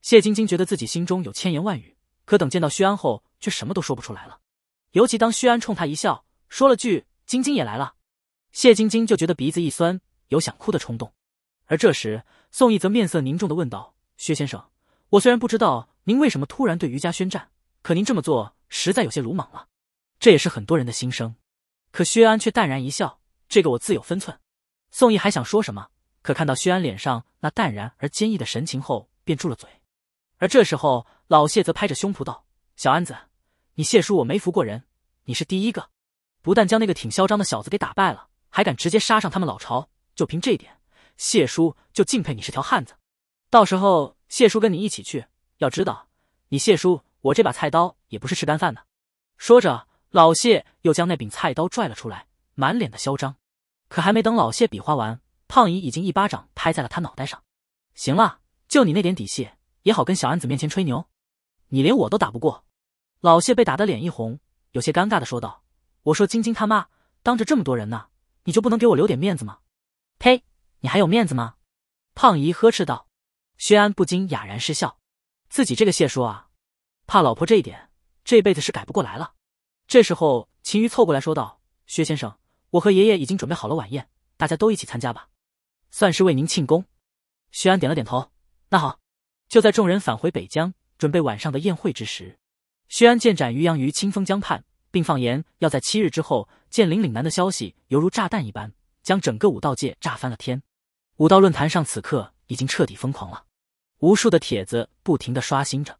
谢晶晶觉得自己心中有千言万语，可等见到薛安后，却什么都说不出来了。尤其当薛安冲他一笑，说了句“晶晶也来了”，谢晶晶就觉得鼻子一酸，有想哭的冲动。而这时，宋毅则面色凝重的问道。薛先生，我虽然不知道您为什么突然对余家宣战，可您这么做实在有些鲁莽了，这也是很多人的心声。可薛安却淡然一笑：“这个我自有分寸。”宋义还想说什么，可看到薛安脸上那淡然而坚毅的神情后，便住了嘴。而这时候，老谢则拍着胸脯道：“小安子，你谢叔我没服过人，你是第一个，不但将那个挺嚣张的小子给打败了，还敢直接杀上他们老巢。就凭这点，谢叔就敬佩你是条汉子。”到时候谢叔跟你一起去，要知道，你谢叔我这把菜刀也不是吃干饭的。说着，老谢又将那柄菜刀拽了出来，满脸的嚣张。可还没等老谢比划完，胖姨已经一巴掌拍在了他脑袋上。行了，就你那点底细，也好跟小安子面前吹牛，你连我都打不过。老谢被打得脸一红，有些尴尬的说道：“我说晶晶他妈，当着这么多人呢，你就不能给我留点面子吗？”“呸，你还有面子吗？”胖姨呵斥道。薛安不禁哑然失笑，自己这个谢叔啊，怕老婆这一点这辈子是改不过来了。这时候，秦瑜凑过来说道：“薛先生，我和爷爷已经准备好了晚宴，大家都一起参加吧，算是为您庆功。”薛安点了点头：“那好。”就在众人返回北疆准备晚上的宴会之时，薛安见斩于阳于清风江畔，并放言要在七日之后剑林岭南的消息，犹如炸弹一般，将整个武道界炸翻了天。武道论坛上此刻已经彻底疯狂了。无数的帖子不停的刷新着，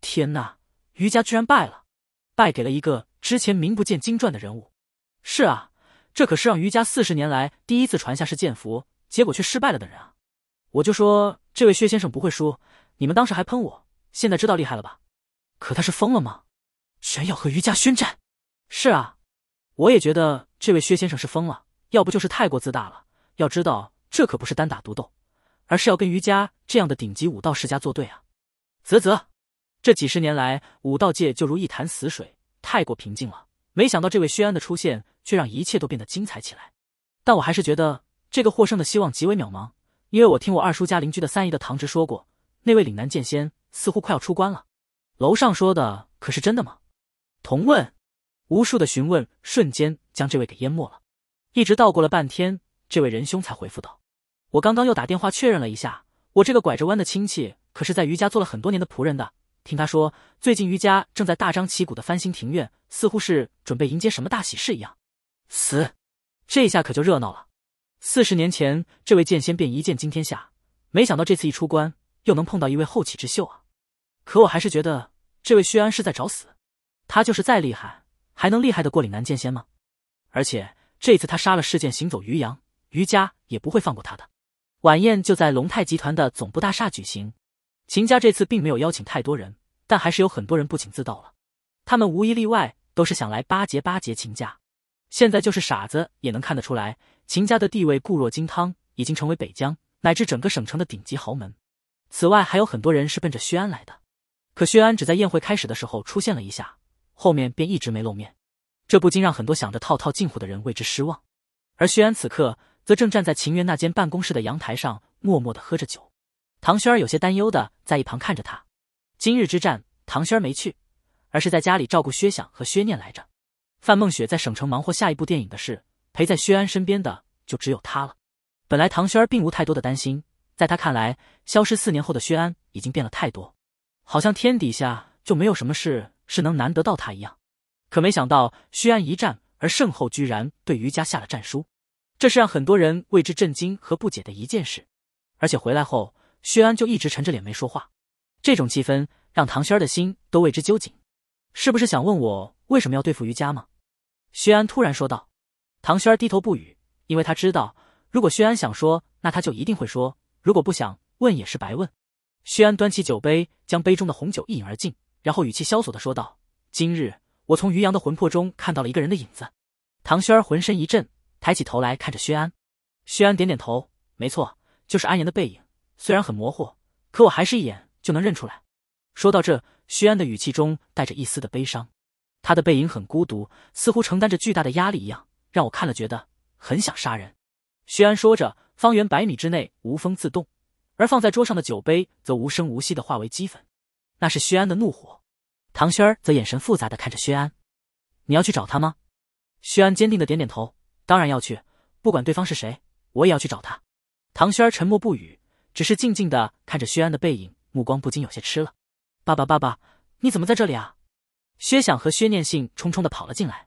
天呐，于家居然败了，败给了一个之前名不见经传的人物。是啊，这可是让于家四十年来第一次传下是剑符，结果却失败了的人啊！我就说这位薛先生不会输，你们当时还喷我，现在知道厉害了吧？可他是疯了吗？居然要和于家宣战？是啊，我也觉得这位薛先生是疯了，要不就是太过自大了。要知道，这可不是单打独斗。而是要跟瑜家这样的顶级武道世家作对啊！啧啧，这几十年来武道界就如一潭死水，太过平静了。没想到这位薛安的出现，却让一切都变得精彩起来。但我还是觉得这个获胜的希望极为渺茫，因为我听我二叔家邻居的三姨的堂侄说过，那位岭南剑仙似乎快要出关了。楼上说的可是真的吗？同问，无数的询问瞬间将这位给淹没了。一直到过了半天，这位仁兄才回复道。我刚刚又打电话确认了一下，我这个拐着弯的亲戚可是在余家做了很多年的仆人的。听他说，最近余家正在大张旗鼓的翻新庭院，似乎是准备迎接什么大喜事一样。死，这一下可就热闹了。四十年前，这位剑仙便一剑惊天下，没想到这次一出关，又能碰到一位后起之秀啊。可我还是觉得这位薛安是在找死，他就是再厉害，还能厉害得过岭南剑仙吗？而且这次他杀了事件行走于阳，余家也不会放过他的。晚宴就在龙泰集团的总部大厦举行。秦家这次并没有邀请太多人，但还是有很多人不请自到了。他们无一例外都是想来巴结巴结秦家。现在就是傻子也能看得出来，秦家的地位固若金汤，已经成为北疆乃至整个省城的顶级豪门。此外，还有很多人是奔着薛安来的。可薛安只在宴会开始的时候出现了一下，后面便一直没露面，这不禁让很多想着套套近乎的人为之失望。而薛安此刻。则正站在秦源那间办公室的阳台上，默默的喝着酒。唐轩儿有些担忧的在一旁看着他。今日之战，唐轩儿没去，而是在家里照顾薛想和薛念来着。范梦雪在省城忙活下一部电影的事，陪在薛安身边的就只有她了。本来唐轩儿并无太多的担心，在他看来，消失四年后的薛安已经变了太多，好像天底下就没有什么事是能难得到他一样。可没想到，薛安一战而胜后，居然对余家下了战书。这是让很多人为之震惊和不解的一件事，而且回来后，薛安就一直沉着脸没说话。这种气氛让唐轩儿的心都为之揪紧。是不是想问我为什么要对付于家吗？薛安突然说道。唐轩儿低头不语，因为他知道，如果薛安想说，那他就一定会说；如果不想问，也是白问。薛安端起酒杯，将杯中的红酒一饮而尽，然后语气萧索的说道：“今日我从于洋的魂魄中看到了一个人的影子。”唐轩儿浑身一震。抬起头来看着薛安，薛安点点头，没错，就是安言的背影，虽然很模糊，可我还是一眼就能认出来。说到这，薛安的语气中带着一丝的悲伤，他的背影很孤独，似乎承担着巨大的压力一样，让我看了觉得很想杀人。薛安说着，方圆百米之内无风自动，而放在桌上的酒杯则无声无息的化为齑粉，那是薛安的怒火。唐轩则眼神复杂的看着薛安，你要去找他吗？薛安坚定的点点头。当然要去，不管对方是谁，我也要去找他。唐轩儿沉默不语，只是静静的看着薛安的背影，目光不禁有些痴了。爸爸，爸爸，你怎么在这里啊？薛想和薛念兴冲冲的跑了进来，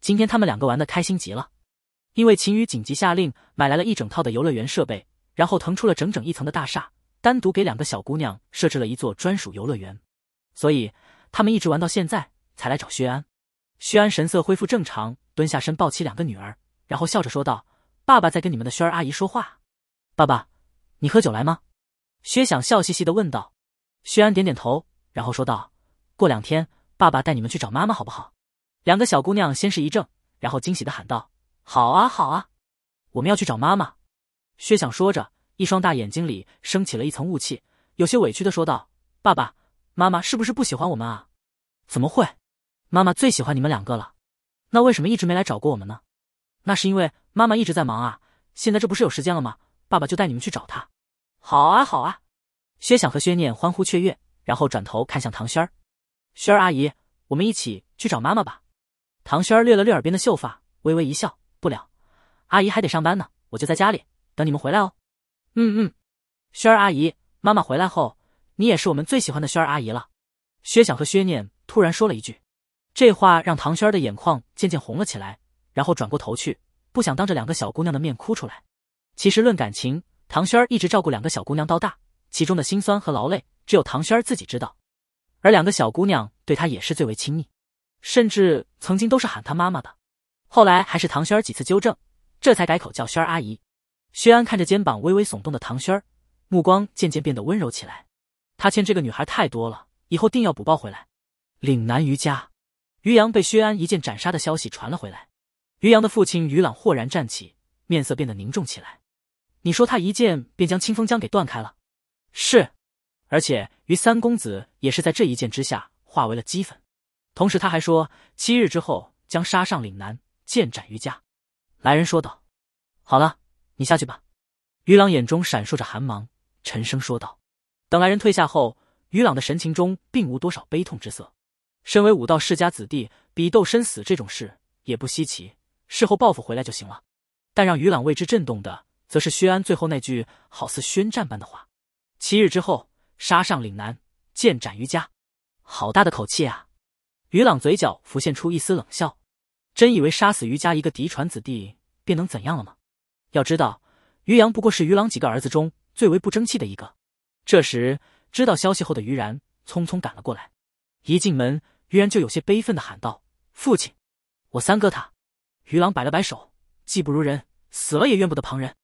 今天他们两个玩的开心极了，因为秦宇紧急下令买来了一整套的游乐园设备，然后腾出了整整一层的大厦，单独给两个小姑娘设置了一座专属游乐园，所以他们一直玩到现在才来找薛安。薛安神色恢复正常，蹲下身抱起两个女儿。然后笑着说道：“爸爸在跟你们的轩儿阿姨说话。爸爸，你喝酒来吗？”薛想笑嘻嘻的问道。薛安点点头，然后说道：“过两天，爸爸带你们去找妈妈，好不好？”两个小姑娘先是一怔，然后惊喜的喊道：“好啊，好啊！我们要去找妈妈。”薛想说着，一双大眼睛里升起了一层雾气，有些委屈的说道：“爸爸妈妈是不是不喜欢我们啊？怎么会？妈妈最喜欢你们两个了。那为什么一直没来找过我们呢？”那是因为妈妈一直在忙啊，现在这不是有时间了吗？爸爸就带你们去找她。好啊，好啊！薛想和薛念欢呼雀跃，然后转头看向唐轩儿：“轩儿阿姨，我们一起去找妈妈吧。”唐轩儿掠了掠耳边的秀发，微微一笑：“不了，阿姨还得上班呢，我就在家里等你们回来哦。”“嗯嗯。”轩儿阿姨，妈妈回来后，你也是我们最喜欢的轩儿阿姨了。”薛想和薛念突然说了一句，这话让唐轩儿的眼眶渐渐红了起来。然后转过头去，不想当着两个小姑娘的面哭出来。其实论感情，唐轩儿一直照顾两个小姑娘到大，其中的心酸和劳累只有唐轩儿自己知道。而两个小姑娘对他也是最为亲密，甚至曾经都是喊她妈妈的。后来还是唐轩儿几次纠正，这才改口叫萱儿阿姨。薛安看着肩膀微微耸动的唐轩，儿，目光渐渐变得温柔起来。他欠这个女孩太多了，以后定要补报回来。岭南瑜伽，于洋被薛安一剑斩杀的消息传了回来。于洋的父亲于朗豁然站起，面色变得凝重起来。你说他一剑便将清风江给断开了，是。而且于三公子也是在这一剑之下化为了齑粉。同时他还说，七日之后将杀上岭南，剑斩于家。来人说道：“好了，你下去吧。”于朗眼中闪烁着寒芒，沉声说道。等来人退下后，于朗的神情中并无多少悲痛之色。身为武道世家子弟，比斗生死这种事也不稀奇。事后报复回来就行了，但让于朗为之震动的，则是薛安最后那句好似宣战般的话：“七日之后，杀上岭南，剑斩于家。”好大的口气啊！于朗嘴角浮现出一丝冷笑，真以为杀死于家一个嫡传子弟便能怎样了吗？要知道，于洋不过是于朗几个儿子中最为不争气的一个。这时，知道消息后的于然匆匆赶了过来，一进门，于然就有些悲愤的喊道：“父亲，我三哥他……”于朗摆了摆手，技不如人，死了也怨不得旁人。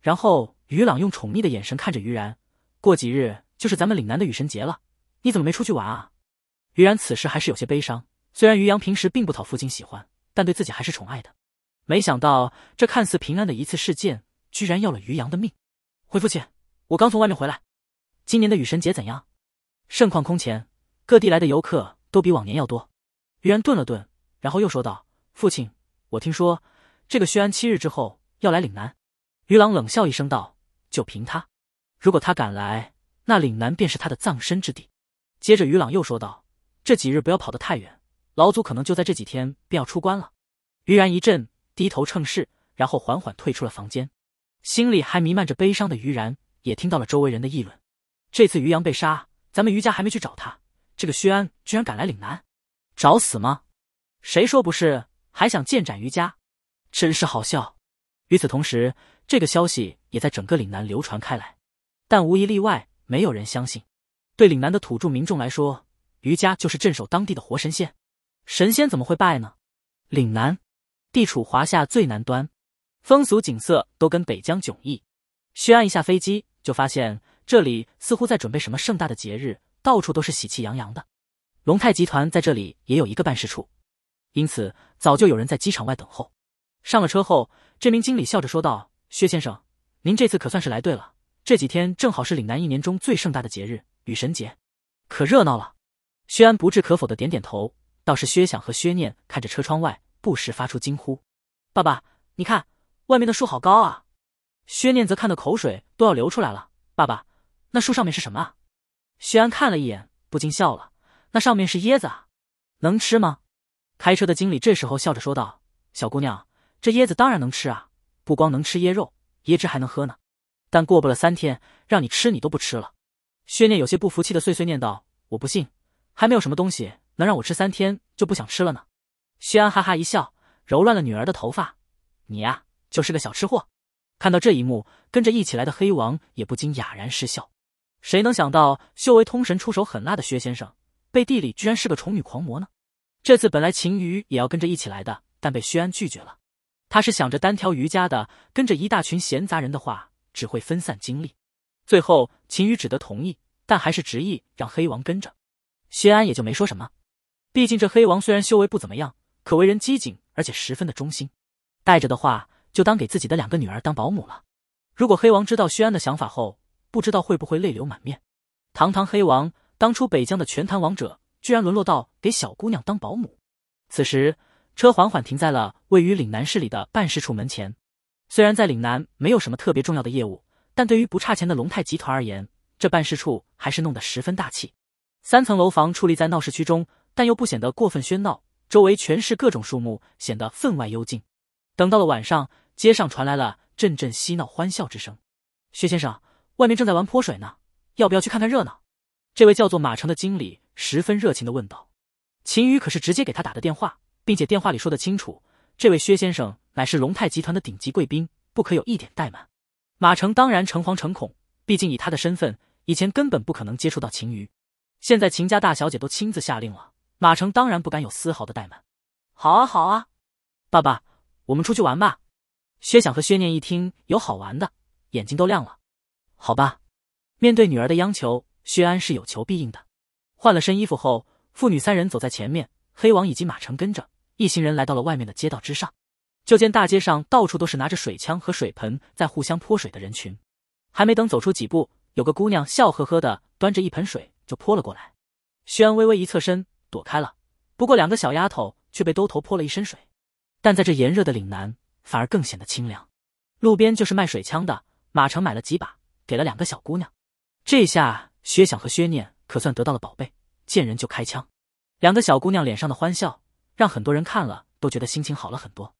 然后于朗用宠溺的眼神看着于然，过几日就是咱们岭南的雨神节了，你怎么没出去玩啊？于然此时还是有些悲伤，虽然于洋平时并不讨父亲喜欢，但对自己还是宠爱的。没想到这看似平安的一次事件，居然要了于洋的命。回父亲，我刚从外面回来，今年的雨神节怎样？盛况空前，各地来的游客都比往年要多。于然顿了顿，然后又说道：“父亲。”我听说这个薛安七日之后要来岭南。于朗冷笑一声道：“就凭他？如果他敢来，那岭南便是他的葬身之地。”接着，于朗又说道：“这几日不要跑得太远，老祖可能就在这几天便要出关了。”于然一震，低头称是，然后缓缓退出了房间。心里还弥漫着悲伤的于然，也听到了周围人的议论：“这次于洋被杀，咱们于家还没去找他。这个薛安居然敢来岭南，找死吗？谁说不是？”还想剑斩于家，真是好笑。与此同时，这个消息也在整个岭南流传开来，但无一例外，没有人相信。对岭南的土著民众来说，于家就是镇守当地的活神仙，神仙怎么会败呢？岭南地处华夏最南端，风俗景色都跟北疆迥异。薛安一下飞机就发现，这里似乎在准备什么盛大的节日，到处都是喜气洋洋的。龙泰集团在这里也有一个办事处。因此，早就有人在机场外等候。上了车后，这名经理笑着说道：“薛先生，您这次可算是来对了。这几天正好是岭南一年中最盛大的节日——雨神节，可热闹了。”薛安不置可否的点点头。倒是薛想和薛念看着车窗外，不时发出惊呼：“爸爸，你看，外面的树好高啊！”薛念则看的口水都要流出来了：“爸爸，那树上面是什么？”啊？”薛安看了一眼，不禁笑了：“那上面是椰子啊，能吃吗？”开车的经理这时候笑着说道：“小姑娘，这椰子当然能吃啊，不光能吃椰肉，椰汁还能喝呢。但过不了三天，让你吃你都不吃了。”薛念有些不服气的碎碎念道：“我不信，还没有什么东西能让我吃三天就不想吃了呢。”薛安哈哈一笑，揉乱了女儿的头发：“你呀，就是个小吃货。”看到这一幕，跟着一起来的黑王也不禁哑然失笑。谁能想到修为通神、出手狠辣的薛先生，背地里居然是个宠女狂魔呢？这次本来秦羽也要跟着一起来的，但被薛安拒绝了。他是想着单挑余家的，跟着一大群闲杂人的话，只会分散精力。最后秦羽只得同意，但还是执意让黑王跟着。薛安也就没说什么，毕竟这黑王虽然修为不怎么样，可为人机警，而且十分的忠心。带着的话，就当给自己的两个女儿当保姆了。如果黑王知道薛安的想法后，不知道会不会泪流满面。堂堂黑王，当初北疆的拳坛王者。居然沦落到给小姑娘当保姆。此时，车缓缓停在了位于岭南市里的办事处门前。虽然在岭南没有什么特别重要的业务，但对于不差钱的龙泰集团而言，这办事处还是弄得十分大气。三层楼房矗立在闹市区中，但又不显得过分喧闹，周围全是各种树木，显得分外幽静。等到了晚上，街上传来了阵阵嬉闹欢笑之声。薛先生，外面正在玩泼水呢，要不要去看看热闹？这位叫做马成的经理。十分热情地问道：“秦宇可是直接给他打的电话，并且电话里说的清楚，这位薛先生乃是龙泰集团的顶级贵宾，不可有一点怠慢。”马成当然诚惶诚恐，毕竟以他的身份，以前根本不可能接触到秦宇。现在秦家大小姐都亲自下令了，马成当然不敢有丝毫的怠慢。好啊，好啊，爸爸，我们出去玩吧！薛想和薛念一听有好玩的，眼睛都亮了。好吧，面对女儿的央求，薛安是有求必应的。换了身衣服后，父女三人走在前面，黑王以及马成跟着一行人来到了外面的街道之上。就见大街上到处都是拿着水枪和水盆在互相泼水的人群。还没等走出几步，有个姑娘笑呵呵的端着一盆水就泼了过来。薛安微微一侧身躲开了，不过两个小丫头却被兜头泼了一身水。但在这炎热的岭南，反而更显得清凉。路边就是卖水枪的，马成买了几把，给了两个小姑娘。这下薛想和薛念。可算得到了宝贝，见人就开枪。两个小姑娘脸上的欢笑，让很多人看了都觉得心情好了很多。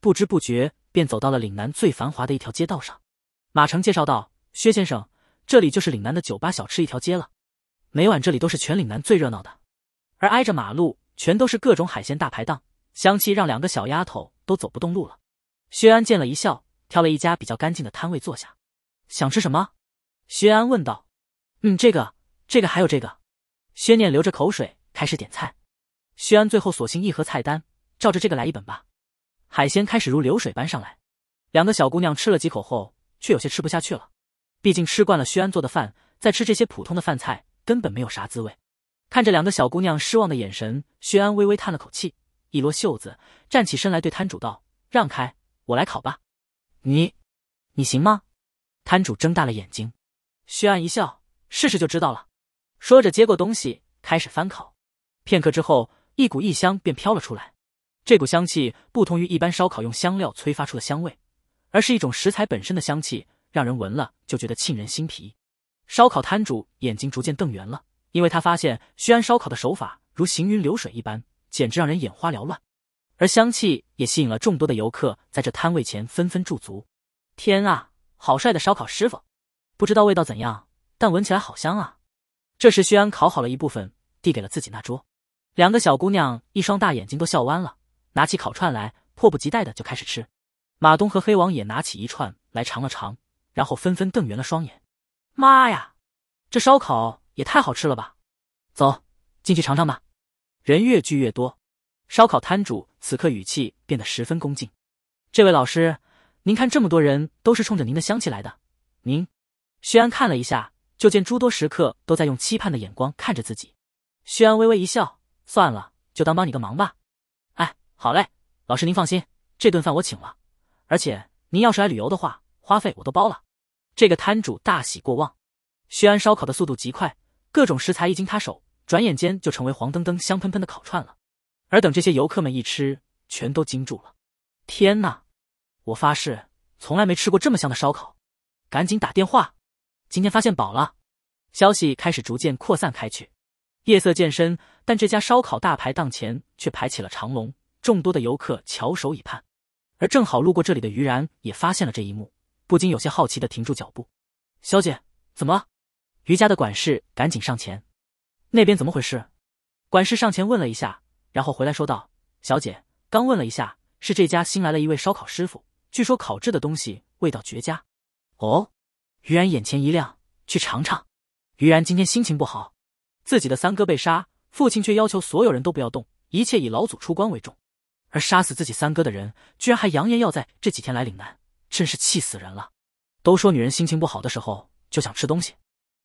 不知不觉便走到了岭南最繁华的一条街道上。马成介绍道：“薛先生，这里就是岭南的酒吧小吃一条街了。每晚这里都是全岭南最热闹的。而挨着马路全都是各种海鲜大排档，香气让两个小丫头都走不动路了。”薛安见了一笑，挑了一家比较干净的摊位坐下。想吃什么？薛安问道。“嗯，这个。”这个还有这个，薛念流着口水开始点菜。薛安最后索性一盒菜单，照着这个来一本吧。海鲜开始如流水般上来。两个小姑娘吃了几口后，却有些吃不下去了。毕竟吃惯了薛安做的饭，再吃这些普通的饭菜根本没有啥滋味。看着两个小姑娘失望的眼神，薛安微微叹了口气，一撸袖子站起身来对摊主道：“让开，我来烤吧。你，你行吗？”摊主睁大了眼睛。薛安一笑：“试试就知道了。”说着接过东西，开始翻烤。片刻之后，一股异香便飘了出来。这股香气不同于一般烧烤用香料催发出的香味，而是一种食材本身的香气，让人闻了就觉得沁人心脾。烧烤摊主眼睛逐渐瞪圆了，因为他发现虚安烧烤的手法如行云流水一般，简直让人眼花缭乱。而香气也吸引了众多的游客在这摊位前纷纷驻足。天啊，好帅的烧烤师傅！不知道味道怎样，但闻起来好香啊！这时，薛安烤好了一部分，递给了自己那桌，两个小姑娘一双大眼睛都笑弯了，拿起烤串来，迫不及待的就开始吃。马东和黑王也拿起一串来尝了尝，然后纷纷瞪圆了双眼：“妈呀，这烧烤也太好吃了吧！”走进去尝尝吧。人越聚越多，烧烤摊主此刻语气变得十分恭敬：“这位老师，您看这么多人都是冲着您的香气来的，您……”薛安看了一下。就见诸多食客都在用期盼的眼光看着自己，薛安微微一笑，算了，就当帮你个忙吧。哎，好嘞，老师您放心，这顿饭我请了，而且您要是来旅游的话，花费我都包了。这个摊主大喜过望。薛安烧烤的速度极快，各种食材一经他手，转眼间就成为黄澄澄、香喷喷的烤串了。而等这些游客们一吃，全都惊住了。天呐，我发誓从来没吃过这么香的烧烤，赶紧打电话。今天发现宝了，消息开始逐渐扩散开去。夜色渐深，但这家烧烤大排档前却排起了长龙，众多的游客翘首以盼。而正好路过这里的于然也发现了这一幕，不禁有些好奇的停住脚步。小姐，怎么了？于家的管事赶紧上前。那边怎么回事？管事上前问了一下，然后回来说道：“小姐，刚问了一下，是这家新来了一位烧烤师傅，据说烤制的东西味道绝佳。”哦。于然眼前一亮，去尝尝。于然今天心情不好，自己的三哥被杀，父亲却要求所有人都不要动，一切以老祖出关为重。而杀死自己三哥的人，居然还扬言要在这几天来岭南，真是气死人了。都说女人心情不好的时候就想吃东西，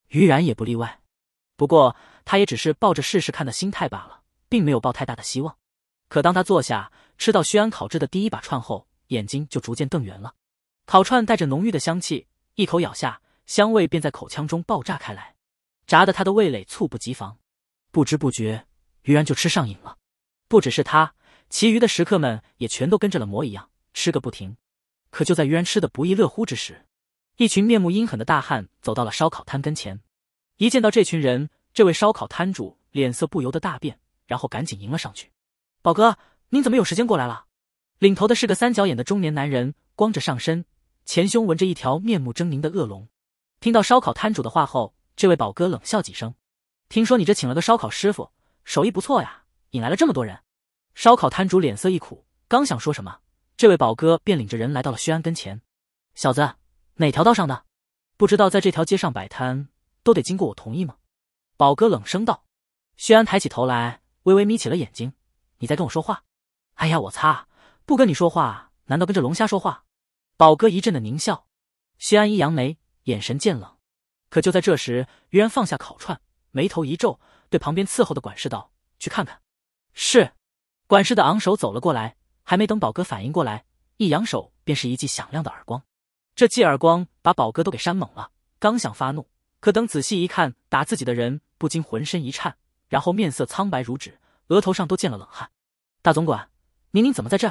于然也不例外。不过他也只是抱着试试看的心态罢了，并没有抱太大的希望。可当他坐下吃到徐安烤制的第一把串后，眼睛就逐渐瞪圆了。烤串带着浓郁的香气。一口咬下，香味便在口腔中爆炸开来，炸得他的味蕾猝不及防。不知不觉，于然就吃上瘾了。不只是他，其余的食客们也全都跟着了魔一样，吃个不停。可就在于然吃的不亦乐乎之时，一群面目阴狠的大汉走到了烧烤摊跟前。一见到这群人，这位烧烤摊主脸色不由得大变，然后赶紧迎了上去：“宝哥，您怎么有时间过来了？”领头的是个三角眼的中年男人，光着上身。前胸纹着一条面目狰狞的恶龙，听到烧烤摊主的话后，这位宝哥冷笑几声。听说你这请了个烧烤师傅，手艺不错呀，引来了这么多人。烧烤摊主脸色一苦，刚想说什么，这位宝哥便领着人来到了薛安跟前。小子，哪条道上的？不知道在这条街上摆摊都得经过我同意吗？宝哥冷声道。薛安抬起头来，微微眯起了眼睛。你在跟我说话？哎呀，我擦，不跟你说话，难道跟这龙虾说话？宝哥一阵的狞笑，谢安一扬眉，眼神渐冷。可就在这时，于然放下烤串，眉头一皱，对旁边伺候的管事道：“去看看。”是，管事的昂首走了过来。还没等宝哥反应过来，一扬手便是一记响亮的耳光。这记耳光把宝哥都给扇懵了，刚想发怒，可等仔细一看，打自己的人，不禁浑身一颤，然后面色苍白如纸，额头上都见了冷汗。“大总管，您您怎么在这？”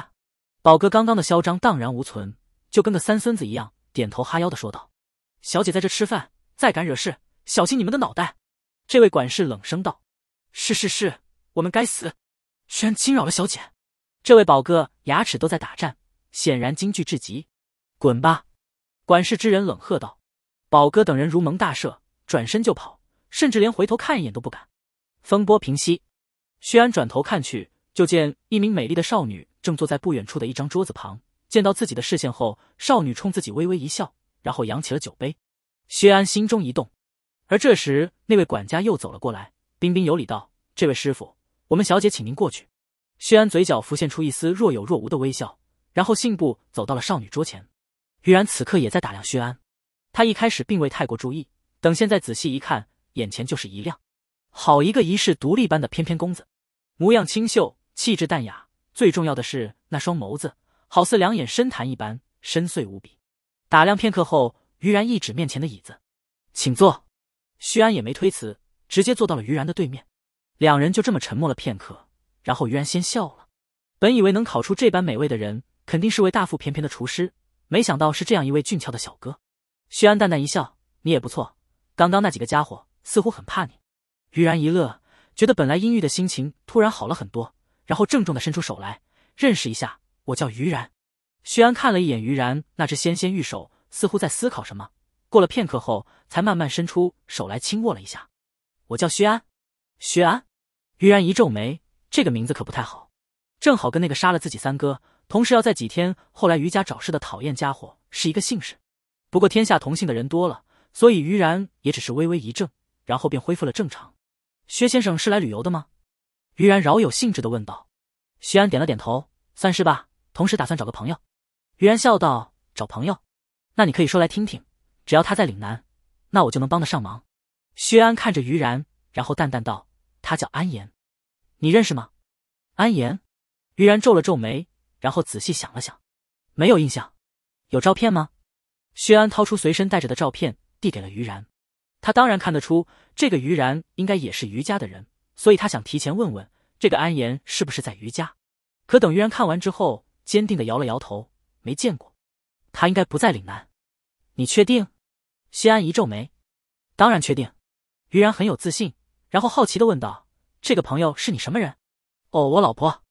宝哥刚刚的嚣张荡然无存。就跟个三孙子一样，点头哈腰的说道：“小姐在这吃饭，再敢惹事，小心你们的脑袋！”这位管事冷声道：“是是是，我们该死，居然惊扰了小姐。”这位宝哥牙齿都在打颤，显然惊惧至极。“滚吧！”管事之人冷喝道。宝哥等人如蒙大赦，转身就跑，甚至连回头看一眼都不敢。风波平息，薛安转头看去，就见一名美丽的少女正坐在不远处的一张桌子旁。见到自己的视线后，少女冲自己微微一笑，然后扬起了酒杯。薛安心中一动，而这时那位管家又走了过来，彬彬有礼道：“这位师傅，我们小姐请您过去。”薛安嘴角浮现出一丝若有若无的微笑，然后信步走到了少女桌前。于然此刻也在打量薛安，他一开始并未太过注意，等现在仔细一看，眼前就是一亮，好一个一世独立般的翩翩公子，模样清秀，气质淡雅，最重要的是那双眸子。好似两眼深潭一般，深邃无比。打量片刻后，于然一指面前的椅子，请坐。徐安也没推辞，直接坐到了于然的对面。两人就这么沉默了片刻，然后于然先笑了。本以为能烤出这般美味的人，肯定是位大腹便便的厨师，没想到是这样一位俊俏的小哥。徐安淡淡一笑：“你也不错。刚刚那几个家伙似乎很怕你。”于然一乐，觉得本来阴郁的心情突然好了很多，然后郑重的伸出手来：“认识一下。”我叫于然，薛安看了一眼于然那只纤纤玉手，似乎在思考什么。过了片刻后，才慢慢伸出手来轻握了一下。我叫薛安，薛安。于然一皱眉，这个名字可不太好，正好跟那个杀了自己三哥，同时要在几天后来余家找事的讨厌家伙是一个姓氏。不过天下同姓的人多了，所以于然也只是微微一怔，然后便恢复了正常。薛先生是来旅游的吗？于然饶有兴致的问道。薛安点了点头，算是吧。同时打算找个朋友，于然笑道：“找朋友，那你可以说来听听。只要他在岭南，那我就能帮得上忙。”薛安看着于然，然后淡淡道：“他叫安言，你认识吗？”安言，于然皱了皱眉，然后仔细想了想，没有印象。有照片吗？薛安掏出随身带着的照片，递给了于然。他当然看得出这个于然应该也是于家的人，所以他想提前问问这个安言是不是在于家。可等于然看完之后，坚定的摇了摇头，没见过，他应该不在岭南。你确定？薛安一皱眉，当然确定。于然很有自信，然后好奇的问道：“这个朋友是你什么人？”哦，我老婆。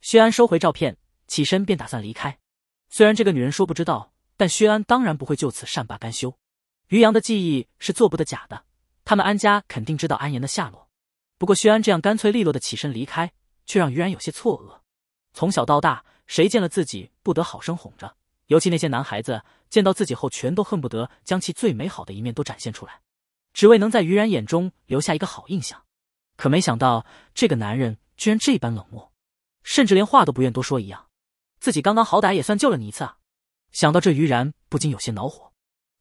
薛安收回照片，起身便打算离开。虽然这个女人说不知道，但薛安当然不会就此善罢甘休。于洋的记忆是做不得假的，他们安家肯定知道安言的下落。不过薛安这样干脆利落的起身离开，却让于然有些错愕。从小到大。谁见了自己不得好生哄着？尤其那些男孩子见到自己后，全都恨不得将其最美好的一面都展现出来，只为能在于然眼中留下一个好印象。可没想到这个男人居然这般冷漠，甚至连话都不愿多说一样。自己刚刚好歹也算救了你一次啊！想到这，于然不禁有些恼火，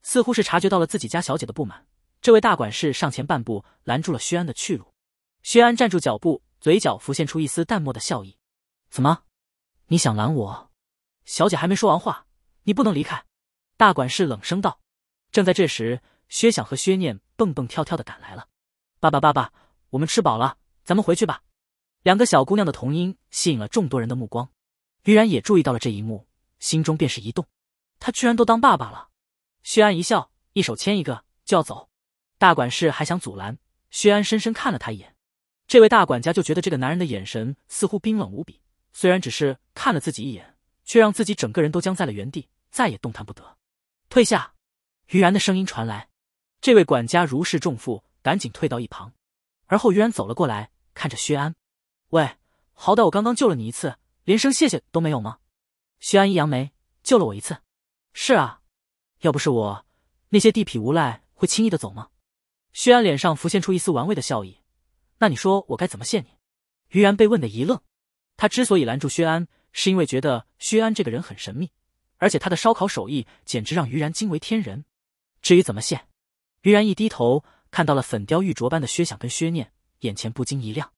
似乎是察觉到了自己家小姐的不满，这位大管事上前半步拦住了薛安的去路。薛安站住脚步，嘴角浮现出一丝淡漠的笑意：“怎么？”你想拦我？小姐还没说完话，你不能离开。”大管事冷声道。正在这时，薛想和薛念蹦蹦跳跳的赶来了。“爸爸，爸爸，我们吃饱了，咱们回去吧。”两个小姑娘的童音吸引了众多人的目光。于然也注意到了这一幕，心中便是一动。他居然都当爸爸了。薛安一笑，一手牵一个就要走。大管事还想阻拦，薛安深深看了他一眼，这位大管家就觉得这个男人的眼神似乎冰冷无比，虽然只是。看了自己一眼，却让自己整个人都僵在了原地，再也动弹不得。退下，于然的声音传来。这位管家如释重负，赶紧退到一旁。而后，于然走了过来，看着薛安：“喂，好歹我刚刚救了你一次，连声谢谢都没有吗？”薛安一扬眉：“救了我一次，是啊，要不是我，那些地痞无赖会轻易的走吗？”薛安脸上浮现出一丝玩味的笑意：“那你说我该怎么谢你？”于然被问的一愣，他之所以拦住薛安。是因为觉得薛安这个人很神秘，而且他的烧烤手艺简直让于然惊为天人。至于怎么谢，于然一低头看到了粉雕玉琢般的薛想跟薛念，眼前不禁一亮。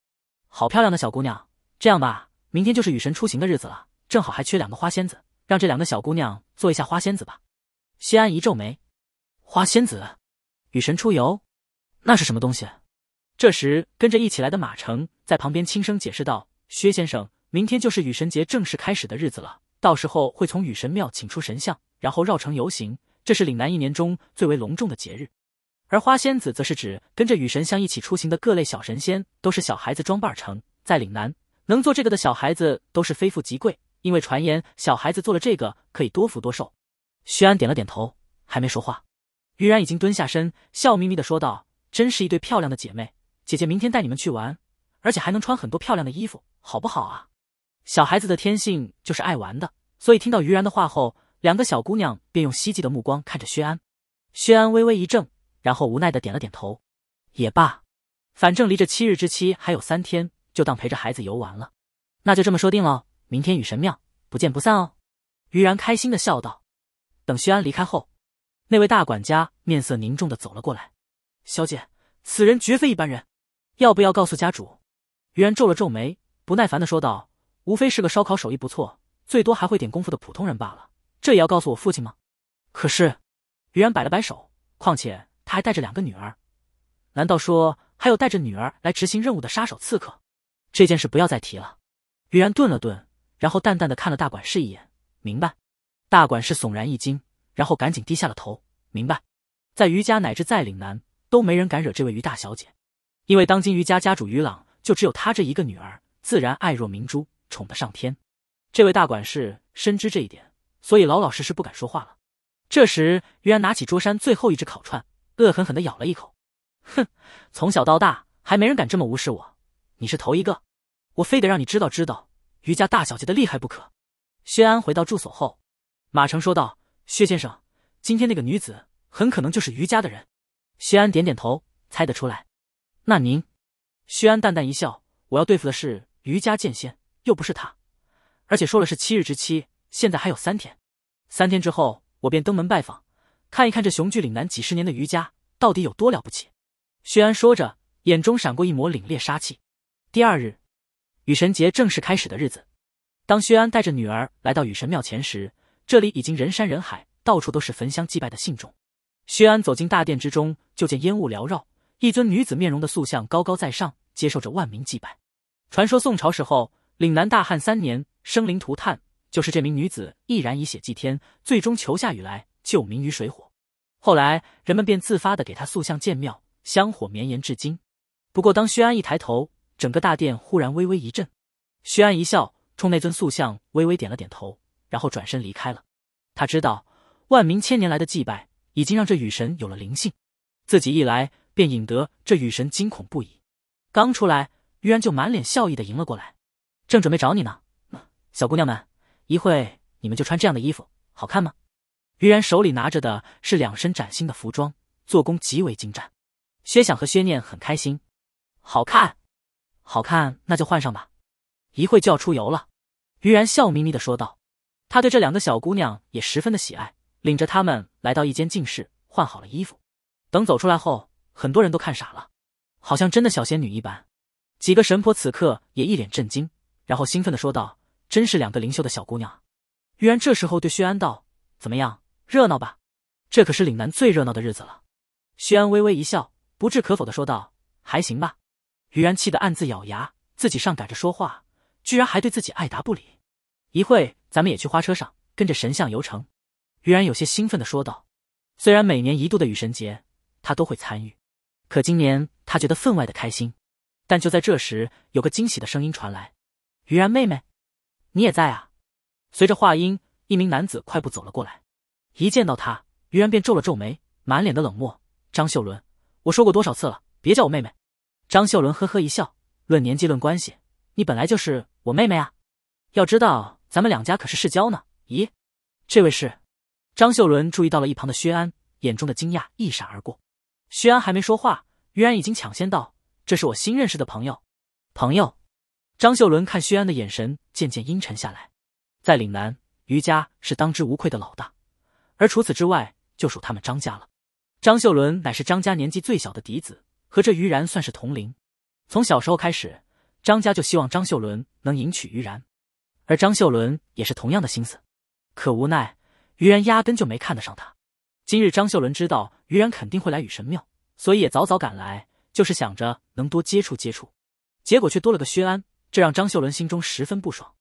好漂亮的小姑娘！这样吧，明天就是雨神出行的日子了，正好还缺两个花仙子，让这两个小姑娘做一下花仙子吧。薛安一皱眉：“花仙子，雨神出游，那是什么东西？”这时跟着一起来的马成在旁边轻声解释道：“薛先生。”明天就是雨神节正式开始的日子了，到时候会从雨神庙请出神像，然后绕城游行。这是岭南一年中最为隆重的节日。而花仙子则是指跟着雨神像一起出行的各类小神仙，都是小孩子装扮成。在岭南，能做这个的小孩子都是非富即贵，因为传言小孩子做了这个可以多福多寿。徐安点了点头，还没说话，于然已经蹲下身，笑眯眯地说道：“真是一对漂亮的姐妹，姐姐明天带你们去玩，而且还能穿很多漂亮的衣服，好不好啊？”小孩子的天性就是爱玩的，所以听到于然的话后，两个小姑娘便用希冀的目光看着薛安。薛安微微一怔，然后无奈的点了点头。也罢，反正离这七日之期还有三天，就当陪着孩子游玩了。那就这么说定了，明天雨神庙不见不散哦。于然开心的笑道。等薛安离开后，那位大管家面色凝重的走了过来。小姐，此人绝非一般人，要不要告诉家主？于然皱了皱眉，不耐烦的说道。无非是个烧烤手艺不错，最多还会点功夫的普通人罢了。这也要告诉我父亲吗？可是，于然摆了摆手。况且他还带着两个女儿，难道说还有带着女儿来执行任务的杀手刺客？这件事不要再提了。于然顿了顿，然后淡淡的看了大管事一眼。明白。大管事悚然一惊，然后赶紧低下了头。明白。在于家乃至在岭南，都没人敢惹这位于大小姐，因为当今于家家主于朗就只有她这一个女儿，自然爱若明珠。宠得上天，这位大管事深知这一点，所以老老实实不敢说话了。这时，于安拿起桌山最后一只烤串，恶狠狠的咬了一口。哼，从小到大还没人敢这么无视我，你是头一个，我非得让你知道知道于家大小姐的厉害不可。薛安回到住所后，马成说道：“薛先生，今天那个女子很可能就是于家的人。”薛安点点头，猜得出来。那您，薛安淡淡一笑：“我要对付的是于家剑仙。”又不是他，而且说了是七日之期，现在还有三天。三天之后，我便登门拜访，看一看这雄踞岭南几十年的余家到底有多了不起。薛安说着，眼中闪过一抹凛冽杀气。第二日，雨神节正式开始的日子，当薛安带着女儿来到雨神庙前时，这里已经人山人海，到处都是焚香祭拜的信众。薛安走进大殿之中，就见烟雾缭绕，一尊女子面容的塑像高高在上，接受着万民祭拜。传说宋朝时候。岭南大旱三年，生灵涂炭，就是这名女子毅然以血祭天，最终求下雨来救民于水火。后来人们便自发的给她塑像建庙，香火绵延至今。不过，当薛安一抬头，整个大殿忽然微微一震。薛安一笑，冲那尊塑像微微点了点头，然后转身离开了。他知道，万民千年来的祭拜已经让这雨神有了灵性，自己一来便引得这雨神惊恐不已。刚出来，于然就满脸笑意的迎了过来。正准备找你呢，小姑娘们，一会你们就穿这样的衣服，好看吗？于然手里拿着的是两身崭新的服装，做工极为精湛。薛想和薛念很开心，好看，好看，那就换上吧，一会就要出游了。于然笑眯眯的说道，他对这两个小姑娘也十分的喜爱，领着他们来到一间净室，换好了衣服。等走出来后，很多人都看傻了，好像真的小仙女一般。几个神婆此刻也一脸震惊。然后兴奋的说道：“真是两个灵秀的小姑娘。”于然这时候对薛安道：“怎么样，热闹吧？这可是岭南最热闹的日子了。”薛安微微一笑，不置可否的说道：“还行吧。”于然气得暗自咬牙，自己上赶着说话，居然还对自己爱答不理。一会咱们也去花车上跟着神像游城。”于然有些兴奋的说道：“虽然每年一度的雨神节他都会参与，可今年他觉得分外的开心。”但就在这时，有个惊喜的声音传来。于然妹妹，你也在啊！随着话音，一名男子快步走了过来。一见到他，于然便皱了皱眉，满脸的冷漠。张秀伦，我说过多少次了，别叫我妹妹。张秀伦呵呵一笑：“论年纪，论关系，你本来就是我妹妹啊。要知道，咱们两家可是世交呢。”咦，这位是？张秀伦注意到了一旁的薛安，眼中的惊讶一闪而过。薛安还没说话，于然已经抢先道：“这是我新认识的朋友，朋友。”张秀伦看薛安的眼神渐渐阴沉下来。在岭南，余家是当之无愧的老大，而除此之外，就属他们张家了。张秀伦乃是张家年纪最小的嫡子，和这于然算是同龄。从小时候开始，张家就希望张秀伦能迎娶于然，而张秀伦也是同样的心思。可无奈，于然压根就没看得上他。今日张秀伦知道于然肯定会来雨神庙，所以也早早赶来，就是想着能多接触接触。结果却多了个薛安。这让张秀伦心中十分不爽。